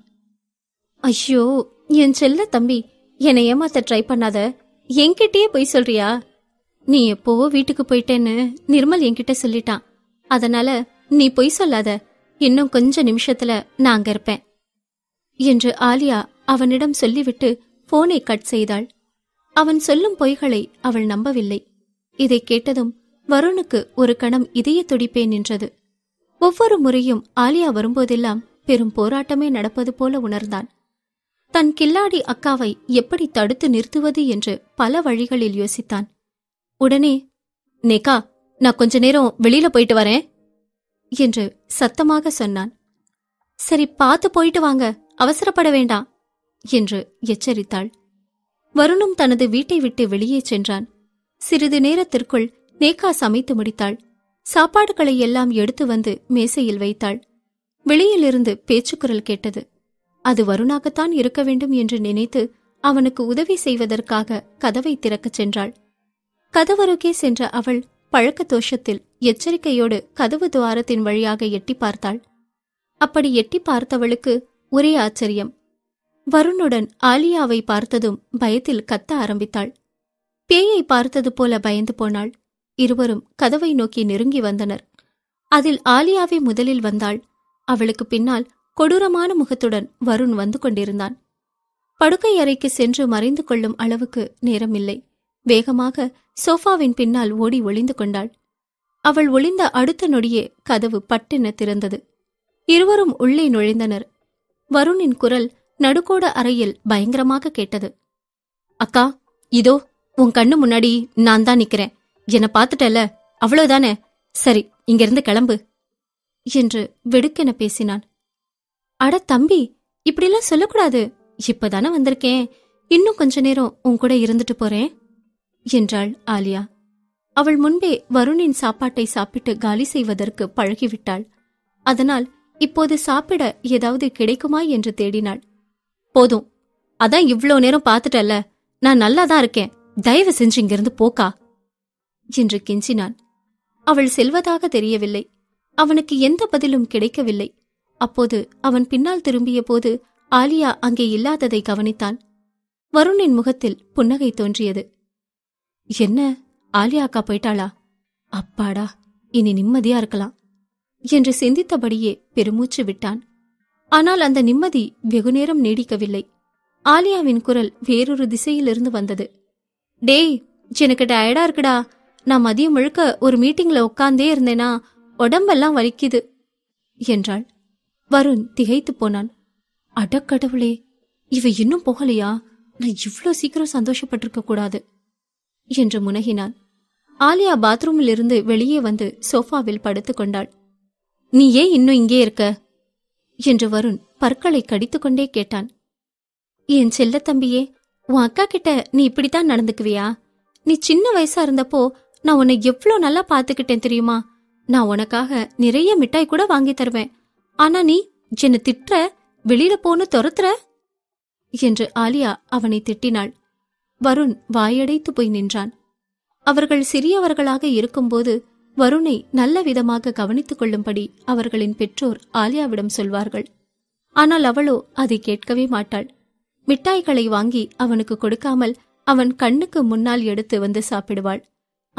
ஐயோ என் செல்ல தம்பி என்னை ஏமாத்த ட்ரை பண்ணாத என்கிட்டயே போய் சொல்றியா நீ எப்போவோ வீட்டுக்கு போயிட்டேன்னு நிர்மல் என்கிட்ட சொல்லிட்டான் அதனால நீ பொய் சொல்லாத இன்னும் கொஞ்ச நிமிஷத்துல நான் அங்க இருப்பேன் என்று ஆலியா அவனிடம் சொல்லிவிட்டு போனை கட் செய்தாள் அவன் சொல்லும் பொய்களை அவள் நம்பவில்லை இதை கேட்டதும் வருணுக்கு ஒரு கணம் இதய துடிப்பே நின்றது ஒவ்வொரு முறையும் ஆலியா வரும்போதெல்லாம் பெரும் போராட்டமே நடப்பது போல உணர்ந்தான் தன் கில்லாடி அக்காவை எப்படி தடுத்து நிறுத்துவது என்று பல வழிகளில் யோசித்தான் உடனே நேகா நான் கொஞ்ச நேரம் வெளியில போயிட்டு வரேன் என்று சத்தமாக சொன்னான் சரி பார்த்து போயிட்டு வாங்க அவசரப்பட வேண்டாம் என்று எச்சரித்தாள் வருணும் தனது வீட்டை விட்டு வெளியே சென்றான் சிறிது நேரத்திற்குள் நேகா சமைத்து முடித்தாள் சாப்பாடுகளை எல்லாம் எடுத்து வந்து மேசையில் வைத்தாள் வெளியிலிருந்து பேச்சுக்குரல் கேட்டது அது வருணாகத்தான் இருக்க வேண்டும் என்று நினைத்து அவனுக்கு உதவி செய்வதற்காக கதவை திறக்கச் சென்றாள் கதவருகே சென்ற அவள் பழக்க தோஷத்தில் எச்சரிக்கையோடு கதவு துவாரத்தின் வழியாக எட்டி பார்த்தாள் அப்படி எட்டி பார்த்தவளுக்கு ஒரே ஆச்சரியம் வருணுடன் ஆலியாவை பார்த்ததும் பயத்தில் கத்த ஆரம்பித்தாள் பேயை பார்த்தது போல பயந்து போனாள் இருவரும் கதவை நோக்கி நெருங்கி வந்தனர் அதில் ஆலியாவே முதலில் வந்தாள் அவளுக்கு பின்னால் கொடூரமான முகத்துடன் வருண் வந்து கொண்டிருந்தான் படுக்கை அறைக்கு சென்று மறைந்து கொள்ளும் அளவுக்கு நேரமில்லை வேகமாக சோஃபாவின் பின்னால் ஓடி ஒளிந்து கொண்டாள் அவள் ஒளிந்த அடுத்த நொடியே கதவு பட்டென திறந்தது இருவரும் உள்ளே நுழைந்தனர் வருணின் குரல் நடுக்கோட அறையில் பயங்கரமாக கேட்டது அக்கா இதோ உன் கண்ணு முன்னாடி நான் தான் நிக்கிறேன் என்னை பார்த்துட்டல அவ்வளவுதானே சரி இங்கிருந்து கிளம்பு என்று வெடுக்கென பேசினான் அட தம்பி இப்படிலாம் சொல்லக்கூடாது இப்பதானே வந்திருக்கேன் இன்னும் கொஞ்ச நேரம் உன் கூட இருந்துட்டு போறேன் என்றாள் ஆலியா அவள் முன்பே வருணின் சாப்பாட்டை சாப்பிட்டு காலி செய்வதற்கு பழகிவிட்டாள் அதனால் இப்போது சாப்பிட ஏதாவது கிடைக்குமா என்று தேடினாள் போதும் அதான் இவ்வளோ நேரம் பார்த்துட்டல்ல நான் நல்லா தான் இருக்கேன் தயவு செஞ்சு இங்கிருந்து போக்கா என்று கெஞ்சினான் அவள் செல்வதாக தெரியவில்லை அவனுக்கு எந்த பதிலும் கிடைக்கவில்லை அப்போது அவன் பின்னால் திரும்பிய போது ஆலியா அங்கே இல்லாததை கவனித்தான் வருணின் முகத்தில் புன்னகை தோன்றியது என்ன ஆலியா அக்கா போயிட்டாளா அப்பாடா இனி நிம்மதியா இருக்கலாம் என்று சிந்தித்தபடியே பெருமூச்சு விட்டான் ஆனால் அந்த நிம்மதி வெகுநேரம் நீடிக்கவில்லை ஆலியாவின் குரல் வேறொரு திசையிலிருந்து வந்தது டேய் எனக்கு டயர்டா இருக்குடா நான் மதியம் முழுக்க ஒரு மீட்டிங்ல உட்கார்ந்தே இருந்தேனா உடம்பெல்லாம் வலிக்குது என்றாள் வருண் திகைத்து போனான் அடக்கடவுளே இவ இன்னும் போகலையா நான் இவ்வளோ சீக்கிரம் சந்தோஷப்பட்டிருக்க கூடாது என்று முனகினான் ஆலியா பாத்ரூமில் இருந்து வெளியே வந்து சோஃபாவில் படுத்துக்கொண்டாள் நீ ஏன் இன்னும் இங்கே இருக்க என்று வருண் பற்களை கடித்துக்கொண்டே கேட்டான் என் செல்ல தம்பியே உன் அக்கா கிட்ட நீ இப்படித்தான் நடந்துக்குவியா நீ சின்ன வயசா இருந்தப்போ நான் உன்னை எவ்வளோ நல்லா பார்த்துக்கிட்டேன் தெரியுமா நான் உனக்காக நிறைய மிட்டாய் கூட வாங்கி தருவேன் ஆனா நீ என்னை திட்டுற வெளியில போன்னு துரத்துற என்று ஆலியா அவனை திட்டினாள் வருண் வாயடைத்து போய் நின்றான் அவர்கள் சிறியவர்களாக இருக்கும்போது வருணை நல்ல விதமாக கவனித்துக் கொள்ளும்படி அவர்களின் பெற்றோர் ஆலியாவிடம் சொல்வார்கள் ஆனால் அவளோ அதை கேட்கவே மாட்டாள் மிட்டாய்களை வாங்கி அவனுக்கு கொடுக்காமல் அவன் கண்ணுக்கு முன்னால் எடுத்து வந்து சாப்பிடுவாள்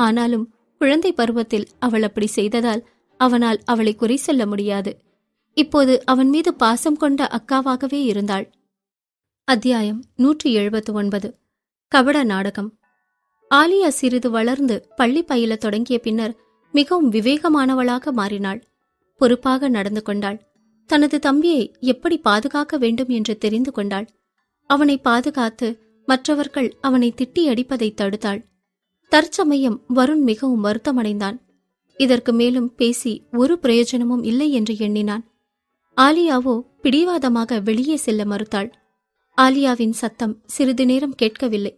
ஆனாலும் குழந்தை பருவத்தில் அவள் அப்படி செய்ததால் அவனால் அவளை குறை சொல்ல முடியாது இப்போது அவன் மீது பாசம் கொண்ட அக்காவாகவே இருந்தாள் அத்தியாயம் நூற்றி எழுபத்து ஒன்பது கபட நாடகம் ஆலியா சிறிது வளர்ந்து பள்ளி பயில தொடங்கிய பின்னர் மிகவும் விவேகமானவளாக மாறினாள் பொறுப்பாக நடந்து கொண்டாள் தனது தம்பியை எப்படி பாதுகாக்க வேண்டும் என்று தெரிந்து கொண்டாள் அவனை பாதுகாத்து மற்றவர்கள் அவனை திட்டி அடிப்பதை தடுத்தாள் தற்சமயம் வருண் மிகவும் வருத்தமடைந்தான் இதற்கு மேலும் பேசி ஒரு பிரயோஜனமும் இல்லை என்று எண்ணினான் ஆலியாவோ பிடிவாதமாக வெளியே செல்ல மறுத்தாள் ஆலியாவின் சத்தம் சிறிது நேரம் கேட்கவில்லை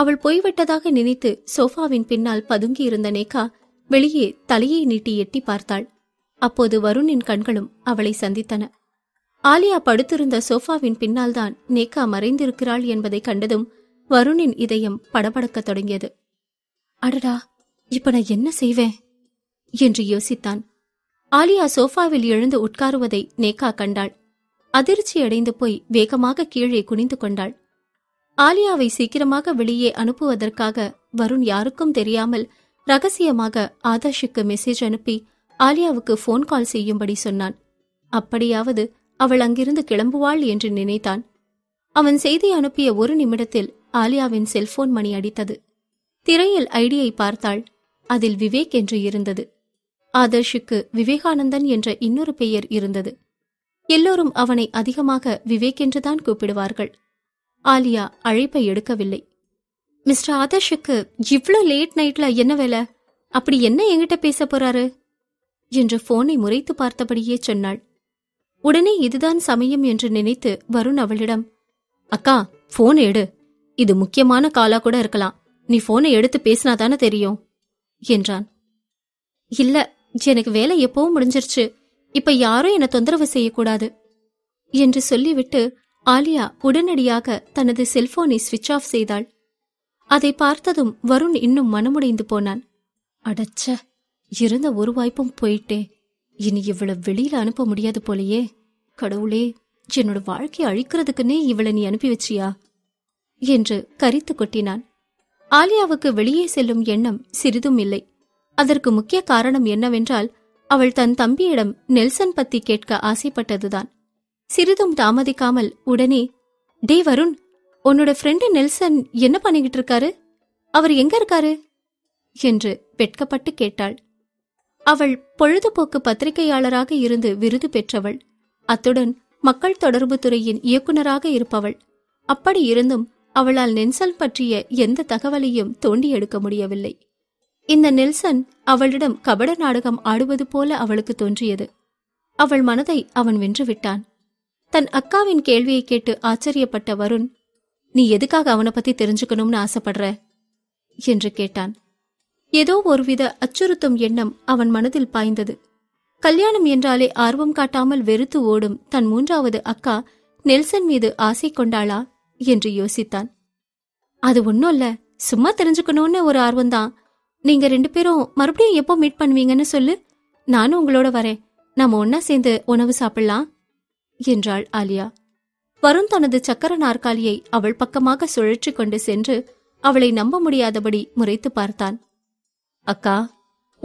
அவள் போய்விட்டதாக நினைத்து சோஃபாவின் பின்னால் பதுங்கியிருந்த நேகா வெளியே தலையை நீட்டி எட்டி பார்த்தாள் அப்போது வருணின் கண்களும் அவளை சந்தித்தன ஆலியா படுத்திருந்த சோஃபாவின் பின்னால்தான் நேக்கா மறைந்திருக்கிறாள் என்பதை கண்டதும் வருணின் இதயம் படபடக்கத் தொடங்கியது அடடா இப்ப நான் என்ன செய்வேன் என்று யோசித்தான் ஆலியா சோஃபாவில் எழுந்து உட்காருவதை நேக்கா கண்டாள் அதிர்ச்சி அடைந்து போய் வேகமாக கீழே குனிந்து கொண்டாள் ஆலியாவை சீக்கிரமாக வெளியே அனுப்புவதற்காக வருண் யாருக்கும் தெரியாமல் ரகசியமாக ஆதாஷுக்கு மெசேஜ் அனுப்பி ஆலியாவுக்கு போன் கால் செய்யும்படி சொன்னான் அப்படியாவது அவள் அங்கிருந்து கிளம்புவாள் என்று நினைத்தான் அவன் செய்தி அனுப்பிய ஒரு நிமிடத்தில் ஆலியாவின் செல்போன் மணி அடித்தது திரையில் ஐடியை பார்த்தாள் அதில் விவேக் என்று இருந்தது ஆதர்ஷுக்கு விவேகானந்தன் என்ற இன்னொரு பெயர் இருந்தது எல்லோரும் அவனை அதிகமாக விவேக் என்றுதான் கூப்பிடுவார்கள் ஆலியா அழைப்பை எடுக்கவில்லை மிஸ்டர் ஆதர்ஷுக்கு இவ்வளோ லேட் நைட்ல என்ன வேலை அப்படி என்ன என்கிட்ட பேச போறாரு என்று போனை முறைத்து பார்த்தபடியே சொன்னாள் உடனே இதுதான் சமயம் என்று நினைத்து வருண் அவளிடம் அக்கா போன் எடு இது முக்கியமான காலா கூட இருக்கலாம் நீ போனை எடுத்து பேசினாதானே தெரியும் என்றான் இல்ல எனக்கு வேலை எப்பவும் முடிஞ்சிருச்சு இப்ப யாரும் என்ன தொந்தரவு செய்யக்கூடாது என்று சொல்லிவிட்டு ஆலியா உடனடியாக தனது செல்போனை சுவிட்ச் ஆஃப் செய்தாள் அதை பார்த்ததும் வருண் இன்னும் மனமுடைந்து போனான் அடச்ச இருந்த ஒரு வாய்ப்பும் போயிட்டே இனி இவ்வளவு வெளியில அனுப்ப முடியாது போலயே கடவுளே என்னோட வாழ்க்கையை அழிக்கிறதுக்குன்னே இவளை நீ அனுப்பி வச்சியா என்று கரித்து கொட்டினான் ஆலியாவுக்கு வெளியே செல்லும் எண்ணம் சிறிதும் இல்லை அதற்கு முக்கிய காரணம் என்னவென்றால் அவள் தன் தம்பியிடம் நெல்சன் பத்தி கேட்க ஆசைப்பட்டதுதான் சிறிதும் தாமதிக்காமல் உடனே டே வருண் உன்னோட ஃப்ரெண்டு நெல்சன் என்ன பண்ணிக்கிட்டு இருக்காரு அவர் எங்க இருக்காரு என்று வெட்கப்பட்டு கேட்டாள் அவள் பொழுதுபோக்கு பத்திரிகையாளராக இருந்து விருது பெற்றவள் அத்துடன் மக்கள் தொடர்பு துறையின் இயக்குநராக இருப்பவள் அப்படி இருந்தும் அவளால் நெல்சன் பற்றிய எந்த தகவலையும் தோண்டி எடுக்க முடியவில்லை இந்த நெல்சன் அவளிடம் கபட நாடகம் ஆடுவது போல அவளுக்கு தோன்றியது அவள் மனதை அவன் வென்று விட்டான் தன் அக்காவின் கேள்வியை கேட்டு ஆச்சரியப்பட்ட வருண் நீ எதுக்காக அவனை பத்தி தெரிஞ்சுக்கணும்னு ஆசைப்படுற என்று கேட்டான் ஏதோ ஒருவித அச்சுறுத்தும் எண்ணம் அவன் மனதில் பாய்ந்தது கல்யாணம் என்றாலே ஆர்வம் காட்டாமல் வெறுத்து ஓடும் தன் மூன்றாவது அக்கா நெல்சன் மீது ஆசை கொண்டாளா என்று யோசித்தான் அது ஒன்னும் இல்ல சும்மா தெரிஞ்சுக்கணும்னு ஒரு ஆர்வம்தான் நீங்க ரெண்டு பேரும் மறுபடியும் எப்போ மீட் பண்ணுவீங்கன்னு சொல்லு நானும் உங்களோட வரேன் நாம ஒன்னா சேர்ந்து உணவு சாப்பிடலாம் என்றாள் ஆலியா வருண் தனது சக்கர நாற்காலியை அவள் பக்கமாக சுழற்றி கொண்டு சென்று அவளை நம்ப முடியாதபடி முறைத்து பார்த்தான் அக்கா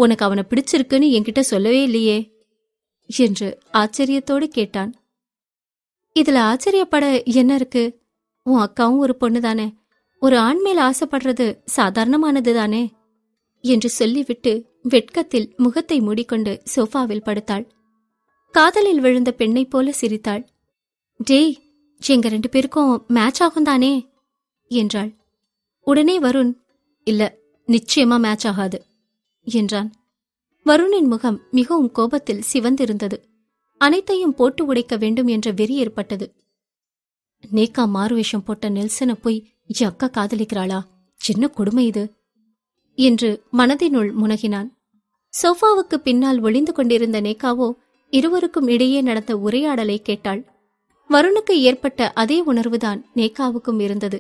உனக்கு அவனை பிடிச்சிருக்குன்னு என்கிட்ட சொல்லவே இல்லையே என்று ஆச்சரியத்தோடு கேட்டான் இதுல ஆச்சரியப்பட என்ன இருக்கு உன் அக்காவும் ஒரு பொண்ணு தானே ஒரு ஆண் மேல் ஆசைப்படுறது சாதாரணமானது தானே என்று சொல்லிவிட்டு வெட்கத்தில் முகத்தை மூடிக்கொண்டு சோஃபாவில் படுத்தாள் காதலில் விழுந்த பெண்ணைப் போல சிரித்தாள் டேய் எங்க ரெண்டு பேருக்கும் மேட்ச் ஆகும் தானே என்றாள் உடனே வருண் இல்ல நிச்சயமா மேட்ச் ஆகாது என்றான் வருணின் முகம் மிகவும் கோபத்தில் சிவந்திருந்தது அனைத்தையும் போட்டு உடைக்க வேண்டும் என்ற வெறி ஏற்பட்டது நேக்கா மாறு போட்ட நெல்சனை போய் யக்கா அக்கா காதலிக்கிறாளா சின்ன கொடுமை இது என்று மனதினுள் முனகினான் சோஃபாவுக்கு பின்னால் ஒளிந்து கொண்டிருந்த நேகாவோ இருவருக்கும் இடையே நடந்த உரையாடலை கேட்டாள் வருணுக்கு ஏற்பட்ட அதே உணர்வுதான் நேகாவுக்கும் இருந்தது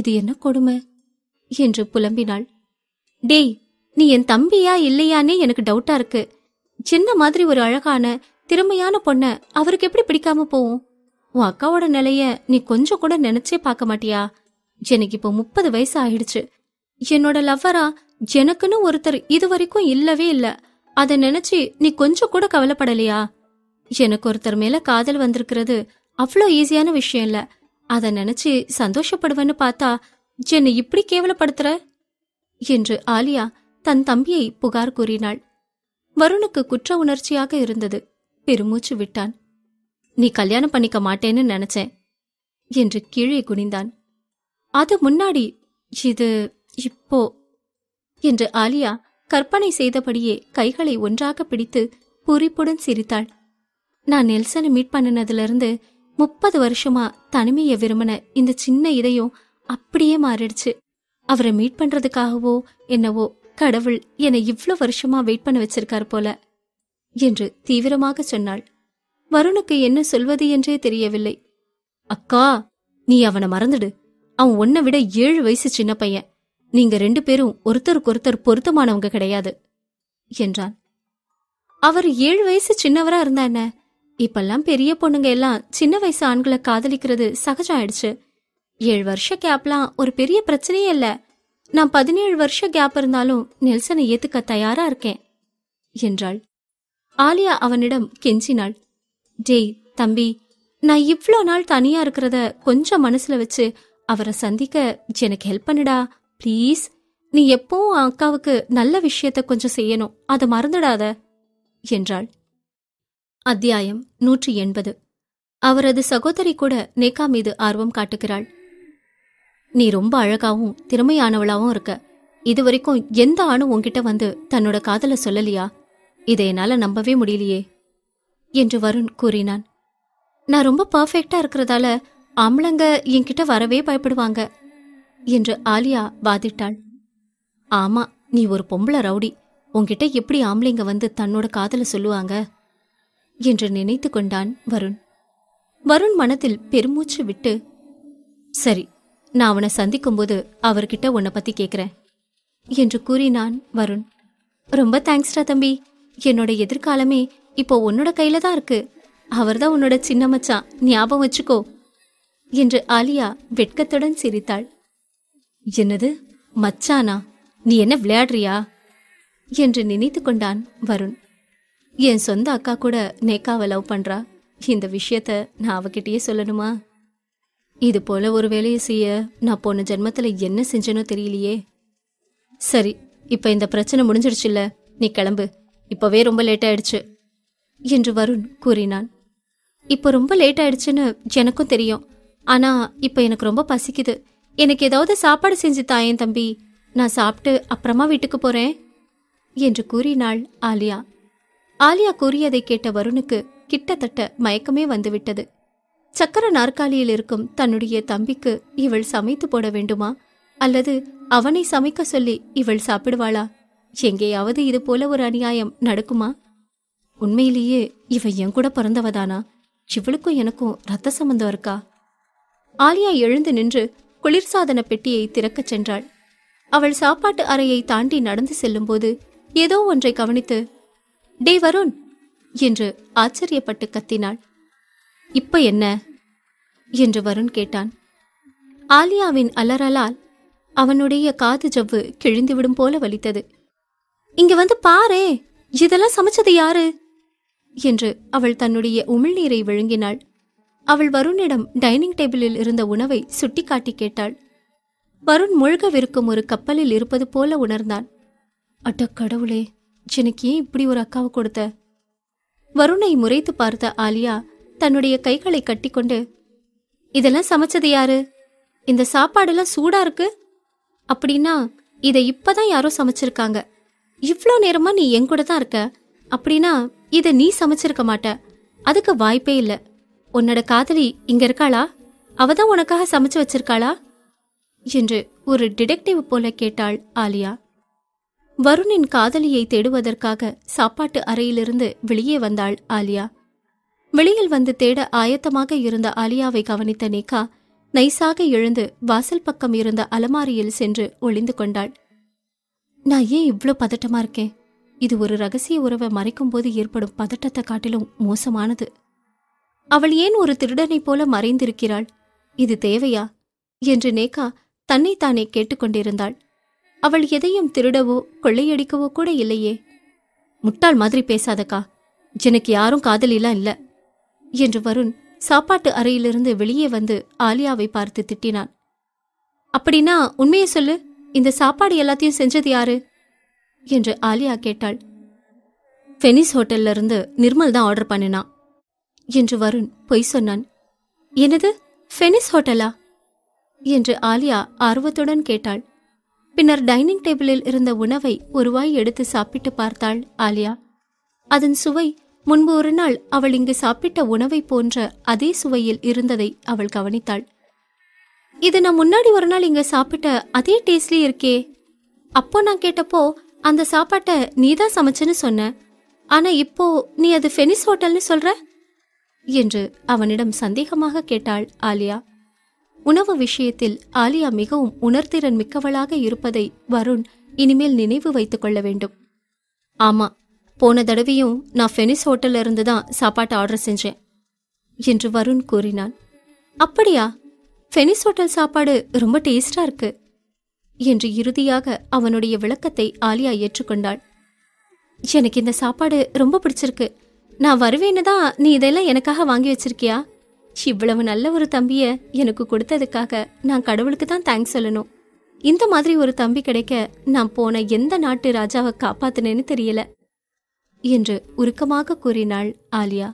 இது என்ன கொடுமை என்று புலம்பினாள் டேய் நீ என் தம்பியா இல்லையானே எனக்கு டவுட்டா இருக்கு சின்ன மாதிரி ஒரு அழகான திறமையான பொண்ண அவருக்கு எப்படி பிடிக்காம போவும் உன் அக்காவோட நிலைய நீ கொஞ்சம் கூட நினைச்சே பார்க்க மாட்டியா எனக்கு இப்போ முப்பது வயசு ஆயிடுச்சு என்னோட லவ்வரா எனக்குன்னு ஒருத்தர் இது வரைக்கும் இல்லவே இல்ல அத நினைச்சு நீ கொஞ்சம் கூட கவலைப்படலையா எனக்கு ஒருத்தர் மேல காதல் வந்திருக்கிறது அவ்வளோ ஈஸியான விஷயம் இல்ல அத நினைச்சு சந்தோஷப்படுவேன்னு பார்த்தா என்னை இப்படி கேவலப்படுத்துற என்று ஆலியா தன் தம்பியை புகார் கூறினாள் வருணுக்கு குற்ற உணர்ச்சியாக இருந்தது பெருமூச்சு விட்டான் நீ கல்யாணம் பண்ணிக்க மாட்டேன்னு நினைச்சேன் என்று கீழே குனிந்தான் அது முன்னாடி இது இப்போ என்று ஆலியா கற்பனை செய்தபடியே கைகளை ஒன்றாக பிடித்து புரிப்புடன் சிரித்தாள் நான் நெல்சனை மீட் பண்ணினதுலேருந்து முப்பது வருஷமா தனிமையை விரும்பின இந்த சின்ன இதயம் அப்படியே மாறிடுச்சு அவரை மீட் பண்றதுக்காகவோ என்னவோ கடவுள் என்னை இவ்வளவு வருஷமா வெயிட் பண்ண வச்சிருக்கார் போல என்று தீவிரமாக சொன்னாள் வருணுக்கு என்ன சொல்வது என்றே தெரியவில்லை அக்கா நீ அவனை மறந்துடு அவன் உன்னை விட ஏழு வயசு சின்ன பையன் நீங்க ரெண்டு பேரும் ஒருத்தருக்கொருத்தர் பொருத்தமானவங்க கிடையாது என்றான் அவர் ஏழு வயசு சின்னவரா இருந்தா என்ன இப்பெல்லாம் பெரிய பொண்ணுங்க எல்லாம் சின்ன வயசு ஆண்களை காதலிக்கிறது சகஜம் ஆயிடுச்சு ஏழு வருஷ கேப்லாம் ஒரு பெரிய பிரச்சனையே இல்ல நான் பதினேழு வருஷ கேப் இருந்தாலும் நெல்சனை ஏத்துக்க தயாரா இருக்கேன் என்றாள் ஆலியா அவனிடம் கெஞ்சினாள் டேய் தம்பி நான் இவ்வளோ நாள் தனியா இருக்கிறத கொஞ்சம் மனசுல வச்சு அவரை சந்திக்க எனக்கு ஹெல்ப் பண்ணுடா ப்ளீஸ் நீ எப்பவும் அக்காவுக்கு நல்ல விஷயத்த கொஞ்சம் செய்யணும் அதை மறந்துடாத என்றாள் அத்தியாயம் நூற்றி எண்பது அவரது சகோதரி கூட நேகா மீது ஆர்வம் காட்டுகிறாள் நீ ரொம்ப அழகாவும் திறமையானவளாவும் இருக்க இது வரைக்கும் எந்த ஆணும் உன்கிட்ட வந்து தன்னோட காதல சொல்லலையா இதை என்னால நம்பவே முடியலையே என்று வருண் கூறினான் நான் ரொம்ப பர்ஃபெக்டா இருக்கிறதால ஆம்பளங்க என்கிட்ட வரவே பயப்படுவாங்க என்று ஆலியா வாதிட்டாள் ஆமா நீ ஒரு பொம்பளை ரவுடி உன்கிட்ட எப்படி ஆம்பளைங்க வந்து தன்னோட காதல சொல்லுவாங்க என்று நினைத்து கொண்டான் வருண் வருண் மனத்தில் பெருமூச்சு விட்டு சரி நான் அவனை சந்திக்கும்போது அவர்கிட்ட உன்னை பத்தி கேட்கிறேன் என்று கூறினான் வருண் ரொம்ப தேங்க்ஸ்டா தம்பி என்னோட எதிர்காலமே இப்போ உன்னோட கையில தான் இருக்கு அவர்தான் உன்னோட சின்ன மச்சான் ஞாபகம் வச்சுக்கோ என்று ஆலியா வெட்கத்துடன் சிரித்தாள் என்னது மச்சானா நீ என்ன விளையாடுறியா என்று நினைத்து கொண்டான் வருண் என் சொந்த அக்கா கூட நேக்காவை லவ் பண்றா இந்த விஷயத்த நான் அவகிட்டயே சொல்லணுமா இது போல ஒரு வேலையை செய்ய நான் போன ஜென்மத்தில் என்ன செஞ்சனோ தெரியலையே சரி இப்போ இந்த பிரச்சனை முடிஞ்சிடுச்சுல்ல நீ கிளம்பு இப்போவே ரொம்ப லேட் ஆயிடுச்சு என்று வருண் கூறினான் இப்போ ரொம்ப லேட் ஆயிடுச்சுன்னு எனக்கும் தெரியும் ஆனால் இப்போ எனக்கு ரொம்ப பசிக்குது எனக்கு ஏதாவது சாப்பாடு செஞ்சு தாயேன் தம்பி நான் சாப்பிட்டு அப்புறமா வீட்டுக்கு போறேன் என்று கூறினாள் ஆலியா ஆலியா கூறியதை கேட்ட வருணுக்கு கிட்டத்தட்ட மயக்கமே வந்துவிட்டது சக்கர நாற்காலியில் இருக்கும் தன்னுடைய தம்பிக்கு இவள் சமைத்து போட வேண்டுமா அல்லது அவனை சமைக்க சொல்லி இவள் சாப்பிடுவாளா எங்கேயாவது இது போல ஒரு அநியாயம் நடக்குமா உண்மையிலேயே இவ என் கூட பிறந்தவதானா இவளுக்கும் எனக்கும் ரத்த சம்பந்தம் இருக்கா ஆலியா எழுந்து நின்று குளிர்சாதன பெட்டியை திறக்கச் சென்றாள் அவள் சாப்பாட்டு அறையை தாண்டி நடந்து செல்லும்போது ஏதோ ஒன்றை கவனித்து டே வருண் என்று ஆச்சரியப்பட்டு கத்தினாள் இப்ப என்ன என்று வருண் கேட்டான் ஆலியாவின் அலறலால் அவனுடைய காது ஜவ்வு கிழிந்துவிடும் போல வலித்தது இங்க வந்து பாரே இதெல்லாம் சமைச்சது யாரு என்று அவள் தன்னுடைய உமிழ்நீரை விழுங்கினாள் அவள் வருணிடம் டைனிங் டேபிளில் இருந்த உணவை சுட்டிக்காட்டி கேட்டாள் வருண் முழுகவிருக்கும் ஒரு கப்பலில் இருப்பது போல உணர்ந்தான் அட்ட கடவுளே எனக்கு ஏன் இப்படி ஒரு அக்காவை கொடுத்த வருணை முறைத்து பார்த்த ஆலியா தன்னுடைய கைகளை கட்டிக்கொண்டு இதெல்லாம் சமைச்சது யாரு இந்த சாப்பாடெல்லாம் சூடா இருக்கு அப்படின்னா இதை இப்பதான் யாரோ சமைச்சிருக்காங்க இவ்வளோ நேரமா நீ என் கூட தான் இருக்க அப்படின்னா இதை நீ சமைச்சிருக்க மாட்ட அதுக்கு வாய்ப்பே இல்லை உன்னோட காதலி இங்க இருக்காளா அவதான் தான் உனக்காக சமைச்சு வச்சிருக்காளா என்று ஒரு டிடெக்டிவ் போல கேட்டாள் ஆலியா வருணின் காதலியை தேடுவதற்காக சாப்பாட்டு அறையிலிருந்து வெளியே வந்தாள் ஆலியா வெளியில் வந்து தேட ஆயத்தமாக இருந்த ஆலியாவை கவனித்த நேகா நைசாக எழுந்து வாசல் பக்கம் இருந்த அலமாரியில் சென்று ஒளிந்து கொண்டாள் நான் ஏன் இவ்வளோ பதட்டமா இருக்கேன் இது ஒரு ரகசிய உறவை மறைக்கும் போது ஏற்படும் பதட்டத்தை காட்டிலும் மோசமானது அவள் ஏன் ஒரு திருடனைப் போல மறைந்திருக்கிறாள் இது தேவையா என்று நேகா தன்னைத்தானே கேட்டுக்கொண்டிருந்தாள் அவள் எதையும் திருடவோ கொள்ளையடிக்கவோ கூட இல்லையே முட்டாள் மாதிரி பேசாதக்கா எனக்கு யாரும் காதலிலாம் இல்ல என்று வருண் சாப்பாட்டு அறையிலிருந்து வெளியே வந்து ஆலியாவை பார்த்து திட்டினான் அப்படின்னா உண்மையை சொல்லு இந்த சாப்பாடு எல்லாத்தையும் செஞ்சது யாரு என்று ஆலியா கேட்டாள் ஃபெனிஸ் ஹோட்டல்ல இருந்து நிர்மல் தான் ஆர்டர் பண்ணினா என்று வருண் பொய் சொன்னான் எனது ஃபெனிஸ் ஹோட்டலா என்று ஆலியா ஆர்வத்துடன் கேட்டாள் பின்னர் டைனிங் டேபிளில் இருந்த உணவை ஒருவாய் எடுத்து சாப்பிட்டு பார்த்தாள் ஆலியா அதன் சுவை முன்பு ஒரு நாள் அவள் இங்கு சாப்பிட்ட உணவை போன்ற அதே சுவையில் இருந்ததை அவள் கவனித்தாள் இது நான் முன்னாடி ஒரு நாள் இங்க சாப்பிட்ட அதே டேஸ்ட்லி இருக்கே அப்போ நான் கேட்டப்போ அந்த சாப்பாட்டை நீ தான் சமைச்சேன்னு சொன்ன ஆனா இப்போ நீ அது ஃபெனிஸ் ஹோட்டல்னு சொல்ற என்று அவனிடம் சந்தேகமாக கேட்டாள் ஆலியா உணவு விஷயத்தில் ஆலியா மிகவும் உணர்திறன் மிக்கவளாக இருப்பதை வருண் இனிமேல் நினைவு வைத்துக் கொள்ள வேண்டும் ஆமா போன தடவையும் நான் ஃபெனிஸ் ஹோட்டல்ல இருந்து தான் சாப்பாட்டை ஆர்டர் செஞ்சேன் என்று வருண் கூறினான் அப்படியா ஃபெனிஸ் ஹோட்டல் சாப்பாடு ரொம்ப டேஸ்டா இருக்கு என்று இறுதியாக அவனுடைய விளக்கத்தை ஆலியா ஏற்றுக்கொண்டாள் எனக்கு இந்த சாப்பாடு ரொம்ப பிடிச்சிருக்கு நான் வருவேன்னு தான் நீ இதெல்லாம் எனக்காக வாங்கி வச்சிருக்கியா இவ்வளவு நல்ல ஒரு தம்பிய எனக்கு கொடுத்ததுக்காக நான் கடவுளுக்கு தான் தேங்க்ஸ் சொல்லணும் இந்த மாதிரி ஒரு தம்பி கிடைக்க நான் போன எந்த நாட்டு ராஜாவை காப்பாத்தினேன்னு தெரியல என்று உருக்கமாக கூறினாள் ஆலியா